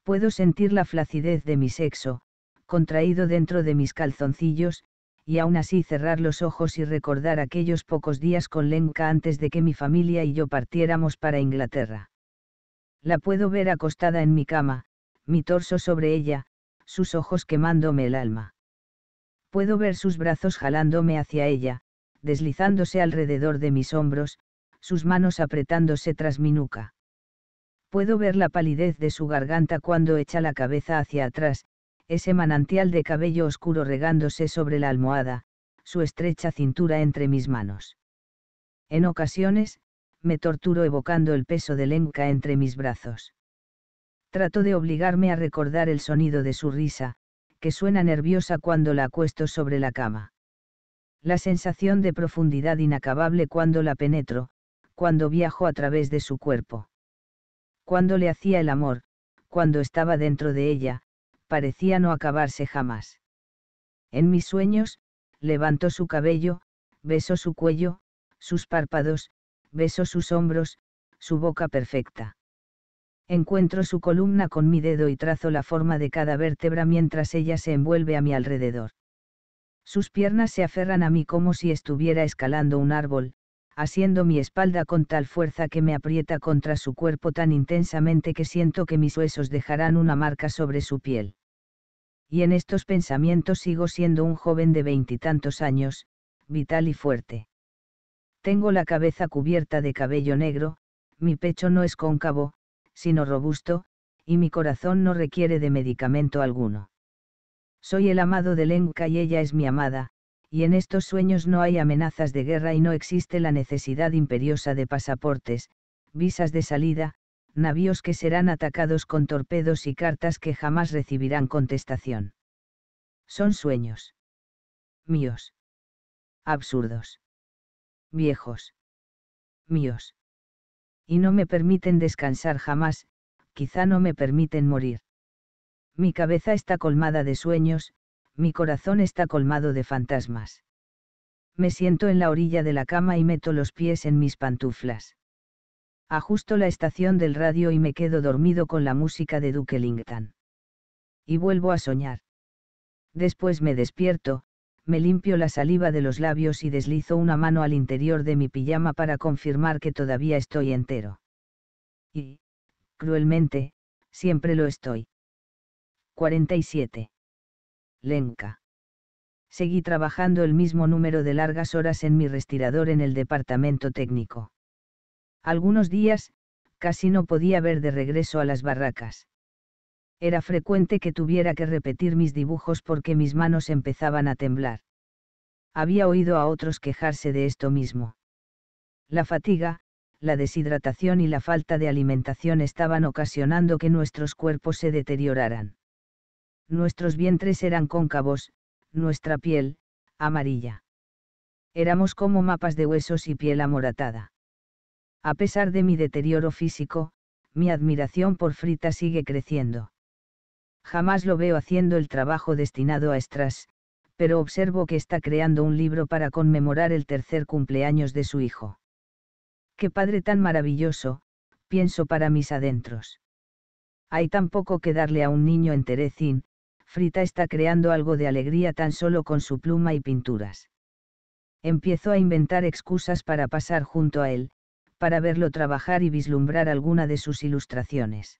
Puedo sentir la flacidez de mi sexo, contraído dentro de mis calzoncillos, y aún así cerrar los ojos y recordar aquellos pocos días con Lenka antes de que mi familia y yo partiéramos para Inglaterra. La puedo ver acostada en mi cama, mi torso sobre ella, sus ojos quemándome el alma. Puedo ver sus brazos jalándome hacia ella, deslizándose alrededor de mis hombros, sus manos apretándose tras mi nuca. Puedo ver la palidez de su garganta cuando echa la cabeza hacia atrás, ese manantial de cabello oscuro regándose sobre la almohada, su estrecha cintura entre mis manos. En ocasiones, me torturo evocando el peso de Lenka entre mis brazos. Trato de obligarme a recordar el sonido de su risa, que suena nerviosa cuando la acuesto sobre la cama. La sensación de profundidad inacabable cuando la penetro, cuando viajo a través de su cuerpo. Cuando le hacía el amor, cuando estaba dentro de ella, parecía no acabarse jamás. En mis sueños, levantó su cabello, besó su cuello, sus párpados, Beso sus hombros, su boca perfecta. Encuentro su columna con mi dedo y trazo la forma de cada vértebra mientras ella se envuelve a mi alrededor. Sus piernas se aferran a mí como si estuviera escalando un árbol, haciendo mi espalda con tal fuerza que me aprieta contra su cuerpo tan intensamente que siento que mis huesos dejarán una marca sobre su piel. Y en estos pensamientos sigo siendo un joven de veintitantos años, vital y fuerte. Tengo la cabeza cubierta de cabello negro, mi pecho no es cóncavo, sino robusto, y mi corazón no requiere de medicamento alguno. Soy el amado de Lenka y ella es mi amada, y en estos sueños no hay amenazas de guerra y no existe la necesidad imperiosa de pasaportes, visas de salida, navíos que serán atacados con torpedos y cartas que jamás recibirán contestación. Son sueños. Míos. Absurdos viejos. Míos. Y no me permiten descansar jamás, quizá no me permiten morir. Mi cabeza está colmada de sueños, mi corazón está colmado de fantasmas. Me siento en la orilla de la cama y meto los pies en mis pantuflas. Ajusto la estación del radio y me quedo dormido con la música de Duke Ellington. Y vuelvo a soñar. Después me despierto, me limpio la saliva de los labios y deslizo una mano al interior de mi pijama para confirmar que todavía estoy entero. Y, cruelmente, siempre lo estoy. 47. Lenca. Seguí trabajando el mismo número de largas horas en mi respirador en el departamento técnico. Algunos días, casi no podía ver de regreso a las barracas. Era frecuente que tuviera que repetir mis dibujos porque mis manos empezaban a temblar. Había oído a otros quejarse de esto mismo. La fatiga, la deshidratación y la falta de alimentación estaban ocasionando que nuestros cuerpos se deterioraran. Nuestros vientres eran cóncavos, nuestra piel, amarilla. Éramos como mapas de huesos y piel amoratada. A pesar de mi deterioro físico, mi admiración por Frita sigue creciendo. Jamás lo veo haciendo el trabajo destinado a Stras, pero observo que está creando un libro para conmemorar el tercer cumpleaños de su hijo. Qué padre tan maravilloso, pienso para mis adentros. Hay tan poco que darle a un niño en Frita está creando algo de alegría tan solo con su pluma y pinturas. Empiezo a inventar excusas para pasar junto a él, para verlo trabajar y vislumbrar alguna de sus ilustraciones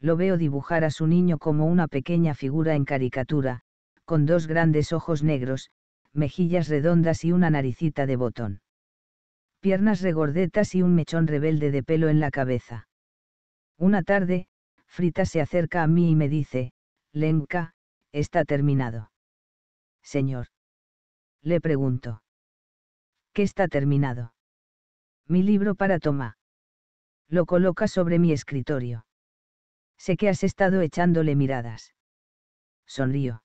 lo veo dibujar a su niño como una pequeña figura en caricatura, con dos grandes ojos negros, mejillas redondas y una naricita de botón. Piernas regordetas y un mechón rebelde de pelo en la cabeza. Una tarde, Frita se acerca a mí y me dice, Lenka, está terminado. Señor. Le pregunto. ¿Qué está terminado? Mi libro para Tomá. Lo coloca sobre mi escritorio. Sé que has estado echándole miradas. Sonrío.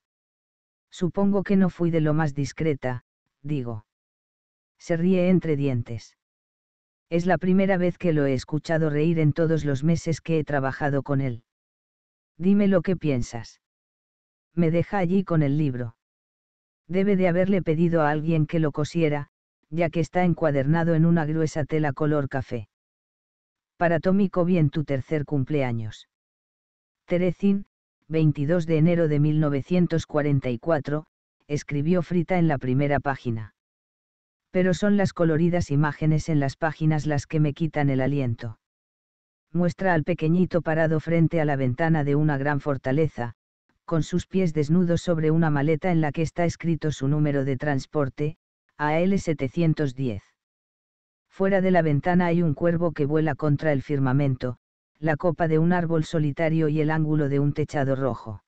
Supongo que no fui de lo más discreta, digo. Se ríe entre dientes. Es la primera vez que lo he escuchado reír en todos los meses que he trabajado con él. Dime lo que piensas. Me deja allí con el libro. Debe de haberle pedido a alguien que lo cosiera, ya que está encuadernado en una gruesa tela color café. Para Tomico bien tu tercer cumpleaños. Terezin, 22 de enero de 1944, escribió Frita en la primera página. Pero son las coloridas imágenes en las páginas las que me quitan el aliento. Muestra al pequeñito parado frente a la ventana de una gran fortaleza, con sus pies desnudos sobre una maleta en la que está escrito su número de transporte, AL-710. Fuera de la ventana hay un cuervo que vuela contra el firmamento, la copa de un árbol solitario y el ángulo de un techado rojo.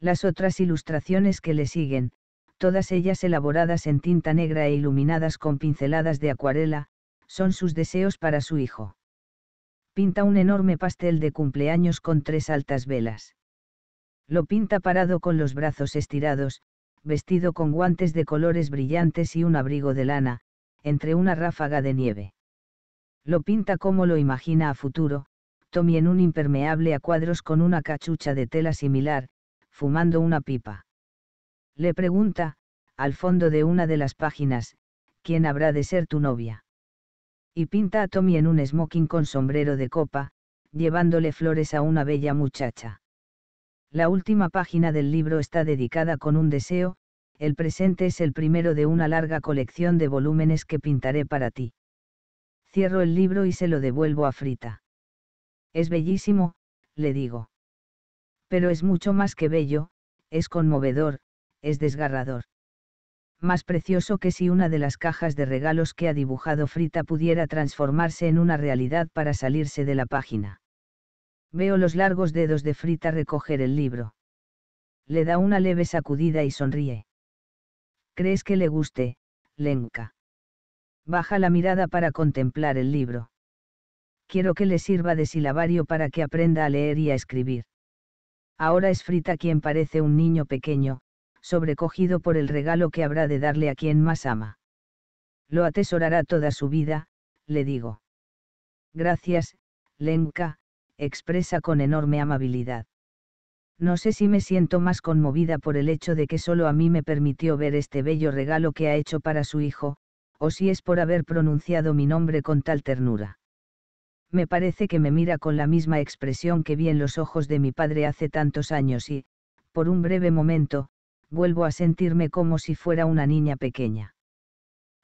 Las otras ilustraciones que le siguen, todas ellas elaboradas en tinta negra e iluminadas con pinceladas de acuarela, son sus deseos para su hijo. Pinta un enorme pastel de cumpleaños con tres altas velas. Lo pinta parado con los brazos estirados, vestido con guantes de colores brillantes y un abrigo de lana, entre una ráfaga de nieve. Lo pinta como lo imagina a futuro, Tommy en un impermeable a cuadros con una cachucha de tela similar, fumando una pipa. Le pregunta, al fondo de una de las páginas, ¿quién habrá de ser tu novia? Y pinta a Tommy en un smoking con sombrero de copa, llevándole flores a una bella muchacha. La última página del libro está dedicada con un deseo, el presente es el primero de una larga colección de volúmenes que pintaré para ti. Cierro el libro y se lo devuelvo a Frita. Es bellísimo, le digo. Pero es mucho más que bello, es conmovedor, es desgarrador. Más precioso que si una de las cajas de regalos que ha dibujado Frita pudiera transformarse en una realidad para salirse de la página. Veo los largos dedos de Frita recoger el libro. Le da una leve sacudida y sonríe. ¿Crees que le guste, Lenka? Baja la mirada para contemplar el libro quiero que le sirva de silabario para que aprenda a leer y a escribir. Ahora es Frita quien parece un niño pequeño, sobrecogido por el regalo que habrá de darle a quien más ama. Lo atesorará toda su vida, le digo. Gracias, Lenka, expresa con enorme amabilidad. No sé si me siento más conmovida por el hecho de que solo a mí me permitió ver este bello regalo que ha hecho para su hijo, o si es por haber pronunciado mi nombre con tal ternura me parece que me mira con la misma expresión que vi en los ojos de mi padre hace tantos años y, por un breve momento, vuelvo a sentirme como si fuera una niña pequeña.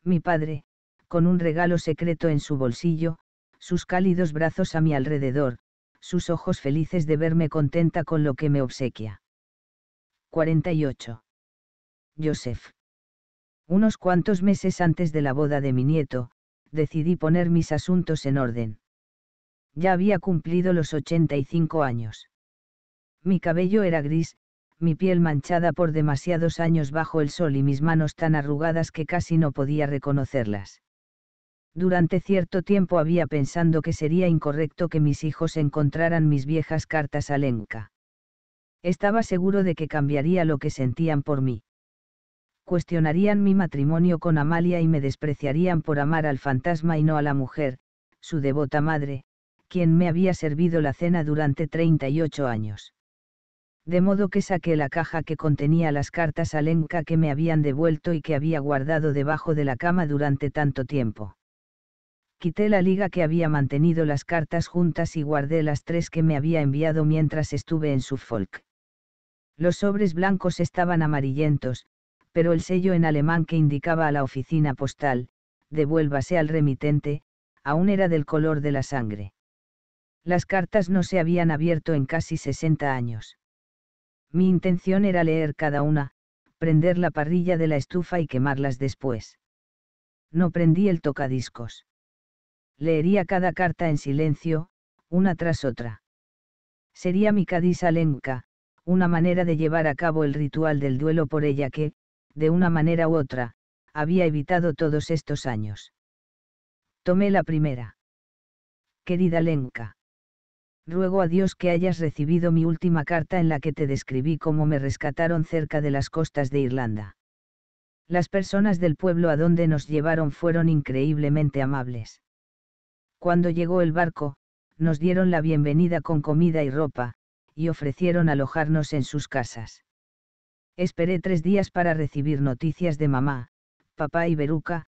Mi padre, con un regalo secreto en su bolsillo, sus cálidos brazos a mi alrededor, sus ojos felices de verme contenta con lo que me obsequia. 48. Joseph. Unos cuantos meses antes de la boda de mi nieto, decidí poner mis asuntos en orden ya había cumplido los 85 años. Mi cabello era gris, mi piel manchada por demasiados años bajo el sol y mis manos tan arrugadas que casi no podía reconocerlas. Durante cierto tiempo había pensando que sería incorrecto que mis hijos encontraran mis viejas cartas a Lenka. Estaba seguro de que cambiaría lo que sentían por mí. Cuestionarían mi matrimonio con Amalia y me despreciarían por amar al fantasma y no a la mujer, su devota madre, quien me había servido la cena durante 38 años. De modo que saqué la caja que contenía las cartas a Lenka que me habían devuelto y que había guardado debajo de la cama durante tanto tiempo. Quité la liga que había mantenido las cartas juntas y guardé las tres que me había enviado mientras estuve en Suffolk. Los sobres blancos estaban amarillentos, pero el sello en alemán que indicaba a la oficina postal, devuélvase al remitente, aún era del color de la sangre. Las cartas no se habían abierto en casi 60 años. Mi intención era leer cada una, prender la parrilla de la estufa y quemarlas después. No prendí el tocadiscos. Leería cada carta en silencio, una tras otra. Sería mi cadiza Lenka, una manera de llevar a cabo el ritual del duelo por ella que, de una manera u otra, había evitado todos estos años. Tomé la primera. Querida Lenka ruego a Dios que hayas recibido mi última carta en la que te describí cómo me rescataron cerca de las costas de Irlanda. Las personas del pueblo a donde nos llevaron fueron increíblemente amables. Cuando llegó el barco, nos dieron la bienvenida con comida y ropa, y ofrecieron alojarnos en sus casas. Esperé tres días para recibir noticias de mamá, papá y Beruca,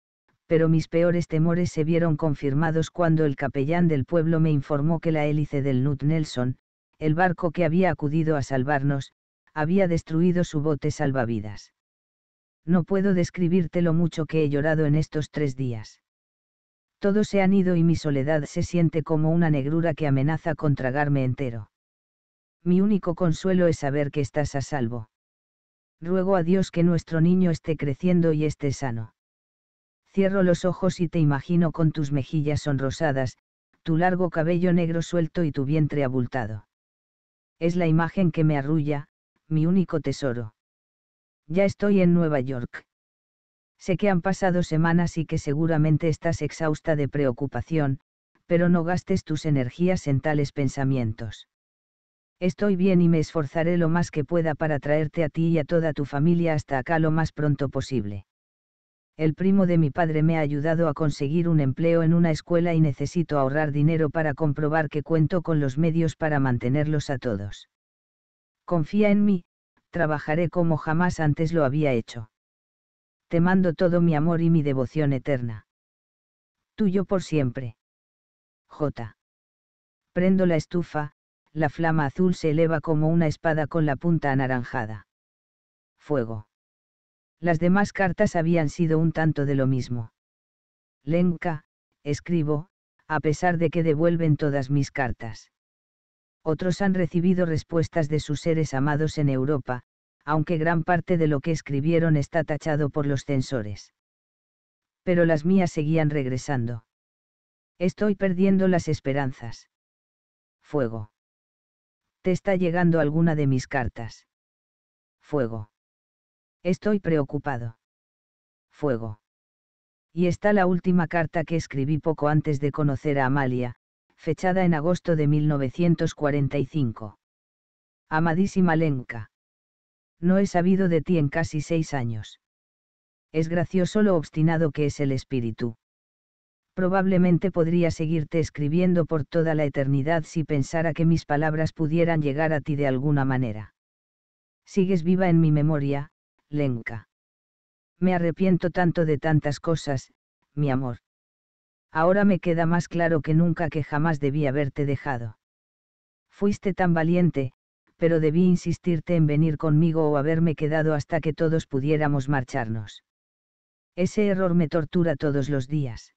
pero mis peores temores se vieron confirmados cuando el capellán del pueblo me informó que la hélice del Nut Nelson, el barco que había acudido a salvarnos, había destruido su bote salvavidas. No puedo describirte lo mucho que he llorado en estos tres días. Todos se han ido y mi soledad se siente como una negrura que amenaza con tragarme entero. Mi único consuelo es saber que estás a salvo. Ruego a Dios que nuestro niño esté creciendo y esté sano. Cierro los ojos y te imagino con tus mejillas sonrosadas, tu largo cabello negro suelto y tu vientre abultado. Es la imagen que me arrulla, mi único tesoro. Ya estoy en Nueva York. Sé que han pasado semanas y que seguramente estás exhausta de preocupación, pero no gastes tus energías en tales pensamientos. Estoy bien y me esforzaré lo más que pueda para traerte a ti y a toda tu familia hasta acá lo más pronto posible. El primo de mi padre me ha ayudado a conseguir un empleo en una escuela y necesito ahorrar dinero para comprobar que cuento con los medios para mantenerlos a todos. Confía en mí, trabajaré como jamás antes lo había hecho. Te mando todo mi amor y mi devoción eterna. Tuyo por siempre. J. Prendo la estufa, la flama azul se eleva como una espada con la punta anaranjada. Fuego. Las demás cartas habían sido un tanto de lo mismo. Lenka, escribo, a pesar de que devuelven todas mis cartas. Otros han recibido respuestas de sus seres amados en Europa, aunque gran parte de lo que escribieron está tachado por los censores. Pero las mías seguían regresando. Estoy perdiendo las esperanzas. Fuego. Te está llegando alguna de mis cartas. Fuego. Estoy preocupado. Fuego. Y está la última carta que escribí poco antes de conocer a Amalia, fechada en agosto de 1945. Amadísima Lenka. No he sabido de ti en casi seis años. Es gracioso lo obstinado que es el espíritu. Probablemente podría seguirte escribiendo por toda la eternidad si pensara que mis palabras pudieran llegar a ti de alguna manera. Sigues viva en mi memoria, Lenka. Me arrepiento tanto de tantas cosas, mi amor. Ahora me queda más claro que nunca que jamás debí haberte dejado. Fuiste tan valiente, pero debí insistirte en venir conmigo o haberme quedado hasta que todos pudiéramos marcharnos. Ese error me tortura todos los días.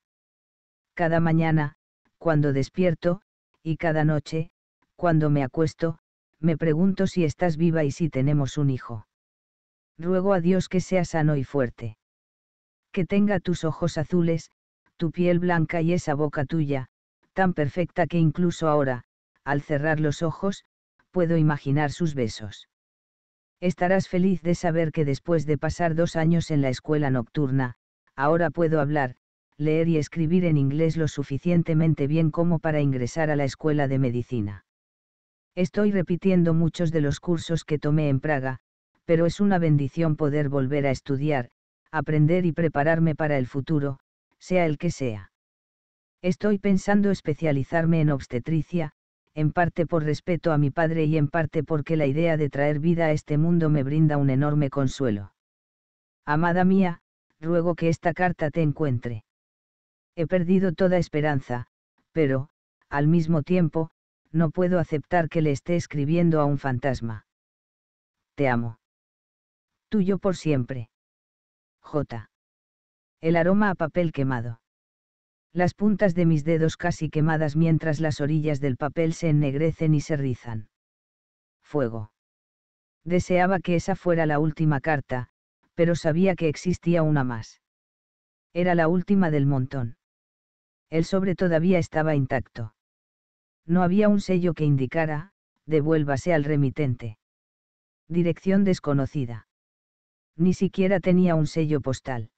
Cada mañana, cuando despierto, y cada noche, cuando me acuesto, me pregunto si estás viva y si tenemos un hijo ruego a Dios que sea sano y fuerte. Que tenga tus ojos azules, tu piel blanca y esa boca tuya, tan perfecta que incluso ahora, al cerrar los ojos, puedo imaginar sus besos. Estarás feliz de saber que después de pasar dos años en la escuela nocturna, ahora puedo hablar, leer y escribir en inglés lo suficientemente bien como para ingresar a la escuela de medicina. Estoy repitiendo muchos de los cursos que tomé en Praga, pero es una bendición poder volver a estudiar, aprender y prepararme para el futuro, sea el que sea. Estoy pensando especializarme en obstetricia, en parte por respeto a mi padre y en parte porque la idea de traer vida a este mundo me brinda un enorme consuelo. Amada mía, ruego que esta carta te encuentre. He perdido toda esperanza, pero, al mismo tiempo, no puedo aceptar que le esté escribiendo a un fantasma. Te amo. Tuyo por siempre. J. El aroma a papel quemado. Las puntas de mis dedos casi quemadas mientras las orillas del papel se ennegrecen y se rizan. Fuego. Deseaba que esa fuera la última carta, pero sabía que existía una más. Era la última del montón. El sobre todavía estaba intacto. No había un sello que indicara, devuélvase al remitente. Dirección desconocida ni siquiera tenía un sello postal.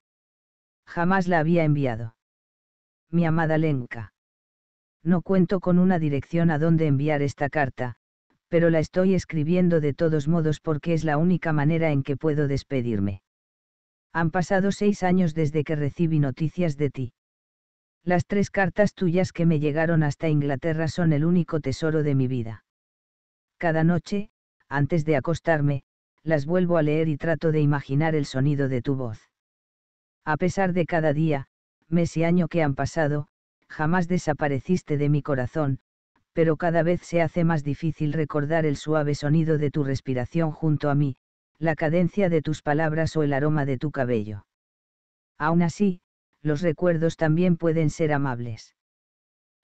Jamás la había enviado. Mi amada Lenka. No cuento con una dirección a dónde enviar esta carta, pero la estoy escribiendo de todos modos porque es la única manera en que puedo despedirme. Han pasado seis años desde que recibí noticias de ti. Las tres cartas tuyas que me llegaron hasta Inglaterra son el único tesoro de mi vida. Cada noche, antes de acostarme, las vuelvo a leer y trato de imaginar el sonido de tu voz. A pesar de cada día, mes y año que han pasado, jamás desapareciste de mi corazón, pero cada vez se hace más difícil recordar el suave sonido de tu respiración junto a mí, la cadencia de tus palabras o el aroma de tu cabello. Aún así, los recuerdos también pueden ser amables.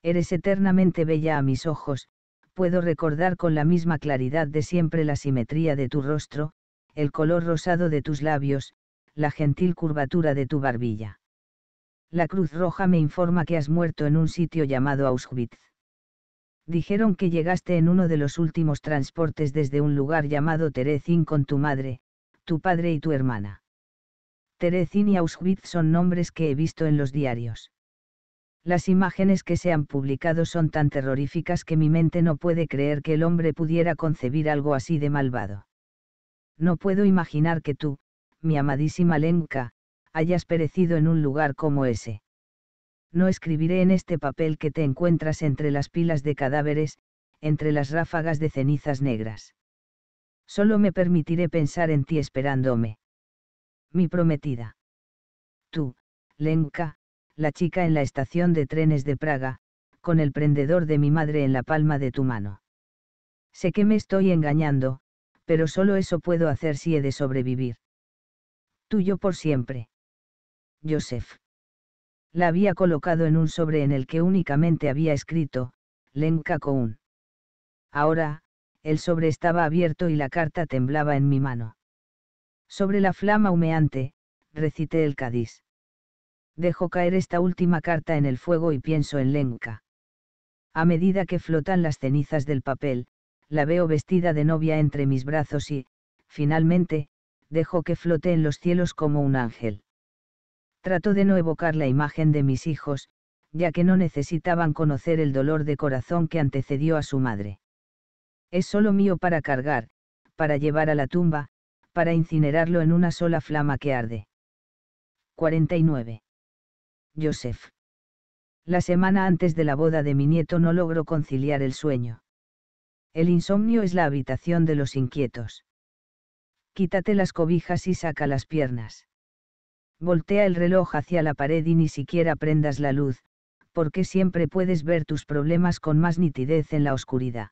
Eres eternamente bella a mis ojos, puedo recordar con la misma claridad de siempre la simetría de tu rostro, el color rosado de tus labios, la gentil curvatura de tu barbilla. La Cruz Roja me informa que has muerto en un sitio llamado Auschwitz. Dijeron que llegaste en uno de los últimos transportes desde un lugar llamado Terezin con tu madre, tu padre y tu hermana. Terezin y Auschwitz son nombres que he visto en los diarios. Las imágenes que se han publicado son tan terroríficas que mi mente no puede creer que el hombre pudiera concebir algo así de malvado. No puedo imaginar que tú, mi amadísima Lenka, hayas perecido en un lugar como ese. No escribiré en este papel que te encuentras entre las pilas de cadáveres, entre las ráfagas de cenizas negras. Solo me permitiré pensar en ti esperándome. Mi prometida. Tú, Lenka, la chica en la estación de trenes de Praga, con el prendedor de mi madre en la palma de tu mano. Sé que me estoy engañando, pero solo eso puedo hacer si he de sobrevivir. Tuyo por siempre. Joseph. La había colocado en un sobre en el que únicamente había escrito, Lenka Koun. Ahora, el sobre estaba abierto y la carta temblaba en mi mano. Sobre la flama humeante, recité el Cádiz dejo caer esta última carta en el fuego y pienso en Lenka. A medida que flotan las cenizas del papel, la veo vestida de novia entre mis brazos y, finalmente, dejo que flote en los cielos como un ángel. Trato de no evocar la imagen de mis hijos, ya que no necesitaban conocer el dolor de corazón que antecedió a su madre. Es solo mío para cargar, para llevar a la tumba, para incinerarlo en una sola flama que arde. 49. Joseph. La semana antes de la boda de mi nieto no logro conciliar el sueño. El insomnio es la habitación de los inquietos. Quítate las cobijas y saca las piernas. Voltea el reloj hacia la pared y ni siquiera prendas la luz, porque siempre puedes ver tus problemas con más nitidez en la oscuridad.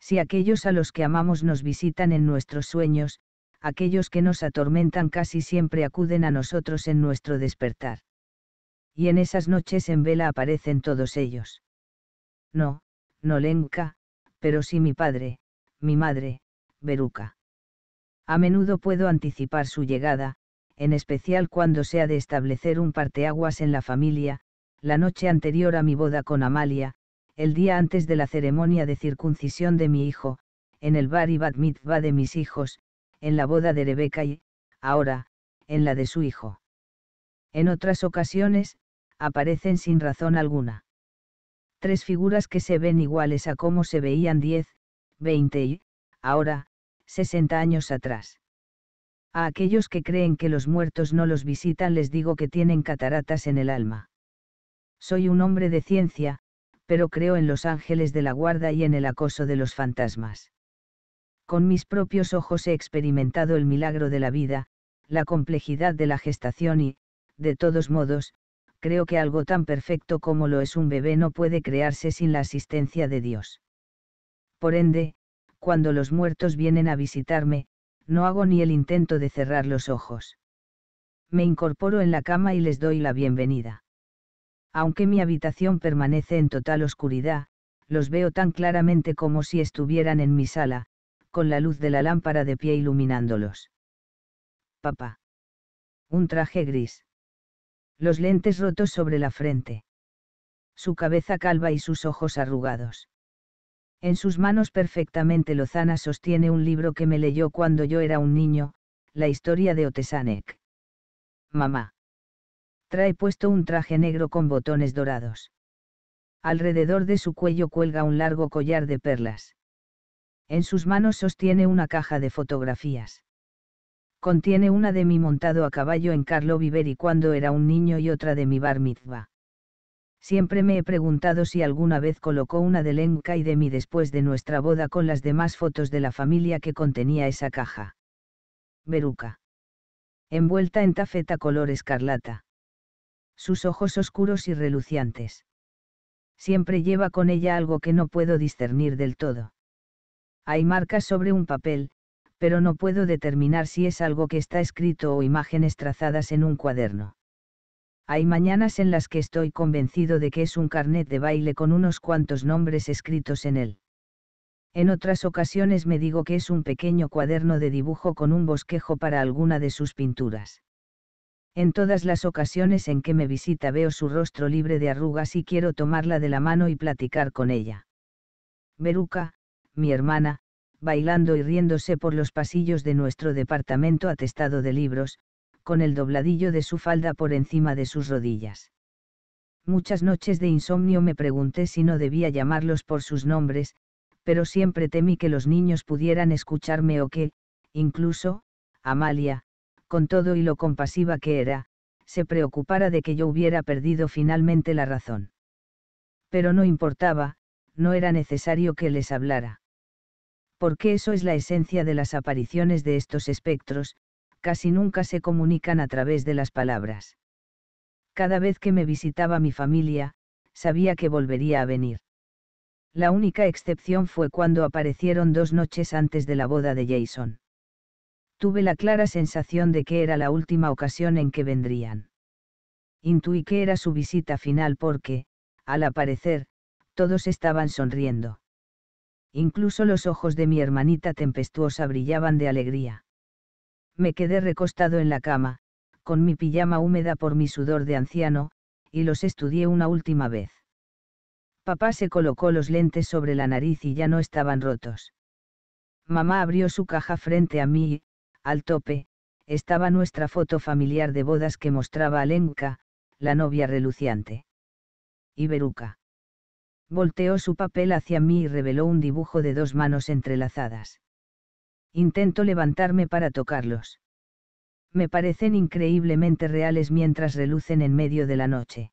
Si aquellos a los que amamos nos visitan en nuestros sueños, aquellos que nos atormentan casi siempre acuden a nosotros en nuestro despertar y en esas noches en vela aparecen todos ellos. No, no Lenka, pero sí mi padre, mi madre, Beruca. A menudo puedo anticipar su llegada, en especial cuando se ha de establecer un parteaguas en la familia, la noche anterior a mi boda con Amalia, el día antes de la ceremonia de circuncisión de mi hijo, en el bar y bat de mis hijos, en la boda de Rebeca y, ahora, en la de su hijo. En otras ocasiones, aparecen sin razón alguna. Tres figuras que se ven iguales a cómo se veían 10, 20 y, ahora, 60 años atrás. A aquellos que creen que los muertos no los visitan les digo que tienen cataratas en el alma. Soy un hombre de ciencia, pero creo en los ángeles de la guarda y en el acoso de los fantasmas. Con mis propios ojos he experimentado el milagro de la vida, la complejidad de la gestación y, de todos modos, creo que algo tan perfecto como lo es un bebé no puede crearse sin la asistencia de Dios. Por ende, cuando los muertos vienen a visitarme, no hago ni el intento de cerrar los ojos. Me incorporo en la cama y les doy la bienvenida. Aunque mi habitación permanece en total oscuridad, los veo tan claramente como si estuvieran en mi sala, con la luz de la lámpara de pie iluminándolos. Papá. Un traje gris los lentes rotos sobre la frente. Su cabeza calva y sus ojos arrugados. En sus manos perfectamente lozanas sostiene un libro que me leyó cuando yo era un niño, la historia de Otesanek. Mamá. Trae puesto un traje negro con botones dorados. Alrededor de su cuello cuelga un largo collar de perlas. En sus manos sostiene una caja de fotografías. Contiene una de mi montado a caballo en Carlo Viveri cuando era un niño y otra de mi bar mitzvah. Siempre me he preguntado si alguna vez colocó una de Lenka y de mí después de nuestra boda con las demás fotos de la familia que contenía esa caja. Beruca. Envuelta en tafeta color escarlata. Sus ojos oscuros y reluciantes. Siempre lleva con ella algo que no puedo discernir del todo. Hay marcas sobre un papel, pero no puedo determinar si es algo que está escrito o imágenes trazadas en un cuaderno. Hay mañanas en las que estoy convencido de que es un carnet de baile con unos cuantos nombres escritos en él. En otras ocasiones me digo que es un pequeño cuaderno de dibujo con un bosquejo para alguna de sus pinturas. En todas las ocasiones en que me visita veo su rostro libre de arrugas y quiero tomarla de la mano y platicar con ella. Beruca, mi hermana, bailando y riéndose por los pasillos de nuestro departamento atestado de libros, con el dobladillo de su falda por encima de sus rodillas. Muchas noches de insomnio me pregunté si no debía llamarlos por sus nombres, pero siempre temí que los niños pudieran escucharme o que, incluso, Amalia, con todo y lo compasiva que era, se preocupara de que yo hubiera perdido finalmente la razón. Pero no importaba, no era necesario que les hablara porque eso es la esencia de las apariciones de estos espectros, casi nunca se comunican a través de las palabras. Cada vez que me visitaba mi familia, sabía que volvería a venir. La única excepción fue cuando aparecieron dos noches antes de la boda de Jason. Tuve la clara sensación de que era la última ocasión en que vendrían. Intuí que era su visita final porque, al aparecer, todos estaban sonriendo. Incluso los ojos de mi hermanita tempestuosa brillaban de alegría. Me quedé recostado en la cama, con mi pijama húmeda por mi sudor de anciano, y los estudié una última vez. Papá se colocó los lentes sobre la nariz y ya no estaban rotos. Mamá abrió su caja frente a mí y, al tope, estaba nuestra foto familiar de bodas que mostraba a Lenka, la novia reluciante. Iberuca. Volteó su papel hacia mí y reveló un dibujo de dos manos entrelazadas. Intento levantarme para tocarlos. Me parecen increíblemente reales mientras relucen en medio de la noche.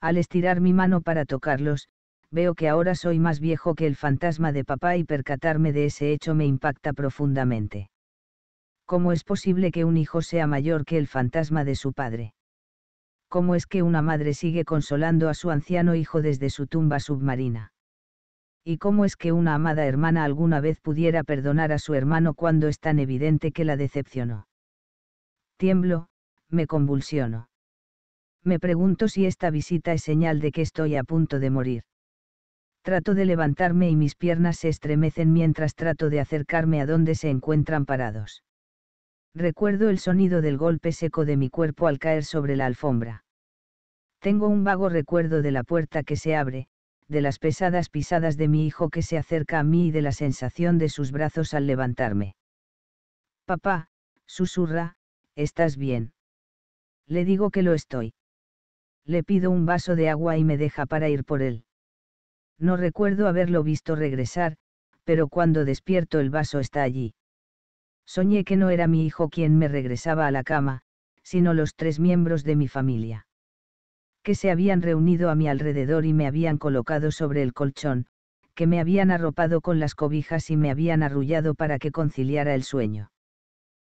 Al estirar mi mano para tocarlos, veo que ahora soy más viejo que el fantasma de papá y percatarme de ese hecho me impacta profundamente. ¿Cómo es posible que un hijo sea mayor que el fantasma de su padre? ¿cómo es que una madre sigue consolando a su anciano hijo desde su tumba submarina? ¿Y cómo es que una amada hermana alguna vez pudiera perdonar a su hermano cuando es tan evidente que la decepcionó? Tiemblo, me convulsiono. Me pregunto si esta visita es señal de que estoy a punto de morir. Trato de levantarme y mis piernas se estremecen mientras trato de acercarme a donde se encuentran parados. Recuerdo el sonido del golpe seco de mi cuerpo al caer sobre la alfombra. Tengo un vago recuerdo de la puerta que se abre, de las pesadas pisadas de mi hijo que se acerca a mí y de la sensación de sus brazos al levantarme. Papá, susurra, ¿estás bien? Le digo que lo estoy. Le pido un vaso de agua y me deja para ir por él. No recuerdo haberlo visto regresar, pero cuando despierto el vaso está allí. Soñé que no era mi hijo quien me regresaba a la cama, sino los tres miembros de mi familia. Que se habían reunido a mi alrededor y me habían colocado sobre el colchón, que me habían arropado con las cobijas y me habían arrullado para que conciliara el sueño.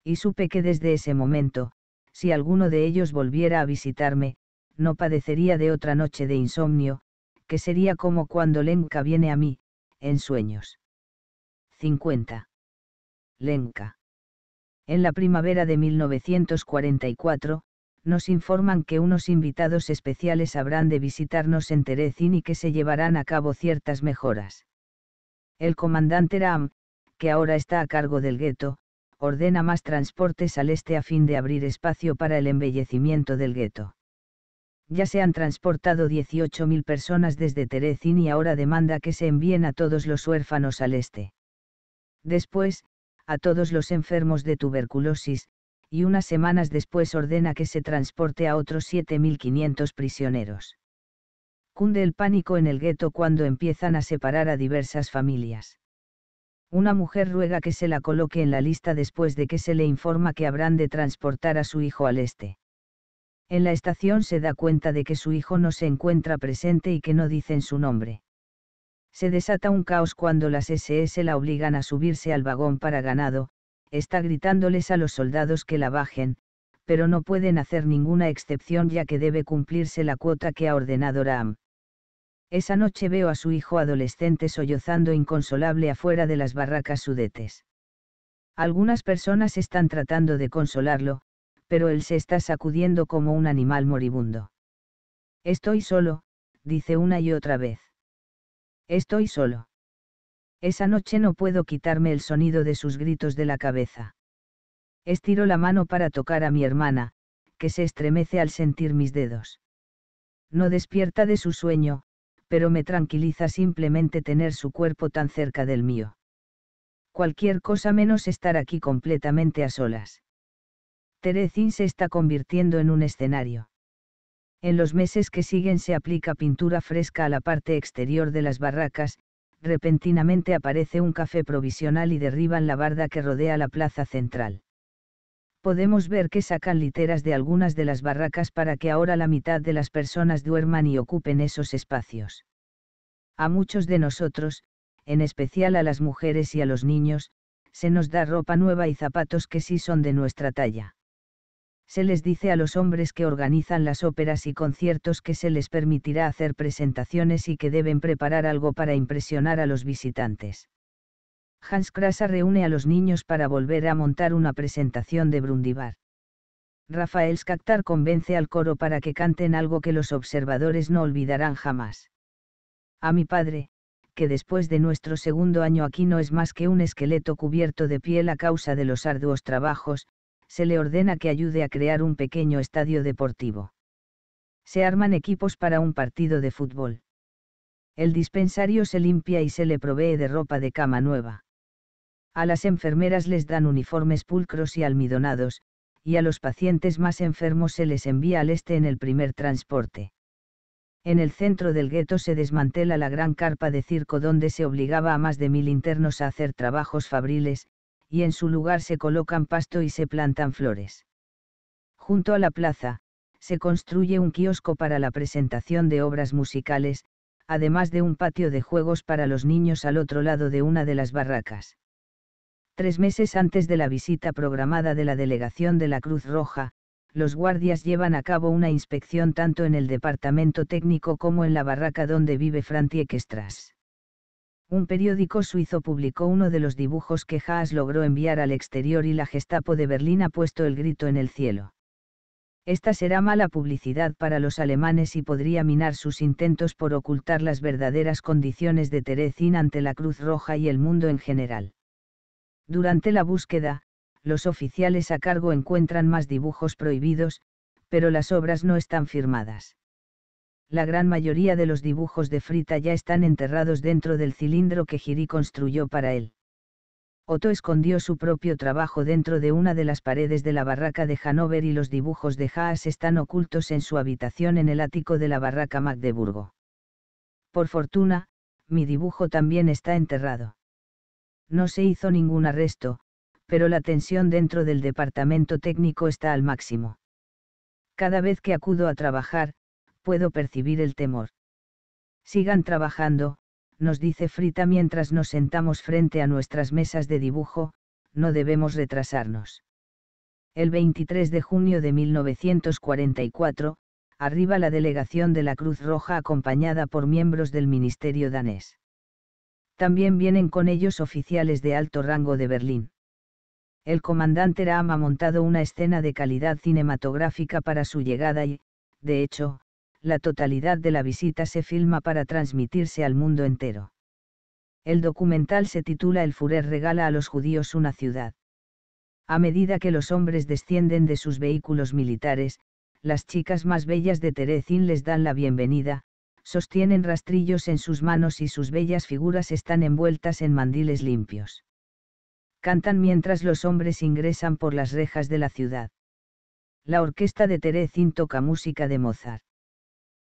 Y supe que desde ese momento, si alguno de ellos volviera a visitarme, no padecería de otra noche de insomnio, que sería como cuando Lenka viene a mí, en sueños. 50. Lenca. En la primavera de 1944, nos informan que unos invitados especiales habrán de visitarnos en Terezin y que se llevarán a cabo ciertas mejoras. El comandante Ram, que ahora está a cargo del gueto, ordena más transportes al este a fin de abrir espacio para el embellecimiento del gueto. Ya se han transportado 18.000 personas desde Terezin y ahora demanda que se envíen a todos los huérfanos al este. Después, a todos los enfermos de tuberculosis, y unas semanas después ordena que se transporte a otros 7.500 prisioneros. Cunde el pánico en el gueto cuando empiezan a separar a diversas familias. Una mujer ruega que se la coloque en la lista después de que se le informa que habrán de transportar a su hijo al este. En la estación se da cuenta de que su hijo no se encuentra presente y que no dicen su nombre. Se desata un caos cuando las SS la obligan a subirse al vagón para ganado, está gritándoles a los soldados que la bajen, pero no pueden hacer ninguna excepción ya que debe cumplirse la cuota que ha ordenado Ram. Esa noche veo a su hijo adolescente sollozando inconsolable afuera de las barracas sudetes. Algunas personas están tratando de consolarlo, pero él se está sacudiendo como un animal moribundo. Estoy solo, dice una y otra vez. Estoy solo. Esa noche no puedo quitarme el sonido de sus gritos de la cabeza. Estiro la mano para tocar a mi hermana, que se estremece al sentir mis dedos. No despierta de su sueño, pero me tranquiliza simplemente tener su cuerpo tan cerca del mío. Cualquier cosa menos estar aquí completamente a solas. Terezin se está convirtiendo en un escenario. En los meses que siguen se aplica pintura fresca a la parte exterior de las barracas, repentinamente aparece un café provisional y derriban la barda que rodea la plaza central. Podemos ver que sacan literas de algunas de las barracas para que ahora la mitad de las personas duerman y ocupen esos espacios. A muchos de nosotros, en especial a las mujeres y a los niños, se nos da ropa nueva y zapatos que sí son de nuestra talla se les dice a los hombres que organizan las óperas y conciertos que se les permitirá hacer presentaciones y que deben preparar algo para impresionar a los visitantes. Hans Krasa reúne a los niños para volver a montar una presentación de Brundibar. Rafael Skaktar convence al coro para que canten algo que los observadores no olvidarán jamás. A mi padre, que después de nuestro segundo año aquí no es más que un esqueleto cubierto de piel a causa de los arduos trabajos, se le ordena que ayude a crear un pequeño estadio deportivo. Se arman equipos para un partido de fútbol. El dispensario se limpia y se le provee de ropa de cama nueva. A las enfermeras les dan uniformes pulcros y almidonados, y a los pacientes más enfermos se les envía al este en el primer transporte. En el centro del gueto se desmantela la gran carpa de circo donde se obligaba a más de mil internos a hacer trabajos fabriles, y en su lugar se colocan pasto y se plantan flores. Junto a la plaza, se construye un kiosco para la presentación de obras musicales, además de un patio de juegos para los niños al otro lado de una de las barracas. Tres meses antes de la visita programada de la delegación de la Cruz Roja, los guardias llevan a cabo una inspección tanto en el departamento técnico como en la barraca donde vive Frantiek Strass un periódico suizo publicó uno de los dibujos que Haas logró enviar al exterior y la Gestapo de Berlín ha puesto el grito en el cielo. Esta será mala publicidad para los alemanes y podría minar sus intentos por ocultar las verdaderas condiciones de Terezin ante la Cruz Roja y el mundo en general. Durante la búsqueda, los oficiales a cargo encuentran más dibujos prohibidos, pero las obras no están firmadas la gran mayoría de los dibujos de Frita ya están enterrados dentro del cilindro que Giri construyó para él. Otto escondió su propio trabajo dentro de una de las paredes de la barraca de Hanover y los dibujos de Haas están ocultos en su habitación en el ático de la barraca Magdeburgo. Por fortuna, mi dibujo también está enterrado. No se hizo ningún arresto, pero la tensión dentro del departamento técnico está al máximo. Cada vez que acudo a trabajar, puedo percibir el temor. Sigan trabajando, nos dice Frita mientras nos sentamos frente a nuestras mesas de dibujo, no debemos retrasarnos. El 23 de junio de 1944, arriba la delegación de la Cruz Roja acompañada por miembros del Ministerio danés. También vienen con ellos oficiales de alto rango de Berlín. El comandante Rama ha montado una escena de calidad cinematográfica para su llegada y, de hecho, la totalidad de la visita se filma para transmitirse al mundo entero. El documental se titula El Furer regala a los judíos una ciudad. A medida que los hombres descienden de sus vehículos militares, las chicas más bellas de Terezín les dan la bienvenida, sostienen rastrillos en sus manos y sus bellas figuras están envueltas en mandiles limpios. Cantan mientras los hombres ingresan por las rejas de la ciudad. La orquesta de Terezín toca música de Mozart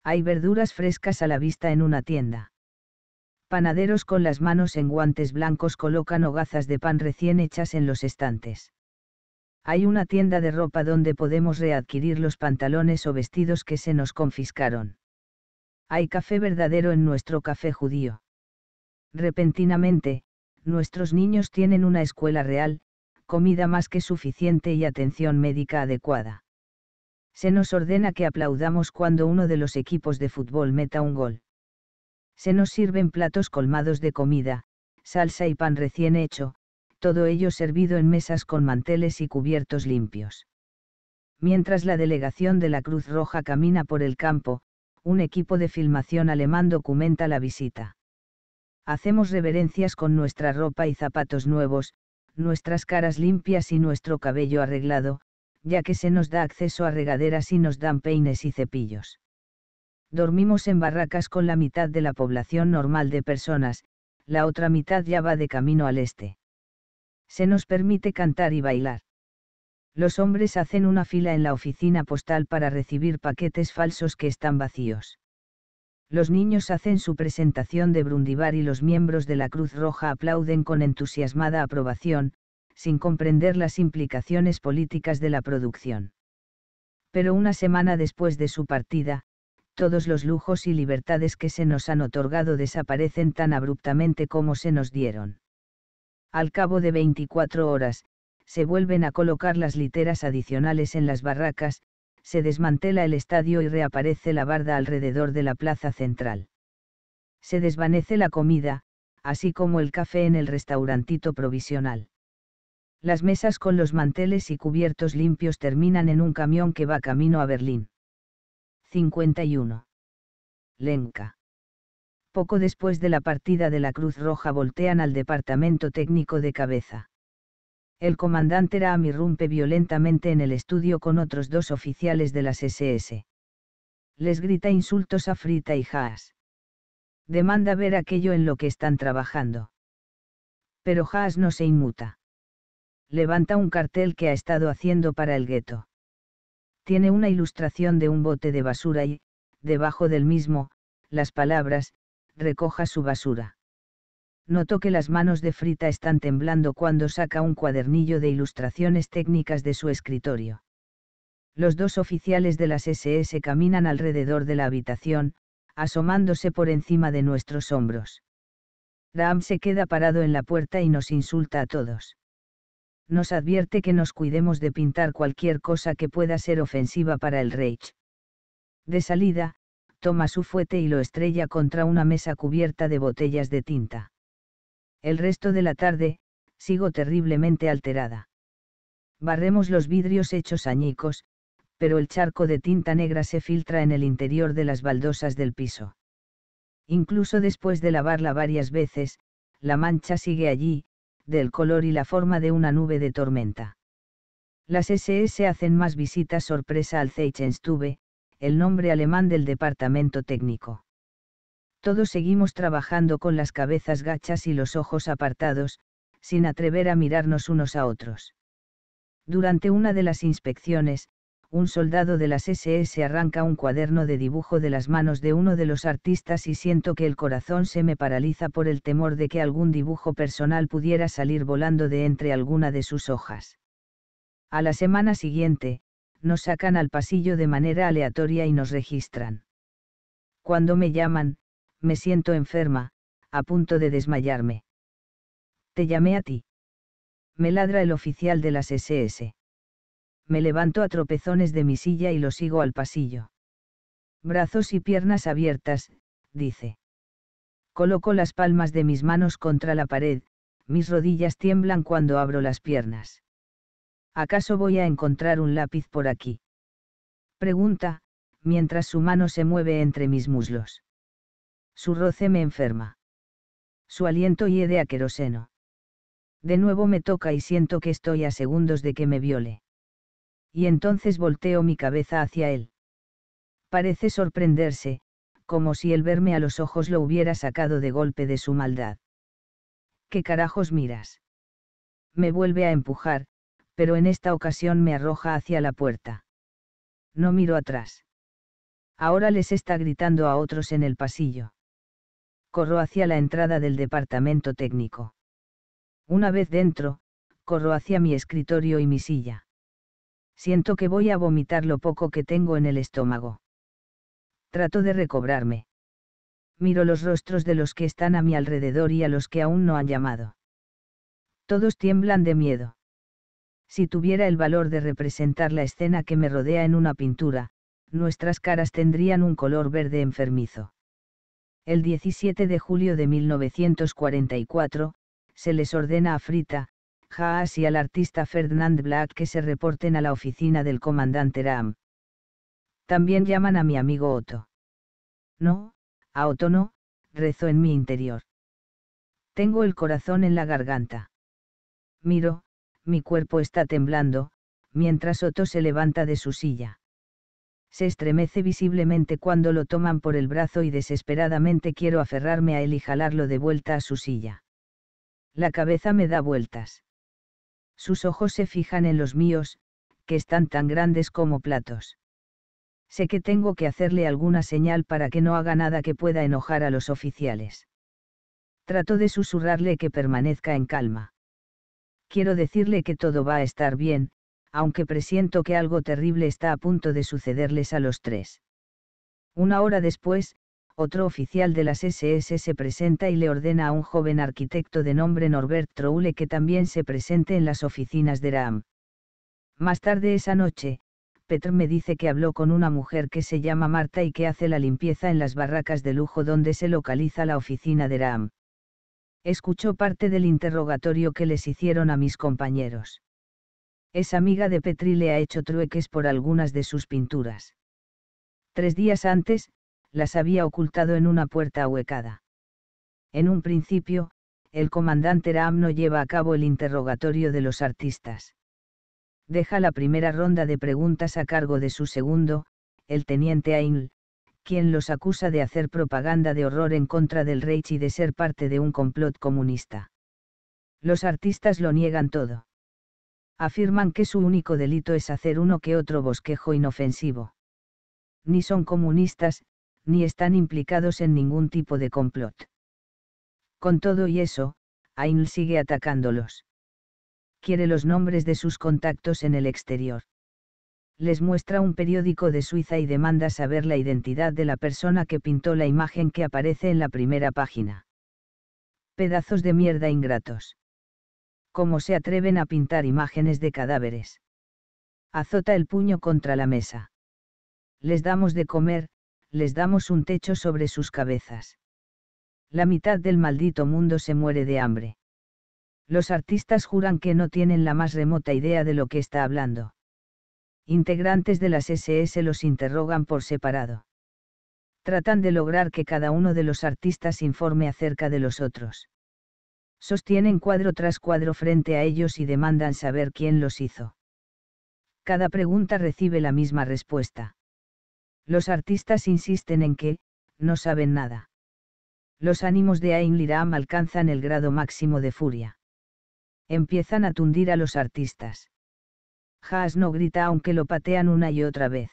hay verduras frescas a la vista en una tienda. Panaderos con las manos en guantes blancos colocan hogazas de pan recién hechas en los estantes. Hay una tienda de ropa donde podemos readquirir los pantalones o vestidos que se nos confiscaron. Hay café verdadero en nuestro café judío. Repentinamente, nuestros niños tienen una escuela real, comida más que suficiente y atención médica adecuada. Se nos ordena que aplaudamos cuando uno de los equipos de fútbol meta un gol. Se nos sirven platos colmados de comida, salsa y pan recién hecho, todo ello servido en mesas con manteles y cubiertos limpios. Mientras la delegación de la Cruz Roja camina por el campo, un equipo de filmación alemán documenta la visita. Hacemos reverencias con nuestra ropa y zapatos nuevos, nuestras caras limpias y nuestro cabello arreglado, ya que se nos da acceso a regaderas y nos dan peines y cepillos. Dormimos en barracas con la mitad de la población normal de personas, la otra mitad ya va de camino al este. Se nos permite cantar y bailar. Los hombres hacen una fila en la oficina postal para recibir paquetes falsos que están vacíos. Los niños hacen su presentación de Brundibar y los miembros de la Cruz Roja aplauden con entusiasmada aprobación, sin comprender las implicaciones políticas de la producción. Pero una semana después de su partida, todos los lujos y libertades que se nos han otorgado desaparecen tan abruptamente como se nos dieron. Al cabo de 24 horas, se vuelven a colocar las literas adicionales en las barracas, se desmantela el estadio y reaparece la barda alrededor de la plaza central. Se desvanece la comida, así como el café en el restaurantito provisional las mesas con los manteles y cubiertos limpios terminan en un camión que va camino a Berlín. 51. Lenka. Poco después de la partida de la Cruz Roja voltean al departamento técnico de cabeza. El comandante Rahm irrumpe violentamente en el estudio con otros dos oficiales de las SS. Les grita insultos a Frita y Haas. Demanda ver aquello en lo que están trabajando. Pero Haas no se inmuta levanta un cartel que ha estado haciendo para el gueto. Tiene una ilustración de un bote de basura y, debajo del mismo, las palabras, recoja su basura. Noto que las manos de Frita están temblando cuando saca un cuadernillo de ilustraciones técnicas de su escritorio. Los dos oficiales de las SS caminan alrededor de la habitación, asomándose por encima de nuestros hombros. Graham se queda parado en la puerta y nos insulta a todos nos advierte que nos cuidemos de pintar cualquier cosa que pueda ser ofensiva para el Reich. De salida, toma su fuete y lo estrella contra una mesa cubierta de botellas de tinta. El resto de la tarde, sigo terriblemente alterada. Barremos los vidrios hechos añicos, pero el charco de tinta negra se filtra en el interior de las baldosas del piso. Incluso después de lavarla varias veces, la mancha sigue allí, del color y la forma de una nube de tormenta. Las SS hacen más visitas sorpresa al Zeichenstube, el nombre alemán del departamento técnico. Todos seguimos trabajando con las cabezas gachas y los ojos apartados, sin atrever a mirarnos unos a otros. Durante una de las inspecciones, un soldado de las SS arranca un cuaderno de dibujo de las manos de uno de los artistas y siento que el corazón se me paraliza por el temor de que algún dibujo personal pudiera salir volando de entre alguna de sus hojas. A la semana siguiente, nos sacan al pasillo de manera aleatoria y nos registran. Cuando me llaman, me siento enferma, a punto de desmayarme. Te llamé a ti. Me ladra el oficial de las SS me levanto a tropezones de mi silla y lo sigo al pasillo. Brazos y piernas abiertas, dice. Coloco las palmas de mis manos contra la pared, mis rodillas tiemblan cuando abro las piernas. ¿Acaso voy a encontrar un lápiz por aquí? Pregunta, mientras su mano se mueve entre mis muslos. Su roce me enferma. Su aliento hiede a queroseno. De nuevo me toca y siento que estoy a segundos de que me viole y entonces volteo mi cabeza hacia él. Parece sorprenderse, como si el verme a los ojos lo hubiera sacado de golpe de su maldad. ¿Qué carajos miras? Me vuelve a empujar, pero en esta ocasión me arroja hacia la puerta. No miro atrás. Ahora les está gritando a otros en el pasillo. Corro hacia la entrada del departamento técnico. Una vez dentro, corro hacia mi escritorio y mi silla. Siento que voy a vomitar lo poco que tengo en el estómago. Trato de recobrarme. Miro los rostros de los que están a mi alrededor y a los que aún no han llamado. Todos tiemblan de miedo. Si tuviera el valor de representar la escena que me rodea en una pintura, nuestras caras tendrían un color verde enfermizo. El 17 de julio de 1944, se les ordena a Frita, Haas y al artista Ferdinand Black que se reporten a la oficina del comandante Ram. También llaman a mi amigo Otto. No, a Otto no, rezo en mi interior. Tengo el corazón en la garganta. Miro, mi cuerpo está temblando, mientras Otto se levanta de su silla. Se estremece visiblemente cuando lo toman por el brazo y desesperadamente quiero aferrarme a él y jalarlo de vuelta a su silla. La cabeza me da vueltas. Sus ojos se fijan en los míos, que están tan grandes como platos. Sé que tengo que hacerle alguna señal para que no haga nada que pueda enojar a los oficiales. Trato de susurrarle que permanezca en calma. Quiero decirle que todo va a estar bien, aunque presiento que algo terrible está a punto de sucederles a los tres. Una hora después, otro oficial de las SS se presenta y le ordena a un joven arquitecto de nombre Norbert Troule que también se presente en las oficinas de RAM. Más tarde esa noche, Petr me dice que habló con una mujer que se llama Marta y que hace la limpieza en las barracas de lujo donde se localiza la oficina de RAM. Escuchó parte del interrogatorio que les hicieron a mis compañeros. Es amiga de Petri le ha hecho trueques por algunas de sus pinturas. Tres días antes, las había ocultado en una puerta ahuecada. En un principio, el comandante Ram no lleva a cabo el interrogatorio de los artistas. Deja la primera ronda de preguntas a cargo de su segundo, el teniente Ainl, quien los acusa de hacer propaganda de horror en contra del Reich y de ser parte de un complot comunista. Los artistas lo niegan todo. Afirman que su único delito es hacer uno que otro bosquejo inofensivo. Ni son comunistas, ni están implicados en ningún tipo de complot. Con todo y eso, Ainl sigue atacándolos. Quiere los nombres de sus contactos en el exterior. Les muestra un periódico de Suiza y demanda saber la identidad de la persona que pintó la imagen que aparece en la primera página. Pedazos de mierda ingratos. ¿Cómo se atreven a pintar imágenes de cadáveres? Azota el puño contra la mesa. Les damos de comer, les damos un techo sobre sus cabezas. La mitad del maldito mundo se muere de hambre. Los artistas juran que no tienen la más remota idea de lo que está hablando. Integrantes de las SS los interrogan por separado. Tratan de lograr que cada uno de los artistas informe acerca de los otros. Sostienen cuadro tras cuadro frente a ellos y demandan saber quién los hizo. Cada pregunta recibe la misma respuesta los artistas insisten en que, no saben nada. Los ánimos de Ain Liram alcanzan el grado máximo de furia. Empiezan a tundir a los artistas. Haas no grita aunque lo patean una y otra vez.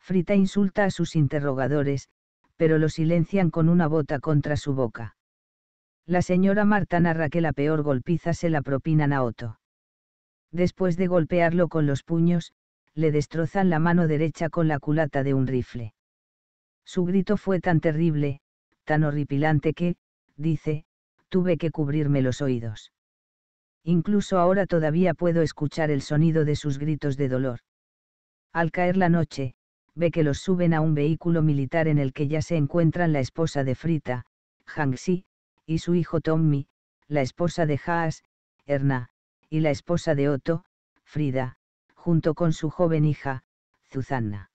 Frita insulta a sus interrogadores, pero lo silencian con una bota contra su boca. La señora Marta narra que la peor golpiza se la propinan a Otto. Después de golpearlo con los puños, le destrozan la mano derecha con la culata de un rifle. Su grito fue tan terrible, tan horripilante que, dice, tuve que cubrirme los oídos. Incluso ahora todavía puedo escuchar el sonido de sus gritos de dolor. Al caer la noche, ve que los suben a un vehículo militar en el que ya se encuentran la esposa de Frita, Hangsi, y su hijo Tommy, la esposa de Haas, Erna, y la esposa de Otto, Frida, junto con su joven hija, Zuzanna.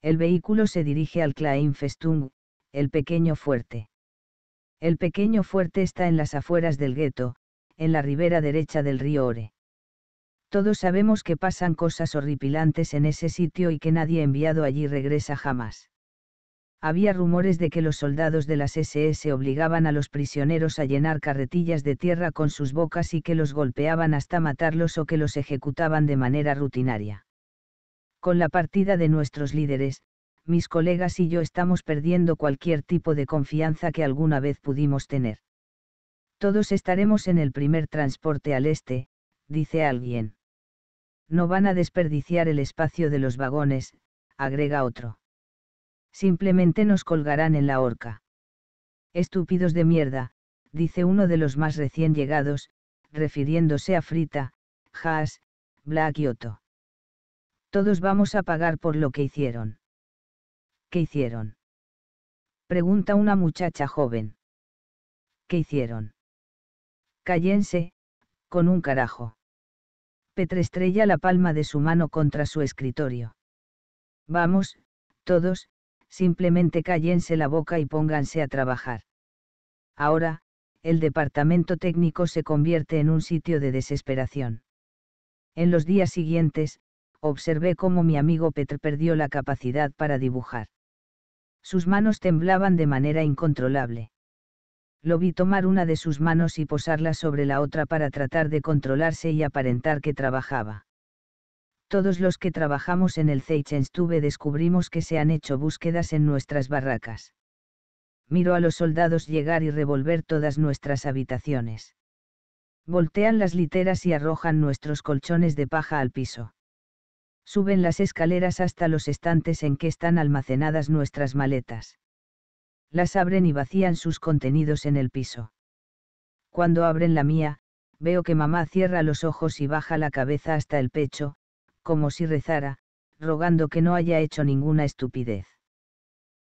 El vehículo se dirige al Kleinfestung, el pequeño fuerte. El pequeño fuerte está en las afueras del gueto, en la ribera derecha del río Ore. Todos sabemos que pasan cosas horripilantes en ese sitio y que nadie enviado allí regresa jamás había rumores de que los soldados de las SS obligaban a los prisioneros a llenar carretillas de tierra con sus bocas y que los golpeaban hasta matarlos o que los ejecutaban de manera rutinaria. Con la partida de nuestros líderes, mis colegas y yo estamos perdiendo cualquier tipo de confianza que alguna vez pudimos tener. Todos estaremos en el primer transporte al este, dice alguien. No van a desperdiciar el espacio de los vagones, agrega otro simplemente nos colgarán en la horca. Estúpidos de mierda, dice uno de los más recién llegados, refiriéndose a Frita, Haas, Black y Otto. Todos vamos a pagar por lo que hicieron. ¿Qué hicieron? Pregunta una muchacha joven. ¿Qué hicieron? Callense, con un carajo. Petre estrella la palma de su mano contra su escritorio. Vamos, todos, simplemente cállense la boca y pónganse a trabajar. Ahora, el departamento técnico se convierte en un sitio de desesperación. En los días siguientes, observé cómo mi amigo Petr perdió la capacidad para dibujar. Sus manos temblaban de manera incontrolable. Lo vi tomar una de sus manos y posarla sobre la otra para tratar de controlarse y aparentar que trabajaba. Todos los que trabajamos en el Zeichenstube descubrimos que se han hecho búsquedas en nuestras barracas. Miro a los soldados llegar y revolver todas nuestras habitaciones. Voltean las literas y arrojan nuestros colchones de paja al piso. Suben las escaleras hasta los estantes en que están almacenadas nuestras maletas. Las abren y vacían sus contenidos en el piso. Cuando abren la mía, veo que mamá cierra los ojos y baja la cabeza hasta el pecho, como si rezara, rogando que no haya hecho ninguna estupidez.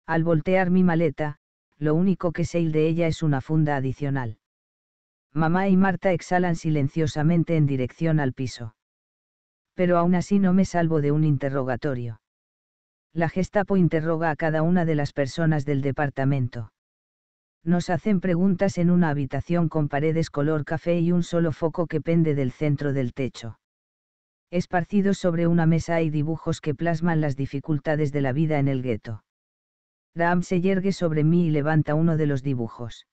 Al voltear mi maleta, lo único que sé de ella es una funda adicional. Mamá y Marta exhalan silenciosamente en dirección al piso. Pero aún así no me salvo de un interrogatorio. La Gestapo interroga a cada una de las personas del departamento. Nos hacen preguntas en una habitación con paredes color café y un solo foco que pende del centro del techo. Esparcidos sobre una mesa hay dibujos que plasman las dificultades de la vida en el gueto. Ram se yergue sobre mí y levanta uno de los dibujos.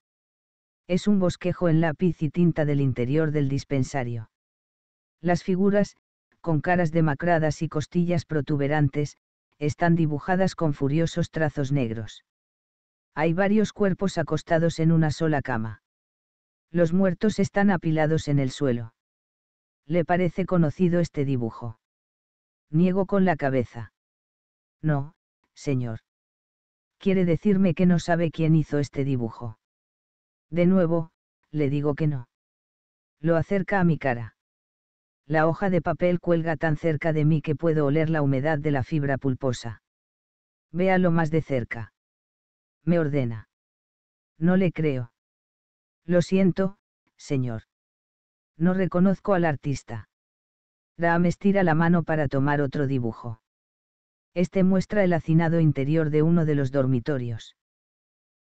Es un bosquejo en lápiz y tinta del interior del dispensario. Las figuras, con caras demacradas y costillas protuberantes, están dibujadas con furiosos trazos negros. Hay varios cuerpos acostados en una sola cama. Los muertos están apilados en el suelo. ¿Le parece conocido este dibujo? Niego con la cabeza. No, señor. Quiere decirme que no sabe quién hizo este dibujo. De nuevo, le digo que no. Lo acerca a mi cara. La hoja de papel cuelga tan cerca de mí que puedo oler la humedad de la fibra pulposa. Véalo más de cerca. Me ordena. No le creo. Lo siento, señor. No reconozco al artista. Ram estira la mano para tomar otro dibujo. Este muestra el hacinado interior de uno de los dormitorios.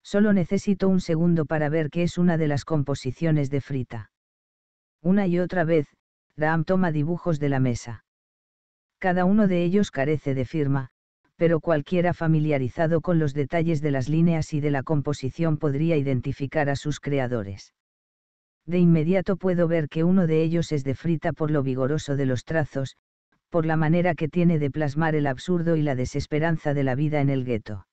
Solo necesito un segundo para ver que es una de las composiciones de Frita. Una y otra vez, Ram toma dibujos de la mesa. Cada uno de ellos carece de firma, pero cualquiera familiarizado con los detalles de las líneas y de la composición podría identificar a sus creadores de inmediato puedo ver que uno de ellos es de Frita por lo vigoroso de los trazos, por la manera que tiene de plasmar el absurdo y la desesperanza de la vida en el gueto.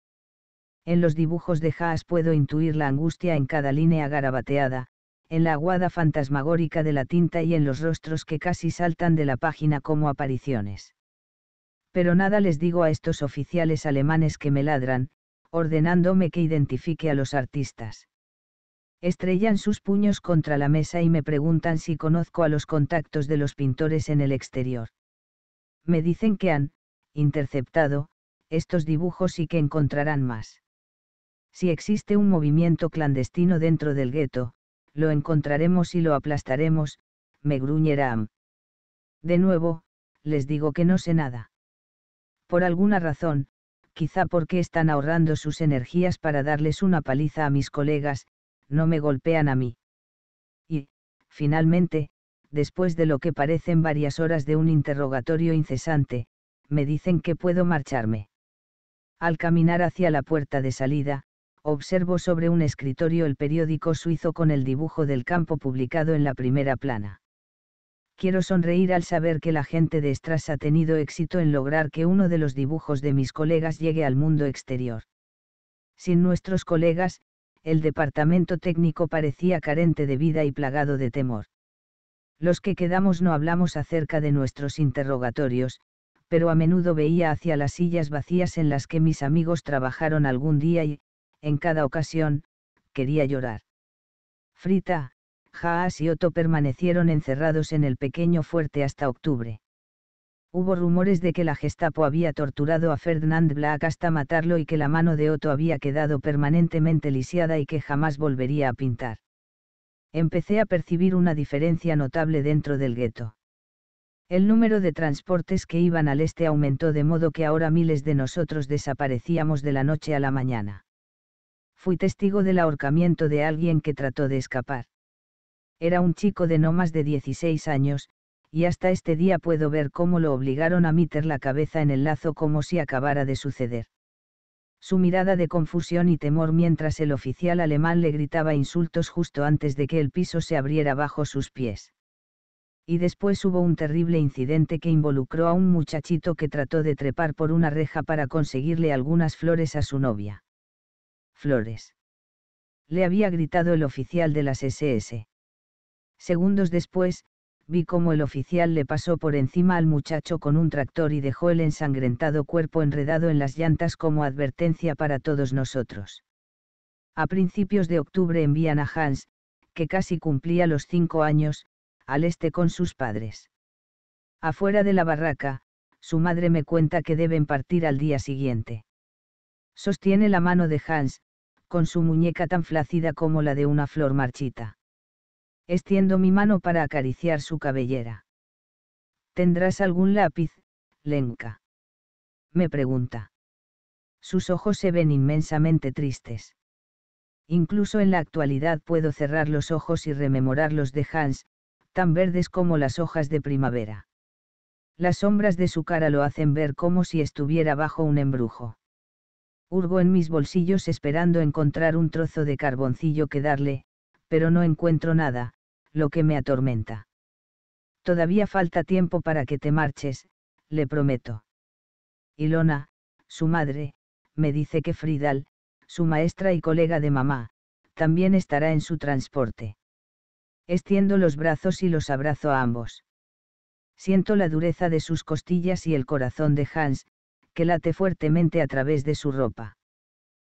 En los dibujos de Haas puedo intuir la angustia en cada línea garabateada, en la aguada fantasmagórica de la tinta y en los rostros que casi saltan de la página como apariciones. Pero nada les digo a estos oficiales alemanes que me ladran, ordenándome que identifique a los artistas estrellan sus puños contra la mesa y me preguntan si conozco a los contactos de los pintores en el exterior. Me dicen que han, interceptado, estos dibujos y que encontrarán más. Si existe un movimiento clandestino dentro del gueto, lo encontraremos y lo aplastaremos, me gruñerán. De nuevo, les digo que no sé nada. Por alguna razón, quizá porque están ahorrando sus energías para darles una paliza a mis colegas, no me golpean a mí. Y, finalmente, después de lo que parecen varias horas de un interrogatorio incesante, me dicen que puedo marcharme. Al caminar hacia la puerta de salida, observo sobre un escritorio el periódico suizo con el dibujo del campo publicado en la primera plana. Quiero sonreír al saber que la gente de Stras ha tenido éxito en lograr que uno de los dibujos de mis colegas llegue al mundo exterior. Sin nuestros colegas, el departamento técnico parecía carente de vida y plagado de temor. Los que quedamos no hablamos acerca de nuestros interrogatorios, pero a menudo veía hacia las sillas vacías en las que mis amigos trabajaron algún día y, en cada ocasión, quería llorar. Frita, Jaas y Otto permanecieron encerrados en el pequeño fuerte hasta octubre hubo rumores de que la Gestapo había torturado a Ferdinand Black hasta matarlo y que la mano de Otto había quedado permanentemente lisiada y que jamás volvería a pintar. Empecé a percibir una diferencia notable dentro del gueto. El número de transportes que iban al este aumentó de modo que ahora miles de nosotros desaparecíamos de la noche a la mañana. Fui testigo del ahorcamiento de alguien que trató de escapar. Era un chico de no más de 16 años, y hasta este día puedo ver cómo lo obligaron a meter la cabeza en el lazo como si acabara de suceder. Su mirada de confusión y temor mientras el oficial alemán le gritaba insultos justo antes de que el piso se abriera bajo sus pies. Y después hubo un terrible incidente que involucró a un muchachito que trató de trepar por una reja para conseguirle algunas flores a su novia. Flores. Le había gritado el oficial de las SS. Segundos después, vi cómo el oficial le pasó por encima al muchacho con un tractor y dejó el ensangrentado cuerpo enredado en las llantas como advertencia para todos nosotros. A principios de octubre envían a Hans, que casi cumplía los cinco años, al este con sus padres. Afuera de la barraca, su madre me cuenta que deben partir al día siguiente. Sostiene la mano de Hans, con su muñeca tan flácida como la de una flor marchita extiendo mi mano para acariciar su cabellera. ¿Tendrás algún lápiz, Lenka? Me pregunta. Sus ojos se ven inmensamente tristes. Incluso en la actualidad puedo cerrar los ojos y rememorar los de Hans, tan verdes como las hojas de primavera. Las sombras de su cara lo hacen ver como si estuviera bajo un embrujo. Urgo en mis bolsillos esperando encontrar un trozo de carboncillo que darle, pero no encuentro nada, lo que me atormenta. Todavía falta tiempo para que te marches, le prometo. Ilona, su madre, me dice que Fridal, su maestra y colega de mamá, también estará en su transporte. Extiendo los brazos y los abrazo a ambos. Siento la dureza de sus costillas y el corazón de Hans, que late fuertemente a través de su ropa.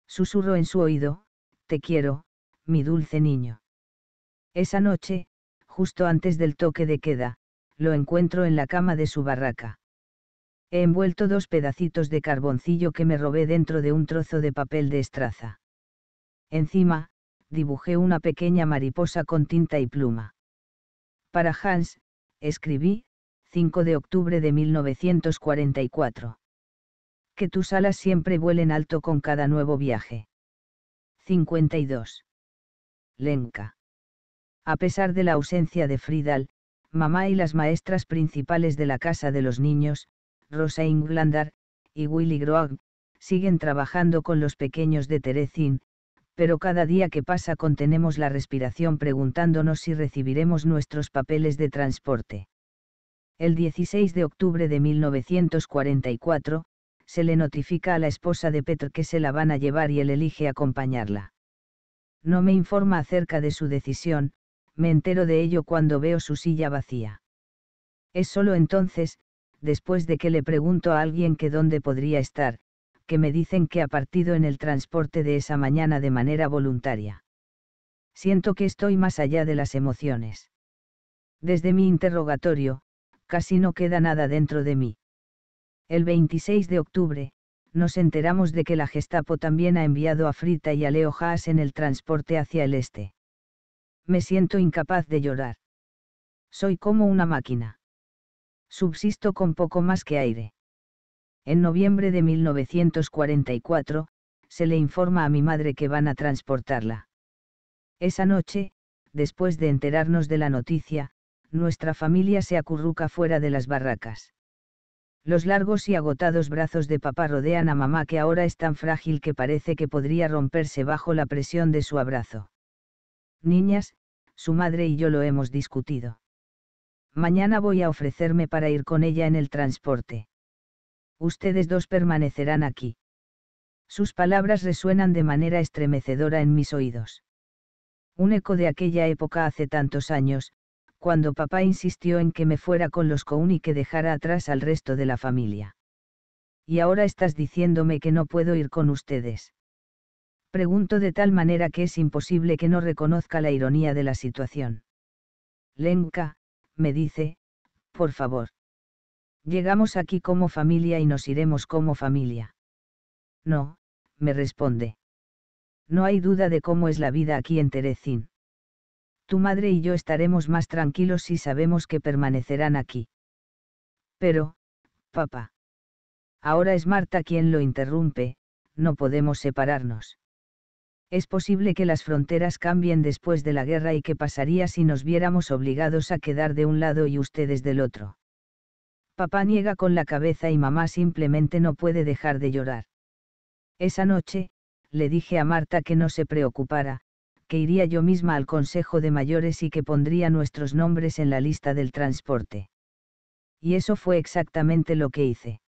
Susurro en su oído, te quiero, mi dulce niño. Esa noche, justo antes del toque de queda, lo encuentro en la cama de su barraca. He envuelto dos pedacitos de carboncillo que me robé dentro de un trozo de papel de estraza. Encima, dibujé una pequeña mariposa con tinta y pluma. Para Hans, escribí, 5 de octubre de 1944. Que tus alas siempre vuelen alto con cada nuevo viaje. 52. Lenka a pesar de la ausencia de Friedal, mamá y las maestras principales de la casa de los niños, Rosa Inglandar, y Willy Groag, siguen trabajando con los pequeños de Terezin, pero cada día que pasa contenemos la respiración preguntándonos si recibiremos nuestros papeles de transporte. El 16 de octubre de 1944, se le notifica a la esposa de Petr que se la van a llevar y él elige acompañarla. No me informa acerca de su decisión, me entero de ello cuando veo su silla vacía. Es solo entonces, después de que le pregunto a alguien que dónde podría estar, que me dicen que ha partido en el transporte de esa mañana de manera voluntaria. Siento que estoy más allá de las emociones. Desde mi interrogatorio, casi no queda nada dentro de mí. El 26 de octubre, nos enteramos de que la Gestapo también ha enviado a Frita y a Leo Haas en el transporte hacia el este. Me siento incapaz de llorar. Soy como una máquina. Subsisto con poco más que aire. En noviembre de 1944, se le informa a mi madre que van a transportarla. Esa noche, después de enterarnos de la noticia, nuestra familia se acurruca fuera de las barracas. Los largos y agotados brazos de papá rodean a mamá que ahora es tan frágil que parece que podría romperse bajo la presión de su abrazo. Niñas, su madre y yo lo hemos discutido. Mañana voy a ofrecerme para ir con ella en el transporte. Ustedes dos permanecerán aquí. Sus palabras resuenan de manera estremecedora en mis oídos. Un eco de aquella época hace tantos años, cuando papá insistió en que me fuera con los Coon y que dejara atrás al resto de la familia. Y ahora estás diciéndome que no puedo ir con ustedes. Pregunto de tal manera que es imposible que no reconozca la ironía de la situación. Lenka, me dice, por favor. Llegamos aquí como familia y nos iremos como familia. No, me responde. No hay duda de cómo es la vida aquí en Terezín. Tu madre y yo estaremos más tranquilos si sabemos que permanecerán aquí. Pero, papá. Ahora es Marta quien lo interrumpe, no podemos separarnos. Es posible que las fronteras cambien después de la guerra y qué pasaría si nos viéramos obligados a quedar de un lado y ustedes del otro. Papá niega con la cabeza y mamá simplemente no puede dejar de llorar. Esa noche, le dije a Marta que no se preocupara, que iría yo misma al Consejo de Mayores y que pondría nuestros nombres en la lista del transporte. Y eso fue exactamente lo que hice.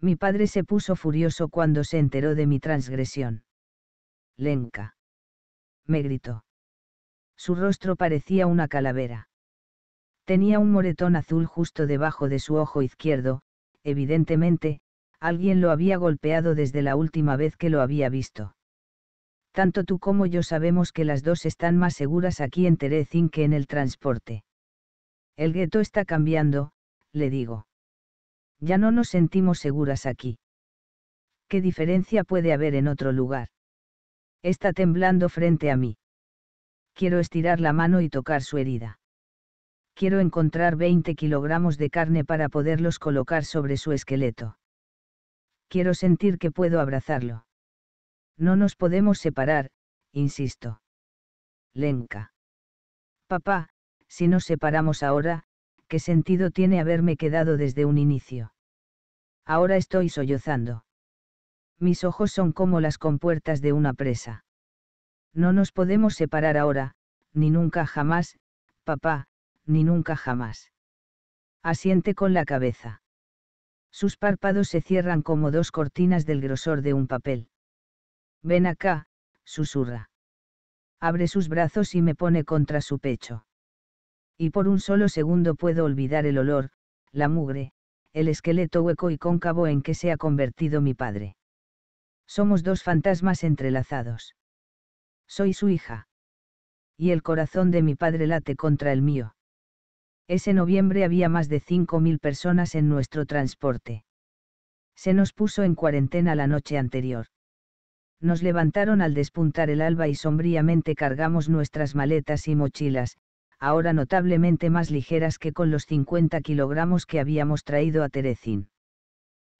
Mi padre se puso furioso cuando se enteró de mi transgresión. Lenka. Me gritó. Su rostro parecía una calavera. Tenía un moretón azul justo debajo de su ojo izquierdo, evidentemente, alguien lo había golpeado desde la última vez que lo había visto. Tanto tú como yo sabemos que las dos están más seguras aquí en Terezin que en el transporte. El gueto está cambiando, le digo. Ya no nos sentimos seguras aquí. ¿Qué diferencia puede haber en otro lugar? Está temblando frente a mí. Quiero estirar la mano y tocar su herida. Quiero encontrar 20 kilogramos de carne para poderlos colocar sobre su esqueleto. Quiero sentir que puedo abrazarlo. No nos podemos separar, insisto. Lenka. Papá, si nos separamos ahora, ¿qué sentido tiene haberme quedado desde un inicio? Ahora estoy sollozando mis ojos son como las compuertas de una presa. No nos podemos separar ahora, ni nunca jamás, papá, ni nunca jamás. Asiente con la cabeza. Sus párpados se cierran como dos cortinas del grosor de un papel. Ven acá, susurra. Abre sus brazos y me pone contra su pecho. Y por un solo segundo puedo olvidar el olor, la mugre, el esqueleto hueco y cóncavo en que se ha convertido mi padre. Somos dos fantasmas entrelazados. Soy su hija. Y el corazón de mi padre late contra el mío. Ese noviembre había más de 5.000 personas en nuestro transporte. Se nos puso en cuarentena la noche anterior. Nos levantaron al despuntar el alba y sombríamente cargamos nuestras maletas y mochilas, ahora notablemente más ligeras que con los 50 kilogramos que habíamos traído a Terecin».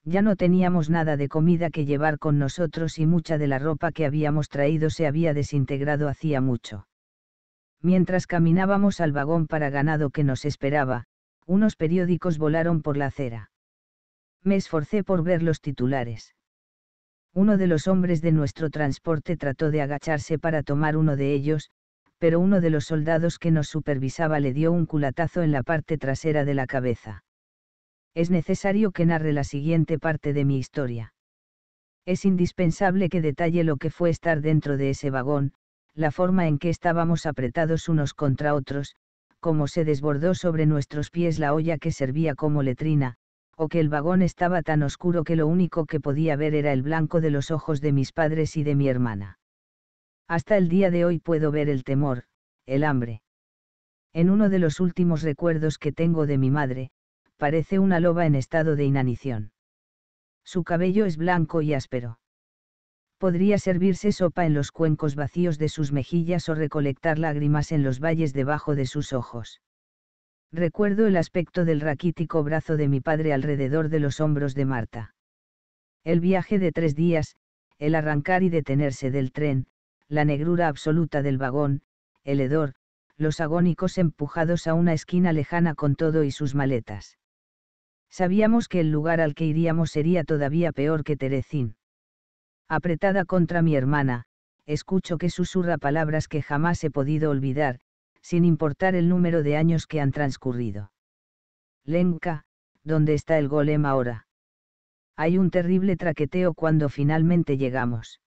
Ya no teníamos nada de comida que llevar con nosotros y mucha de la ropa que habíamos traído se había desintegrado hacía mucho. Mientras caminábamos al vagón para ganado que nos esperaba, unos periódicos volaron por la acera. Me esforcé por ver los titulares. Uno de los hombres de nuestro transporte trató de agacharse para tomar uno de ellos, pero uno de los soldados que nos supervisaba le dio un culatazo en la parte trasera de la cabeza es necesario que narre la siguiente parte de mi historia. Es indispensable que detalle lo que fue estar dentro de ese vagón, la forma en que estábamos apretados unos contra otros, cómo se desbordó sobre nuestros pies la olla que servía como letrina, o que el vagón estaba tan oscuro que lo único que podía ver era el blanco de los ojos de mis padres y de mi hermana. Hasta el día de hoy puedo ver el temor, el hambre. En uno de los últimos recuerdos que tengo de mi madre, parece una loba en estado de inanición. Su cabello es blanco y áspero. Podría servirse sopa en los cuencos vacíos de sus mejillas o recolectar lágrimas en los valles debajo de sus ojos. Recuerdo el aspecto del raquítico brazo de mi padre alrededor de los hombros de Marta. El viaje de tres días, el arrancar y detenerse del tren, la negrura absoluta del vagón, el hedor, los agónicos empujados a una esquina lejana con todo y sus maletas. Sabíamos que el lugar al que iríamos sería todavía peor que Teresín. Apretada contra mi hermana, escucho que susurra palabras que jamás he podido olvidar, sin importar el número de años que han transcurrido. Lenka, ¿dónde está el golem ahora? Hay un terrible traqueteo cuando finalmente llegamos.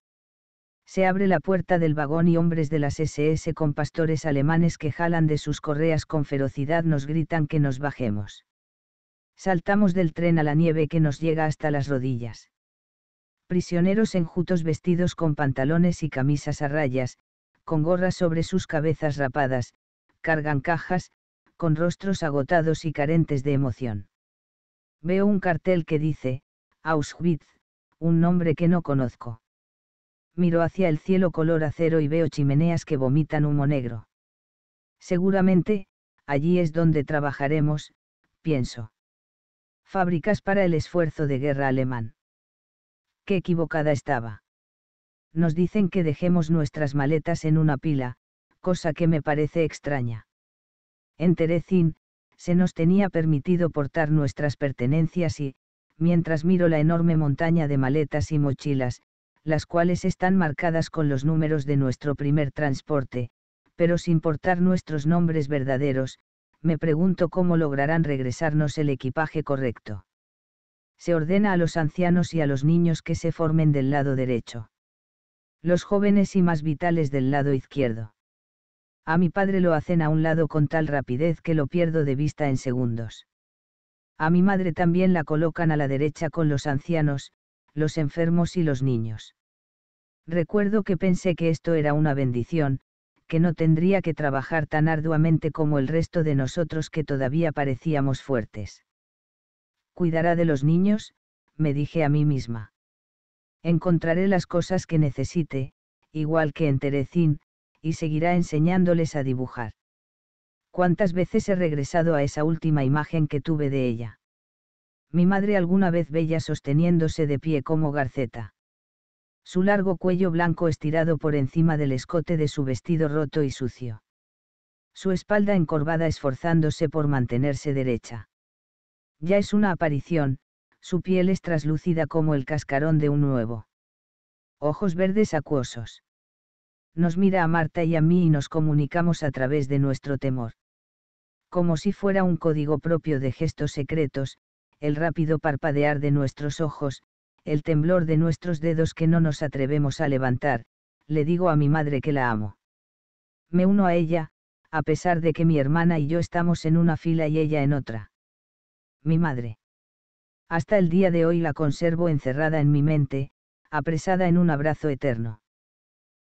Se abre la puerta del vagón y hombres de las SS con pastores alemanes que jalan de sus correas con ferocidad nos gritan que nos bajemos. Saltamos del tren a la nieve que nos llega hasta las rodillas. Prisioneros enjutos vestidos con pantalones y camisas a rayas, con gorras sobre sus cabezas rapadas, cargan cajas, con rostros agotados y carentes de emoción. Veo un cartel que dice, Auschwitz, un nombre que no conozco. Miro hacia el cielo color acero y veo chimeneas que vomitan humo negro. Seguramente, allí es donde trabajaremos, pienso fábricas para el esfuerzo de guerra alemán. Qué equivocada estaba. Nos dicen que dejemos nuestras maletas en una pila, cosa que me parece extraña. En Terezin, se nos tenía permitido portar nuestras pertenencias y, mientras miro la enorme montaña de maletas y mochilas, las cuales están marcadas con los números de nuestro primer transporte, pero sin portar nuestros nombres verdaderos, me pregunto cómo lograrán regresarnos el equipaje correcto. Se ordena a los ancianos y a los niños que se formen del lado derecho. Los jóvenes y más vitales del lado izquierdo. A mi padre lo hacen a un lado con tal rapidez que lo pierdo de vista en segundos. A mi madre también la colocan a la derecha con los ancianos, los enfermos y los niños. Recuerdo que pensé que esto era una bendición, que no tendría que trabajar tan arduamente como el resto de nosotros que todavía parecíamos fuertes. Cuidará de los niños, me dije a mí misma. Encontraré las cosas que necesite, igual que en Terecín, y seguirá enseñándoles a dibujar. ¿Cuántas veces he regresado a esa última imagen que tuve de ella? Mi madre alguna vez bella sosteniéndose de pie como Garceta su largo cuello blanco estirado por encima del escote de su vestido roto y sucio. Su espalda encorvada esforzándose por mantenerse derecha. Ya es una aparición, su piel es traslúcida como el cascarón de un huevo. Ojos verdes acuosos. Nos mira a Marta y a mí y nos comunicamos a través de nuestro temor. Como si fuera un código propio de gestos secretos, el rápido parpadear de nuestros ojos, el temblor de nuestros dedos que no nos atrevemos a levantar, le digo a mi madre que la amo. Me uno a ella, a pesar de que mi hermana y yo estamos en una fila y ella en otra. Mi madre. Hasta el día de hoy la conservo encerrada en mi mente, apresada en un abrazo eterno.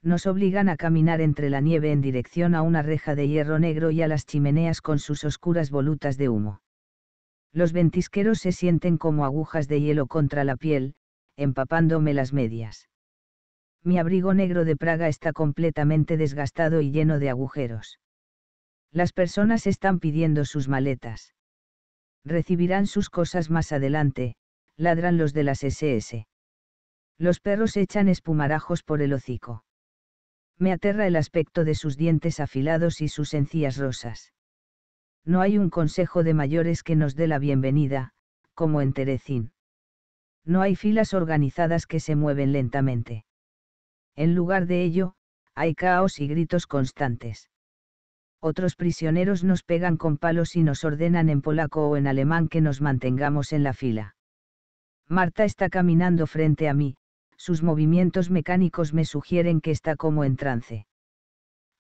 Nos obligan a caminar entre la nieve en dirección a una reja de hierro negro y a las chimeneas con sus oscuras volutas de humo. Los ventisqueros se sienten como agujas de hielo contra la piel, empapándome las medias. Mi abrigo negro de Praga está completamente desgastado y lleno de agujeros. Las personas están pidiendo sus maletas. Recibirán sus cosas más adelante, ladran los de las SS. Los perros echan espumarajos por el hocico. Me aterra el aspecto de sus dientes afilados y sus encías rosas. No hay un consejo de mayores que nos dé la bienvenida, como en Terecín. No hay filas organizadas que se mueven lentamente. En lugar de ello, hay caos y gritos constantes. Otros prisioneros nos pegan con palos y nos ordenan en polaco o en alemán que nos mantengamos en la fila. Marta está caminando frente a mí, sus movimientos mecánicos me sugieren que está como en trance.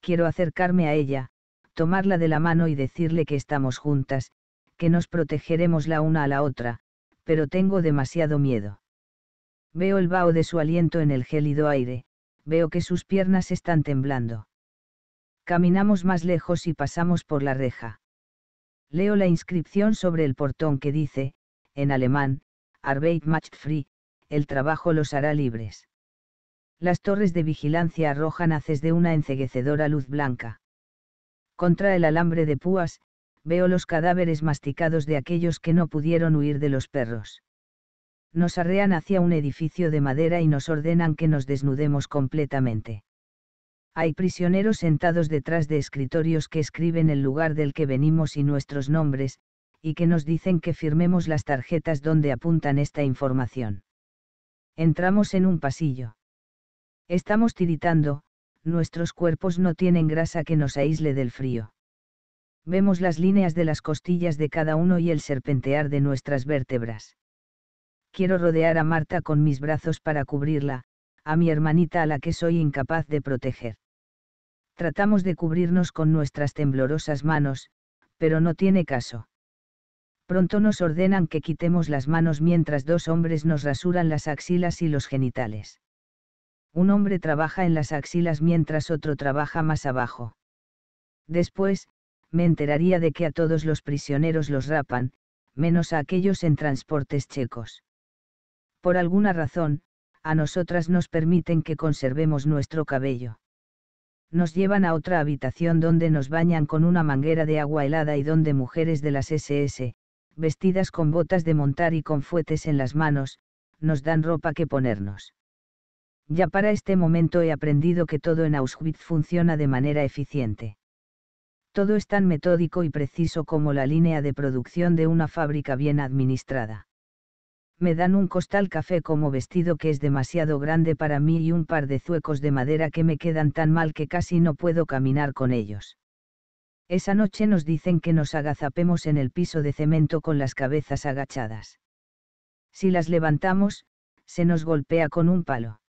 Quiero acercarme a ella, tomarla de la mano y decirle que estamos juntas, que nos protegeremos la una a la otra, pero tengo demasiado miedo. Veo el vaho de su aliento en el gélido aire, veo que sus piernas están temblando. Caminamos más lejos y pasamos por la reja. Leo la inscripción sobre el portón que dice, en alemán, Arbeit macht free, el trabajo los hará libres. Las torres de vigilancia arrojan haces de una enceguecedora luz blanca. Contra el alambre de púas, veo los cadáveres masticados de aquellos que no pudieron huir de los perros. Nos arrean hacia un edificio de madera y nos ordenan que nos desnudemos completamente. Hay prisioneros sentados detrás de escritorios que escriben el lugar del que venimos y nuestros nombres, y que nos dicen que firmemos las tarjetas donde apuntan esta información. Entramos en un pasillo. Estamos tiritando, nuestros cuerpos no tienen grasa que nos aísle del frío vemos las líneas de las costillas de cada uno y el serpentear de nuestras vértebras. Quiero rodear a Marta con mis brazos para cubrirla, a mi hermanita a la que soy incapaz de proteger. Tratamos de cubrirnos con nuestras temblorosas manos, pero no tiene caso. Pronto nos ordenan que quitemos las manos mientras dos hombres nos rasuran las axilas y los genitales. Un hombre trabaja en las axilas mientras otro trabaja más abajo. Después, me enteraría de que a todos los prisioneros los rapan, menos a aquellos en transportes checos. Por alguna razón, a nosotras nos permiten que conservemos nuestro cabello. Nos llevan a otra habitación donde nos bañan con una manguera de agua helada y donde mujeres de las SS, vestidas con botas de montar y con fuetes en las manos, nos dan ropa que ponernos. Ya para este momento he aprendido que todo en Auschwitz funciona de manera eficiente todo es tan metódico y preciso como la línea de producción de una fábrica bien administrada. Me dan un costal café como vestido que es demasiado grande para mí y un par de zuecos de madera que me quedan tan mal que casi no puedo caminar con ellos. Esa noche nos dicen que nos agazapemos en el piso de cemento con las cabezas agachadas. Si las levantamos, se nos golpea con un palo.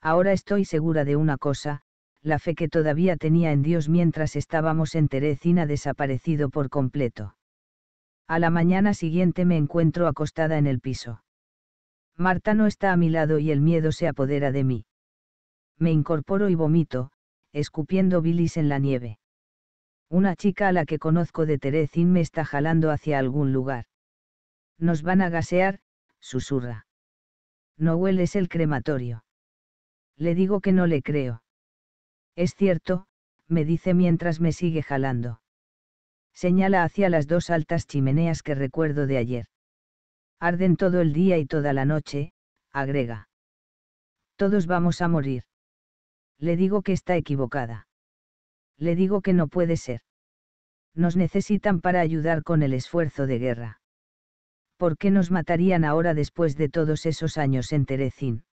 Ahora estoy segura de una cosa, la fe que todavía tenía en Dios mientras estábamos en Teresina ha desaparecido por completo. A la mañana siguiente me encuentro acostada en el piso. Marta no está a mi lado y el miedo se apodera de mí. Me incorporo y vomito, escupiendo bilis en la nieve. Una chica a la que conozco de Terezín me está jalando hacia algún lugar. Nos van a gasear, susurra. No hueles el crematorio. Le digo que no le creo. Es cierto, me dice mientras me sigue jalando. Señala hacia las dos altas chimeneas que recuerdo de ayer. Arden todo el día y toda la noche, agrega. Todos vamos a morir. Le digo que está equivocada. Le digo que no puede ser. Nos necesitan para ayudar con el esfuerzo de guerra. ¿Por qué nos matarían ahora después de todos esos años en Terecín?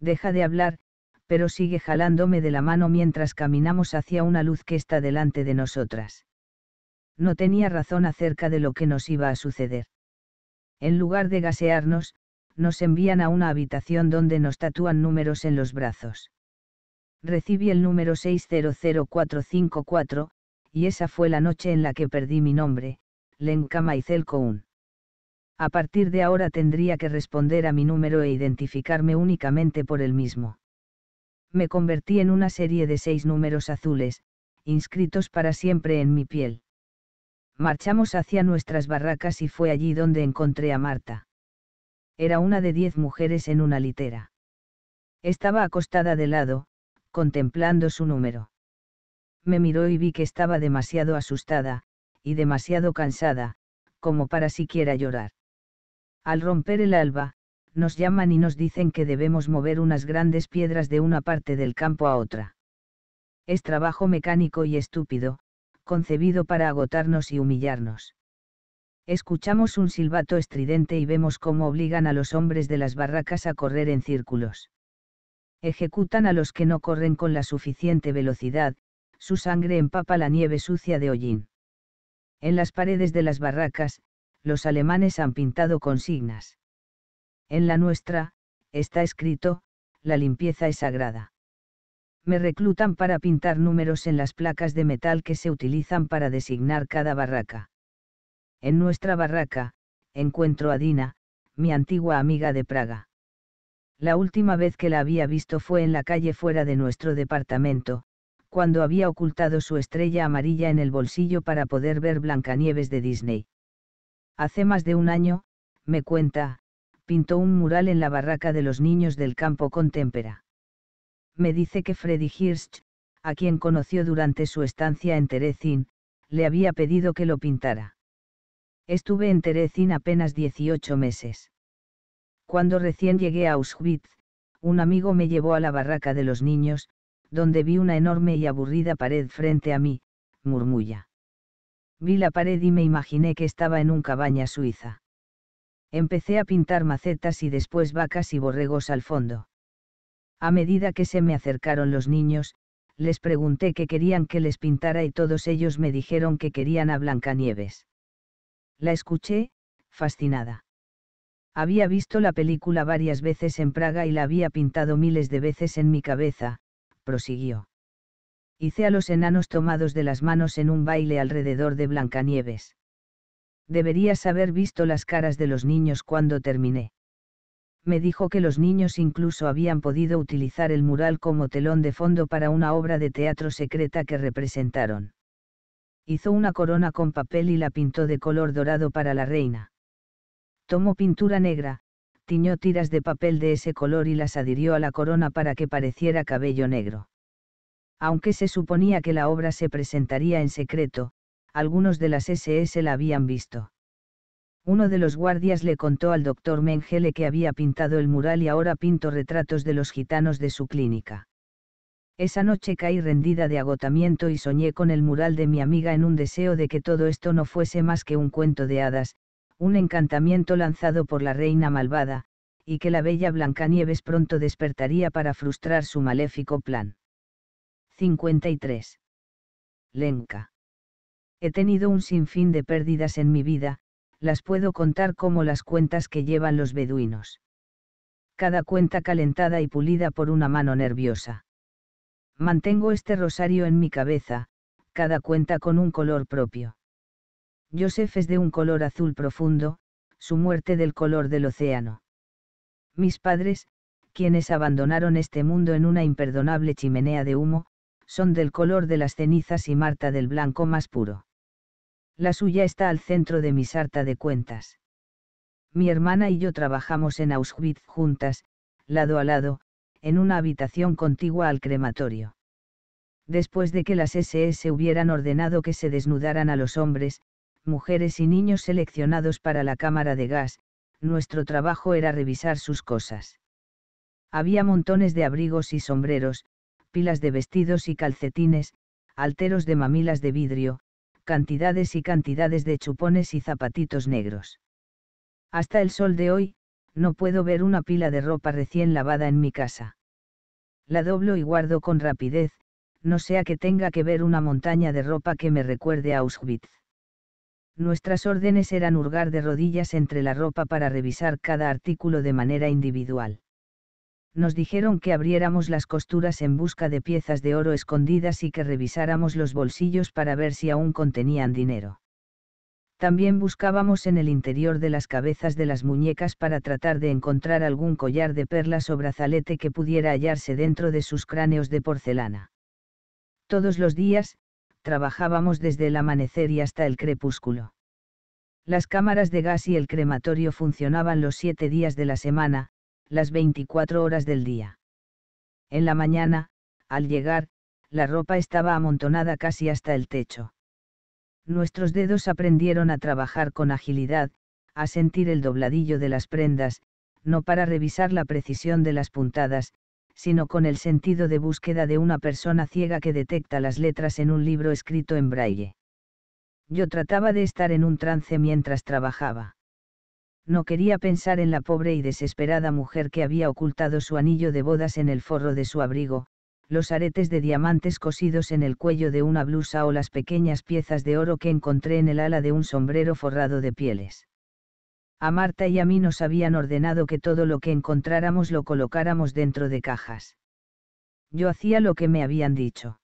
Deja de hablar, pero sigue jalándome de la mano mientras caminamos hacia una luz que está delante de nosotras. No tenía razón acerca de lo que nos iba a suceder. En lugar de gasearnos, nos envían a una habitación donde nos tatúan números en los brazos. Recibí el número 600454, y esa fue la noche en la que perdí mi nombre, Lenka Maizel Koun. A partir de ahora tendría que responder a mi número e identificarme únicamente por el mismo me convertí en una serie de seis números azules, inscritos para siempre en mi piel. Marchamos hacia nuestras barracas y fue allí donde encontré a Marta. Era una de diez mujeres en una litera. Estaba acostada de lado, contemplando su número. Me miró y vi que estaba demasiado asustada, y demasiado cansada, como para siquiera llorar. Al romper el alba, nos llaman y nos dicen que debemos mover unas grandes piedras de una parte del campo a otra. Es trabajo mecánico y estúpido, concebido para agotarnos y humillarnos. Escuchamos un silbato estridente y vemos cómo obligan a los hombres de las barracas a correr en círculos. Ejecutan a los que no corren con la suficiente velocidad, su sangre empapa la nieve sucia de hollín. En las paredes de las barracas, los alemanes han pintado consignas. En la nuestra, está escrito, la limpieza es sagrada. Me reclutan para pintar números en las placas de metal que se utilizan para designar cada barraca. En nuestra barraca, encuentro a Dina, mi antigua amiga de Praga. La última vez que la había visto fue en la calle fuera de nuestro departamento, cuando había ocultado su estrella amarilla en el bolsillo para poder ver Blancanieves de Disney. Hace más de un año, me cuenta, pintó un mural en la barraca de los niños del campo con témpera. Me dice que Freddy Hirsch, a quien conoció durante su estancia en Terezín, le había pedido que lo pintara. Estuve en Terezín apenas 18 meses. Cuando recién llegué a Auschwitz, un amigo me llevó a la barraca de los niños, donde vi una enorme y aburrida pared frente a mí, murmulla. Vi la pared y me imaginé que estaba en un cabaña suiza empecé a pintar macetas y después vacas y borregos al fondo. A medida que se me acercaron los niños, les pregunté qué querían que les pintara y todos ellos me dijeron que querían a Blancanieves. La escuché, fascinada. Había visto la película varias veces en Praga y la había pintado miles de veces en mi cabeza, prosiguió. Hice a los enanos tomados de las manos en un baile alrededor de Blancanieves deberías haber visto las caras de los niños cuando terminé. Me dijo que los niños incluso habían podido utilizar el mural como telón de fondo para una obra de teatro secreta que representaron. Hizo una corona con papel y la pintó de color dorado para la reina. Tomó pintura negra, tiñó tiras de papel de ese color y las adhirió a la corona para que pareciera cabello negro. Aunque se suponía que la obra se presentaría en secreto, algunos de las SS la habían visto. Uno de los guardias le contó al doctor Mengele que había pintado el mural y ahora pinto retratos de los gitanos de su clínica. Esa noche caí rendida de agotamiento y soñé con el mural de mi amiga en un deseo de que todo esto no fuese más que un cuento de hadas, un encantamiento lanzado por la reina malvada, y que la bella Blancanieves pronto despertaría para frustrar su maléfico plan. 53. Lenca. He tenido un sinfín de pérdidas en mi vida, las puedo contar como las cuentas que llevan los beduinos. Cada cuenta calentada y pulida por una mano nerviosa. Mantengo este rosario en mi cabeza, cada cuenta con un color propio. Joseph es de un color azul profundo, su muerte del color del océano. Mis padres, quienes abandonaron este mundo en una imperdonable chimenea de humo, son del color de las cenizas y Marta del blanco más puro. La suya está al centro de mi sarta de cuentas. Mi hermana y yo trabajamos en Auschwitz juntas, lado a lado, en una habitación contigua al crematorio. Después de que las SS hubieran ordenado que se desnudaran a los hombres, mujeres y niños seleccionados para la cámara de gas, nuestro trabajo era revisar sus cosas. Había montones de abrigos y sombreros, pilas de vestidos y calcetines, alteros de mamilas de vidrio, cantidades y cantidades de chupones y zapatitos negros. Hasta el sol de hoy, no puedo ver una pila de ropa recién lavada en mi casa. La doblo y guardo con rapidez, no sea que tenga que ver una montaña de ropa que me recuerde a Auschwitz. Nuestras órdenes eran hurgar de rodillas entre la ropa para revisar cada artículo de manera individual nos dijeron que abriéramos las costuras en busca de piezas de oro escondidas y que revisáramos los bolsillos para ver si aún contenían dinero. También buscábamos en el interior de las cabezas de las muñecas para tratar de encontrar algún collar de perlas o brazalete que pudiera hallarse dentro de sus cráneos de porcelana. Todos los días, trabajábamos desde el amanecer y hasta el crepúsculo. Las cámaras de gas y el crematorio funcionaban los siete días de la semana, las 24 horas del día. En la mañana, al llegar, la ropa estaba amontonada casi hasta el techo. Nuestros dedos aprendieron a trabajar con agilidad, a sentir el dobladillo de las prendas, no para revisar la precisión de las puntadas, sino con el sentido de búsqueda de una persona ciega que detecta las letras en un libro escrito en braille. Yo trataba de estar en un trance mientras trabajaba no quería pensar en la pobre y desesperada mujer que había ocultado su anillo de bodas en el forro de su abrigo, los aretes de diamantes cosidos en el cuello de una blusa o las pequeñas piezas de oro que encontré en el ala de un sombrero forrado de pieles. A Marta y a mí nos habían ordenado que todo lo que encontráramos lo colocáramos dentro de cajas. Yo hacía lo que me habían dicho.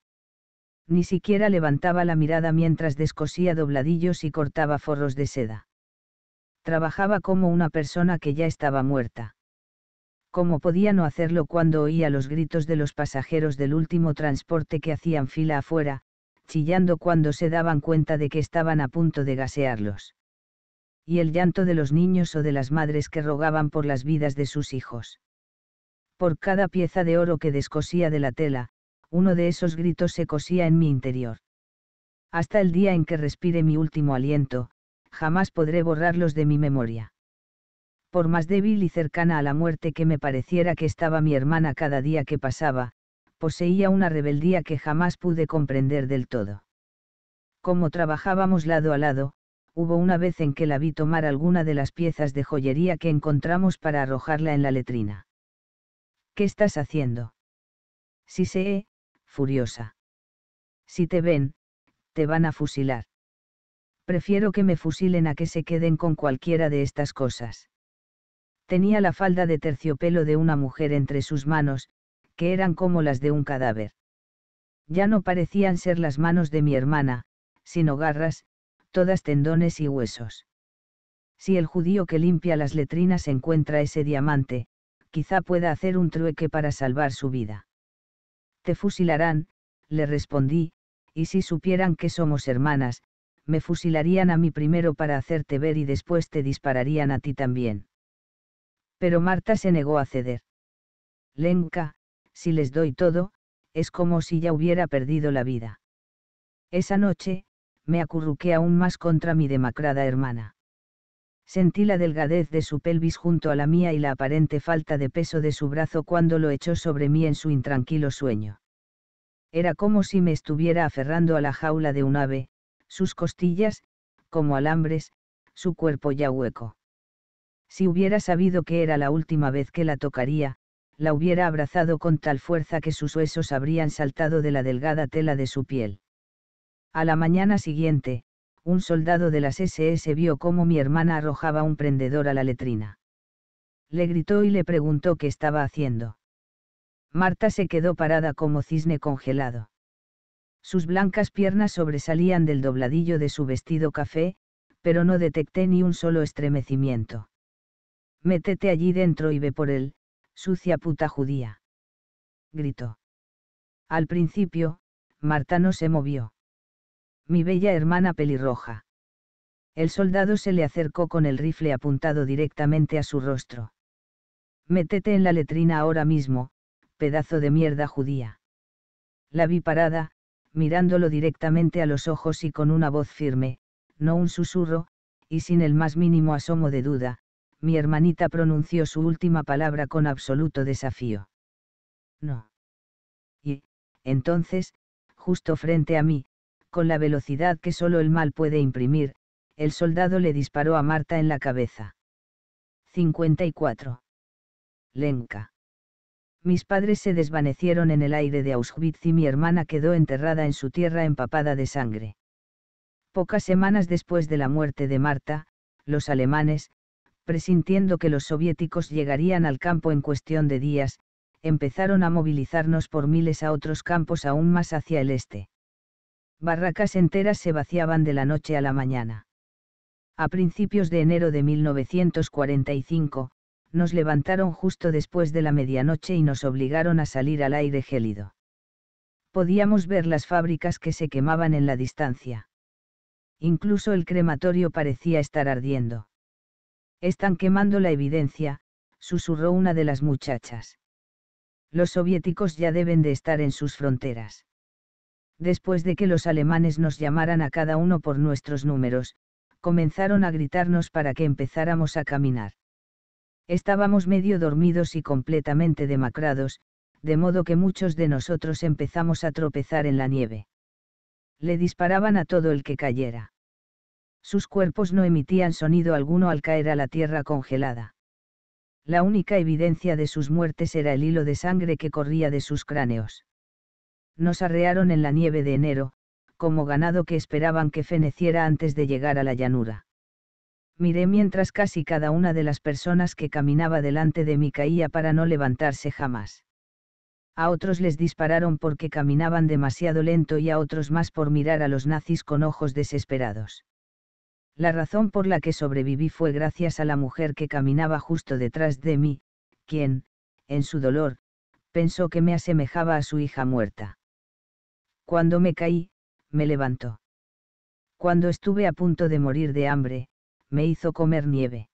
Ni siquiera levantaba la mirada mientras descosía dobladillos y cortaba forros de seda. Trabajaba como una persona que ya estaba muerta. ¿Cómo podía no hacerlo cuando oía los gritos de los pasajeros del último transporte que hacían fila afuera, chillando cuando se daban cuenta de que estaban a punto de gasearlos? Y el llanto de los niños o de las madres que rogaban por las vidas de sus hijos. Por cada pieza de oro que descosía de la tela, uno de esos gritos se cosía en mi interior. Hasta el día en que respire mi último aliento, jamás podré borrarlos de mi memoria. Por más débil y cercana a la muerte que me pareciera que estaba mi hermana cada día que pasaba, poseía una rebeldía que jamás pude comprender del todo. Como trabajábamos lado a lado, hubo una vez en que la vi tomar alguna de las piezas de joyería que encontramos para arrojarla en la letrina. ¿Qué estás haciendo? Si sé, eh, furiosa. Si te ven, te van a fusilar. Prefiero que me fusilen a que se queden con cualquiera de estas cosas. Tenía la falda de terciopelo de una mujer entre sus manos, que eran como las de un cadáver. Ya no parecían ser las manos de mi hermana, sino garras, todas tendones y huesos. Si el judío que limpia las letrinas encuentra ese diamante, quizá pueda hacer un trueque para salvar su vida. Te fusilarán, le respondí, y si supieran que somos hermanas, me fusilarían a mí primero para hacerte ver y después te dispararían a ti también. Pero Marta se negó a ceder. Lenka, si les doy todo, es como si ya hubiera perdido la vida. Esa noche, me acurruqué aún más contra mi demacrada hermana. Sentí la delgadez de su pelvis junto a la mía y la aparente falta de peso de su brazo cuando lo echó sobre mí en su intranquilo sueño. Era como si me estuviera aferrando a la jaula de un ave, sus costillas, como alambres, su cuerpo ya hueco. Si hubiera sabido que era la última vez que la tocaría, la hubiera abrazado con tal fuerza que sus huesos habrían saltado de la delgada tela de su piel. A la mañana siguiente, un soldado de las SS vio cómo mi hermana arrojaba un prendedor a la letrina. Le gritó y le preguntó qué estaba haciendo. Marta se quedó parada como cisne congelado. Sus blancas piernas sobresalían del dobladillo de su vestido café, pero no detecté ni un solo estremecimiento. Métete allí dentro y ve por él, sucia puta judía. Gritó. Al principio, Marta no se movió. Mi bella hermana pelirroja. El soldado se le acercó con el rifle apuntado directamente a su rostro. Métete en la letrina ahora mismo, pedazo de mierda judía. La vi parada, mirándolo directamente a los ojos y con una voz firme, no un susurro, y sin el más mínimo asomo de duda, mi hermanita pronunció su última palabra con absoluto desafío. No. Y, entonces, justo frente a mí, con la velocidad que solo el mal puede imprimir, el soldado le disparó a Marta en la cabeza. 54. Lenka. Mis padres se desvanecieron en el aire de Auschwitz y mi hermana quedó enterrada en su tierra empapada de sangre. Pocas semanas después de la muerte de Marta, los alemanes, presintiendo que los soviéticos llegarían al campo en cuestión de días, empezaron a movilizarnos por miles a otros campos aún más hacia el este. Barracas enteras se vaciaban de la noche a la mañana. A principios de enero de 1945, nos levantaron justo después de la medianoche y nos obligaron a salir al aire gélido. Podíamos ver las fábricas que se quemaban en la distancia. Incluso el crematorio parecía estar ardiendo. Están quemando la evidencia, susurró una de las muchachas. Los soviéticos ya deben de estar en sus fronteras. Después de que los alemanes nos llamaran a cada uno por nuestros números, comenzaron a gritarnos para que empezáramos a caminar Estábamos medio dormidos y completamente demacrados, de modo que muchos de nosotros empezamos a tropezar en la nieve. Le disparaban a todo el que cayera. Sus cuerpos no emitían sonido alguno al caer a la tierra congelada. La única evidencia de sus muertes era el hilo de sangre que corría de sus cráneos. Nos arrearon en la nieve de enero, como ganado que esperaban que feneciera antes de llegar a la llanura miré mientras casi cada una de las personas que caminaba delante de mí caía para no levantarse jamás. A otros les dispararon porque caminaban demasiado lento y a otros más por mirar a los nazis con ojos desesperados. La razón por la que sobreviví fue gracias a la mujer que caminaba justo detrás de mí, quien, en su dolor, pensó que me asemejaba a su hija muerta. Cuando me caí, me levantó. Cuando estuve a punto de morir de hambre, me hizo comer nieve.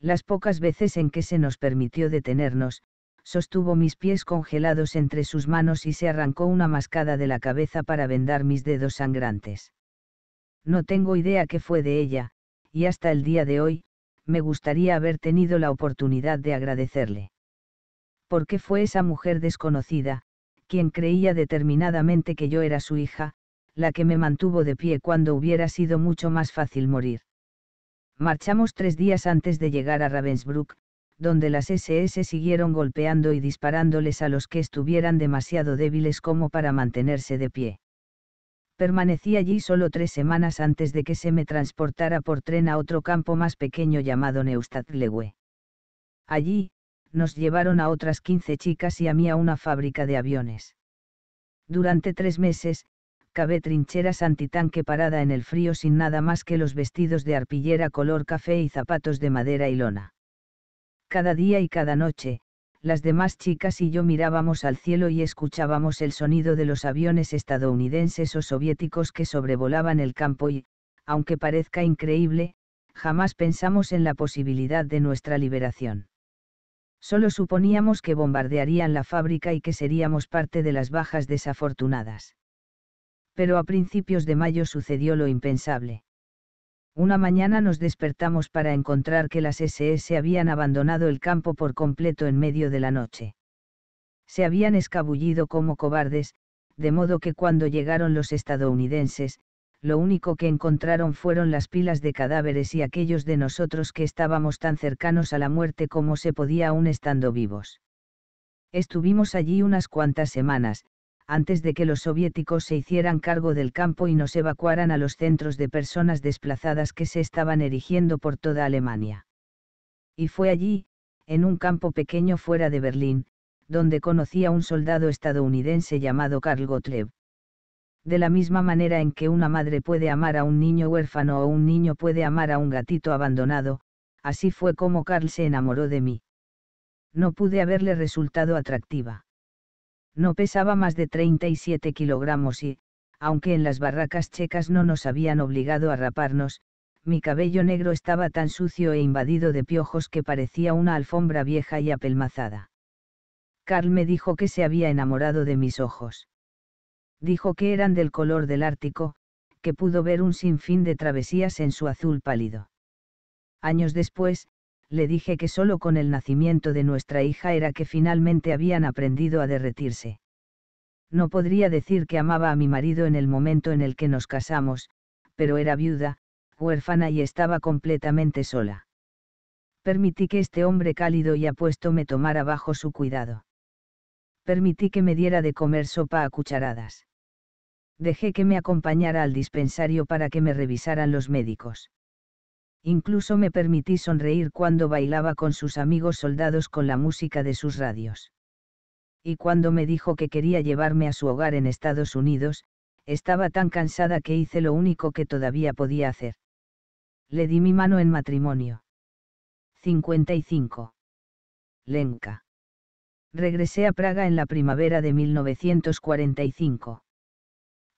Las pocas veces en que se nos permitió detenernos, sostuvo mis pies congelados entre sus manos y se arrancó una mascada de la cabeza para vendar mis dedos sangrantes. No tengo idea qué fue de ella, y hasta el día de hoy, me gustaría haber tenido la oportunidad de agradecerle. Porque fue esa mujer desconocida, quien creía determinadamente que yo era su hija, la que me mantuvo de pie cuando hubiera sido mucho más fácil morir. Marchamos tres días antes de llegar a Ravensbrück, donde las SS siguieron golpeando y disparándoles a los que estuvieran demasiado débiles como para mantenerse de pie. Permanecí allí solo tres semanas antes de que se me transportara por tren a otro campo más pequeño llamado Neustadt-Legue. Allí, nos llevaron a otras 15 chicas y a mí a una fábrica de aviones. Durante tres meses, cabé trincheras antitanque parada en el frío sin nada más que los vestidos de arpillera color café y zapatos de madera y lona. Cada día y cada noche, las demás chicas y yo mirábamos al cielo y escuchábamos el sonido de los aviones estadounidenses o soviéticos que sobrevolaban el campo y, aunque parezca increíble, jamás pensamos en la posibilidad de nuestra liberación. Solo suponíamos que bombardearían la fábrica y que seríamos parte de las bajas desafortunadas pero a principios de mayo sucedió lo impensable. Una mañana nos despertamos para encontrar que las SS habían abandonado el campo por completo en medio de la noche. Se habían escabullido como cobardes, de modo que cuando llegaron los estadounidenses, lo único que encontraron fueron las pilas de cadáveres y aquellos de nosotros que estábamos tan cercanos a la muerte como se podía aún estando vivos. Estuvimos allí unas cuantas semanas, antes de que los soviéticos se hicieran cargo del campo y nos evacuaran a los centros de personas desplazadas que se estaban erigiendo por toda Alemania. Y fue allí, en un campo pequeño fuera de Berlín, donde conocí a un soldado estadounidense llamado Karl Gottlieb. De la misma manera en que una madre puede amar a un niño huérfano o un niño puede amar a un gatito abandonado, así fue como Karl se enamoró de mí. No pude haberle resultado atractiva. No pesaba más de 37 kilogramos y, aunque en las barracas checas no nos habían obligado a raparnos, mi cabello negro estaba tan sucio e invadido de piojos que parecía una alfombra vieja y apelmazada. Carl me dijo que se había enamorado de mis ojos. Dijo que eran del color del Ártico, que pudo ver un sinfín de travesías en su azul pálido. Años después, le dije que solo con el nacimiento de nuestra hija era que finalmente habían aprendido a derretirse. No podría decir que amaba a mi marido en el momento en el que nos casamos, pero era viuda, huérfana y estaba completamente sola. Permití que este hombre cálido y apuesto me tomara bajo su cuidado. Permití que me diera de comer sopa a cucharadas. Dejé que me acompañara al dispensario para que me revisaran los médicos. Incluso me permití sonreír cuando bailaba con sus amigos soldados con la música de sus radios. Y cuando me dijo que quería llevarme a su hogar en Estados Unidos, estaba tan cansada que hice lo único que todavía podía hacer. Le di mi mano en matrimonio. 55. Lenka. Regresé a Praga en la primavera de 1945.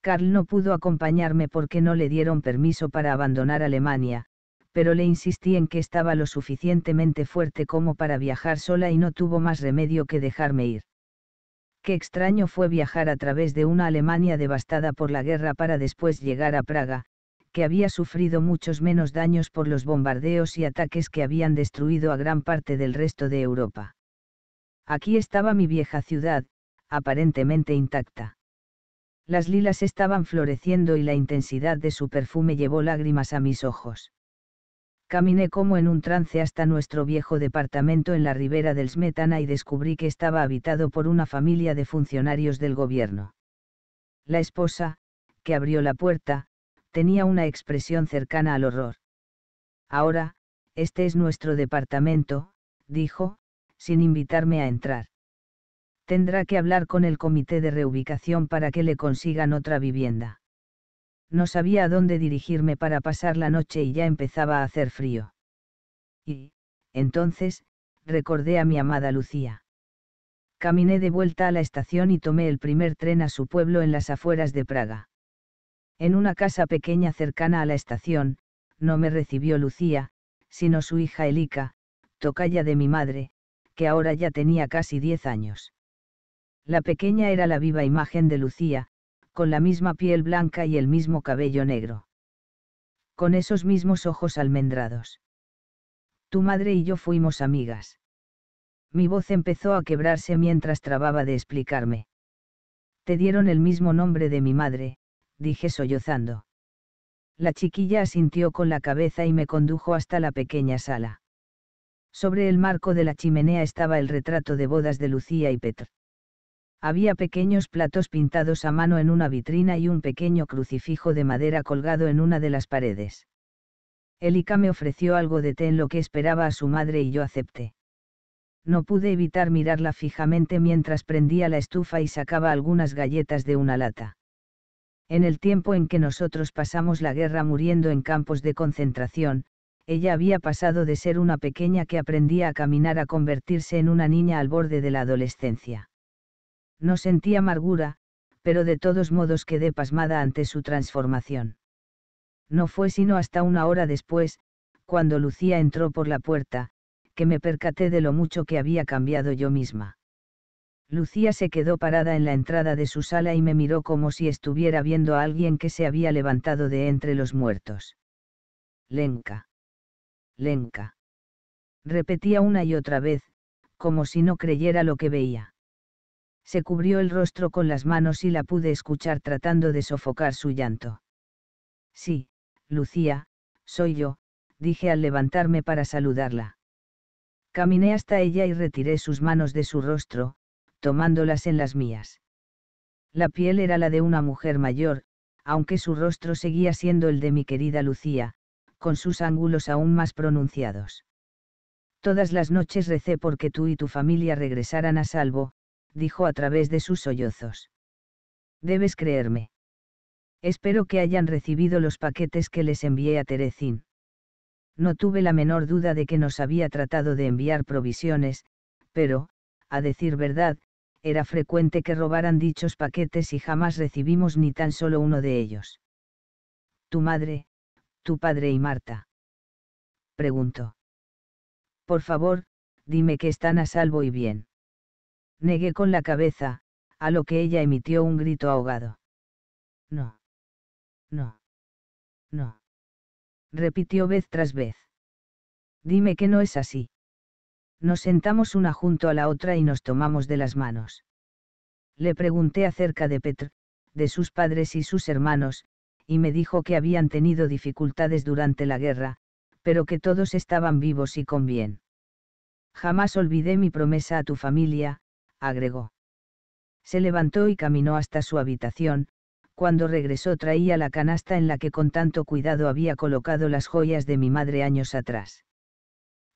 Carl no pudo acompañarme porque no le dieron permiso para abandonar Alemania, pero le insistí en que estaba lo suficientemente fuerte como para viajar sola y no tuvo más remedio que dejarme ir. Qué extraño fue viajar a través de una Alemania devastada por la guerra para después llegar a Praga, que había sufrido muchos menos daños por los bombardeos y ataques que habían destruido a gran parte del resto de Europa. Aquí estaba mi vieja ciudad, aparentemente intacta. Las lilas estaban floreciendo y la intensidad de su perfume llevó lágrimas a mis ojos. Caminé como en un trance hasta nuestro viejo departamento en la ribera del Smetana y descubrí que estaba habitado por una familia de funcionarios del gobierno. La esposa, que abrió la puerta, tenía una expresión cercana al horror. Ahora, este es nuestro departamento, dijo, sin invitarme a entrar. Tendrá que hablar con el comité de reubicación para que le consigan otra vivienda. No sabía a dónde dirigirme para pasar la noche y ya empezaba a hacer frío. Y, entonces, recordé a mi amada Lucía. Caminé de vuelta a la estación y tomé el primer tren a su pueblo en las afueras de Praga. En una casa pequeña cercana a la estación, no me recibió Lucía, sino su hija Elika, tocaya de mi madre, que ahora ya tenía casi diez años. La pequeña era la viva imagen de Lucía, con la misma piel blanca y el mismo cabello negro. Con esos mismos ojos almendrados. Tu madre y yo fuimos amigas. Mi voz empezó a quebrarse mientras trababa de explicarme. Te dieron el mismo nombre de mi madre, dije sollozando. La chiquilla asintió con la cabeza y me condujo hasta la pequeña sala. Sobre el marco de la chimenea estaba el retrato de bodas de Lucía y Petr. Había pequeños platos pintados a mano en una vitrina y un pequeño crucifijo de madera colgado en una de las paredes. Elika me ofreció algo de té en lo que esperaba a su madre y yo acepté. No pude evitar mirarla fijamente mientras prendía la estufa y sacaba algunas galletas de una lata. En el tiempo en que nosotros pasamos la guerra muriendo en campos de concentración, ella había pasado de ser una pequeña que aprendía a caminar a convertirse en una niña al borde de la adolescencia. No sentí amargura, pero de todos modos quedé pasmada ante su transformación. No fue sino hasta una hora después, cuando Lucía entró por la puerta, que me percaté de lo mucho que había cambiado yo misma. Lucía se quedó parada en la entrada de su sala y me miró como si estuviera viendo a alguien que se había levantado de entre los muertos. Lenca, Lenca, Repetía una y otra vez, como si no creyera lo que veía se cubrió el rostro con las manos y la pude escuchar tratando de sofocar su llanto. Sí, Lucía, soy yo, dije al levantarme para saludarla. Caminé hasta ella y retiré sus manos de su rostro, tomándolas en las mías. La piel era la de una mujer mayor, aunque su rostro seguía siendo el de mi querida Lucía, con sus ángulos aún más pronunciados. Todas las noches recé porque tú y tu familia regresaran a salvo, dijo a través de sus sollozos. Debes creerme. Espero que hayan recibido los paquetes que les envié a teresín. No tuve la menor duda de que nos había tratado de enviar provisiones, pero, a decir verdad, era frecuente que robaran dichos paquetes y jamás recibimos ni tan solo uno de ellos. ¿Tu madre, tu padre y Marta? Preguntó. Por favor, dime que están a salvo y bien. Negué con la cabeza, a lo que ella emitió un grito ahogado. No. No. No. Repitió vez tras vez. Dime que no es así. Nos sentamos una junto a la otra y nos tomamos de las manos. Le pregunté acerca de Petr, de sus padres y sus hermanos, y me dijo que habían tenido dificultades durante la guerra, pero que todos estaban vivos y con bien. Jamás olvidé mi promesa a tu familia, agregó. Se levantó y caminó hasta su habitación, cuando regresó traía la canasta en la que con tanto cuidado había colocado las joyas de mi madre años atrás.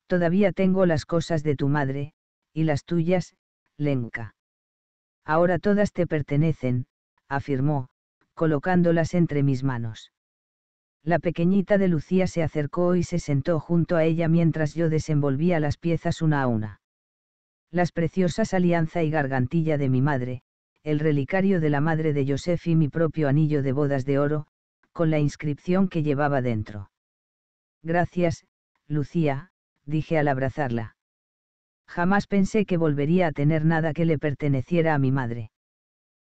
Todavía tengo las cosas de tu madre, y las tuyas, Lenka. Ahora todas te pertenecen, afirmó, colocándolas entre mis manos. La pequeñita de Lucía se acercó y se sentó junto a ella mientras yo desenvolvía las piezas una a una las preciosas alianza y gargantilla de mi madre, el relicario de la madre de Joseph y mi propio anillo de bodas de oro, con la inscripción que llevaba dentro. Gracias, Lucía, dije al abrazarla. Jamás pensé que volvería a tener nada que le perteneciera a mi madre.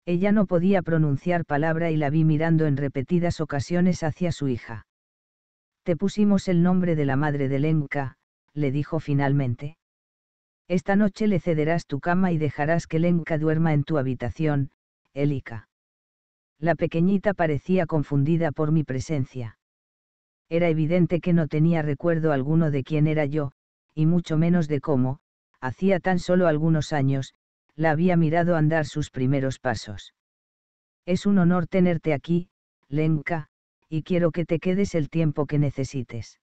Ella no podía pronunciar palabra y la vi mirando en repetidas ocasiones hacia su hija. Te pusimos el nombre de la madre de Lenka, le dijo finalmente. Esta noche le cederás tu cama y dejarás que Lenka duerma en tu habitación, Elika. La pequeñita parecía confundida por mi presencia. Era evidente que no tenía recuerdo alguno de quién era yo, y mucho menos de cómo, hacía tan solo algunos años, la había mirado andar sus primeros pasos. Es un honor tenerte aquí, Lenka, y quiero que te quedes el tiempo que necesites.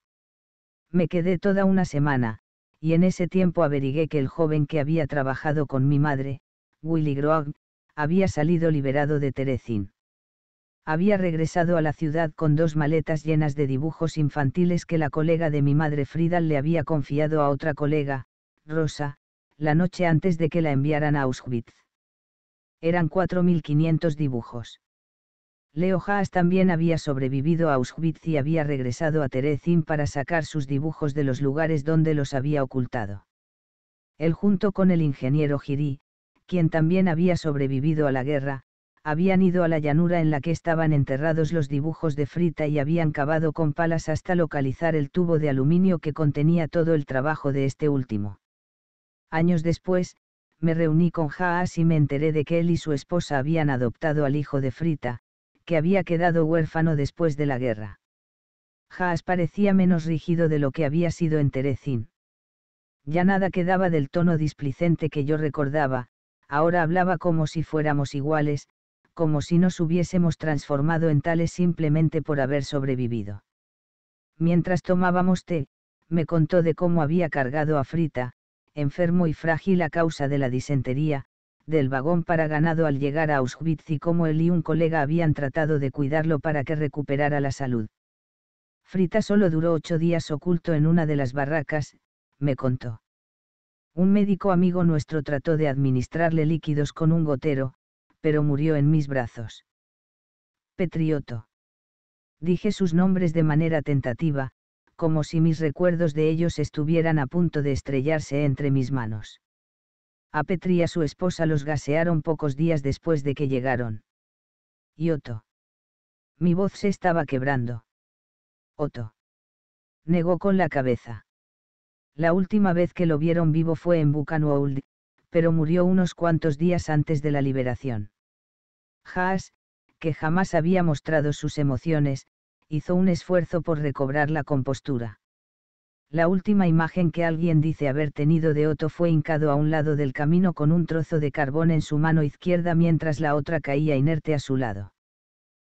Me quedé toda una semana, y en ese tiempo averigué que el joven que había trabajado con mi madre, Willy Groag, había salido liberado de Terezin. Había regresado a la ciudad con dos maletas llenas de dibujos infantiles que la colega de mi madre Frida le había confiado a otra colega, Rosa, la noche antes de que la enviaran a Auschwitz. Eran 4.500 dibujos. Leo Haas también había sobrevivido a Auschwitz y había regresado a Terezín para sacar sus dibujos de los lugares donde los había ocultado. Él junto con el ingeniero Giri, quien también había sobrevivido a la guerra, habían ido a la llanura en la que estaban enterrados los dibujos de Frita y habían cavado con palas hasta localizar el tubo de aluminio que contenía todo el trabajo de este último. Años después, me reuní con Haas y me enteré de que él y su esposa habían adoptado al hijo de Frita, había quedado huérfano después de la guerra. Haas parecía menos rígido de lo que había sido en Terezin. Ya nada quedaba del tono displicente que yo recordaba, ahora hablaba como si fuéramos iguales, como si nos hubiésemos transformado en tales simplemente por haber sobrevivido. Mientras tomábamos té, me contó de cómo había cargado a Frita, enfermo y frágil a causa de la disentería, del vagón para ganado al llegar a Auschwitz y cómo él y un colega habían tratado de cuidarlo para que recuperara la salud. Frita solo duró ocho días oculto en una de las barracas, me contó. Un médico amigo nuestro trató de administrarle líquidos con un gotero, pero murió en mis brazos. Petrioto. Dije sus nombres de manera tentativa, como si mis recuerdos de ellos estuvieran a punto de estrellarse entre mis manos. A Petri y a su esposa los gasearon pocos días después de que llegaron. Y Otto. Mi voz se estaba quebrando. Otto. Negó con la cabeza. La última vez que lo vieron vivo fue en Buchanwald, pero murió unos cuantos días antes de la liberación. Haas, que jamás había mostrado sus emociones, hizo un esfuerzo por recobrar la compostura. La última imagen que alguien dice haber tenido de Otto fue hincado a un lado del camino con un trozo de carbón en su mano izquierda mientras la otra caía inerte a su lado.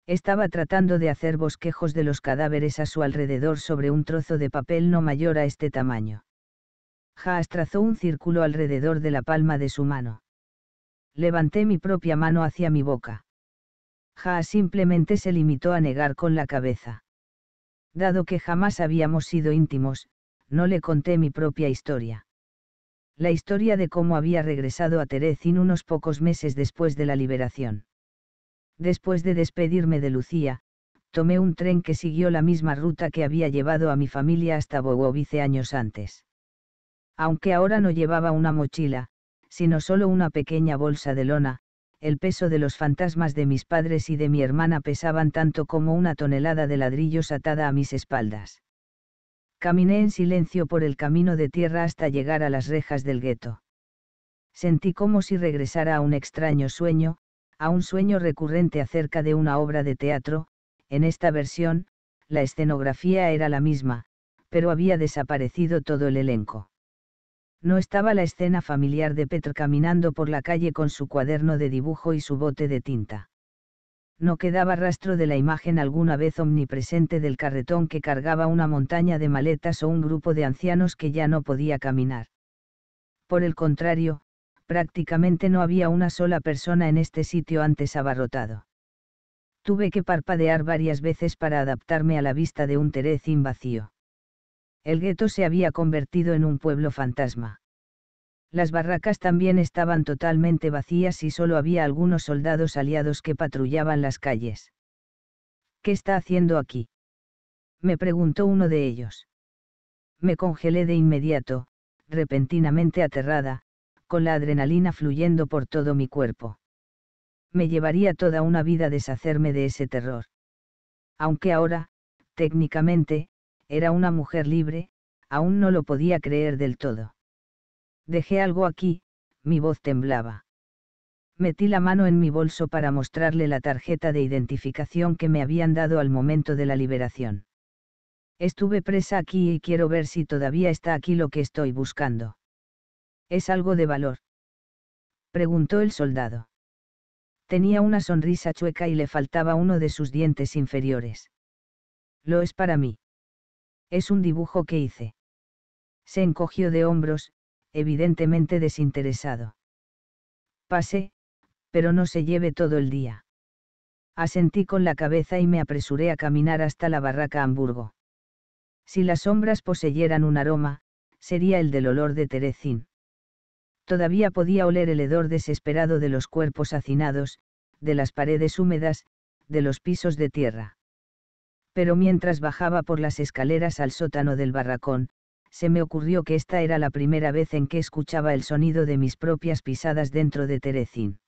Estaba tratando de hacer bosquejos de los cadáveres a su alrededor sobre un trozo de papel no mayor a este tamaño. Haas trazó un círculo alrededor de la palma de su mano. Levanté mi propia mano hacia mi boca. Haas simplemente se limitó a negar con la cabeza. Dado que jamás habíamos sido íntimos, no le conté mi propia historia. La historia de cómo había regresado a Terezín unos pocos meses después de la liberación. Después de despedirme de Lucía, tomé un tren que siguió la misma ruta que había llevado a mi familia hasta Bogovice años antes. Aunque ahora no llevaba una mochila, sino solo una pequeña bolsa de lona, el peso de los fantasmas de mis padres y de mi hermana pesaban tanto como una tonelada de ladrillos atada a mis espaldas. Caminé en silencio por el camino de tierra hasta llegar a las rejas del gueto. Sentí como si regresara a un extraño sueño, a un sueño recurrente acerca de una obra de teatro, en esta versión, la escenografía era la misma, pero había desaparecido todo el elenco. No estaba la escena familiar de Petr caminando por la calle con su cuaderno de dibujo y su bote de tinta no quedaba rastro de la imagen alguna vez omnipresente del carretón que cargaba una montaña de maletas o un grupo de ancianos que ya no podía caminar. Por el contrario, prácticamente no había una sola persona en este sitio antes abarrotado. Tuve que parpadear varias veces para adaptarme a la vista de un terecín vacío. El gueto se había convertido en un pueblo fantasma. Las barracas también estaban totalmente vacías y solo había algunos soldados aliados que patrullaban las calles. ¿Qué está haciendo aquí? Me preguntó uno de ellos. Me congelé de inmediato, repentinamente aterrada, con la adrenalina fluyendo por todo mi cuerpo. Me llevaría toda una vida deshacerme de ese terror. Aunque ahora, técnicamente, era una mujer libre, aún no lo podía creer del todo. Dejé algo aquí, mi voz temblaba. Metí la mano en mi bolso para mostrarle la tarjeta de identificación que me habían dado al momento de la liberación. Estuve presa aquí y quiero ver si todavía está aquí lo que estoy buscando. ¿Es algo de valor? preguntó el soldado. Tenía una sonrisa chueca y le faltaba uno de sus dientes inferiores. Lo es para mí. Es un dibujo que hice. Se encogió de hombros, evidentemente desinteresado. Pasé, pero no se lleve todo el día. Asentí con la cabeza y me apresuré a caminar hasta la barraca Hamburgo. Si las sombras poseyeran un aroma, sería el del olor de Terezín. Todavía podía oler el hedor desesperado de los cuerpos hacinados, de las paredes húmedas, de los pisos de tierra. Pero mientras bajaba por las escaleras al sótano del barracón, se me ocurrió que esta era la primera vez en que escuchaba el sonido de mis propias pisadas dentro de Terezin.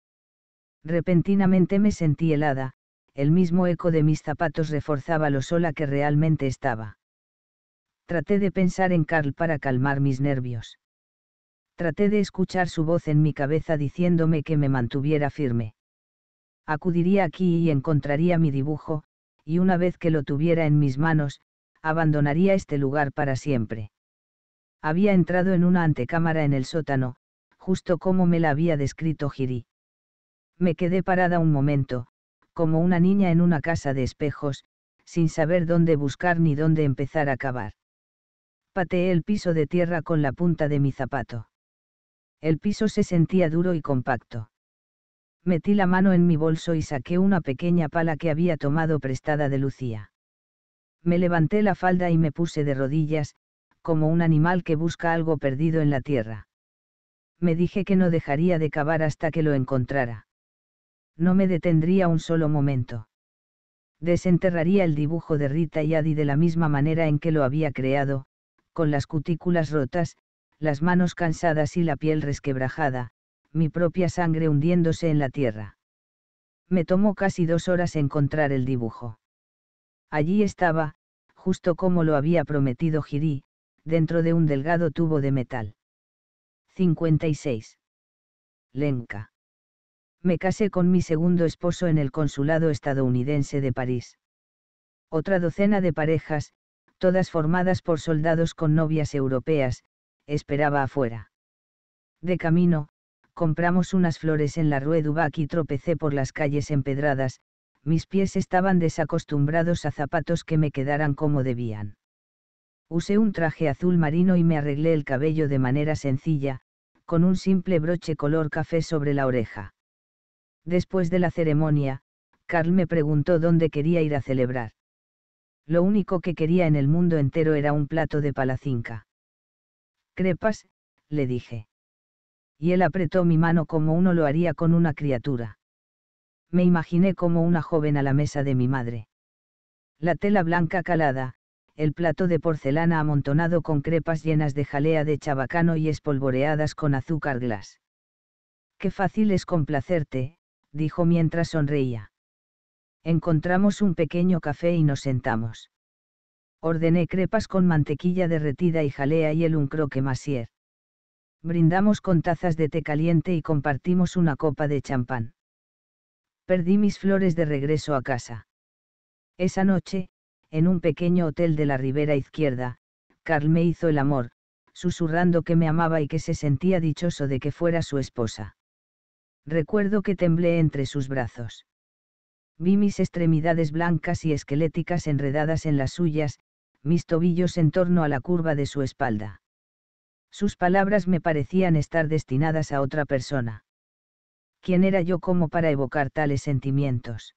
Repentinamente me sentí helada, el mismo eco de mis zapatos reforzaba lo sola que realmente estaba. Traté de pensar en Carl para calmar mis nervios. Traté de escuchar su voz en mi cabeza diciéndome que me mantuviera firme. Acudiría aquí y encontraría mi dibujo, y una vez que lo tuviera en mis manos, abandonaría este lugar para siempre había entrado en una antecámara en el sótano, justo como me la había descrito Giri. Me quedé parada un momento, como una niña en una casa de espejos, sin saber dónde buscar ni dónde empezar a cavar. Pateé el piso de tierra con la punta de mi zapato. El piso se sentía duro y compacto. Metí la mano en mi bolso y saqué una pequeña pala que había tomado prestada de Lucía. Me levanté la falda y me puse de rodillas, como un animal que busca algo perdido en la tierra. Me dije que no dejaría de cavar hasta que lo encontrara. No me detendría un solo momento. Desenterraría el dibujo de Rita y Adi de la misma manera en que lo había creado, con las cutículas rotas, las manos cansadas y la piel resquebrajada, mi propia sangre hundiéndose en la tierra. Me tomó casi dos horas encontrar el dibujo. Allí estaba, justo como lo había prometido Jiri dentro de un delgado tubo de metal. 56. Lenka. Me casé con mi segundo esposo en el consulado estadounidense de París. Otra docena de parejas, todas formadas por soldados con novias europeas, esperaba afuera. De camino, compramos unas flores en la Rue du Bac y tropecé por las calles empedradas, mis pies estaban desacostumbrados a zapatos que me quedaran como debían. Usé un traje azul marino y me arreglé el cabello de manera sencilla, con un simple broche color café sobre la oreja. Después de la ceremonia, Carl me preguntó dónde quería ir a celebrar. Lo único que quería en el mundo entero era un plato de palacinca. Crepas, le dije. Y él apretó mi mano como uno lo haría con una criatura. Me imaginé como una joven a la mesa de mi madre. La tela blanca calada, el plato de porcelana amontonado con crepas llenas de jalea de chabacano y espolvoreadas con azúcar glas. Qué fácil es complacerte, dijo mientras sonreía. Encontramos un pequeño café y nos sentamos. Ordené crepas con mantequilla derretida y jalea y el un croque masier. Brindamos con tazas de té caliente y compartimos una copa de champán. Perdí mis flores de regreso a casa. Esa noche, en un pequeño hotel de la ribera izquierda, Carl me hizo el amor, susurrando que me amaba y que se sentía dichoso de que fuera su esposa. Recuerdo que temblé entre sus brazos. Vi mis extremidades blancas y esqueléticas enredadas en las suyas, mis tobillos en torno a la curva de su espalda. Sus palabras me parecían estar destinadas a otra persona. ¿Quién era yo como para evocar tales sentimientos?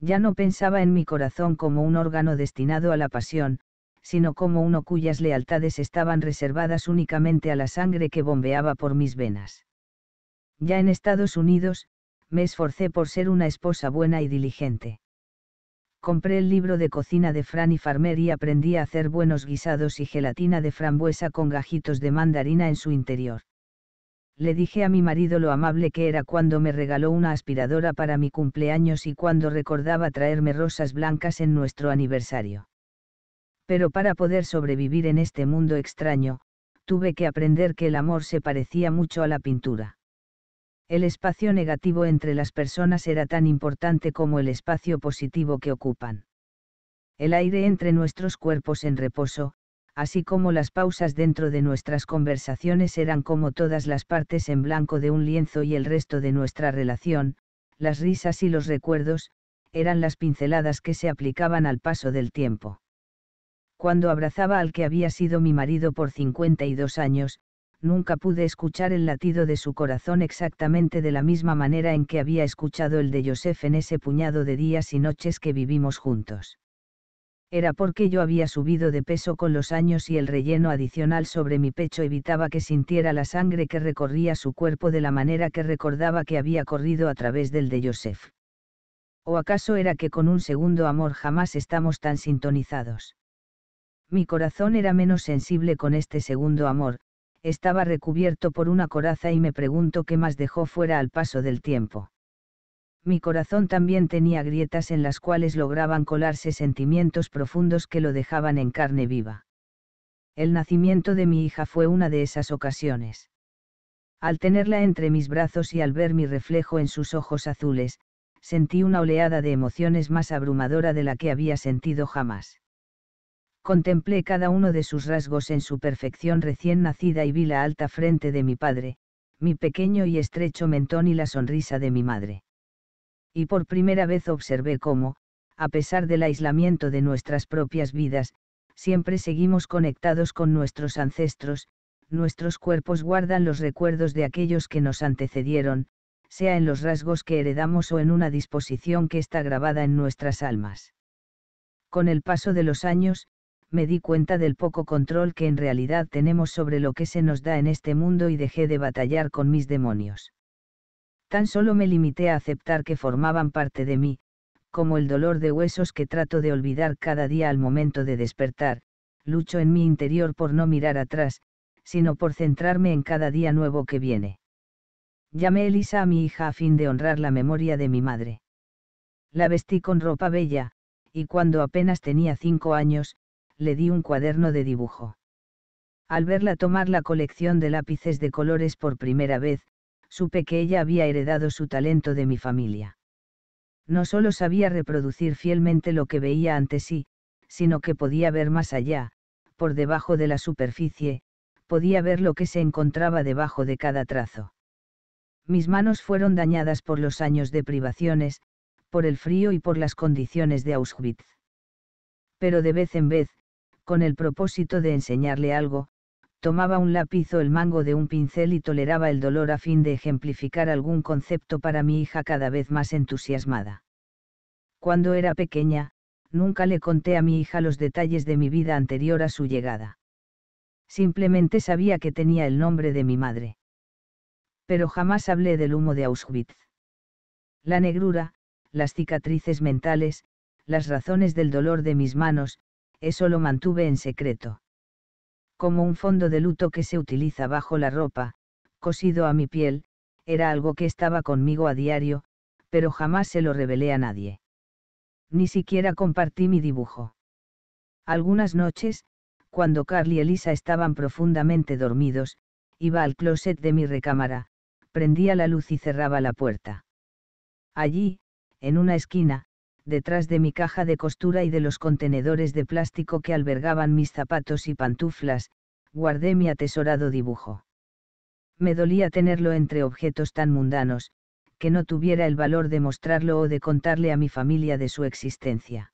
Ya no pensaba en mi corazón como un órgano destinado a la pasión, sino como uno cuyas lealtades estaban reservadas únicamente a la sangre que bombeaba por mis venas. Ya en Estados Unidos, me esforcé por ser una esposa buena y diligente. Compré el libro de cocina de Franny Farmer y aprendí a hacer buenos guisados y gelatina de frambuesa con gajitos de mandarina en su interior le dije a mi marido lo amable que era cuando me regaló una aspiradora para mi cumpleaños y cuando recordaba traerme rosas blancas en nuestro aniversario. Pero para poder sobrevivir en este mundo extraño, tuve que aprender que el amor se parecía mucho a la pintura. El espacio negativo entre las personas era tan importante como el espacio positivo que ocupan. El aire entre nuestros cuerpos en reposo, así como las pausas dentro de nuestras conversaciones eran como todas las partes en blanco de un lienzo y el resto de nuestra relación, las risas y los recuerdos, eran las pinceladas que se aplicaban al paso del tiempo. Cuando abrazaba al que había sido mi marido por 52 años, nunca pude escuchar el latido de su corazón exactamente de la misma manera en que había escuchado el de Joseph en ese puñado de días y noches que vivimos juntos. Era porque yo había subido de peso con los años y el relleno adicional sobre mi pecho evitaba que sintiera la sangre que recorría su cuerpo de la manera que recordaba que había corrido a través del de Joseph. ¿O acaso era que con un segundo amor jamás estamos tan sintonizados? Mi corazón era menos sensible con este segundo amor, estaba recubierto por una coraza y me pregunto qué más dejó fuera al paso del tiempo mi corazón también tenía grietas en las cuales lograban colarse sentimientos profundos que lo dejaban en carne viva. El nacimiento de mi hija fue una de esas ocasiones. Al tenerla entre mis brazos y al ver mi reflejo en sus ojos azules, sentí una oleada de emociones más abrumadora de la que había sentido jamás. Contemplé cada uno de sus rasgos en su perfección recién nacida y vi la alta frente de mi padre, mi pequeño y estrecho mentón y la sonrisa de mi madre y por primera vez observé cómo, a pesar del aislamiento de nuestras propias vidas, siempre seguimos conectados con nuestros ancestros, nuestros cuerpos guardan los recuerdos de aquellos que nos antecedieron, sea en los rasgos que heredamos o en una disposición que está grabada en nuestras almas. Con el paso de los años, me di cuenta del poco control que en realidad tenemos sobre lo que se nos da en este mundo y dejé de batallar con mis demonios tan solo me limité a aceptar que formaban parte de mí, como el dolor de huesos que trato de olvidar cada día al momento de despertar, lucho en mi interior por no mirar atrás, sino por centrarme en cada día nuevo que viene. Llamé Elisa a mi hija a fin de honrar la memoria de mi madre. La vestí con ropa bella, y cuando apenas tenía cinco años, le di un cuaderno de dibujo. Al verla tomar la colección de lápices de colores por primera vez, supe que ella había heredado su talento de mi familia. No solo sabía reproducir fielmente lo que veía ante sí, sino que podía ver más allá, por debajo de la superficie, podía ver lo que se encontraba debajo de cada trazo. Mis manos fueron dañadas por los años de privaciones, por el frío y por las condiciones de Auschwitz. Pero de vez en vez, con el propósito de enseñarle algo, tomaba un lápiz o el mango de un pincel y toleraba el dolor a fin de ejemplificar algún concepto para mi hija cada vez más entusiasmada. Cuando era pequeña, nunca le conté a mi hija los detalles de mi vida anterior a su llegada. Simplemente sabía que tenía el nombre de mi madre. Pero jamás hablé del humo de Auschwitz. La negrura, las cicatrices mentales, las razones del dolor de mis manos, eso lo mantuve en secreto como un fondo de luto que se utiliza bajo la ropa, cosido a mi piel, era algo que estaba conmigo a diario, pero jamás se lo revelé a nadie. Ni siquiera compartí mi dibujo. Algunas noches, cuando Carl y Elisa estaban profundamente dormidos, iba al closet de mi recámara, prendía la luz y cerraba la puerta. Allí, en una esquina, detrás de mi caja de costura y de los contenedores de plástico que albergaban mis zapatos y pantuflas, guardé mi atesorado dibujo. Me dolía tenerlo entre objetos tan mundanos, que no tuviera el valor de mostrarlo o de contarle a mi familia de su existencia.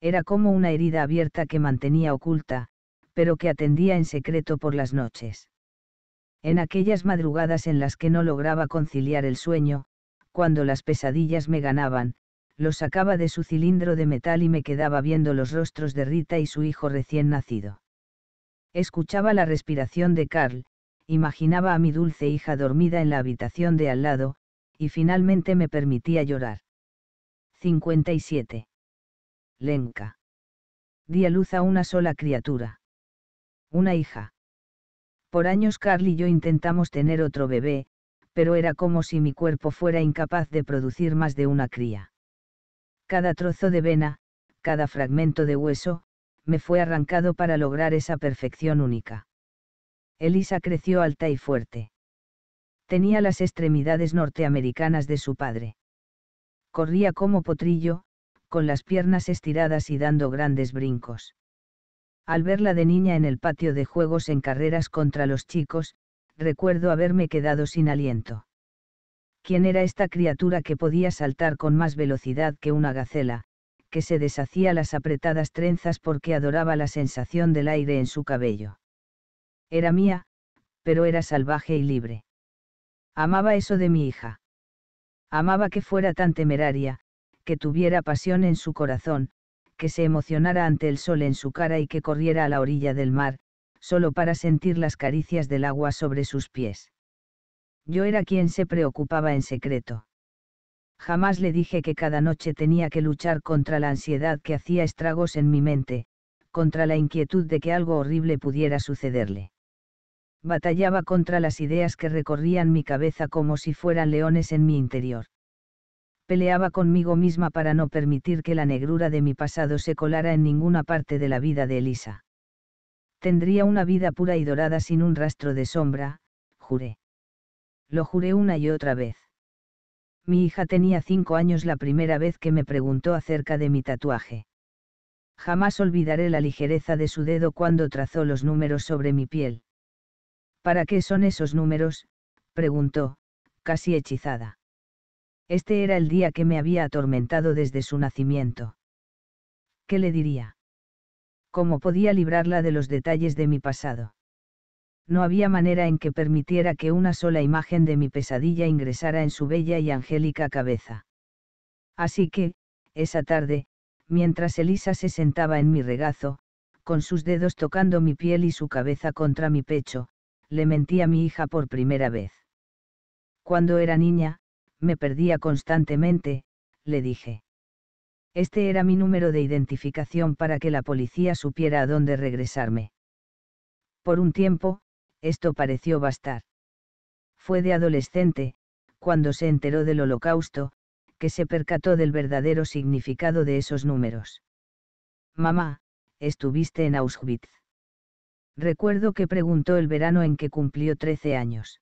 Era como una herida abierta que mantenía oculta, pero que atendía en secreto por las noches. En aquellas madrugadas en las que no lograba conciliar el sueño, cuando las pesadillas me ganaban, lo sacaba de su cilindro de metal y me quedaba viendo los rostros de Rita y su hijo recién nacido. Escuchaba la respiración de Carl, imaginaba a mi dulce hija dormida en la habitación de al lado, y finalmente me permitía llorar. 57. Lenka. Di a luz a una sola criatura. Una hija. Por años Carl y yo intentamos tener otro bebé, pero era como si mi cuerpo fuera incapaz de producir más de una cría. Cada trozo de vena, cada fragmento de hueso, me fue arrancado para lograr esa perfección única. Elisa creció alta y fuerte. Tenía las extremidades norteamericanas de su padre. Corría como potrillo, con las piernas estiradas y dando grandes brincos. Al verla de niña en el patio de juegos en carreras contra los chicos, recuerdo haberme quedado sin aliento. ¿Quién era esta criatura que podía saltar con más velocidad que una gacela, que se deshacía las apretadas trenzas porque adoraba la sensación del aire en su cabello? Era mía, pero era salvaje y libre. Amaba eso de mi hija. Amaba que fuera tan temeraria, que tuviera pasión en su corazón, que se emocionara ante el sol en su cara y que corriera a la orilla del mar, solo para sentir las caricias del agua sobre sus pies. Yo era quien se preocupaba en secreto. Jamás le dije que cada noche tenía que luchar contra la ansiedad que hacía estragos en mi mente, contra la inquietud de que algo horrible pudiera sucederle. Batallaba contra las ideas que recorrían mi cabeza como si fueran leones en mi interior. Peleaba conmigo misma para no permitir que la negrura de mi pasado se colara en ninguna parte de la vida de Elisa. Tendría una vida pura y dorada sin un rastro de sombra, juré lo juré una y otra vez. Mi hija tenía cinco años la primera vez que me preguntó acerca de mi tatuaje. Jamás olvidaré la ligereza de su dedo cuando trazó los números sobre mi piel. ¿Para qué son esos números? preguntó, casi hechizada. Este era el día que me había atormentado desde su nacimiento. ¿Qué le diría? ¿Cómo podía librarla de los detalles de mi pasado? no había manera en que permitiera que una sola imagen de mi pesadilla ingresara en su bella y angélica cabeza. Así que, esa tarde, mientras Elisa se sentaba en mi regazo, con sus dedos tocando mi piel y su cabeza contra mi pecho, le mentí a mi hija por primera vez. Cuando era niña, me perdía constantemente, le dije. Este era mi número de identificación para que la policía supiera a dónde regresarme. Por un tiempo, esto pareció bastar. Fue de adolescente, cuando se enteró del holocausto, que se percató del verdadero significado de esos números. Mamá, estuviste en Auschwitz. Recuerdo que preguntó el verano en que cumplió 13 años.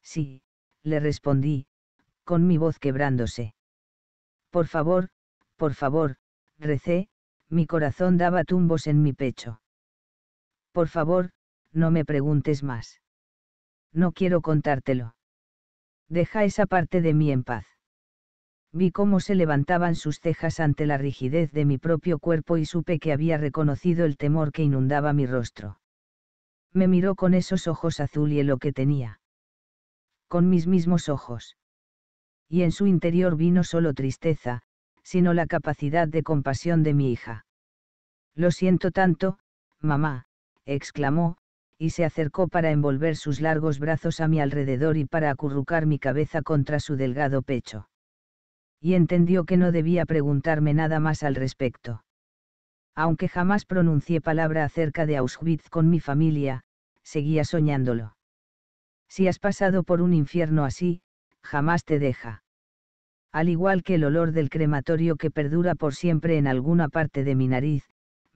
Sí, le respondí, con mi voz quebrándose. Por favor, por favor, recé, mi corazón daba tumbos en mi pecho. Por favor, no me preguntes más. No quiero contártelo. Deja esa parte de mí en paz. Vi cómo se levantaban sus cejas ante la rigidez de mi propio cuerpo y supe que había reconocido el temor que inundaba mi rostro. Me miró con esos ojos azul y lo que tenía. Con mis mismos ojos. Y en su interior vino solo tristeza, sino la capacidad de compasión de mi hija. Lo siento tanto, mamá, exclamó, y se acercó para envolver sus largos brazos a mi alrededor y para acurrucar mi cabeza contra su delgado pecho. Y entendió que no debía preguntarme nada más al respecto. Aunque jamás pronuncié palabra acerca de Auschwitz con mi familia, seguía soñándolo. Si has pasado por un infierno así, jamás te deja. Al igual que el olor del crematorio que perdura por siempre en alguna parte de mi nariz,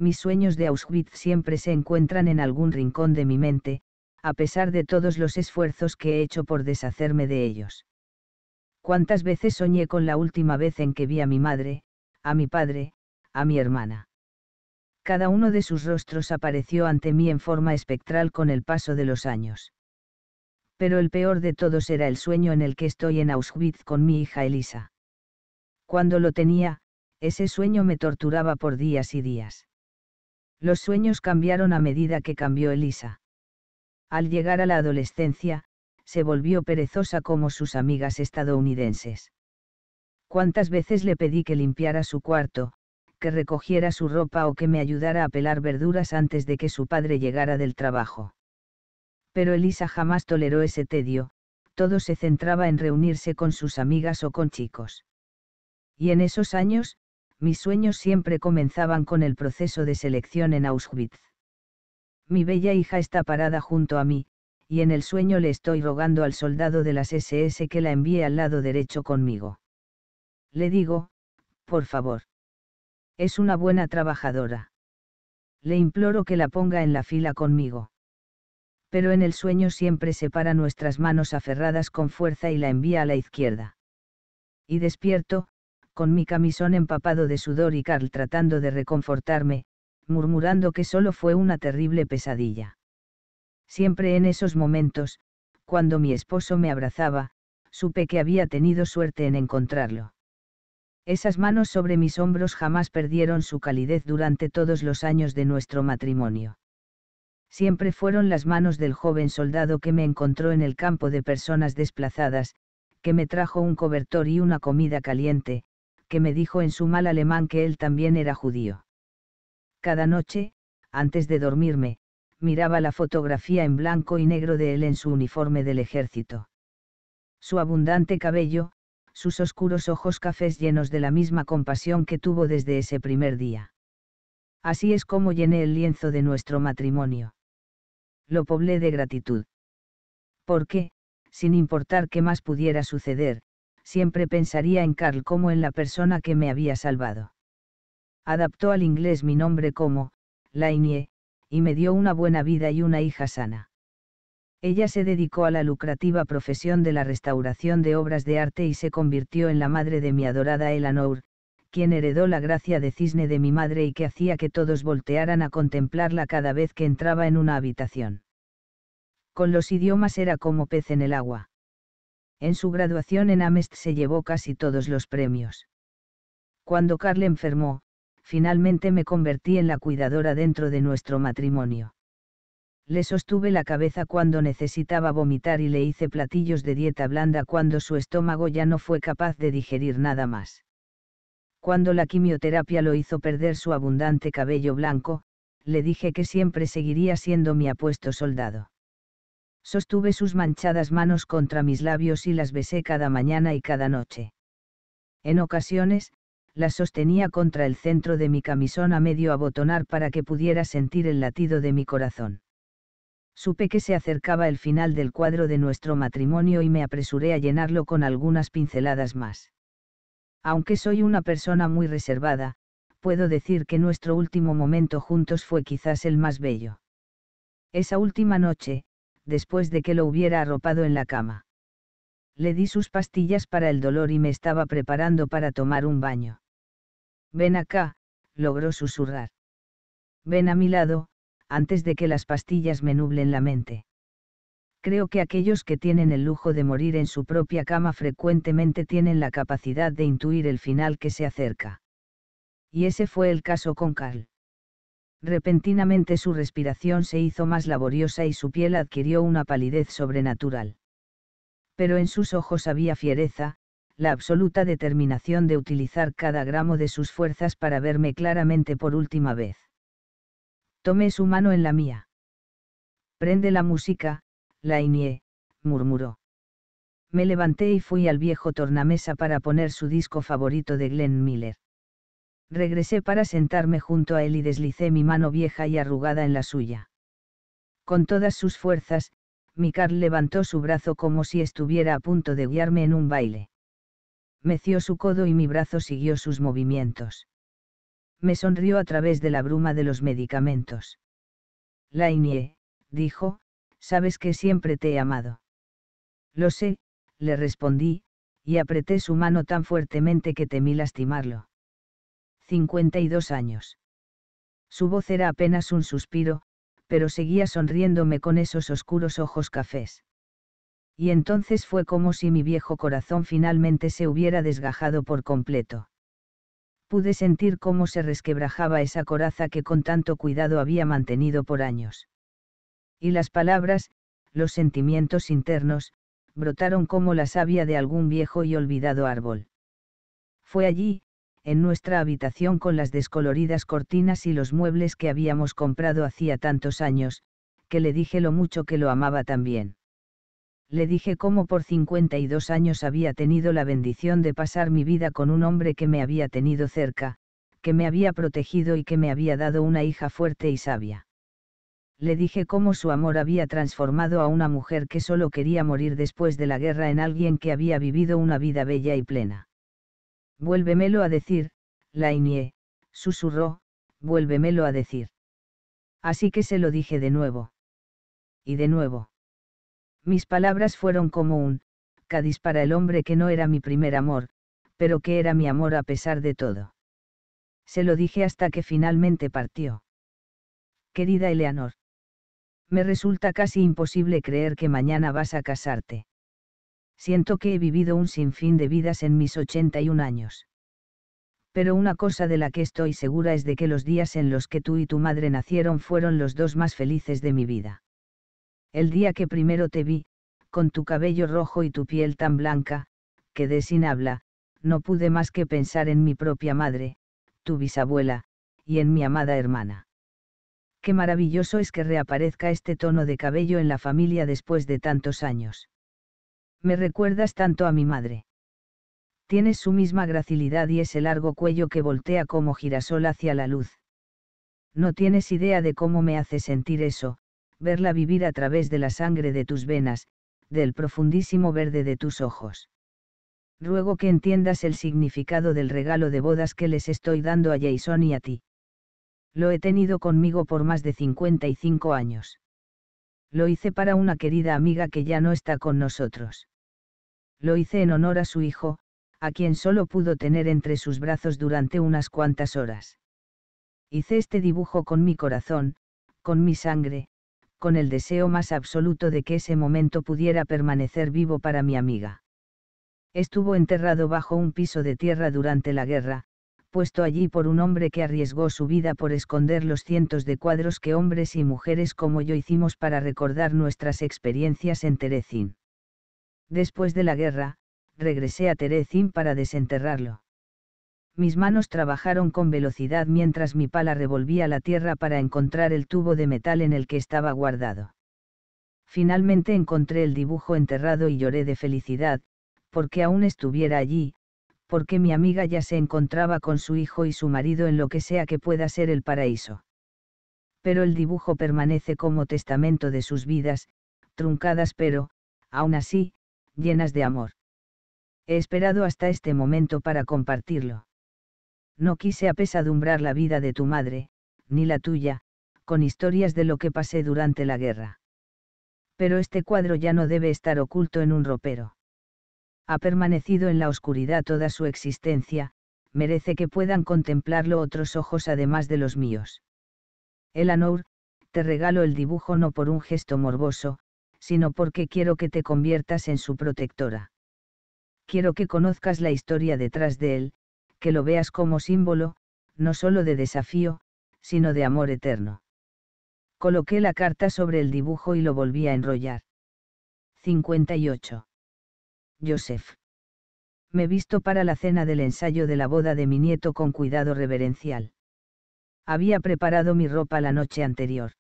mis sueños de Auschwitz siempre se encuentran en algún rincón de mi mente, a pesar de todos los esfuerzos que he hecho por deshacerme de ellos. ¿Cuántas veces soñé con la última vez en que vi a mi madre, a mi padre, a mi hermana? Cada uno de sus rostros apareció ante mí en forma espectral con el paso de los años. Pero el peor de todos era el sueño en el que estoy en Auschwitz con mi hija Elisa. Cuando lo tenía, ese sueño me torturaba por días y días los sueños cambiaron a medida que cambió Elisa. Al llegar a la adolescencia, se volvió perezosa como sus amigas estadounidenses. Cuántas veces le pedí que limpiara su cuarto, que recogiera su ropa o que me ayudara a pelar verduras antes de que su padre llegara del trabajo. Pero Elisa jamás toleró ese tedio, todo se centraba en reunirse con sus amigas o con chicos. Y en esos años, mis sueños siempre comenzaban con el proceso de selección en Auschwitz. Mi bella hija está parada junto a mí, y en el sueño le estoy rogando al soldado de las SS que la envíe al lado derecho conmigo. Le digo, por favor. Es una buena trabajadora. Le imploro que la ponga en la fila conmigo. Pero en el sueño siempre separa nuestras manos aferradas con fuerza y la envía a la izquierda. Y despierto, con mi camisón empapado de sudor y Carl tratando de reconfortarme, murmurando que solo fue una terrible pesadilla. Siempre en esos momentos, cuando mi esposo me abrazaba, supe que había tenido suerte en encontrarlo. Esas manos sobre mis hombros jamás perdieron su calidez durante todos los años de nuestro matrimonio. Siempre fueron las manos del joven soldado que me encontró en el campo de personas desplazadas, que me trajo un cobertor y una comida caliente, que me dijo en su mal alemán que él también era judío. Cada noche, antes de dormirme, miraba la fotografía en blanco y negro de él en su uniforme del ejército. Su abundante cabello, sus oscuros ojos cafés llenos de la misma compasión que tuvo desde ese primer día. Así es como llené el lienzo de nuestro matrimonio. Lo poblé de gratitud. Porque, sin importar qué más pudiera suceder, siempre pensaría en Carl como en la persona que me había salvado. Adaptó al inglés mi nombre como, Lainie, y me dio una buena vida y una hija sana. Ella se dedicó a la lucrativa profesión de la restauración de obras de arte y se convirtió en la madre de mi adorada Eleanor, quien heredó la gracia de cisne de mi madre y que hacía que todos voltearan a contemplarla cada vez que entraba en una habitación. Con los idiomas era como pez en el agua. En su graduación en Amest se llevó casi todos los premios. Cuando Carl enfermó, finalmente me convertí en la cuidadora dentro de nuestro matrimonio. Le sostuve la cabeza cuando necesitaba vomitar y le hice platillos de dieta blanda cuando su estómago ya no fue capaz de digerir nada más. Cuando la quimioterapia lo hizo perder su abundante cabello blanco, le dije que siempre seguiría siendo mi apuesto soldado. Sostuve sus manchadas manos contra mis labios y las besé cada mañana y cada noche. En ocasiones, las sostenía contra el centro de mi camisón a medio abotonar para que pudiera sentir el latido de mi corazón. Supe que se acercaba el final del cuadro de nuestro matrimonio y me apresuré a llenarlo con algunas pinceladas más. Aunque soy una persona muy reservada, puedo decir que nuestro último momento juntos fue quizás el más bello. Esa última noche, después de que lo hubiera arropado en la cama. Le di sus pastillas para el dolor y me estaba preparando para tomar un baño. Ven acá, logró susurrar. Ven a mi lado, antes de que las pastillas me nublen la mente. Creo que aquellos que tienen el lujo de morir en su propia cama frecuentemente tienen la capacidad de intuir el final que se acerca. Y ese fue el caso con Carl. Repentinamente su respiración se hizo más laboriosa y su piel adquirió una palidez sobrenatural. Pero en sus ojos había fiereza, la absoluta determinación de utilizar cada gramo de sus fuerzas para verme claramente por última vez. Tomé su mano en la mía. Prende la música, la murmuró. Me levanté y fui al viejo tornamesa para poner su disco favorito de Glenn Miller. Regresé para sentarme junto a él y deslicé mi mano vieja y arrugada en la suya. Con todas sus fuerzas, mi levantó su brazo como si estuviera a punto de guiarme en un baile. Meció su codo y mi brazo siguió sus movimientos. Me sonrió a través de la bruma de los medicamentos. Lainie, dijo, sabes que siempre te he amado. Lo sé, le respondí, y apreté su mano tan fuertemente que temí lastimarlo. 52 años. Su voz era apenas un suspiro, pero seguía sonriéndome con esos oscuros ojos cafés. Y entonces fue como si mi viejo corazón finalmente se hubiera desgajado por completo. Pude sentir cómo se resquebrajaba esa coraza que con tanto cuidado había mantenido por años. Y las palabras, los sentimientos internos, brotaron como la savia de algún viejo y olvidado árbol. Fue allí, en nuestra habitación con las descoloridas cortinas y los muebles que habíamos comprado hacía tantos años, que le dije lo mucho que lo amaba también. Le dije cómo por 52 años había tenido la bendición de pasar mi vida con un hombre que me había tenido cerca, que me había protegido y que me había dado una hija fuerte y sabia. Le dije cómo su amor había transformado a una mujer que solo quería morir después de la guerra en alguien que había vivido una vida bella y plena. Vuélvemelo a decir, Lainie, susurró, vuélvemelo a decir. Así que se lo dije de nuevo. Y de nuevo. Mis palabras fueron como un, cádiz para el hombre que no era mi primer amor, pero que era mi amor a pesar de todo. Se lo dije hasta que finalmente partió. Querida Eleanor. Me resulta casi imposible creer que mañana vas a casarte siento que he vivido un sinfín de vidas en mis 81 años. Pero una cosa de la que estoy segura es de que los días en los que tú y tu madre nacieron fueron los dos más felices de mi vida. El día que primero te vi, con tu cabello rojo y tu piel tan blanca, quedé sin habla, no pude más que pensar en mi propia madre, tu bisabuela, y en mi amada hermana. Qué maravilloso es que reaparezca este tono de cabello en la familia después de tantos años me recuerdas tanto a mi madre. Tienes su misma gracilidad y ese largo cuello que voltea como girasol hacia la luz. No tienes idea de cómo me hace sentir eso, verla vivir a través de la sangre de tus venas, del profundísimo verde de tus ojos. Ruego que entiendas el significado del regalo de bodas que les estoy dando a Jason y a ti. Lo he tenido conmigo por más de 55 años. Lo hice para una querida amiga que ya no está con nosotros. Lo hice en honor a su hijo, a quien solo pudo tener entre sus brazos durante unas cuantas horas. Hice este dibujo con mi corazón, con mi sangre, con el deseo más absoluto de que ese momento pudiera permanecer vivo para mi amiga. Estuvo enterrado bajo un piso de tierra durante la guerra, puesto allí por un hombre que arriesgó su vida por esconder los cientos de cuadros que hombres y mujeres como yo hicimos para recordar nuestras experiencias en Terezín. Después de la guerra, regresé a Terezín para desenterrarlo. Mis manos trabajaron con velocidad mientras mi pala revolvía la tierra para encontrar el tubo de metal en el que estaba guardado. Finalmente encontré el dibujo enterrado y lloré de felicidad, porque aún estuviera allí, porque mi amiga ya se encontraba con su hijo y su marido en lo que sea que pueda ser el paraíso. Pero el dibujo permanece como testamento de sus vidas, truncadas pero, aún así, llenas de amor. He esperado hasta este momento para compartirlo. No quise apesadumbrar la vida de tu madre, ni la tuya, con historias de lo que pasé durante la guerra. Pero este cuadro ya no debe estar oculto en un ropero ha permanecido en la oscuridad toda su existencia, merece que puedan contemplarlo otros ojos además de los míos. Elanor, te regalo el dibujo no por un gesto morboso, sino porque quiero que te conviertas en su protectora. Quiero que conozcas la historia detrás de él, que lo veas como símbolo, no solo de desafío, sino de amor eterno. Coloqué la carta sobre el dibujo y lo volví a enrollar. 58. Joseph. Me visto para la cena del ensayo de la boda de mi nieto con cuidado reverencial. Había preparado mi ropa la noche anterior.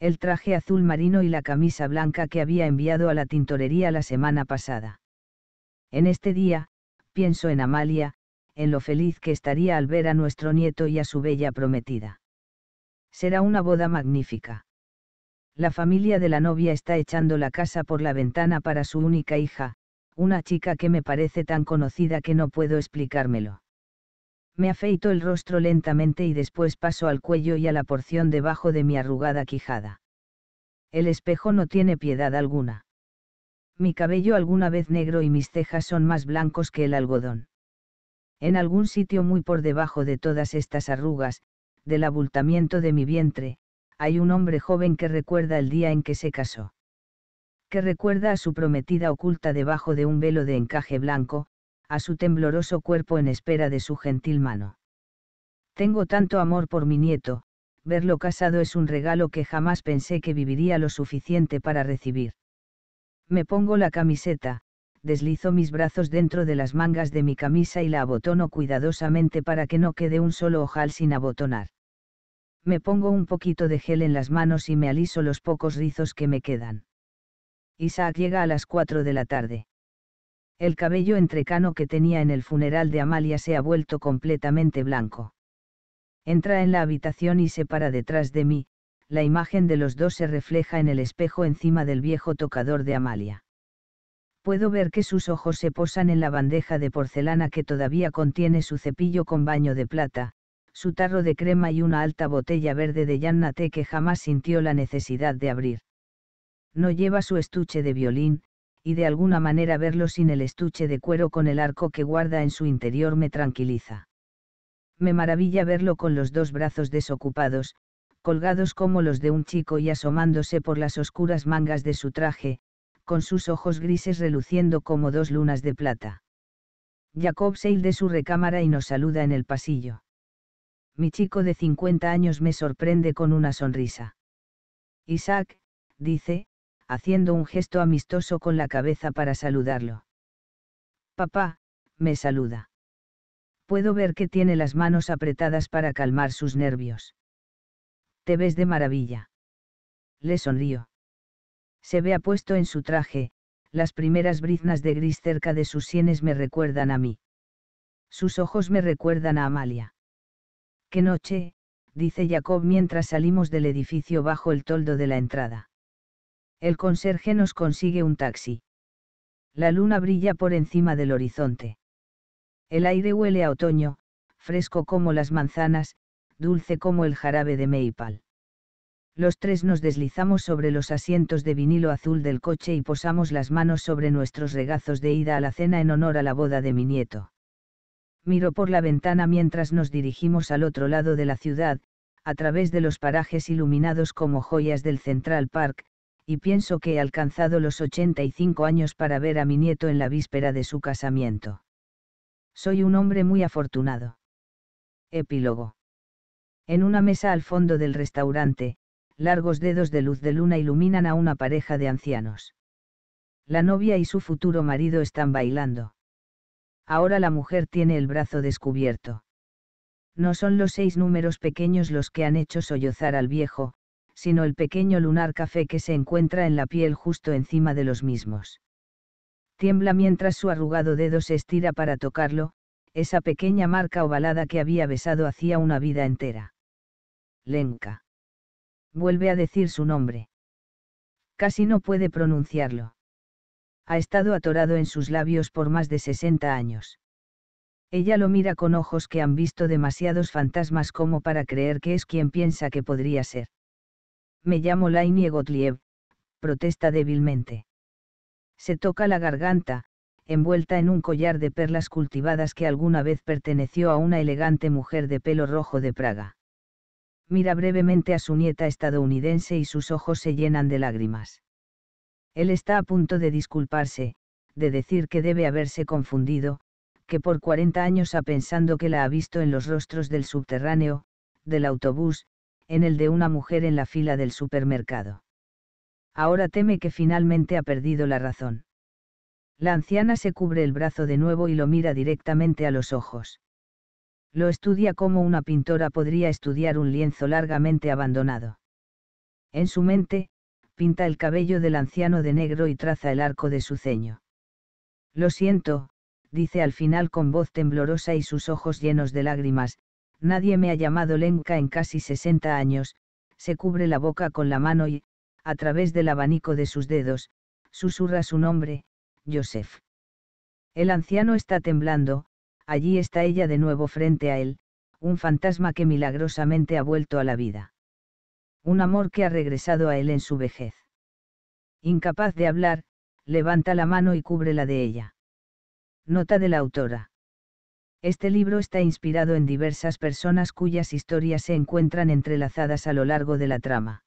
El traje azul marino y la camisa blanca que había enviado a la tintorería la semana pasada. En este día, pienso en Amalia, en lo feliz que estaría al ver a nuestro nieto y a su bella prometida. Será una boda magnífica. La familia de la novia está echando la casa por la ventana para su única hija, una chica que me parece tan conocida que no puedo explicármelo. Me afeito el rostro lentamente y después paso al cuello y a la porción debajo de mi arrugada quijada. El espejo no tiene piedad alguna. Mi cabello alguna vez negro y mis cejas son más blancos que el algodón. En algún sitio muy por debajo de todas estas arrugas, del abultamiento de mi vientre, hay un hombre joven que recuerda el día en que se casó que recuerda a su prometida oculta debajo de un velo de encaje blanco, a su tembloroso cuerpo en espera de su gentil mano. Tengo tanto amor por mi nieto, verlo casado es un regalo que jamás pensé que viviría lo suficiente para recibir. Me pongo la camiseta, deslizo mis brazos dentro de las mangas de mi camisa y la abotono cuidadosamente para que no quede un solo ojal sin abotonar. Me pongo un poquito de gel en las manos y me aliso los pocos rizos que me quedan. Isaac llega a las 4 de la tarde. El cabello entrecano que tenía en el funeral de Amalia se ha vuelto completamente blanco. Entra en la habitación y se para detrás de mí, la imagen de los dos se refleja en el espejo encima del viejo tocador de Amalia. Puedo ver que sus ojos se posan en la bandeja de porcelana que todavía contiene su cepillo con baño de plata, su tarro de crema y una alta botella verde de Yannate que jamás sintió la necesidad de abrir no lleva su estuche de violín, y de alguna manera verlo sin el estuche de cuero con el arco que guarda en su interior me tranquiliza. Me maravilla verlo con los dos brazos desocupados, colgados como los de un chico y asomándose por las oscuras mangas de su traje, con sus ojos grises reluciendo como dos lunas de plata. Jacob sale de su recámara y nos saluda en el pasillo. Mi chico de 50 años me sorprende con una sonrisa. Isaac, dice, haciendo un gesto amistoso con la cabeza para saludarlo. Papá, me saluda. Puedo ver que tiene las manos apretadas para calmar sus nervios. Te ves de maravilla. Le sonrío. Se ve apuesto en su traje, las primeras briznas de gris cerca de sus sienes me recuerdan a mí. Sus ojos me recuerdan a Amalia. Qué noche, dice Jacob mientras salimos del edificio bajo el toldo de la entrada. El conserje nos consigue un taxi. La luna brilla por encima del horizonte. El aire huele a otoño, fresco como las manzanas, dulce como el jarabe de maple. Los tres nos deslizamos sobre los asientos de vinilo azul del coche y posamos las manos sobre nuestros regazos de ida a la cena en honor a la boda de mi nieto. Miro por la ventana mientras nos dirigimos al otro lado de la ciudad, a través de los parajes iluminados como joyas del Central Park, y pienso que he alcanzado los 85 años para ver a mi nieto en la víspera de su casamiento. Soy un hombre muy afortunado. Epílogo. En una mesa al fondo del restaurante, largos dedos de luz de luna iluminan a una pareja de ancianos. La novia y su futuro marido están bailando. Ahora la mujer tiene el brazo descubierto. No son los seis números pequeños los que han hecho sollozar al viejo, sino el pequeño lunar café que se encuentra en la piel justo encima de los mismos. Tiembla mientras su arrugado dedo se estira para tocarlo, esa pequeña marca ovalada que había besado hacía una vida entera. Lenka. Vuelve a decir su nombre. Casi no puede pronunciarlo. Ha estado atorado en sus labios por más de 60 años. Ella lo mira con ojos que han visto demasiados fantasmas como para creer que es quien piensa que podría ser. Me llamo Lainie Gotliev, protesta débilmente. Se toca la garganta, envuelta en un collar de perlas cultivadas que alguna vez perteneció a una elegante mujer de pelo rojo de Praga. Mira brevemente a su nieta estadounidense y sus ojos se llenan de lágrimas. Él está a punto de disculparse, de decir que debe haberse confundido, que por 40 años ha pensando que la ha visto en los rostros del subterráneo, del autobús, en el de una mujer en la fila del supermercado. Ahora teme que finalmente ha perdido la razón. La anciana se cubre el brazo de nuevo y lo mira directamente a los ojos. Lo estudia como una pintora podría estudiar un lienzo largamente abandonado. En su mente, pinta el cabello del anciano de negro y traza el arco de su ceño. Lo siento, dice al final con voz temblorosa y sus ojos llenos de lágrimas, Nadie me ha llamado Lenka en casi 60 años, se cubre la boca con la mano y, a través del abanico de sus dedos, susurra su nombre, Joseph. El anciano está temblando, allí está ella de nuevo frente a él, un fantasma que milagrosamente ha vuelto a la vida. Un amor que ha regresado a él en su vejez. Incapaz de hablar, levanta la mano y cubre la de ella. Nota de la autora. Este libro está inspirado en diversas personas cuyas historias se encuentran entrelazadas a lo largo de la trama.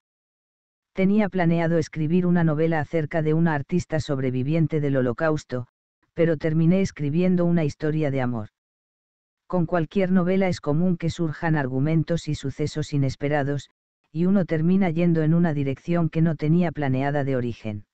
Tenía planeado escribir una novela acerca de una artista sobreviviente del holocausto, pero terminé escribiendo una historia de amor. Con cualquier novela es común que surjan argumentos y sucesos inesperados, y uno termina yendo en una dirección que no tenía planeada de origen.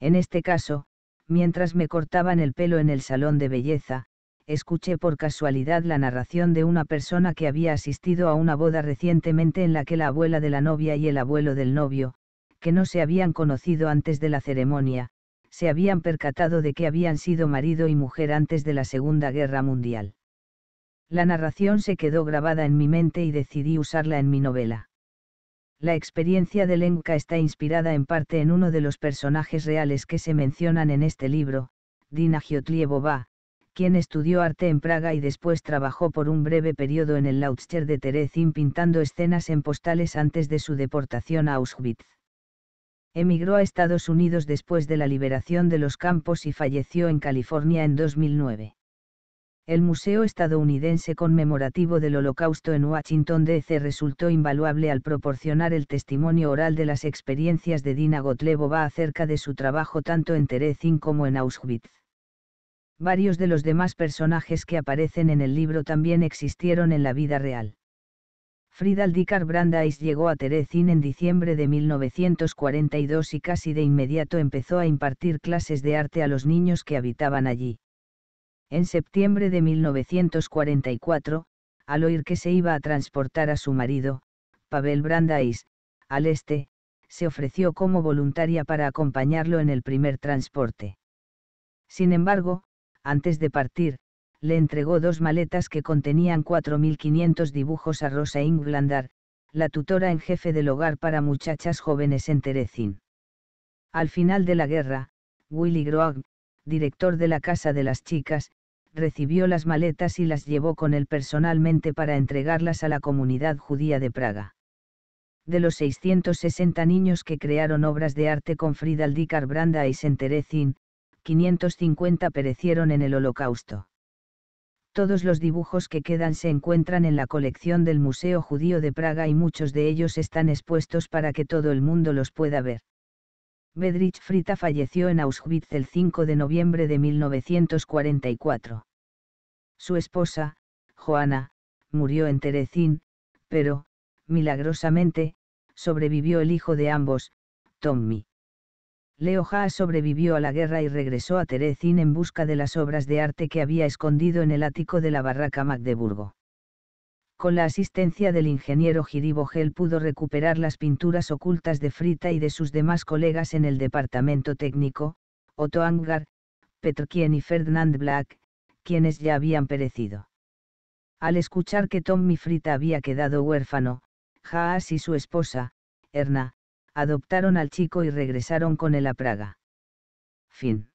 En este caso, mientras me cortaban el pelo en el salón de belleza, escuché por casualidad la narración de una persona que había asistido a una boda recientemente en la que la abuela de la novia y el abuelo del novio, que no se habían conocido antes de la ceremonia, se habían percatado de que habían sido marido y mujer antes de la Segunda Guerra Mundial. La narración se quedó grabada en mi mente y decidí usarla en mi novela. La experiencia de Lenka está inspirada en parte en uno de los personajes reales que se mencionan en este libro, Dina quien estudió arte en Praga y después trabajó por un breve periodo en el Lautster de Terezin pintando escenas en postales antes de su deportación a Auschwitz. Emigró a Estados Unidos después de la liberación de los campos y falleció en California en 2009. El Museo Estadounidense Conmemorativo del Holocausto en Washington, D.C. resultó invaluable al proporcionar el testimonio oral de las experiencias de Dina Gotlebova acerca de su trabajo tanto en Terezin como en Auschwitz. Varios de los demás personajes que aparecen en el libro también existieron en la vida real. Fridaldikar Brandeis llegó a Terezín en diciembre de 1942 y casi de inmediato empezó a impartir clases de arte a los niños que habitaban allí. En septiembre de 1944, al oír que se iba a transportar a su marido, Pavel Brandeis, al este, se ofreció como voluntaria para acompañarlo en el primer transporte. Sin embargo, antes de partir, le entregó dos maletas que contenían 4.500 dibujos a Rosa Inglandar, la tutora en jefe del hogar para muchachas jóvenes en Terezin. Al final de la guerra, Willy Groag, director de la Casa de las Chicas, recibió las maletas y las llevó con él personalmente para entregarlas a la comunidad judía de Praga. De los 660 niños que crearon obras de arte con Frida Branda y Senterezin, 550 perecieron en el Holocausto. Todos los dibujos que quedan se encuentran en la colección del Museo Judío de Praga y muchos de ellos están expuestos para que todo el mundo los pueda ver. Bedrich Frita falleció en Auschwitz el 5 de noviembre de 1944. Su esposa, Joana, murió en Terezín, pero, milagrosamente, sobrevivió el hijo de ambos, Tommy. Leo Haas sobrevivió a la guerra y regresó a Terezín en busca de las obras de arte que había escondido en el ático de la barraca Magdeburgo. Con la asistencia del ingeniero Giribogel pudo recuperar las pinturas ocultas de Frita y de sus demás colegas en el departamento técnico, Otto Angar, Petrkien y Ferdinand Black, quienes ya habían perecido. Al escuchar que Tommy Frita había quedado huérfano, Haas y su esposa, Erna, adoptaron al chico y regresaron con él a Praga. Fin.